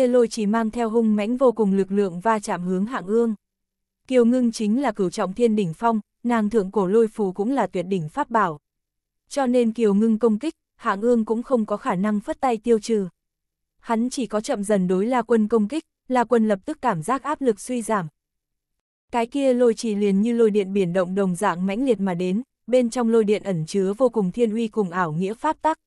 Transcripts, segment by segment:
tia lôi chỉ mang theo hung mãnh vô cùng lực lượng va chạm hướng hạng ương. Kiều ngưng chính là cửu trọng thiên đỉnh phong, nàng thượng cổ lôi phù cũng là tuyệt đỉnh pháp bảo. Cho nên kiều ngưng công kích, hạng ương cũng không có khả năng phất tay tiêu trừ. Hắn chỉ có chậm dần đối la quân công kích, la quân lập tức cảm giác áp lực suy giảm. Cái kia lôi chỉ liền như lôi điện biển động đồng dạng mãnh liệt mà đến, bên trong lôi điện ẩn chứa vô cùng thiên uy cùng ảo nghĩa pháp tắc.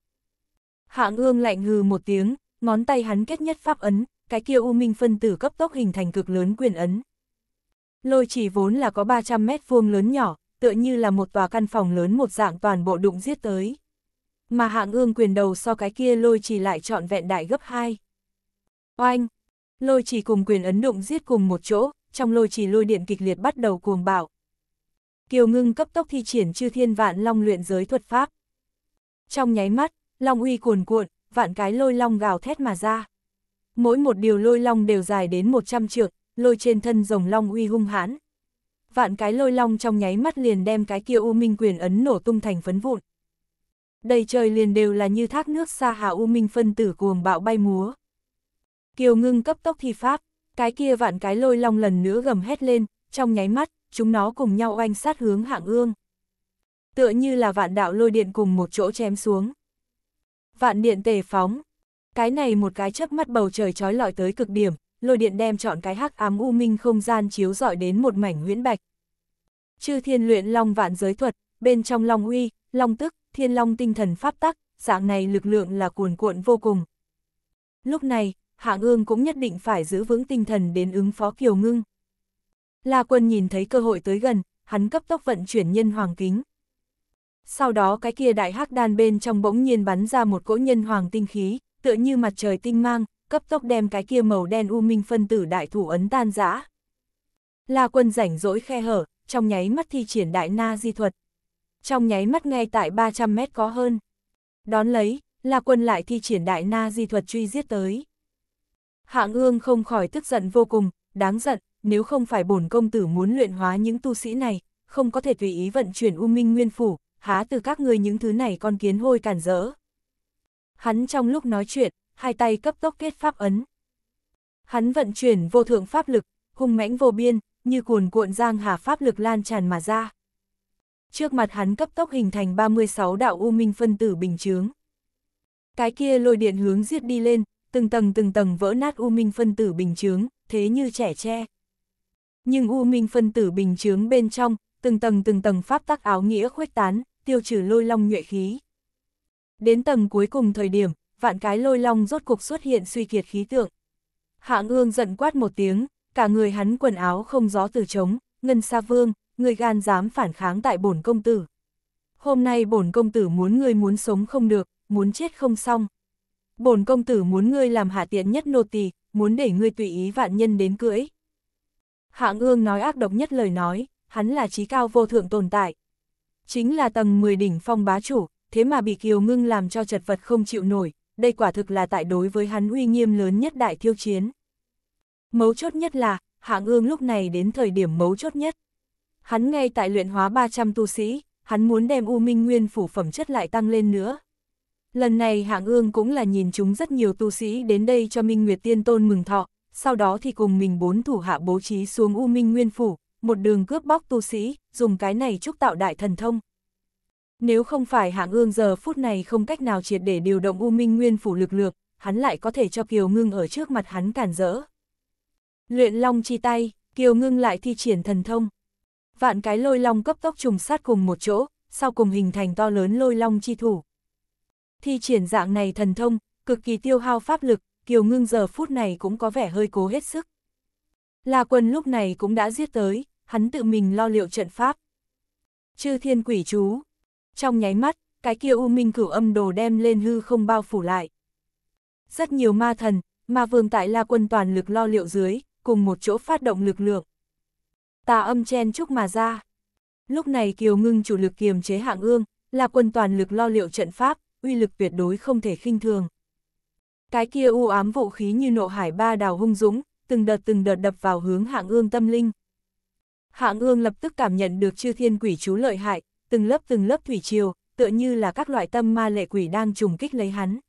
Hạng ương lạnh hừ một tiếng, ngón tay hắn kết nhất pháp ấn, cái kia U Minh phân tử cấp tốc hình thành cực lớn quyền ấn. Lôi chỉ vốn là có 300 mét vuông lớn nhỏ, tựa như là một tòa căn phòng lớn một dạng toàn bộ đụng giết tới. Mà hạng ương quyền đầu so cái kia lôi chỉ lại trọn vẹn đại gấp 2. Oanh! Lôi chỉ cùng quyền ấn đụng giết cùng một chỗ, trong lôi chỉ lôi điện kịch liệt bắt đầu cuồng bạo. Kiều ngưng cấp tốc thi triển chư thiên vạn long luyện giới thuật pháp. Trong nháy mắt, long uy cuồn cuộn, vạn cái lôi long gào thét mà ra. Mỗi một điều lôi long đều dài đến 100 trượng, lôi trên thân rồng long uy hung hãn. Vạn cái lôi long trong nháy mắt liền đem cái kia U Minh quyền ấn nổ tung thành phấn vụn. Đầy trời liền đều là như thác nước xa hà U Minh phân tử cuồng bạo bay múa. Kiều ngưng cấp tốc thi pháp, cái kia vạn cái lôi long lần nữa gầm hét lên, trong nháy mắt, chúng nó cùng nhau oanh sát hướng hạng ương. Tựa như là vạn đạo lôi điện cùng một chỗ chém xuống. Vạn điện tề phóng. Cái này một cái chớp mắt bầu trời trói lọi tới cực điểm, lôi điện đem chọn cái hắc ám u minh không gian chiếu rọi đến một mảnh huyễn bạch. Chư thiên luyện long vạn giới thuật, bên trong long uy, long tức, thiên long tinh thần pháp tắc, dạng này lực lượng là cuồn cuộn vô cùng. Lúc này, hạng ương cũng nhất định phải giữ vững tinh thần đến ứng phó kiều ngưng. La quân nhìn thấy cơ hội tới gần, hắn cấp tốc vận chuyển nhân hoàng kính, sau đó cái kia đại hắc đan bên trong bỗng nhiên bắn ra một cỗ nhân hoàng tinh khí, tựa như mặt trời tinh mang, cấp tốc đem cái kia màu đen u minh phân tử đại thủ ấn tan giã. La quân rảnh rỗi khe hở, trong nháy mắt thi triển đại na di thuật. Trong nháy mắt ngay tại 300 mét có hơn. Đón lấy, La quân lại thi triển đại na di thuật truy giết tới. Hạng ương không khỏi tức giận vô cùng, đáng giận, nếu không phải bổn công tử muốn luyện hóa những tu sĩ này, không có thể tùy ý vận chuyển U Minh Nguyên Phủ, há từ các ngươi những thứ này con kiến hôi cản rỡ. Hắn trong lúc nói chuyện, hai tay cấp tốc kết pháp ấn. Hắn vận chuyển vô thượng pháp lực, hung mãnh vô biên, như cuồn cuộn giang hà pháp lực lan tràn mà ra. Trước mặt hắn cấp tốc hình thành 36 đạo u minh phân tử bình chướng. Cái kia lôi điện hướng giết đi lên, từng tầng từng tầng vỡ nát u minh phân tử bình chướng, thế như trẻ tre. Nhưng u minh phân tử bình chướng bên trong, từng tầng từng tầng pháp tắc áo nghĩa khuếch tán, tiêu trừ lôi long nhuệ khí. Đến tầng cuối cùng thời điểm, vạn cái lôi long rốt cuộc xuất hiện suy kiệt khí tượng. Hạng ương giận quát một tiếng, cả người hắn quần áo không gió từ trống, ngân xa vương, người gan dám phản kháng tại bổn công tử. Hôm nay bổn công tử muốn ngươi muốn sống không được, muốn chết không xong. Bổn công tử muốn ngươi làm hạ tiện nhất nô tỳ, muốn để ngươi tùy ý vạn nhân đến cưỡi. Hạng ương nói ác độc nhất lời nói, hắn là trí cao vô thượng tồn tại, chính là tầng 10 đỉnh phong bá chủ, thế mà bị Kiều Ngưng làm cho chật vật không chịu nổi, đây quả thực là tại đối với hắn uy nghiêm lớn nhất đại thiêu chiến. Mấu chốt nhất là, hạng ương lúc này đến thời điểm mấu chốt nhất. Hắn ngay tại luyện hóa 300 tu sĩ, hắn muốn đem U Minh Nguyên phủ phẩm chất lại tăng lên nữa. Lần này hạng ương cũng là nhìn chúng rất nhiều tu sĩ đến đây cho Minh Nguyệt Tiên Tôn mừng thọ, sau đó thì cùng mình bốn thủ hạ bố trí xuống U Minh Nguyên phủ, một đường cướp bóc tu sĩ, dùng cái này trúc tạo đại thần thông. Nếu không phải hạng ương giờ phút này không cách nào triệt để điều động U Minh Nguyên phủ lực lược, hắn lại có thể cho Kiều Ngưng ở trước mặt hắn cản rỡ. Luyện long chi tay, Kiều Ngưng lại thi triển thần thông. Vạn cái lôi long cấp tốc trùng sát cùng một chỗ, sau cùng hình thành to lớn lôi long chi thủ. Thi triển dạng này thần thông, cực kỳ tiêu hao pháp lực, Kiều Ngưng giờ phút này cũng có vẻ hơi cố hết sức. La Quân lúc này cũng đã giết tới, hắn tự mình lo liệu trận pháp. Chư thiên quỷ chú. Trong nháy mắt, cái kia u minh cửu âm đồ đem lên hư không bao phủ lại. Rất nhiều ma thần, ma vương tại la quân toàn lực lo liệu dưới, cùng một chỗ phát động lực lượng. Tà âm chen chúc mà ra. Lúc này kiều ngưng chủ lực kiềm chế hạng ương, là quân toàn lực lo liệu trận pháp, uy lực tuyệt đối không thể khinh thường. Cái kia u ám vũ khí như nộ hải ba đào hung dũng, từng đợt từng đợt đập vào hướng hạng ương tâm linh. Hạ Ương lập tức cảm nhận được chư thiên quỷ chú lợi hại, từng lớp từng lớp thủy triều, tựa như là các loại tâm ma lệ quỷ đang trùng kích lấy hắn.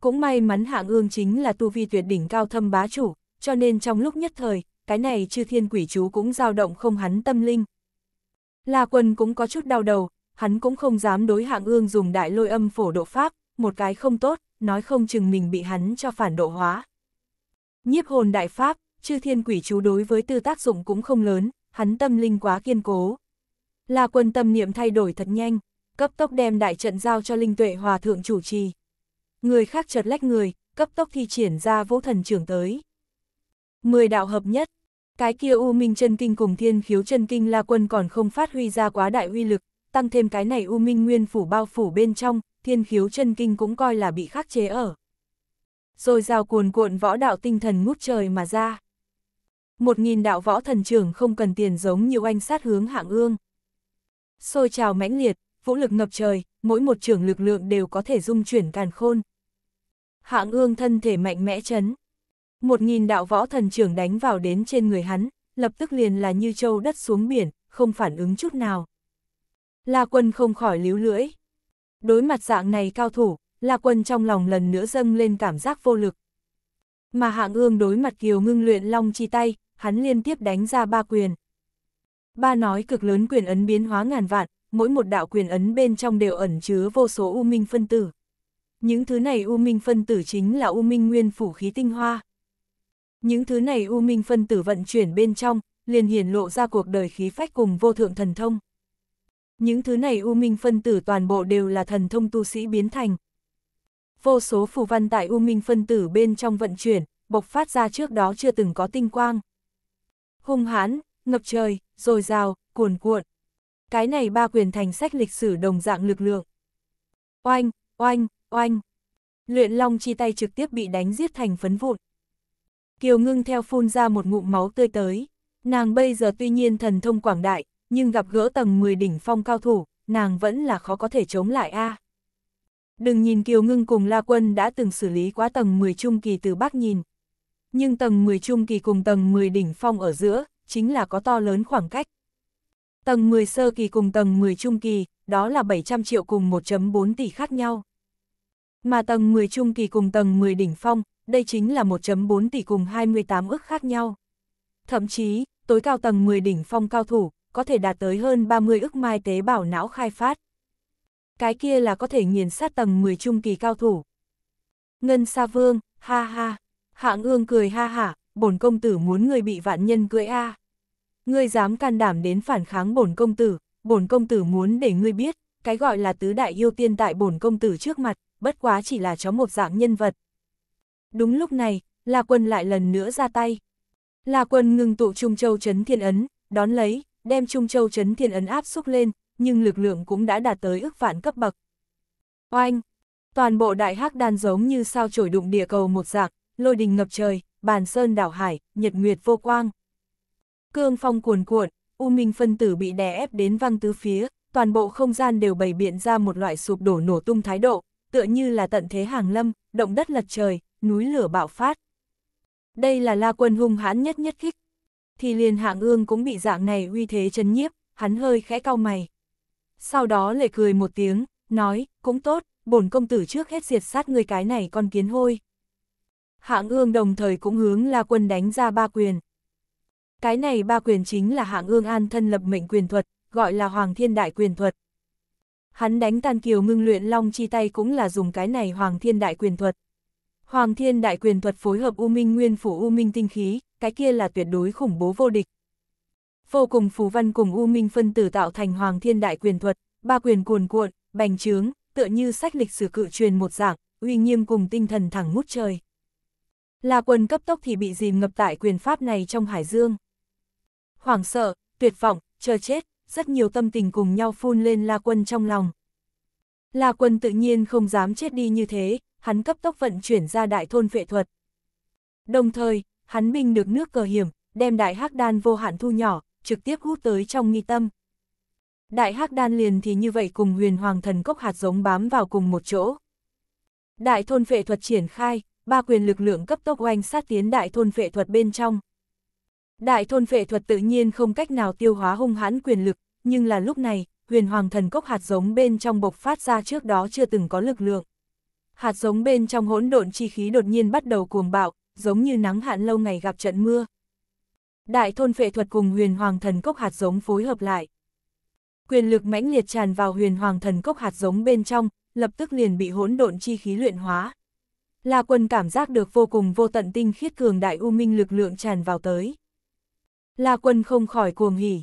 Cũng may mắn Hạ Ương chính là tu vi tuyệt đỉnh cao thâm bá chủ, cho nên trong lúc nhất thời, cái này chư thiên quỷ chú cũng dao động không hắn tâm linh. La Quân cũng có chút đau đầu, hắn cũng không dám đối Hạng Ương dùng đại lôi âm phổ độ pháp, một cái không tốt, nói không chừng mình bị hắn cho phản độ hóa. Nhiếp hồn đại pháp, chư thiên quỷ chú đối với tư tác dụng cũng không lớn, hắn tâm linh quá kiên cố. La quân tâm niệm thay đổi thật nhanh, cấp tốc đem đại trận giao cho linh tuệ hòa thượng chủ trì. Người khác chợt lách người, cấp tốc thi triển ra vũ thần trưởng tới. Mười đạo hợp nhất, cái kia U Minh chân kinh cùng thiên khiếu chân kinh La Quân còn không phát huy ra quá đại uy lực, tăng thêm cái này U Minh nguyên phủ bao phủ bên trong, thiên khiếu chân kinh cũng coi là bị khắc chế ở. Rồi rào cuồn cuộn võ đạo tinh thần ngút trời mà ra một nghìn đạo võ thần trưởng không cần tiền giống như oanh sát hướng hạng ương. Xôi trào mãnh liệt, vũ lực ngập trời, mỗi một trưởng lực lượng đều có thể dung chuyển càn khôn. Hạng ương thân thể mạnh mẽ chấn. Một nghìn đạo võ thần trưởng đánh vào đến trên người hắn, lập tức liền là như châu đất xuống biển, không phản ứng chút nào. La quân không khỏi líu lưỡi. Đối mặt dạng này cao thủ, La quân trong lòng lần nữa dâng lên cảm giác vô lực, mà hạng ương đối mặt kiều ngưng luyện long chi tay, hắn liên tiếp đánh ra ba quyền. Ba nói cực lớn quyền ấn biến hóa ngàn vạn, mỗi một đạo quyền ấn bên trong đều ẩn chứa vô số u minh phân tử. Những thứ này u minh phân tử chính là u minh nguyên phủ khí tinh hoa. Những thứ này u minh phân tử vận chuyển bên trong, liền hiển lộ ra cuộc đời khí phách cùng vô thượng thần thông. Những thứ này u minh phân tử toàn bộ đều là thần thông tu sĩ biến thành vô số phù văn tại U Minh phân tử bên trong vận chuyển, bộc phát ra trước đó chưa từng có tinh quang. Hung hãn, ngập trời, rồi rào cuồn cuộn. Cái này ba quyền thành sách lịch sử đồng dạng lực lượng. Oanh, oanh, oanh. Luyện long chi tay trực tiếp bị đánh giết thành phấn vụn. Kiều ngưng theo phun ra một ngụm máu tươi tới. Nàng bây giờ tuy nhiên thần thông quảng đại, nhưng gặp gỡ tầng 10 đỉnh phong cao thủ, nàng vẫn là khó có thể chống lại a. À. Đừng nhìn Kiều Ngưng cùng La Quân đã từng xử lý quá tầng 10 trung kỳ từ Bắc nhìn. Nhưng tầng 10 trung kỳ cùng tầng 10 đỉnh phong ở giữa, chính là có to lớn khoảng cách. Tầng 10 sơ kỳ cùng tầng 10 trung kỳ, đó là 700 triệu cùng 1.4 tỷ khác nhau. Mà tầng 10 trung kỳ cùng tầng 10 đỉnh phong, đây chính là 1.4 tỷ cùng 28 ức khác nhau. Thậm chí, tối cao tầng 10 đỉnh phong cao thủ, có thể đạt tới hơn 30 ức mai tế bào não khai phát cái kia là có thể nghiền sát tầng 10 trung kỳ cao thủ. Ngân Sa Vương, ha ha, hạng ương cười ha hả, bổn công tử muốn người bị vạn nhân cưỡi a. Ngươi dám can đảm đến phản kháng bổn công tử, bổn công tử muốn để ngươi biết, cái gọi là tứ đại yêu tiên tại bổn công tử trước mặt, bất quá chỉ là chó một dạng nhân vật. Đúng lúc này, La Quân lại lần nữa ra tay. La Quân ngưng tụ Trung Châu Trấn Thiên Ấn, đón lấy, đem Trung Châu Trấn Thiên Ấn áp xúc lên, nhưng lực lượng cũng đã đạt tới ước vạn cấp bậc. Oanh! Toàn bộ đại hắc đan giống như sao chổi đụng địa cầu một dạng, lôi đình ngập trời, bàn sơn đảo hải, nhật nguyệt vô quang. Cương phong cuồn cuộn, u minh phân tử bị đè ép đến văng tứ phía, toàn bộ không gian đều bày biện ra một loại sụp đổ nổ tung thái độ, tựa như là tận thế hàng lâm, động đất lật trời, núi lửa bạo phát. Đây là la quân hung hãn nhất nhất kích. Thì liền hạng ương cũng bị dạng này uy thế chấn nhiếp, hắn hơi khẽ cau mày sau đó lệ cười một tiếng, nói, cũng tốt, bổn công tử trước hết diệt sát người cái này con kiến hôi. Hạng ương đồng thời cũng hướng La Quân đánh ra ba quyền. Cái này ba quyền chính là hạng ương an thân lập mệnh quyền thuật, gọi là Hoàng Thiên Đại quyền thuật. Hắn đánh tan kiều ngưng luyện long chi tay cũng là dùng cái này Hoàng Thiên Đại quyền thuật. Hoàng Thiên Đại quyền thuật phối hợp U Minh Nguyên Phủ U Minh tinh khí, cái kia là tuyệt đối khủng bố vô địch, vô cùng phù văn cùng u minh phân tử tạo thành hoàng thiên đại quyền thuật, ba quyền cuồn cuộn, bành trướng, tựa như sách lịch sử cự truyền một dạng, uy nghiêm cùng tinh thần thẳng ngút trời. La quân cấp tốc thì bị dìm ngập tại quyền pháp này trong hải dương. Hoảng sợ, tuyệt vọng, chờ chết, rất nhiều tâm tình cùng nhau phun lên La quân trong lòng. La quân tự nhiên không dám chết đi như thế, hắn cấp tốc vận chuyển ra đại thôn vệ thuật. Đồng thời, hắn binh được nước cờ hiểm, đem đại hắc đan vô hạn thu nhỏ, trực tiếp hút tới trong nghi tâm. Đại hắc đan liền thì như vậy cùng huyền hoàng thần cốc hạt giống bám vào cùng một chỗ. Đại thôn vệ thuật triển khai, ba quyền lực lượng cấp tốc oanh sát tiến đại thôn vệ thuật bên trong. Đại thôn vệ thuật tự nhiên không cách nào tiêu hóa hung hãn quyền lực, nhưng là lúc này, huyền hoàng thần cốc hạt giống bên trong bộc phát ra trước đó chưa từng có lực lượng. Hạt giống bên trong hỗn độn chi khí đột nhiên bắt đầu cuồng bạo, giống như nắng hạn lâu ngày gặp trận mưa. Đại thôn phệ thuật cùng huyền hoàng thần cốc hạt giống phối hợp lại. Quyền lực mãnh liệt tràn vào huyền hoàng thần cốc hạt giống bên trong, lập tức liền bị hỗn độn chi khí luyện hóa. La quân cảm giác được vô cùng vô tận tinh khiết cường đại u minh lực lượng tràn vào tới. La quân không khỏi cuồng hỉ.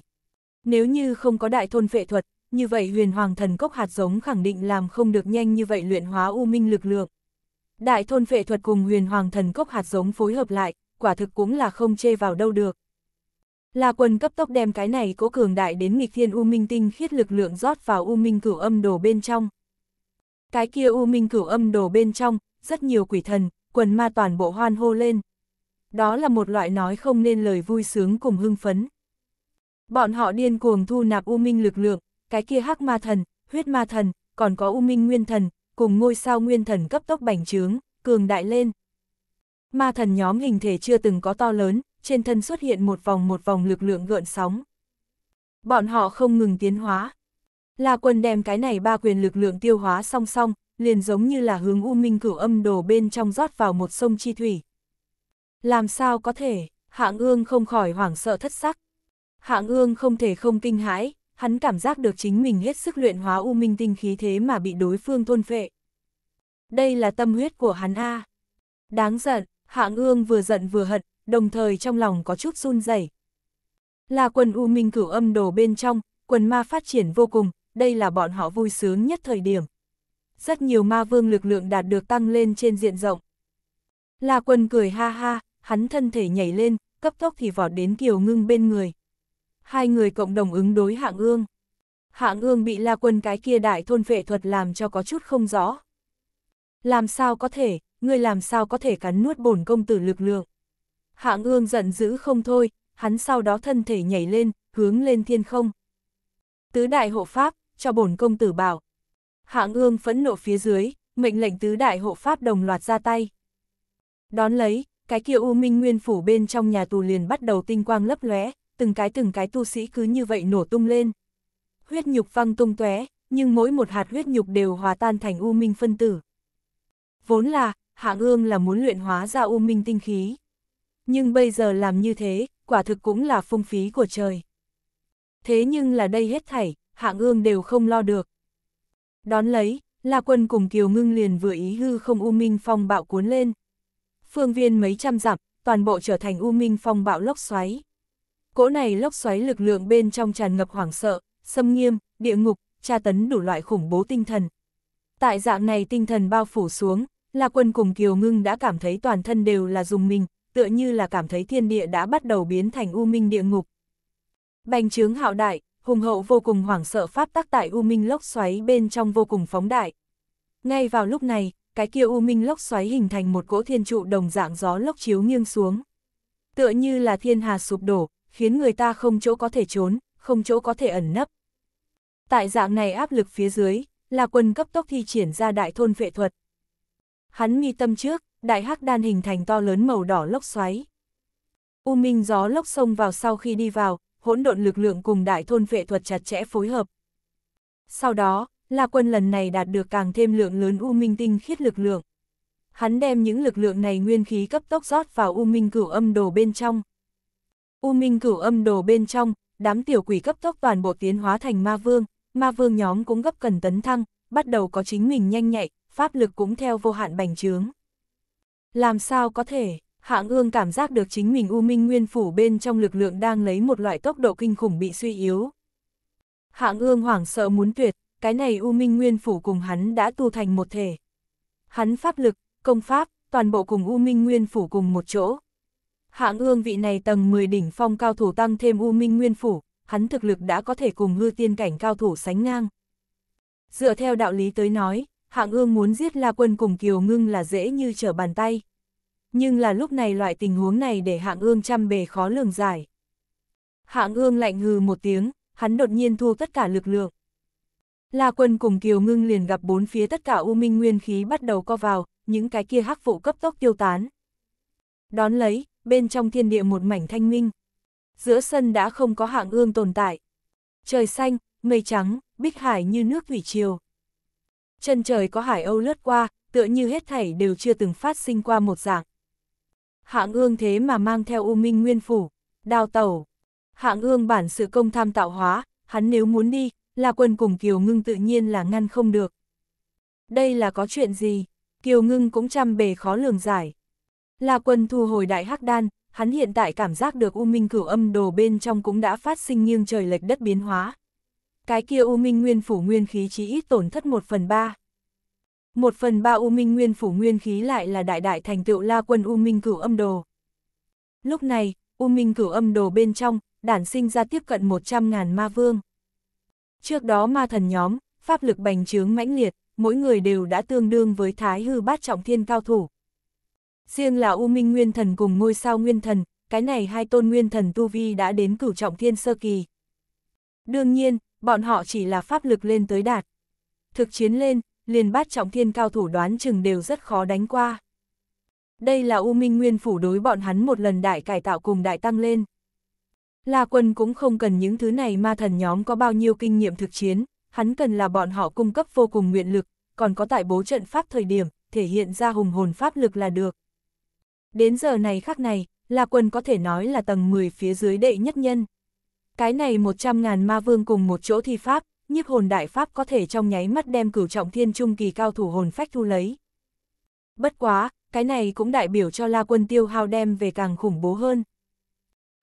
Nếu như không có đại thôn phệ thuật, như vậy huyền hoàng thần cốc hạt giống khẳng định làm không được nhanh như vậy luyện hóa u minh lực lượng. Đại thôn phệ thuật cùng huyền hoàng thần cốc hạt giống phối hợp lại, quả thực cũng là không chê vào đâu được. La Quân cấp tốc đem cái này cố cường đại đến nghịch thiên U Minh tinh khiết lực lượng rót vào U Minh cửu âm đồ bên trong. Cái kia U Minh cửu âm đồ bên trong, rất nhiều quỷ thần, quần ma toàn bộ hoan hô lên. Đó là một loại nói không nên lời vui sướng cùng hưng phấn. Bọn họ điên cuồng thu nạp U Minh lực lượng, cái kia hắc ma thần, huyết ma thần, còn có U Minh nguyên thần, cùng ngôi sao nguyên thần cấp tốc bành trướng, cường đại lên. Ma thần nhóm hình thể chưa từng có to lớn, trên thân xuất hiện một vòng một vòng lực lượng gợn sóng. Bọn họ không ngừng tiến hóa. La quân đem cái này ba quyền lực lượng tiêu hóa song song, liền giống như là hướng U Minh cửu âm đồ bên trong rót vào một sông chi thủy. Làm sao có thể, hạng ương không khỏi hoảng sợ thất sắc. Hạng ương không thể không kinh hãi, hắn cảm giác được chính mình hết sức luyện hóa U Minh tinh khí thế mà bị đối phương thôn phệ. Đây là tâm huyết của hắn A. Đáng giận, hạng ương vừa giận vừa hận, đồng thời trong lòng có chút run rẩy. Là quần U Minh cửu âm đồ bên trong, quần ma phát triển vô cùng, đây là bọn họ vui sướng nhất thời điểm. Rất nhiều ma vương lực lượng đạt được tăng lên trên diện rộng. Là quần cười ha ha, hắn thân thể nhảy lên, cấp tốc thì vọt đến Kiều Ngưng bên người. Hai người cộng đồng ứng đối hạng ương. Hạng ương bị La Quân cái kia đại thôn vệ thuật làm cho có chút không rõ. Làm sao có thể, ngươi làm sao có thể cắn nuốt bổn công tử lực lượng. Hạng ương giận dữ không thôi, hắn sau đó thân thể nhảy lên, hướng lên thiên không. Tứ đại hộ pháp, cho bổn công tử bảo. Hạng ương phẫn nộ phía dưới, mệnh lệnh tứ đại hộ pháp đồng loạt ra tay. Đón lấy, cái kia U Minh Nguyên phủ bên trong nhà tù liền bắt đầu tinh quang lấp lóe, từng cái từng cái tu sĩ cứ như vậy nổ tung lên. Huyết nhục văng tung tóe, nhưng mỗi một hạt huyết nhục đều hòa tan thành U Minh phân tử. Vốn là, Hạng Ương là muốn luyện hóa ra U Minh tinh khí nhưng bây giờ làm như thế, quả thực cũng là phung phí của trời. Thế nhưng là đây hết thảy, hạng ương đều không lo được. Đón lấy, La Quân cùng Kiều Ngưng liền vừa ý hư không U Minh Phong bạo cuốn lên. Phương viên mấy trăm dặm, toàn bộ trở thành U Minh Phong bạo lốc xoáy. Cỗ này lốc xoáy lực lượng bên trong tràn ngập hoảng sợ, xâm nghiêm, địa ngục, tra tấn đủ loại khủng bố tinh thần. Tại dạng này tinh thần bao phủ xuống, La Quân cùng Kiều Ngưng đã cảm thấy toàn thân đều là dùng mình, tựa như là cảm thấy thiên địa đã bắt đầu biến thành u minh địa ngục. Bành trướng hạo đại, hùng hậu vô cùng hoảng sợ pháp tắc tại u minh lốc xoáy bên trong vô cùng phóng đại. Ngay vào lúc này, cái kia u minh lốc xoáy hình thành một cỗ thiên trụ đồng dạng gió lốc chiếu nghiêng xuống. Tựa như là thiên hà sụp đổ, khiến người ta không chỗ có thể trốn, không chỗ có thể ẩn nấp. Tại dạng này áp lực phía dưới, là quân cấp tốc thi triển ra đại thôn vệ thuật. Hắn mi tâm trước, đại hắc đan hình thành to lớn màu đỏ lốc xoáy. U minh gió lốc xông vào sau khi đi vào, hỗn độn lực lượng cùng đại thôn vệ thuật chặt chẽ phối hợp. Sau đó, La Quân lần này đạt được càng thêm lượng lớn U minh tinh khiết lực lượng. Hắn đem những lực lượng này nguyên khí cấp tốc rót vào U minh cửu âm đồ bên trong. U minh cửu âm đồ bên trong, đám tiểu quỷ cấp tốc toàn bộ tiến hóa thành ma vương, ma vương nhóm cũng gấp cần tấn thăng, bắt đầu có chính mình nhanh nhạy, pháp lực cũng theo vô hạn bành trướng. Làm sao có thể, hạng ương cảm giác được chính mình U Minh Nguyên Phủ bên trong lực lượng đang lấy một loại tốc độ kinh khủng bị suy yếu. Hạng ương hoảng sợ muốn tuyệt, cái này U Minh Nguyên Phủ cùng hắn đã tu thành một thể. Hắn pháp lực, công pháp, toàn bộ cùng U Minh Nguyên Phủ cùng một chỗ. Hạng ương vị này tầng 10 đỉnh phong cao thủ tăng thêm U Minh Nguyên Phủ, hắn thực lực đã có thể cùng hư tiên cảnh cao thủ sánh ngang. Dựa theo đạo lý tới nói, Hạng ương muốn giết La Quân cùng Kiều Ngưng là dễ như trở bàn tay. Nhưng là lúc này loại tình huống này để hạng ương chăm bề khó lường giải. Hạng ương lạnh hừ một tiếng, hắn đột nhiên thua tất cả lực lượng. La Quân cùng Kiều Ngưng liền gặp bốn phía tất cả u minh nguyên khí bắt đầu co vào, những cái kia hắc vụ cấp tốc tiêu tán. Đón lấy, bên trong thiên địa một mảnh thanh minh. Giữa sân đã không có hạng ương tồn tại. Trời xanh, mây trắng, bích hải như nước thủy triều chân trời có hải âu lướt qua, tựa như hết thảy đều chưa từng phát sinh qua một dạng. Hạng ương thế mà mang theo U Minh Nguyên Phủ, đào tẩu. Hạng ương bản sự công tham tạo hóa, hắn nếu muốn đi, là quân cùng Kiều Ngưng tự nhiên là ngăn không được. Đây là có chuyện gì? Kiều Ngưng cũng chăm bề khó lường giải. là quân thu hồi đại hắc đan, hắn hiện tại cảm giác được U Minh cửu âm đồ bên trong cũng đã phát sinh nghiêng trời lệch đất biến hóa cái kia U Minh Nguyên Phủ Nguyên khí chỉ ít tổn thất một phần ba một phần ba U Minh Nguyên Phủ Nguyên khí lại là đại đại thành tựu la quân U Minh cửu âm đồ. Lúc này, U Minh cửu âm đồ bên trong, đản sinh ra tiếp cận 100.000 ma vương. Trước đó ma thần nhóm, pháp lực bành trướng mãnh liệt, mỗi người đều đã tương đương với thái hư bát trọng thiên cao thủ. Riêng là U Minh Nguyên Thần cùng ngôi sao Nguyên Thần, cái này hai tôn Nguyên Thần Tu Vi đã đến cửu trọng thiên sơ kỳ. Đương nhiên, bọn họ chỉ là pháp lực lên tới đạt. Thực chiến lên, liền bát trọng thiên cao thủ đoán chừng đều rất khó đánh qua. Đây là U Minh Nguyên phủ đối bọn hắn một lần đại cải tạo cùng đại tăng lên. La quân cũng không cần những thứ này ma thần nhóm có bao nhiêu kinh nghiệm thực chiến, hắn cần là bọn họ cung cấp vô cùng nguyện lực, còn có tại bố trận pháp thời điểm, thể hiện ra hùng hồn pháp lực là được. Đến giờ này khắc này, La quân có thể nói là tầng 10 phía dưới đệ nhất nhân cái này 100.000 ma vương cùng một chỗ thi pháp, nhiếp hồn đại pháp có thể trong nháy mắt đem cửu trọng thiên trung kỳ cao thủ hồn phách thu lấy. Bất quá, cái này cũng đại biểu cho La Quân tiêu hao đem về càng khủng bố hơn.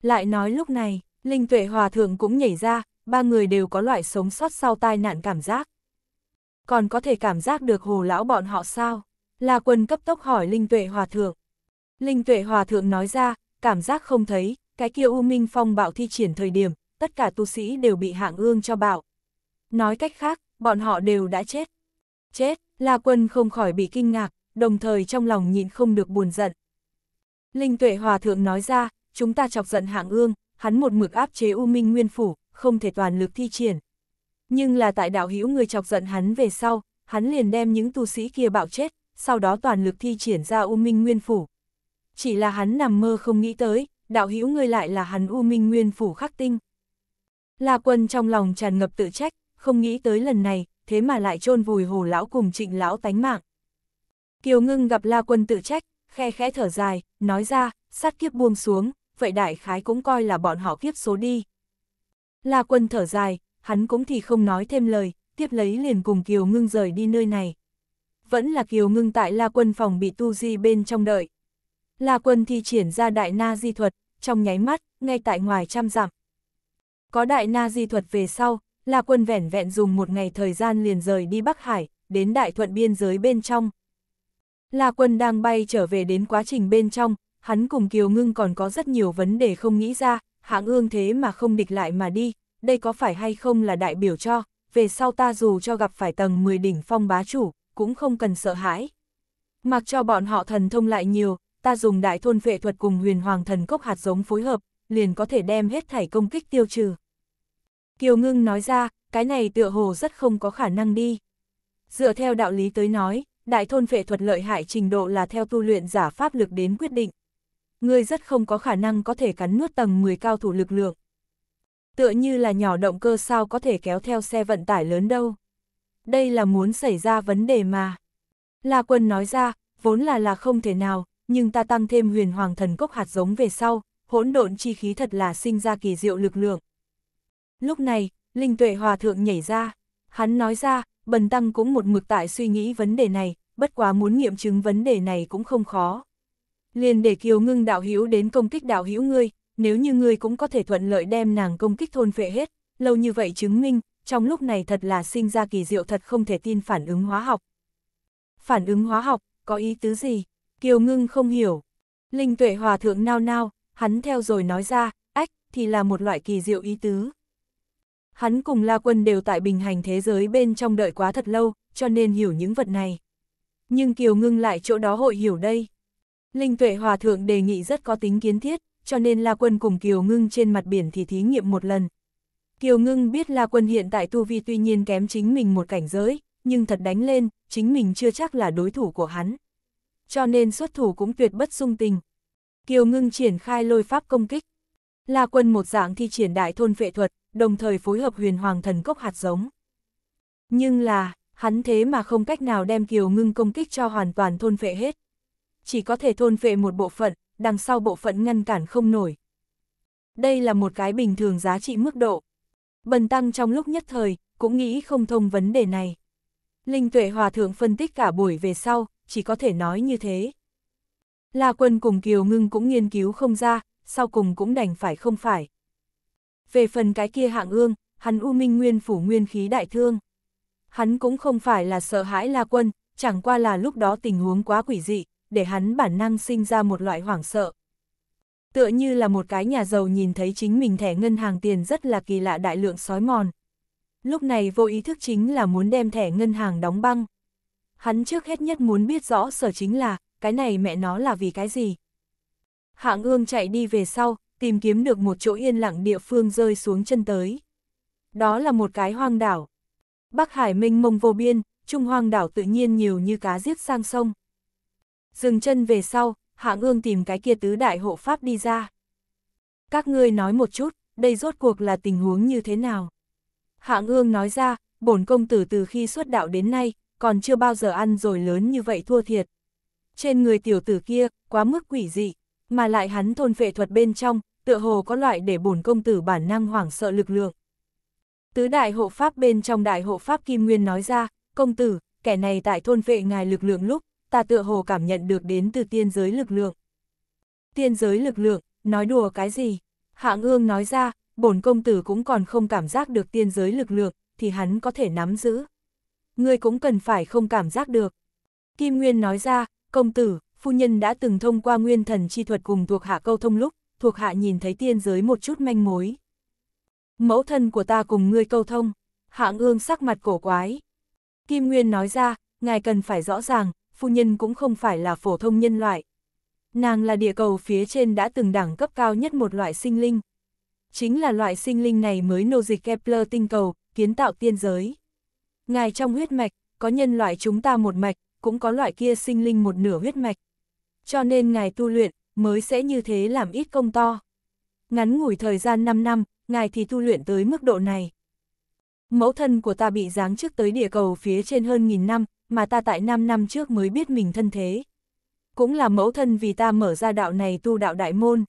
Lại nói lúc này, Linh Tuệ Hòa Thượng cũng nhảy ra, ba người đều có loại sống sót sau tai nạn cảm giác. Còn có thể cảm giác được hồ lão bọn họ sao? La Quân cấp tốc hỏi Linh Tuệ Hòa Thượng. Linh Tuệ Hòa Thượng nói ra, cảm giác không thấy, cái kia U Minh Phong bạo thi triển thời điểm, tất cả tu sĩ đều bị hạng ương cho bảo Nói cách khác, bọn họ đều đã chết. Chết, La Quân không khỏi bị kinh ngạc, đồng thời trong lòng nhịn không được buồn giận. Linh Tuệ Hòa Thượng nói ra, chúng ta chọc giận hạng ương, hắn một mực áp chế U Minh Nguyên Phủ, không thể toàn lực thi triển. Nhưng là tại đạo hữu người chọc giận hắn về sau, hắn liền đem những tu sĩ kia bạo chết, sau đó toàn lực thi triển ra U Minh Nguyên Phủ. Chỉ là hắn nằm mơ không nghĩ tới, đạo hữu người lại là hắn U Minh Nguyên Phủ khắc tinh. La Quân trong lòng tràn ngập tự trách, không nghĩ tới lần này, thế mà lại chôn vùi hồ lão cùng trịnh lão tánh mạng. Kiều ngưng gặp La Quân tự trách, khe khẽ thở dài, nói ra, sát kiếp buông xuống, vậy đại khái cũng coi là bọn họ kiếp số đi. La Quân thở dài, hắn cũng thì không nói thêm lời, tiếp lấy liền cùng Kiều ngưng rời đi nơi này. Vẫn là Kiều ngưng tại La Quân phòng bị tu di bên trong đợi. La Quân thi triển ra đại na di thuật, trong nháy mắt, ngay tại ngoài trăm dặm, có đại na di thuật về sau, là quân vẻn vẹn dùng một ngày thời gian liền rời đi Bắc Hải, đến đại thuận biên giới bên trong. Là quân đang bay trở về đến quá trình bên trong, hắn cùng Kiều Ngưng còn có rất nhiều vấn đề không nghĩ ra, hạng ương thế mà không địch lại mà đi, đây có phải hay không là đại biểu cho, về sau ta dù cho gặp phải tầng 10 đỉnh phong bá chủ, cũng không cần sợ hãi. Mặc cho bọn họ thần thông lại nhiều, ta dùng đại thôn vệ thuật cùng huyền hoàng thần cốc hạt giống phối hợp, liền có thể đem hết thảy công kích tiêu trừ. Kiều Ngưng nói ra, cái này tựa hồ rất không có khả năng đi. Dựa theo đạo lý tới nói, đại thôn vệ thuật lợi hại trình độ là theo tu luyện giả pháp lực đến quyết định. Ngươi rất không có khả năng có thể cắn nuốt tầng 10 cao thủ lực lượng. Tựa như là nhỏ động cơ sao có thể kéo theo xe vận tải lớn đâu. Đây là muốn xảy ra vấn đề mà. La Quân nói ra, vốn là là không thể nào, nhưng ta tăng thêm huyền hoàng thần cốc hạt giống về sau, hỗn độn chi khí thật là sinh ra kỳ diệu lực lượng. Lúc này, Linh Tuệ Hòa Thượng nhảy ra, hắn nói ra, Bần Tăng cũng một mực tại suy nghĩ vấn đề này, bất quá muốn nghiệm chứng vấn đề này cũng không khó. Liền để Kiều Ngưng đạo hiếu đến công kích đạo hiếu ngươi, nếu như ngươi cũng có thể thuận lợi đem nàng công kích thôn phệ hết, lâu như vậy chứng minh, trong lúc này thật là sinh ra kỳ diệu thật không thể tin phản ứng hóa học. Phản ứng hóa học, có ý tứ gì? Kiều Ngưng không hiểu. Linh Tuệ Hòa Thượng nao nao, hắn theo rồi nói ra, ách, thì là một loại kỳ diệu ý tứ. Hắn cùng La Quân đều tại bình hành thế giới bên trong đợi quá thật lâu, cho nên hiểu những vật này. Nhưng Kiều ngưng lại chỗ đó hội hiểu đây. Linh Tuệ Hòa Thượng đề nghị rất có tính kiến thiết, cho nên La Quân cùng Kiều ngưng trên mặt biển thì thí nghiệm một lần. Kiều ngưng biết La Quân hiện tại tu vi tuy nhiên kém chính mình một cảnh giới, nhưng thật đánh lên, chính mình chưa chắc là đối thủ của hắn. Cho nên xuất thủ cũng tuyệt bất sung tình, Kiều Ngưng triển khai lôi pháp công kích. La quân một dạng thi triển đại thôn vệ thuật, đồng thời phối hợp huyền hoàng thần cốc hạt giống. Nhưng là, hắn thế mà không cách nào đem Kiều Ngưng công kích cho hoàn toàn thôn vệ hết. Chỉ có thể thôn vệ một bộ phận, đằng sau bộ phận ngăn cản không nổi. Đây là một cái bình thường giá trị mức độ. Bần tăng trong lúc nhất thời, cũng nghĩ không thông vấn đề này. Linh tuệ hòa thượng phân tích cả buổi về sau, chỉ có thể nói như thế. La Quân cùng Kiều Ngưng cũng nghiên cứu không ra, sau cùng cũng đành phải không phải. Về phần cái kia hạng ương, hắn U Minh Nguyên phủ nguyên khí đại thương. Hắn cũng không phải là sợ hãi La Quân, chẳng qua là lúc đó tình huống quá quỷ dị, để hắn bản năng sinh ra một loại hoảng sợ. Tựa như là một cái nhà giàu nhìn thấy chính mình thẻ ngân hàng tiền rất là kỳ lạ đại lượng sói mòn. Lúc này vô ý thức chính là muốn đem thẻ ngân hàng đóng băng hắn trước hết nhất muốn biết rõ sở chính là, cái này mẹ nó là vì cái gì. Hạng ương chạy đi về sau, tìm kiếm được một chỗ yên lặng địa phương rơi xuống chân tới. Đó là một cái hoang đảo. Bắc Hải minh mông vô biên, trung hoang đảo tự nhiên nhiều như cá giết sang sông. Dừng chân về sau, hạng ương tìm cái kia tứ đại hộ pháp đi ra. Các ngươi nói một chút, đây rốt cuộc là tình huống như thế nào? Hạng ương nói ra, bổn công tử từ khi xuất đạo đến nay, còn chưa bao giờ ăn rồi lớn như vậy thua thiệt. Trên người tiểu tử kia, quá mức quỷ dị, mà lại hắn thôn phệ thuật bên trong, tựa hồ có loại để bổn công tử bản năng hoảng sợ lực lượng. Tứ đại hộ pháp bên trong đại hộ pháp Kim Nguyên nói ra, công tử, kẻ này tại thôn vệ ngài lực lượng lúc, ta tựa hồ cảm nhận được đến từ tiên giới lực lượng. Tiên giới lực lượng, nói đùa cái gì? Hạng ương nói ra, bổn công tử cũng còn không cảm giác được tiên giới lực lượng, thì hắn có thể nắm giữ ngươi cũng cần phải không cảm giác được. Kim Nguyên nói ra, công tử, phu nhân đã từng thông qua nguyên thần chi thuật cùng thuộc hạ câu thông lúc, thuộc hạ nhìn thấy tiên giới một chút manh mối. Mẫu thân của ta cùng ngươi câu thông, hạng ương sắc mặt cổ quái. Kim Nguyên nói ra, ngài cần phải rõ ràng, phu nhân cũng không phải là phổ thông nhân loại. Nàng là địa cầu phía trên đã từng đẳng cấp cao nhất một loại sinh linh. Chính là loại sinh linh này mới nô dịch Kepler tinh cầu, kiến tạo tiên giới. Ngài trong huyết mạch, có nhân loại chúng ta một mạch, cũng có loại kia sinh linh một nửa huyết mạch. Cho nên ngài tu luyện, mới sẽ như thế làm ít công to. Ngắn ngủi thời gian 5 năm, ngài thì tu luyện tới mức độ này. Mẫu thân của ta bị giáng trước tới địa cầu phía trên hơn nghìn năm, mà ta tại 5 năm trước mới biết mình thân thế. Cũng là mẫu thân vì ta mở ra đạo này tu đạo đại môn.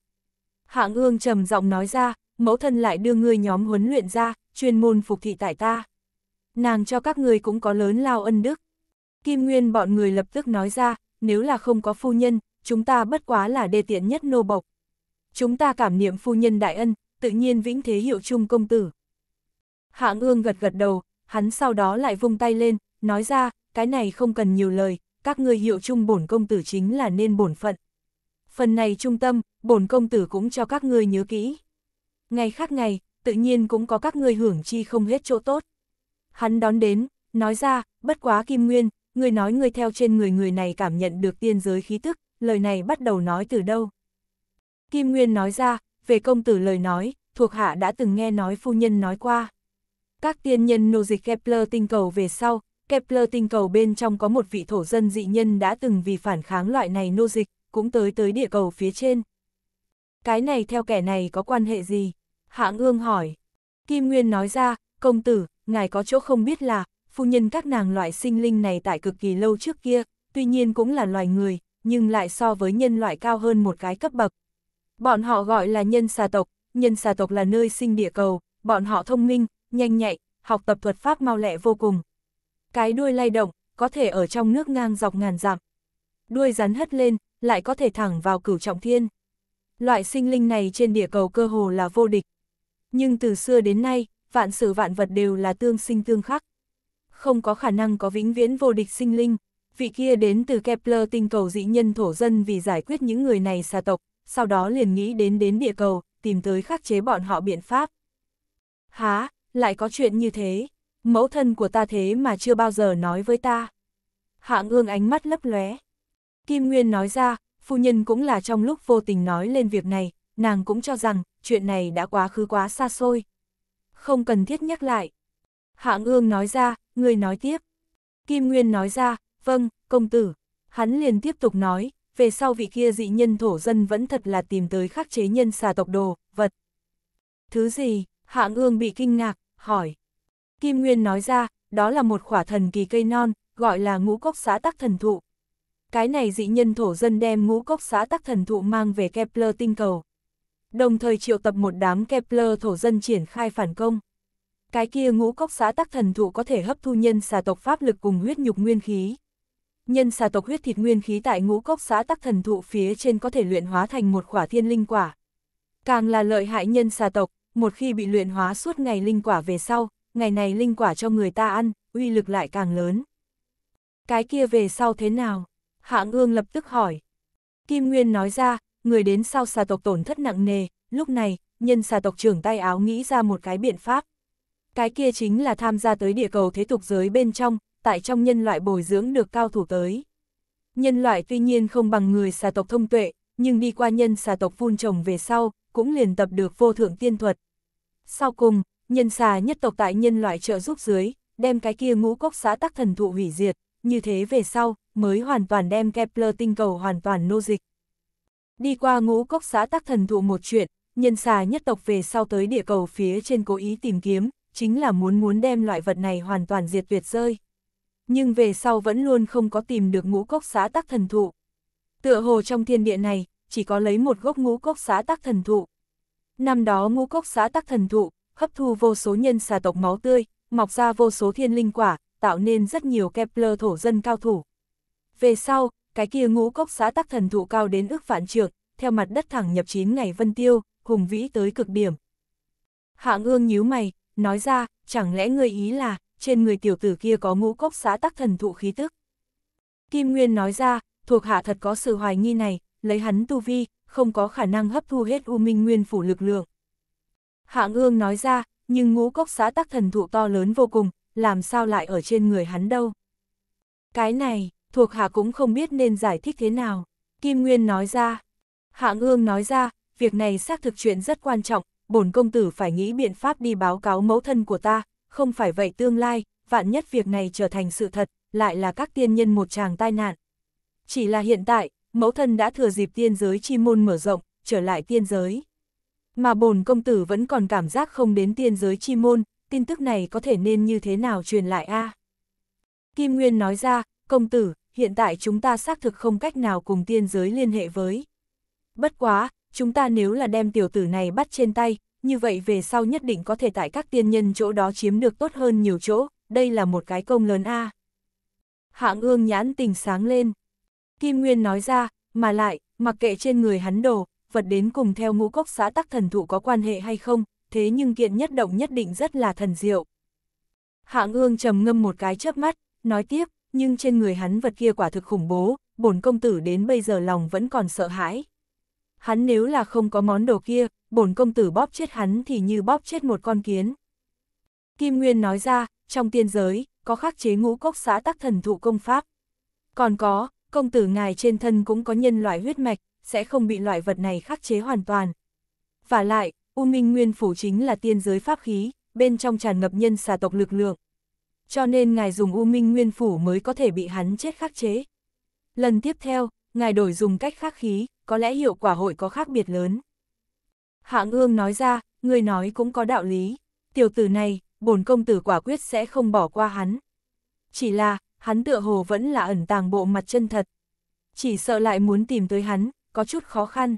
Hạng ương trầm giọng nói ra, mẫu thân lại đưa ngươi nhóm huấn luyện ra, chuyên môn phục thị tại ta nàng cho các người cũng có lớn lao ân đức. Kim Nguyên bọn người lập tức nói ra, nếu là không có phu nhân, chúng ta bất quá là đề tiện nhất nô bộc. Chúng ta cảm niệm phu nhân đại ân, tự nhiên vĩnh thế hiệu chung công tử. Hạng ương gật gật đầu, hắn sau đó lại vung tay lên, nói ra, cái này không cần nhiều lời, các người hiệu chung bổn công tử chính là nên bổn phận. Phần này trung tâm, bổn công tử cũng cho các người nhớ kỹ. Ngày khác ngày, tự nhiên cũng có các người hưởng chi không hết chỗ tốt. Hắn đón đến, nói ra, bất quá Kim Nguyên, người nói người theo trên người người này cảm nhận được tiên giới khí tức, lời này bắt đầu nói từ đâu. Kim Nguyên nói ra, về công tử lời nói, thuộc hạ đã từng nghe nói phu nhân nói qua. Các tiên nhân nô dịch Kepler tinh cầu về sau, Kepler tinh cầu bên trong có một vị thổ dân dị nhân đã từng vì phản kháng loại này nô dịch, cũng tới tới địa cầu phía trên. Cái này theo kẻ này có quan hệ gì? hạng Ương hỏi. Kim Nguyên nói ra, công tử, ngài có chỗ không biết là, phu nhân các nàng loại sinh linh này tại cực kỳ lâu trước kia, tuy nhiên cũng là loài người, nhưng lại so với nhân loại cao hơn một cái cấp bậc. Bọn họ gọi là nhân xà tộc, nhân xà tộc là nơi sinh địa cầu, bọn họ thông minh, nhanh nhạy, học tập thuật pháp mau lẹ vô cùng. Cái đuôi lay động, có thể ở trong nước ngang dọc ngàn dặm. Đuôi rắn hất lên, lại có thể thẳng vào cửu trọng thiên. Loại sinh linh này trên địa cầu cơ hồ là vô địch. Nhưng từ xưa đến nay, vạn sự vạn vật đều là tương sinh tương khắc. Không có khả năng có vĩnh viễn vô địch sinh linh, vị kia đến từ Kepler tinh cầu dị nhân thổ dân vì giải quyết những người này xa tộc, sau đó liền nghĩ đến đến địa cầu, tìm tới khắc chế bọn họ biện pháp. Há, lại có chuyện như thế, mẫu thân của ta thế mà chưa bao giờ nói với ta. Hạng ương ánh mắt lấp lóe. Kim Nguyên nói ra, phu nhân cũng là trong lúc vô tình nói lên việc này, nàng cũng cho rằng, chuyện này đã quá khứ quá xa xôi, không cần thiết nhắc lại. hạng Ương nói ra, người nói tiếp. Kim Nguyên nói ra, vâng, công tử. Hắn liền tiếp tục nói, về sau vị kia dị nhân thổ dân vẫn thật là tìm tới khắc chế nhân xà tộc đồ, vật. Thứ gì? hạng Ương bị kinh ngạc, hỏi. Kim Nguyên nói ra, đó là một khỏa thần kỳ cây non, gọi là ngũ cốc xã tắc thần thụ. Cái này dị nhân thổ dân đem ngũ cốc xã tắc thần thụ mang về Kepler tinh cầu đồng thời triệu tập một đám Kepler thổ dân triển khai phản công. Cái kia ngũ cốc xã tắc thần thụ có thể hấp thu nhân xà tộc pháp lực cùng huyết nhục nguyên khí. Nhân xà tộc huyết thịt nguyên khí tại ngũ cốc xã tắc thần thụ phía trên có thể luyện hóa thành một quả thiên linh quả. Càng là lợi hại nhân xà tộc, một khi bị luyện hóa suốt ngày linh quả về sau, ngày này linh quả cho người ta ăn, uy lực lại càng lớn. Cái kia về sau thế nào? Hạng ương lập tức hỏi. Kim Nguyên nói ra, người đến sau xà tộc tổn thất nặng nề, lúc này, nhân xà tộc trưởng tay áo nghĩ ra một cái biện pháp. Cái kia chính là tham gia tới địa cầu thế tục giới bên trong, tại trong nhân loại bồi dưỡng được cao thủ tới. Nhân loại tuy nhiên không bằng người xà tộc thông tuệ, nhưng đi qua nhân xà tộc phun trồng về sau, cũng liền tập được vô thượng tiên thuật. Sau cùng, nhân xà nhất tộc tại nhân loại trợ giúp dưới, đem cái kia ngũ cốc xã tắc thần thụ hủy diệt, như thế về sau, mới hoàn toàn đem Kepler tinh cầu hoàn toàn nô dịch. Đi qua ngũ cốc xã tắc thần thụ một chuyện, nhân xà nhất tộc về sau tới địa cầu phía trên cố ý tìm kiếm, chính là muốn muốn đem loại vật này hoàn toàn diệt tuyệt rơi. Nhưng về sau vẫn luôn không có tìm được ngũ cốc xã tắc thần thụ. Tựa hồ trong thiên địa này, chỉ có lấy một gốc ngũ cốc xã tắc thần thụ. Năm đó ngũ cốc xã tắc thần thụ, hấp thu vô số nhân xà tộc máu tươi, mọc ra vô số thiên linh quả, tạo nên rất nhiều Kepler thổ dân cao thủ. Về sau, cái kia ngũ cốc xã tắc thần thụ cao đến ước vạn trượng, theo mặt đất thẳng nhập chín ngày vân tiêu, hùng vĩ tới cực điểm. Hạng ương nhíu mày, nói ra, chẳng lẽ ngươi ý là, trên người tiểu tử kia có ngũ cốc xã tắc thần thụ khí tức. Kim Nguyên nói ra, thuộc hạ thật có sự hoài nghi này, lấy hắn tu vi, không có khả năng hấp thu hết U Minh Nguyên phủ lực lượng. Hạng ương nói ra, nhưng ngũ cốc xã tắc thần thụ to lớn vô cùng, làm sao lại ở trên người hắn đâu. Cái này, thuộc hạ cũng không biết nên giải thích thế nào. Kim Nguyên nói ra, Hạng Ương nói ra, việc này xác thực chuyện rất quan trọng, bổn công tử phải nghĩ biện pháp đi báo cáo mẫu thân của ta, không phải vậy tương lai, vạn nhất việc này trở thành sự thật, lại là các tiên nhân một chàng tai nạn. Chỉ là hiện tại, mẫu thân đã thừa dịp tiên giới chi môn mở rộng, trở lại tiên giới. Mà bồn công tử vẫn còn cảm giác không đến tiên giới chi môn, tin tức này có thể nên như thế nào truyền lại a Kim Nguyên nói ra, công tử, hiện tại chúng ta xác thực không cách nào cùng tiên giới liên hệ với. Bất quá, chúng ta nếu là đem tiểu tử này bắt trên tay, như vậy về sau nhất định có thể tại các tiên nhân chỗ đó chiếm được tốt hơn nhiều chỗ, đây là một cái công lớn a. Hạng ương nhãn tình sáng lên. Kim Nguyên nói ra, mà lại, mặc kệ trên người hắn đồ, vật đến cùng theo ngũ cốc xã tắc thần thụ có quan hệ hay không, thế nhưng kiện nhất động nhất định rất là thần diệu. Hạng ương trầm ngâm một cái chớp mắt, nói tiếp, nhưng trên người hắn vật kia quả thực khủng bố, bổn công tử đến bây giờ lòng vẫn còn sợ hãi. Hắn nếu là không có món đồ kia, bổn công tử bóp chết hắn thì như bóp chết một con kiến. Kim Nguyên nói ra, trong tiên giới, có khắc chế ngũ cốc xã tắc thần thụ công pháp. Còn có, công tử ngài trên thân cũng có nhân loại huyết mạch, sẽ không bị loại vật này khắc chế hoàn toàn. Và lại, U Minh Nguyên Phủ chính là tiên giới pháp khí, bên trong tràn ngập nhân xà tộc lực lượng, cho nên ngài dùng U Minh Nguyên Phủ mới có thể bị hắn chết khắc chế. Lần tiếp theo, ngài đổi dùng cách khắc khí, có lẽ hiệu quả hội có khác biệt lớn. Hạng ương nói ra, người nói cũng có đạo lý, tiểu tử này, bổn công tử quả quyết sẽ không bỏ qua hắn. Chỉ là, hắn tựa hồ vẫn là ẩn tàng bộ mặt chân thật. Chỉ sợ lại muốn tìm tới hắn, có chút khó khăn.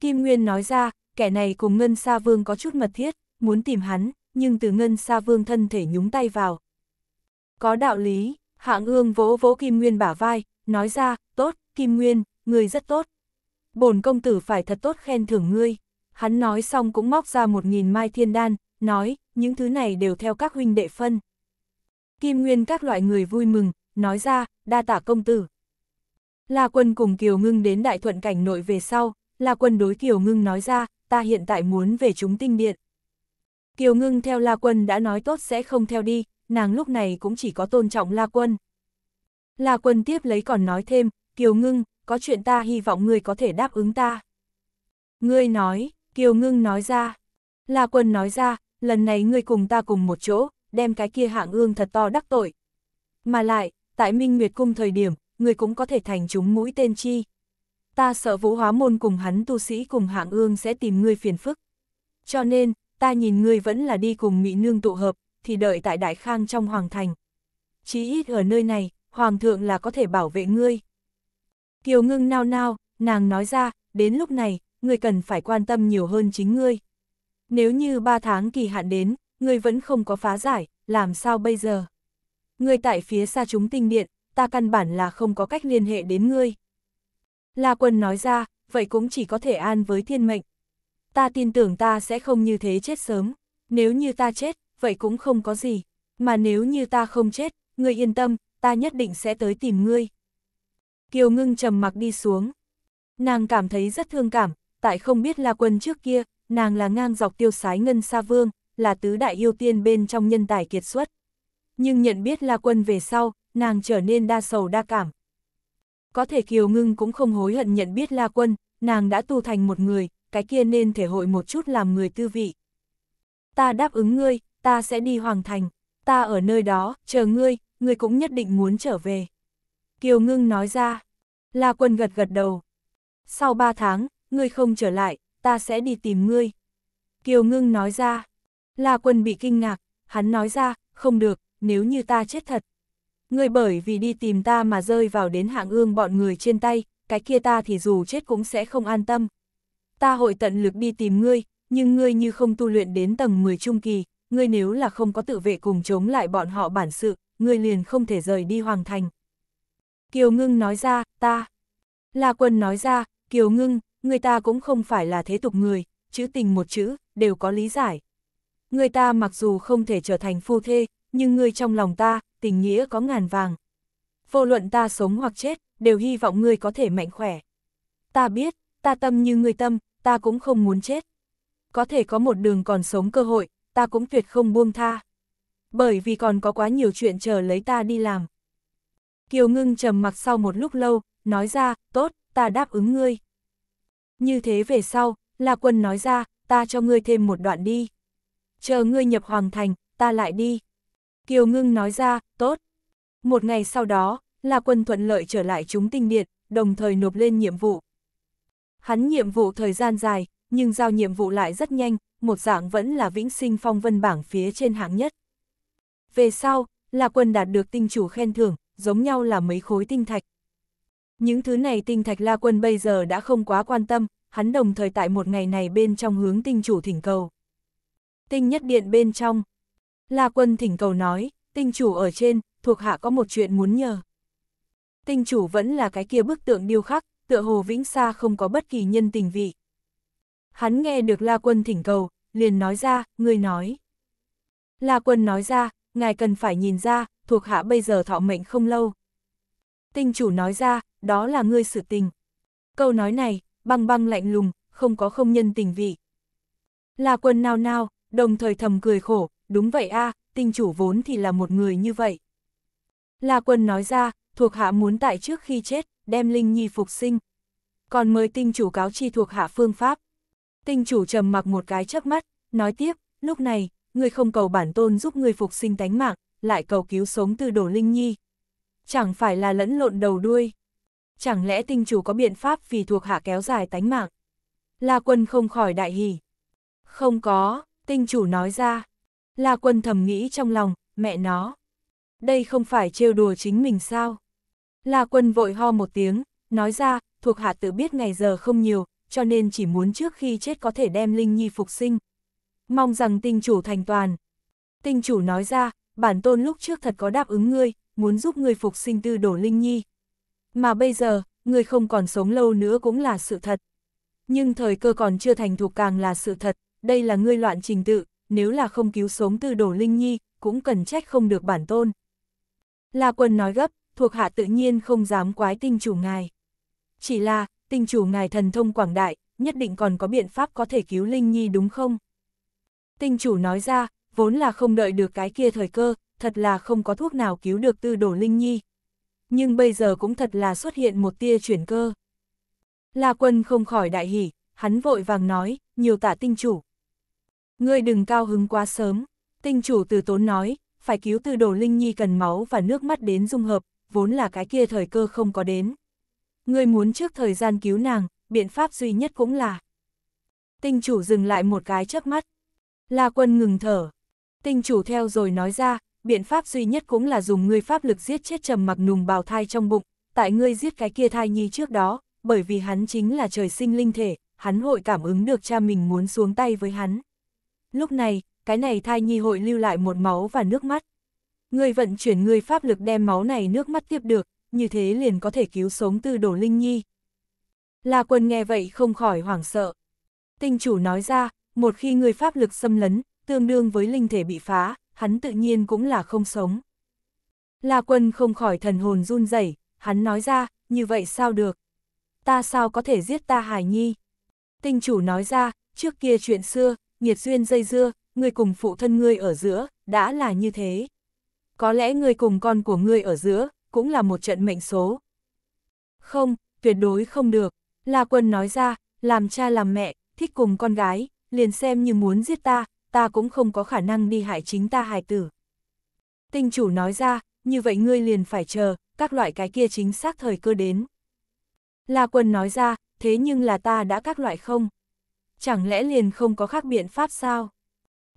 Kim Nguyên nói ra, kẻ này cùng Ngân Sa Vương có chút mật thiết, muốn tìm hắn, nhưng từ ngân xa vương thân thể nhúng tay vào. Có đạo lý, hạng ương vỗ vỗ Kim Nguyên bả vai, nói ra, tốt, Kim Nguyên, người rất tốt. bổn công tử phải thật tốt khen thưởng ngươi. Hắn nói xong cũng móc ra một nghìn mai thiên đan, nói, những thứ này đều theo các huynh đệ phân. Kim Nguyên các loại người vui mừng, nói ra, đa tả công tử. La quân cùng Kiều Ngưng đến đại thuận cảnh nội về sau, La quân đối Kiều Ngưng nói ra, ta hiện tại muốn về chúng tinh điện. Kiều Ngưng theo La Quân đã nói tốt sẽ không theo đi, nàng lúc này cũng chỉ có tôn trọng La Quân. La Quân tiếp lấy còn nói thêm, Kiều Ngưng, có chuyện ta hy vọng ngươi có thể đáp ứng ta. Ngươi nói, Kiều Ngưng nói ra. La Quân nói ra, lần này ngươi cùng ta cùng một chỗ, đem cái kia hạng ương thật to đắc tội. Mà lại, tại Minh Nguyệt Cung thời điểm, ngươi cũng có thể thành chúng mũi tên chi. Ta sợ vũ hóa môn cùng hắn tu sĩ cùng hạng ương sẽ tìm ngươi phiền phức. Cho nên, ta nhìn ngươi vẫn là đi cùng Mỹ Nương tụ hợp, thì đợi tại Đại Khang trong Hoàng Thành. Chí ít ở nơi này, Hoàng thượng là có thể bảo vệ ngươi. Kiều ngưng nao nao, nàng nói ra, đến lúc này, ngươi cần phải quan tâm nhiều hơn chính ngươi. Nếu như ba tháng kỳ hạn đến, ngươi vẫn không có phá giải, làm sao bây giờ? Ngươi tại phía xa chúng tinh điện, ta căn bản là không có cách liên hệ đến ngươi. La quân nói ra, vậy cũng chỉ có thể an với thiên mệnh, ta tin tưởng ta sẽ không như thế chết sớm, nếu như ta chết, vậy cũng không có gì, mà nếu như ta không chết, ngươi yên tâm, ta nhất định sẽ tới tìm ngươi. Kiều ngưng trầm mặc đi xuống. Nàng cảm thấy rất thương cảm, tại không biết là quân trước kia, nàng là ngang dọc tiêu sái ngân xa vương, là tứ đại yêu tiên bên trong nhân tài kiệt xuất. Nhưng nhận biết là quân về sau, nàng trở nên đa sầu đa cảm. Có thể Kiều Ngưng cũng không hối hận nhận biết La Quân, nàng đã tu thành một người, cái kia nên thể hội một chút làm người tư vị. Ta đáp ứng ngươi, ta sẽ đi hoàng thành, ta ở nơi đó, chờ ngươi, ngươi cũng nhất định muốn trở về. Kiều ngưng nói ra, La Quân gật gật đầu. Sau ba tháng, ngươi không trở lại, ta sẽ đi tìm ngươi. Kiều ngưng nói ra, La Quân bị kinh ngạc, hắn nói ra, không được, nếu như ta chết thật. Ngươi bởi vì đi tìm ta mà rơi vào đến hạng ương bọn người trên tay, cái kia ta thì dù chết cũng sẽ không an tâm, ta hội tận lực đi tìm ngươi, nhưng ngươi như không tu luyện đến tầng 10 trung kỳ, ngươi nếu là không có tự vệ cùng chống lại bọn họ bản sự, ngươi liền không thể rời đi hoàng thành. Kiều Ngưng nói ra, ta. La Quân nói ra, Kiều Ngưng, người ta cũng không phải là thế tục người, chữ tình một chữ, đều có lý giải. Người ta mặc dù không thể trở thành phu thê, nhưng ngươi trong lòng ta, tình nghĩa có ngàn vàng. Vô luận ta sống hoặc chết, đều hy vọng ngươi có thể mạnh khỏe. Ta biết, ta tâm như ngươi tâm, ta cũng không muốn chết. Có thể có một đường còn sống cơ hội, ta cũng tuyệt không buông tha. Bởi vì còn có quá nhiều chuyện chờ lấy ta đi làm. Kiều ngưng trầm mặc sau một lúc lâu, nói ra, tốt, ta đáp ứng ngươi. Như thế về sau, là Quân nói ra, ta cho ngươi thêm một đoạn đi. Chờ ngươi nhập Hoàng Thành, ta lại đi. Kiều ngưng nói ra, tốt. Một ngày sau đó, là Quân thuận lợi trở lại chúng tinh điện, đồng thời nộp lên nhiệm vụ. Hắn nhiệm vụ thời gian dài, nhưng giao nhiệm vụ lại rất nhanh, một dạng vẫn là vĩnh sinh phong vân bảng phía trên hạng nhất. Về sau, là quân đạt được tinh chủ khen thưởng, giống nhau là mấy khối tinh thạch. Những thứ này tinh thạch La Quân bây giờ đã không quá quan tâm, hắn đồng thời tại một ngày này bên trong hướng tinh chủ thỉnh cầu. Tinh nhất điện bên trong. La Quân thỉnh cầu nói, tinh chủ ở trên, thuộc hạ có một chuyện muốn nhờ. Tinh chủ vẫn là cái kia bức tượng điêu khắc, tựa hồ vĩnh xa không có bất kỳ nhân tình vị. Hắn nghe được La Quân thỉnh cầu, liền nói ra, người nói. La Quân nói ra, ngài cần phải nhìn ra, thuộc hạ bây giờ thọ mệnh không lâu. Tinh chủ nói ra, đó là ngươi sự tình. Câu nói này, băng băng lạnh lùng, không có không nhân tình vị. La Quân nao nao, đồng thời thầm cười khổ, đúng vậy a, tinh chủ vốn thì là một người như vậy. La Quân nói ra, thuộc hạ muốn tại trước khi chết, đem Linh Nhi phục sinh. Còn mời tinh chủ cáo chi thuộc hạ phương pháp. Tinh chủ trầm mặc một cái chớp mắt, nói tiếp, lúc này, người không cầu bản tôn giúp người phục sinh tánh mạng, lại cầu cứu sống từ đổ Linh Nhi. Chẳng phải là lẫn lộn đầu đuôi. Chẳng lẽ tinh chủ có biện pháp vì thuộc hạ kéo dài tánh mạng? La quân không khỏi đại hỉ. Không có, tinh chủ nói ra. La quân thầm nghĩ trong lòng, mẹ nó, đây không phải trêu đùa chính mình sao? La quân vội ho một tiếng, nói ra, thuộc hạ tự biết ngày giờ không nhiều, cho nên chỉ muốn trước khi chết có thể đem Linh Nhi phục sinh. Mong rằng tinh chủ thành toàn. Tinh chủ nói ra, bản tôn lúc trước thật có đáp ứng ngươi, muốn giúp ngươi phục sinh tư đổ Linh Nhi. Mà bây giờ, ngươi không còn sống lâu nữa cũng là sự thật. Nhưng thời cơ còn chưa thành thục càng là sự thật, đây là ngươi loạn trình tự, nếu là không cứu sống tư đổ Linh Nhi, cũng cần trách không được bản tôn. La quân nói gấp, thuộc hạ tự nhiên không dám quái tinh chủ ngài. Chỉ là, tinh chủ ngài thần thông quảng đại, nhất định còn có biện pháp có thể cứu Linh Nhi đúng không? Tinh chủ nói ra, vốn là không đợi được cái kia thời cơ, thật là không có thuốc nào cứu được tư đổ Linh Nhi. Nhưng bây giờ cũng thật là xuất hiện một tia chuyển cơ. La quân không khỏi đại hỉ, hắn vội vàng nói, nhiều tạ tinh chủ. Ngươi đừng cao hứng quá sớm, tinh chủ từ tốn nói, phải cứu từ đồ Linh Nhi cần máu và nước mắt đến dung hợp, vốn là cái kia thời cơ không có đến. Người muốn trước thời gian cứu nàng, biện pháp duy nhất cũng là. Tinh chủ dừng lại một cái chớp mắt. La quân ngừng thở. Tinh chủ theo rồi nói ra, biện pháp duy nhất cũng là dùng ngươi pháp lực giết chết trầm mặc nùng bào thai trong bụng, tại ngươi giết cái kia thai nhi trước đó, bởi vì hắn chính là trời sinh linh thể, hắn hội cảm ứng được cha mình muốn xuống tay với hắn. Lúc này, cái này thai nhi hội lưu lại một máu và nước mắt. Người vận chuyển người pháp lực đem máu này nước mắt tiếp được, như thế liền có thể cứu sống từ đổ linh nhi. La quân nghe vậy không khỏi hoảng sợ. Tinh chủ nói ra, một khi người pháp lực xâm lấn, tương đương với linh thể bị phá, hắn tự nhiên cũng là không sống. La quân không khỏi thần hồn run rẩy, hắn nói ra, như vậy sao được? Ta sao có thể giết ta hải nhi? Tinh chủ nói ra, trước kia chuyện xưa, nghiệt duyên dây dưa, người cùng phụ thân ngươi ở giữa, đã là như thế. Có lẽ người cùng con của ngươi ở giữa, cũng là một trận mệnh số. Không, tuyệt đối không được, La Quân nói ra, làm cha làm mẹ, thích cùng con gái, liền xem như muốn giết ta, ta cũng không có khả năng đi hại chính ta hài tử. Tinh chủ nói ra, như vậy ngươi liền phải chờ, các loại cái kia chính xác thời cơ đến. La Quân nói ra, thế nhưng là ta đã các loại không? Chẳng lẽ liền không có khác biện pháp sao?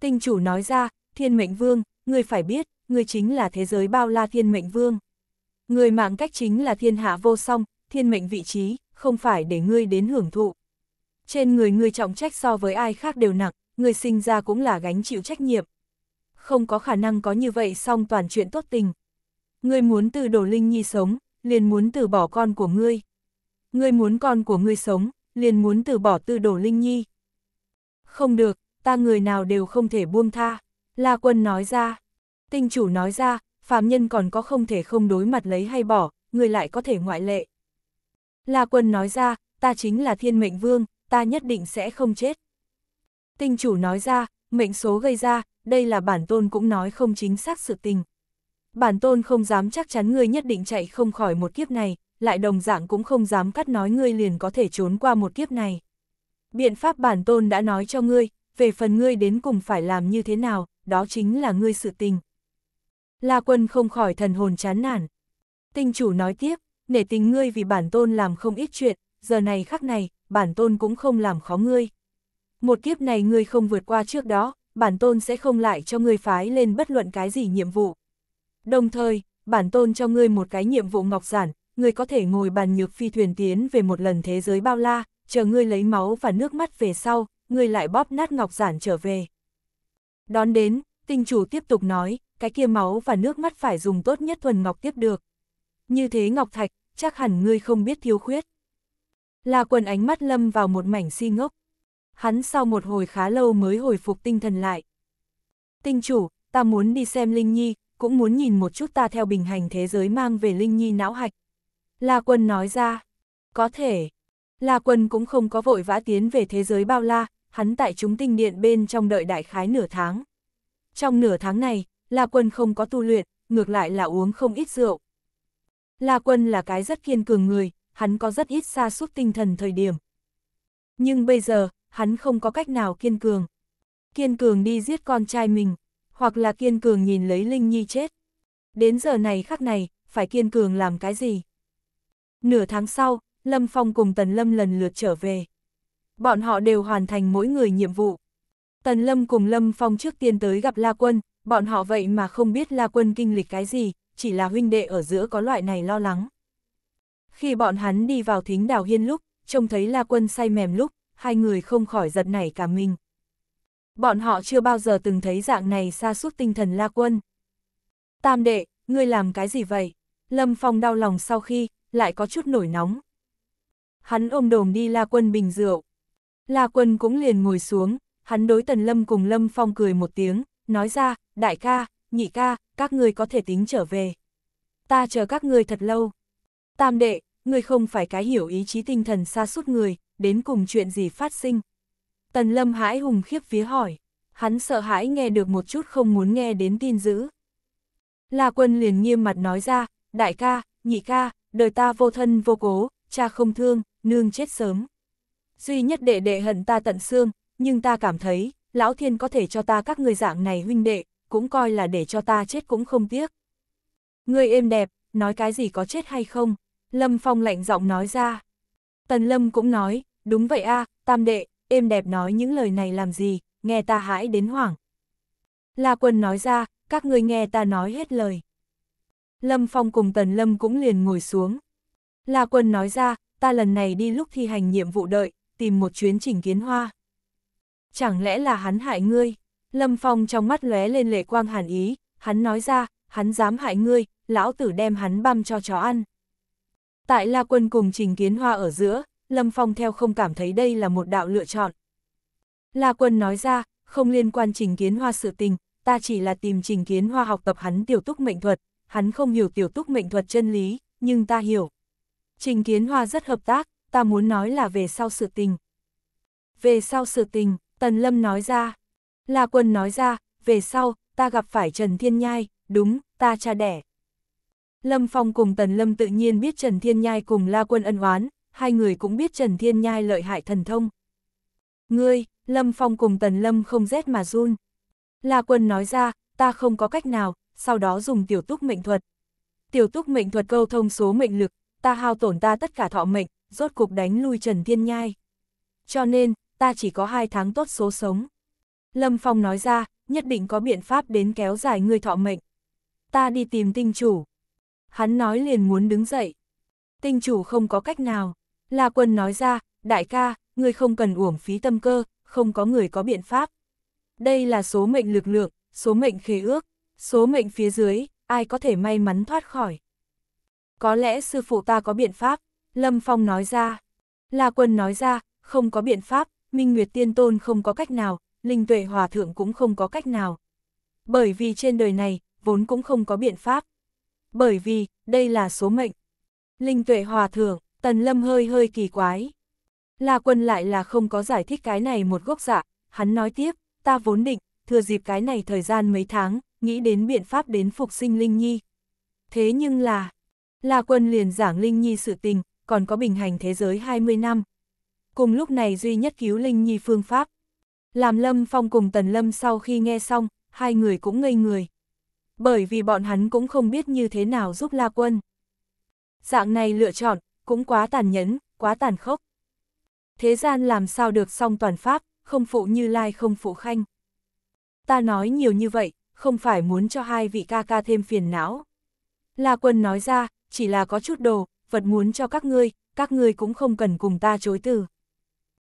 Tinh chủ nói ra, thiên mệnh vương, người phải biết, người chính là thế giới bao la thiên mệnh vương. Người mạng cách chính là thiên hạ vô song, thiên mệnh vị trí, không phải để ngươi đến hưởng thụ. Trên người ngươi trọng trách so với ai khác đều nặng, người sinh ra cũng là gánh chịu trách nhiệm. Không có khả năng có như vậy song toàn chuyện tốt tình. Ngươi muốn từ đổ linh nhi sống, liền muốn từ bỏ con của ngươi. Ngươi muốn con của ngươi sống, liền muốn từ bỏ từ đổ linh nhi. Không được, ta người nào đều không thể buông tha. La quân nói ra, tinh chủ nói ra, phàm nhân còn có không thể không đối mặt lấy hay bỏ, người lại có thể ngoại lệ. La quân nói ra, ta chính là thiên mệnh vương, ta nhất định sẽ không chết. Tinh chủ nói ra, mệnh số gây ra, đây là bản tôn cũng nói không chính xác sự tình. Bản tôn không dám chắc chắn ngươi nhất định chạy không khỏi một kiếp này, lại đồng dạng cũng không dám cắt nói ngươi liền có thể trốn qua một kiếp này. Biện pháp bản tôn đã nói cho ngươi, về phần ngươi đến cùng phải làm như thế nào, đó chính là ngươi sự tình. La quân không khỏi thần hồn chán nản. Tinh chủ nói tiếp, nể tình ngươi vì bản tôn làm không ít chuyện, giờ này khắc này, bản tôn cũng không làm khó ngươi. Một kiếp này ngươi không vượt qua trước đó, bản tôn sẽ không lại cho ngươi phái lên bất luận cái gì nhiệm vụ. Đồng thời, bản tôn cho ngươi một cái nhiệm vụ ngọc giản, ngươi có thể ngồi bàn nhược phi thuyền tiến về một lần thế giới bao la, chờ ngươi lấy máu và nước mắt về sau, ngươi lại bóp nát ngọc giản trở về. Đón đến, tinh chủ tiếp tục nói, cái kia máu và nước mắt phải dùng tốt nhất thuần ngọc tiếp được. Như thế ngọc thạch, chắc hẳn ngươi không biết thiếu khuyết. Là quần ánh mắt lâm vào một mảnh si ngốc. Hắn sau một hồi khá lâu mới hồi phục tinh thần lại. Tinh chủ, ta muốn đi xem Linh Nhi, cũng muốn nhìn một chút ta theo bình hành thế giới mang về Linh Nhi não hạch. La quần nói ra, có thể. La quần cũng không có vội vã tiến về thế giới bao la, hắn tại chúng tinh điện bên trong đợi đại khái nửa tháng. Trong nửa tháng này, La Quân không có tu luyện, ngược lại là uống không ít rượu. La Quân là cái rất kiên cường người, hắn có rất ít xa suốt tinh thần thời điểm. Nhưng bây giờ, hắn không có cách nào kiên cường. Kiên cường đi giết con trai mình, hoặc là kiên cường nhìn lấy Linh Nhi chết. Đến giờ này khắc này, phải kiên cường làm cái gì? Nửa tháng sau, Lâm Phong cùng Tần Lâm lần lượt trở về bọn họ đều hoàn thành mỗi người nhiệm vụ. Tần Lâm cùng Lâm Phong trước tiên tới gặp La Quân, bọn họ vậy mà không biết La Quân kinh lịch cái gì, chỉ là huynh đệ ở giữa có loại này lo lắng. Khi bọn hắn đi vào thính đào hiên lúc, trông thấy La Quân say mềm lúc, hai người không khỏi giật nảy cả mình. Bọn họ chưa bao giờ từng thấy dạng này xa suốt tinh thần La Quân. Tam đệ, ngươi làm cái gì vậy? Lâm Phong đau lòng sau khi, lại có chút nổi nóng. Hắn ôm đồm đi La Quân bình rượu, La Quân cũng liền ngồi xuống, hắn đối Tần Lâm cùng Lâm Phong cười một tiếng, nói ra, đại ca, nhị ca, các ngươi có thể tính trở về. Ta chờ các ngươi thật lâu. Tam đệ, ngươi không phải cái hiểu ý chí tinh thần xa suốt người, đến cùng chuyện gì phát sinh. Tần Lâm hãi hùng khiếp phía hỏi, hắn sợ hãi nghe được một chút không muốn nghe đến tin dữ. La Quân liền nghiêm mặt nói ra, đại ca, nhị ca, đời ta vô thân vô cố, cha không thương, nương chết sớm duy nhất đệ đệ hận ta tận xương, nhưng ta cảm thấy, lão thiên có thể cho ta các người dạng này huynh đệ, cũng coi là để cho ta chết cũng không tiếc. Người êm đẹp, nói cái gì có chết hay không? Lâm Phong lạnh giọng nói ra. Tần Lâm cũng nói, đúng vậy a tam đệ, êm đẹp nói những lời này làm gì, nghe ta hãi đến hoảng. La Quân nói ra, các ngươi nghe ta nói hết lời. Lâm Phong cùng Tần Lâm cũng liền ngồi xuống. La Quân nói ra, ta lần này đi lúc thi hành nhiệm vụ đợi, tìm một chuyến trình kiến hoa. Chẳng lẽ là hắn hại ngươi? Lâm Phong trong mắt lóe lên lệ quang hàn ý, hắn nói ra, hắn dám hại ngươi, lão tử đem hắn băm cho chó ăn. Tại La Quân cùng Trình Kiến Hoa ở giữa, Lâm Phong theo không cảm thấy đây là một đạo lựa chọn. La Quân nói ra, không liên quan Trình Kiến Hoa sự tình, ta chỉ là tìm Trình Kiến Hoa học tập hắn tiểu túc mệnh thuật, hắn không hiểu tiểu túc mệnh thuật chân lý, nhưng ta hiểu. Trình Kiến Hoa rất hợp tác, ta muốn nói là về sau sự tình. Về sau sự tình, Tần Lâm nói ra. La Quân nói ra, về sau, ta gặp phải Trần Thiên Nhai, đúng, ta cha đẻ. Lâm Phong cùng Tần Lâm tự nhiên biết Trần Thiên Nhai cùng La Quân ân oán, hai người cũng biết Trần Thiên Nhai lợi hại thần thông. Ngươi, Lâm Phong cùng Tần Lâm không rét mà run. La Quân nói ra, ta không có cách nào, sau đó dùng tiểu túc mệnh thuật. Tiểu túc mệnh thuật câu thông số mệnh lực, ta hao tổn ta tất cả thọ mệnh, rốt cục đánh lui Trần Thiên Nhai. Cho nên, ta chỉ có hai tháng tốt số sống. Lâm Phong nói ra, nhất định có biện pháp đến kéo dài người thọ mệnh. Ta đi tìm tinh chủ. Hắn nói liền muốn đứng dậy. Tinh chủ không có cách nào. La quân nói ra, đại ca, ngươi không cần uổng phí tâm cơ, không có người có biện pháp. Đây là số mệnh lực lượng, số mệnh khế ước, số mệnh phía dưới, ai có thể may mắn thoát khỏi. Có lẽ sư phụ ta có biện pháp, Lâm Phong nói ra. La Quân nói ra, không có biện pháp, Minh Nguyệt Tiên Tôn không có cách nào, Linh Tuệ Hòa Thượng cũng không có cách nào. Bởi vì trên đời này, vốn cũng không có biện pháp. Bởi vì, đây là số mệnh. Linh Tuệ Hòa Thượng, Tần Lâm hơi hơi kỳ quái. La Quân lại là không có giải thích cái này một gốc dạ, hắn nói tiếp, ta vốn định, thừa dịp cái này thời gian mấy tháng, nghĩ đến biện pháp đến phục sinh Linh Nhi. Thế nhưng là, La Quân liền giảng Linh Nhi sự tình, còn có bình hành thế giới 20 năm. Cùng lúc này duy nhất cứu Linh Nhi phương pháp. Làm Lâm Phong cùng Tần Lâm sau khi nghe xong, hai người cũng ngây người. Bởi vì bọn hắn cũng không biết như thế nào giúp La Quân. Dạng này lựa chọn, cũng quá tàn nhẫn, quá tàn khốc. Thế gian làm sao được xong toàn pháp, không phụ như lai không phụ khanh. Ta nói nhiều như vậy, không phải muốn cho hai vị ca ca thêm phiền não. La Quân nói ra, chỉ là có chút đồ, phật muốn cho các ngươi, các ngươi cũng không cần cùng ta chối từ.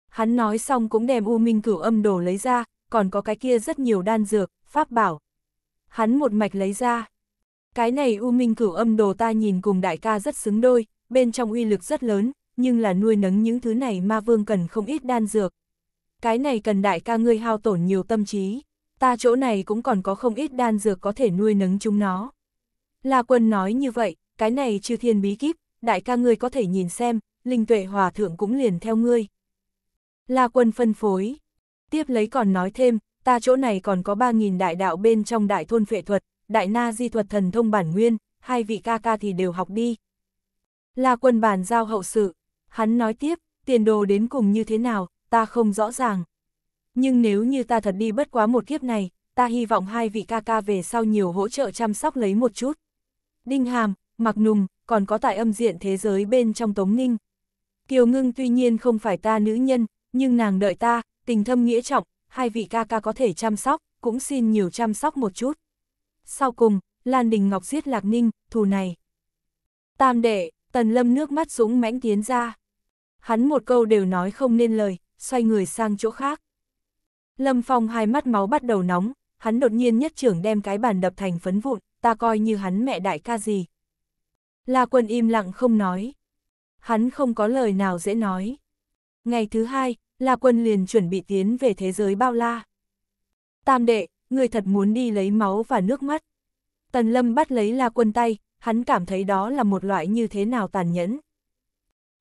Hắn nói xong cũng đem U Minh cửu âm đồ lấy ra, còn có cái kia rất nhiều đan dược, pháp bảo. Hắn một mạch lấy ra. Cái này U Minh cửu âm đồ ta nhìn cùng đại ca rất xứng đôi, bên trong uy lực rất lớn, nhưng là nuôi nấng những thứ này ma vương cần không ít đan dược. Cái này cần đại ca ngươi hao tổn nhiều tâm trí, ta chỗ này cũng còn có không ít đan dược có thể nuôi nấng chúng nó. La quân nói như vậy, cái này chư thiên bí kíp, đại ca ngươi có thể nhìn xem, linh tuệ hòa thượng cũng liền theo ngươi. La quân phân phối. Tiếp lấy còn nói thêm, ta chỗ này còn có 3.000 đại đạo bên trong đại thôn phệ thuật, đại na di thuật thần thông bản nguyên, hai vị ca ca thì đều học đi. La quân bàn giao hậu sự, hắn nói tiếp, tiền đồ đến cùng như thế nào, ta không rõ ràng. Nhưng nếu như ta thật đi bất quá một kiếp này, ta hy vọng hai vị ca ca về sau nhiều hỗ trợ chăm sóc lấy một chút. Đinh Hàm, Mạc Nùng, còn có tại âm diện thế giới bên trong Tống Ninh. Kiều Ngưng tuy nhiên không phải ta nữ nhân, nhưng nàng đợi ta, tình thâm nghĩa trọng, hai vị ca ca có thể chăm sóc, cũng xin nhiều chăm sóc một chút. Sau cùng, Lan Đình Ngọc giết Lạc Ninh, thù này. Tam đệ, Tần Lâm nước mắt dũng mãnh tiến ra. Hắn một câu đều nói không nên lời, xoay người sang chỗ khác. Lâm Phong hai mắt máu bắt đầu nóng, hắn đột nhiên nhất trưởng đem cái bàn đập thành phấn vụn, ta coi như hắn mẹ đại ca gì, La Quân im lặng không nói. Hắn không có lời nào dễ nói. Ngày thứ hai, La Quân liền chuẩn bị tiến về thế giới bao la. Tam đệ, người thật muốn đi lấy máu và nước mắt. Tần Lâm bắt lấy La Quân tay, hắn cảm thấy đó là một loại như thế nào tàn nhẫn.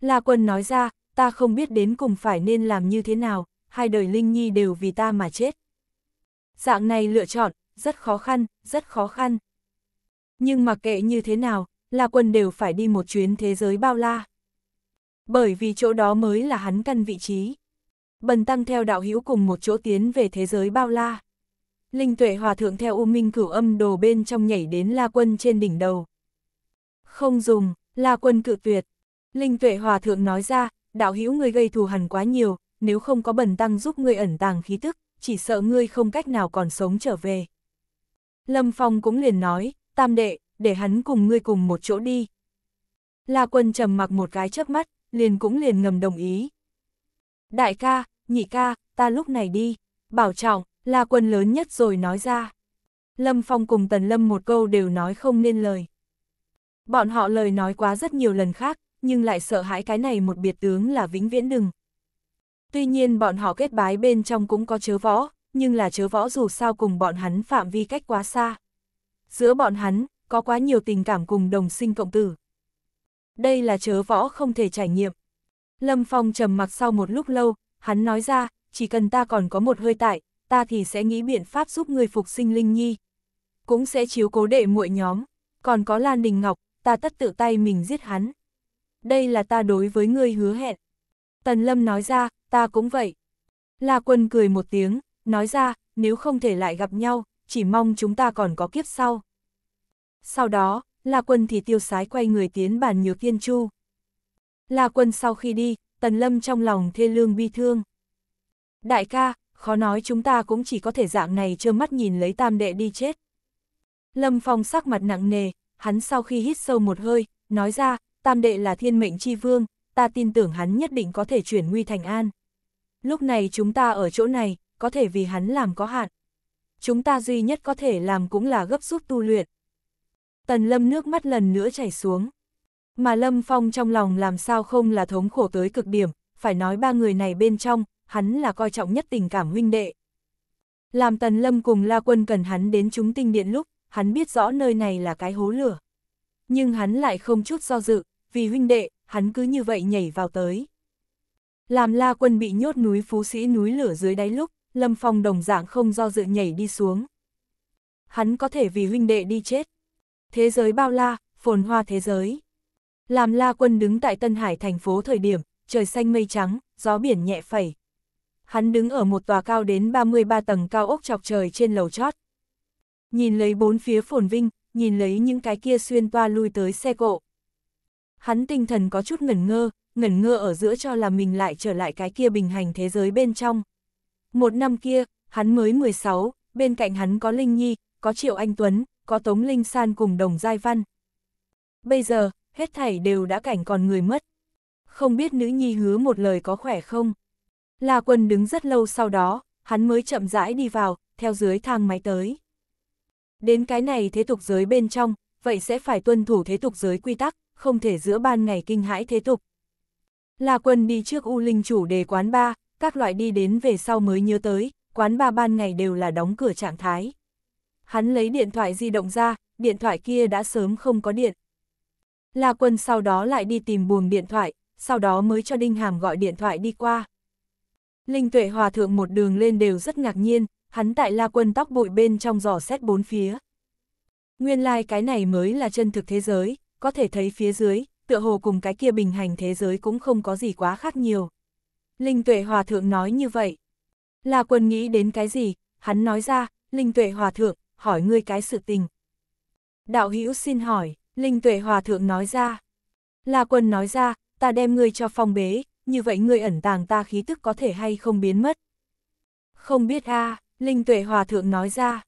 La Quân nói ra, ta không biết đến cùng phải nên làm như thế nào, hai đời Linh Nhi đều vì ta mà chết. Dạng này lựa chọn, rất khó khăn, rất khó khăn. Nhưng mà kệ như thế nào, La Quân đều phải đi một chuyến thế giới bao la. Bởi vì chỗ đó mới là hắn căn vị trí. Bần tăng theo đạo hữu cùng một chỗ tiến về thế giới bao la. Linh tuệ hòa thượng theo U Minh cửu âm đồ bên trong nhảy đến La Quân trên đỉnh đầu. Không dùng, La Quân cự tuyệt. Linh tuệ hòa thượng nói ra, đạo hữu người gây thù hằn quá nhiều, nếu không có bần tăng giúp ngươi ẩn tàng khí tức, chỉ sợ ngươi không cách nào còn sống trở về. Lâm Phong cũng liền nói, tam đệ, để hắn cùng ngươi cùng một chỗ đi. La quân trầm mặc một cái chớp mắt, liền cũng liền ngầm đồng ý. Đại ca, nhị ca, ta lúc này đi, bảo trọng, La quân lớn nhất rồi nói ra. Lâm Phong cùng Tần Lâm một câu đều nói không nên lời. Bọn họ lời nói quá rất nhiều lần khác, nhưng lại sợ hãi cái này một biệt tướng là vĩnh viễn đừng. Tuy nhiên bọn họ kết bái bên trong cũng có chớ võ, nhưng là chớ võ dù sao cùng bọn hắn phạm vi cách quá xa. Giữa bọn hắn, có quá nhiều tình cảm cùng đồng sinh cộng tử. Đây là chớ võ không thể trải nghiệm. Lâm Phong trầm mặc sau một lúc lâu, hắn nói ra, chỉ cần ta còn có một hơi tại, ta thì sẽ nghĩ biện pháp giúp người phục sinh Linh Nhi. Cũng sẽ chiếu cố đệ muội nhóm, còn có Lan Đình Ngọc, ta tất tự tay mình giết hắn. Đây là ta đối với ngươi hứa hẹn. Tần Lâm nói ra, ta cũng vậy. La Quân cười một tiếng, nói ra, nếu không thể lại gặp nhau, chỉ mong chúng ta còn có kiếp sau. Sau đó, La Quân thì tiêu sái quay người tiến bàn nhược Thiên chu. La Quân sau khi đi, Tần Lâm trong lòng thê lương bi thương. Đại ca, khó nói chúng ta cũng chỉ có thể dạng này trơ mắt nhìn lấy tam đệ đi chết. Lâm Phong sắc mặt nặng nề, hắn sau khi hít sâu một hơi, nói ra, tam đệ là thiên mệnh chi vương, ta tin tưởng hắn nhất định có thể chuyển nguy thành an. Lúc này chúng ta ở chỗ này, có thể vì hắn làm có hạn. Chúng ta duy nhất có thể làm cũng là gấp rút tu luyện, Tần Lâm nước mắt lần nữa chảy xuống. Mà Lâm Phong trong lòng làm sao không là thống khổ tới cực điểm, phải nói ba người này bên trong, hắn là coi trọng nhất tình cảm huynh đệ. Làm Tần Lâm cùng La Quân cần hắn đến chúng tinh điện lúc, hắn biết rõ nơi này là cái hố lửa. Nhưng hắn lại không chút do dự, vì huynh đệ, hắn cứ như vậy nhảy vào tới. Làm La Quân bị nhốt núi Phú Sĩ núi lửa dưới đáy lúc, Lâm Phong đồng dạng không do dự nhảy đi xuống. Hắn có thể vì huynh đệ đi chết, thế giới bao la, phồn hoa thế giới. Làm la quân đứng tại Tân Hải thành phố thời điểm, trời xanh mây trắng, gió biển nhẹ phẩy. Hắn đứng ở một tòa cao đến 33 tầng cao ốc chọc trời trên lầu chót. Nhìn lấy bốn phía phồn vinh, nhìn lấy những cái kia xuyên toa lui tới xe cộ. Hắn tinh thần có chút ngẩn ngơ, ngẩn ngơ ở giữa cho là mình lại trở lại cái kia bình hành thế giới bên trong. Một năm kia, hắn mới 16, bên cạnh hắn có Linh Nhi, có Triệu Anh Tuấn, có Tống Linh San cùng đồng giai văn. Bây giờ, hết thảy đều đã cảnh còn người mất. Không biết nữ nhi hứa một lời có khỏe không? La quân đứng rất lâu sau đó, hắn mới chậm rãi đi vào, theo dưới thang máy tới. Đến cái này thế tục giới bên trong, vậy sẽ phải tuân thủ thế tục giới quy tắc, không thể giữa ban ngày kinh hãi thế tục. La quân đi trước U Linh chủ đề quán ba, các loại đi đến về sau mới nhớ tới, quán ba ban ngày đều là đóng cửa trạng thái hắn lấy điện thoại di động ra, điện thoại kia đã sớm không có điện. La Quân sau đó lại đi tìm buồng điện thoại, sau đó mới cho Đinh Hàm gọi điện thoại đi qua. Linh Tuệ Hòa Thượng một đường lên đều rất ngạc nhiên, hắn tại La Quân tóc bụi bên trong giò xét bốn phía. Nguyên lai like cái này mới là chân thực thế giới, có thể thấy phía dưới, tựa hồ cùng cái kia bình hành thế giới cũng không có gì quá khác nhiều. Linh Tuệ Hòa Thượng nói như vậy. La Quân nghĩ đến cái gì, hắn nói ra, Linh Tuệ Hòa Thượng, hỏi ngươi cái sự tình. Đạo hữu xin hỏi, Linh Tuệ Hòa Thượng nói ra. La Quân nói ra, ta đem ngươi cho phong bế, như vậy ngươi ẩn tàng ta khí tức có thể hay không biến mất. Không biết a Linh Tuệ Hòa Thượng nói ra.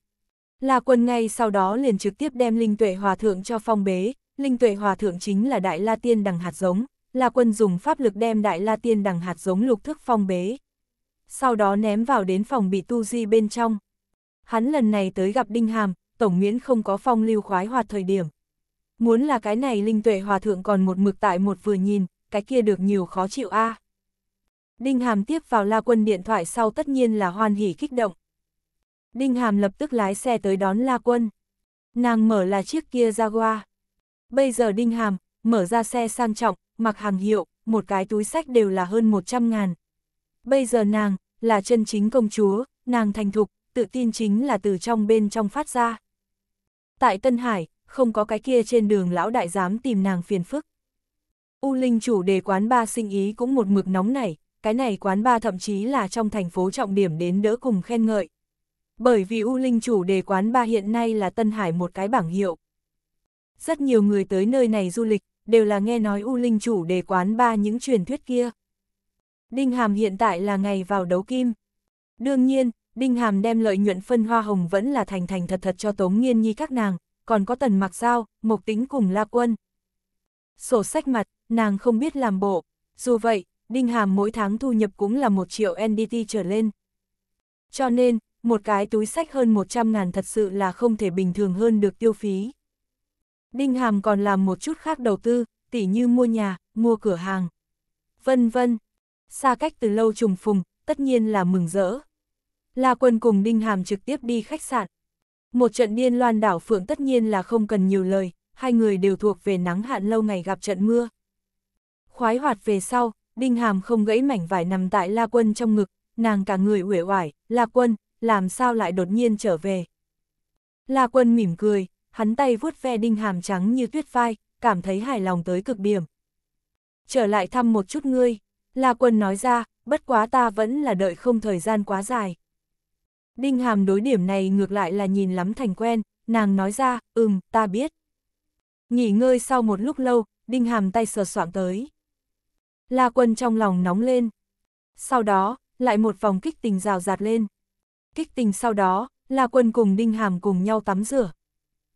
La Quân ngay sau đó liền trực tiếp đem Linh Tuệ Hòa Thượng cho phong bế, Linh Tuệ Hòa Thượng chính là Đại La Tiên đằng hạt giống, La Quân dùng pháp lực đem Đại La Tiên đằng hạt giống lục thức phong bế. Sau đó ném vào đến phòng bị tu di bên trong hắn lần này tới gặp Đinh Hàm, Tổng nguyễn không có phong lưu khoái hoạt thời điểm. Muốn là cái này linh tuệ hòa thượng còn một mực tại một vừa nhìn, cái kia được nhiều khó chịu a. À. Đinh Hàm tiếp vào La Quân điện thoại sau tất nhiên là hoan hỉ kích động. Đinh Hàm lập tức lái xe tới đón La Quân. Nàng mở là chiếc kia Jaguar. Bây giờ Đinh Hàm mở ra xe sang trọng, mặc hàng hiệu, một cái túi sách đều là hơn 100 ngàn. Bây giờ nàng là chân chính công chúa, nàng thành thục, tự tin chính là từ trong bên trong phát ra. Tại Tân Hải, không có cái kia trên đường lão đại dám tìm nàng phiền phức. U Linh chủ đề quán ba sinh ý cũng một mực nóng nảy, cái này quán ba thậm chí là trong thành phố trọng điểm đến đỡ cùng khen ngợi. Bởi vì U Linh chủ đề quán ba hiện nay là Tân Hải một cái bảng hiệu. Rất nhiều người tới nơi này du lịch, đều là nghe nói U Linh chủ đề quán ba những truyền thuyết kia. Đinh Hàm hiện tại là ngày vào đấu kim. Đương nhiên, Đinh Hàm đem lợi nhuận phân hoa hồng vẫn là thành thành thật thật cho Tống Nghiên Nhi các nàng, còn có Tần Mặc Giao, Mộc Tính cùng La Quân. Sổ sách mặt, nàng không biết làm bộ, dù vậy, Đinh Hàm mỗi tháng thu nhập cũng là 1 triệu NDT trở lên. Cho nên, một cái túi sách hơn 100 ngàn thật sự là không thể bình thường hơn được tiêu phí. Đinh Hàm còn làm một chút khác đầu tư, tỉ như mua nhà, mua cửa hàng, vân vân. Xa cách từ lâu trùng phùng, tất nhiên là mừng rỡ. La Quân cùng Đinh Hàm trực tiếp đi khách sạn. Một trận điên loan đảo phượng tất nhiên là không cần nhiều lời, hai người đều thuộc về nắng hạn lâu ngày gặp trận mưa. Khoái hoạt về sau, Đinh Hàm không gãy mảnh vải nằm tại La Quân trong ngực, nàng cả người uể oải, La Quân, làm sao lại đột nhiên trở về. La Quân mỉm cười, hắn tay vuốt ve Đinh Hàm trắng như tuyết vai, cảm thấy hài lòng tới cực điểm. Trở lại thăm một chút ngươi, La Quân nói ra, bất quá ta vẫn là đợi không thời gian quá dài. Đinh Hàm đối điểm này ngược lại là nhìn lắm thành quen, nàng nói ra, ừm, ta biết. Nghỉ ngơi sau một lúc lâu, Đinh Hàm tay sờ soạng tới. La quân trong lòng nóng lên. Sau đó, lại một vòng kích tình rào rạt lên. Kích tình sau đó, La quân cùng Đinh Hàm cùng nhau tắm rửa.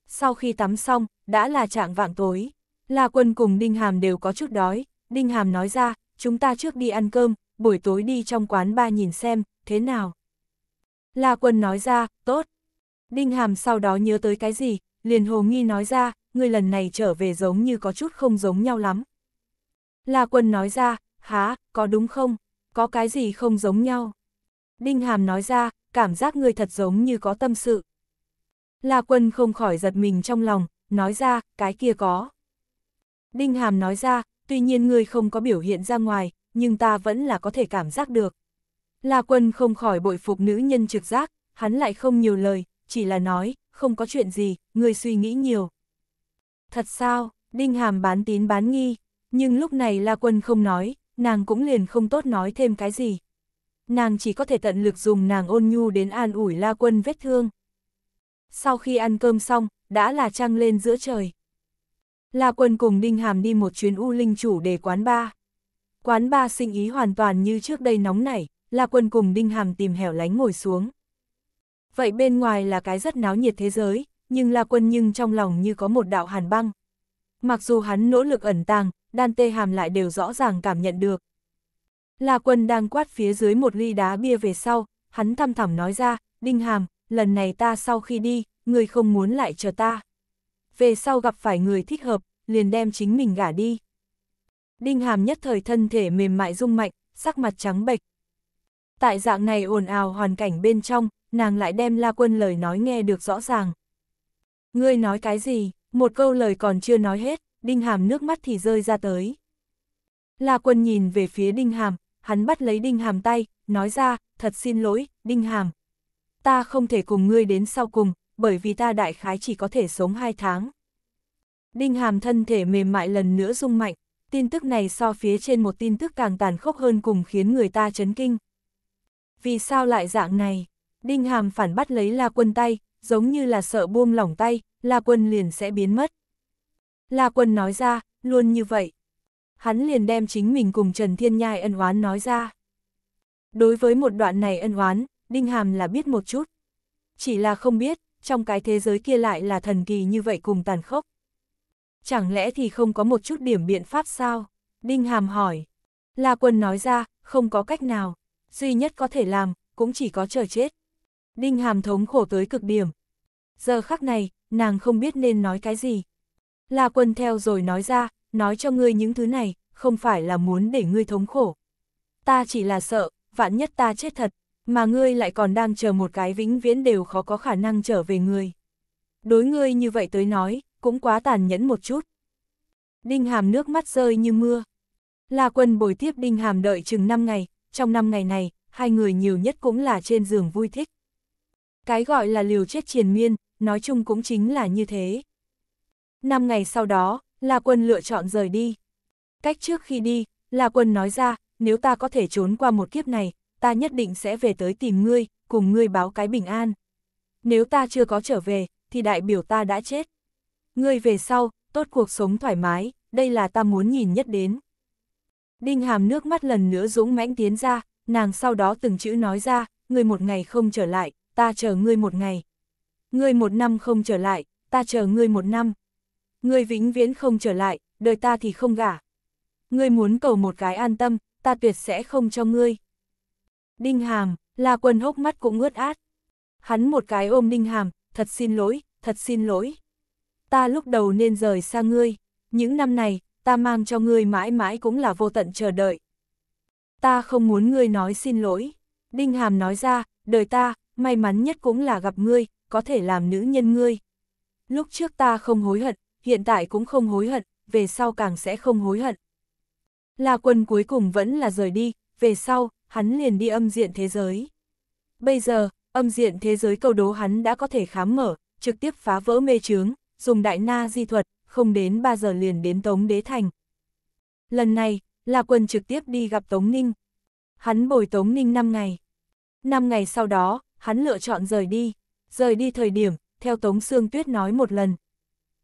Sau khi tắm xong, đã là trạng vạng tối. La quân cùng Đinh Hàm đều có chút đói. Đinh Hàm nói ra, chúng ta trước đi ăn cơm, buổi tối đi trong quán ba nhìn xem, thế nào. La Quân nói ra, tốt. Đinh Hàm sau đó nhớ tới cái gì, liền hồ nghi nói ra, người lần này trở về giống như có chút không giống nhau lắm. La Quân nói ra, há, có đúng không, có cái gì không giống nhau. Đinh Hàm nói ra, cảm giác người thật giống như có tâm sự. La Quân không khỏi giật mình trong lòng, nói ra, cái kia có. Đinh Hàm nói ra, tuy nhiên người không có biểu hiện ra ngoài, nhưng ta vẫn là có thể cảm giác được. La Quân không khỏi bội phục nữ nhân trực giác, hắn lại không nhiều lời, chỉ là nói, không có chuyện gì, người suy nghĩ nhiều. Thật sao, Đinh Hàm bán tín bán nghi, nhưng lúc này La Quân không nói, nàng cũng liền không tốt nói thêm cái gì. Nàng chỉ có thể tận lực dùng nàng ôn nhu đến an ủi La Quân vết thương. Sau khi ăn cơm xong, đã là trăng lên giữa trời. La Quân cùng Đinh Hàm đi một chuyến U Linh chủ để quán ba. Quán ba sinh ý hoàn toàn như trước đây nóng nảy, La Quân cùng Đinh Hàm tìm hẻo lánh ngồi xuống. Vậy bên ngoài là cái rất náo nhiệt thế giới, nhưng La Quân nhưng trong lòng như có một đạo hàn băng. Mặc dù hắn nỗ lực ẩn tàng, đan tê hàm lại đều rõ ràng cảm nhận được. La Quân đang quát phía dưới một ly đá bia về sau, hắn thăm thẳm nói ra, Đinh Hàm, lần này ta sau khi đi, người không muốn lại chờ ta. Về sau gặp phải người thích hợp, liền đem chính mình gả đi. Đinh Hàm nhất thời thân thể mềm mại rung mạnh, sắc mặt trắng bệch, tại dạng này ồn ào hoàn cảnh bên trong, nàng lại đem la quân lời nói nghe được rõ ràng. Ngươi nói cái gì, một câu lời còn chưa nói hết, đinh hàm nước mắt thì rơi ra tới. La quân nhìn về phía đinh hàm, hắn bắt lấy đinh hàm tay, nói ra, thật xin lỗi, đinh hàm. Ta không thể cùng ngươi đến sau cùng, bởi vì ta đại khái chỉ có thể sống hai tháng. Đinh hàm thân thể mềm mại lần nữa rung mạnh, tin tức này so phía trên một tin tức càng tàn khốc hơn cùng khiến người ta chấn kinh. Vì sao lại dạng này? Đinh Hàm phản bắt lấy La Quân tay, giống như là sợ buông lỏng tay, La Quân liền sẽ biến mất. La Quân nói ra, luôn như vậy. Hắn liền đem chính mình cùng Trần Thiên Nhai ân oán nói ra. Đối với một đoạn này ân oán, Đinh Hàm là biết một chút. Chỉ là không biết, trong cái thế giới kia lại là thần kỳ như vậy cùng tàn khốc. Chẳng lẽ thì không có một chút điểm biện pháp sao? Đinh Hàm hỏi. La Quân nói ra, không có cách nào, duy nhất có thể làm, cũng chỉ có chờ chết. Đinh Hàm thống khổ tới cực điểm. Giờ khắc này, nàng không biết nên nói cái gì. La quân theo rồi nói ra, nói cho ngươi những thứ này, không phải là muốn để ngươi thống khổ. Ta chỉ là sợ, vạn nhất ta chết thật, mà ngươi lại còn đang chờ một cái vĩnh viễn đều khó có khả năng trở về ngươi. Đối ngươi như vậy tới nói, cũng quá tàn nhẫn một chút. Đinh hàm nước mắt rơi như mưa. La quân bồi tiếp đinh hàm đợi chừng 5 ngày, trong năm ngày này, hai người nhiều nhất cũng là trên giường vui thích. Cái gọi là liều chết triền miên, nói chung cũng chính là như thế. Năm ngày sau đó, La Quân lựa chọn rời đi. Cách trước khi đi, La Quân nói ra, nếu ta có thể trốn qua một kiếp này, ta nhất định sẽ về tới tìm ngươi, cùng ngươi báo cái bình an. Nếu ta chưa có trở về, thì đại biểu ta đã chết. Ngươi về sau, tốt cuộc sống thoải mái, đây là ta muốn nhìn nhất đến. Đinh hàm nước mắt lần nữa dũng mãnh tiến ra, nàng sau đó từng chữ nói ra, ngươi một ngày không trở lại, ta chờ ngươi một ngày. Ngươi một năm không trở lại, ta chờ ngươi một năm. Ngươi vĩnh viễn không trở lại, đời ta thì không gả. Ngươi muốn cầu một cái an tâm, ta tuyệt sẽ không cho ngươi. Đinh hàm, là quần hốc mắt cũng ướt át. Hắn một cái ôm đinh hàm, thật xin lỗi, thật xin lỗi. Ta lúc đầu nên rời xa ngươi. Những năm này, ta mang cho ngươi mãi mãi cũng là vô tận chờ đợi. Ta không muốn ngươi nói xin lỗi. Đinh Hàm nói ra, đời ta, may mắn nhất cũng là gặp ngươi, có thể làm nữ nhân ngươi. Lúc trước ta không hối hận, hiện tại cũng không hối hận, về sau càng sẽ không hối hận. La quân cuối cùng vẫn là rời đi, về sau, hắn liền đi âm diện thế giới. Bây giờ, âm diện thế giới câu đố hắn đã có thể khám mở, trực tiếp phá vỡ mê chướng, dùng đại na di thuật, không đến 3 giờ liền đến Tống Đế Thành. Lần này, La Quân trực tiếp đi gặp Tống Ninh. Hắn bồi Tống Ninh 5 ngày. 5 ngày sau đó, hắn lựa chọn rời đi. Rời đi thời điểm, theo Tống Sương Tuyết nói một lần.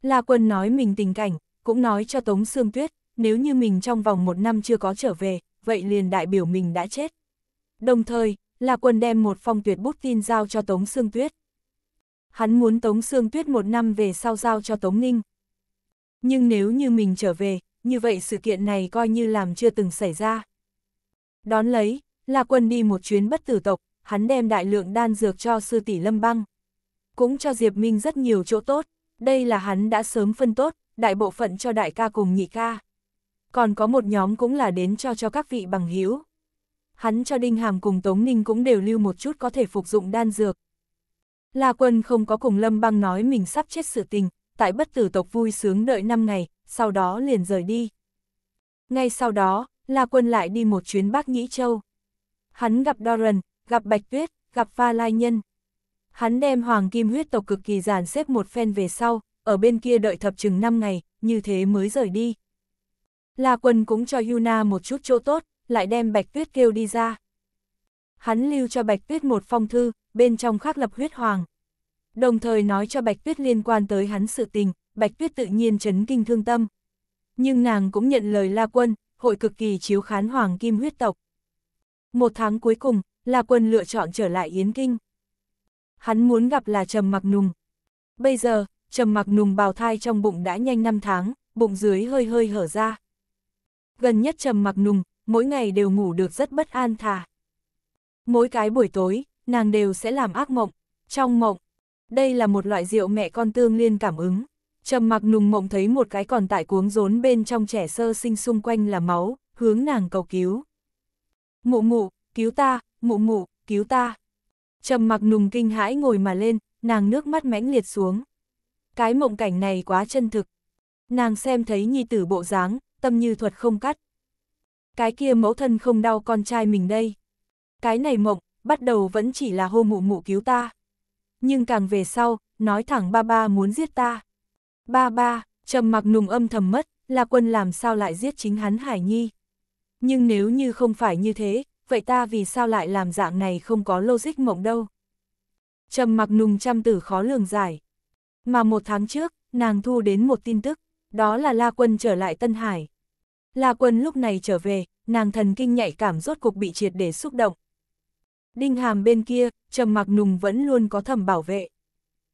La Quân nói mình tình cảnh, cũng nói cho Tống Sương Tuyết, nếu như mình trong vòng một năm chưa có trở về, vậy liền đại biểu mình đã chết. Đồng thời, La Quân đem một phong tuyệt bút tin giao cho Tống Sương Tuyết. Hắn muốn Tống Sương Tuyết một năm về sau giao cho Tống Ninh. Nhưng nếu như mình trở về, như vậy sự kiện này coi như làm chưa từng xảy ra. Đón lấy, La Quân đi một chuyến bất tử tộc, hắn đem đại lượng đan dược cho sư tỷ Lâm Băng. Cũng cho Diệp Minh rất nhiều chỗ tốt, đây là hắn đã sớm phân tốt, đại bộ phận cho đại ca cùng nhị ca. Còn có một nhóm cũng là đến cho cho các vị bằng hữu Hắn cho Đinh Hàm cùng Tống Ninh cũng đều lưu một chút có thể phục dụng đan dược. La Quân không có cùng Lâm Băng nói mình sắp chết sự tình, tại bất tử tộc vui sướng đợi 5 ngày, sau đó liền rời đi. Ngay sau đó, La Quân lại đi một chuyến Bắc Nhĩ Châu. Hắn gặp Doran, gặp Bạch Tuyết, gặp Pha Lai Nhân. Hắn đem Hoàng Kim huyết tộc cực kỳ giản xếp một phen về sau, ở bên kia đợi thập chừng 5 ngày, như thế mới rời đi. La Quân cũng cho Yuna một chút chỗ tốt, lại đem Bạch Tuyết kêu đi ra. Hắn lưu cho Bạch Tuyết một phong thư, bên trong khắc lập huyết hoàng đồng thời nói cho Bạch Tuyết liên quan tới hắn sự tình, Bạch Tuyết tự nhiên chấn kinh thương tâm. Nhưng nàng cũng nhận lời La Quân, hội cực kỳ chiếu khán hoàng kim huyết tộc. Một tháng cuối cùng, La Quân lựa chọn trở lại Yến Kinh. Hắn muốn gặp là Trầm Mặc Nùng. Bây giờ, Trầm Mặc Nùng bào thai trong bụng đã nhanh 5 tháng, bụng dưới hơi hơi hở ra. Gần nhất Trầm Mặc Nùng, mỗi ngày đều ngủ được rất bất an thà. Mỗi cái buổi tối, nàng đều sẽ làm ác mộng. Trong mộng, đây là một loại rượu mẹ con tương liên cảm ứng. Trầm mặc nùng mộng thấy một cái còn tại cuống rốn bên trong trẻ sơ sinh xung quanh là máu, hướng nàng cầu cứu. Mụ mụ, cứu ta, mụ mụ, cứu ta. Trầm mặc nùng kinh hãi ngồi mà lên, nàng nước mắt mãnh liệt xuống. Cái mộng cảnh này quá chân thực. Nàng xem thấy nhi tử bộ dáng, tâm như thuật không cắt. Cái kia mẫu thân không đau con trai mình đây. Cái này mộng, bắt đầu vẫn chỉ là hô mụ mụ cứu ta nhưng càng về sau, nói thẳng ba ba muốn giết ta. Ba ba, trầm mặc nùng âm thầm mất, là quân làm sao lại giết chính hắn Hải Nhi. Nhưng nếu như không phải như thế, vậy ta vì sao lại làm dạng này không có logic mộng đâu. Trầm mặc nùng trăm tử khó lường giải. Mà một tháng trước, nàng thu đến một tin tức, đó là La Quân trở lại Tân Hải. La Quân lúc này trở về, nàng thần kinh nhạy cảm rốt cục bị triệt để xúc động. Đinh Hàm bên kia, Trầm Mặc Nùng vẫn luôn có thẩm bảo vệ.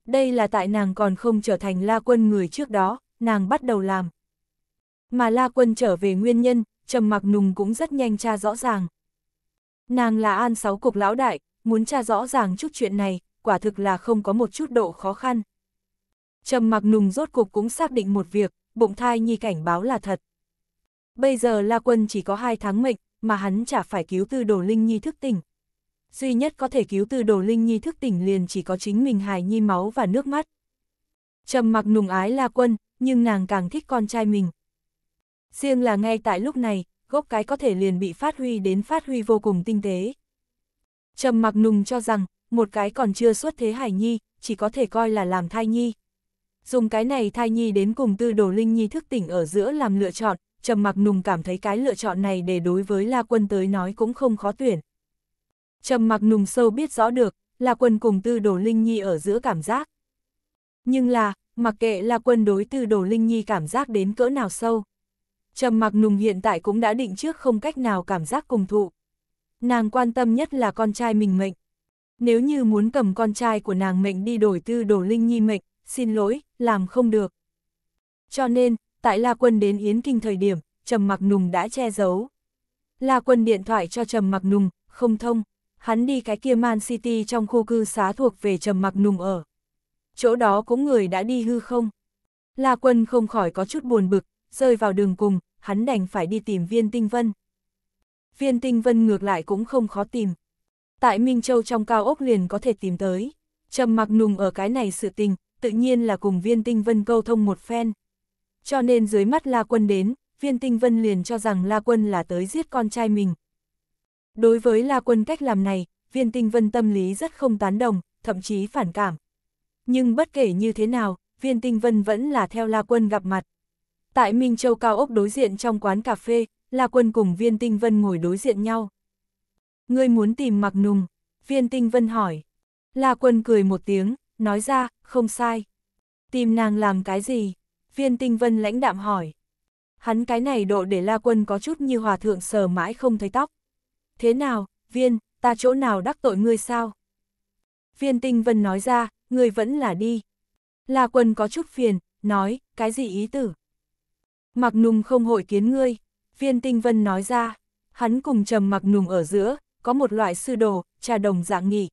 Đây là tại nàng còn không trở thành La Quân người trước đó, nàng bắt đầu làm. Mà La Quân trở về nguyên nhân, Trầm Mặc Nùng cũng rất nhanh tra rõ ràng. Nàng là An Sáu Cục Lão Đại, muốn tra rõ ràng chút chuyện này, quả thực là không có một chút độ khó khăn. Trầm Mặc Nùng rốt cục cũng xác định một việc, bụng thai nhi cảnh báo là thật. Bây giờ La Quân chỉ có hai tháng mệnh, mà hắn chả phải cứu tư đồ linh nhi thức tỉnh, duy nhất có thể cứu từ đồ linh nhi thức tỉnh liền chỉ có chính mình hài nhi máu và nước mắt. Trầm mặc nùng ái la quân, nhưng nàng càng thích con trai mình. Riêng là ngay tại lúc này, gốc cái có thể liền bị phát huy đến phát huy vô cùng tinh tế. Trầm mặc nùng cho rằng, một cái còn chưa xuất thế hải nhi, chỉ có thể coi là làm thai nhi. Dùng cái này thai nhi đến cùng tư đồ linh nhi thức tỉnh ở giữa làm lựa chọn, trầm mặc nùng cảm thấy cái lựa chọn này để đối với la quân tới nói cũng không khó tuyển. Trầm mặc nùng sâu biết rõ được, là quân cùng tư đồ linh nhi ở giữa cảm giác. Nhưng là, mặc kệ là quân đối tư đồ linh nhi cảm giác đến cỡ nào sâu. Trầm mặc nùng hiện tại cũng đã định trước không cách nào cảm giác cùng thụ. Nàng quan tâm nhất là con trai mình mệnh. Nếu như muốn cầm con trai của nàng mệnh đi đổi tư đồ linh nhi mệnh, xin lỗi, làm không được. Cho nên, tại La Quân đến Yến Kinh thời điểm, Trầm Mặc Nùng đã che giấu. La Quân điện thoại cho Trầm Mặc Nùng, không thông hắn đi cái kia Man City trong khu cư xá thuộc về trầm mặc nùng ở. Chỗ đó cũng người đã đi hư không? La Quân không khỏi có chút buồn bực, rơi vào đường cùng, hắn đành phải đi tìm viên tinh vân. Viên tinh vân ngược lại cũng không khó tìm. Tại Minh Châu trong cao ốc liền có thể tìm tới. Trầm mặc nùng ở cái này sự tình, tự nhiên là cùng viên tinh vân câu thông một phen. Cho nên dưới mắt La Quân đến, viên tinh vân liền cho rằng La Quân là tới giết con trai mình, Đối với La Quân cách làm này, viên tinh vân tâm lý rất không tán đồng, thậm chí phản cảm. Nhưng bất kể như thế nào, viên tinh vân vẫn là theo La Quân gặp mặt. Tại Minh Châu cao ốc đối diện trong quán cà phê, La Quân cùng viên tinh vân ngồi đối diện nhau. Ngươi muốn tìm mặc nùng, viên tinh vân hỏi. La Quân cười một tiếng, nói ra, không sai. Tìm nàng làm cái gì? Viên tinh vân lãnh đạm hỏi. Hắn cái này độ để La Quân có chút như hòa thượng sờ mãi không thấy tóc thế nào, viên, ta chỗ nào đắc tội ngươi sao? Viên tinh vân nói ra, ngươi vẫn là đi. Là quần có chút phiền, nói, cái gì ý tử? Mặc nùng không hội kiến ngươi, viên tinh vân nói ra, hắn cùng trầm mặc nùng ở giữa, có một loại sư đồ, trà đồng dạng nghỉ.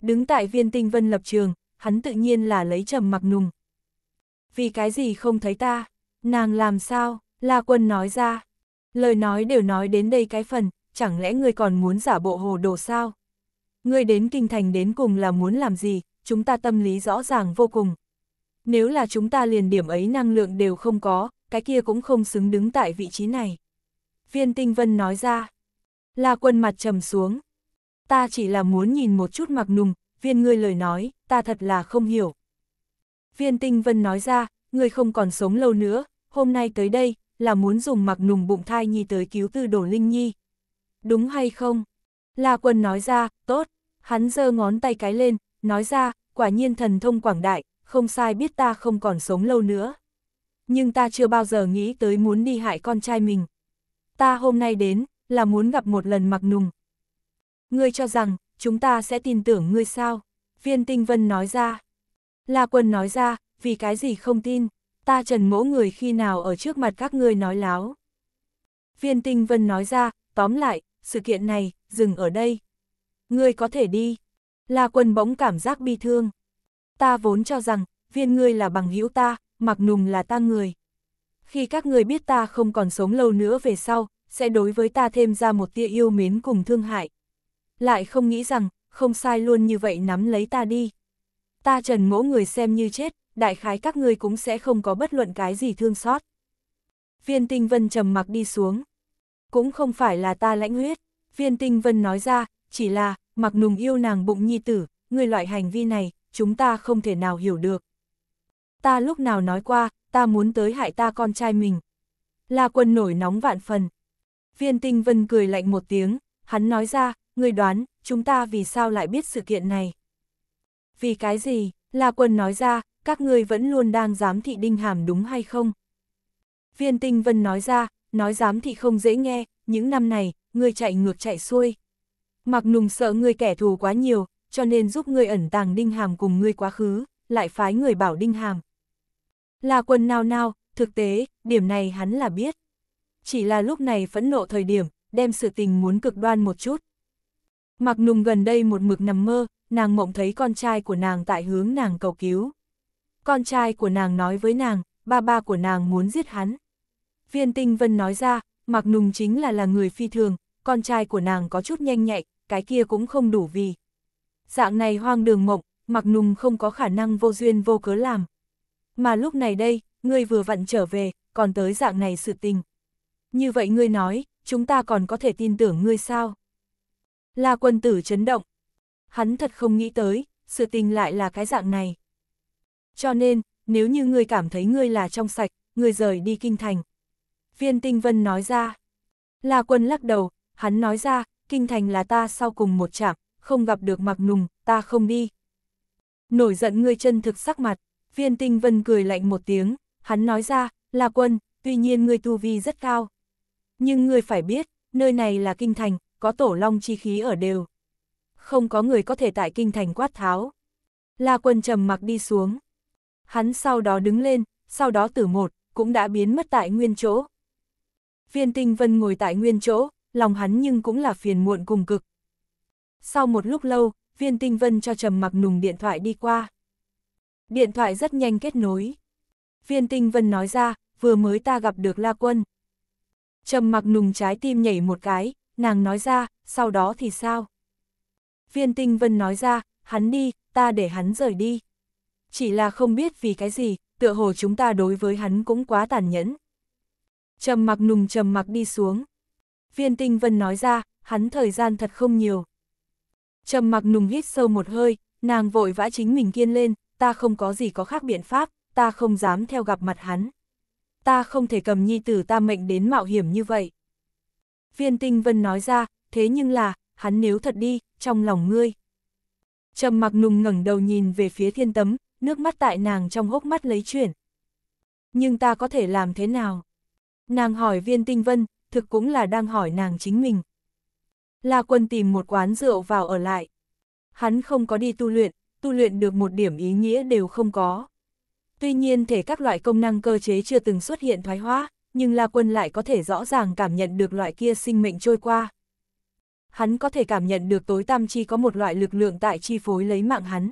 Đứng tại viên tinh vân lập trường, hắn tự nhiên là lấy trầm mặc nùng. Vì cái gì không thấy ta, nàng làm sao, La Quân nói ra. Lời nói đều nói đến đây cái phần, chẳng lẽ ngươi còn muốn giả bộ hồ đồ sao? Ngươi đến kinh thành đến cùng là muốn làm gì, chúng ta tâm lý rõ ràng vô cùng. Nếu là chúng ta liền điểm ấy năng lượng đều không có, cái kia cũng không xứng đứng tại vị trí này. Viên tinh vân nói ra. là quân mặt trầm xuống. Ta chỉ là muốn nhìn một chút mặc nùng, viên ngươi lời nói, ta thật là không hiểu. Viên tinh vân nói ra, ngươi không còn sống lâu nữa, hôm nay tới đây, là muốn dùng mặc nùng bụng thai nhi tới cứu tư đổ linh nhi đúng hay không? La Quân nói ra, tốt, hắn giơ ngón tay cái lên, nói ra, quả nhiên thần thông quảng đại, không sai biết ta không còn sống lâu nữa. Nhưng ta chưa bao giờ nghĩ tới muốn đi hại con trai mình. Ta hôm nay đến, là muốn gặp một lần mặc nùng. Ngươi cho rằng, chúng ta sẽ tin tưởng ngươi sao? Viên Tinh Vân nói ra. La Quân nói ra, vì cái gì không tin, ta trần mỗ người khi nào ở trước mặt các ngươi nói láo. Viên Tinh Vân nói ra, tóm lại, sự kiện này, dừng ở đây. Ngươi có thể đi. La quân bỗng cảm giác bi thương. Ta vốn cho rằng, viên ngươi là bằng hữu ta, mặc nùng là ta người. Khi các người biết ta không còn sống lâu nữa về sau, sẽ đối với ta thêm ra một tia yêu mến cùng thương hại. Lại không nghĩ rằng, không sai luôn như vậy nắm lấy ta đi. Ta trần mỗ người xem như chết, đại khái các ngươi cũng sẽ không có bất luận cái gì thương xót. Viên tinh vân trầm mặc đi xuống cũng không phải là ta lãnh huyết. Viên tinh vân nói ra, chỉ là, mặc nùng yêu nàng bụng nhi tử, người loại hành vi này, chúng ta không thể nào hiểu được. Ta lúc nào nói qua, ta muốn tới hại ta con trai mình. La quân nổi nóng vạn phần. Viên tinh vân cười lạnh một tiếng, hắn nói ra, người đoán, chúng ta vì sao lại biết sự kiện này. Vì cái gì, La quân nói ra, các ngươi vẫn luôn đang giám thị đinh hàm đúng hay không? Viên tinh vân nói ra, nói dám thì không dễ nghe, những năm này, ngươi chạy ngược chạy xuôi. Mặc nùng sợ ngươi kẻ thù quá nhiều, cho nên giúp ngươi ẩn tàng Đinh Hàm cùng ngươi quá khứ, lại phái người bảo Đinh Hàm. Là quần nào nào, thực tế, điểm này hắn là biết. Chỉ là lúc này phẫn nộ thời điểm, đem sự tình muốn cực đoan một chút. Mặc nùng gần đây một mực nằm mơ, nàng mộng thấy con trai của nàng tại hướng nàng cầu cứu. Con trai của nàng nói với nàng, ba ba của nàng muốn giết hắn. Viên Tinh Vân nói ra, Mạc Nùng chính là là người phi thường, con trai của nàng có chút nhanh nhạy, cái kia cũng không đủ vì. Dạng này hoang đường mộng, Mạc Nùng không có khả năng vô duyên vô cớ làm. Mà lúc này đây, ngươi vừa vặn trở về, còn tới dạng này sự tình. Như vậy ngươi nói, chúng ta còn có thể tin tưởng ngươi sao? La quân tử chấn động. Hắn thật không nghĩ tới, sự tình lại là cái dạng này. Cho nên, nếu như ngươi cảm thấy ngươi là trong sạch, ngươi rời đi kinh thành, viên tinh vân nói ra. La quân lắc đầu, hắn nói ra, kinh thành là ta sau cùng một chạm, không gặp được mặc nùng, ta không đi. Nổi giận ngươi chân thực sắc mặt, viên tinh vân cười lạnh một tiếng, hắn nói ra, La quân, tuy nhiên ngươi tu vi rất cao. Nhưng ngươi phải biết, nơi này là kinh thành, có tổ long chi khí ở đều. Không có người có thể tại kinh thành quát tháo. La quân trầm mặc đi xuống. Hắn sau đó đứng lên, sau đó tử một, cũng đã biến mất tại nguyên chỗ. Viên tinh vân ngồi tại nguyên chỗ, lòng hắn nhưng cũng là phiền muộn cùng cực. Sau một lúc lâu, viên tinh vân cho trầm mặc nùng điện thoại đi qua. Điện thoại rất nhanh kết nối. Viên tinh vân nói ra, vừa mới ta gặp được La Quân. Trầm mặc nùng trái tim nhảy một cái, nàng nói ra, sau đó thì sao? Viên tinh vân nói ra, hắn đi, ta để hắn rời đi. Chỉ là không biết vì cái gì, tựa hồ chúng ta đối với hắn cũng quá tàn nhẫn. Trầm mặc nùng trầm mặc đi xuống. Viên tinh vân nói ra, hắn thời gian thật không nhiều. Trầm mặc nùng hít sâu một hơi, nàng vội vã chính mình kiên lên, ta không có gì có khác biện pháp, ta không dám theo gặp mặt hắn. Ta không thể cầm nhi tử ta mệnh đến mạo hiểm như vậy. Viên tinh vân nói ra, thế nhưng là, hắn nếu thật đi, trong lòng ngươi. Trầm mặc nùng ngẩng đầu nhìn về phía thiên tấm, nước mắt tại nàng trong hốc mắt lấy chuyển. Nhưng ta có thể làm thế nào? Nàng hỏi viên tinh vân, thực cũng là đang hỏi nàng chính mình. La quân tìm một quán rượu vào ở lại. Hắn không có đi tu luyện, tu luyện được một điểm ý nghĩa đều không có. Tuy nhiên thể các loại công năng cơ chế chưa từng xuất hiện thoái hóa, nhưng La Quân lại có thể rõ ràng cảm nhận được loại kia sinh mệnh trôi qua. Hắn có thể cảm nhận được tối tam chi có một loại lực lượng tại chi phối lấy mạng hắn.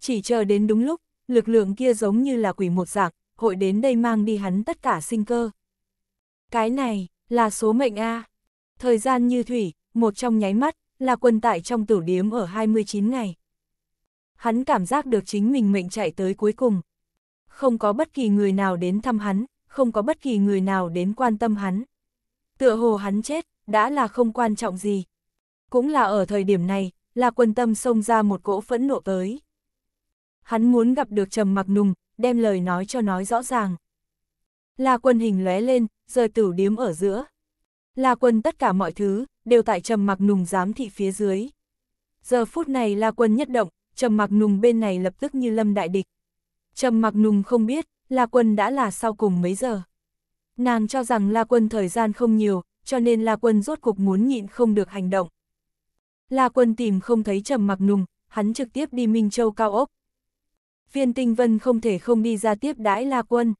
Chỉ chờ đến đúng lúc, lực lượng kia giống như là quỷ một dạng, hội đến đây mang đi hắn tất cả sinh cơ. Cái này, là số mệnh A. Thời gian như thủy, một trong nháy mắt, là quân tại trong tử điếm ở 29 ngày. Hắn cảm giác được chính mình mệnh chạy tới cuối cùng. Không có bất kỳ người nào đến thăm hắn, không có bất kỳ người nào đến quan tâm hắn. Tựa hồ hắn chết, đã là không quan trọng gì. Cũng là ở thời điểm này, là quân tâm xông ra một cỗ phẫn nộ tới. Hắn muốn gặp được Trầm Mặc Nùng, đem lời nói cho nói rõ ràng. Là quân hình lóe lên, rời tử điếm ở giữa. La Quân tất cả mọi thứ, đều tại trầm mặc nùng giám thị phía dưới. Giờ phút này La Quân nhất động, trầm mặc nùng bên này lập tức như lâm đại địch. Trầm mặc nùng không biết, La Quân đã là sau cùng mấy giờ. Nàng cho rằng La Quân thời gian không nhiều, cho nên La Quân rốt cục muốn nhịn không được hành động. La Quân tìm không thấy trầm mặc nùng, hắn trực tiếp đi Minh Châu cao ốc. Viên Tinh Vân không thể không đi ra tiếp đãi La Quân.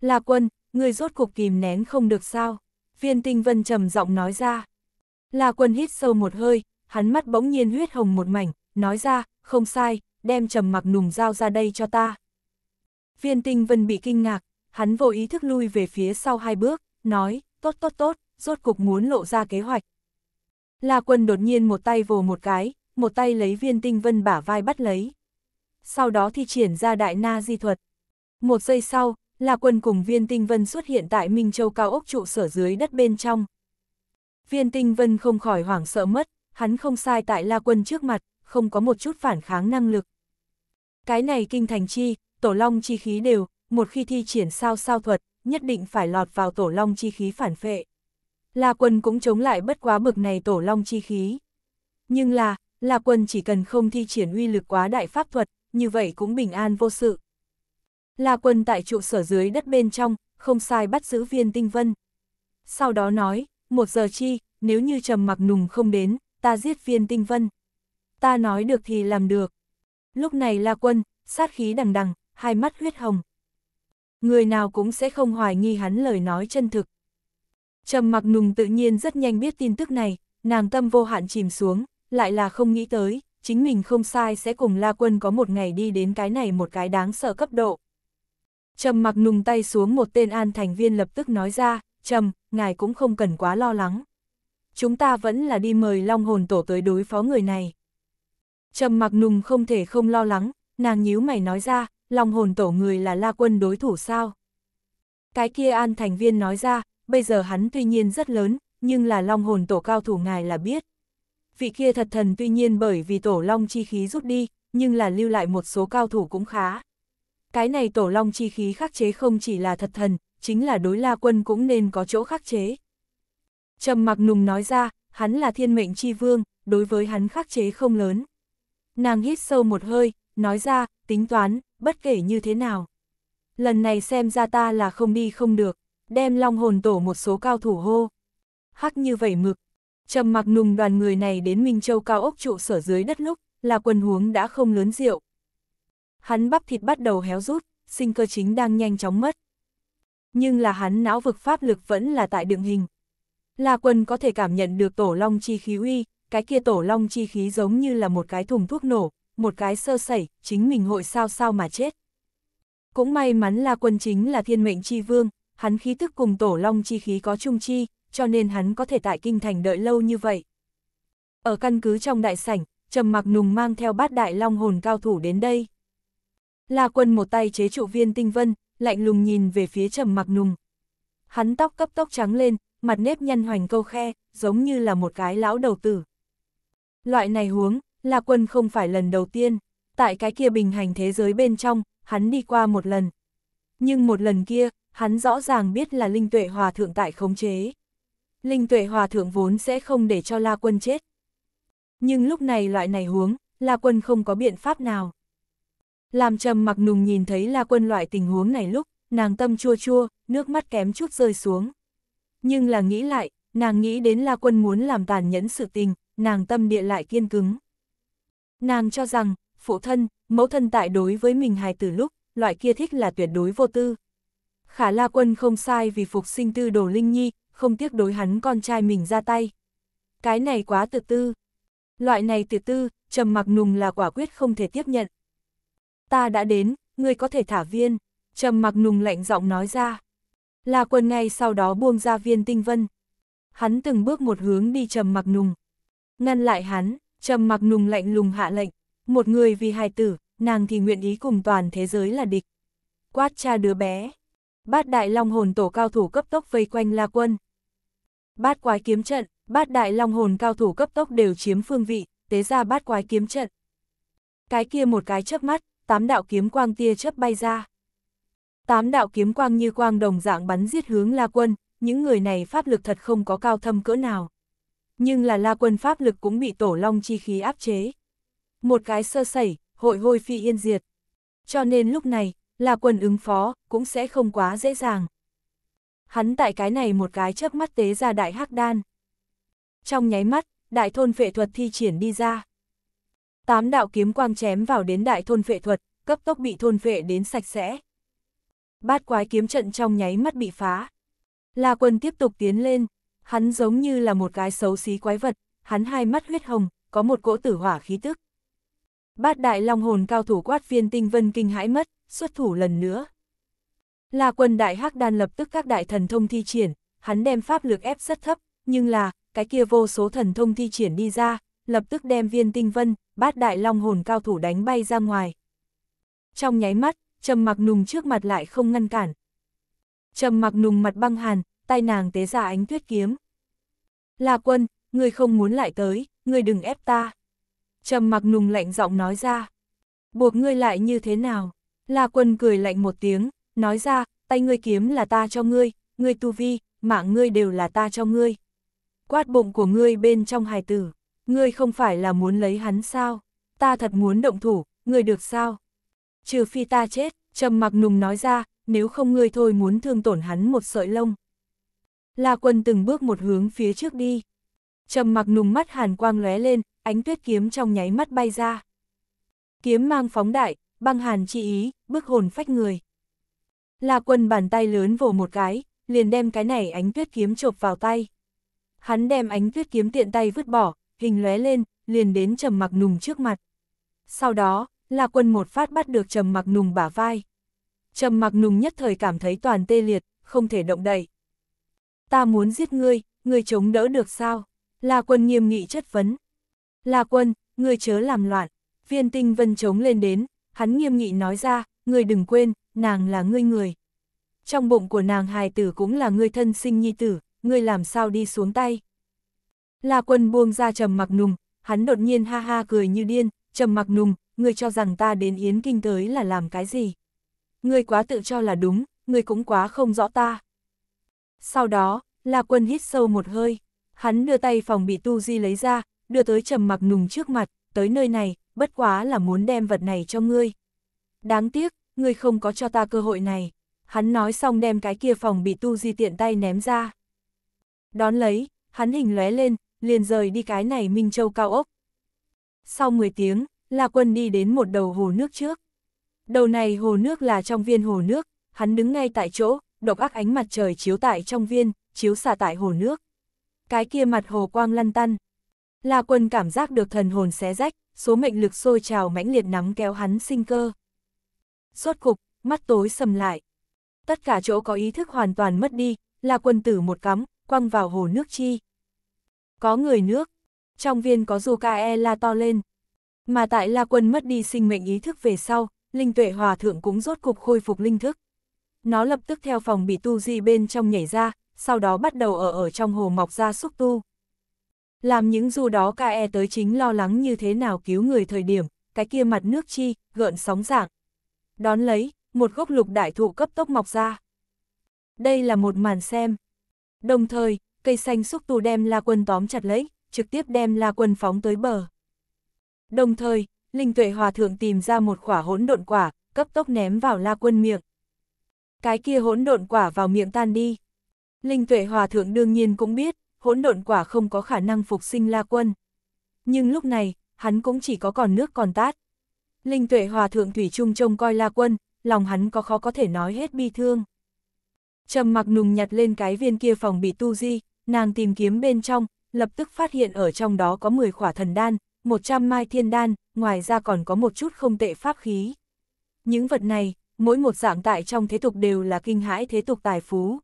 La Quân, ngươi rốt cuộc kìm nén không được sao. Viên tinh vân trầm giọng nói ra. Là quân hít sâu một hơi, hắn mắt bỗng nhiên huyết hồng một mảnh, nói ra, không sai, đem trầm mặc nùng dao ra đây cho ta. Viên tinh vân bị kinh ngạc, hắn vô ý thức lui về phía sau hai bước, nói, tốt tốt tốt, rốt cục muốn lộ ra kế hoạch. La quân đột nhiên một tay vồ một cái, một tay lấy viên tinh vân bả vai bắt lấy. Sau đó thi triển ra đại na di thuật. Một giây sau, là quân cùng viên tinh vân xuất hiện tại Minh Châu cao ốc trụ sở dưới đất bên trong. Viên tinh vân không khỏi hoảng sợ mất, hắn không sai tại la quân trước mặt, không có một chút phản kháng năng lực. Cái này kinh thành chi, tổ long chi khí đều, một khi thi triển sao sao thuật, nhất định phải lọt vào tổ long chi khí phản phệ. La quân cũng chống lại bất quá bực này tổ long chi khí. Nhưng là, La quân chỉ cần không thi triển uy lực quá đại pháp thuật, như vậy cũng bình an vô sự. La quân tại trụ sở dưới đất bên trong, không sai bắt giữ viên tinh vân. Sau đó nói, một giờ chi, nếu như trầm mặc nùng không đến, ta giết viên tinh vân. Ta nói được thì làm được. Lúc này la quân, sát khí đằng đằng, hai mắt huyết hồng. Người nào cũng sẽ không hoài nghi hắn lời nói chân thực. Trầm mặc nùng tự nhiên rất nhanh biết tin tức này, nàng tâm vô hạn chìm xuống, lại là không nghĩ tới, chính mình không sai sẽ cùng La Quân có một ngày đi đến cái này một cái đáng sợ cấp độ. Trầm mặc nùng tay xuống một tên an thành viên lập tức nói ra, Trầm, ngài cũng không cần quá lo lắng. Chúng ta vẫn là đi mời Long Hồn Tổ tới đối phó người này. Trầm mặc nùng không thể không lo lắng, nàng nhíu mày nói ra, Long Hồn Tổ người là La Quân đối thủ sao? Cái kia an thành viên nói ra, bây giờ hắn tuy nhiên rất lớn, nhưng là Long Hồn Tổ cao thủ ngài là biết. Vị kia thật thần tuy nhiên bởi vì Tổ Long chi khí rút đi, nhưng là lưu lại một số cao thủ cũng khá cái này tổ long chi khí khắc chế không chỉ là thật thần, chính là đối la quân cũng nên có chỗ khắc chế. Trầm mặc nùng nói ra, hắn là thiên mệnh chi vương, đối với hắn khắc chế không lớn. Nàng hít sâu một hơi, nói ra, tính toán, bất kể như thế nào. Lần này xem ra ta là không đi không được, đem long hồn tổ một số cao thủ hô. Hắc như vậy mực, trầm mặc nùng đoàn người này đến Minh Châu cao ốc trụ sở dưới đất lúc, là quần huống đã không lớn rượu, hắn bắp thịt bắt đầu héo rút, sinh cơ chính đang nhanh chóng mất. Nhưng là hắn não vực pháp lực vẫn là tại đường hình. La quân có thể cảm nhận được tổ long chi khí uy, cái kia tổ long chi khí giống như là một cái thùng thuốc nổ, một cái sơ sẩy, chính mình hội sao sao mà chết. Cũng may mắn là quân chính là thiên mệnh chi vương, hắn khí tức cùng tổ long chi khí có chung chi, cho nên hắn có thể tại kinh thành đợi lâu như vậy. Ở căn cứ trong đại sảnh, trầm mặc nùng mang theo bát đại long hồn cao thủ đến đây. La quân một tay chế trụ viên tinh vân, lạnh lùng nhìn về phía trầm mặc nùng. Hắn tóc cấp tóc trắng lên, mặt nếp nhăn hoành câu khe, giống như là một cái lão đầu tử. Loại này huống, La quân không phải lần đầu tiên, tại cái kia bình hành thế giới bên trong, hắn đi qua một lần. Nhưng một lần kia, hắn rõ ràng biết là linh tuệ hòa thượng tại khống chế. Linh tuệ hòa thượng vốn sẽ không để cho La quân chết. Nhưng lúc này loại này huống, La quân không có biện pháp nào. Làm trầm mặc nùng nhìn thấy La Quân loại tình huống này lúc, nàng tâm chua chua, nước mắt kém chút rơi xuống. Nhưng là nghĩ lại, nàng nghĩ đến La Quân muốn làm tàn nhẫn sự tình, nàng tâm địa lại kiên cứng. Nàng cho rằng, phụ thân, mẫu thân tại đối với mình hài từ lúc, loại kia thích là tuyệt đối vô tư. Khả La Quân không sai vì phục sinh tư đồ Linh Nhi, không tiếc đối hắn con trai mình ra tay. Cái này quá tự tư. Loại này tự tư, trầm mặc nùng là quả quyết không thể tiếp nhận. Ta đã đến, ngươi có thể thả viên, trầm mặc nùng lạnh giọng nói ra. la quân ngay sau đó buông ra viên tinh vân. Hắn từng bước một hướng đi trầm mặc nùng. Ngăn lại hắn, trầm mặc nùng lạnh lùng hạ lệnh. Một người vì hài tử, nàng thì nguyện ý cùng toàn thế giới là địch. Quát cha đứa bé. Bát đại long hồn tổ cao thủ cấp tốc vây quanh la quân. Bát quái kiếm trận, bát đại long hồn cao thủ cấp tốc đều chiếm phương vị, tế ra bát quái kiếm trận. Cái kia một cái chớp mắt, tám đạo kiếm quang tia chớp bay ra. Tám đạo kiếm quang như quang đồng dạng bắn giết hướng La Quân, những người này pháp lực thật không có cao thâm cỡ nào. Nhưng là La Quân pháp lực cũng bị tổ long chi khí áp chế. Một cái sơ sẩy, hội hôi phi yên diệt. Cho nên lúc này, La Quân ứng phó, cũng sẽ không quá dễ dàng. Hắn tại cái này một cái chớp mắt tế ra đại hắc đan. Trong nháy mắt, đại thôn phệ thuật thi triển đi ra. Tám đạo kiếm quang chém vào đến đại thôn phệ thuật, cấp tốc bị thôn phệ đến sạch sẽ. Bát quái kiếm trận trong nháy mắt bị phá. La quân tiếp tục tiến lên, hắn giống như là một cái xấu xí quái vật, hắn hai mắt huyết hồng, có một cỗ tử hỏa khí tức. Bát đại long hồn cao thủ quát viên tinh vân kinh hãi mất, xuất thủ lần nữa. La quân đại hắc đan lập tức các đại thần thông thi triển, hắn đem pháp lực ép rất thấp, nhưng là, cái kia vô số thần thông thi triển đi ra, lập tức đem viên tinh vân, bát đại long hồn cao thủ đánh bay ra ngoài. Trong nháy mắt, trầm mặc nùng trước mặt lại không ngăn cản. Trầm mặc nùng mặt băng hàn, tay nàng tế ra ánh tuyết kiếm. Là quân, người không muốn lại tới, người đừng ép ta. Trầm mặc nùng lạnh giọng nói ra. Buộc ngươi lại như thế nào? là quân cười lạnh một tiếng, nói ra, tay ngươi kiếm là ta cho ngươi, ngươi tu vi, mạng ngươi đều là ta cho ngươi. Quát bụng của ngươi bên trong hài tử. Ngươi không phải là muốn lấy hắn sao? Ta thật muốn động thủ, ngươi được sao? Trừ phi ta chết, trầm mặc nùng nói ra, nếu không ngươi thôi muốn thương tổn hắn một sợi lông. La quân từng bước một hướng phía trước đi. Trầm mặc nùng mắt hàn quang lóe lên, ánh tuyết kiếm trong nháy mắt bay ra. Kiếm mang phóng đại, băng hàn chi ý, bước hồn phách người. La quân bàn tay lớn vồ một cái, liền đem cái này ánh tuyết kiếm chộp vào tay. Hắn đem ánh tuyết kiếm tiện tay vứt bỏ, hình lóe lên, liền đến trầm mặc nùng trước mặt. Sau đó, là quân một phát bắt được trầm mặc nùng bả vai. Trầm mặc nùng nhất thời cảm thấy toàn tê liệt, không thể động đậy. Ta muốn giết ngươi, ngươi chống đỡ được sao? Là quân nghiêm nghị chất vấn. Là quân, ngươi chớ làm loạn. Viên tinh vân chống lên đến, hắn nghiêm nghị nói ra, ngươi đừng quên, nàng là ngươi người. Trong bụng của nàng hài tử cũng là ngươi thân sinh nhi tử, ngươi làm sao đi xuống tay. La Quân buông ra Trầm Mặc Nùng, hắn đột nhiên ha ha cười như điên, Trầm Mặc Nùng, ngươi cho rằng ta đến Yến Kinh tới là làm cái gì? Ngươi quá tự cho là đúng, ngươi cũng quá không rõ ta. Sau đó, La Quân hít sâu một hơi, hắn đưa tay phòng bị Tu Di lấy ra, đưa tới Trầm Mặc Nùng trước mặt, tới nơi này, bất quá là muốn đem vật này cho ngươi. Đáng tiếc, ngươi không có cho ta cơ hội này. Hắn nói xong đem cái kia phòng bị Tu Di tiện tay ném ra. Đón lấy, hắn hình lóe lên, liền rời đi cái này Minh Châu cao ốc. Sau 10 tiếng, La Quân đi đến một đầu hồ nước trước. Đầu này hồ nước là trong viên hồ nước, hắn đứng ngay tại chỗ, độc ác ánh mặt trời chiếu tại trong viên, chiếu xả tại hồ nước. Cái kia mặt hồ quang lăn tăn. La Quân cảm giác được thần hồn xé rách, số mệnh lực sôi trào mãnh liệt nắm kéo hắn sinh cơ. Suốt cục, mắt tối sầm lại. Tất cả chỗ có ý thức hoàn toàn mất đi, La Quân tử một cắm, quăng vào hồ nước chi. Có người nước. Trong viên có dù ca e la to lên. Mà tại La Quân mất đi sinh mệnh ý thức về sau, Linh Tuệ Hòa Thượng cũng rốt cục khôi phục linh thức. Nó lập tức theo phòng bị tu di bên trong nhảy ra, sau đó bắt đầu ở ở trong hồ mọc ra xúc tu. Làm những dù đó ca e tới chính lo lắng như thế nào cứu người thời điểm, cái kia mặt nước chi, gợn sóng dạng. Đón lấy, một gốc lục đại thụ cấp tốc mọc ra. Đây là một màn xem. Đồng thời, cây xanh xúc tu đem La Quân tóm chặt lấy, trực tiếp đem La Quân phóng tới bờ. Đồng thời, Linh Tuệ Hòa Thượng tìm ra một quả hỗn độn quả, cấp tốc ném vào La Quân miệng. Cái kia hỗn độn quả vào miệng tan đi. Linh Tuệ Hòa Thượng đương nhiên cũng biết, hỗn độn quả không có khả năng phục sinh La Quân. Nhưng lúc này, hắn cũng chỉ có còn nước còn tát. Linh Tuệ Hòa Thượng Thủy Trung trông coi La Quân, lòng hắn có khó có thể nói hết bi thương. Trầm mặc nùng nhặt lên cái viên kia phòng bị tu di, nàng tìm kiếm bên trong, lập tức phát hiện ở trong đó có 10 khỏa thần đan, 100 mai thiên đan, ngoài ra còn có một chút không tệ pháp khí. Những vật này, mỗi một dạng tại trong thế tục đều là kinh hãi thế tục tài phú.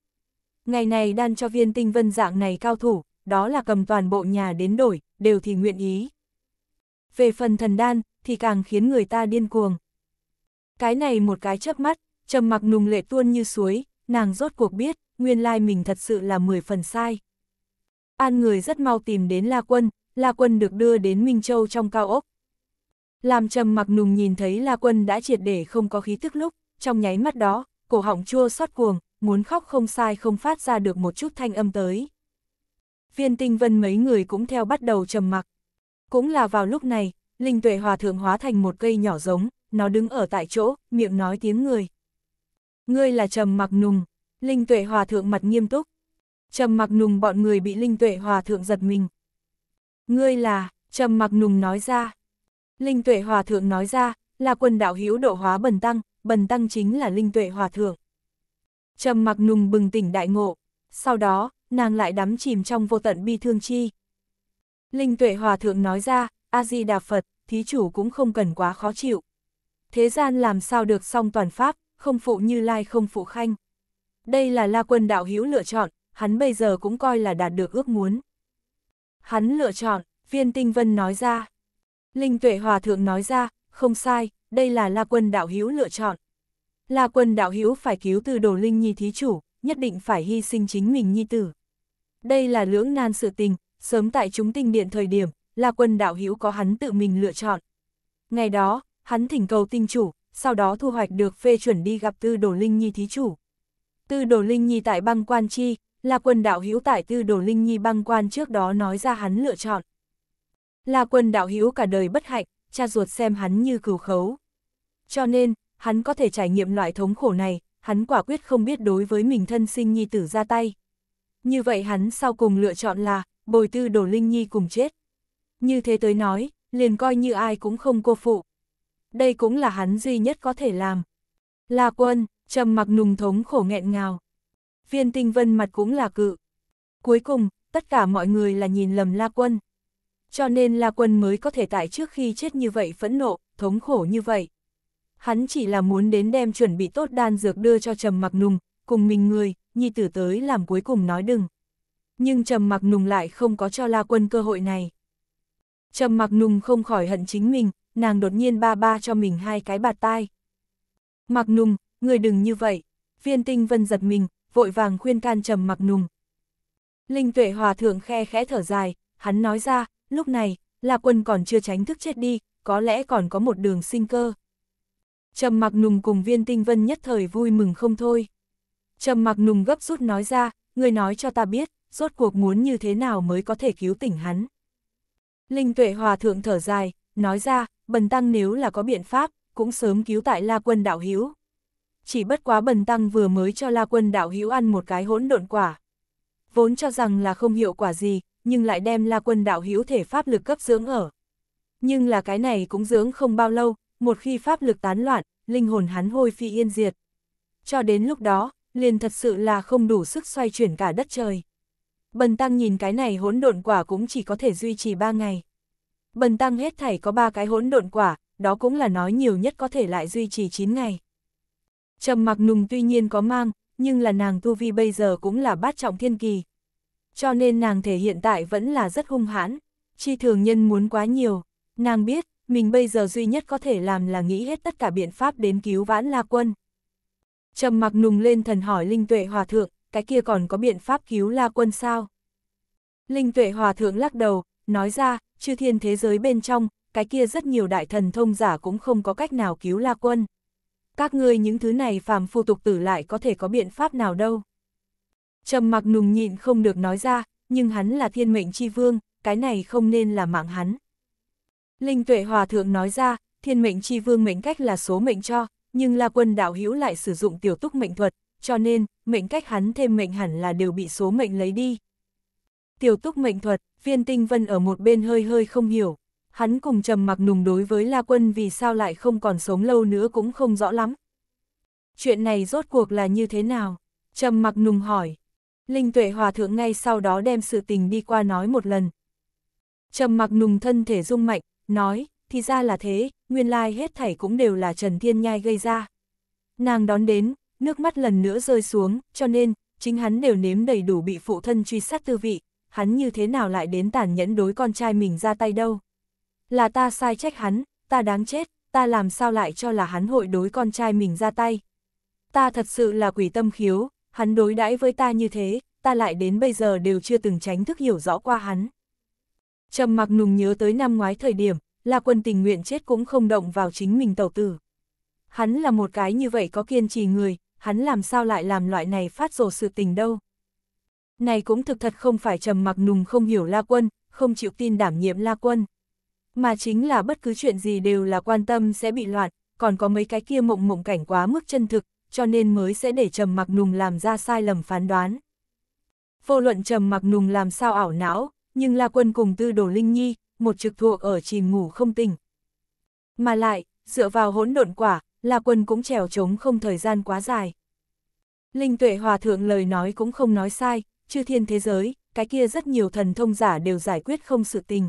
Ngày này đan cho viên tinh vân dạng này cao thủ, đó là cầm toàn bộ nhà đến đổi, đều thì nguyện ý. Về phần thần đan, thì càng khiến người ta điên cuồng. Cái này một cái chớp mắt, trầm mặc nùng lệ tuôn như suối, nàng rốt cuộc biết, nguyên lai mình thật sự là 10 phần sai. An người rất mau tìm đến La Quân, La Quân được đưa đến Minh Châu trong cao ốc. Làm trầm mặc nùng nhìn thấy La Quân đã triệt để không có khí tức lúc, trong nháy mắt đó, cổ họng chua xót cuồng, muốn khóc không sai không phát ra được một chút thanh âm tới. Viên tinh vân mấy người cũng theo bắt đầu trầm mặc. Cũng là vào lúc này, Linh tuệ hòa thượng hóa thành một cây nhỏ giống, nó đứng ở tại chỗ, miệng nói tiếng người. Ngươi là trầm mặc nùng, Linh tuệ hòa thượng mặt nghiêm túc, trầm mặc nùng bọn người bị Linh Tuệ Hòa Thượng giật mình. Ngươi là, trầm mặc nùng nói ra. Linh Tuệ Hòa Thượng nói ra, là quần đạo hữu độ hóa bần tăng, bần tăng chính là Linh Tuệ Hòa Thượng. Trầm mặc nùng bừng tỉnh đại ngộ, sau đó, nàng lại đắm chìm trong vô tận bi thương chi. Linh Tuệ Hòa Thượng nói ra, A-di-đà Phật, thí chủ cũng không cần quá khó chịu. Thế gian làm sao được song toàn pháp, không phụ như lai không phụ khanh. Đây là la quân đạo hữu lựa chọn, hắn bây giờ cũng coi là đạt được ước muốn. Hắn lựa chọn, viên tinh vân nói ra. Linh tuệ hòa thượng nói ra, không sai, đây là la quân đạo hữu lựa chọn. La quân đạo hữu phải cứu từ đồ linh nhi thí chủ, nhất định phải hy sinh chính mình nhi tử. Đây là lưỡng nan sự tình, sớm tại chúng tinh điện thời điểm, La Quân đạo hữu có hắn tự mình lựa chọn. Ngày đó, hắn thỉnh cầu tinh chủ, sau đó thu hoạch được phê chuẩn đi gặp Tư Đồ Linh Nhi thí chủ. Tư Đồ Linh Nhi tại băng quan chi, là quần đạo hữu tại tư đồ linh nhi băng quan trước đó nói ra hắn lựa chọn. Là quần đạo hữu cả đời bất hạnh, cha ruột xem hắn như cừu khấu. Cho nên, hắn có thể trải nghiệm loại thống khổ này, hắn quả quyết không biết đối với mình thân sinh nhi tử ra tay. Như vậy hắn sau cùng lựa chọn là, bồi tư đồ linh nhi cùng chết. Như thế tới nói, liền coi như ai cũng không cô phụ. Đây cũng là hắn duy nhất có thể làm. Là quân, trầm mặc nùng thống khổ nghẹn ngào viên tinh vân mặt cũng là cự. Cuối cùng, tất cả mọi người là nhìn lầm La Quân. Cho nên La Quân mới có thể tại trước khi chết như vậy phẫn nộ, thống khổ như vậy. Hắn chỉ là muốn đến đem chuẩn bị tốt đan dược đưa cho Trầm Mặc Nùng, cùng mình người, nhi tử tới làm cuối cùng nói đừng. Nhưng Trầm Mặc Nùng lại không có cho La Quân cơ hội này. Trầm Mặc Nùng không khỏi hận chính mình, nàng đột nhiên ba ba cho mình hai cái bạt tai. Mặc Nùng, người đừng như vậy. Viên Tinh Vân giật mình, vội vàng khuyên can trầm mặc nùng. Linh tuệ hòa thượng khe khẽ thở dài, hắn nói ra, lúc này, là quân còn chưa tránh thức chết đi, có lẽ còn có một đường sinh cơ. Trầm mặc nùng cùng viên tinh vân nhất thời vui mừng không thôi. Trầm mặc nùng gấp rút nói ra, người nói cho ta biết, rốt cuộc muốn như thế nào mới có thể cứu tỉnh hắn. Linh tuệ hòa thượng thở dài, nói ra, bần tăng nếu là có biện pháp, cũng sớm cứu tại la quân đạo hiếu chỉ bất quá bần tăng vừa mới cho La Quân đạo hữu ăn một cái hỗn độn quả. Vốn cho rằng là không hiệu quả gì, nhưng lại đem La Quân đạo hữu thể pháp lực cấp dưỡng ở. Nhưng là cái này cũng dưỡng không bao lâu, một khi pháp lực tán loạn, linh hồn hắn hôi phi yên diệt. Cho đến lúc đó, liền thật sự là không đủ sức xoay chuyển cả đất trời. Bần tăng nhìn cái này hỗn độn quả cũng chỉ có thể duy trì ba ngày. Bần tăng hết thảy có ba cái hỗn độn quả, đó cũng là nói nhiều nhất có thể lại duy trì 9 ngày. Trầm mặc nùng tuy nhiên có mang, nhưng là nàng tu vi bây giờ cũng là bát trọng thiên kỳ. Cho nên nàng thể hiện tại vẫn là rất hung hãn, chi thường nhân muốn quá nhiều. Nàng biết, mình bây giờ duy nhất có thể làm là nghĩ hết tất cả biện pháp đến cứu vãn La Quân. Trầm mặc nùng lên thần hỏi Linh Tuệ Hòa Thượng, cái kia còn có biện pháp cứu La Quân sao? Linh Tuệ Hòa Thượng lắc đầu, nói ra, chư thiên thế giới bên trong, cái kia rất nhiều đại thần thông giả cũng không có cách nào cứu La Quân các ngươi những thứ này phàm phu tục tử lại có thể có biện pháp nào đâu. Trầm mặc nùng nhịn không được nói ra, nhưng hắn là thiên mệnh chi vương, cái này không nên là mạng hắn. Linh tuệ hòa thượng nói ra, thiên mệnh chi vương mệnh cách là số mệnh cho, nhưng La Quân đạo hữu lại sử dụng tiểu túc mệnh thuật, cho nên, mệnh cách hắn thêm mệnh hẳn là đều bị số mệnh lấy đi. Tiểu túc mệnh thuật, viên tinh vân ở một bên hơi hơi không hiểu, hắn cùng trầm mặc nùng đối với La Quân vì sao lại không còn sống lâu nữa cũng không rõ lắm. Chuyện này rốt cuộc là như thế nào? Trầm mặc nùng hỏi. Linh tuệ hòa thượng ngay sau đó đem sự tình đi qua nói một lần. Trầm mặc nùng thân thể rung mạnh, nói, thì ra là thế, nguyên lai hết thảy cũng đều là Trần Thiên Nhai gây ra. Nàng đón đến, nước mắt lần nữa rơi xuống, cho nên, chính hắn đều nếm đầy đủ bị phụ thân truy sát tư vị, hắn như thế nào lại đến tàn nhẫn đối con trai mình ra tay đâu là ta sai trách hắn, ta đáng chết, ta làm sao lại cho là hắn hội đối con trai mình ra tay. Ta thật sự là quỷ tâm khiếu, hắn đối đãi với ta như thế, ta lại đến bây giờ đều chưa từng tránh thức hiểu rõ qua hắn. Trầm mặc nùng nhớ tới năm ngoái thời điểm, là quân tình nguyện chết cũng không động vào chính mình tẩu tử. Hắn là một cái như vậy có kiên trì người, hắn làm sao lại làm loại này phát rồ sự tình đâu. Này cũng thực thật không phải trầm mặc nùng không hiểu La Quân, không chịu tin đảm nhiệm La Quân mà chính là bất cứ chuyện gì đều là quan tâm sẽ bị loạn, còn có mấy cái kia mộng mộng cảnh quá mức chân thực, cho nên mới sẽ để Trầm Mặc Nùng làm ra sai lầm phán đoán. Vô luận Trầm Mặc Nùng làm sao ảo não, nhưng La Quân cùng Tư Đồ Linh Nhi, một trực thuộc ở chìm ngủ không tỉnh. Mà lại, dựa vào hỗn độn quả, La Quân cũng trèo trống không thời gian quá dài. Linh Tuệ Hòa Thượng lời nói cũng không nói sai, chư thiên thế giới, cái kia rất nhiều thần thông giả đều giải quyết không sự tình.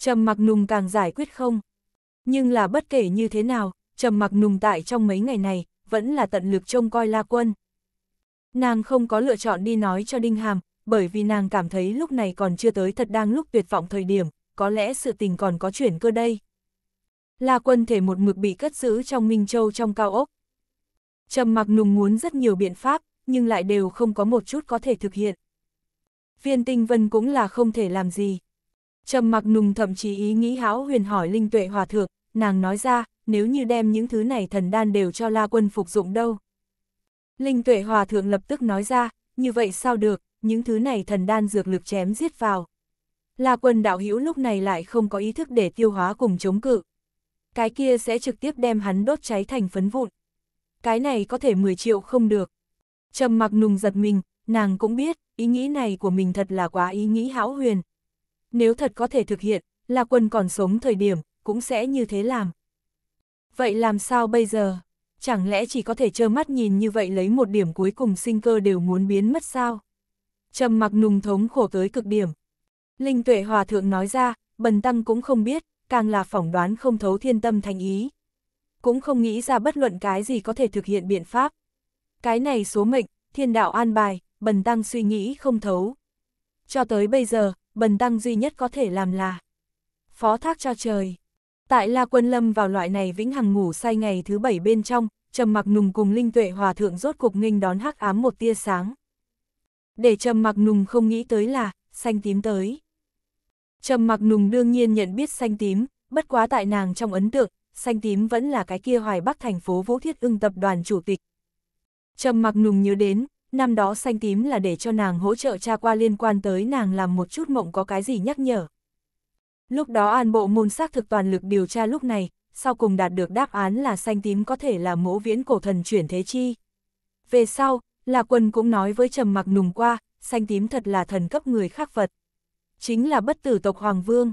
Trầm mặc nùng càng giải quyết không. Nhưng là bất kể như thế nào, trầm mặc nùng tại trong mấy ngày này, vẫn là tận lực trông coi la quân. Nàng không có lựa chọn đi nói cho Đinh Hàm, bởi vì nàng cảm thấy lúc này còn chưa tới thật đang lúc tuyệt vọng thời điểm, có lẽ sự tình còn có chuyển cơ đây. La quân thể một mực bị cất giữ trong Minh Châu trong cao ốc. Trầm mặc nùng muốn rất nhiều biện pháp, nhưng lại đều không có một chút có thể thực hiện. Viên tinh vân cũng là không thể làm gì. Trầm mặc nùng thậm chí ý nghĩ háo huyền hỏi linh tuệ hòa thượng, nàng nói ra, nếu như đem những thứ này thần đan đều cho la quân phục dụng đâu. Linh tuệ hòa thượng lập tức nói ra, như vậy sao được, những thứ này thần đan dược lực chém giết vào. La quân đạo hữu lúc này lại không có ý thức để tiêu hóa cùng chống cự. Cái kia sẽ trực tiếp đem hắn đốt cháy thành phấn vụn. Cái này có thể 10 triệu không được. Trầm mặc nùng giật mình, nàng cũng biết, ý nghĩ này của mình thật là quá ý nghĩ hão huyền, nếu thật có thể thực hiện, là quân còn sống thời điểm, cũng sẽ như thế làm. Vậy làm sao bây giờ? Chẳng lẽ chỉ có thể trơ mắt nhìn như vậy lấy một điểm cuối cùng sinh cơ đều muốn biến mất sao? Trầm mặc nùng thống khổ tới cực điểm. Linh tuệ hòa thượng nói ra, bần tăng cũng không biết, càng là phỏng đoán không thấu thiên tâm thành ý. Cũng không nghĩ ra bất luận cái gì có thể thực hiện biện pháp. Cái này số mệnh, thiên đạo an bài, bần tăng suy nghĩ không thấu. Cho tới bây giờ, bần tăng duy nhất có thể làm là phó thác cho trời. Tại La Quân Lâm vào loại này vĩnh hằng ngủ say ngày thứ bảy bên trong, Trầm Mặc Nùng cùng Linh Tuệ Hòa Thượng rốt cục nghênh đón hắc ám một tia sáng. Để Trầm Mặc Nùng không nghĩ tới là, xanh tím tới. Trầm Mặc Nùng đương nhiên nhận biết xanh tím, bất quá tại nàng trong ấn tượng, xanh tím vẫn là cái kia hoài bắc thành phố Vũ Thiết ưng tập đoàn chủ tịch. Trầm Mặc Nùng nhớ đến, năm đó xanh tím là để cho nàng hỗ trợ cha qua liên quan tới nàng làm một chút mộng có cái gì nhắc nhở. Lúc đó an bộ môn xác thực toàn lực điều tra lúc này, sau cùng đạt được đáp án là xanh tím có thể là mẫu viễn cổ thần chuyển thế chi. Về sau, là quân cũng nói với trầm mặc nùng qua, xanh tím thật là thần cấp người khác vật. Chính là bất tử tộc Hoàng Vương.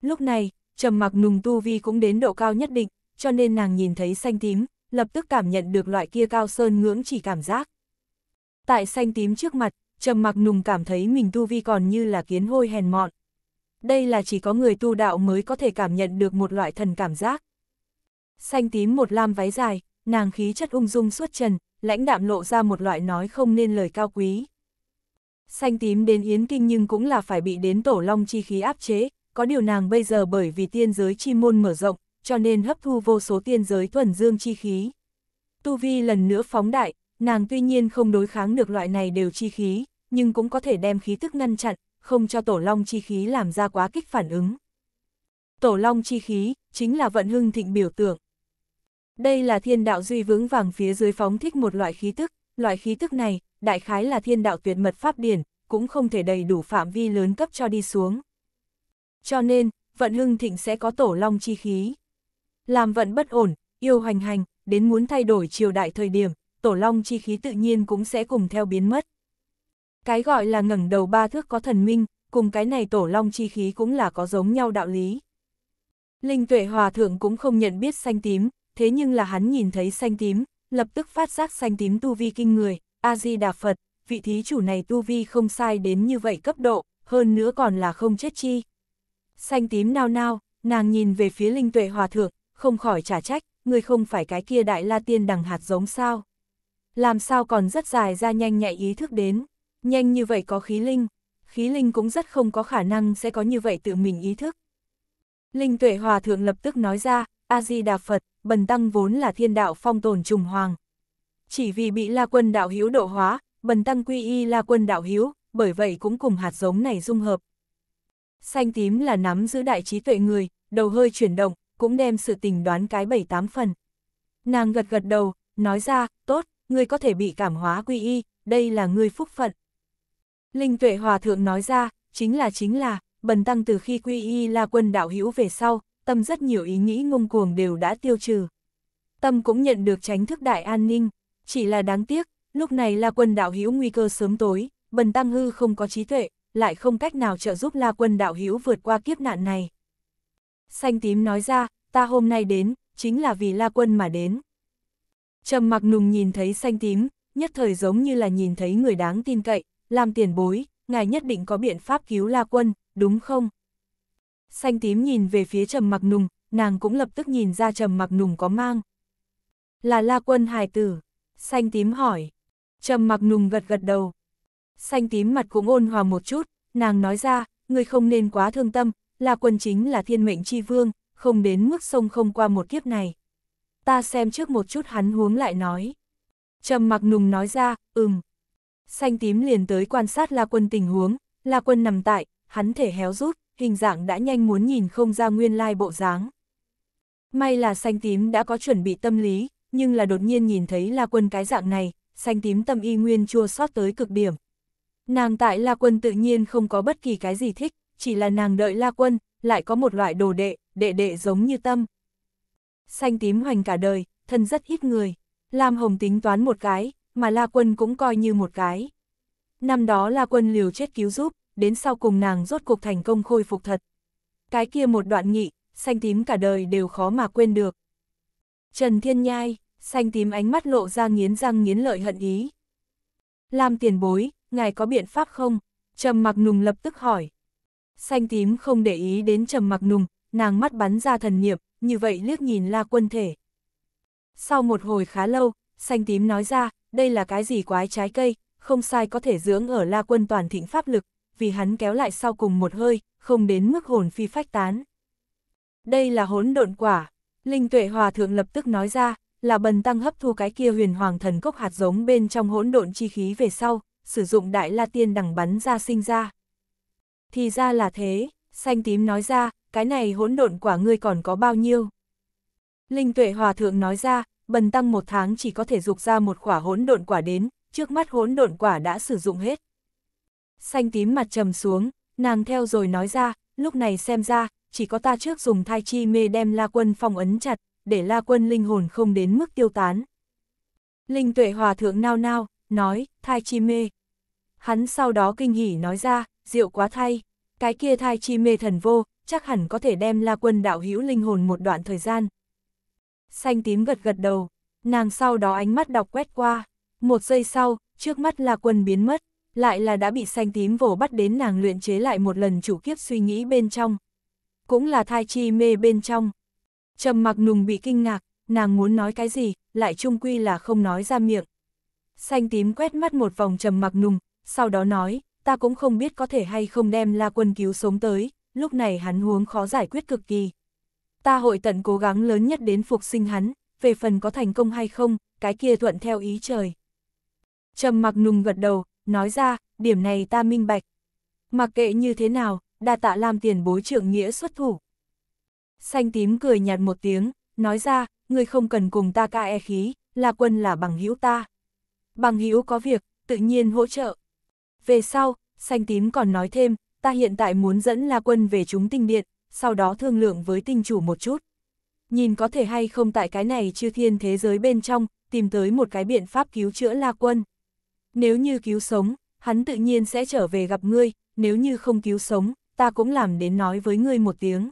Lúc này, trầm mặc nùng tu vi cũng đến độ cao nhất định, cho nên nàng nhìn thấy xanh tím, lập tức cảm nhận được loại kia cao sơn ngưỡng chỉ cảm giác tại xanh tím trước mặt, trầm mặc nùng cảm thấy mình tu vi còn như là kiến hôi hèn mọn. Đây là chỉ có người tu đạo mới có thể cảm nhận được một loại thần cảm giác. Xanh tím một lam váy dài, nàng khí chất ung dung suốt trần, lãnh đạm lộ ra một loại nói không nên lời cao quý. Xanh tím đến Yến Kinh nhưng cũng là phải bị đến tổ long chi khí áp chế, có điều nàng bây giờ bởi vì tiên giới chi môn mở rộng, cho nên hấp thu vô số tiên giới thuần dương chi khí. Tu Vi lần nữa phóng đại, Nàng tuy nhiên không đối kháng được loại này đều chi khí, nhưng cũng có thể đem khí tức ngăn chặn, không cho tổ long chi khí làm ra quá kích phản ứng. Tổ long chi khí, chính là vận hưng thịnh biểu tượng. Đây là thiên đạo duy vững vàng phía dưới phóng thích một loại khí tức, loại khí tức này, đại khái là thiên đạo tuyệt mật pháp điển, cũng không thể đầy đủ phạm vi lớn cấp cho đi xuống. Cho nên, vận hưng thịnh sẽ có tổ long chi khí. Làm vận bất ổn, yêu hoành hành, đến muốn thay đổi triều đại thời điểm, tổ long chi khí tự nhiên cũng sẽ cùng theo biến mất. Cái gọi là ngẩng đầu ba thước có thần minh, cùng cái này tổ long chi khí cũng là có giống nhau đạo lý. Linh tuệ hòa thượng cũng không nhận biết xanh tím, thế nhưng là hắn nhìn thấy xanh tím, lập tức phát giác xanh tím tu vi kinh người, A-di-đà Phật, vị thí chủ này tu vi không sai đến như vậy cấp độ, hơn nữa còn là không chết chi. Xanh tím nao nao, nàng nhìn về phía linh tuệ hòa thượng, không khỏi trả trách, người không phải cái kia đại la tiên đằng hạt giống sao làm sao còn rất dài ra nhanh nhạy ý thức đến, nhanh như vậy có khí linh, khí linh cũng rất không có khả năng sẽ có như vậy tự mình ý thức. Linh tuệ hòa thượng lập tức nói ra, A-di-đà Phật, bần tăng vốn là thiên đạo phong tồn trùng hoàng. Chỉ vì bị la quân đạo hiếu độ hóa, bần tăng quy y la quân đạo hiếu, bởi vậy cũng cùng hạt giống này dung hợp. Xanh tím là nắm giữ đại trí tuệ người, đầu hơi chuyển động, cũng đem sự tình đoán cái bảy tám phần. Nàng gật gật đầu, nói ra, tốt, ngươi có thể bị cảm hóa quy y, đây là ngươi phúc phận. Linh tuệ hòa thượng nói ra, chính là chính là, bần tăng từ khi quy y là quân đạo hữu về sau, tâm rất nhiều ý nghĩ ngông cuồng đều đã tiêu trừ. Tâm cũng nhận được tránh thức đại an ninh, chỉ là đáng tiếc, lúc này là quân đạo hữu nguy cơ sớm tối, bần tăng hư không có trí tuệ, lại không cách nào trợ giúp La Quân đạo hữu vượt qua kiếp nạn này. Xanh tím nói ra, ta hôm nay đến, chính là vì La Quân mà đến. Trầm mặc nùng nhìn thấy xanh tím, nhất thời giống như là nhìn thấy người đáng tin cậy, làm tiền bối, ngài nhất định có biện pháp cứu La Quân, đúng không? Xanh tím nhìn về phía trầm mặc nùng, nàng cũng lập tức nhìn ra trầm mặc nùng có mang. Là La Quân hài tử, xanh tím hỏi. Trầm mặc nùng gật gật đầu. Xanh tím mặt cũng ôn hòa một chút, nàng nói ra, người không nên quá thương tâm, La Quân chính là thiên mệnh chi vương, không đến mức sông không qua một kiếp này ta xem trước một chút hắn huống lại nói. Trầm mặc nùng nói ra, ừm. Xanh tím liền tới quan sát La Quân tình huống, La Quân nằm tại, hắn thể héo rút, hình dạng đã nhanh muốn nhìn không ra nguyên lai bộ dáng. May là xanh tím đã có chuẩn bị tâm lý, nhưng là đột nhiên nhìn thấy La Quân cái dạng này, xanh tím tâm y nguyên chua xót tới cực điểm. Nàng tại La Quân tự nhiên không có bất kỳ cái gì thích, chỉ là nàng đợi La Quân, lại có một loại đồ đệ, đệ đệ giống như tâm, xanh tím hoành cả đời, thân rất ít người. Lam Hồng tính toán một cái, mà La Quân cũng coi như một cái. Năm đó La Quân liều chết cứu giúp, đến sau cùng nàng rốt cuộc thành công khôi phục thật. Cái kia một đoạn nhị xanh tím cả đời đều khó mà quên được. Trần Thiên Nhai, xanh tím ánh mắt lộ ra nghiến răng nghiến lợi hận ý. Lam tiền bối, ngài có biện pháp không? Trầm mặc nùng lập tức hỏi. Xanh tím không để ý đến trầm mặc nùng, nàng mắt bắn ra thần niệm, như vậy liếc nhìn la quân thể. Sau một hồi khá lâu, xanh tím nói ra, đây là cái gì quái trái cây, không sai có thể dưỡng ở la quân toàn thịnh pháp lực, vì hắn kéo lại sau cùng một hơi, không đến mức hồn phi phách tán. Đây là hỗn độn quả, Linh Tuệ Hòa Thượng lập tức nói ra, là bần tăng hấp thu cái kia huyền hoàng thần cốc hạt giống bên trong hỗn độn chi khí về sau, sử dụng đại la tiên đằng bắn ra sinh ra. Thì ra là thế, xanh tím nói ra, cái này hỗn độn quả ngươi còn có bao nhiêu? Linh tuệ hòa thượng nói ra, bần tăng một tháng chỉ có thể dục ra một quả hỗn độn quả đến, trước mắt hỗn độn quả đã sử dụng hết. Xanh tím mặt trầm xuống, nàng theo rồi nói ra, lúc này xem ra, chỉ có ta trước dùng thai chi mê đem la quân phong ấn chặt, để la quân linh hồn không đến mức tiêu tán. Linh tuệ hòa thượng nao nao, nói, thai chi mê. Hắn sau đó kinh hỉ nói ra, rượu quá thay, cái kia thai chi mê thần vô, chắc hẳn có thể đem la quân đạo hữu linh hồn một đoạn thời gian. Xanh tím gật gật đầu, nàng sau đó ánh mắt đọc quét qua, một giây sau, trước mắt la quân biến mất, lại là đã bị xanh tím vồ bắt đến nàng luyện chế lại một lần chủ kiếp suy nghĩ bên trong. Cũng là thai chi mê bên trong. trầm mặc nùng bị kinh ngạc, nàng muốn nói cái gì, lại trung quy là không nói ra miệng. Xanh tím quét mắt một vòng trầm mặc nùng, sau đó nói, ta cũng không biết có thể hay không đem la quân cứu sống tới, lúc này hắn huống khó giải quyết cực kỳ. Ta hội tận cố gắng lớn nhất đến phục sinh hắn, về phần có thành công hay không, cái kia thuận theo ý trời. Trầm mặc nùng gật đầu, nói ra, điểm này ta minh bạch. Mặc kệ như thế nào, đa tạ làm tiền bối trưởng nghĩa xuất thủ. Xanh tím cười nhạt một tiếng, nói ra, người không cần cùng ta ca e khí, là quân là bằng hữu ta. Bằng hữu có việc, tự nhiên hỗ trợ. Về sau, xanh tím còn nói thêm, ta hiện tại muốn dẫn La Quân về chúng tinh điện, sau đó thương lượng với tinh chủ một chút. Nhìn có thể hay không tại cái này chư thiên thế giới bên trong, tìm tới một cái biện pháp cứu chữa La Quân. Nếu như cứu sống, hắn tự nhiên sẽ trở về gặp ngươi, nếu như không cứu sống, ta cũng làm đến nói với ngươi một tiếng.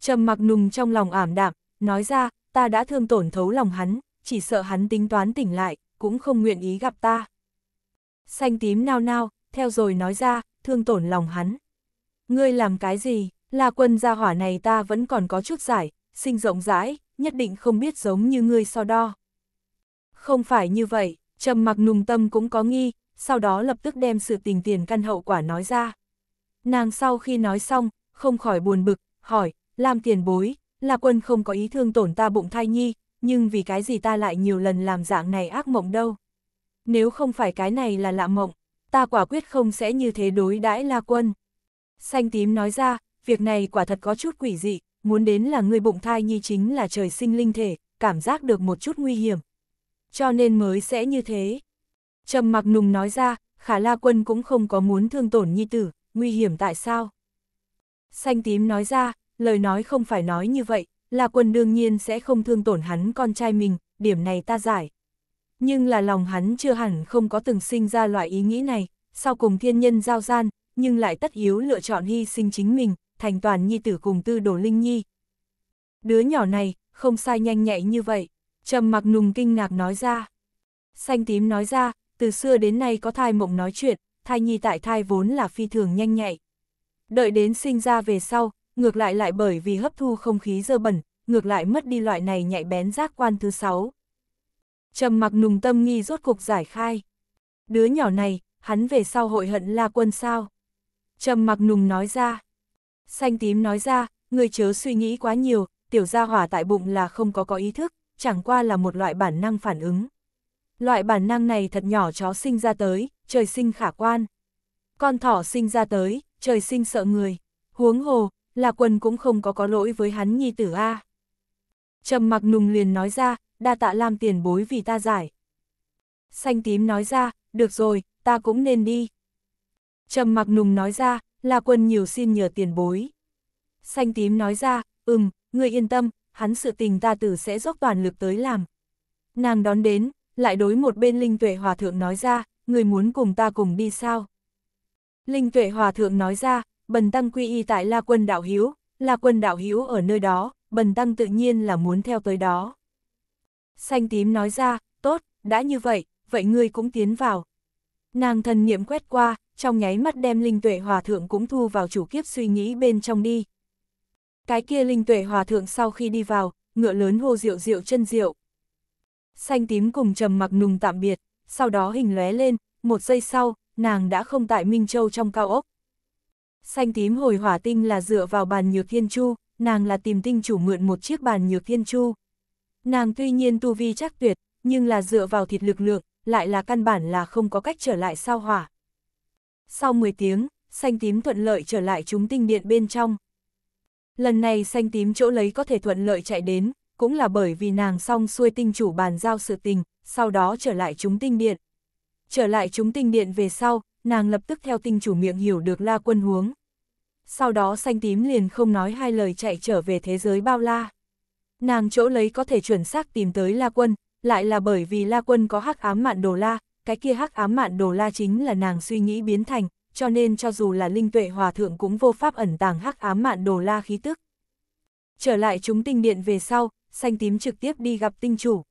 Trầm mặc nùng trong lòng ảm đạm, nói ra, ta đã thương tổn thấu lòng hắn, chỉ sợ hắn tính toán tỉnh lại, cũng không nguyện ý gặp ta. Xanh tím nao nao, theo rồi nói ra, thương tổn lòng hắn. Ngươi làm cái gì, là quân gia hỏa này ta vẫn còn có chút giải, sinh rộng rãi, nhất định không biết giống như ngươi so đo. Không phải như vậy, trầm mặc nùng tâm cũng có nghi, sau đó lập tức đem sự tình tiền căn hậu quả nói ra. Nàng sau khi nói xong, không khỏi buồn bực, hỏi, làm tiền bối, là quân không có ý thương tổn ta bụng thai nhi, nhưng vì cái gì ta lại nhiều lần làm dạng này ác mộng đâu. Nếu không phải cái này là lạ mộng, ta quả quyết không sẽ như thế đối đãi la quân. Xanh tím nói ra, việc này quả thật có chút quỷ dị, muốn đến là người bụng thai nhi chính là trời sinh linh thể, cảm giác được một chút nguy hiểm. Cho nên mới sẽ như thế. Trầm mặc nùng nói ra, khả la quân cũng không có muốn thương tổn nhi tử, nguy hiểm tại sao? Xanh tím nói ra, lời nói không phải nói như vậy, la quân đương nhiên sẽ không thương tổn hắn con trai mình, điểm này ta giải. Nhưng là lòng hắn chưa hẳn không có từng sinh ra loại ý nghĩ này, sau cùng thiên nhân giao gian, nhưng lại tất yếu lựa chọn hy sinh chính mình, thành toàn nhi tử cùng tư đồ linh nhi. Đứa nhỏ này, không sai nhanh nhạy như vậy, trầm mặc nùng kinh ngạc nói ra. Xanh tím nói ra, từ xưa đến nay có thai mộng nói chuyện, thai nhi tại thai vốn là phi thường nhanh nhạy. Đợi đến sinh ra về sau, ngược lại lại bởi vì hấp thu không khí dơ bẩn, ngược lại mất đi loại này nhạy bén giác quan thứ sáu trầm mặc nùng tâm nghi rốt cục giải khai. Đứa nhỏ này, hắn về sau hội hận la quân sao? Trầm mặc nùng nói ra. Xanh tím nói ra, người chớ suy nghĩ quá nhiều, tiểu gia hỏa tại bụng là không có có ý thức, chẳng qua là một loại bản năng phản ứng. Loại bản năng này thật nhỏ chó sinh ra tới, trời sinh khả quan. Con thỏ sinh ra tới, trời sinh sợ người. Huống hồ, là quân cũng không có có lỗi với hắn nhi tử A. Trầm mặc nùng liền nói ra, đa tạ Lam tiền bối vì ta giải. Xanh tím nói ra, được rồi, ta cũng nên đi. Trầm mặc nùng nói ra, la quân nhiều xin nhờ tiền bối. Xanh tím nói ra, ừm, ngươi yên tâm, hắn sự tình ta tử sẽ dốc toàn lực tới làm. Nàng đón đến, lại đối một bên Linh Tuệ Hòa Thượng nói ra, người muốn cùng ta cùng đi sao? Linh Tuệ Hòa Thượng nói ra, Bần Tăng quy y tại La Quân Đạo Hiếu, La Quân Đạo Hiếu ở nơi đó, Bần Tăng tự nhiên là muốn theo tới đó. Xanh tím nói ra, tốt, đã như vậy, vậy ngươi cũng tiến vào. Nàng thần niệm quét qua, trong nháy mắt đem linh tuệ hòa thượng cũng thu vào chủ kiếp suy nghĩ bên trong đi. Cái kia linh tuệ hòa thượng sau khi đi vào, ngựa lớn hô rượu rượu chân rượu. Xanh tím cùng trầm mặc nùng tạm biệt, sau đó hình lóe lên, một giây sau, nàng đã không tại Minh Châu trong cao ốc. Xanh tím hồi hỏa tinh là dựa vào bàn nhược thiên chu, nàng là tìm tinh chủ mượn một chiếc bàn nhược thiên chu. Nàng tuy nhiên tu vi chắc tuyệt, nhưng là dựa vào thịt lực lượng, lại là căn bản là không có cách trở lại sao hỏa. Sau 10 tiếng, xanh tím thuận lợi trở lại chúng tinh điện bên trong. Lần này xanh tím chỗ lấy có thể thuận lợi chạy đến, cũng là bởi vì nàng xong xuôi tinh chủ bàn giao sự tình, sau đó trở lại chúng tinh điện. Trở lại chúng tinh điện về sau, nàng lập tức theo tinh chủ miệng hiểu được la quân huống. Sau đó xanh tím liền không nói hai lời chạy trở về thế giới bao la. Nàng chỗ lấy có thể chuẩn xác tìm tới La Quân, lại là bởi vì La Quân có hắc ám mạn đồ la, cái kia hắc ám mạn đồ la chính là nàng suy nghĩ biến thành, cho nên cho dù là linh tuệ hòa thượng cũng vô pháp ẩn tàng hắc ám mạn đồ la khí tức. Trở lại chúng tinh điện về sau, xanh tím trực tiếp đi gặp tinh chủ.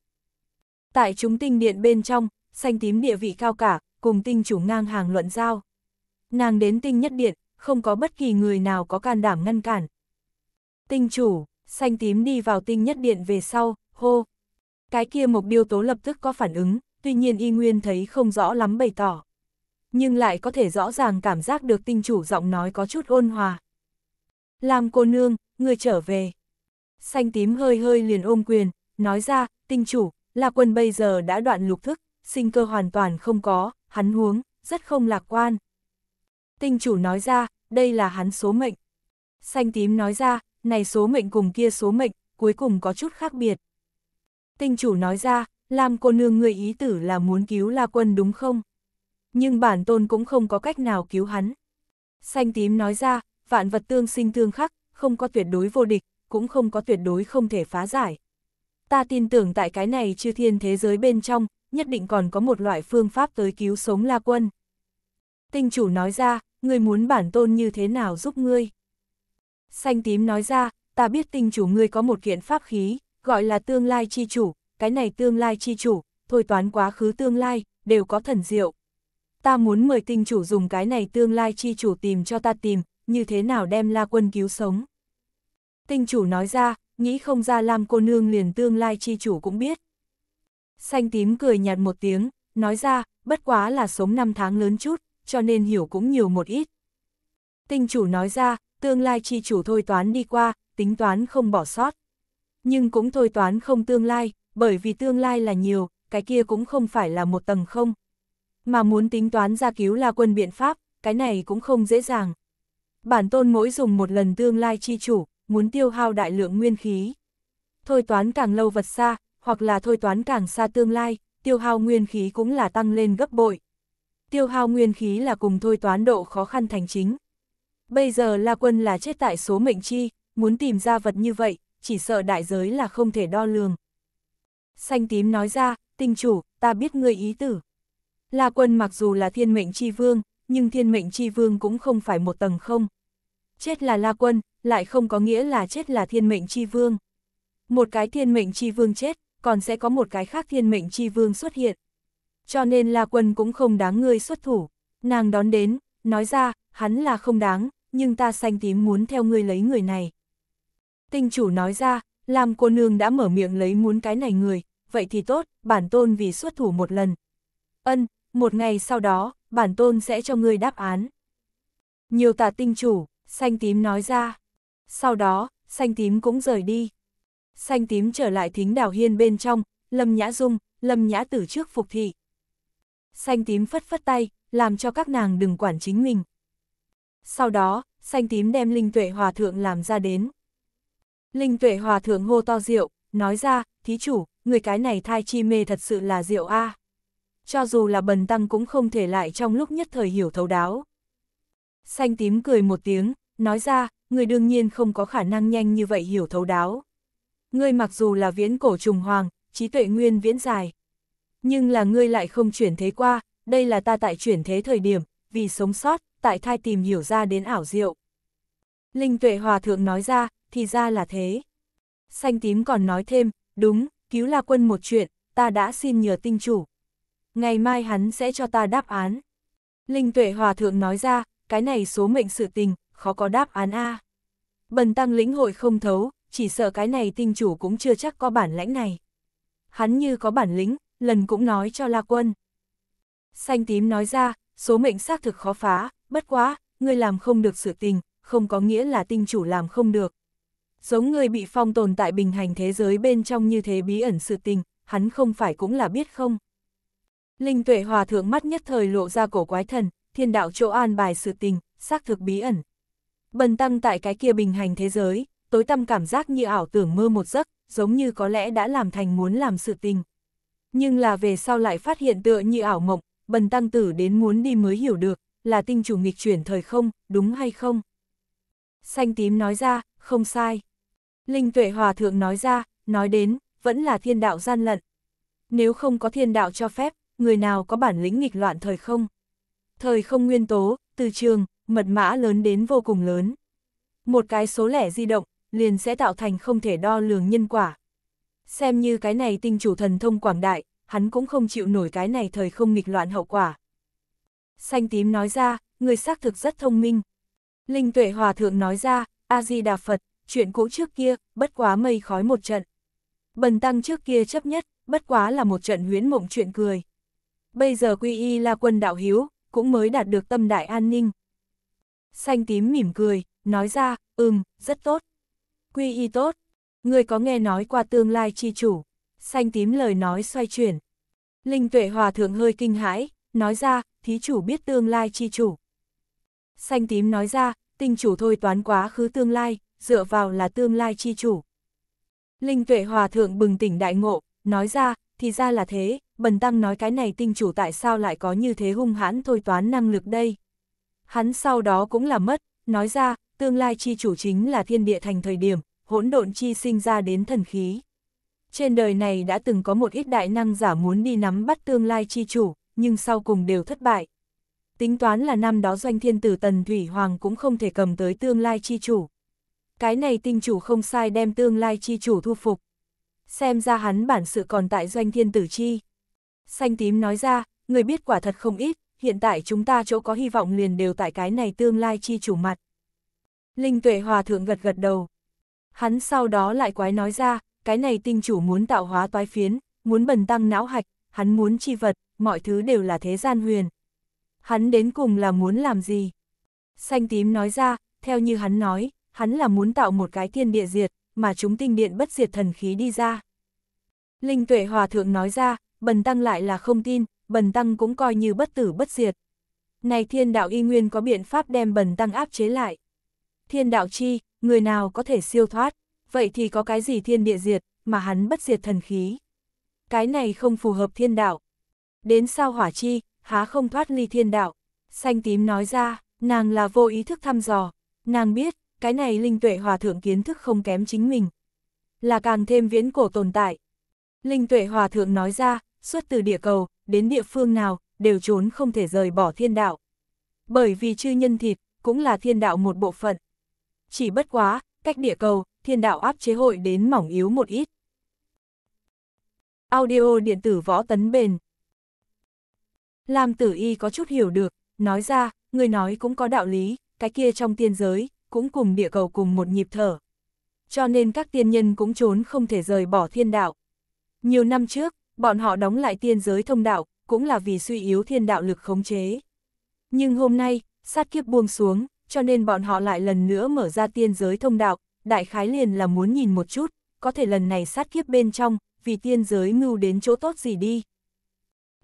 Tại chúng tinh điện bên trong, xanh tím địa vị cao cả, cùng tinh chủ ngang hàng luận giao. Nàng đến tinh nhất điện, không có bất kỳ người nào có can đảm ngăn cản. Tinh chủ, xanh tím đi vào tinh nhất điện về sau, hô. Cái kia mục điêu tố lập tức có phản ứng, tuy nhiên y nguyên thấy không rõ lắm bày tỏ. Nhưng lại có thể rõ ràng cảm giác được tinh chủ giọng nói có chút ôn hòa. Làm cô nương, người trở về. Xanh tím hơi hơi liền ôm quyền, nói ra, tinh chủ, là quân bây giờ đã đoạn lục thức, sinh cơ hoàn toàn không có, hắn huống, rất không lạc quan. Tinh chủ nói ra, đây là hắn số mệnh. Xanh tím nói ra, này số mệnh cùng kia số mệnh, cuối cùng có chút khác biệt. Tinh chủ nói ra, làm cô nương người ý tử là muốn cứu La Quân đúng không? Nhưng bản tôn cũng không có cách nào cứu hắn. Xanh tím nói ra, vạn vật tương sinh tương khắc, không có tuyệt đối vô địch, cũng không có tuyệt đối không thể phá giải. Ta tin tưởng tại cái này chư thiên thế giới bên trong, nhất định còn có một loại phương pháp tới cứu sống La Quân. Tinh chủ nói ra, người muốn bản tôn như thế nào giúp ngươi? Xanh tím nói ra, ta biết tinh chủ ngươi có một kiện pháp khí, gọi là tương lai chi chủ, cái này tương lai chi chủ, thôi toán quá khứ tương lai, đều có thần diệu. Ta muốn mời tinh chủ dùng cái này tương lai chi chủ tìm cho ta tìm, như thế nào đem la quân cứu sống. Tinh chủ nói ra, nghĩ không ra làm cô nương liền tương lai chi chủ cũng biết. Xanh tím cười nhạt một tiếng, nói ra, bất quá là sống năm tháng lớn chút, cho nên hiểu cũng nhiều một ít. Tinh chủ nói ra, tương lai chi chủ thôi toán đi qua, tính toán không bỏ sót. Nhưng cũng thôi toán không tương lai, bởi vì tương lai là nhiều, cái kia cũng không phải là một tầng không. Mà muốn tính toán ra cứu là quân biện pháp, cái này cũng không dễ dàng. Bản tôn mỗi dùng một lần tương lai chi chủ, muốn tiêu hao đại lượng nguyên khí. Thôi toán càng lâu vật xa, hoặc là thôi toán càng xa tương lai, tiêu hao nguyên khí cũng là tăng lên gấp bội. Tiêu hao nguyên khí là cùng thôi toán độ khó khăn thành chính, Bây giờ La Quân là chết tại số mệnh chi, muốn tìm ra vật như vậy, chỉ sợ đại giới là không thể đo lường. Xanh tím nói ra, tinh chủ, ta biết ngươi ý tử. La Quân mặc dù là thiên mệnh chi vương, nhưng thiên mệnh chi vương cũng không phải một tầng không. Chết là La Quân, lại không có nghĩa là chết là thiên mệnh chi vương. Một cái thiên mệnh chi vương chết, còn sẽ có một cái khác thiên mệnh chi vương xuất hiện. Cho nên La Quân cũng không đáng ngươi xuất thủ. Nàng đón đến, nói ra, hắn là không đáng, nhưng ta xanh tím muốn theo ngươi lấy người này. Tinh chủ nói ra, làm cô nương đã mở miệng lấy muốn cái này người, vậy thì tốt, bản tôn vì xuất thủ một lần. Ân, một ngày sau đó, bản tôn sẽ cho ngươi đáp án. Nhiều tà tinh chủ, xanh tím nói ra. Sau đó, xanh tím cũng rời đi. Xanh tím trở lại thính đào hiên bên trong, lâm nhã dung, lâm nhã tử trước phục thị. Xanh tím phất phất tay, làm cho các nàng đừng quản chính mình sau đó, xanh tím đem Linh Tuệ Hòa Thượng làm ra đến. Linh Tuệ Hòa Thượng hô to rượu, nói ra, thí chủ, người cái này thai chi mê thật sự là rượu a. Cho dù là bần tăng cũng không thể lại trong lúc nhất thời hiểu thấu đáo. Xanh tím cười một tiếng, nói ra, người đương nhiên không có khả năng nhanh như vậy hiểu thấu đáo. Ngươi mặc dù là viễn cổ trùng hoàng, trí tuệ nguyên viễn dài. Nhưng là ngươi lại không chuyển thế qua, đây là ta tại chuyển thế thời điểm, vì sống sót, tại thai tìm hiểu ra đến ảo diệu. Linh tuệ hòa thượng nói ra, thì ra là thế. Xanh tím còn nói thêm, đúng, cứu la quân một chuyện, ta đã xin nhờ tinh chủ. Ngày mai hắn sẽ cho ta đáp án. Linh tuệ hòa thượng nói ra, cái này số mệnh sự tình, khó có đáp án A. Bần tăng lĩnh hội không thấu, chỉ sợ cái này tinh chủ cũng chưa chắc có bản lãnh này. Hắn như có bản lĩnh, lần cũng nói cho la quân. Xanh tím nói ra, số mệnh xác thực khó phá, bất quá, ngươi làm không được sự tình, không có nghĩa là tinh chủ làm không được. Giống người bị phong tồn tại bình hành thế giới bên trong như thế bí ẩn sự tình, hắn không phải cũng là biết không. Linh tuệ hòa thượng mắt nhất thời lộ ra cổ quái thần, thiên đạo chỗ an bài sự tình, xác thực bí ẩn. Bần tăng tại cái kia bình hành thế giới, tối tâm cảm giác như ảo tưởng mơ một giấc, giống như có lẽ đã làm thành muốn làm sự tình. Nhưng là về sau lại phát hiện tựa như ảo mộng, bần tăng tử đến muốn đi mới hiểu được, là tinh chủ nghịch chuyển thời không, đúng hay không? Xanh tím nói ra, không sai. Linh tuệ hòa thượng nói ra, nói đến, vẫn là thiên đạo gian lận. Nếu không có thiên đạo cho phép, người nào có bản lĩnh nghịch loạn thời không? Thời không nguyên tố, từ trường, mật mã lớn đến vô cùng lớn. Một cái số lẻ di động, liền sẽ tạo thành không thể đo lường nhân quả. Xem như cái này tinh chủ thần thông quảng đại, hắn cũng không chịu nổi cái này thời không nghịch loạn hậu quả. Xanh tím nói ra, người xác thực rất thông minh. Linh tuệ hòa thượng nói ra, A-di-đà Phật, chuyện cũ trước kia, bất quá mây khói một trận. Bần tăng trước kia chấp nhất, bất quá là một trận huyến mộng chuyện cười. Bây giờ quy y là quân đạo hiếu, cũng mới đạt được tâm đại an ninh. Xanh tím mỉm cười, nói ra, ừm, rất tốt. Quy y tốt, người có nghe nói qua tương lai chi chủ. Xanh tím lời nói xoay chuyển. Linh tuệ hòa thượng hơi kinh hãi, nói ra, thí chủ biết tương lai chi chủ. Xanh tím nói ra, tinh chủ thôi toán quá khứ tương lai, dựa vào là tương lai chi chủ. Linh tuệ hòa thượng bừng tỉnh đại ngộ, nói ra, thì ra là thế, bần tăng nói cái này tinh chủ tại sao lại có như thế hung hãn thôi toán năng lực đây. Hắn sau đó cũng là mất, nói ra, tương lai chi chủ chính là thiên địa thành thời điểm, hỗn độn chi sinh ra đến thần khí. Trên đời này đã từng có một ít đại năng giả muốn đi nắm bắt tương lai chi chủ, nhưng sau cùng đều thất bại. Tính toán là năm đó doanh thiên tử Tần Thủy Hoàng cũng không thể cầm tới tương lai chi chủ. Cái này tinh chủ không sai đem tương lai chi chủ thu phục. Xem ra hắn bản sự còn tại doanh thiên tử chi. Xanh tím nói ra, người biết quả thật không ít, hiện tại chúng ta chỗ có hy vọng liền đều tại cái này tương lai chi chủ mặt. Linh tuệ hòa thượng gật gật đầu. Hắn sau đó lại quái nói ra, cái này tinh chủ muốn tạo hóa toái phiến, muốn bần tăng não hạch, hắn muốn chi vật, mọi thứ đều là thế gian huyền. Hắn đến cùng là muốn làm gì? Xanh tím nói ra, theo như hắn nói, hắn là muốn tạo một cái thiên địa diệt, mà chúng tinh điện bất diệt thần khí đi ra. Linh tuệ hòa thượng nói ra, bần tăng lại là không tin, bần tăng cũng coi như bất tử bất diệt. Này thiên đạo y nguyên có biện pháp đem bần tăng áp chế lại. Thiên đạo chi, người nào có thể siêu thoát, vậy thì có cái gì thiên địa diệt, mà hắn bất diệt thần khí. Cái này không phù hợp thiên đạo đến sao hỏa chi, há không thoát ly thiên đạo. Xanh tím nói ra, nàng là vô ý thức thăm dò, nàng biết, cái này linh tuệ hòa thượng kiến thức không kém chính mình. Là càng thêm viễn cổ tồn tại. Linh tuệ hòa thượng nói ra, xuất từ địa cầu, đến địa phương nào, đều trốn không thể rời bỏ thiên đạo. Bởi vì chư nhân thịt, cũng là thiên đạo một bộ phận. Chỉ bất quá, cách địa cầu, thiên đạo áp chế hội đến mỏng yếu một ít. Audio điện tử võ tấn bền Lam tử y có chút hiểu được, nói ra, người nói cũng có đạo lý, cái kia trong tiên giới, cũng cùng địa cầu cùng một nhịp thở. Cho nên các tiên nhân cũng trốn không thể rời bỏ thiên đạo. Nhiều năm trước, bọn họ đóng lại tiên giới thông đạo, cũng là vì suy yếu thiên đạo lực khống chế. Nhưng hôm nay, sát kiếp buông xuống, cho nên bọn họ lại lần nữa mở ra tiên giới thông đạo, đại khái liền là muốn nhìn một chút, có thể lần này sát kiếp bên trong, vì tiên giới mưu đến chỗ tốt gì đi.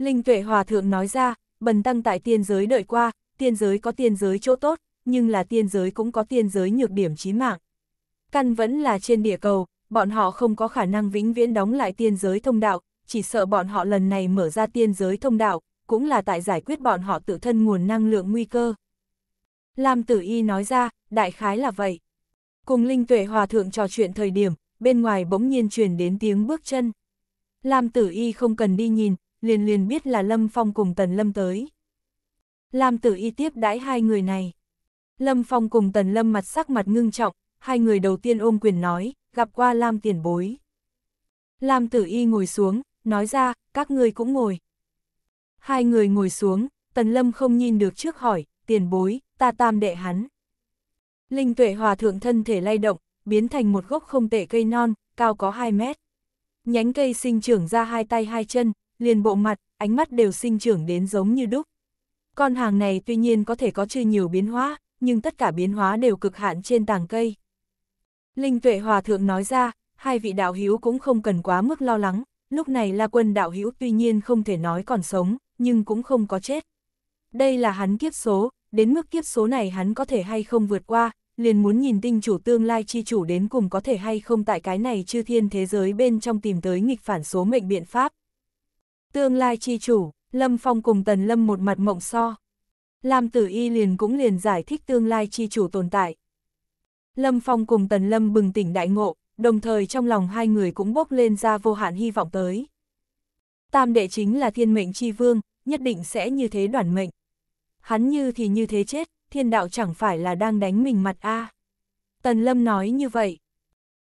Linh tuệ hòa thượng nói ra, bần tăng tại tiên giới đợi qua, tiên giới có tiên giới chỗ tốt, nhưng là tiên giới cũng có tiên giới nhược điểm chí mạng. Căn vẫn là trên địa cầu, bọn họ không có khả năng vĩnh viễn đóng lại tiên giới thông đạo, chỉ sợ bọn họ lần này mở ra tiên giới thông đạo, cũng là tại giải quyết bọn họ tự thân nguồn năng lượng nguy cơ. Lam Tử Y nói ra, đại khái là vậy. Cùng Linh Tuệ Hòa Thượng trò chuyện thời điểm, bên ngoài bỗng nhiên truyền đến tiếng bước chân. Lam Tử Y không cần đi nhìn, liền liền biết là Lâm Phong cùng Tần Lâm tới. Lam Tử Y tiếp đãi hai người này. Lâm Phong cùng Tần Lâm mặt sắc mặt ngưng trọng, hai người đầu tiên ôm quyền nói, gặp qua Lam tiền bối. Lam Tử Y ngồi xuống, nói ra, các ngươi cũng ngồi. Hai người ngồi xuống, Tần Lâm không nhìn được trước hỏi, tiền bối, ta tam đệ hắn. Linh tuệ hòa thượng thân thể lay động, biến thành một gốc không tệ cây non, cao có 2 mét. Nhánh cây sinh trưởng ra hai tay hai chân, liền bộ mặt, ánh mắt đều sinh trưởng đến giống như đúc. Con hàng này tuy nhiên có thể có chưa nhiều biến hóa, nhưng tất cả biến hóa đều cực hạn trên tàng cây. Linh tuệ hòa thượng nói ra, hai vị đạo hữu cũng không cần quá mức lo lắng, lúc này La Quân đạo hữu tuy nhiên không thể nói còn sống, nhưng cũng không có chết. Đây là hắn kiếp số, đến mức kiếp số này hắn có thể hay không vượt qua, liền muốn nhìn tinh chủ tương lai chi chủ đến cùng có thể hay không tại cái này chư thiên thế giới bên trong tìm tới nghịch phản số mệnh biện pháp. Tương lai chi chủ, Lâm Phong cùng Tần Lâm một mặt mộng so. Lam Tử Y liền cũng liền giải thích tương lai chi chủ tồn tại. Lâm Phong cùng Tần Lâm bừng tỉnh đại ngộ, đồng thời trong lòng hai người cũng bốc lên ra vô hạn hy vọng tới. Tam đệ chính là thiên mệnh chi vương, nhất định sẽ như thế đoản mệnh. Hắn như thì như thế chết, thiên đạo chẳng phải là đang đánh mình mặt a Tần Lâm nói như vậy.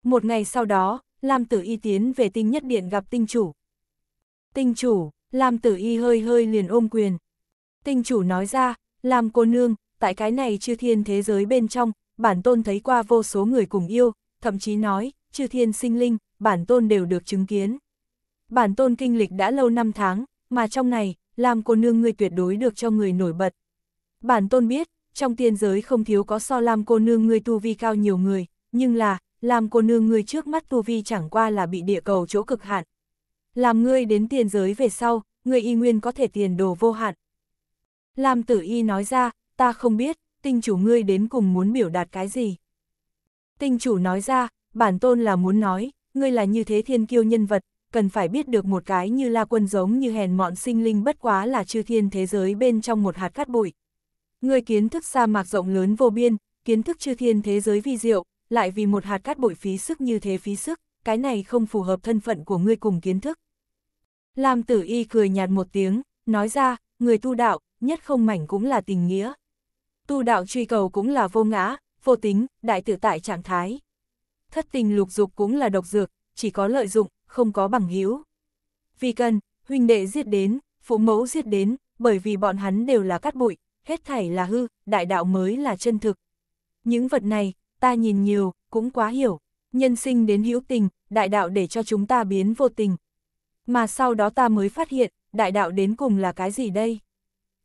Một ngày sau đó, Lam Tử Y tiến về tinh nhất điện gặp tinh chủ, Tinh chủ, làm tử y hơi hơi liền ôm quyền. Tinh chủ nói ra, làm cô nương, tại cái này chư thiên thế giới bên trong, bản tôn thấy qua vô số người cùng yêu, thậm chí nói, chư thiên sinh linh, bản tôn đều được chứng kiến. Bản tôn kinh lịch đã lâu năm tháng, mà trong này, làm cô nương người tuyệt đối được cho người nổi bật. Bản tôn biết, trong tiên giới không thiếu có so làm cô nương người tu vi cao nhiều người, nhưng là, làm cô nương người trước mắt tu vi chẳng qua là bị địa cầu chỗ cực hạn, làm ngươi đến tiền giới về sau, ngươi y nguyên có thể tiền đồ vô hạn. Lam tử y nói ra, ta không biết, tinh chủ ngươi đến cùng muốn biểu đạt cái gì. Tinh chủ nói ra, bản tôn là muốn nói, ngươi là như thế thiên kiêu nhân vật, cần phải biết được một cái như la quân giống như hèn mọn sinh linh bất quá là chư thiên thế giới bên trong một hạt cát bụi. Ngươi kiến thức sa mạc rộng lớn vô biên, kiến thức chư thiên thế giới vi diệu, lại vì một hạt cát bụi phí sức như thế phí sức cái này không phù hợp thân phận của ngươi cùng kiến thức. Lam tử y cười nhạt một tiếng, nói ra, người tu đạo, nhất không mảnh cũng là tình nghĩa. Tu đạo truy cầu cũng là vô ngã, vô tính, đại tự tại trạng thái. Thất tình lục dục cũng là độc dược, chỉ có lợi dụng, không có bằng hữu. Vì cần, huynh đệ giết đến, phụ mẫu giết đến, bởi vì bọn hắn đều là cát bụi, hết thảy là hư, đại đạo mới là chân thực. Những vật này, ta nhìn nhiều, cũng quá hiểu nhân sinh đến hữu tình, đại đạo để cho chúng ta biến vô tình. Mà sau đó ta mới phát hiện, đại đạo đến cùng là cái gì đây?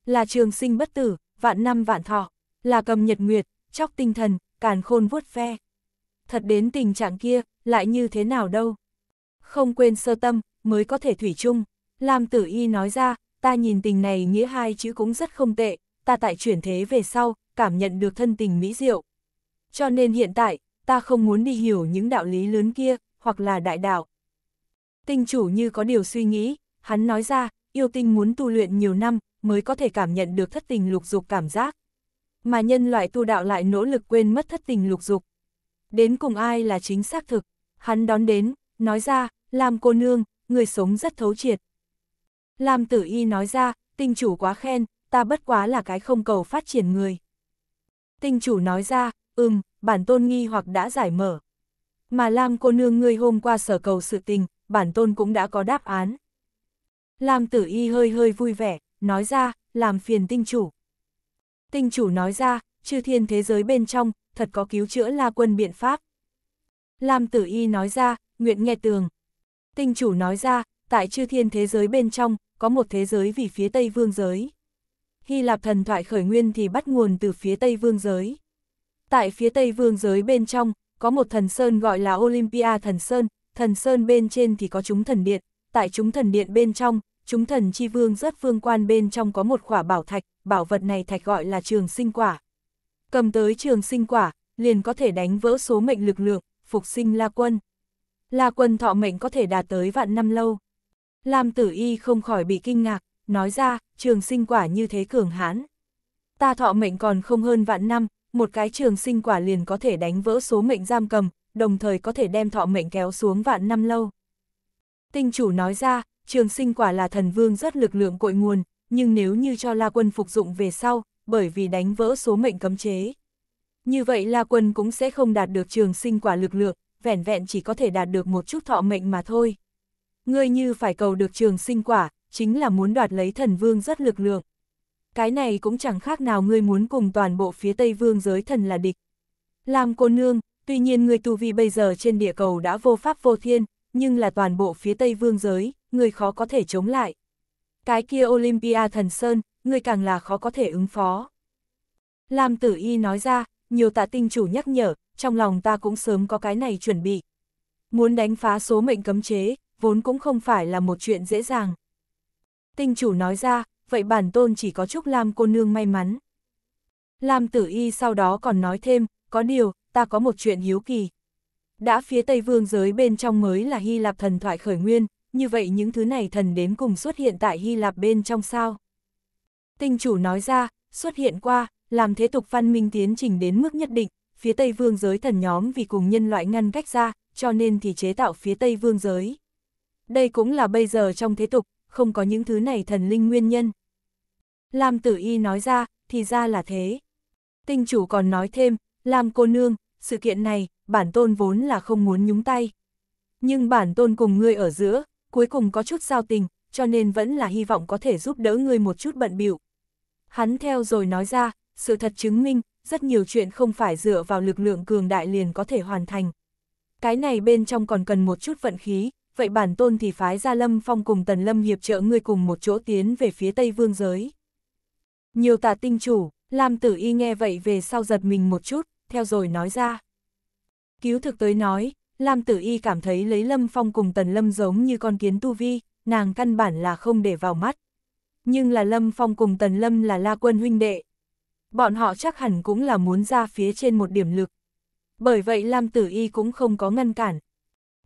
Là trường sinh bất tử, vạn năm vạn thọ, là cầm nhật nguyệt, chóc tinh thần, càn khôn vuốt ve. Thật đến tình trạng kia, lại như thế nào đâu? Không quên sơ tâm, mới có thể thủy chung. Lam tử y nói ra, ta nhìn tình này nghĩa hai chữ cũng rất không tệ, ta tại chuyển thế về sau, cảm nhận được thân tình mỹ diệu. Cho nên hiện tại, ta không muốn đi hiểu những đạo lý lớn kia, hoặc là đại đạo. Tinh chủ như có điều suy nghĩ, hắn nói ra, yêu tinh muốn tu luyện nhiều năm, mới có thể cảm nhận được thất tình lục dục cảm giác. Mà nhân loại tu đạo lại nỗ lực quên mất thất tình lục dục. Đến cùng ai là chính xác thực, hắn đón đến, nói ra, làm cô nương, người sống rất thấu triệt. Lam tử y nói ra, tinh chủ quá khen, ta bất quá là cái không cầu phát triển người. Tinh chủ nói ra, ừm, bản tôn nghi hoặc đã giải mở. Mà Lam cô nương ngươi hôm qua sở cầu sự tình, bản tôn cũng đã có đáp án. Lam tử y hơi hơi vui vẻ, nói ra, làm phiền tinh chủ. Tinh chủ nói ra, chư thiên thế giới bên trong, thật có cứu chữa la quân biện pháp. Lam tử y nói ra, nguyện nghe tường. Tinh chủ nói ra, tại chư thiên thế giới bên trong, có một thế giới vì phía tây vương giới. Hy Lạp thần thoại khởi nguyên thì bắt nguồn từ phía tây vương giới tại phía tây vương giới bên trong, có một thần sơn gọi là Olympia thần sơn, thần sơn bên trên thì có chúng thần điện, tại chúng thần điện bên trong, chúng thần chi vương rất vương quan bên trong có một khỏa bảo thạch, bảo vật này thạch gọi là trường sinh quả. Cầm tới trường sinh quả, liền có thể đánh vỡ số mệnh lực lượng, phục sinh La Quân. La Quân thọ mệnh có thể đạt tới vạn năm lâu. Lam Tử Y không khỏi bị kinh ngạc, nói ra, trường sinh quả như thế cường hãn. Ta thọ mệnh còn không hơn vạn năm, một cái trường sinh quả liền có thể đánh vỡ số mệnh giam cầm, đồng thời có thể đem thọ mệnh kéo xuống vạn năm lâu. Tinh chủ nói ra, trường sinh quả là thần vương rất lực lượng cội nguồn, nhưng nếu như cho La Quân phục dụng về sau, bởi vì đánh vỡ số mệnh cấm chế. Như vậy La Quân cũng sẽ không đạt được trường sinh quả lực lượng, vẻn vẹn chỉ có thể đạt được một chút thọ mệnh mà thôi. Ngươi như phải cầu được trường sinh quả, chính là muốn đoạt lấy thần vương rất lực lượng cái này cũng chẳng khác nào ngươi muốn cùng toàn bộ phía Tây Vương giới thần là địch. Làm cô nương, tuy nhiên ngươi tu vi bây giờ trên địa cầu đã vô pháp vô thiên, nhưng là toàn bộ phía Tây Vương giới, ngươi khó có thể chống lại. Cái kia Olympia thần Sơn, ngươi càng là khó có thể ứng phó. Lam tử y nói ra, nhiều tạ tinh chủ nhắc nhở, trong lòng ta cũng sớm có cái này chuẩn bị. Muốn đánh phá số mệnh cấm chế, vốn cũng không phải là một chuyện dễ dàng. Tinh chủ nói ra, vậy bản tôn chỉ có chúc Lam cô nương may mắn. Lam tử y sau đó còn nói thêm, có điều, ta có một chuyện hiếu kỳ. Đã phía Tây Vương giới bên trong mới là Hy Lạp thần thoại khởi nguyên, như vậy những thứ này thần đến cùng xuất hiện tại Hy Lạp bên trong sao? Tinh chủ nói ra, xuất hiện qua, làm thế tục văn minh tiến trình đến mức nhất định, phía Tây Vương giới thần nhóm vì cùng nhân loại ngăn cách ra, cho nên thì chế tạo phía Tây Vương giới. Đây cũng là bây giờ trong thế tục, không có những thứ này thần linh nguyên nhân. Lam tử y nói ra, thì ra là thế. Tinh chủ còn nói thêm, Lam cô nương, sự kiện này, bản tôn vốn là không muốn nhúng tay. Nhưng bản tôn cùng ngươi ở giữa, cuối cùng có chút giao tình, cho nên vẫn là hy vọng có thể giúp đỡ ngươi một chút bận biểu. Hắn theo rồi nói ra, sự thật chứng minh, rất nhiều chuyện không phải dựa vào lực lượng cường đại liền có thể hoàn thành. Cái này bên trong còn cần một chút vận khí, vậy bản tôn thì phái ra Lâm Phong cùng Tần Lâm hiệp trợ ngươi cùng một chỗ tiến về phía Tây Vương giới. Nhiều tà tinh chủ, Lam Tử Y nghe vậy về sau giật mình một chút, theo rồi nói ra. Cứu thực tới nói, Lam Tử Y cảm thấy lấy Lâm Phong cùng Tần Lâm giống như con kiến tu vi, nàng căn bản là không để vào mắt. Nhưng là Lâm Phong cùng Tần Lâm là La Quân huynh đệ. Bọn họ chắc hẳn cũng là muốn ra phía trên một điểm lực. Bởi vậy Lam Tử Y cũng không có ngăn cản.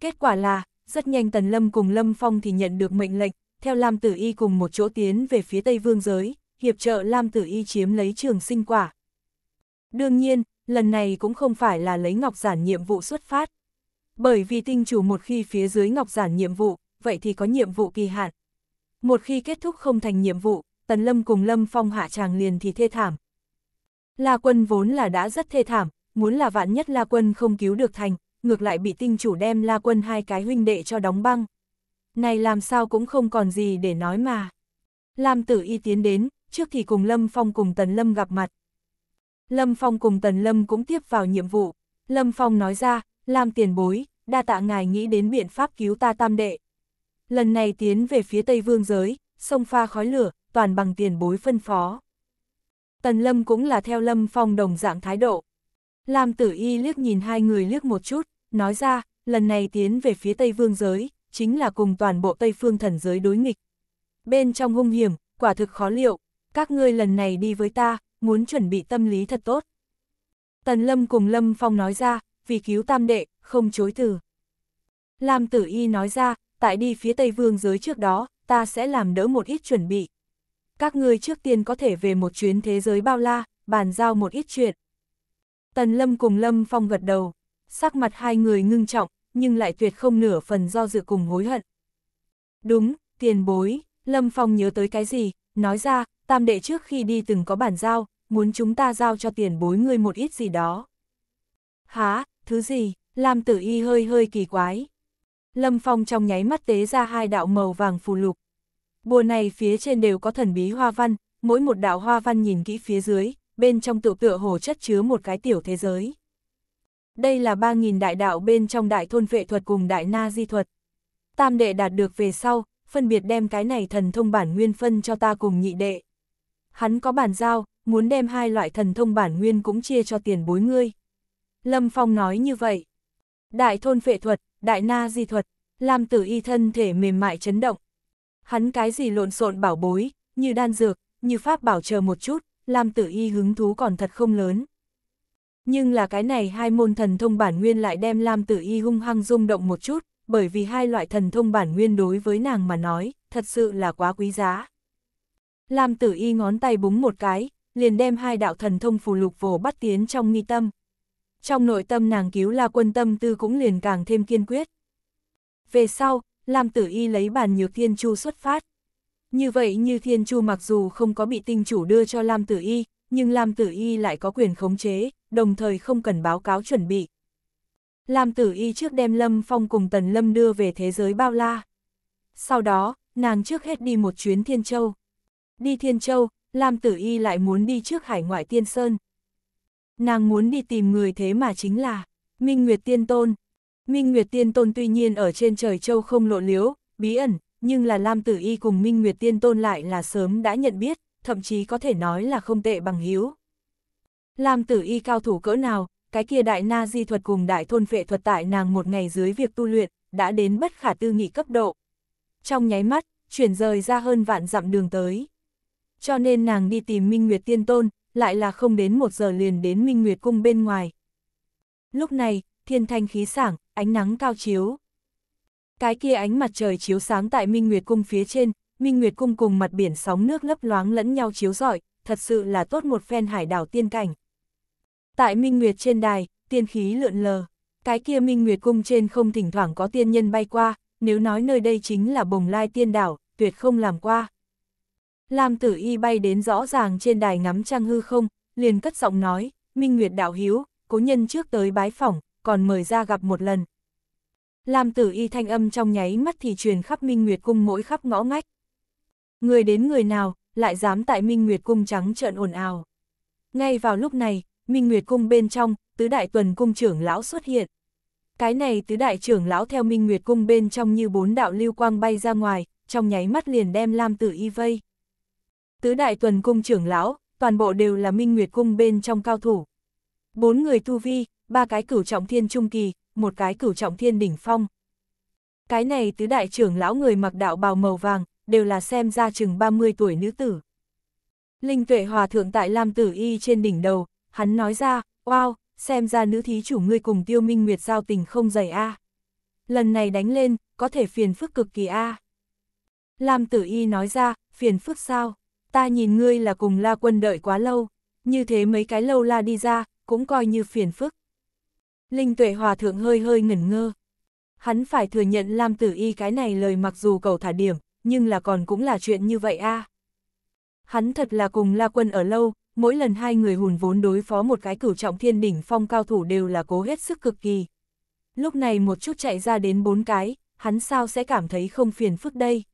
Kết quả là, rất nhanh Tần Lâm cùng Lâm Phong thì nhận được mệnh lệnh, theo Lam Tử Y cùng một chỗ tiến về phía Tây Vương giới, hiệp trợ Lam Tử Y chiếm lấy trường sinh quả. Đương nhiên, lần này cũng không phải là lấy ngọc giản nhiệm vụ xuất phát. Bởi vì tinh chủ một khi phía dưới ngọc giản nhiệm vụ, vậy thì có nhiệm vụ kỳ hạn. Một khi kết thúc không thành nhiệm vụ, Tần Lâm cùng Lâm Phong hạ tràng liền thì thê thảm. La quân vốn là đã rất thê thảm, muốn là vạn nhất La quân không cứu được thành, ngược lại bị tinh chủ đem la quân hai cái huynh đệ cho đóng băng. Này làm sao cũng không còn gì để nói mà. Lam tử y tiến đến, trước thì cùng Lâm Phong cùng Tần Lâm gặp mặt. Lâm Phong cùng Tần Lâm cũng tiếp vào nhiệm vụ. Lâm Phong nói ra, Lam tiền bối, đa tạ ngài nghĩ đến biện pháp cứu ta tam đệ. Lần này tiến về phía Tây Vương giới, sông pha khói lửa, toàn bằng tiền bối phân phó. Tần Lâm cũng là theo Lâm Phong đồng dạng thái độ. Lam tử y liếc nhìn hai người liếc một chút, nói ra, lần này tiến về phía Tây Vương giới, chính là cùng toàn bộ Tây Phương thần giới đối nghịch. Bên trong hung hiểm, quả thực khó liệu, các ngươi lần này đi với ta, muốn chuẩn bị tâm lý thật tốt. Tần Lâm cùng Lâm Phong nói ra, vì cứu tam đệ, không chối từ. Lam tử y nói ra, tại đi phía Tây Vương giới trước đó, ta sẽ làm đỡ một ít chuẩn bị. Các ngươi trước tiên có thể về một chuyến thế giới bao la, bàn giao một ít chuyện. Tần Lâm cùng Lâm Phong gật đầu, sắc mặt hai người ngưng trọng, nhưng lại tuyệt không nửa phần do dự cùng hối hận. Đúng, tiền bối, Lâm Phong nhớ tới cái gì, nói ra, tam đệ trước khi đi từng có bản giao, muốn chúng ta giao cho tiền bối ngươi một ít gì đó. Há, thứ gì, Lam Tử Y hơi hơi kỳ quái. Lâm Phong trong nháy mắt tế ra hai đạo màu vàng phù lục. Bùa này phía trên đều có thần bí hoa văn, mỗi một đạo hoa văn nhìn kỹ phía dưới, bên trong tựu tựa hồ chất chứa một cái tiểu thế giới. Đây là 3.000 đại đạo bên trong đại thôn vệ thuật cùng đại na di thuật. Tam đệ đạt được về sau, phân biệt đem cái này thần thông bản nguyên phân cho ta cùng nhị đệ. Hắn có bản giao, muốn đem hai loại thần thông bản nguyên cũng chia cho tiền bối ngươi. Lâm Phong nói như vậy. Đại thôn vệ thuật, đại na di thuật, làm tử y thân thể mềm mại chấn động. Hắn cái gì lộn xộn bảo bối, như đan dược, như pháp bảo chờ một chút, Lam Tử Y hứng thú còn thật không lớn. Nhưng là cái này hai môn thần thông bản nguyên lại đem Lam Tử Y hung hăng rung động một chút, bởi vì hai loại thần thông bản nguyên đối với nàng mà nói, thật sự là quá quý giá. Lam Tử Y ngón tay búng một cái, liền đem hai đạo thần thông phù lục vồ bắt tiến trong nghi tâm. Trong nội tâm nàng cứu là quân tâm tư cũng liền càng thêm kiên quyết. Về sau, Lam Tử Y lấy bàn nhược thiên chu xuất phát. Như vậy như Thiên Chu mặc dù không có bị tinh chủ đưa cho Lam Tử Y, nhưng Lam Tử Y lại có quyền khống chế, đồng thời không cần báo cáo chuẩn bị. Lam Tử Y trước đem Lâm Phong cùng Tần Lâm đưa về thế giới bao la. Sau đó, nàng trước hết đi một chuyến Thiên Châu. Đi Thiên Châu, Lam Tử Y lại muốn đi trước hải ngoại Tiên Sơn. Nàng muốn đi tìm người thế mà chính là Minh Nguyệt Tiên Tôn. Minh Nguyệt Tiên Tôn tuy nhiên ở trên trời châu không lộ liếu, bí ẩn, nhưng là Lam Tử Y cùng Minh Nguyệt Tiên Tôn lại là sớm đã nhận biết, thậm chí có thể nói là không tệ bằng hiếu. Lam Tử Y cao thủ cỡ nào, cái kia đại na di thuật cùng đại thôn phệ thuật tại nàng một ngày dưới việc tu luyện, đã đến bất khả tư nghị cấp độ. Trong nháy mắt, chuyển rời ra hơn vạn dặm đường tới. Cho nên nàng đi tìm Minh Nguyệt Tiên Tôn, lại là không đến một giờ liền đến Minh Nguyệt Cung bên ngoài. Lúc này, thiên thanh khí sảng, ánh nắng cao chiếu, cái kia ánh mặt trời chiếu sáng tại Minh Nguyệt Cung phía trên, Minh Nguyệt Cung cùng mặt biển sóng nước lấp loáng lẫn nhau chiếu rọi, thật sự là tốt một phen hải đảo tiên cảnh. Tại Minh Nguyệt trên đài, tiên khí lượn lờ, cái kia Minh Nguyệt Cung trên không thỉnh thoảng có tiên nhân bay qua, nếu nói nơi đây chính là bồng lai tiên đảo, tuyệt không làm qua. Lam tử y bay đến rõ ràng trên đài ngắm trăng hư không, liền cất giọng nói, Minh Nguyệt đạo hiếu, cố nhân trước tới bái phỏng, còn mời ra gặp một lần, Lam tử y thanh âm trong nháy mắt thì truyền khắp Minh Nguyệt Cung mỗi khắp ngõ ngách. Người đến người nào, lại dám tại Minh Nguyệt Cung trắng trợn ồn ào. Ngay vào lúc này, Minh Nguyệt Cung bên trong, tứ đại tuần cung trưởng lão xuất hiện. Cái này tứ đại trưởng lão theo Minh Nguyệt Cung bên trong như bốn đạo lưu quang bay ra ngoài, trong nháy mắt liền đem Lam Tử Y vây. Tứ đại tuần cung trưởng lão, toàn bộ đều là Minh Nguyệt Cung bên trong cao thủ. Bốn người tu vi, ba cái cửu trọng thiên trung kỳ, một cái cửu trọng thiên đỉnh phong. Cái này tứ đại trưởng lão người mặc đạo bào màu vàng, đều là xem ra chừng 30 tuổi nữ tử. Linh tuệ hòa thượng tại Lam Tử Y trên đỉnh đầu, hắn nói ra, wow, xem ra nữ thí chủ ngươi cùng tiêu minh nguyệt giao tình không dày a Lần này đánh lên, có thể phiền phức cực kỳ a à. Lam Tử Y nói ra, phiền phức sao, ta nhìn ngươi là cùng la quân đợi quá lâu, như thế mấy cái lâu la đi ra, cũng coi như phiền phức. Linh tuệ hòa thượng hơi hơi ngẩn ngơ. Hắn phải thừa nhận Lam Tử Y cái này lời mặc dù cầu thả điểm, nhưng là còn cũng là chuyện như vậy a. Hắn thật là cùng La Quân ở lâu, mỗi lần hai người hùn vốn đối phó một cái cửu trọng thiên đỉnh phong cao thủ đều là cố hết sức cực kỳ. Lúc này một chút chạy ra đến bốn cái, hắn sao sẽ cảm thấy không phiền phức đây.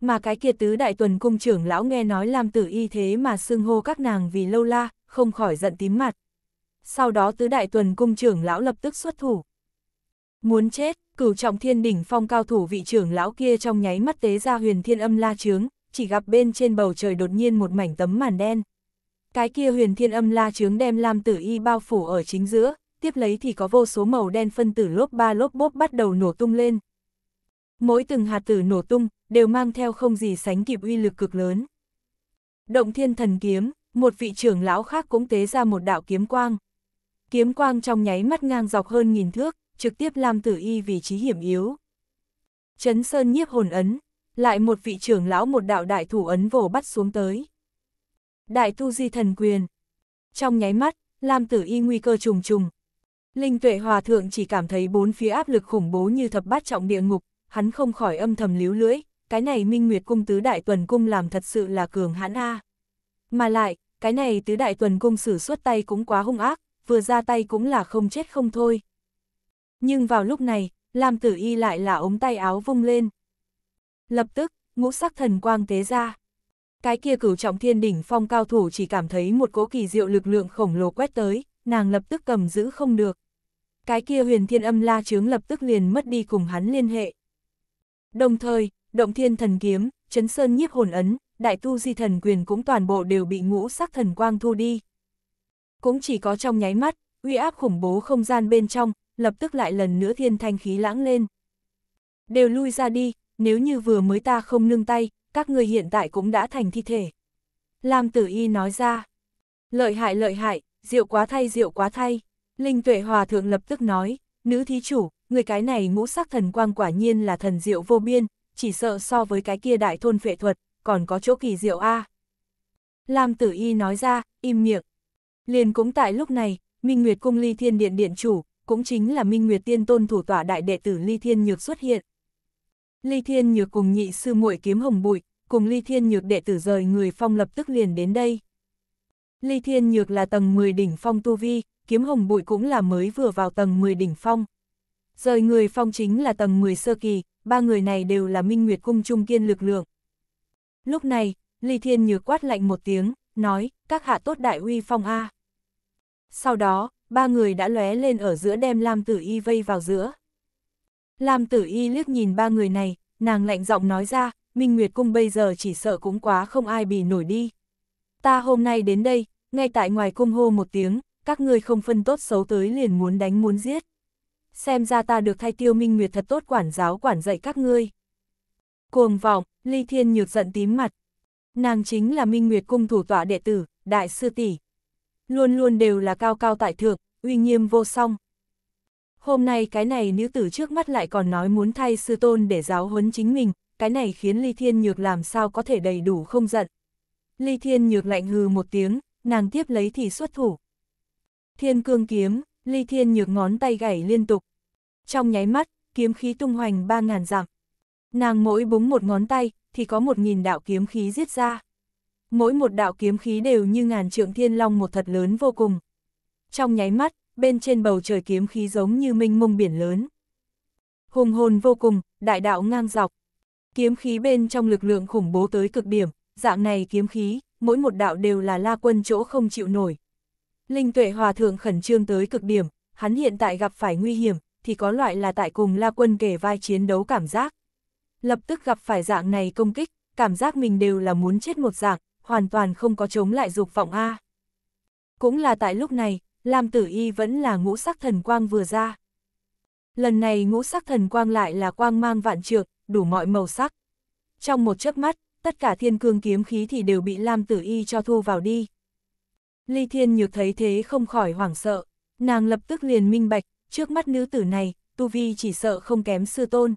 Mà cái kia tứ đại tuần cung trưởng lão nghe nói Lam Tử Y thế mà xưng hô các nàng vì lâu la, không khỏi giận tím mặt sau đó tứ đại tuần cung trưởng lão lập tức xuất thủ. Muốn chết, cửu trọng thiên đỉnh phong cao thủ vị trưởng lão kia trong nháy mắt tế ra huyền thiên âm la trướng, chỉ gặp bên trên bầu trời đột nhiên một mảnh tấm màn đen. Cái kia huyền thiên âm la trướng đem Lam Tử Y bao phủ ở chính giữa, tiếp lấy thì có vô số màu đen phân tử lốp ba lốp bốp bắt đầu nổ tung lên. Mỗi từng hạt tử nổ tung, đều mang theo không gì sánh kịp uy lực cực lớn. Động thiên thần kiếm, một vị trưởng lão khác cũng tế ra một đạo kiếm quang kiếm quang trong nháy mắt ngang dọc hơn nghìn thước, trực tiếp làm tử y vị trí hiểm yếu. Trấn Sơn nhiếp hồn ấn, lại một vị trưởng lão một đạo đại thủ ấn vồ bắt xuống tới. Đại tu di thần quyền. Trong nháy mắt, làm tử y nguy cơ trùng trùng. Linh tuệ hòa thượng chỉ cảm thấy bốn phía áp lực khủng bố như thập bát trọng địa ngục, hắn không khỏi âm thầm líu lưỡi, cái này minh nguyệt cung tứ đại tuần cung làm thật sự là cường hãn a. Mà lại, cái này tứ đại tuần cung sử xuất tay cũng quá hung ác, vừa ra tay cũng là không chết không thôi. Nhưng vào lúc này, Lam Tử Y lại là ống tay áo vung lên. Lập tức, ngũ sắc thần quang tế ra. Cái kia cửu trọng thiên đỉnh phong cao thủ chỉ cảm thấy một cỗ kỳ diệu lực lượng khổng lồ quét tới, nàng lập tức cầm giữ không được. Cái kia huyền thiên âm la chướng lập tức liền mất đi cùng hắn liên hệ. Đồng thời, động thiên thần kiếm, chấn sơn nhiếp hồn ấn, đại tu di thần quyền cũng toàn bộ đều bị ngũ sắc thần quang thu đi, cũng chỉ có trong nháy mắt, uy áp khủng bố không gian bên trong, lập tức lại lần nữa thiên thanh khí lãng lên. Đều lui ra đi, nếu như vừa mới ta không nương tay, các người hiện tại cũng đã thành thi thể. Lam tử y nói ra, lợi hại lợi hại, rượu quá thay rượu quá thay, Linh tuệ hòa thượng lập tức nói, nữ thí chủ, người cái này ngũ sắc thần quang quả nhiên là thần diệu vô biên, chỉ sợ so với cái kia đại thôn phệ thuật, còn có chỗ kỳ diệu a. Lam tử y nói ra, im miệng, Liền cũng tại lúc này, Minh Nguyệt cung Ly Thiên Điện Điện chủ, cũng chính là Minh Nguyệt Tiên Tôn thủ tọa đại đệ tử Ly Thiên Nhược xuất hiện. Ly Thiên Nhược cùng nhị sư muội kiếm hồng bụi, cùng Ly Thiên Nhược đệ tử rời người phong lập tức liền đến đây. Ly Thiên Nhược là tầng 10 đỉnh phong tu vi, kiếm hồng bụi cũng là mới vừa vào tầng 10 đỉnh phong. Rời người phong chính là tầng 10 sơ kỳ, ba người này đều là Minh Nguyệt cung trung kiên lực lượng. Lúc này, Ly Thiên Nhược quát lạnh một tiếng, nói, các hạ tốt đại uy phong A. Sau đó, ba người đã lóe lên ở giữa đem Lam Tử Y vây vào giữa. Lam Tử Y liếc nhìn ba người này, nàng lạnh giọng nói ra, Minh Nguyệt Cung bây giờ chỉ sợ cũng quá không ai bị nổi đi. Ta hôm nay đến đây, ngay tại ngoài cung hô một tiếng, các ngươi không phân tốt xấu tới liền muốn đánh muốn giết. Xem ra ta được thay tiêu Minh Nguyệt thật tốt quản giáo quản dạy các ngươi. Cuồng vọng, Ly Thiên Nhược giận tím mặt. Nàng chính là Minh Nguyệt Cung thủ tọa đệ tử, đại sư tỷ luôn luôn đều là cao cao tại thượng, uy nghiêm vô song. Hôm nay cái này nữ tử trước mắt lại còn nói muốn thay sư tôn để giáo huấn chính mình, cái này khiến Ly Thiên Nhược làm sao có thể đầy đủ không giận. Ly Thiên Nhược lạnh hừ một tiếng, nàng tiếp lấy thì xuất thủ. Thiên cương kiếm, Ly Thiên Nhược ngón tay gảy liên tục. Trong nháy mắt, kiếm khí tung hoành ba ngàn dặm. Nàng mỗi búng một ngón tay, thì có một nghìn đạo kiếm khí giết ra mỗi một đạo kiếm khí đều như ngàn trượng thiên long một thật lớn vô cùng. Trong nháy mắt, bên trên bầu trời kiếm khí giống như minh mông biển lớn. Hùng hồn vô cùng, đại đạo ngang dọc. Kiếm khí bên trong lực lượng khủng bố tới cực điểm, dạng này kiếm khí, mỗi một đạo đều là la quân chỗ không chịu nổi. Linh tuệ hòa thượng khẩn trương tới cực điểm, hắn hiện tại gặp phải nguy hiểm, thì có loại là tại cùng la quân kể vai chiến đấu cảm giác. Lập tức gặp phải dạng này công kích, cảm giác mình đều là muốn chết một dạng, hoàn toàn không có chống lại dục vọng A. Cũng là tại lúc này, Lam Tử Y vẫn là ngũ sắc thần quang vừa ra. Lần này ngũ sắc thần quang lại là quang mang vạn trược, đủ mọi màu sắc. Trong một chớp mắt, tất cả thiên cương kiếm khí thì đều bị Lam Tử Y cho thu vào đi. Ly Thiên Nhược thấy thế không khỏi hoảng sợ, nàng lập tức liền minh bạch, trước mắt nữ tử này, Tu Vi chỉ sợ không kém sư tôn.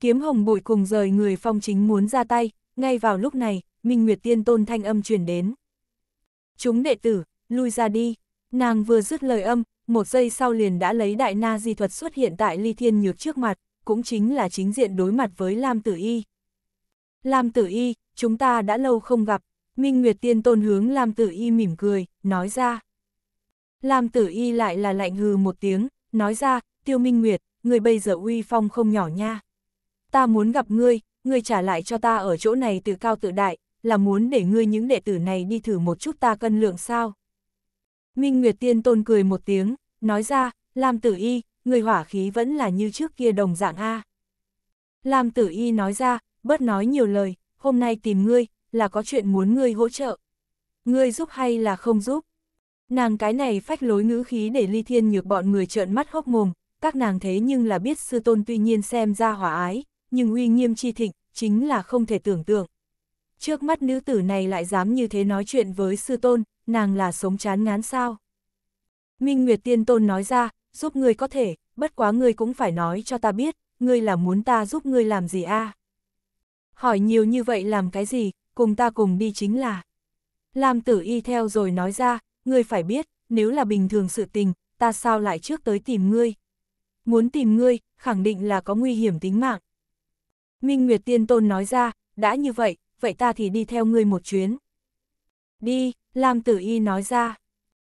Kiếm hồng bụi cùng rời người phong chính muốn ra tay, ngay vào lúc này, Minh Nguyệt Tiên Tôn thanh âm truyền đến. Chúng đệ tử, lui ra đi. Nàng vừa dứt lời âm, một giây sau liền đã lấy đại na di thuật xuất hiện tại ly thiên nhược trước mặt, cũng chính là chính diện đối mặt với Lam Tử Y. Lam Tử Y, chúng ta đã lâu không gặp, Minh Nguyệt Tiên Tôn hướng Lam Tử Y mỉm cười, nói ra. Lam Tử Y lại là lạnh hừ một tiếng, nói ra, Tiêu Minh Nguyệt, người bây giờ uy phong không nhỏ nha. Ta muốn gặp ngươi, ngươi trả lại cho ta ở chỗ này từ cao tự đại, là muốn để ngươi những đệ tử này đi thử một chút ta cân lượng sao. Minh Nguyệt Tiên Tôn cười một tiếng, nói ra, Lam Tử Y, người hỏa khí vẫn là như trước kia đồng dạng A. Lam Tử Y nói ra, bớt nói nhiều lời, hôm nay tìm ngươi, là có chuyện muốn ngươi hỗ trợ. Ngươi giúp hay là không giúp? Nàng cái này phách lối ngữ khí để ly thiên nhược bọn người trợn mắt hốc mồm, các nàng thế nhưng là biết sư tôn tuy nhiên xem ra hỏa ái, nhưng uy nghiêm chi thịnh, chính là không thể tưởng tượng. Trước mắt nữ tử này lại dám như thế nói chuyện với sư tôn, nàng là sống chán ngán sao. Minh Nguyệt Tiên Tôn nói ra, giúp ngươi có thể, bất quá ngươi cũng phải nói cho ta biết, ngươi là muốn ta giúp ngươi làm gì a? Hỏi nhiều như vậy làm cái gì, cùng ta cùng đi chính là. Lam tử y theo rồi nói ra, ngươi phải biết, nếu là bình thường sự tình, ta sao lại trước tới tìm ngươi. Muốn tìm ngươi, khẳng định là có nguy hiểm tính mạng. Minh Nguyệt Tiên Tôn nói ra, đã như vậy, vậy ta thì đi theo ngươi một chuyến. Đi, Lam Tử Y nói ra.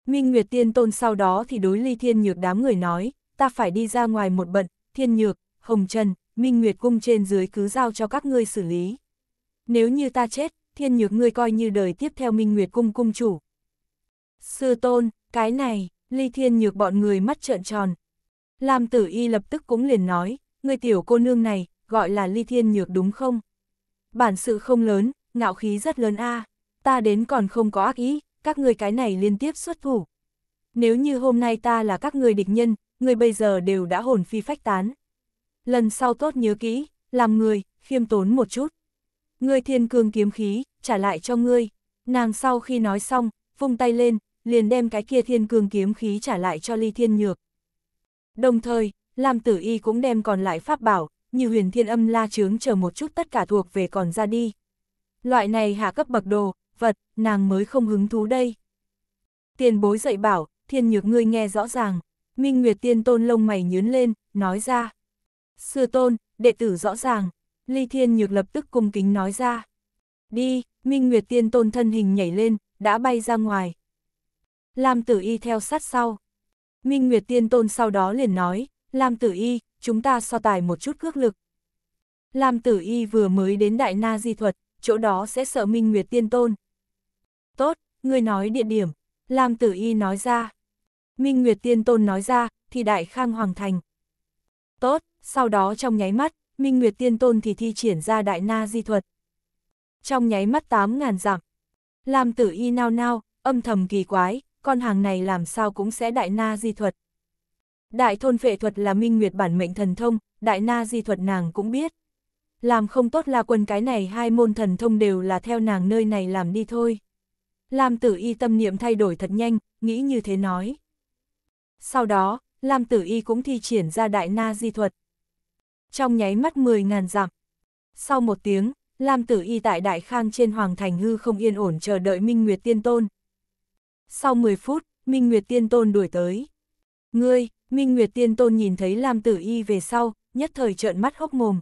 Minh Nguyệt Tiên Tôn sau đó thì đối ly thiên nhược đám người nói, ta phải đi ra ngoài một bận, thiên nhược, hồng trần, Minh Nguyệt cung trên dưới cứ giao cho các ngươi xử lý. Nếu như ta chết, thiên nhược ngươi coi như đời tiếp theo Minh Nguyệt cung cung chủ. Sư tôn, cái này, ly thiên nhược bọn người mắt trợn tròn. Lam tử y lập tức cũng liền nói, người tiểu cô nương này, gọi là ly thiên nhược đúng không? Bản sự không lớn, ngạo khí rất lớn a ta đến còn không có ác ý, các người cái này liên tiếp xuất thủ. Nếu như hôm nay ta là các người địch nhân, người bây giờ đều đã hồn phi phách tán. Lần sau tốt nhớ kỹ, làm người, khiêm tốn một chút. người thiên cương kiếm khí, trả lại cho ngươi. Nàng sau khi nói xong, vung tay lên, liền đem cái kia thiên cương kiếm khí trả lại cho ly thiên nhược. Đồng thời, Lam tử y cũng đem còn lại pháp bảo, như huyền thiên âm la chướng chờ một chút tất cả thuộc về còn ra đi. Loại này hạ cấp bậc đồ, vật, nàng mới không hứng thú đây. Tiền bối dạy bảo, thiên nhược ngươi nghe rõ ràng, Minh Nguyệt tiên tôn lông mày nhướn lên, nói ra. Sư tôn, đệ tử rõ ràng, ly thiên nhược lập tức cung kính nói ra. Đi, Minh Nguyệt tiên tôn thân hình nhảy lên, đã bay ra ngoài. Lam tử y theo sát sau. Minh Nguyệt tiên tôn sau đó liền nói, Lam tử y, chúng ta so tài một chút cước lực. Lam tử y vừa mới đến Đại Na Di Thuật, chỗ đó sẽ sợ Minh Nguyệt Tiên Tôn. Tốt, người nói địa điểm, Lam tử y nói ra. Minh Nguyệt Tiên Tôn nói ra, thì Đại Khang Hoàng Thành. Tốt, sau đó trong nháy mắt, Minh Nguyệt Tiên Tôn thì thi triển ra Đại Na Di Thuật. Trong nháy mắt 8.000 dặm, Lam tử y nao nao, âm thầm kỳ quái, con hàng này làm sao cũng sẽ Đại Na Di Thuật. Đại thôn vệ thuật là minh nguyệt bản mệnh thần thông, đại na di thuật nàng cũng biết. Làm không tốt là quần cái này hai môn thần thông đều là theo nàng nơi này làm đi thôi. Lam tử y tâm niệm thay đổi thật nhanh, nghĩ như thế nói. Sau đó, Lam tử y cũng thi triển ra đại na di thuật. Trong nháy mắt 10.000 dặm. Sau một tiếng, Lam tử y tại đại khang trên hoàng thành hư không yên ổn chờ đợi Minh Nguyệt Tiên Tôn. Sau 10 phút, Minh Nguyệt Tiên Tôn đuổi tới. Ngươi, Minh Nguyệt Tiên Tôn nhìn thấy Lam Tử Y về sau, nhất thời trợn mắt hốc mồm.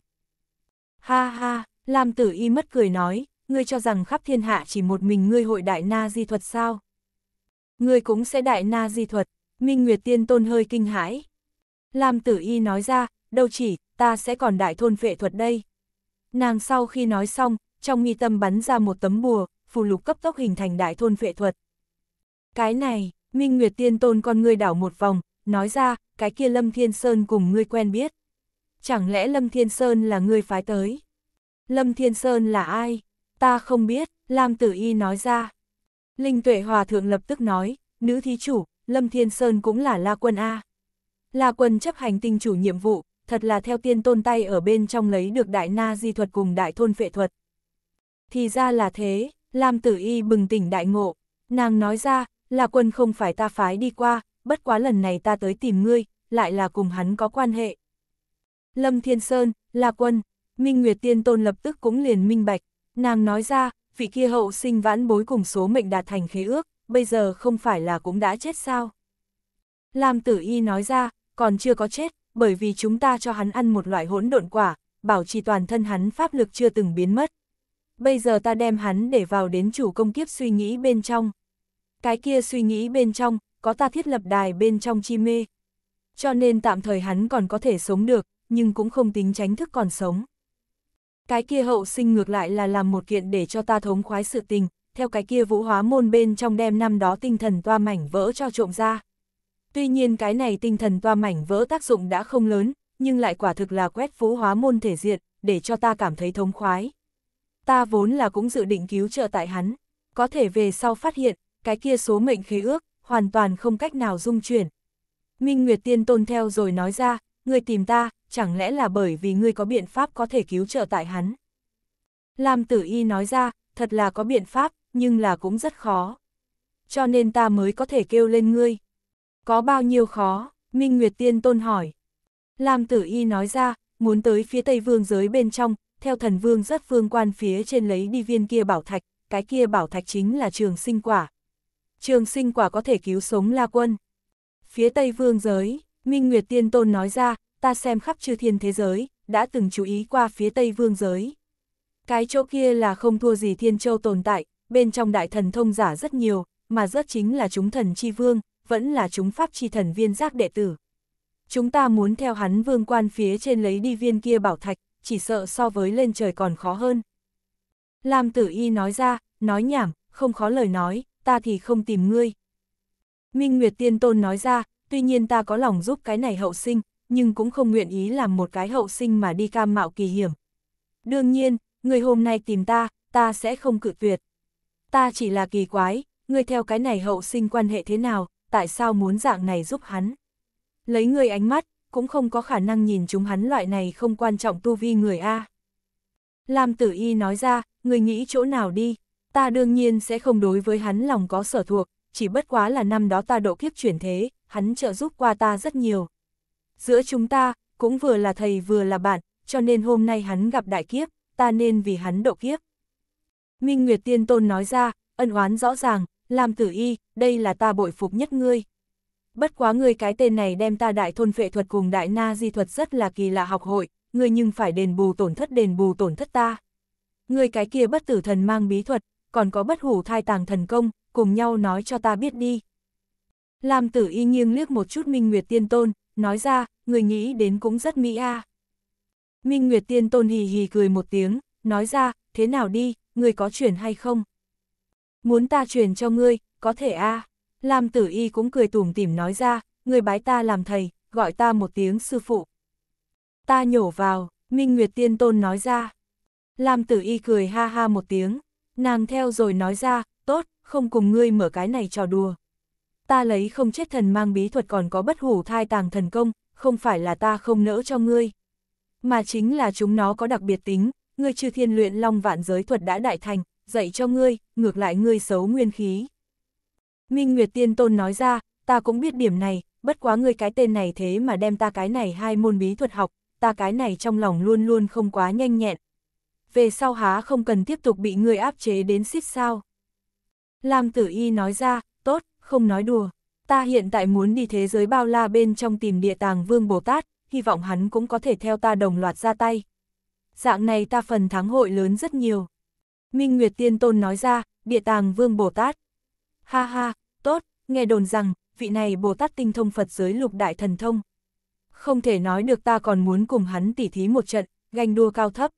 Ha ha, Lam Tử Y mất cười nói, ngươi cho rằng khắp thiên hạ chỉ một mình ngươi hội đại na di thuật sao? Ngươi cũng sẽ đại na di thuật, Minh Nguyệt Tiên Tôn hơi kinh hãi. Lam Tử Y nói ra, đâu chỉ, ta sẽ còn đại thôn phệ thuật đây. Nàng sau khi nói xong, trong nghi tâm bắn ra một tấm bùa, phù lục cấp tốc hình thành đại thôn phệ thuật. Cái này, Minh Nguyệt Tiên Tôn con ngươi đảo một vòng, nói ra, cái kia Lâm Thiên Sơn cùng ngươi quen biết. Chẳng lẽ Lâm Thiên Sơn là ngươi phái tới? Lâm Thiên Sơn là ai? Ta không biết, Lam Tử Y nói ra. Linh Tuệ Hòa Thượng lập tức nói, nữ thí chủ, Lâm Thiên Sơn cũng là La Quân A. La Quân chấp hành tinh chủ nhiệm vụ, thật là theo tiên tôn tay ở bên trong lấy được đại na di thuật cùng đại thôn phệ thuật. Thì ra là thế, Lam Tử Y bừng tỉnh đại ngộ, nàng nói ra, La Quân không phải ta phái đi qua, bất quá lần này ta tới tìm ngươi, lại là cùng hắn có quan hệ. Lâm Thiên Sơn, la quân, Minh Nguyệt Tiên Tôn lập tức cũng liền minh bạch, nàng nói ra, vị kia hậu sinh vãn bối cùng số mệnh đạt thành khế ước, bây giờ không phải là cũng đã chết sao. Lam Tử Y nói ra, còn chưa có chết, bởi vì chúng ta cho hắn ăn một loại hỗn độn quả, bảo trì toàn thân hắn pháp lực chưa từng biến mất. Bây giờ ta đem hắn để vào đến chủ công kiếp suy nghĩ bên trong. Cái kia suy nghĩ bên trong, có ta thiết lập đài bên trong chi mê. Cho nên tạm thời hắn còn có thể sống được, nhưng cũng không tính tránh thức còn sống. Cái kia hậu sinh ngược lại là làm một kiện để cho ta thống khoái sự tình, theo cái kia vũ hóa môn bên trong đem năm đó tinh thần toa mảnh vỡ cho trộm ra. Tuy nhiên cái này tinh thần toa mảnh vỡ tác dụng đã không lớn, nhưng lại quả thực là quét vũ hóa môn thể diện, để cho ta cảm thấy thống khoái. Ta vốn là cũng dự định cứu trợ tại hắn, có thể về sau phát hiện, cái kia số mệnh khí ước, hoàn toàn không cách nào dung chuyển. Minh Nguyệt Tiên Tôn theo rồi nói ra, ngươi tìm ta, chẳng lẽ là bởi vì ngươi có biện pháp có thể cứu trợ tại hắn. Lam Tử Y nói ra, thật là có biện pháp, nhưng là cũng rất khó. Cho nên ta mới có thể kêu lên ngươi. Có bao nhiêu khó, Minh Nguyệt Tiên Tôn hỏi. Lam Tử Y nói ra, muốn tới phía Tây Vương giới bên trong, theo thần vương rất phương quan phía trên lấy đi viên kia bảo thạch, cái kia bảo thạch chính là trường sinh quả, trường sinh quả có thể cứu sống La Quân. Phía Tây Vương giới, Minh Nguyệt Tiên Tôn nói ra, ta xem khắp chư thiên thế giới, đã từng chú ý qua phía Tây Vương giới. Cái chỗ kia là không thua gì Thiên Châu tồn tại, bên trong đại thần thông giả rất nhiều, mà rất chính là chúng thần chi vương, vẫn là chúng pháp chi thần viên giác đệ tử. Chúng ta muốn theo hắn vương quan phía trên lấy đi viên kia bảo thạch, chỉ sợ so với lên trời còn khó hơn. Lam tử y nói ra, nói nhảm, không khó lời nói, ta thì không tìm ngươi. Minh Nguyệt Tiên Tôn nói ra, tuy nhiên ta có lòng giúp cái này hậu sinh, nhưng cũng không nguyện ý làm một cái hậu sinh mà đi cam mạo kỳ hiểm. Đương nhiên, người hôm nay tìm ta, ta sẽ không cự tuyệt. Ta chỉ là kỳ quái, ngươi theo cái này hậu sinh quan hệ thế nào, tại sao muốn dạng này giúp hắn? Lấy ngươi ánh mắt, cũng không có khả năng nhìn chúng hắn loại này không quan trọng tu vi người A. Lam tử y nói ra, người nghĩ chỗ nào đi. Ta đương nhiên sẽ không đối với hắn lòng có sở thuộc, chỉ bất quá là năm đó ta độ kiếp chuyển thế, hắn trợ giúp qua ta rất nhiều. Giữa chúng ta, cũng vừa là thầy vừa là bạn, cho nên hôm nay hắn gặp đại kiếp, ta nên vì hắn độ kiếp. Minh Nguyệt Tiên Tôn nói ra, ân oán rõ ràng, làm tử y, đây là ta bội phục nhất ngươi. Bất quá ngươi cái tên này đem ta đại thôn phệ thuật cùng đại na di thuật rất là kỳ lạ học hội, ngươi nhưng phải đền bù tổn thất đền bù tổn thất ta. Ngươi cái kia bất tử thần mang bí thuật, còn có bất hủ thai tàng thần công, cùng nhau nói cho ta biết đi. lam tử y nghiêng liếc một chút Minh Nguyệt Tiên Tôn, nói ra, người nghĩ đến cũng rất mỹ a. À. Minh Nguyệt Tiên Tôn hì hì cười một tiếng, nói ra, thế nào đi, người có chuyển hay không? Muốn ta chuyển cho ngươi, có thể a. À. Làm tử y cũng cười tủm tỉm nói ra, người bái ta làm thầy, gọi ta một tiếng sư phụ. Ta nhổ vào, Minh Nguyệt Tiên Tôn nói ra. lam tử y cười ha ha một tiếng, Nàng theo rồi nói ra, tốt, không cùng ngươi mở cái này trò đùa. Ta lấy không chết thần mang bí thuật còn có bất hủ thai tàng thần công, không phải là ta không nỡ cho ngươi. Mà chính là chúng nó có đặc biệt tính, ngươi chư thiên luyện long vạn giới thuật đã đại thành, dạy cho ngươi, ngược lại ngươi xấu nguyên khí. Minh Nguyệt Tiên Tôn nói ra, ta cũng biết điểm này, bất quá ngươi cái tên này thế mà đem ta cái này hai môn bí thuật học, ta cái này trong lòng luôn luôn không quá nhanh nhẹn, về sau há không cần tiếp tục bị người áp chế đến xít sao. Lam tử y nói ra, tốt, không nói đùa, ta hiện tại muốn đi thế giới bao la bên trong tìm địa tàng vương Bồ Tát, hy vọng hắn cũng có thể theo ta đồng loạt ra tay. Dạng này ta phần thắng hội lớn rất nhiều. Minh Nguyệt Tiên Tôn nói ra, địa tàng vương Bồ Tát. Ha ha, tốt, nghe đồn rằng, vị này Bồ Tát tinh thông Phật giới lục đại thần thông. Không thể nói được ta còn muốn cùng hắn tỉ thí một trận, ganh đua cao thấp.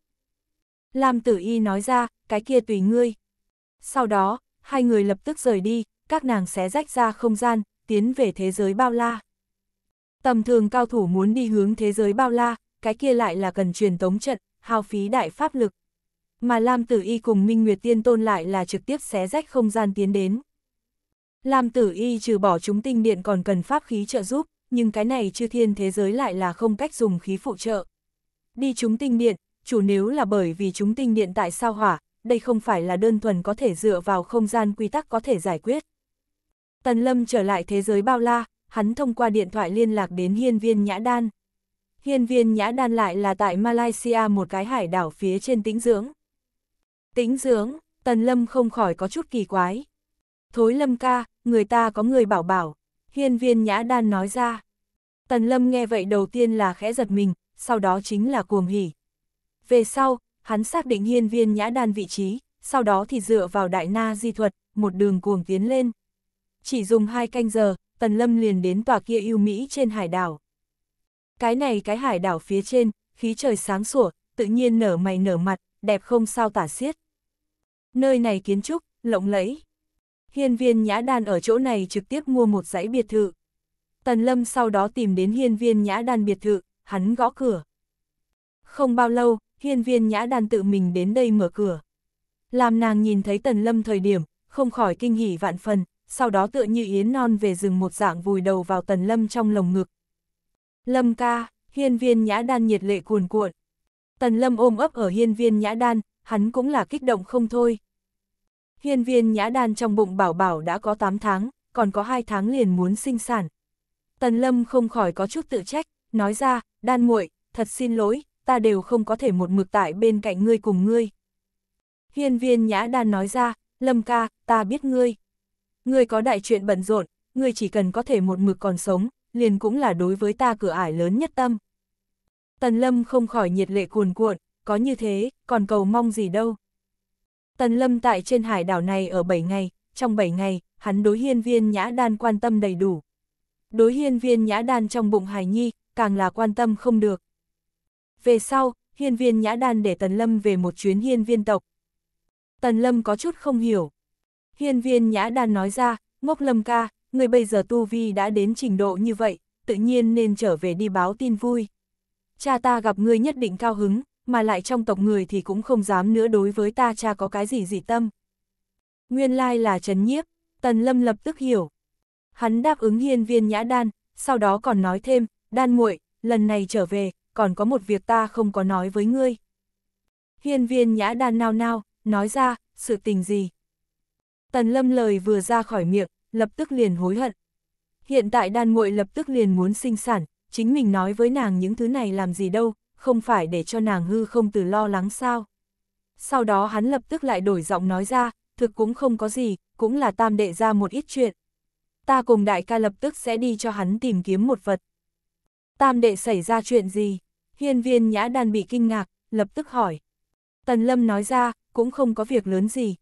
Lam tử y nói ra, cái kia tùy ngươi. Sau đó, hai người lập tức rời đi, các nàng xé rách ra không gian, tiến về thế giới bao la. Tầm thường cao thủ muốn đi hướng thế giới bao la, cái kia lại là cần truyền tống trận, hao phí đại pháp lực. Mà Lam Tử Y cùng Minh Nguyệt Tiên Tôn lại là trực tiếp xé rách không gian tiến đến. Lam Tử Y trừ bỏ chúng tinh điện còn cần pháp khí trợ giúp, nhưng cái này chư thiên thế giới lại là không cách dùng khí phụ trợ. Đi chúng tinh điện, chủ nếu là bởi vì chúng tinh điện tại sao hỏa, đây không phải là đơn thuần có thể dựa vào không gian quy tắc có thể giải quyết. Tần Lâm trở lại thế giới bao la, hắn thông qua điện thoại liên lạc đến hiên viên Nhã Đan. Hiên viên Nhã Đan lại là tại Malaysia một cái hải đảo phía trên tĩnh dưỡng. Tĩnh dưỡng, Tần Lâm không khỏi có chút kỳ quái. Thối Lâm ca, người ta có người bảo bảo, hiên viên Nhã Đan nói ra. Tần Lâm nghe vậy đầu tiên là khẽ giật mình, sau đó chính là cuồng hỉ. Về sau, hắn xác định hiên viên nhã đan vị trí, sau đó thì dựa vào đại na di thuật, một đường cuồng tiến lên. Chỉ dùng hai canh giờ, Tần Lâm liền đến tòa kia yêu Mỹ trên hải đảo. Cái này cái hải đảo phía trên, khí trời sáng sủa, tự nhiên nở mày nở mặt, đẹp không sao tả xiết. Nơi này kiến trúc, lộng lẫy. Hiên viên nhã đan ở chỗ này trực tiếp mua một dãy biệt thự. Tần Lâm sau đó tìm đến hiên viên nhã đan biệt thự, hắn gõ cửa. Không bao lâu, hiên viên nhã đan tự mình đến đây mở cửa. Làm nàng nhìn thấy tần lâm thời điểm, không khỏi kinh hỉ vạn phần, sau đó tựa như yến non về rừng một dạng vùi đầu vào tần lâm trong lồng ngực. Lâm ca, hiên viên nhã đan nhiệt lệ cuồn cuộn. Tần lâm ôm ấp ở hiên viên nhã đan, hắn cũng là kích động không thôi. Hiên viên nhã đan trong bụng bảo bảo đã có 8 tháng, còn có 2 tháng liền muốn sinh sản. Tần lâm không khỏi có chút tự trách, nói ra, đan muội thật xin lỗi, ta đều không có thể một mực tại bên cạnh ngươi cùng ngươi. Hiên viên nhã đan nói ra, Lâm ca, ta biết ngươi. Ngươi có đại chuyện bận rộn, ngươi chỉ cần có thể một mực còn sống, liền cũng là đối với ta cửa ải lớn nhất tâm. Tần Lâm không khỏi nhiệt lệ cuồn cuộn, có như thế, còn cầu mong gì đâu. Tần Lâm tại trên hải đảo này ở 7 ngày, trong 7 ngày, hắn đối hiên viên nhã đan quan tâm đầy đủ. Đối hiên viên nhã đan trong bụng hải nhi, càng là quan tâm không được. Về sau, hiên viên nhã đan để Tần Lâm về một chuyến hiên viên tộc. Tần Lâm có chút không hiểu. Hiên viên nhã đan nói ra, ngốc Lâm ca, người bây giờ tu vi đã đến trình độ như vậy, tự nhiên nên trở về đi báo tin vui. Cha ta gặp người nhất định cao hứng, mà lại trong tộc người thì cũng không dám nữa đối với ta cha có cái gì dị tâm. Nguyên lai là Trần Nhiếp, Tần Lâm lập tức hiểu. Hắn đáp ứng hiên viên nhã đan, sau đó còn nói thêm, đan muội lần này trở về, còn có một việc ta không có nói với ngươi. Hiên viên nhã đan nao nao, nói ra, sự tình gì? Tần lâm lời vừa ra khỏi miệng, lập tức liền hối hận. Hiện tại đan muội lập tức liền muốn sinh sản, chính mình nói với nàng những thứ này làm gì đâu, không phải để cho nàng hư không từ lo lắng sao. Sau đó hắn lập tức lại đổi giọng nói ra, thực cũng không có gì, cũng là tam đệ ra một ít chuyện. Ta cùng đại ca lập tức sẽ đi cho hắn tìm kiếm một vật tam đệ xảy ra chuyện gì? Hiên viên nhã đàn bị kinh ngạc, lập tức hỏi. Tần lâm nói ra, cũng không có việc lớn gì.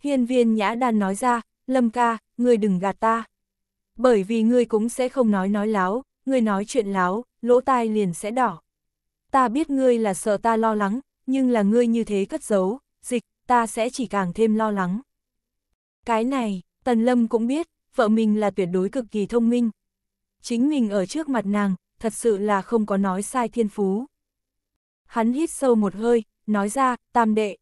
Hiên viên nhã đàn nói ra, lâm ca, ngươi đừng gạt ta. Bởi vì ngươi cũng sẽ không nói nói láo, ngươi nói chuyện láo, lỗ tai liền sẽ đỏ. Ta biết ngươi là sợ ta lo lắng, nhưng là ngươi như thế cất giấu, dịch, ta sẽ chỉ càng thêm lo lắng. Cái này, Tần Lâm cũng biết, vợ mình là tuyệt đối cực kỳ thông minh. Chính mình ở trước mặt nàng, thật sự là không có nói sai thiên phú. Hắn hít sâu một hơi, nói ra, tam đệ.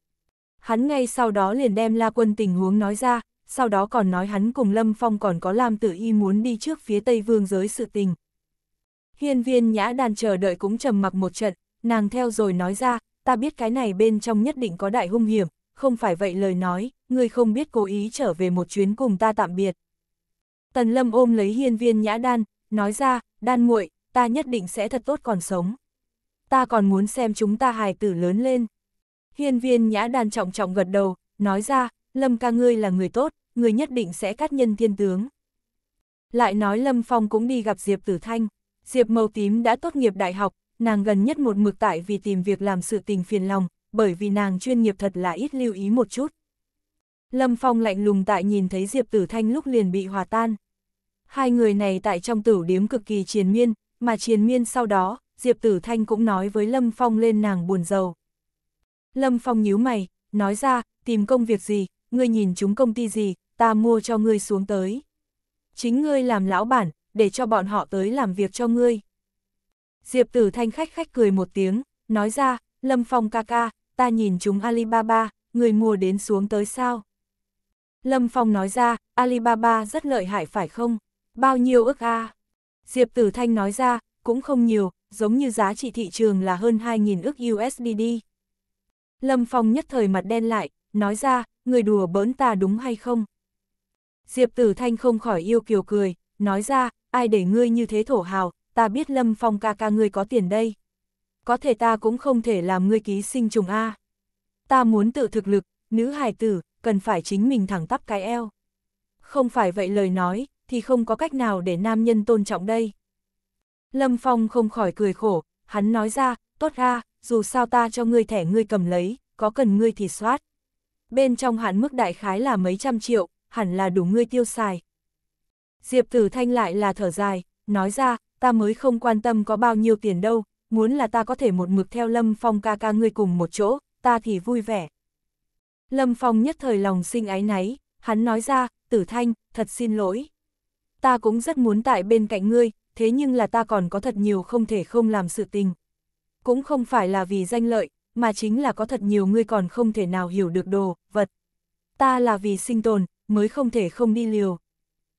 Hắn ngay sau đó liền đem La Quân tình huống nói ra, sau đó còn nói hắn cùng Lâm Phong còn có Lam Tử Y muốn đi trước phía Tây Vương giới sự tình. Hiên viên nhã đàn chờ đợi cũng trầm mặc một trận, nàng theo rồi nói ra, ta biết cái này bên trong nhất định có đại hung hiểm, không phải vậy lời nói, ngươi không biết cố ý trở về một chuyến cùng ta tạm biệt. Tần Lâm ôm lấy hiên viên nhã đan, nói ra, đan muội ta nhất định sẽ thật tốt còn sống. Ta còn muốn xem chúng ta hài tử lớn lên. Hiên viên nhã đàn trọng trọng gật đầu, nói ra, Lâm ca ngươi là người tốt, người nhất định sẽ cắt nhân thiên tướng. Lại nói Lâm Phong cũng đi gặp Diệp Tử Thanh. Diệp Màu Tím đã tốt nghiệp đại học, nàng gần nhất một mực tại vì tìm việc làm sự tình phiền lòng, bởi vì nàng chuyên nghiệp thật là ít lưu ý một chút. Lâm Phong lạnh lùng tại nhìn thấy Diệp Tử Thanh lúc liền bị hòa tan. Hai người này tại trong tử điếm cực kỳ triền miên, mà triền miên sau đó, Diệp Tử Thanh cũng nói với Lâm Phong lên nàng buồn giàu. Lâm Phong nhíu mày, nói ra, tìm công việc gì, ngươi nhìn chúng công ty gì, ta mua cho ngươi xuống tới. Chính ngươi làm lão bản, để cho bọn họ tới làm việc cho ngươi. Diệp Tử Thanh khách khách cười một tiếng, nói ra, Lâm Phong ca ca, ta nhìn chúng Alibaba, người mua đến xuống tới sao? Lâm Phong nói ra, Alibaba rất lợi hại phải không? Bao nhiêu ức a? À? Diệp Tử Thanh nói ra, cũng không nhiều, giống như giá trị thị trường là hơn 2.000 ức USDD. Lâm Phong nhất thời mặt đen lại, nói ra, người đùa bỡn ta đúng hay không? Diệp Tử Thanh không khỏi yêu kiều cười, nói ra, ai để ngươi như thế thổ hào, ta biết Lâm Phong ca ca ngươi có tiền đây. Có thể ta cũng không thể làm ngươi ký sinh trùng A. Ta muốn tự thực lực, nữ hài tử, cần phải chính mình thẳng tắp cái eo. Không phải vậy lời nói, thì không có cách nào để nam nhân tôn trọng đây. Lâm Phong không khỏi cười khổ, hắn nói ra, tốt ra, dù sao ta cho ngươi thẻ ngươi cầm lấy, có cần ngươi thì soát. Bên trong hạn mức đại khái là mấy trăm triệu, hẳn là đủ ngươi tiêu xài. Diệp Tử Thanh lại là thở dài, nói ra, ta mới không quan tâm có bao nhiêu tiền đâu, muốn là ta có thể một mực theo Lâm Phong ca ca ngươi cùng một chỗ, ta thì vui vẻ. Lâm Phong nhất thời lòng sinh ái náy, hắn nói ra, Tử Thanh, thật xin lỗi ta cũng rất muốn tại bên cạnh ngươi, thế nhưng là ta còn có thật nhiều không thể không làm sự tình. Cũng không phải là vì danh lợi, mà chính là có thật nhiều ngươi còn không thể nào hiểu được đồ, vật. Ta là vì sinh tồn, mới không thể không đi liều.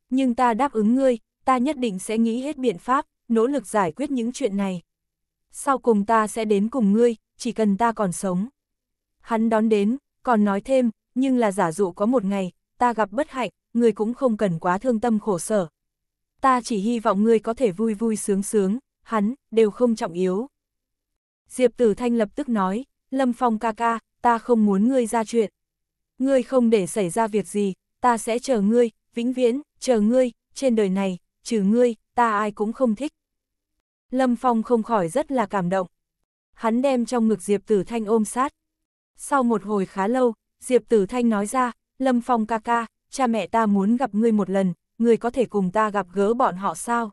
Nhưng ta đáp ứng ngươi, ta nhất định sẽ nghĩ hết biện pháp, nỗ lực giải quyết những chuyện này. Sau cùng ta sẽ đến cùng ngươi, chỉ cần ta còn sống. Hắn đón đến, còn nói thêm, nhưng là giả dụ có một ngày, ta gặp bất hạnh, ngươi cũng không cần quá thương tâm khổ sở, ta chỉ hy vọng ngươi có thể vui vui sướng sướng, hắn, đều không trọng yếu. Diệp Tử Thanh lập tức nói, Lâm Phong ca ca, ta không muốn ngươi ra chuyện. Ngươi không để xảy ra việc gì, ta sẽ chờ ngươi, vĩnh viễn, chờ ngươi, trên đời này, trừ ngươi, ta ai cũng không thích. Lâm Phong không khỏi rất là cảm động. Hắn đem trong ngực Diệp Tử Thanh ôm sát. Sau một hồi khá lâu, Diệp Tử Thanh nói ra, Lâm Phong ca ca, cha mẹ ta muốn gặp ngươi một lần, người có thể cùng ta gặp gỡ bọn họ sao?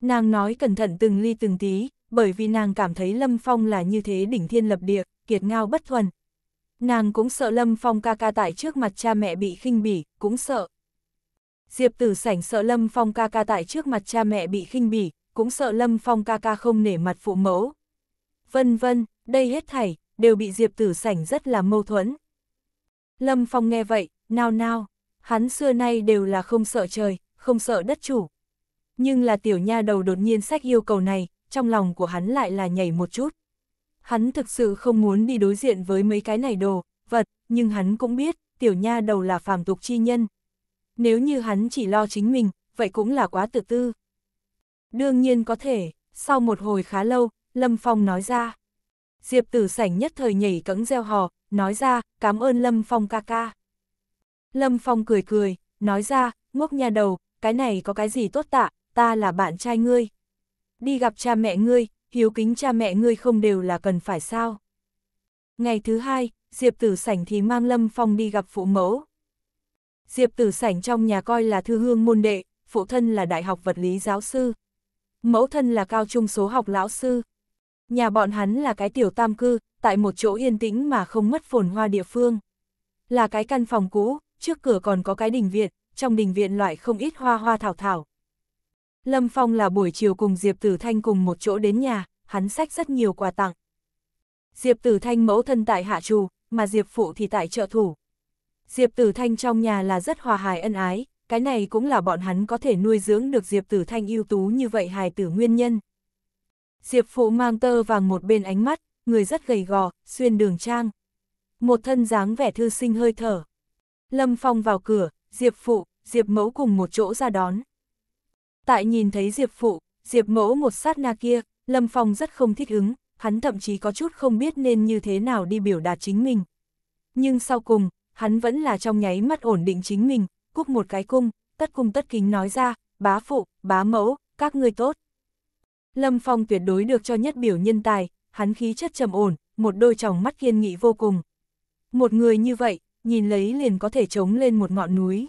Nàng nói cẩn thận từng ly từng tí, bởi vì nàng cảm thấy Lâm Phong là như thế đỉnh thiên lập địa, kiệt ngao bất thuần. Nàng cũng sợ Lâm Phong ca ca tại trước mặt cha mẹ bị khinh bỉ, cũng sợ. Diệp tử sảnh sợ Lâm Phong ca ca tại trước mặt cha mẹ bị khinh bỉ, cũng sợ Lâm Phong ca ca không nể mặt phụ mẫu. Vân vân, đây hết thảy, đều bị Diệp tử sảnh rất là mâu thuẫn. Lâm Phong nghe vậy, nao nao hắn xưa nay đều là không sợ trời, không sợ đất chủ. Nhưng là tiểu nha đầu đột nhiên sách yêu cầu này, trong lòng của hắn lại là nhảy một chút. Hắn thực sự không muốn đi đối diện với mấy cái này đồ, vật, nhưng hắn cũng biết, tiểu nha đầu là phàm tục chi nhân. Nếu như hắn chỉ lo chính mình, vậy cũng là quá tự tư. Đương nhiên có thể, sau một hồi khá lâu, Lâm Phong nói ra. Diệp tử sảnh nhất thời nhảy cẫng gieo hò, nói ra, cảm ơn Lâm Phong ca ca. Lâm Phong cười cười, nói ra, ngốc nhà đầu, cái này có cái gì tốt tạ, ta là bạn trai ngươi. Đi gặp cha mẹ ngươi, hiếu kính cha mẹ ngươi không đều là cần phải sao. Ngày thứ hai, Diệp Tử Sảnh thì mang Lâm Phong đi gặp phụ mẫu. Diệp Tử Sảnh trong nhà coi là thư hương môn đệ, phụ thân là đại học vật lý giáo sư. Mẫu thân là cao trung số học lão sư. Nhà bọn hắn là cái tiểu tam cư, tại một chỗ yên tĩnh mà không mất phồn hoa địa phương. Là cái căn phòng cũ, trước cửa còn có cái đình viện, trong đình viện loại không ít hoa hoa thảo thảo. Lâm Phong là buổi chiều cùng Diệp Tử Thanh cùng một chỗ đến nhà, hắn sách rất nhiều quà tặng. Diệp Tử Thanh mẫu thân tại hạ trù, mà Diệp phụ thì tại trợ thủ. Diệp Tử Thanh trong nhà là rất hòa hài ân ái, cái này cũng là bọn hắn có thể nuôi dưỡng được Diệp Tử Thanh ưu tú như vậy hài tử nguyên nhân. Diệp phụ mang tơ vàng một bên ánh mắt, người rất gầy gò, xuyên đường trang. Một thân dáng vẻ thư sinh hơi thở, Lâm Phong vào cửa, Diệp Phụ, Diệp Mẫu cùng một chỗ ra đón. Tại nhìn thấy Diệp Phụ, Diệp Mẫu một sát na kia, Lâm Phong rất không thích ứng, hắn thậm chí có chút không biết nên như thế nào đi biểu đạt chính mình. Nhưng sau cùng, hắn vẫn là trong nháy mắt ổn định chính mình, cúc một cái cung, tất cung tất kính nói ra, bá phụ, bá mẫu, các ngươi tốt. Lâm Phong tuyệt đối được cho nhất biểu nhân tài, hắn khí chất trầm ổn, một đôi tròng mắt kiên nghị vô cùng. Một người như vậy, nhìn lấy liền có thể trống lên một ngọn núi.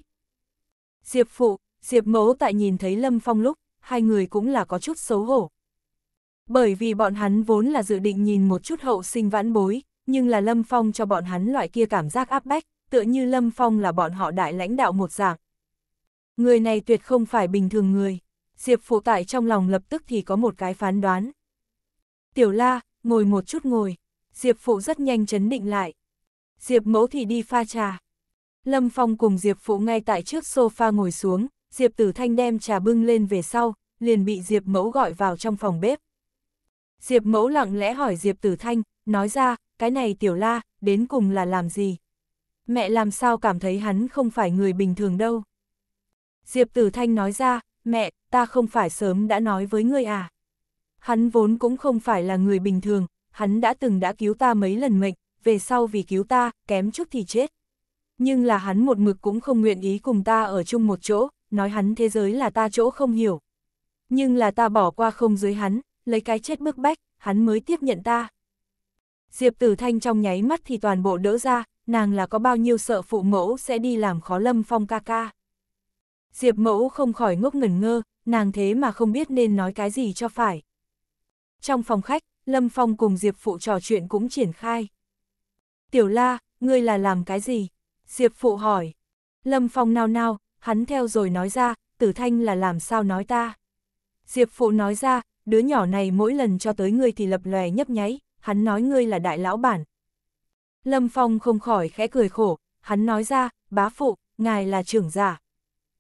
Diệp phụ, Diệp mẫu tại nhìn thấy Lâm Phong lúc, hai người cũng là có chút xấu hổ. Bởi vì bọn hắn vốn là dự định nhìn một chút hậu sinh vãn bối, nhưng là Lâm Phong cho bọn hắn loại kia cảm giác áp bách, tựa như Lâm Phong là bọn họ đại lãnh đạo một dạng. Người này tuyệt không phải bình thường người, Diệp phụ tại trong lòng lập tức thì có một cái phán đoán. Tiểu la, ngồi một chút ngồi, Diệp phụ rất nhanh chấn định lại, Diệp mẫu thì đi pha trà. Lâm Phong cùng Diệp phụ ngay tại trước sofa ngồi xuống, Diệp tử thanh đem trà bưng lên về sau, liền bị Diệp mẫu gọi vào trong phòng bếp. Diệp mẫu lặng lẽ hỏi Diệp tử thanh, nói ra, cái này tiểu la, đến cùng là làm gì? Mẹ làm sao cảm thấy hắn không phải người bình thường đâu? Diệp tử thanh nói ra, mẹ, ta không phải sớm đã nói với ngươi à? Hắn vốn cũng không phải là người bình thường, hắn đã từng đã cứu ta mấy lần mệnh, về sau vì cứu ta, kém chút thì chết. Nhưng là hắn một mực cũng không nguyện ý cùng ta ở chung một chỗ, nói hắn thế giới là ta chỗ không hiểu. Nhưng là ta bỏ qua không dưới hắn, lấy cái chết bức bách, hắn mới tiếp nhận ta. Diệp Tử Thanh trong nháy mắt thì toàn bộ đỡ ra, nàng là có bao nhiêu sợ phụ mẫu sẽ đi làm khó lâm phong ca ca. Diệp mẫu không khỏi ngốc ngẩn ngơ, nàng thế mà không biết nên nói cái gì cho phải. Trong phòng khách, Lâm Phong cùng Diệp phụ trò chuyện cũng triển khai. Tiểu la, ngươi là làm cái gì? Diệp phụ hỏi. Lâm Phong nao nao, hắn theo rồi nói ra, tử thanh là làm sao nói ta? Diệp phụ nói ra, đứa nhỏ này mỗi lần cho tới ngươi thì lập lòe nhấp nháy, hắn nói ngươi là đại lão bản. Lâm Phong không khỏi khẽ cười khổ, hắn nói ra, bá phụ, ngài là trưởng giả.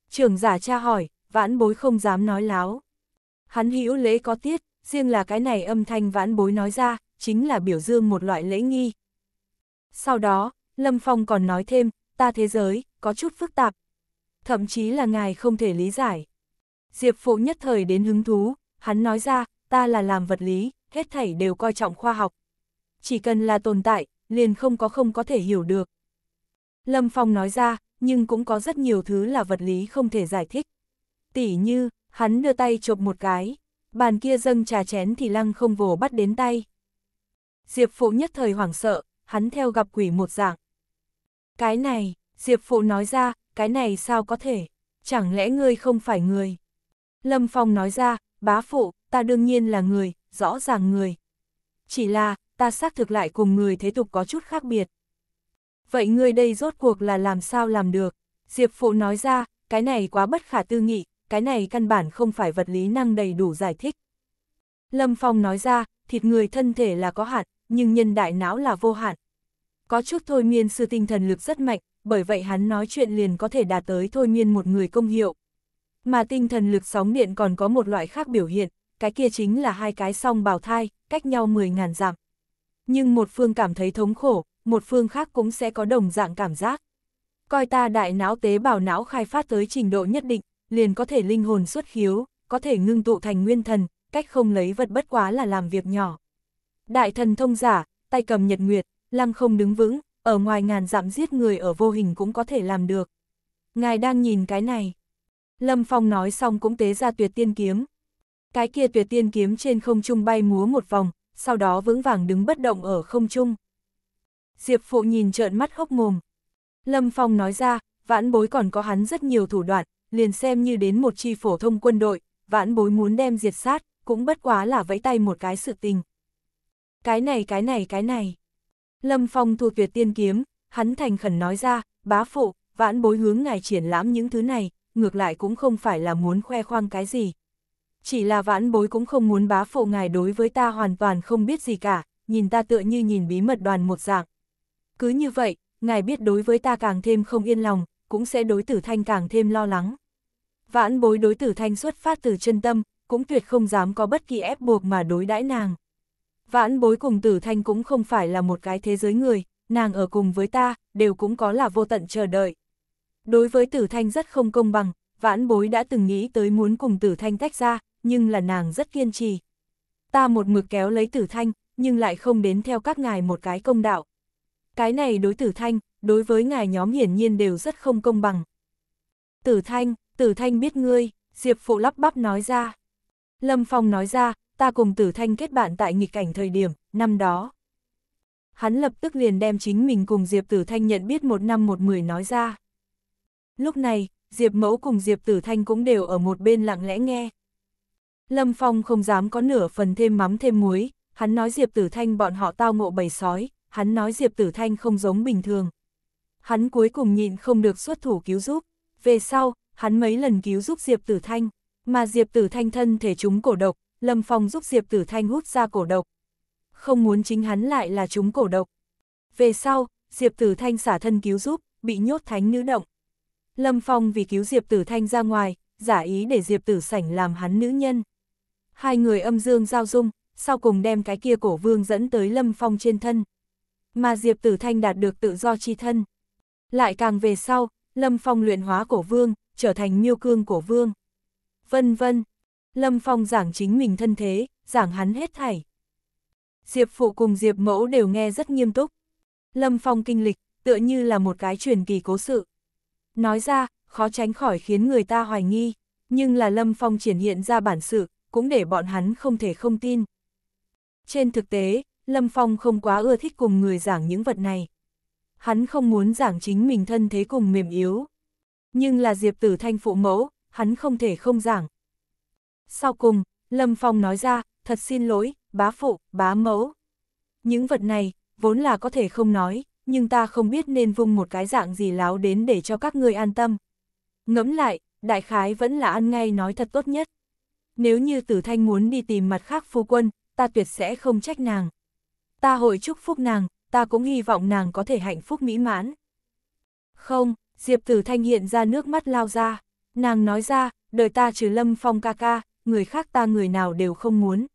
Trưởng giả cha hỏi, vãn bối không dám nói láo. Hắn hữu lễ có tiết, riêng là cái này âm thanh vãn bối nói ra, chính là biểu dương một loại lễ nghi, sau đó, Lâm Phong còn nói thêm, ta thế giới, có chút phức tạp. Thậm chí là ngài không thể lý giải. Diệp Phụ nhất thời đến hứng thú, hắn nói ra, ta là làm vật lý, hết thảy đều coi trọng khoa học. Chỉ cần là tồn tại, liền không có không có thể hiểu được. Lâm Phong nói ra, nhưng cũng có rất nhiều thứ là vật lý không thể giải thích. Tỉ như, hắn đưa tay chộp một cái, bàn kia dâng trà chén thì lăng không vồ bắt đến tay. Diệp Phụ nhất thời hoảng sợ, hắn theo gặp quỷ một dạng. Cái này, Diệp Phụ nói ra, cái này sao có thể, chẳng lẽ ngươi không phải người? Lâm Phong nói ra, bá phụ, ta đương nhiên là người, rõ ràng người. Chỉ là, ta xác thực lại cùng người thế tục có chút khác biệt. Vậy ngươi đây rốt cuộc là làm sao làm được? Diệp Phụ nói ra, cái này quá bất khả tư nghị, cái này căn bản không phải vật lý năng đầy đủ giải thích. Lâm Phong nói ra, thịt người thân thể là có hạn, nhưng nhân đại não là vô hạn. Có chút thôi miên sư tinh thần lực rất mạnh, bởi vậy hắn nói chuyện liền có thể đạt tới thôi miên một người công hiệu. Mà tinh thần lực sóng điện còn có một loại khác biểu hiện, cái kia chính là hai cái song bào thai, cách nhau 10.000 dặm. Nhưng một phương cảm thấy thống khổ, một phương khác cũng sẽ có đồng dạng cảm giác. Coi ta đại não tế bào não khai phát tới trình độ nhất định, liền có thể linh hồn xuất khiếu, có thể ngưng tụ thành nguyên thần, cách không lấy vật bất quá là làm việc nhỏ. Đại thần thông giả, tay cầm nhật nguyệt, lăng không đứng vững, ở ngoài ngàn dặm giết người ở vô hình cũng có thể làm được. Ngài đang nhìn cái này. Lâm Phong nói xong cũng tế ra tuyệt tiên kiếm. Cái kia tuyệt tiên kiếm trên không trung bay múa một vòng, sau đó vững vàng đứng bất động ở không trung. Diệp Phụ nhìn trợn mắt hốc mồm. Lâm Phong nói ra, vãn bối còn có hắn rất nhiều thủ đoạn, liền xem như đến một chi phổ thông quân đội, vãn bối muốn đem diệt sát, cũng bất quá là vẫy tay một cái sự tình, cái này cái này cái này. Lâm Phong thuộc Việt tiên kiếm, hắn thành khẩn nói ra, bá phụ, vãn bối hướng ngài triển lãm những thứ này, ngược lại cũng không phải là muốn khoe khoang cái gì. Chỉ là vãn bối cũng không muốn bá phụ ngài đối với ta hoàn toàn không biết gì cả, nhìn ta tựa như nhìn bí mật đoàn một dạng. Cứ như vậy, ngài biết đối với ta càng thêm không yên lòng, cũng sẽ đối tử thanh càng thêm lo lắng. Vãn bối đối tử thanh xuất phát từ chân tâm, cũng tuyệt không dám có bất kỳ ép buộc mà đối đãi nàng. Vãn bối cùng tử thanh cũng không phải là một cái thế giới người, nàng ở cùng với ta, đều cũng có là vô tận chờ đợi. Đối với tử thanh rất không công bằng, vãn bối đã từng nghĩ tới muốn cùng tử thanh tách ra, nhưng là nàng rất kiên trì. Ta một mực kéo lấy tử thanh, nhưng lại không đến theo các ngài một cái công đạo. Cái này đối tử thanh, đối với ngài nhóm hiển nhiên đều rất không công bằng. Tử thanh, tử thanh biết ngươi, Diệp Phụ lắp bắp nói ra. Lâm Phong nói ra, ta cùng tử thanh kết bạn tại nghịch cảnh thời điểm, năm đó. Hắn lập tức liền đem chính mình cùng Diệp tử thanh nhận biết một năm một mười nói ra. Lúc này, Diệp mẫu cùng Diệp tử thanh cũng đều ở một bên lặng lẽ nghe. Lâm Phong không dám có nửa phần thêm mắm thêm muối, hắn nói Diệp tử thanh bọn họ tao ngộ bầy sói, hắn nói Diệp tử thanh không giống bình thường. Hắn cuối cùng nhịn không được xuất thủ cứu giúp, về sau, hắn mấy lần cứu giúp Diệp tử thanh, mà Diệp tử thanh thân thể chúng cổ độc, Lâm Phong giúp Diệp Tử Thanh hút ra cổ độc. Không muốn chính hắn lại là chúng cổ độc. Về sau, Diệp Tử Thanh xả thân cứu giúp, bị nhốt thánh nữ động. Lâm Phong vì cứu Diệp Tử Thanh ra ngoài, giả ý để Diệp Tử Sảnh làm hắn nữ nhân. Hai người âm dương giao dung, sau cùng đem cái kia cổ vương dẫn tới Lâm Phong trên thân. Mà Diệp Tử Thanh đạt được tự do chi thân. Lại càng về sau, Lâm Phong luyện hóa cổ vương, trở thành miêu cương cổ vương. Vân vân, Lâm Phong giảng chính mình thân thế, giảng hắn hết thảy. Diệp Phụ cùng Diệp Mẫu đều nghe rất nghiêm túc. Lâm Phong kinh lịch, tựa như là một cái truyền kỳ cố sự. Nói ra, khó tránh khỏi khiến người ta hoài nghi, nhưng là Lâm Phong triển hiện ra bản sự, cũng để bọn hắn không thể không tin. Trên thực tế, Lâm Phong không quá ưa thích cùng người giảng những vật này. Hắn không muốn giảng chính mình thân thế cùng mềm yếu. Nhưng là Diệp Tử Thanh phụ mẫu, hắn không thể không giảng, sau cùng, Lâm Phong nói ra, thật xin lỗi, bá phụ, bá mẫu. Những vật này, vốn là có thể không nói, nhưng ta không biết nên vung một cái dạng gì láo đến để cho các ngươi an tâm. Ngẫm lại, đại khái vẫn là ăn ngay nói thật tốt nhất. Nếu như tử thanh muốn đi tìm mặt khác phu quân, ta tuyệt sẽ không trách nàng. Ta hội chúc phúc nàng, ta cũng hy vọng nàng có thể hạnh phúc mỹ mãn. Không, Diệp tử thanh hiện ra nước mắt lao ra. Nàng nói ra, đời ta trừ lâm phong ca ca, người khác ta người nào đều không muốn.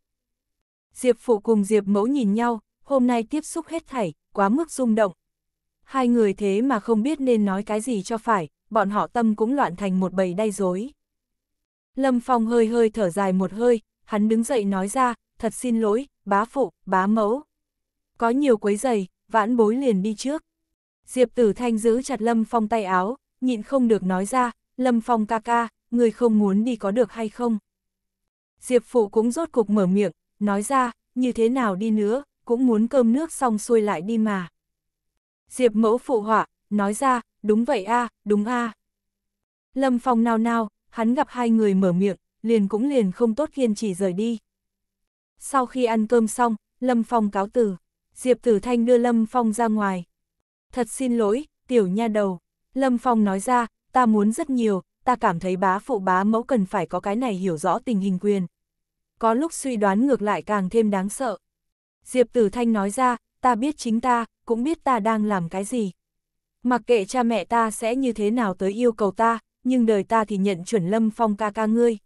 Diệp phụ cùng Diệp mẫu nhìn nhau, hôm nay tiếp xúc hết thảy, quá mức rung động. Hai người thế mà không biết nên nói cái gì cho phải, bọn họ tâm cũng loạn thành một bầy đay rối. Lâm Phong hơi hơi thở dài một hơi, hắn đứng dậy nói ra, thật xin lỗi, bá phụ, bá mẫu. Có nhiều quấy giày, vãn bối liền đi trước. Diệp Tử Thanh giữ chặt Lâm Phong tay áo, nhịn không được nói ra, Lâm Phong ca ca, người không muốn đi có được hay không? Diệp Phụ cũng rốt cục mở miệng, nói ra, như thế nào đi nữa, cũng muốn cơm nước xong xuôi lại đi mà. Diệp Mẫu phụ họa, nói ra, đúng vậy a đúng a Lâm Phong nào nào, hắn gặp hai người mở miệng, liền cũng liền không tốt kiên trì rời đi. Sau khi ăn cơm xong, Lâm Phong cáo từ, Diệp Tử Thanh đưa Lâm Phong ra ngoài. Thật xin lỗi, tiểu nha đầu. Lâm Phong nói ra, ta muốn rất nhiều, ta cảm thấy bá phụ bá mẫu cần phải có cái này hiểu rõ tình hình quyền. Có lúc suy đoán ngược lại càng thêm đáng sợ. Diệp Tử Thanh nói ra, ta biết chính ta, cũng biết ta đang làm cái gì. Mặc kệ cha mẹ ta sẽ như thế nào tới yêu cầu ta, nhưng đời ta thì nhận chuẩn lâm phong ca ca ngươi.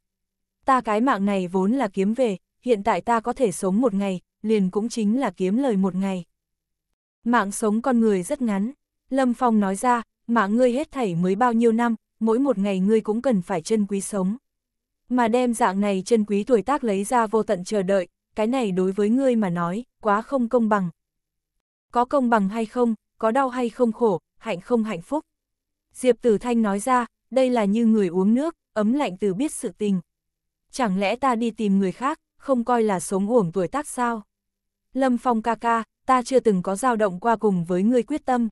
Ta cái mạng này vốn là kiếm về, hiện tại ta có thể sống một ngày, liền cũng chính là kiếm lời một ngày. Mạng sống con người rất ngắn. Lâm Phong nói ra, mạng ngươi hết thảy mới bao nhiêu năm, mỗi một ngày ngươi cũng cần phải chân quý sống. Mà đem dạng này chân quý tuổi tác lấy ra vô tận chờ đợi, cái này đối với ngươi mà nói, quá không công bằng. Có công bằng hay không, có đau hay không khổ, hạnh không hạnh phúc. Diệp Tử Thanh nói ra, đây là như người uống nước, ấm lạnh từ biết sự tình. Chẳng lẽ ta đi tìm người khác, không coi là sống uổng tuổi tác sao? Lâm Phong ca ca, ta chưa từng có dao động qua cùng với ngươi quyết tâm.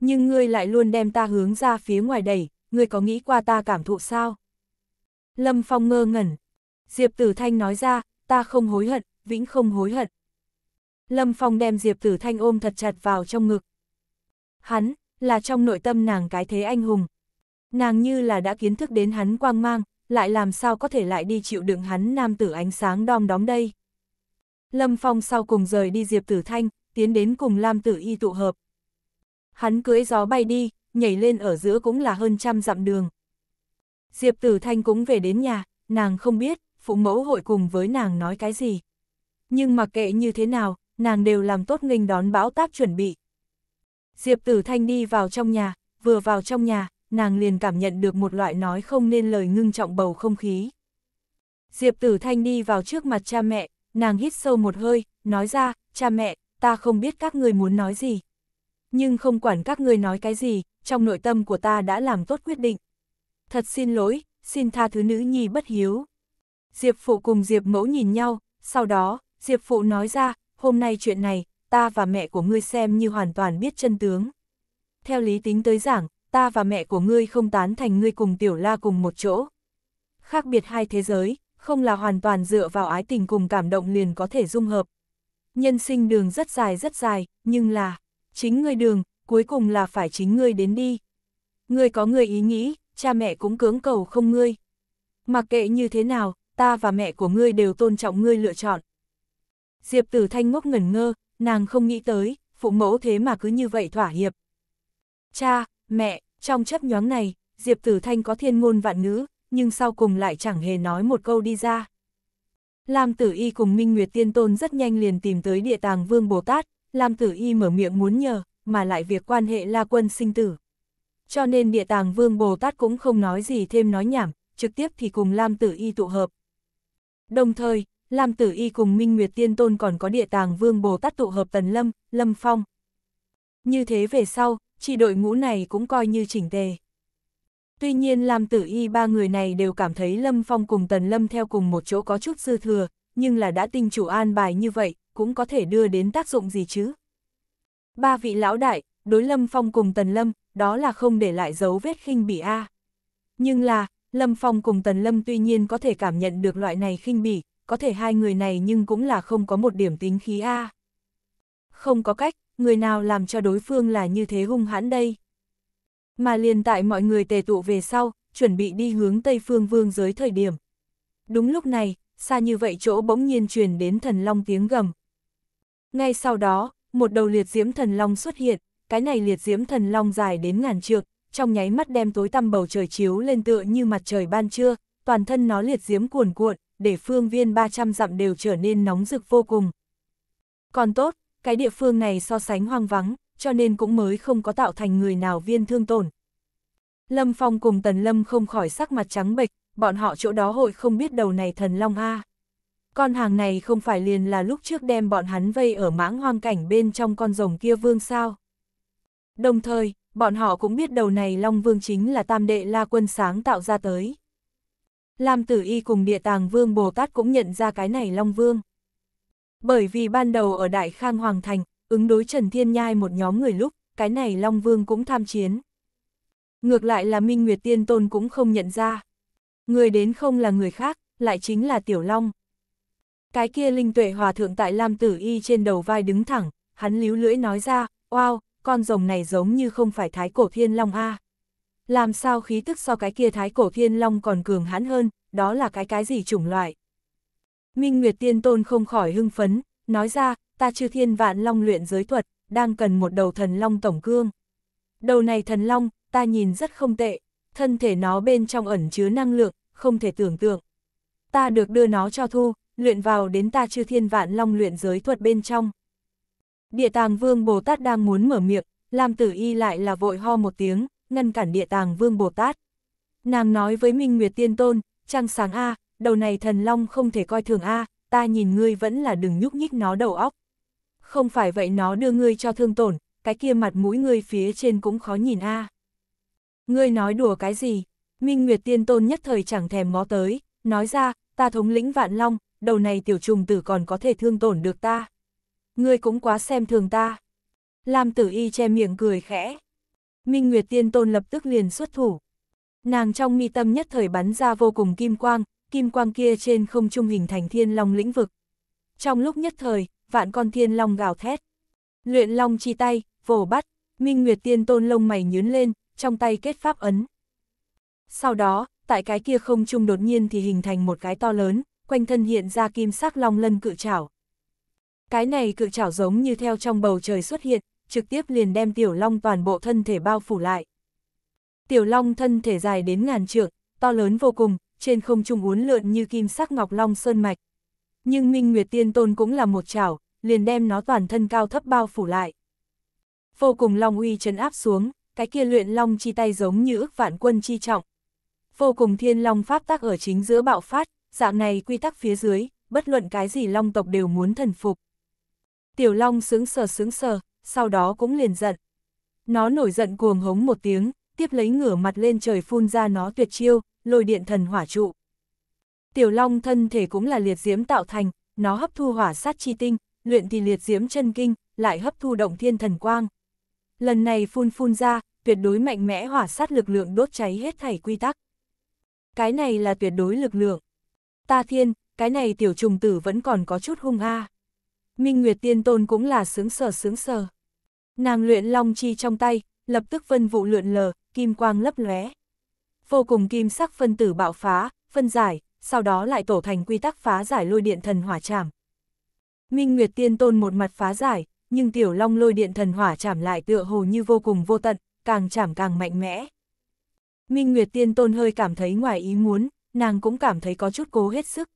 Nhưng ngươi lại luôn đem ta hướng ra phía ngoài đẩy, ngươi có nghĩ qua ta cảm thụ sao? Lâm Phong ngơ ngẩn. Diệp Tử Thanh nói ra, ta không hối hận, vĩnh không hối hận. Lâm Phong đem Diệp Tử Thanh ôm thật chặt vào trong ngực. Hắn, là trong nội tâm nàng cái thế anh hùng. Nàng như là đã kiến thức đến hắn quang mang, lại làm sao có thể lại đi chịu đựng hắn nam tử ánh sáng đom đóm đây. Lâm Phong sau cùng rời đi Diệp Tử Thanh, tiến đến cùng Lam Tử Y tụ hợp. Hắn cưỡi gió bay đi, nhảy lên ở giữa cũng là hơn trăm dặm đường. Diệp Tử Thanh cũng về đến nhà, nàng không biết, phụ mẫu hội cùng với nàng nói cái gì. Nhưng mặc kệ như thế nào, nàng đều làm tốt nghênh đón bão táp chuẩn bị. Diệp Tử Thanh đi vào trong nhà, vừa vào trong nhà, nàng liền cảm nhận được một loại nói không nên lời ngưng trọng bầu không khí. Diệp Tử Thanh đi vào trước mặt cha mẹ, nàng hít sâu một hơi, nói ra, cha mẹ, ta không biết các người muốn nói gì. Nhưng không quản các người nói cái gì, trong nội tâm của ta đã làm tốt quyết định. Thật xin lỗi, xin tha thứ nữ nhi bất hiếu. Diệp phụ cùng Diệp mẫu nhìn nhau, sau đó, Diệp phụ nói ra, hôm nay chuyện này, ta và mẹ của ngươi xem như hoàn toàn biết chân tướng. Theo lý tính tới giảng, ta và mẹ của ngươi không tán thành ngươi cùng tiểu la cùng một chỗ. Khác biệt hai thế giới, không là hoàn toàn dựa vào ái tình cùng cảm động liền có thể dung hợp. Nhân sinh đường rất dài rất dài, nhưng là, chính ngươi đường, cuối cùng là phải chính ngươi đến đi. Ngươi có người ý nghĩ, cha mẹ cũng cưỡng cầu không ngươi. Mặc kệ như thế nào, ta và mẹ của ngươi đều tôn trọng ngươi lựa chọn. Diệp Tử Thanh ngốc ngẩn ngơ, nàng không nghĩ tới, phụ mẫu thế mà cứ như vậy thỏa hiệp. Cha, mẹ, trong chấp nhoáng này, Diệp Tử Thanh có thiên ngôn vạn ngữ, nhưng sau cùng lại chẳng hề nói một câu đi ra. Lam Tử Y cùng Minh Nguyệt Tiên Tôn rất nhanh liền tìm tới địa tàng Vương Bồ Tát, Lam Tử Y mở miệng muốn nhờ, mà lại việc quan hệ la quân sinh tử. Cho nên địa tàng vương Bồ Tát cũng không nói gì thêm nói nhảm, trực tiếp thì cùng Lam Tử Y tụ hợp. Đồng thời, Lam Tử Y cùng Minh Nguyệt Tiên Tôn còn có địa tàng vương Bồ Tát tụ hợp Tần Lâm, Lâm Phong. Như thế về sau, chỉ đội ngũ này cũng coi như chỉnh tề. Tuy nhiên Lam Tử Y ba người này đều cảm thấy Lâm Phong cùng Tần Lâm theo cùng một chỗ có chút dư thừa, nhưng là đã tinh chủ an bài như vậy, cũng có thể đưa đến tác dụng gì chứ. Ba vị lão đại, đối Lâm Phong cùng Tần Lâm, đó là không để lại dấu vết khinh bỉ a. Nhưng là, Lâm Phong cùng Tần Lâm tuy nhiên có thể cảm nhận được loại này khinh bỉ, có thể hai người này nhưng cũng là không có một điểm tính khí a. Không có cách, người nào làm cho đối phương là như thế hung hãn đây. Mà liền tại mọi người tề tụ về sau, chuẩn bị đi hướng Tây Phương Vương giới thời điểm. Đúng lúc này, xa như vậy chỗ bỗng nhiên truyền đến thần long tiếng gầm. Ngay sau đó, một đầu liệt diễm thần long xuất hiện, cái này liệt diễm thần long dài đến ngàn trượng, trong nháy mắt đem tối tăm bầu trời chiếu lên tựa như mặt trời ban trưa, toàn thân nó liệt diễm cuồn cuộn, để phương viên 300 dặm đều trở nên nóng rực vô cùng. Còn tốt, cái địa phương này so sánh hoang vắng, cho nên cũng mới không có tạo thành người nào viên thương tổn. Lâm Phong cùng Tần Lâm không khỏi sắc mặt trắng bệch, bọn họ chỗ đó hội không biết đầu này thần long a. À. Con hàng này không phải liền là lúc trước đem bọn hắn vây ở mãng hoang cảnh bên trong con rồng kia vương sao. Đồng thời, bọn họ cũng biết đầu này Long Vương chính là tam đệ La Quân Sáng tạo ra tới. Lam Tử Y cùng địa tàng Vương Bồ Tát cũng nhận ra cái này Long Vương. Bởi vì ban đầu ở Đại Khang Hoàng Thành, ứng đối Trần Thiên Nhai một nhóm người lúc, cái này Long Vương cũng tham chiến. Ngược lại là Minh Nguyệt Tiên Tôn cũng không nhận ra. Người đến không là người khác, lại chính là Tiểu Long. Cái kia linh tuệ hòa thượng tại Lam Tử Y trên đầu vai đứng thẳng, hắn líu lưỡi nói ra, wow, con rồng này giống như không phải thái cổ thiên long a. Làm sao khí tức so cái kia thái cổ thiên long còn cường hãn hơn, đó là cái cái gì chủng loại. Minh Nguyệt Tiên Tôn không khỏi hưng phấn, nói ra, ta chư thiên vạn long luyện giới thuật, đang cần một đầu thần long tổng cương. Đầu này thần long, ta nhìn rất không tệ, thân thể nó bên trong ẩn chứa năng lượng, không thể tưởng tượng. Ta được đưa nó cho thu, luyện vào đến ta chư thiên vạn long luyện giới thuật bên trong. Địa tàng vương Bồ Tát đang muốn mở miệng, Lam Tử Y lại là vội ho một tiếng, ngăn cản địa tàng vương Bồ Tát. Nàng nói với Minh Nguyệt Tiên Tôn, trăng sáng A, đầu này thần long không thể coi thường A, ta nhìn ngươi vẫn là đừng nhúc nhích nó đầu óc. Không phải vậy nó đưa ngươi cho thương tổn, cái kia mặt mũi ngươi phía trên cũng khó nhìn A. Ngươi nói đùa cái gì? Minh Nguyệt Tiên Tôn nhất thời chẳng thèm ngó tới, nói ra, ta thống lĩnh vạn long, đầu này tiểu trùng tử còn có thể thương tổn được ta. Ngươi cũng quá xem thường ta. Lam tử y che miệng cười khẽ. Minh Nguyệt Tiên Tôn lập tức liền xuất thủ. Nàng trong mi tâm nhất thời bắn ra vô cùng kim quang, kim quang kia trên không trung hình thành thiên long lĩnh vực. Trong lúc nhất thời, vạn con thiên long gào thét. Luyện long chi tay, vồ bắt, Minh Nguyệt Tiên Tôn lông mày nhướn lên, trong tay kết pháp ấn. Sau đó, tại cái kia không trung đột nhiên thì hình thành một cái to lớn, quanh thân hiện ra kim sắc long lân cự chảo, Cái này cự chảo giống như theo trong bầu trời xuất hiện, trực tiếp liền đem tiểu long toàn bộ thân thể bao phủ lại. Tiểu long thân thể dài đến ngàn trượng, to lớn vô cùng, trên không trung uốn lượn như kim sắc ngọc long sơn mạch. Nhưng Minh Nguyệt Tiên Tôn cũng là một chảo, liền đem nó toàn thân cao thấp bao phủ lại. Vô cùng long uy chấn áp xuống, cái kia luyện long chi tay giống như ước vạn quân chi trọng. Vô cùng thiên long pháp tác ở chính giữa bạo phát, dạng này quy tắc phía dưới, bất luận cái gì long tộc đều muốn thần phục. Tiểu long sướng sờ sướng sờ, sau đó cũng liền giận. Nó nổi giận cuồng hống một tiếng, tiếp lấy ngửa mặt lên trời phun ra nó tuyệt chiêu, lôi điện thần hỏa trụ. Tiểu long thân thể cũng là liệt diễm tạo thành, nó hấp thu hỏa sát chi tinh, luyện thì liệt diễm chân kinh, lại hấp thu động thiên thần quang. Lần này phun phun ra, tuyệt đối mạnh mẽ hỏa sát lực lượng đốt cháy hết thảy quy tắc. Cái này là tuyệt đối lực lượng ta thiên, cái này tiểu trùng tử vẫn còn có chút hung a. Minh Nguyệt Tiên Tôn cũng là sướng sờ sướng sờ. Nàng luyện long chi trong tay, lập tức vân vụ lượn lờ, kim quang lấp lóe. Vô cùng kim sắc phân tử bạo phá, phân giải, sau đó lại tổ thành quy tắc phá giải lôi điện thần hỏa chảm. Minh Nguyệt Tiên Tôn một mặt phá giải, nhưng tiểu long lôi điện thần hỏa chảm lại tựa hồ như vô cùng vô tận, càng chảm càng mạnh mẽ. Minh Nguyệt Tiên Tôn hơi cảm thấy ngoài ý muốn, nàng cũng cảm thấy có chút cố hết sức.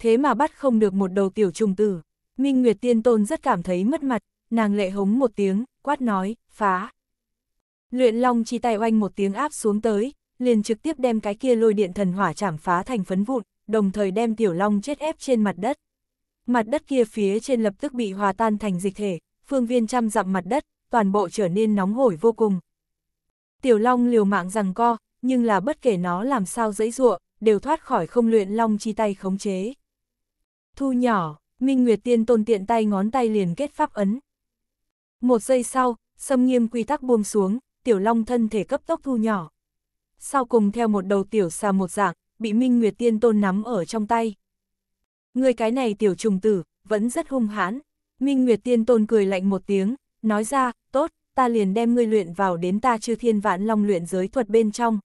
Thế mà bắt không được một đầu tiểu trùng tử, Minh Nguyệt Tiên Tôn rất cảm thấy mất mặt, nàng lệ hống một tiếng, quát nói, phá. Luyện Long chi tay oanh một tiếng áp xuống tới, liền trực tiếp đem cái kia lôi điện thần hỏa chảm phá thành phấn vụn, đồng thời đem tiểu long chết ép trên mặt đất. Mặt đất kia phía trên lập tức bị hòa tan thành dịch thể, phương viên trăm dặm mặt đất, toàn bộ trở nên nóng hổi vô cùng. Tiểu long liều mạng rằng co, nhưng là bất kể nó làm sao dẫy dụa, đều thoát khỏi không luyện long chi tay khống chế. Thu nhỏ, Minh Nguyệt Tiên Tôn tiện tay ngón tay liền kết pháp ấn. Một giây sau, xâm nghiêm quy tắc buông xuống, tiểu long thân thể cấp tốc thu nhỏ. Sau cùng theo một đầu tiểu xà một dạng, bị Minh Nguyệt Tiên Tôn nắm ở trong tay. Người cái này tiểu trùng tử, vẫn rất hung hãn. Minh Nguyệt Tiên Tôn cười lạnh một tiếng, nói ra, tốt, ta liền đem ngươi luyện vào đến ta chư thiên vạn long luyện giới thuật bên trong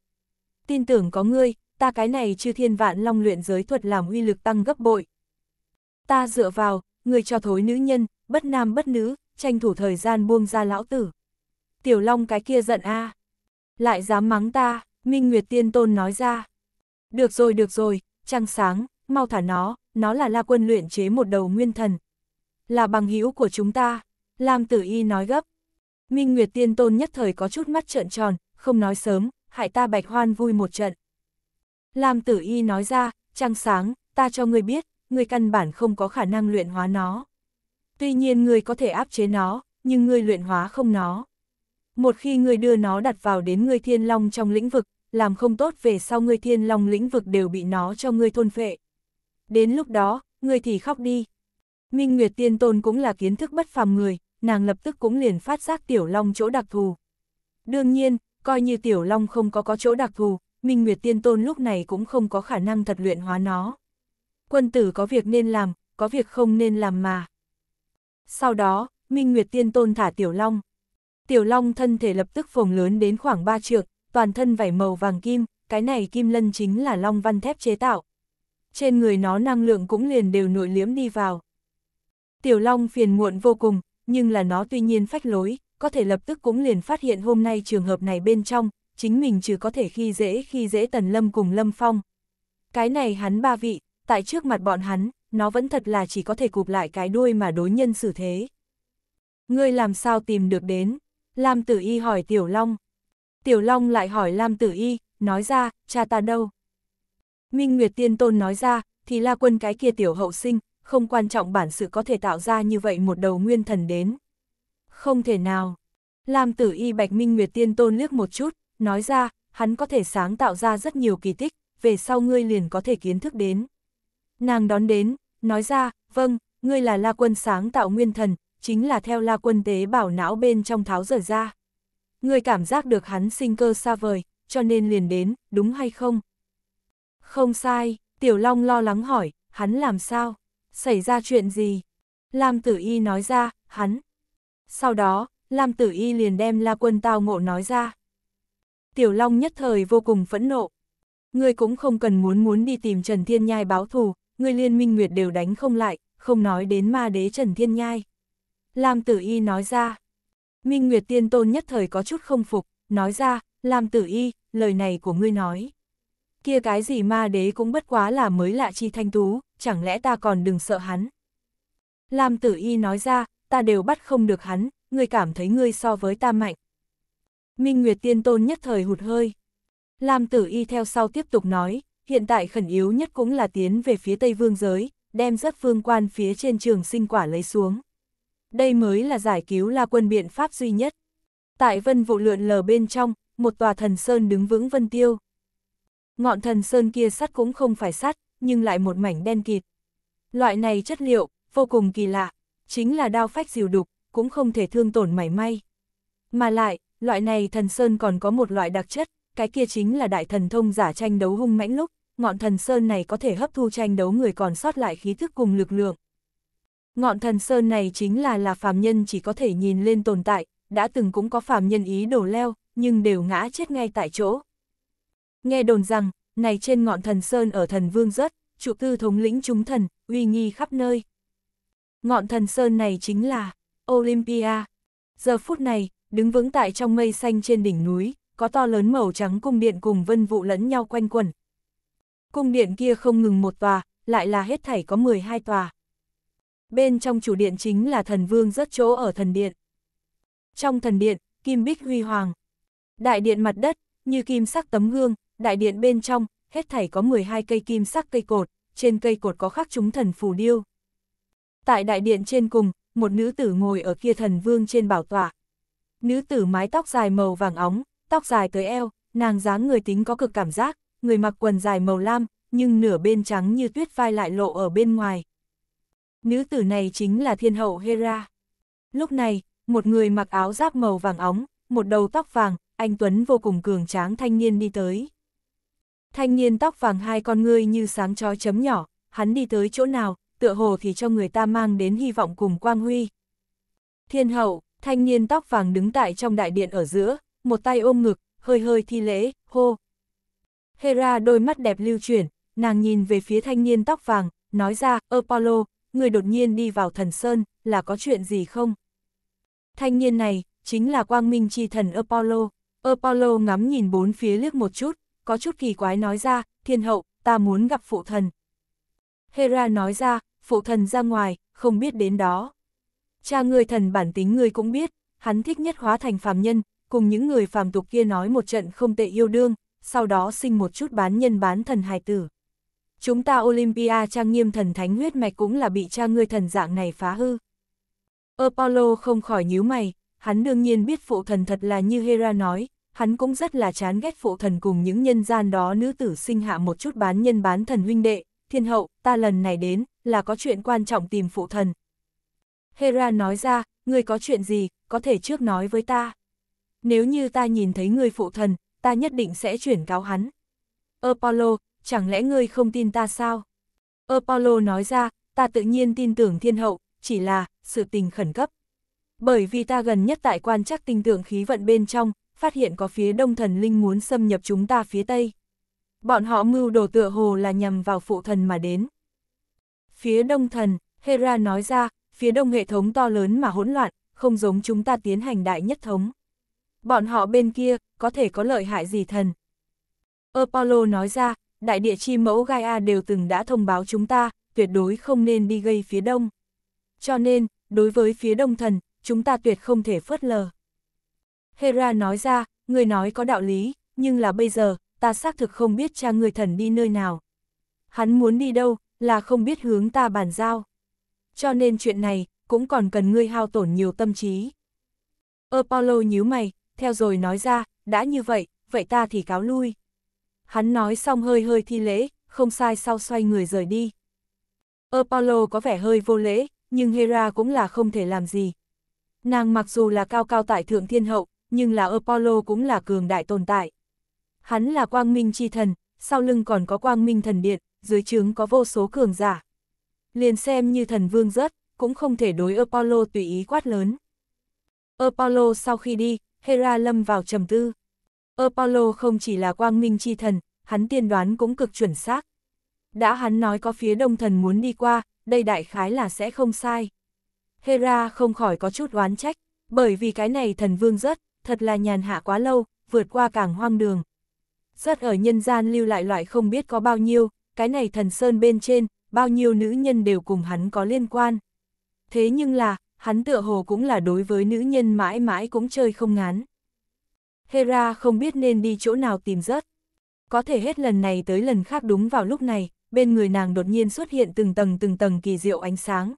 tin tưởng có ngươi, ta cái này chư thiên vạn long luyện giới thuật làm uy lực tăng gấp bội. Ta dựa vào, người cho thối nữ nhân, bất nam bất nữ, tranh thủ thời gian buông ra lão tử. Tiểu Long cái kia giận a Lại dám mắng ta, Minh Nguyệt Tiên Tôn nói ra. Được rồi được rồi, trăng sáng, mau thả nó, nó là la quân luyện chế một đầu nguyên thần. Là bằng hữu của chúng ta, Lam Tử Y nói gấp. Minh Nguyệt Tiên Tôn nhất thời có chút mắt trợn tròn, không nói sớm, hại ta bạch hoan vui một trận. Lam tử y nói ra, trăng sáng, ta cho ngươi biết, ngươi căn bản không có khả năng luyện hóa nó. Tuy nhiên ngươi có thể áp chế nó, nhưng ngươi luyện hóa không nó. Một khi ngươi đưa nó đặt vào đến ngươi thiên long trong lĩnh vực, làm không tốt về sau ngươi thiên long lĩnh vực đều bị nó cho ngươi thôn phệ. Đến lúc đó, ngươi thì khóc đi. Minh Nguyệt Tiên Tôn cũng là kiến thức bất phàm người, nàng lập tức cũng liền phát giác tiểu long chỗ đặc thù. Đương nhiên, coi như tiểu long không có có chỗ đặc thù, Minh Nguyệt Tiên Tôn lúc này cũng không có khả năng thật luyện hóa nó. Quân tử có việc nên làm, có việc không nên làm mà. Sau đó, Minh Nguyệt Tiên Tôn thả Tiểu Long. Tiểu Long thân thể lập tức phồng lớn đến khoảng 3 trượng, toàn thân vảy màu vàng kim, cái này kim lân chính là long văn thép chế tạo. Trên người nó năng lượng cũng liền đều nội liếm đi vào. Tiểu Long phiền muộn vô cùng, nhưng là nó tuy nhiên phách lối, có thể lập tức cũng liền phát hiện hôm nay trường hợp này bên trong, chính mình chứ có thể khi dễ khi dễ Tần Lâm cùng Lâm Phong. Cái này hắn ba vị, tại trước mặt bọn hắn, nó vẫn thật là chỉ có thể cụp lại cái đuôi mà đối nhân xử thế. Ngươi làm sao tìm được đến? Lam Tử Y hỏi Tiểu Long. Tiểu Long lại hỏi Lam Tử Y, nói ra, cha ta đâu? Minh Nguyệt Tiên Tôn nói ra, thì la quân cái kia tiểu hậu sinh, không quan trọng bản sự có thể tạo ra như vậy một đầu nguyên thần đến. Không thể nào. lam tử y bạch minh nguyệt tiên tôn liếc một chút, nói ra, hắn có thể sáng tạo ra rất nhiều kỳ tích, về sau ngươi liền có thể kiến thức đến. Nàng đón đến, nói ra, vâng, ngươi là la quân sáng tạo nguyên thần, chính là theo la quân tế bảo não bên trong tháo rời ra. Ngươi cảm giác được hắn sinh cơ xa vời, cho nên liền đến, đúng hay không? Không sai, Tiểu Long lo lắng hỏi, hắn làm sao? Xảy ra chuyện gì? Lam Tử Y nói ra, hắn, sau đó, Lam Tử Y liền đem La Quân tao ngộ nói ra. Tiểu Long nhất thời vô cùng phẫn nộ. Ngươi cũng không cần muốn muốn đi tìm Trần Thiên Nhai báo thù, ngươi liên minh nguyệt đều đánh không lại, không nói đến ma đế Trần Thiên Nhai. Lam Tử Y nói ra. Minh Nguyệt Tiên Tôn nhất thời có chút không phục, nói ra, Lam Tử Y, lời này của ngươi nói. Kia cái gì ma đế cũng bất quá là mới lạ chi thanh tú, chẳng lẽ ta còn đừng sợ hắn. Lam Tử Y nói ra, ta đều bắt không được hắn, ngươi cảm thấy ngươi so với ta mạnh. Minh Nguyệt Tiên Tôn nhất thời hụt hơi. Lam Tử Y theo sau tiếp tục nói, hiện tại khẩn yếu nhất cũng là tiến về phía Tây Vương giới, đem rất vương quan phía trên trường sinh quả lấy xuống. Đây mới là giải cứu La Quân biện pháp duy nhất. Tại vân vụ lượn lờ bên trong, một tòa thần sơn đứng vững vân tiêu. Ngọn thần sơn kia sắt cũng không phải sắt, nhưng lại một mảnh đen kịt. Loại này chất liệu, vô cùng kỳ lạ, chính là đao phách diều đục, cũng không thể thương tổn mảy may. Mà lại, loại này thần sơn còn có một loại đặc chất, cái kia chính là đại thần thông giả tranh đấu hung mãnh lúc, ngọn thần sơn này có thể hấp thu tranh đấu người còn sót lại khí thức cùng lực lượng. Ngọn thần sơn này chính là là phàm nhân chỉ có thể nhìn lên tồn tại, đã từng cũng có phàm nhân ý đổ leo, nhưng đều ngã chết ngay tại chỗ. Nghe đồn rằng, này trên ngọn thần sơn ở thần vương rớt, trụ tư thống lĩnh chúng thần, uy nghi khắp nơi. Ngọn thần sơn này chính là Olympia. Giờ phút này, đứng vững tại trong mây xanh trên đỉnh núi, có to lớn màu trắng cung điện cùng vân vụ lẫn nhau quanh quẩn. Cung điện kia không ngừng một tòa, lại là hết thảy có 12 tòa. Bên trong chủ điện chính là thần vương rất chỗ ở thần điện. Trong thần điện, kim bích huy hoàng. Đại điện mặt đất, như kim sắc tấm gương, đại điện bên trong, hết thảy có 12 cây kim sắc cây cột, trên cây cột có khắc chúng thần phù điêu. Tại đại điện trên cùng, một nữ tử ngồi ở kia thần vương trên bảo tọa. Nữ tử mái tóc dài màu vàng óng, tóc dài tới eo, nàng dáng người tính có cực cảm giác, người mặc quần dài màu lam, nhưng nửa bên trắng như tuyết vai lại lộ ở bên ngoài. Nữ tử này chính là thiên hậu Hera. Lúc này, một người mặc áo giáp màu vàng óng, một đầu tóc vàng, anh Tuấn vô cùng cường tráng thanh niên đi tới. Thanh niên tóc vàng hai con ngươi như sáng chói chấm nhỏ, hắn đi tới chỗ nào, tựa hồ thì cho người ta mang đến hy vọng cùng quang huy. Thiên hậu, thanh niên tóc vàng đứng tại trong đại điện ở giữa, một tay ôm ngực, hơi hơi thi lễ, hô. Hera đôi mắt đẹp lưu chuyển, nàng nhìn về phía thanh niên tóc vàng, nói ra, Apollo, người đột nhiên đi vào thần Sơn, là có chuyện gì không? Thanh niên này, chính là quang minh chi thần Apollo. Apollo ngắm nhìn bốn phía liếc một chút, có chút kỳ quái nói ra, thiên hậu, ta muốn gặp phụ thần. Hera nói ra, phụ thần ra ngoài, không biết đến đó. Cha người thần bản tính người cũng biết, hắn thích nhất hóa thành phàm nhân, cùng những người phàm tục kia nói một trận không tệ yêu đương, sau đó sinh một chút bán nhân bán thần hài tử. Chúng ta Olympia trang nghiêm thần thánh huyết mạch cũng là bị cha người thần dạng này phá hư. Apollo không khỏi nhíu mày, hắn đương nhiên biết phụ thần thật là như Hera nói, hắn cũng rất là chán ghét phụ thần cùng những nhân gian đó nữ tử sinh hạ một chút bán nhân bán thần huynh đệ, thiên hậu, ta lần này đến, là có chuyện quan trọng tìm phụ thần. Hera nói ra, ngươi có chuyện gì, có thể trước nói với ta. Nếu như ta nhìn thấy người phụ thần, ta nhất định sẽ chuyển cáo hắn. Apollo, chẳng lẽ ngươi không tin ta sao? Apollo nói ra, ta tự nhiên tin tưởng thiên hậu, chỉ là, sự tình khẩn cấp. Bởi vì ta gần nhất tại quan trắc tinh tượng khí vận bên trong, phát hiện có phía đông thần linh muốn xâm nhập chúng ta phía tây. Bọn họ mưu đồ tựa hồ là nhằm vào phụ thần mà đến. Phía đông thần, Hera nói ra, phía đông hệ thống to lớn mà hỗn loạn, không giống chúng ta tiến hành đại nhất thống. Bọn họ bên kia, có thể có lợi hại gì thần? Apollo nói ra, đại địa chi mẫu Gaia đều từng đã thông báo chúng ta, tuyệt đối không nên đi gây phía đông. Cho nên, đối với phía đông thần, chúng ta tuyệt không thể phớt lờ. Hera nói ra, người nói có đạo lý, nhưng là bây giờ, ta xác thực không biết cha người thần đi nơi nào. Hắn muốn đi đâu, là không biết hướng ta bàn giao. Cho nên chuyện này, cũng còn cần ngươi hao tổn nhiều tâm trí. Apollo nhíu mày, theo rồi nói ra, đã như vậy, vậy ta thì cáo lui. Hắn nói xong hơi hơi thi lễ, không sai sau xoay người rời đi. Apollo có vẻ hơi vô lễ, nhưng Hera cũng là không thể làm gì. Nàng mặc dù là cao cao tại thượng thiên hậu, nhưng là Apollo cũng là cường đại tồn tại. Hắn là quang minh chi thần, sau lưng còn có quang minh thần điện, dưới trướng có vô số cường giả. Liền xem như thần vương rớt, cũng không thể đối Apollo tùy ý quát lớn. Apollo sau khi đi, Hera lâm vào trầm tư. Apollo không chỉ là quang minh chi thần, hắn tiên đoán cũng cực chuẩn xác. Đã hắn nói có phía đông thần muốn đi qua, đây đại khái là sẽ không sai. Hera không khỏi có chút oán trách, bởi vì cái này thần vương rất, thật là nhàn hạ quá lâu, vượt qua càng hoang đường. Rất ở nhân gian lưu lại loại không biết có bao nhiêu, cái này thần sơn bên trên, bao nhiêu nữ nhân đều cùng hắn có liên quan. Thế nhưng là, hắn tựa hồ cũng là đối với nữ nhân mãi mãi cũng chơi không ngán. Hera không biết nên đi chỗ nào tìm rớt. Có thể hết lần này tới lần khác đúng vào lúc này, bên người nàng đột nhiên xuất hiện từng tầng từng tầng kỳ diệu ánh sáng.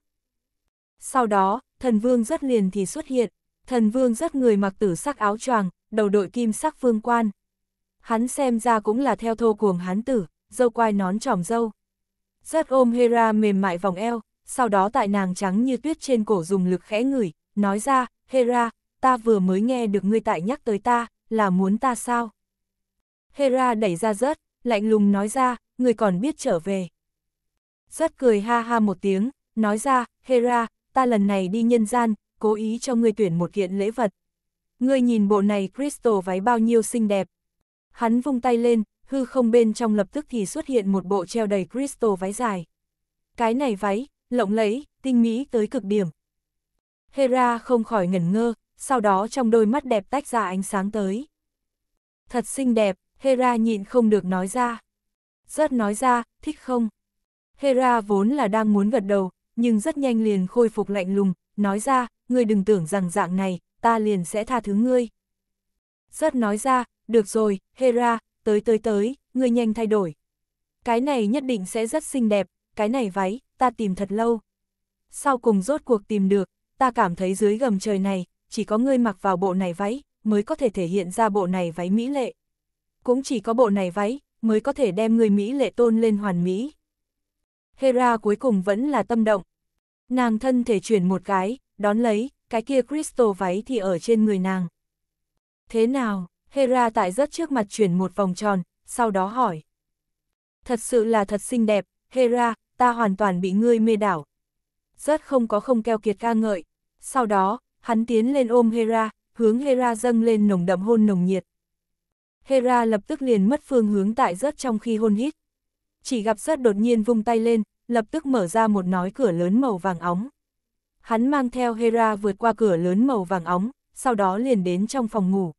Sau đó, thần vương rất liền thì xuất hiện, thần vương rất người mặc tử sắc áo choàng, đầu đội kim sắc vương quan. Hắn xem ra cũng là theo thô cuồng hán tử, dâu quai nón trỏm dâu. Giác ôm Hera mềm mại vòng eo, sau đó tại nàng trắng như tuyết trên cổ dùng lực khẽ ngửi, nói ra, Hera, ta vừa mới nghe được ngươi tại nhắc tới ta, là muốn ta sao? Hera đẩy ra rớt, lạnh lùng nói ra, ngươi còn biết trở về. Rớt cười ha ha một tiếng, nói ra, Hera, ta lần này đi nhân gian, cố ý cho ngươi tuyển một kiện lễ vật. Ngươi nhìn bộ này crystal váy bao nhiêu xinh đẹp. Hắn vung tay lên, hư không bên trong lập tức thì xuất hiện một bộ treo đầy crystal váy dài. Cái này váy, lộng lẫy, tinh mỹ tới cực điểm. Hera không khỏi ngẩn ngơ, sau đó trong đôi mắt đẹp tách ra ánh sáng tới. Thật xinh đẹp, Hera nhịn không được nói ra. Rất nói ra, thích không? Hera vốn là đang muốn gật đầu, nhưng rất nhanh liền khôi phục lạnh lùng, nói ra, ngươi đừng tưởng rằng dạng này, ta liền sẽ tha thứ ngươi. Rất nói ra, được rồi, Hera, tới tới tới, người nhanh thay đổi. Cái này nhất định sẽ rất xinh đẹp, cái này váy, ta tìm thật lâu. Sau cùng rốt cuộc tìm được, ta cảm thấy dưới gầm trời này, chỉ có ngươi mặc vào bộ này váy, mới có thể thể hiện ra bộ này váy mỹ lệ. Cũng chỉ có bộ này váy, mới có thể đem người mỹ lệ tôn lên hoàn mỹ. Hera cuối cùng vẫn là tâm động. Nàng thân thể chuyển một cái, đón lấy, cái kia crystal váy thì ở trên người nàng. Thế nào? Hera tại rất trước mặt chuyển một vòng tròn, sau đó hỏi. Thật sự là thật xinh đẹp, Hera, ta hoàn toàn bị ngươi mê đảo. Rất không có không keo kiệt ca ngợi. Sau đó, hắn tiến lên ôm Hera, hướng Hera dâng lên nồng đậm hôn nồng nhiệt. Hera lập tức liền mất phương hướng tại rất trong khi hôn hít. Chỉ gặp rất đột nhiên vung tay lên, lập tức mở ra một nói cửa lớn màu vàng óng. Hắn mang theo Hera vượt qua cửa lớn màu vàng óng, sau đó liền đến trong phòng ngủ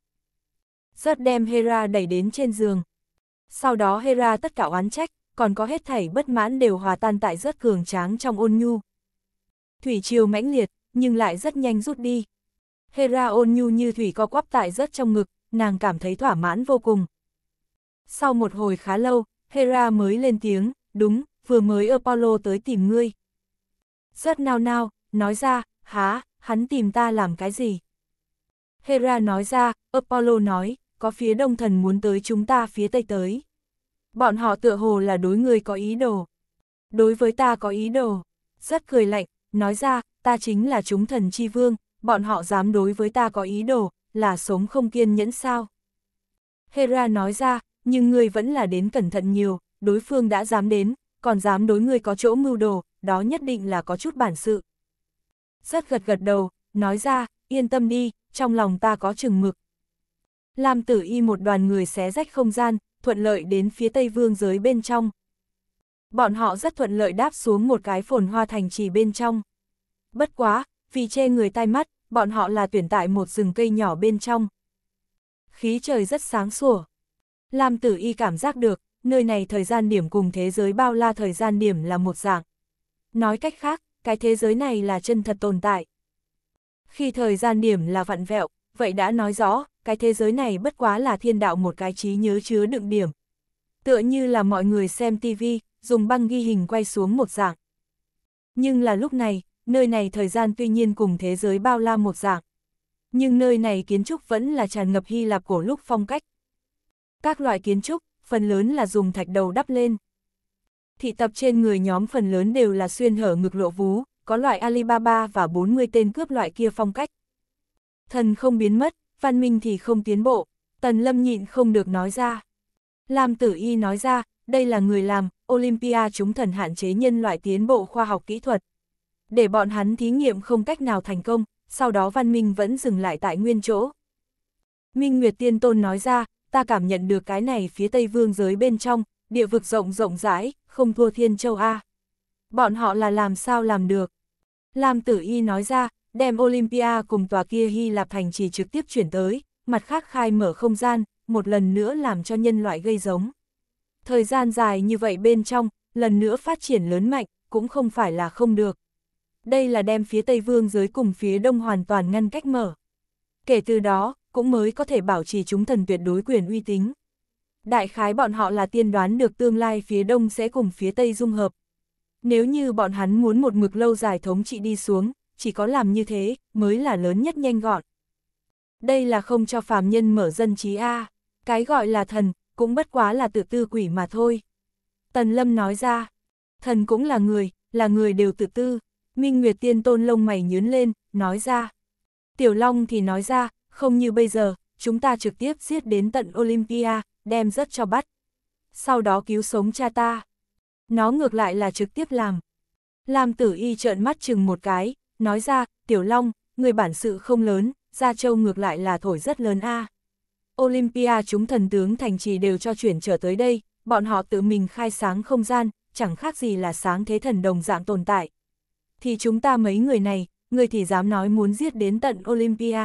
rất đem Hera đẩy đến trên giường. Sau đó Hera tất cả oán trách, còn có hết thảy bất mãn đều hòa tan tại rất cường tráng trong ôn nhu. Thủy triều mãnh liệt, nhưng lại rất nhanh rút đi. Hera ôn nhu như thủy co quắp tại rất trong ngực, nàng cảm thấy thỏa mãn vô cùng. Sau một hồi khá lâu, Hera mới lên tiếng, đúng, vừa mới Apollo tới tìm ngươi. Rất nao nao, nói ra, há, hắn tìm ta làm cái gì? Hera nói ra, Apollo nói, có phía đông thần muốn tới chúng ta phía tây tới. Bọn họ tựa hồ là đối người có ý đồ. Đối với ta có ý đồ. Rất cười lạnh, nói ra, ta chính là chúng thần chi vương, bọn họ dám đối với ta có ý đồ, là sống không kiên nhẫn sao. Hera nói ra, nhưng ngươi vẫn là đến cẩn thận nhiều, đối phương đã dám đến, còn dám đối người có chỗ mưu đồ, đó nhất định là có chút bản sự. Rất gật gật đầu, nói ra, yên tâm đi, trong lòng ta có chừng mực, Lam tử y một đoàn người xé rách không gian, thuận lợi đến phía tây vương giới bên trong. Bọn họ rất thuận lợi đáp xuống một cái phồn hoa thành trì bên trong. Bất quá, vì che người tai mắt, bọn họ là tuyển tại một rừng cây nhỏ bên trong. Khí trời rất sáng sủa. Lam tử y cảm giác được, nơi này thời gian điểm cùng thế giới bao la thời gian điểm là một dạng. Nói cách khác, cái thế giới này là chân thật tồn tại. Khi thời gian điểm là vặn vẹo, vậy đã nói rõ, cái thế giới này bất quá là thiên đạo một cái trí nhớ chứa đựng điểm. Tựa như là mọi người xem tivi dùng băng ghi hình quay xuống một dạng. Nhưng là lúc này, nơi này thời gian tuy nhiên cùng thế giới bao la một dạng. Nhưng nơi này kiến trúc vẫn là tràn ngập Hy Lạp cổ lúc phong cách. Các loại kiến trúc, phần lớn là dùng thạch đầu đắp lên. Thị tập trên người nhóm phần lớn đều là xuyên hở ngực lộ vú, có loại Alibaba và 40 tên cướp loại kia phong cách. Thần không biến mất, văn minh thì không tiến bộ, Tần Lâm nhịn không được nói ra. Lam Tử Y nói ra, đây là người làm, Olympia chúng thần hạn chế nhân loại tiến bộ khoa học kỹ thuật. Để bọn hắn thí nghiệm không cách nào thành công, sau đó văn minh vẫn dừng lại tại nguyên chỗ. Minh Nguyệt Tiên Tôn nói ra, ta cảm nhận được cái này phía Tây Vương giới bên trong, địa vực rộng rộng rãi, không thua Thiên Châu A. Bọn họ là làm sao làm được? Lam Tử Y nói ra, đem Olympia cùng tòa kia Hy Lạp thành trì trực tiếp chuyển tới, mặt khác khai mở không gian, một lần nữa làm cho nhân loại gây giống. Thời gian dài như vậy bên trong, lần nữa phát triển lớn mạnh, cũng không phải là không được. Đây là đem phía Tây Vương giới cùng phía Đông hoàn toàn ngăn cách mở. Kể từ đó, cũng mới có thể bảo trì chúng thần tuyệt đối quyền uy tín. Đại khái bọn họ là tiên đoán được tương lai phía Đông sẽ cùng phía Tây dung hợp. Nếu như bọn hắn muốn một mực lâu dài thống trị đi xuống, chỉ có làm như thế, mới là lớn nhất nhanh gọn. Đây là không cho phàm nhân mở dân trí A, cái gọi là thần, cũng bất quá là tự tư quỷ mà thôi. Tần Lâm nói ra, thần cũng là người, là người đều tự tư, Minh Nguyệt Tiên Tôn lông mày nhướn lên, nói ra. Tiểu Long thì nói ra, không như bây giờ, chúng ta trực tiếp giết đến tận Olympia, đem rất cho bắt. Sau đó cứu sống cha ta. Nó ngược lại là trực tiếp làm. Làm tử y trợn mắt chừng một cái, nói ra, Tiểu Long, người bản sự không lớn, Gia Châu ngược lại là thổi rất lớn a. Olympia chúng thần tướng thành trì đều cho chuyển trở tới đây, bọn họ tự mình khai sáng không gian, chẳng khác gì là sáng thế thần đồng dạng tồn tại. Thì chúng ta mấy người này, người thì dám nói muốn giết đến tận Olympia.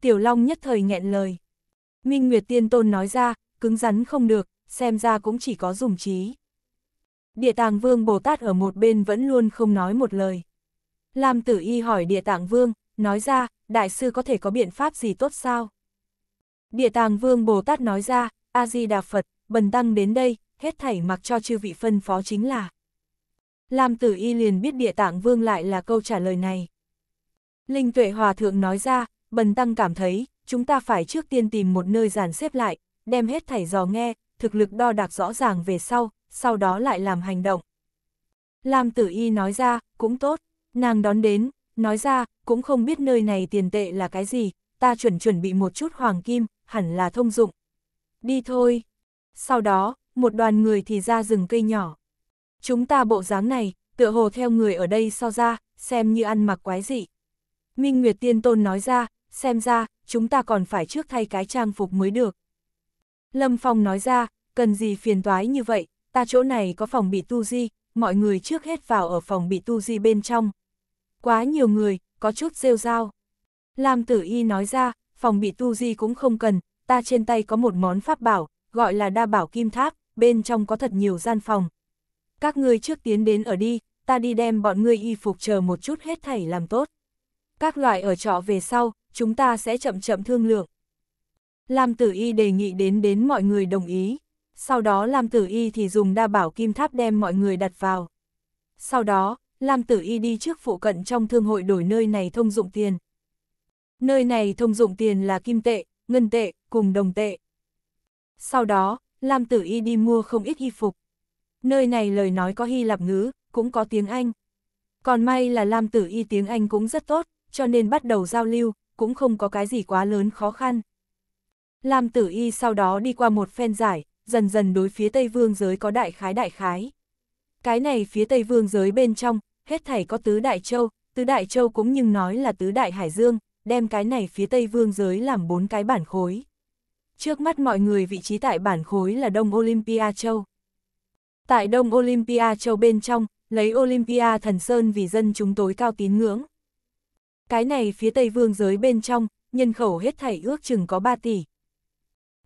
Tiểu Long nhất thời nghẹn lời. Minh Nguyệt Tiên Tôn nói ra, cứng rắn không được, xem ra cũng chỉ có dùng trí. Địa tàng vương Bồ Tát ở một bên vẫn luôn không nói một lời. Lam tử y hỏi địa tạng vương, nói ra, đại sư có thể có biện pháp gì tốt sao? Địa Tạng vương Bồ Tát nói ra, A-di-đà Phật, bần tăng đến đây, hết thảy mặc cho chư vị phân phó chính là. Lam tử y liền biết địa tạng vương lại là câu trả lời này. Linh tuệ hòa thượng nói ra, bần tăng cảm thấy, chúng ta phải trước tiên tìm một nơi giàn xếp lại, đem hết thảy dò nghe, thực lực đo đạc rõ ràng về sau, sau đó lại làm hành động. Lam tử y nói ra, cũng tốt. Nàng đón đến, nói ra, cũng không biết nơi này tiền tệ là cái gì, ta chuẩn chuẩn bị một chút hoàng kim, hẳn là thông dụng. Đi thôi. Sau đó, một đoàn người thì ra rừng cây nhỏ. Chúng ta bộ dáng này, tựa hồ theo người ở đây so ra, xem như ăn mặc quái dị. Minh Nguyệt Tiên Tôn nói ra, xem ra, chúng ta còn phải trước thay cái trang phục mới được. Lâm Phong nói ra, cần gì phiền toái như vậy, ta chỗ này có phòng bị tu di, mọi người trước hết vào ở phòng bị tu di bên trong, quá nhiều người, có chút rêu rao. Lam tử y nói ra, phòng bị tu di cũng không cần, ta trên tay có một món pháp bảo, gọi là đa bảo kim tháp, bên trong có thật nhiều gian phòng. Các ngươi trước tiến đến ở đi, ta đi đem bọn ngươi y phục chờ một chút hết thảy làm tốt. Các loại ở trọ về sau, chúng ta sẽ chậm chậm thương lượng. Lam tử y đề nghị đến đến mọi người đồng ý. Sau đó Lam tử y thì dùng đa bảo kim tháp đem mọi người đặt vào. Sau đó, Lam Tử Y đi trước phụ cận trong thương hội đổi nơi này thông dụng tiền. Nơi này thông dụng tiền là kim tệ, ngân tệ, cùng đồng tệ. Sau đó, Lam Tử Y đi mua không ít y phục. Nơi này lời nói có Hy Lạp ngữ, cũng có tiếng Anh. Còn may là Lam Tử Y tiếng Anh cũng rất tốt, cho nên bắt đầu giao lưu, cũng không có cái gì quá lớn khó khăn. Lam Tử Y sau đó đi qua một phen giải, dần dần đối phía Tây Vương giới có đại khái đại khái. Cái này phía Tây Vương giới bên trong, hết thảy có tứ đại châu, tứ đại châu cũng nhưng nói là tứ đại hải dương, đem cái này phía tây vương giới làm bốn cái bản khối. Trước mắt mọi người vị trí tại bản khối là Đông Olympia châu. Tại Đông Olympia châu bên trong, lấy Olympia thần sơn vì dân chúng tối cao tín ngưỡng. Cái này phía tây vương giới bên trong, nhân khẩu hết thảy ước chừng có 3 tỷ.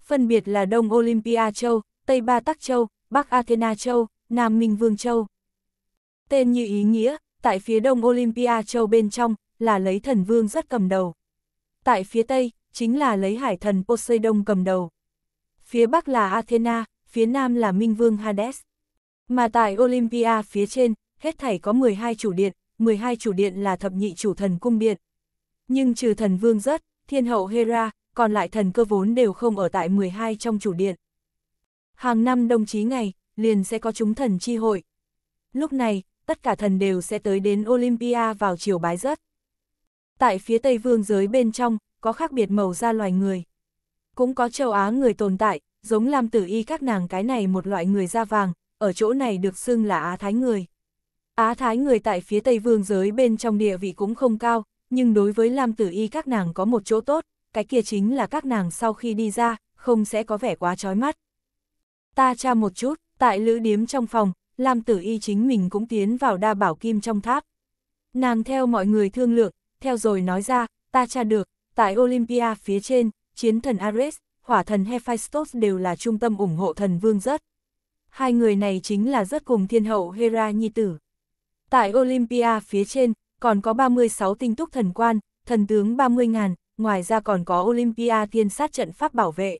Phân biệt là Đông Olympia châu, Tây Ba Tắc châu, Bắc Athena châu, Nam Minh Vương châu. Tên như ý nghĩa, tại phía đông Olympia châu bên trong, là lấy thần vương rất cầm đầu. Tại phía tây, chính là lấy hải thần Poseidon cầm đầu. Phía bắc là Athena, phía nam là minh vương Hades. Mà tại Olympia phía trên, hết thảy có 12 chủ điện, 12 chủ điện là thập nhị chủ thần cung điện. Nhưng trừ thần vương rất, thiên hậu Hera, còn lại thần cơ vốn đều không ở tại 12 trong chủ điện. Hàng năm đồng chí ngày, liền sẽ có chúng thần chi hội. Lúc này, tất cả thần đều sẽ tới đến Olympia vào chiều bái rớt. Tại phía Tây Vương giới bên trong, có khác biệt màu da loài người. Cũng có châu Á người tồn tại, giống làm tử y các nàng cái này một loại người da vàng, ở chỗ này được xưng là Á Thái người. Á Thái người tại phía Tây Vương giới bên trong địa vị cũng không cao, nhưng đối với Lam Tử Y các nàng có một chỗ tốt, cái kia chính là các nàng sau khi đi ra, không sẽ có vẻ quá chói mắt. Ta tra một chút, tại lữ điếm trong phòng, Lam Tử Y chính mình cũng tiến vào đa bảo kim trong tháp. Nàng theo mọi người thương lượng, theo rồi nói ra, ta tra được, tại Olympia phía trên, chiến thần Ares, hỏa thần hephaistos đều là trung tâm ủng hộ thần vương rất Hai người này chính là rất cùng thiên hậu Hera Nhi Tử. Tại Olympia phía trên, còn có 36 tinh túc thần quan, thần tướng 30.000, ngoài ra còn có Olympia thiên sát trận pháp bảo vệ.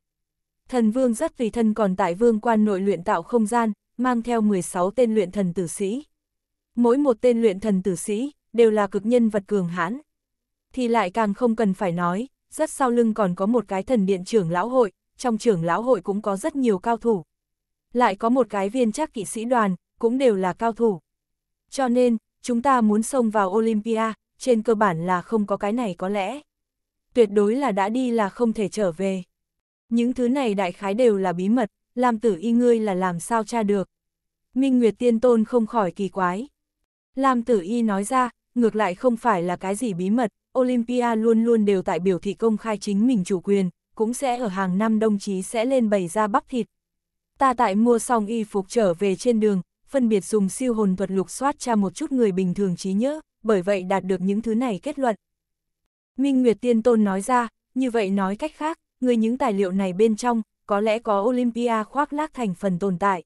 Thần vương rất vì thân còn tại vương quan nội luyện tạo không gian, mang theo 16 tên luyện thần tử sĩ. Mỗi một tên luyện thần tử sĩ, đều là cực nhân vật cường hãn. Thì lại càng không cần phải nói, rất sau lưng còn có một cái thần điện trưởng lão hội, trong trưởng lão hội cũng có rất nhiều cao thủ. Lại có một cái viên trác kỵ sĩ đoàn, cũng đều là cao thủ. Cho nên, chúng ta muốn xông vào Olympia, trên cơ bản là không có cái này có lẽ. Tuyệt đối là đã đi là không thể trở về. Những thứ này đại khái đều là bí mật, làm tử y ngươi là làm sao tra được. Minh Nguyệt Tiên Tôn không khỏi kỳ quái. Lam tử y nói ra, ngược lại không phải là cái gì bí mật, Olympia luôn luôn đều tại biểu thị công khai chính mình chủ quyền, cũng sẽ ở hàng năm đồng chí sẽ lên bày ra bắp thịt. Ta tại mua xong y phục trở về trên đường, phân biệt dùng siêu hồn thuật lục soát tra một chút người bình thường trí nhớ, bởi vậy đạt được những thứ này kết luận. Minh Nguyệt Tiên Tôn nói ra, như vậy nói cách khác, người những tài liệu này bên trong, có lẽ có Olympia khoác lác thành phần tồn tại.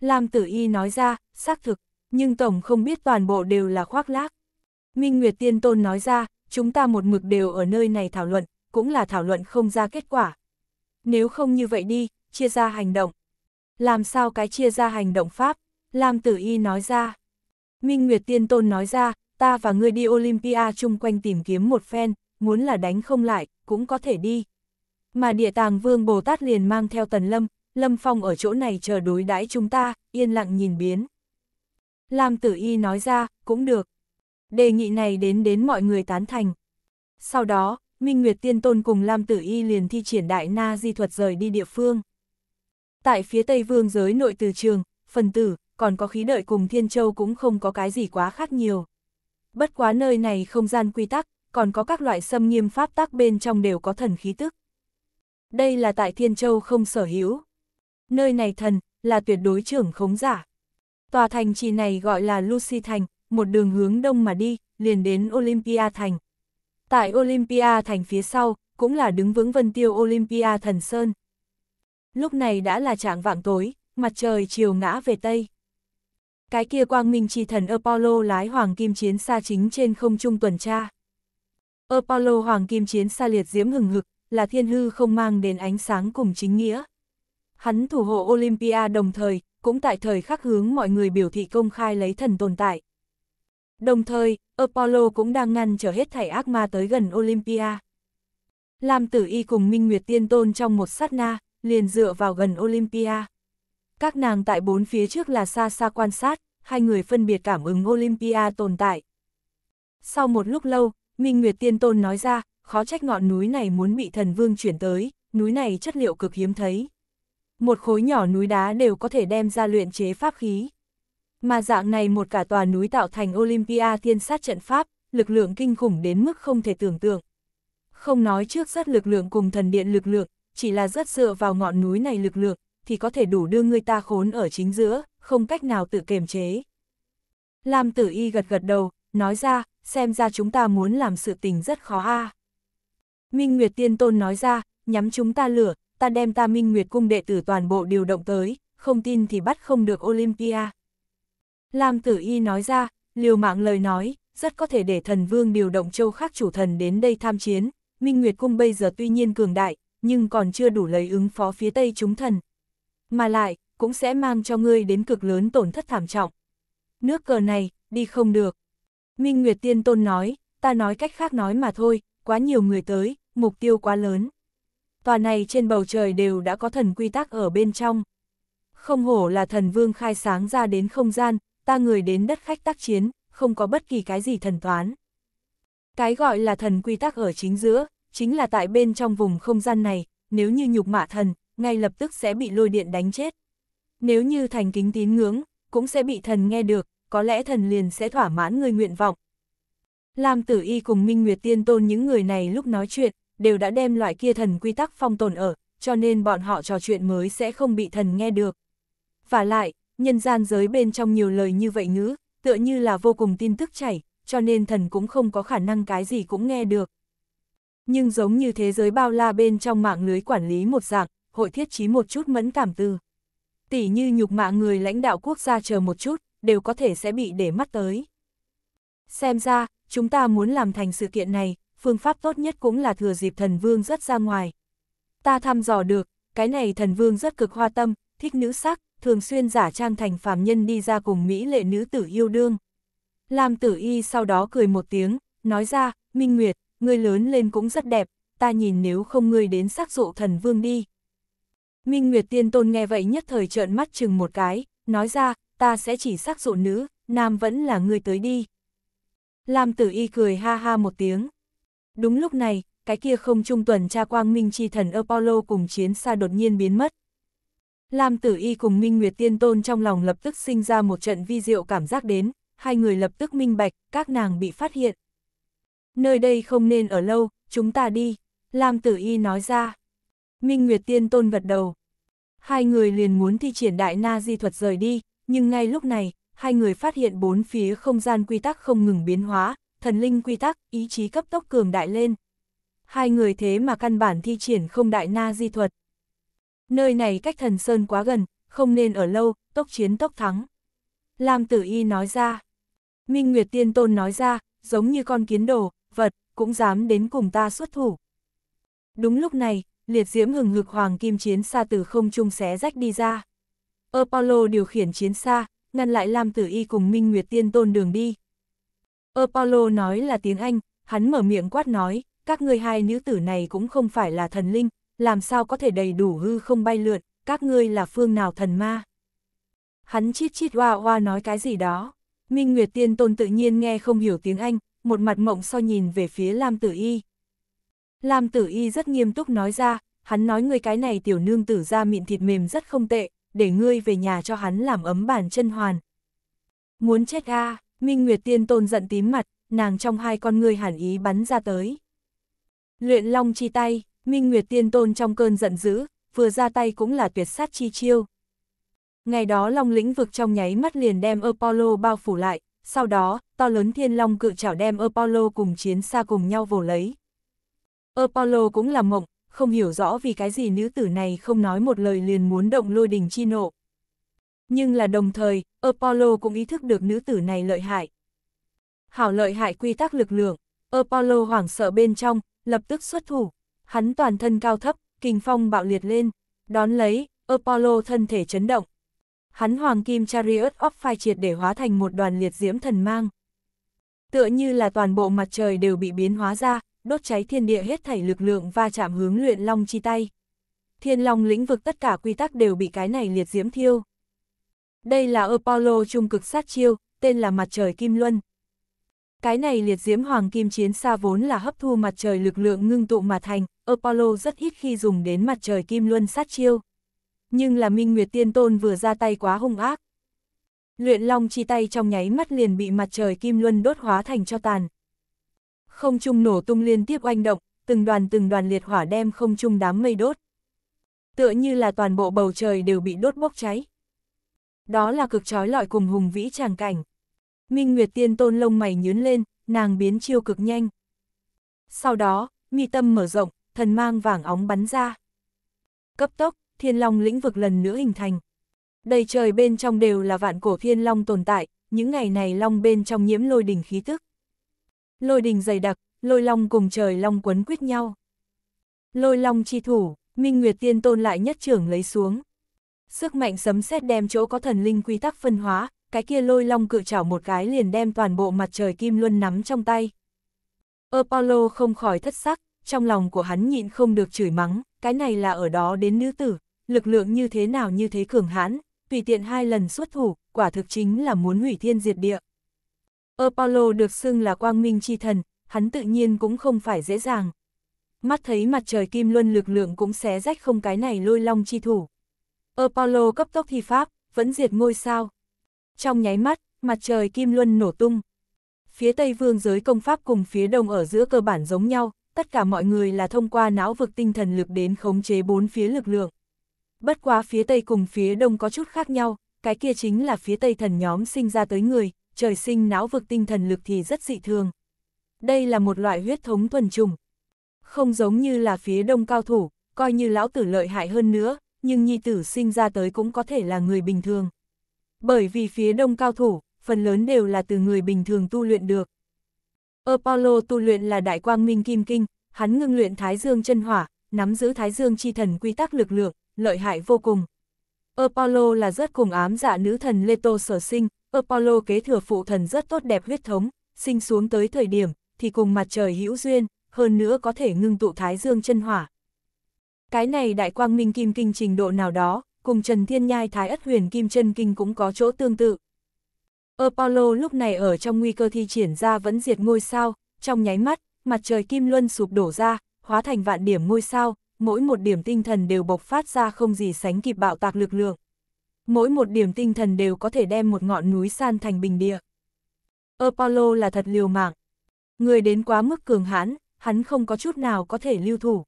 Lam Tử Y nói ra, xác thực, nhưng Tổng không biết toàn bộ đều là khoác lác. Minh Nguyệt Tiên Tôn nói ra, chúng ta một mực đều ở nơi này thảo luận, cũng là thảo luận không ra kết quả. Nếu không như vậy đi, chia ra hành động. Làm sao cái chia ra hành động Pháp? Lam Tử Y nói ra. Minh Nguyệt Tiên Tôn nói ra, ta và ngươi đi Olympia chung quanh tìm kiếm một phen, muốn là đánh không lại, cũng có thể đi mà địa tàng vương Bồ Tát liền mang theo tần lâm, lâm phong ở chỗ này chờ đối đãi chúng ta, yên lặng nhìn biến. Lam tử y nói ra, cũng được. Đề nghị này đến đến mọi người tán thành. Sau đó, Minh Nguyệt Tiên Tôn cùng Lam Tử Y liền thi triển đại na di thuật rời đi địa phương. Tại phía Tây Vương giới nội từ trường, phần tử, còn có khí đợi cùng Thiên Châu cũng không có cái gì quá khác nhiều. Bất quá nơi này không gian quy tắc, còn có các loại xâm nghiêm pháp tắc bên trong đều có thần khí tức đây là tại Thiên Châu không sở hữu. Nơi này thần, là tuyệt đối trưởng khống giả. Tòa thành trì này gọi là Lucy Thành, một đường hướng đông mà đi, liền đến Olympia Thành. Tại Olympia Thành phía sau, cũng là đứng vững vân tiêu Olympia Thần Sơn. Lúc này đã là trạng vạng tối, mặt trời chiều ngã về Tây. Cái kia quang minh chi thần Apollo lái hoàng kim chiến xa chính trên không trung tuần tra. Apollo hoàng kim chiến xa liệt diễm hừng hực, là thiên hư không mang đến ánh sáng cùng chính nghĩa. Hắn thủ hộ Olympia đồng thời, cũng tại thời khắc hướng mọi người biểu thị công khai lấy thần tồn tại. Đồng thời, Apollo cũng đang ngăn trở hết thảy ác ma tới gần Olympia. Lam Tử Y cùng Minh Nguyệt Tiên Tôn trong một sát na, liền dựa vào gần Olympia. Các nàng tại bốn phía trước là xa xa quan sát, hai người phân biệt cảm ứng Olympia tồn tại. Sau một lúc lâu, Minh Nguyệt Tiên Tôn nói ra, khó trách ngọn núi này muốn bị thần vương chuyển tới, núi này chất liệu cực hiếm thấy. Một khối nhỏ núi đá đều có thể đem ra luyện chế pháp khí. Mà dạng này một cả tòa núi tạo thành Olympia thiên sát trận pháp, lực lượng kinh khủng đến mức không thể tưởng tượng. Không nói trước rất lực lượng cùng thần điện lực lượng, chỉ là rất dựa vào ngọn núi này lực lượng, thì có thể đủ đưa người ta khốn ở chính giữa, không cách nào tự kiềm chế. Lam tử y gật gật đầu, nói ra, xem ra chúng ta muốn làm sự tình rất khó a à. Minh Nguyệt Tiên Tôn nói ra, nhắm chúng ta lửa, ta đem ta Minh Nguyệt cung đệ tử toàn bộ điều động tới, không tin thì bắt không được Olympia. Lam Tử Y nói ra, liều mạng lời nói, rất có thể để thần vương điều động châu khác chủ thần đến đây tham chiến, Minh Nguyệt cung bây giờ tuy nhiên cường đại, nhưng còn chưa đủ lấy ứng phó phía Tây chúng thần. Mà lại, cũng sẽ mang cho ngươi đến cực lớn tổn thất thảm trọng. Nước cờ này, đi không được. Minh Nguyệt Tiên Tôn nói, ta nói cách khác nói mà thôi, quá nhiều người tới, mục tiêu quá lớn. Tòa này trên bầu trời đều đã có thần quy tắc ở bên trong. Không hổ là thần vương khai sáng ra đến không gian, ta người đến đất khách tác chiến, không có bất kỳ cái gì thần toán. Cái gọi là thần quy tắc ở chính giữa, chính là tại bên trong vùng không gian này, nếu như nhục mạ thần, ngay lập tức sẽ bị lôi điện đánh chết. Nếu như thành kính tín ngưỡng, cũng sẽ bị thần nghe được, có lẽ thần liền sẽ thỏa mãn người nguyện vọng. Lam Tử Y cùng Minh Nguyệt Tiên Tôn những người này lúc nói chuyện, đều đã đem loại kia thần quy tắc phong tồn ở, cho nên bọn họ trò chuyện mới sẽ không bị thần nghe được. Và lại, nhân gian giới bên trong nhiều lời như vậy ngữ, tựa như là vô cùng tin tức chảy, cho nên thần cũng không có khả năng cái gì cũng nghe được. Nhưng giống như thế giới bao la bên trong mạng lưới quản lý một dạng, hội thiết trí một chút mẫn cảm tư. Tỷ như nhục mạ người lãnh đạo quốc gia chờ một chút, đều có thể sẽ bị để mắt tới. Xem ra, chúng ta muốn làm thành sự kiện này, phương pháp tốt nhất cũng là thừa dịp thần vương rất ra ngoài. Ta thăm dò được, cái này thần vương rất cực hoa tâm, thích nữ sắc, thường xuyên giả trang thành phàm nhân đi ra cùng Mỹ lệ nữ tử yêu đương. làm tử y sau đó cười một tiếng, nói ra, Minh Nguyệt, ngươi lớn lên cũng rất đẹp, ta nhìn nếu không ngươi đến sắc dụ thần vương đi. Minh Nguyệt tiên tôn nghe vậy nhất thời trợn mắt chừng một cái, nói ra, ta sẽ chỉ sắc dụ nữ, nam vẫn là ngươi tới đi. làm tử y cười ha ha một tiếng, Đúng lúc này, cái kia không trung tuần tra quang minh chi thần Apollo cùng chiến xa đột nhiên biến mất. Lam Tử Y cùng Minh Nguyệt Tiên Tôn trong lòng lập tức sinh ra một trận vi diệu cảm giác đến, hai người lập tức minh bạch, các nàng bị phát hiện. Nơi đây không nên ở lâu, chúng ta đi, Lam Tử Y nói ra. Minh Nguyệt Tiên Tôn vật đầu. Hai người liền muốn thi triển đại na di thuật rời đi, nhưng ngay lúc này, hai người phát hiện bốn phía không gian quy tắc không ngừng biến hóa, thần linh quy tắc, ý chí cấp tốc cường đại lên. Hai người thế mà căn bản thi triển không đại na di thuật. Nơi này cách thần sơn quá gần, không nên ở lâu, tốc chiến tốc thắng. Lam tử y nói ra. Minh Nguyệt Tiên Tôn nói ra, giống như con kiến đồ, vật, cũng dám đến cùng ta xuất thủ. Đúng lúc này, liệt diễm hừng hực hoàng kim chiến xa từ không trung xé rách đi ra. Apollo điều khiển chiến xa, ngăn lại Lam Tử Y cùng Minh Nguyệt Tiên Tôn đường đi. Apollo nói là tiếng Anh, hắn mở miệng quát nói, các ngươi hai nữ tử này cũng không phải là thần linh, làm sao có thể đầy đủ hư không bay lượn, các ngươi là phương nào thần ma. Hắn chít chít hoa hoa nói cái gì đó, Minh Nguyệt Tiên Tôn tự nhiên nghe không hiểu tiếng Anh, một mặt mộng so nhìn về phía Lam Tử Y. Lam Tử Y rất nghiêm túc nói ra, hắn nói người cái này tiểu nương tử ra mịn thịt mềm rất không tệ, để ngươi về nhà cho hắn làm ấm bàn chân hoàn. Muốn chết a à, Minh Nguyệt Tiên Tôn giận tím mặt, nàng trong hai con ngươi hàn ý bắn ra tới. Luyện long chi tay, Minh Nguyệt Tiên Tôn trong cơn giận dữ, vừa ra tay cũng là tuyệt sát chi chiêu. Ngày đó long lĩnh vực trong nháy mắt liền đem Apollo bao phủ lại, sau đó, to lớn thiên long cự chảo đem Apollo cùng chiến xa cùng nhau vồ lấy. Apollo cũng là mộng, không hiểu rõ vì cái gì nữ tử này không nói một lời liền muốn động lôi đình chi nộ. Nhưng là đồng thời, Apollo cũng ý thức được nữ tử này lợi hại. Hảo lợi hại quy tắc lực lượng, Apollo hoảng sợ bên trong, lập tức xuất thủ. Hắn toàn thân cao thấp, kinh phong bạo liệt lên, đón lấy, Apollo thân thể chấn động. Hắn hoàng kim Chariot of phai triệt để hóa thành một đoàn liệt diễm thần mang. Tựa như là toàn bộ mặt trời đều bị biến hóa ra, đốt cháy thiên địa hết thảy lực lượng va chạm hướng luyện long chi tay. Thiên long lĩnh vực tất cả quy tắc đều bị cái này liệt diễm thiêu. Đây là Apollo trung cực sát chiêu, tên là mặt trời Kim Luân. Cái này liệt diễm hoàng kim chiến xa vốn là hấp thu mặt trời lực lượng ngưng tụ mà thành, Apollo rất ít khi dùng đến mặt trời Kim Luân sát chiêu. Nhưng là Minh Nguyệt Tiên Tôn vừa ra tay quá hung ác. Luyện Long chi tay trong nháy mắt liền bị mặt trời Kim Luân đốt hóa thành cho tàn. Không trung nổ tung liên tiếp oanh động, từng đoàn từng đoàn liệt hỏa đem không trung đám mây đốt. Tựa như là toàn bộ bầu trời đều bị đốt bốc cháy. Đó là cực trói lọi cùng hùng vĩ tràng cảnh. Minh Nguyệt Tiên Tôn lông mày nhướn lên, nàng biến chiêu cực nhanh. Sau đó, mi tâm mở rộng, thần mang vàng óng bắn ra. Cấp tốc, thiên long lĩnh vực lần nữa hình thành. Đầy trời bên trong đều là vạn cổ thiên long tồn tại, những ngày này long bên trong nhiễm lôi đình khí tức. Lôi đình dày đặc, lôi long cùng trời long quấn quýt nhau. Lôi long chi thủ, Minh Nguyệt Tiên Tôn lại nhất trưởng lấy xuống sức mạnh sấm sét đem chỗ có thần linh quy tắc phân hóa, cái kia lôi long cự chảo một cái liền đem toàn bộ mặt trời kim luân nắm trong tay. Apollo không khỏi thất sắc, trong lòng của hắn nhịn không được chửi mắng, cái này là ở đó đến nữ tử, lực lượng như thế nào như thế cường hãn, tùy tiện hai lần xuất thủ, quả thực chính là muốn hủy thiên diệt địa. Apollo được xưng là quang minh chi thần, hắn tự nhiên cũng không phải dễ dàng. Mắt thấy mặt trời kim luân lực lượng cũng xé rách không cái này lôi long chi thủ. Apollo cấp tốc thi pháp, vẫn diệt ngôi sao. Trong nháy mắt, mặt trời kim luân nổ tung. Phía Tây Vương giới công pháp cùng phía Đông ở giữa cơ bản giống nhau, tất cả mọi người là thông qua não vực tinh thần lực đến khống chế bốn phía lực lượng. Bất quá phía Tây cùng phía Đông có chút khác nhau, cái kia chính là phía Tây thần nhóm sinh ra tới người, trời sinh não vực tinh thần lực thì rất dị thường. Đây là một loại huyết thống thuần trùng. Không giống như là phía Đông cao thủ, coi như lão tử lợi hại hơn nữa, nhưng nhi tử sinh ra tới cũng có thể là người bình thường. Bởi vì phía đông cao thủ, phần lớn đều là từ người bình thường tu luyện được. Apollo tu luyện là đại quang minh kim kinh, hắn ngưng luyện thái dương chân hỏa, nắm giữ thái dương chi thần quy tắc lực lượng, lợi hại vô cùng. Apollo là rất cùng ám dạ nữ thần Leto sở sinh, Apollo kế thừa phụ thần rất tốt đẹp huyết thống, sinh xuống tới thời điểm, thì cùng mặt trời hữu duyên, hơn nữa có thể ngưng tụ thái dương chân hỏa. Cái này đại quang minh kim kinh trình độ nào đó, cùng Trần Thiên Nhai Thái Ất Huyền Kim Chân Kinh cũng có chỗ tương tự. Apollo lúc này ở trong nguy cơ thi triển ra vẫn diệt ngôi sao, trong nháy mắt, mặt trời kim luân sụp đổ ra, hóa thành vạn điểm ngôi sao, mỗi một điểm tinh thần đều bộc phát ra không gì sánh kịp bạo tạc lực lượng. Mỗi một điểm tinh thần đều có thể đem một ngọn núi san thành bình địa. Apollo là thật liều mạng. Người đến quá mức cường hãn, hắn không có chút nào có thể lưu thủ.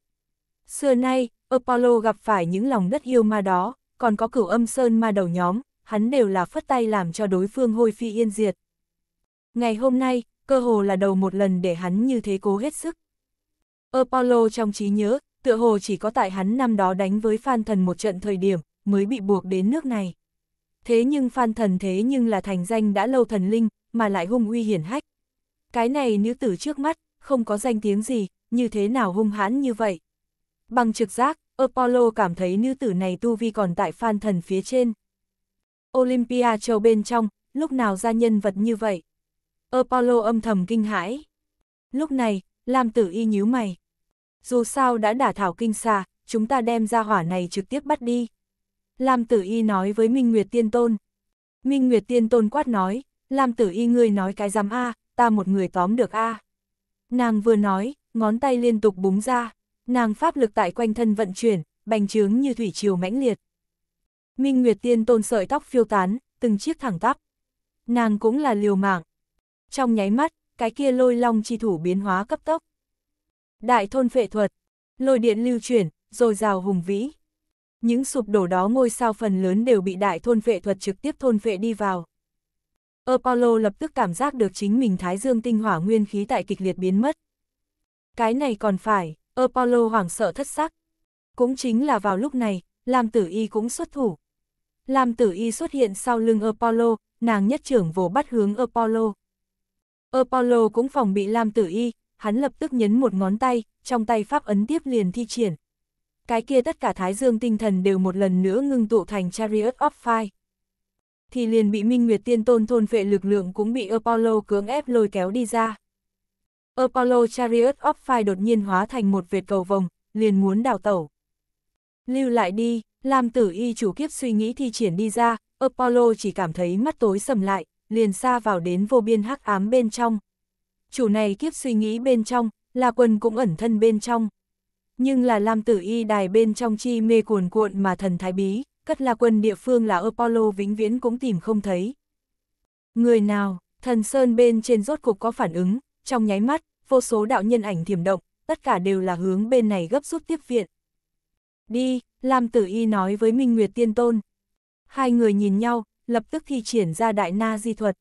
Xưa nay, Apollo gặp phải những lòng đất yêu ma đó, còn có cửu âm sơn ma đầu nhóm, hắn đều là phất tay làm cho đối phương hôi phi yên diệt. Ngày hôm nay, cơ hồ là đầu một lần để hắn như thế cố hết sức. Apollo trong trí nhớ, tựa hồ chỉ có tại hắn năm đó đánh với Phan Thần một trận thời điểm, mới bị buộc đến nước này. Thế nhưng Phan Thần thế nhưng là thành danh đã lâu thần linh, mà lại hung uy hiển hách. Cái này nữ tử trước mắt, không có danh tiếng gì, như thế nào hung hãn như vậy. Bằng trực giác, Apollo cảm thấy nữ tử này tu vi còn tại phan thần phía trên. Olympia châu bên trong, lúc nào ra nhân vật như vậy? Apollo âm thầm kinh hãi. Lúc này, Lam tử y nhíu mày. Dù sao đã đả thảo kinh xa, chúng ta đem ra hỏa này trực tiếp bắt đi. Lam tử y nói với Minh Nguyệt Tiên Tôn. Minh Nguyệt Tiên Tôn quát nói, Lam tử y ngươi nói cái giám A, ta một người tóm được A. Nàng vừa nói, ngón tay liên tục búng ra nàng pháp lực tại quanh thân vận chuyển, bành trướng như thủy triều mãnh liệt. Minh Nguyệt Tiên tôn sợi tóc phiêu tán, từng chiếc thẳng tắp. Nàng cũng là liều mạng. Trong nháy mắt, cái kia lôi long chi thủ biến hóa cấp tốc. Đại thôn phệ thuật, lôi điện lưu chuyển, rồi rào hùng vĩ. Những sụp đổ đó ngôi sao phần lớn đều bị đại thôn phệ thuật trực tiếp thôn phệ đi vào. Apollo lập tức cảm giác được chính mình thái dương tinh hỏa nguyên khí tại kịch liệt biến mất. Cái này còn phải. Apollo hoảng sợ thất sắc. Cũng chính là vào lúc này, Lam Tử Y cũng xuất thủ. Lam Tử Y xuất hiện sau lưng Apollo, nàng nhất trưởng vồ bắt hướng Apollo. Apollo cũng phòng bị Lam Tử Y, hắn lập tức nhấn một ngón tay, trong tay pháp ấn tiếp liền thi triển. Cái kia tất cả thái dương tinh thần đều một lần nữa ngưng tụ thành Chariot of Fire. Thì liền bị Minh Nguyệt Tiên Tôn thôn vệ lực lượng cũng bị Apollo cưỡng ép lôi kéo đi ra. Apollo Chariot of Fire đột nhiên hóa thành một vệt cầu vồng, liền muốn đào tẩu. Lưu lại đi, làm tử y chủ kiếp suy nghĩ thi triển đi ra, Apollo chỉ cảm thấy mắt tối sầm lại, liền xa vào đến vô biên hắc ám bên trong. Chủ này kiếp suy nghĩ bên trong, là quần cũng ẩn thân bên trong. Nhưng là Lam Tử Y đài bên trong chi mê cuồn cuộn mà thần thái bí, cất là quần địa phương là Apollo vĩnh viễn cũng tìm không thấy. Người nào, thần Sơn bên trên rốt cục có phản ứng, trong nháy mắt, vô số đạo nhân ảnh thiểm động, tất cả đều là hướng bên này gấp rút tiếp viện. Đi, Lam Tử Y nói với Minh Nguyệt Tiên Tôn. Hai người nhìn nhau, lập tức thi triển ra đại na di thuật.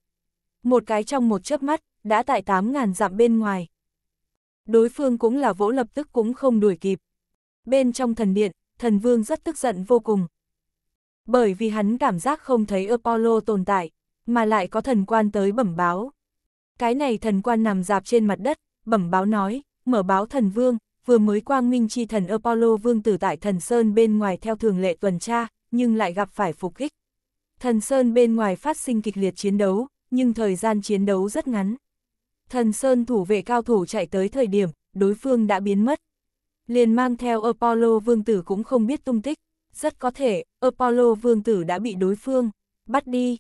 Một cái trong một chớp mắt, đã tại 8.000 dặm bên ngoài. Đối phương cũng là vỗ lập tức cũng không đuổi kịp. Bên trong thần điện, thần vương rất tức giận vô cùng. Bởi vì hắn cảm giác không thấy Apollo tồn tại, mà lại có thần quan tới bẩm báo, cái này thần quan nằm dạp trên mặt đất, bẩm báo nói, mở báo thần vương, vừa mới quang minh chi thần Apollo vương tử tại thần Sơn bên ngoài theo thường lệ tuần tra, nhưng lại gặp phải phục kích. Thần Sơn bên ngoài phát sinh kịch liệt chiến đấu, nhưng thời gian chiến đấu rất ngắn. Thần Sơn thủ vệ cao thủ chạy tới thời điểm, đối phương đã biến mất. Liền mang theo Apollo vương tử cũng không biết tung tích, rất có thể Apollo vương tử đã bị đối phương bắt đi.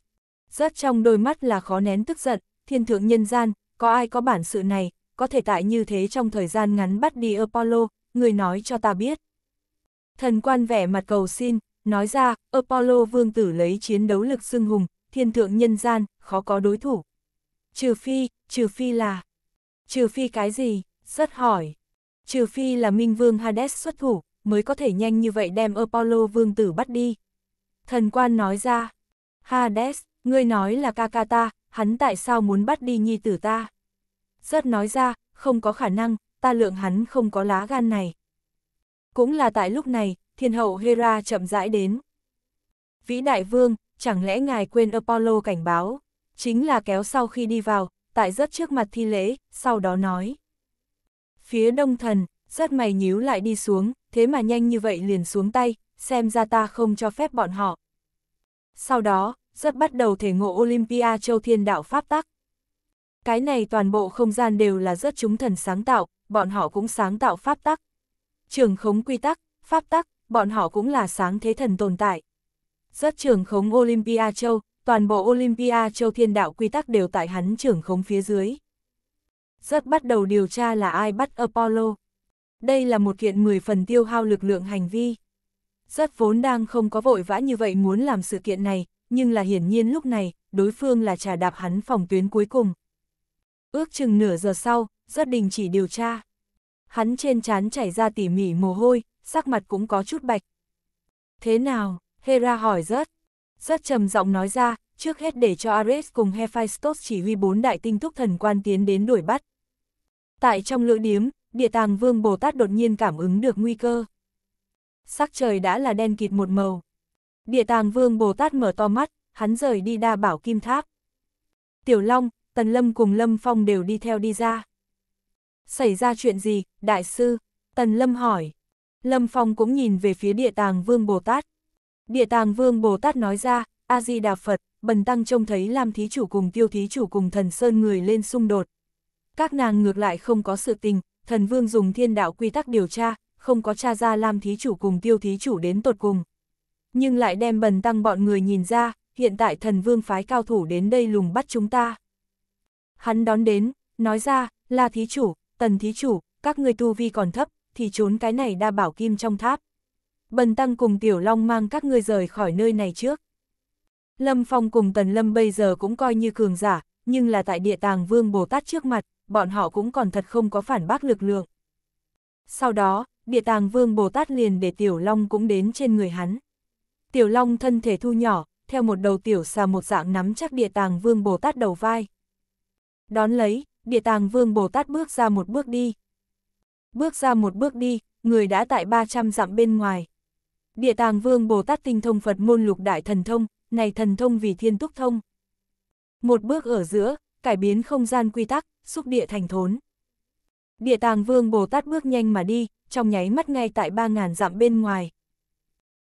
Rất trong đôi mắt là khó nén tức giận, thiên thượng nhân gian, có ai có bản sự này, có thể tại như thế trong thời gian ngắn bắt đi Apollo, người nói cho ta biết. Thần quan vẻ mặt cầu xin, nói ra, Apollo vương tử lấy chiến đấu lực xưng hùng, thiên thượng nhân gian, khó có đối thủ. Trừ phi, trừ phi là... Trừ phi cái gì? Rất hỏi. Trừ phi là Minh Vương Hades xuất thủ, mới có thể nhanh như vậy đem Apollo vương tử bắt đi. Thần quan nói ra. Hades, ngươi nói là Kakata, hắn tại sao muốn bắt đi nhi tử ta? Rất nói ra, không có khả năng, ta lượng hắn không có lá gan này. Cũng là tại lúc này, thiên hậu Hera chậm rãi đến. Vĩ đại vương, chẳng lẽ ngài quên Apollo cảnh báo? Chính là kéo sau khi đi vào, tại rất trước mặt thi lễ, sau đó nói. Phía đông thần, rất mày nhíu lại đi xuống, thế mà nhanh như vậy liền xuống tay, xem ra ta không cho phép bọn họ. Sau đó, rất bắt đầu thể ngộ Olympia châu thiên đạo pháp tắc. Cái này toàn bộ không gian đều là rất chúng thần sáng tạo, bọn họ cũng sáng tạo pháp tắc. Trường khống quy tắc, pháp tắc, bọn họ cũng là sáng thế thần tồn tại. Rất trường khống Olympia châu, toàn bộ Olympia châu thiên đạo quy tắc đều tại hắn trưởng khống phía dưới. Rất bắt đầu điều tra là ai bắt Apollo. Đây là một kiện 10 phần tiêu hao lực lượng hành vi. Rất vốn đang không có vội vã như vậy muốn làm sự kiện này, nhưng là hiển nhiên lúc này, đối phương là trả đạp hắn phòng tuyến cuối cùng. Ước chừng nửa giờ sau, rất đình chỉ điều tra. Hắn trên chán chảy ra tỉ mỉ mồ hôi, sắc mặt cũng có chút bạch. Thế nào? Hera hỏi rất. Rất trầm giọng nói ra, trước hết để cho Ares cùng Hephaestus chỉ huy bốn đại tinh thúc thần quan tiến đến đuổi bắt. Tại trong lưỡi điếm, địa tàng vương Bồ Tát đột nhiên cảm ứng được nguy cơ. Sắc trời đã là đen kịt một màu, Địa tàng vương Bồ Tát mở to mắt, hắn rời đi đa bảo kim tháp. Tiểu Long, Tần Lâm cùng Lâm Phong đều đi theo đi ra. Xảy ra chuyện gì, đại sư? Tần Lâm hỏi. Lâm Phong cũng nhìn về phía địa tàng vương Bồ Tát. Địa tàng vương Bồ Tát nói ra, A-di-đà Phật, bần tăng trông thấy Lam Thí Chủ cùng Tiêu Thí Chủ cùng thần Sơn người lên xung đột. Các nàng ngược lại không có sự tình, thần vương dùng thiên đạo quy tắc điều tra, không có tra ra Lam Thí Chủ cùng Tiêu Thí Chủ đến tột cùng nhưng lại đem bần tăng bọn người nhìn ra, hiện tại thần vương phái cao thủ đến đây lùng bắt chúng ta. Hắn đón đến, nói ra, là thí chủ, tần thí chủ, các người tu vi còn thấp, thì trốn cái này đa bảo kim trong tháp. Bần tăng cùng tiểu long mang các ngươi rời khỏi nơi này trước. Lâm Phong cùng Tần Lâm bây giờ cũng coi như cường giả, nhưng là tại địa tàng vương Bồ Tát trước mặt, bọn họ cũng còn thật không có phản bác lực lượng. Sau đó, địa tàng vương Bồ Tát liền để Tiểu Long cũng đến trên người hắn. Tiểu Long thân thể thu nhỏ, theo một đầu tiểu xà một dạng nắm chắc địa tàng vương Bồ Tát đầu vai. Đón lấy, địa tàng vương Bồ Tát bước ra một bước đi. Bước ra một bước đi, người đã tại 300 dặm bên ngoài. Địa tàng vương Bồ Tát tinh thông Phật môn lục đại thần thông, này thần thông vì thiên túc thông. Một bước ở giữa, cải biến không gian quy tắc, xúc địa thành thốn. Địa tàng vương Bồ Tát bước nhanh mà đi, trong nháy mắt ngay tại 3.000 dặm bên ngoài.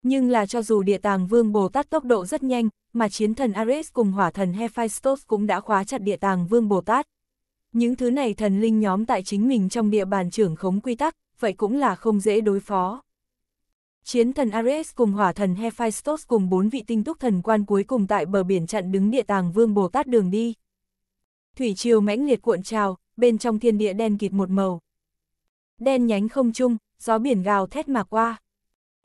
Nhưng là cho dù địa tàng vương Bồ Tát tốc độ rất nhanh, mà chiến thần Ares cùng hỏa thần Hephaistos cũng đã khóa chặt địa tàng vương Bồ Tát. Những thứ này thần linh nhóm tại chính mình trong địa bàn trưởng khống quy tắc, vậy cũng là không dễ đối phó. Chiến thần Ares cùng hỏa thần Hephaistos cùng bốn vị tinh túc thần quan cuối cùng tại bờ biển chặn đứng địa tàng vương Bồ Tát đường đi. Thủy triều mãnh liệt cuộn trào, bên trong thiên địa đen kịt một màu. Đen nhánh không chung, gió biển gào thét mà qua.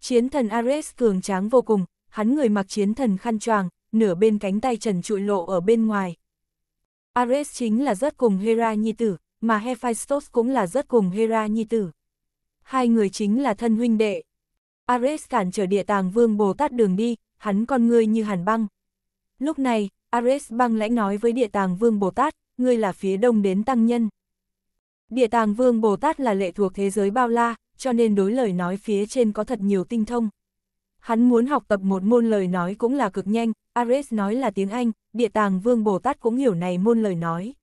Chiến thần Ares cường tráng vô cùng, hắn người mặc chiến thần khăn choàng, nửa bên cánh tay trần trụi lộ ở bên ngoài. Ares chính là rất cùng Hera nhi tử, mà Hephaistos cũng là rất cùng Hera nhi tử. Hai người chính là thân huynh đệ. Ares cản trở địa tàng vương Bồ Tát đường đi, hắn con ngươi như hàn băng. Lúc này, Ares băng lãnh nói với địa tàng vương Bồ Tát, ngươi là phía đông đến tăng nhân. Địa tàng vương Bồ Tát là lệ thuộc thế giới bao la, cho nên đối lời nói phía trên có thật nhiều tinh thông. Hắn muốn học tập một môn lời nói cũng là cực nhanh, Ares nói là tiếng Anh, địa tàng vương Bồ Tát cũng hiểu này môn lời nói.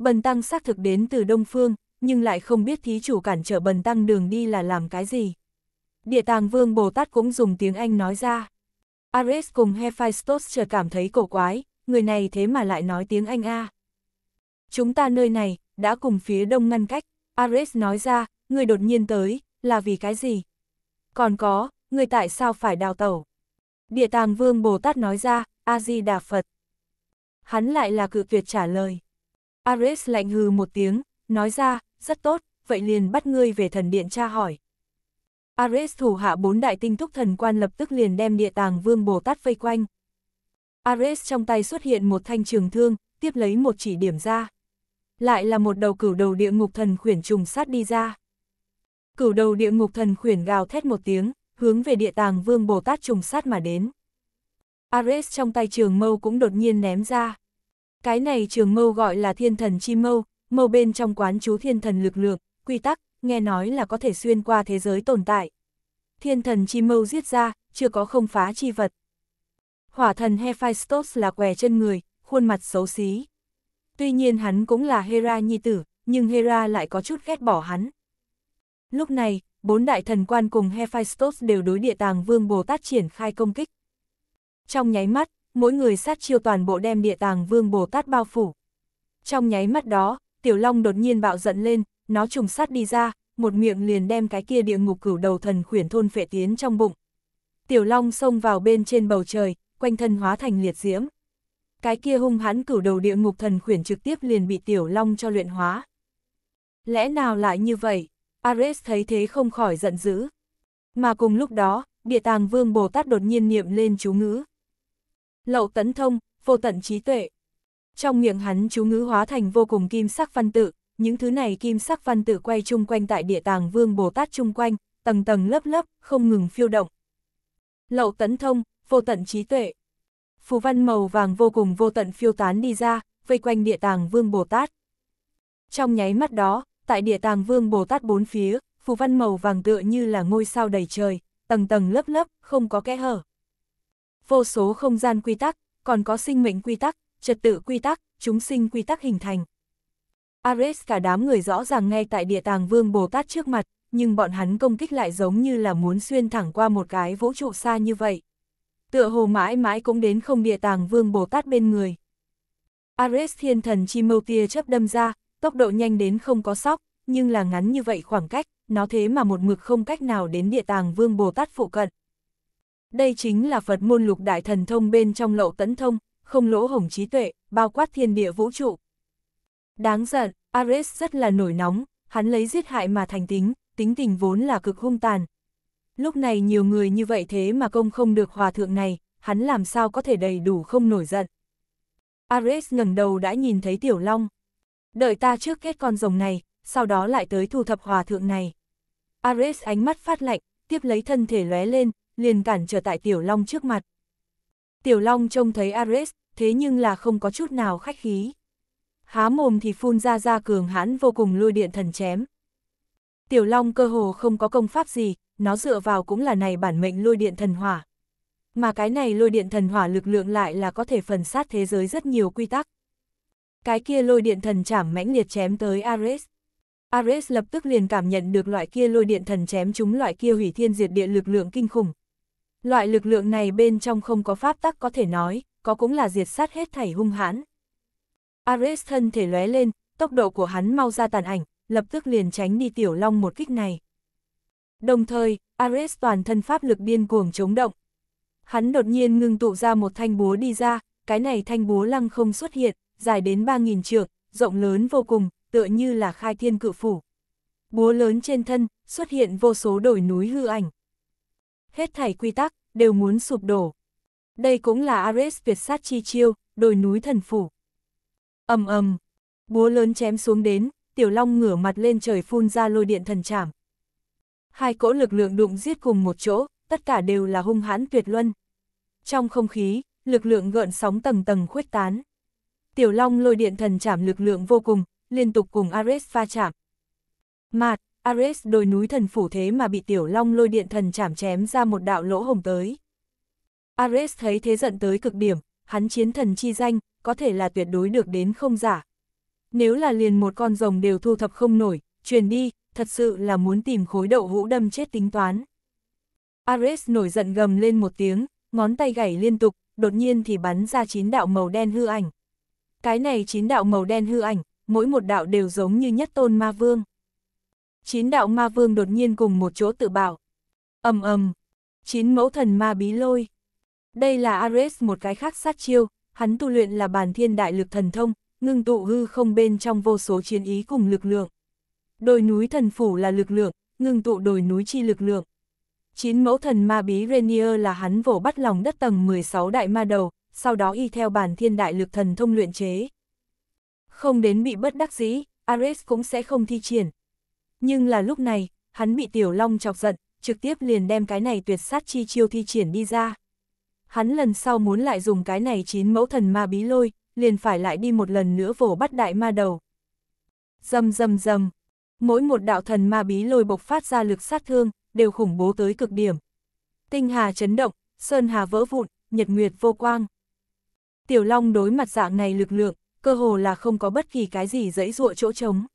Bần tăng xác thực đến từ Đông Phương, nhưng lại không biết thí chủ cản trở bần tăng đường đi là làm cái gì. Địa tàng vương Bồ Tát cũng dùng tiếng Anh nói ra. Ares cùng Hephaistos chợt cảm thấy cổ quái, người này thế mà lại nói tiếng Anh a. À. Chúng ta nơi này, đã cùng phía đông ngăn cách, Ares nói ra, người đột nhiên tới, là vì cái gì? Còn có, người tại sao phải đào tẩu? Địa tàng vương Bồ Tát nói ra, A-di-đà Phật. Hắn lại là cự tuyệt trả lời. Ares lạnh hừ một tiếng, nói ra, rất tốt, vậy liền bắt ngươi về thần điện tra hỏi. Ares thủ hạ bốn đại tinh túc thần quan lập tức liền đem địa tàng vương Bồ Tát vây quanh. Ares trong tay xuất hiện một thanh trường thương, tiếp lấy một chỉ điểm ra. Lại là một đầu cửu đầu địa ngục thần khuyển trùng sát đi ra. Cửu đầu địa ngục thần khuyển gào thét một tiếng, hướng về địa tàng vương Bồ Tát trùng sát mà đến. Ares trong tay trường mâu cũng đột nhiên ném ra. Cái này trường mâu gọi là thiên thần chi mâu, mâu bên trong quán chú thiên thần lực lượng, quy tắc, nghe nói là có thể xuyên qua thế giới tồn tại. Thiên thần chi mâu giết ra, chưa có không phá chi vật. Hỏa thần Hephaistos là què chân người, khuôn mặt xấu xí. Tuy nhiên hắn cũng là Hera nhi tử, nhưng Hera lại có chút ghét bỏ hắn, Lúc này, bốn đại thần quan cùng Hephaestus đều đối địa tàng vương Bồ Tát triển khai công kích. Trong nháy mắt, mỗi người sát chiêu toàn bộ đem địa tàng vương Bồ Tát bao phủ. Trong nháy mắt đó, Tiểu Long đột nhiên bạo giận lên, nó trùng sát đi ra, một miệng liền đem cái kia địa ngục cửu đầu thần khuyển thôn phệ tiến trong bụng. Tiểu Long xông vào bên trên bầu trời, quanh thân hóa thành liệt diễm. Cái kia hung hãn cửu đầu địa ngục thần khuyển trực tiếp liền bị Tiểu Long cho luyện hóa. Lẽ nào lại như vậy? Ares thấy thế không khỏi giận dữ. Mà cùng lúc đó, địa tàng vương Bồ Tát đột nhiên niệm lên chú ngữ. Lậu tấn thông, vô tận trí tuệ. Trong miệng hắn chú ngữ hóa thành vô cùng kim sắc văn tự, những thứ này kim sắc văn tự quay chung quanh tại địa tàng vương Bồ Tát chung quanh, tầng tầng lớp lớp, không ngừng phiêu động. Lậu tấn thông, vô tận trí tuệ. Phù văn màu vàng vô cùng vô tận phiêu tán đi ra, vây quanh địa tàng vương Bồ Tát. Trong nháy mắt đó, tại địa tàng vương Bồ Tát bốn phía, phù văn màu vàng tựa như là ngôi sao đầy trời, tầng tầng lớp lớp, không có kẽ hở. Vô số không gian quy tắc, còn có sinh mệnh quy tắc, trật tự quy tắc, chúng sinh quy tắc hình thành. Ares cả đám người rõ ràng ngay tại địa tàng vương Bồ Tát trước mặt, nhưng bọn hắn công kích lại giống như là muốn xuyên thẳng qua một cái vũ trụ xa như vậy. Tựa hồ mãi mãi cũng đến không địa tàng vương Bồ Tát bên người. Ares thiên thần chi mâu tia chấp đâm ra, tốc độ nhanh đến không có sóc, nhưng là ngắn như vậy khoảng cách, nó thế mà một mực không cách nào đến địa tàng vương Bồ Tát phụ cận. Đây chính là Phật môn lục đại thần thông bên trong lậu tấn thông, không lỗ hồng trí tuệ, bao quát thiên địa vũ trụ. Đáng giận, Ares rất là nổi nóng, hắn lấy giết hại mà thành tính, tính tình vốn là cực hung tàn. Lúc này nhiều người như vậy thế mà công không được hòa thượng này, hắn làm sao có thể đầy đủ không nổi giận. Ares ngẩng đầu đã nhìn thấy Tiểu Long, đợi ta trước kết con rồng này, sau đó lại tới thu thập hòa thượng này. Ares ánh mắt phát lạnh, tiếp lấy thân thể lóe lên, liền cản trở tại Tiểu Long trước mặt. Tiểu Long trông thấy Ares, thế nhưng là không có chút nào khách khí. Há mồm thì phun ra ra cường hãn vô cùng lôi điện thần chém. Tiểu Long cơ hồ không có công pháp gì, nó dựa vào cũng là này bản mệnh lôi điện thần hỏa. Mà cái này lôi điện thần hỏa lực lượng lại là có thể phần sát thế giới rất nhiều quy tắc cái kia lôi điện thần chảm mãnh liệt chém tới Ares. Ares lập tức liền cảm nhận được loại kia lôi điện thần chém chúng loại kia hủy thiên diệt địa lực lượng kinh khủng. Loại lực lượng này bên trong không có pháp tắc có thể nói, có cũng là diệt sát hết thảy hung hãn. Ares thân thể lóe lên, tốc độ của hắn mau ra tàn ảnh, lập tức liền tránh đi tiểu long một kích này. Đồng thời, Ares toàn thân pháp lực điên cuồng chống động. Hắn đột nhiên ngưng tụ ra một thanh búa đi ra, cái này thanh búa lăng không xuất hiện dài đến 3.000 trượng, rộng lớn vô cùng, tựa như là khai thiên cự phủ. Búa lớn trên thân, xuất hiện vô số đồi núi hư ảnh. Hết thảy quy tắc, đều muốn sụp đổ. Đây cũng là Ares Việt sát chi chiêu, đồi núi thần phủ. ầm ầm, búa lớn chém xuống đến, tiểu long ngửa mặt lên trời phun ra lôi điện thần chảm. Hai cỗ lực lượng đụng giết cùng một chỗ, tất cả đều là hung hãn tuyệt luân. Trong không khí, lực lượng gợn sóng tầng tầng khuếch tán. Tiểu Long lôi điện thần chạm lực lượng vô cùng, liên tục cùng Ares pha chạm. Mạt, Ares đồi núi thần phủ thế mà bị Tiểu Long lôi điện thần chạm chém ra một đạo lỗ hồng tới. Ares thấy thế giận tới cực điểm, hắn chiến thần chi danh, có thể là tuyệt đối được đến không giả. Nếu là liền một con rồng đều thu thập không nổi, truyền đi, thật sự là muốn tìm khối đậu hũ đâm chết tính toán. Ares nổi giận gầm lên một tiếng, ngón tay gảy liên tục, đột nhiên thì bắn ra chín đạo màu đen hư ảnh. Cái này chín đạo màu đen hư ảnh, mỗi một đạo đều giống như nhất tôn ma vương. Chín đạo ma vương đột nhiên cùng một chỗ tự bảo. ầm ầm, chín mẫu thần ma bí lôi. Đây là Ares một cái khác sát chiêu, hắn tu luyện là bản thiên đại lực thần thông, ngưng tụ hư không bên trong vô số chiến ý cùng lực lượng. Đồi núi thần phủ là lực lượng, ngưng tụ đồi núi chi lực lượng. Chín mẫu thần ma bí Renier là hắn vỗ bắt lòng đất tầng 16 đại ma đầu, sau đó y theo bản thiên đại lực thần thông luyện chế. Không đến bị bất đắc dĩ, Ares cũng sẽ không thi triển. Nhưng là lúc này, hắn bị Tiểu Long chọc giận, trực tiếp liền đem cái này tuyệt sát chi chiêu thi triển đi ra. Hắn lần sau muốn lại dùng cái này chín mẫu thần ma bí lôi, liền phải lại đi một lần nữa vồ bắt đại ma đầu. Dầm dầm dầm, mỗi một đạo thần ma bí lôi bộc phát ra lực sát thương, đều khủng bố tới cực điểm. Tinh hà chấn động, sơn hà vỡ vụn, nhật nguyệt vô quang. Tiểu Long đối mặt dạng này lực lượng, cơ hồ là không có bất kỳ cái gì dẫy dụa chỗ trống.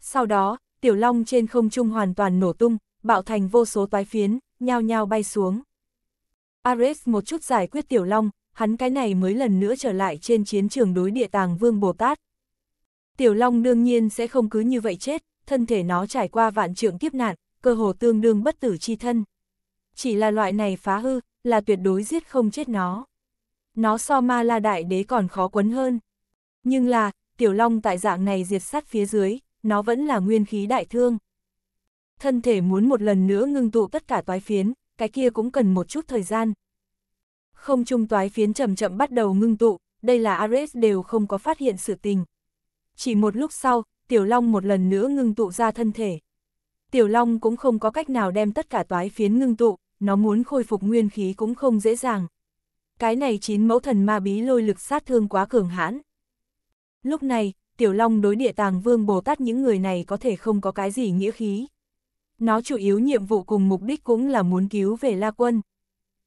Sau đó, Tiểu Long trên không trung hoàn toàn nổ tung, bạo thành vô số toái phiến, nhao nhao bay xuống. Ares một chút giải quyết Tiểu Long, hắn cái này mới lần nữa trở lại trên chiến trường đối địa tàng Vương Bồ Tát. Tiểu Long đương nhiên sẽ không cứ như vậy chết, thân thể nó trải qua vạn trượng kiếp nạn, cơ hồ tương đương bất tử chi thân. Chỉ là loại này phá hư, là tuyệt đối giết không chết nó nó so ma la đại đế còn khó quấn hơn. Nhưng là, tiểu long tại dạng này diệt sát phía dưới, nó vẫn là nguyên khí đại thương. Thân thể muốn một lần nữa ngưng tụ tất cả toái phiến, cái kia cũng cần một chút thời gian. Không trung toái phiến chậm chậm bắt đầu ngưng tụ, đây là Ares đều không có phát hiện sự tình. Chỉ một lúc sau, Tiểu Long một lần nữa ngưng tụ ra thân thể. Tiểu Long cũng không có cách nào đem tất cả toái phiến ngưng tụ, nó muốn khôi phục nguyên khí cũng không dễ dàng. Cái này chín mẫu thần ma bí lôi lực sát thương quá cường hãn. Lúc này, Tiểu Long đối địa tàng vương Bồ Tát những người này có thể không có cái gì nghĩa khí. Nó chủ yếu nhiệm vụ cùng mục đích cũng là muốn cứu về La Quân.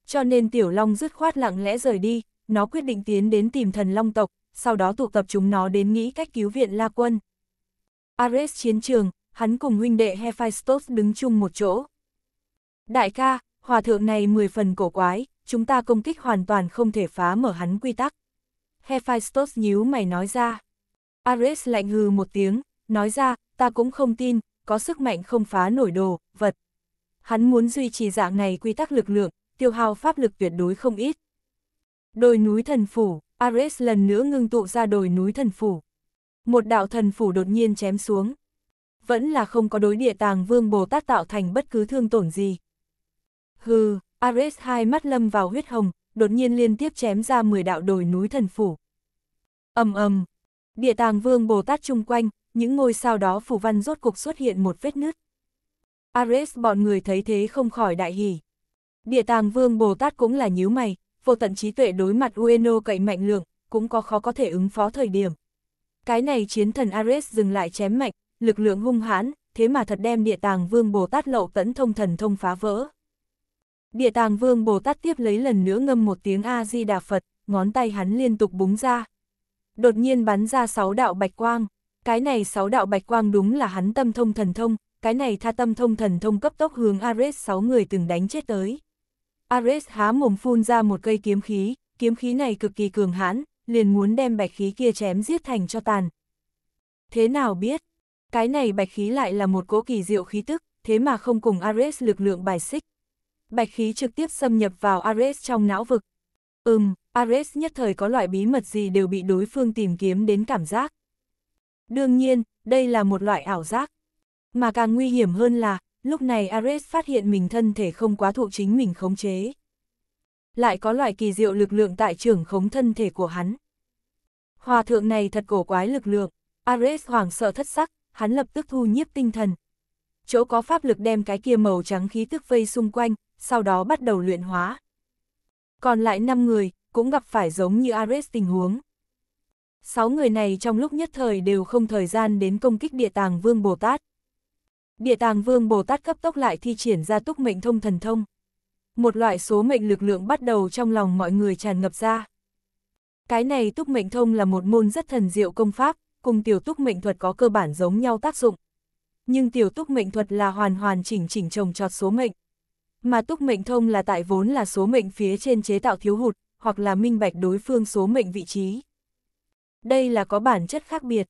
Cho nên Tiểu Long dứt khoát lặng lẽ rời đi, nó quyết định tiến đến tìm thần Long tộc, sau đó tụ tập chúng nó đến nghĩ cách cứu viện La Quân. Ares chiến trường, hắn cùng huynh đệ hephaistos đứng chung một chỗ. Đại ca, hòa thượng này mười phần cổ quái, chúng ta công kích hoàn toàn không thể phá mở hắn quy tắc. Hephaistos nhíu mày nói ra. Ares lạnh hừ một tiếng, nói ra, ta cũng không tin, có sức mạnh không phá nổi đồ, vật. Hắn muốn duy trì dạng này quy tắc lực lượng, tiêu hao pháp lực tuyệt đối không ít. Đồi núi thần phủ, Ares lần nữa ngưng tụ ra đồi núi thần phủ. Một đạo thần phủ đột nhiên chém xuống. Vẫn là không có đối địa tàng vương Bồ Tát tạo thành bất cứ thương tổn gì. Hừ, Ares hai mắt lâm vào huyết hồng, đột nhiên liên tiếp chém ra 10 đạo đồi núi thần phủ. ầm ầm, địa tàng vương Bồ Tát chung quanh, những ngôi sao đó phủ văn rốt cục xuất hiện một vết nứt. Ares bọn người thấy thế không khỏi đại hỉ. Địa tàng vương Bồ Tát cũng là nhíu mày, vô tận trí tuệ đối mặt Ueno cậy mạnh lượng, cũng có khó có thể ứng phó thời điểm. Cái này chiến thần Ares dừng lại chém mạnh, lực lượng hung hãn, thế mà thật đem địa tàng vương Bồ Tát lậu tấn thông thần thông phá vỡ. Địa tàng vương Bồ Tát tiếp lấy lần nữa ngâm một tiếng A-di-đà Phật, ngón tay hắn liên tục búng ra. Đột nhiên bắn ra sáu đạo bạch quang, cái này sáu đạo bạch quang đúng là hắn tâm thông thần thông, cái này tha tâm thông thần thông cấp tốc hướng Ares sáu người từng đánh chết tới. Ares há mồm phun ra một cây kiếm khí, kiếm khí này cực kỳ cường hãn, liền muốn đem bạch khí kia chém giết thành cho tàn. Thế nào biết, cái này bạch khí lại là một cỗ kỳ diệu khí tức, thế mà không cùng Ares lực lượng bài xích bạch khí trực tiếp xâm nhập vào Ares trong não vực. Ừm, Ares nhất thời có loại bí mật gì đều bị đối phương tìm kiếm đến cảm giác. Đương nhiên, đây là một loại ảo giác. Mà càng nguy hiểm hơn là, lúc này Ares phát hiện mình thân thể không quá thụ chính mình khống chế. Lại có loại kỳ diệu lực lượng tại trưởng khống thân thể của hắn. Hòa thượng này thật cổ quái lực lượng, Ares hoảng sợ thất sắc, hắn lập tức thu nhiếp tinh thần. Chỗ có pháp lực đem cái kia màu trắng khí tức vây xung quanh, sau đó bắt đầu luyện hóa. Còn lại 5 người, cũng gặp phải giống như Ares tình huống. Sáu người này trong lúc nhất thời đều không thời gian đến công kích địa tàng vương Bồ Tát. Địa tàng vương Bồ Tát cấp tốc lại thi triển ra túc mệnh thông thần thông. Một loại số mệnh lực lượng bắt đầu trong lòng mọi người tràn ngập ra. Cái này túc mệnh thông là một môn rất thần diệu công pháp, cùng tiểu túc mệnh thuật có cơ bản giống nhau tác dụng. Nhưng tiểu túc mệnh thuật là hoàn hoàn chỉnh chỉnh trồng trọt số mệnh, mà túc mệnh thông là tại vốn là số mệnh phía trên chế tạo thiếu hụt, hoặc là minh bạch đối phương số mệnh vị trí. Đây là có bản chất khác biệt.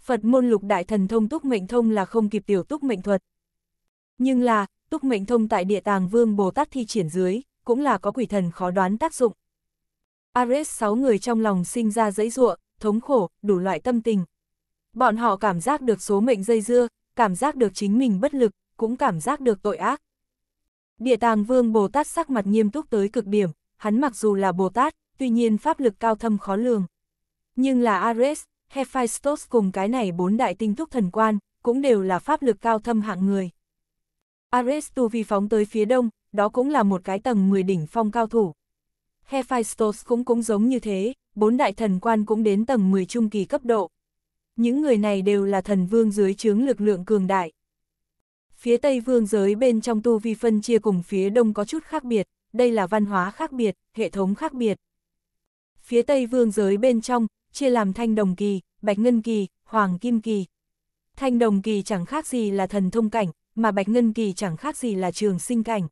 Phật môn lục đại thần thông túc mệnh thông là không kịp tiểu túc mệnh thuật. Nhưng là, túc mệnh thông tại địa tàng vương Bồ Tát thi triển dưới, cũng là có quỷ thần khó đoán tác dụng. Ares sáu người trong lòng sinh ra dãy ruộng, thống khổ, đủ loại tâm tình. Bọn họ cảm giác được số mệnh dây dưa, cảm giác được chính mình bất lực, cũng cảm giác được tội ác. Địa tàng vương Bồ Tát sắc mặt nghiêm túc tới cực điểm, hắn mặc dù là Bồ Tát, tuy nhiên pháp lực cao thâm khó lường. Nhưng là Ares, Hephaistos cùng cái này bốn đại tinh thúc thần quan, cũng đều là pháp lực cao thâm hạng người. Ares tu vi phóng tới phía đông, đó cũng là một cái tầng 10 đỉnh phong cao thủ. Hephaistos cũng cũng giống như thế, bốn đại thần quan cũng đến tầng 10 trung kỳ cấp độ. Những người này đều là thần vương dưới chướng lực lượng cường đại. Phía Tây Vương giới bên trong tu vi phân chia cùng phía Đông có chút khác biệt, đây là văn hóa khác biệt, hệ thống khác biệt. Phía Tây Vương giới bên trong, chia làm thanh đồng kỳ, bạch ngân kỳ, hoàng kim kỳ. Thanh đồng kỳ chẳng khác gì là thần thông cảnh, mà bạch ngân kỳ chẳng khác gì là trường sinh cảnh.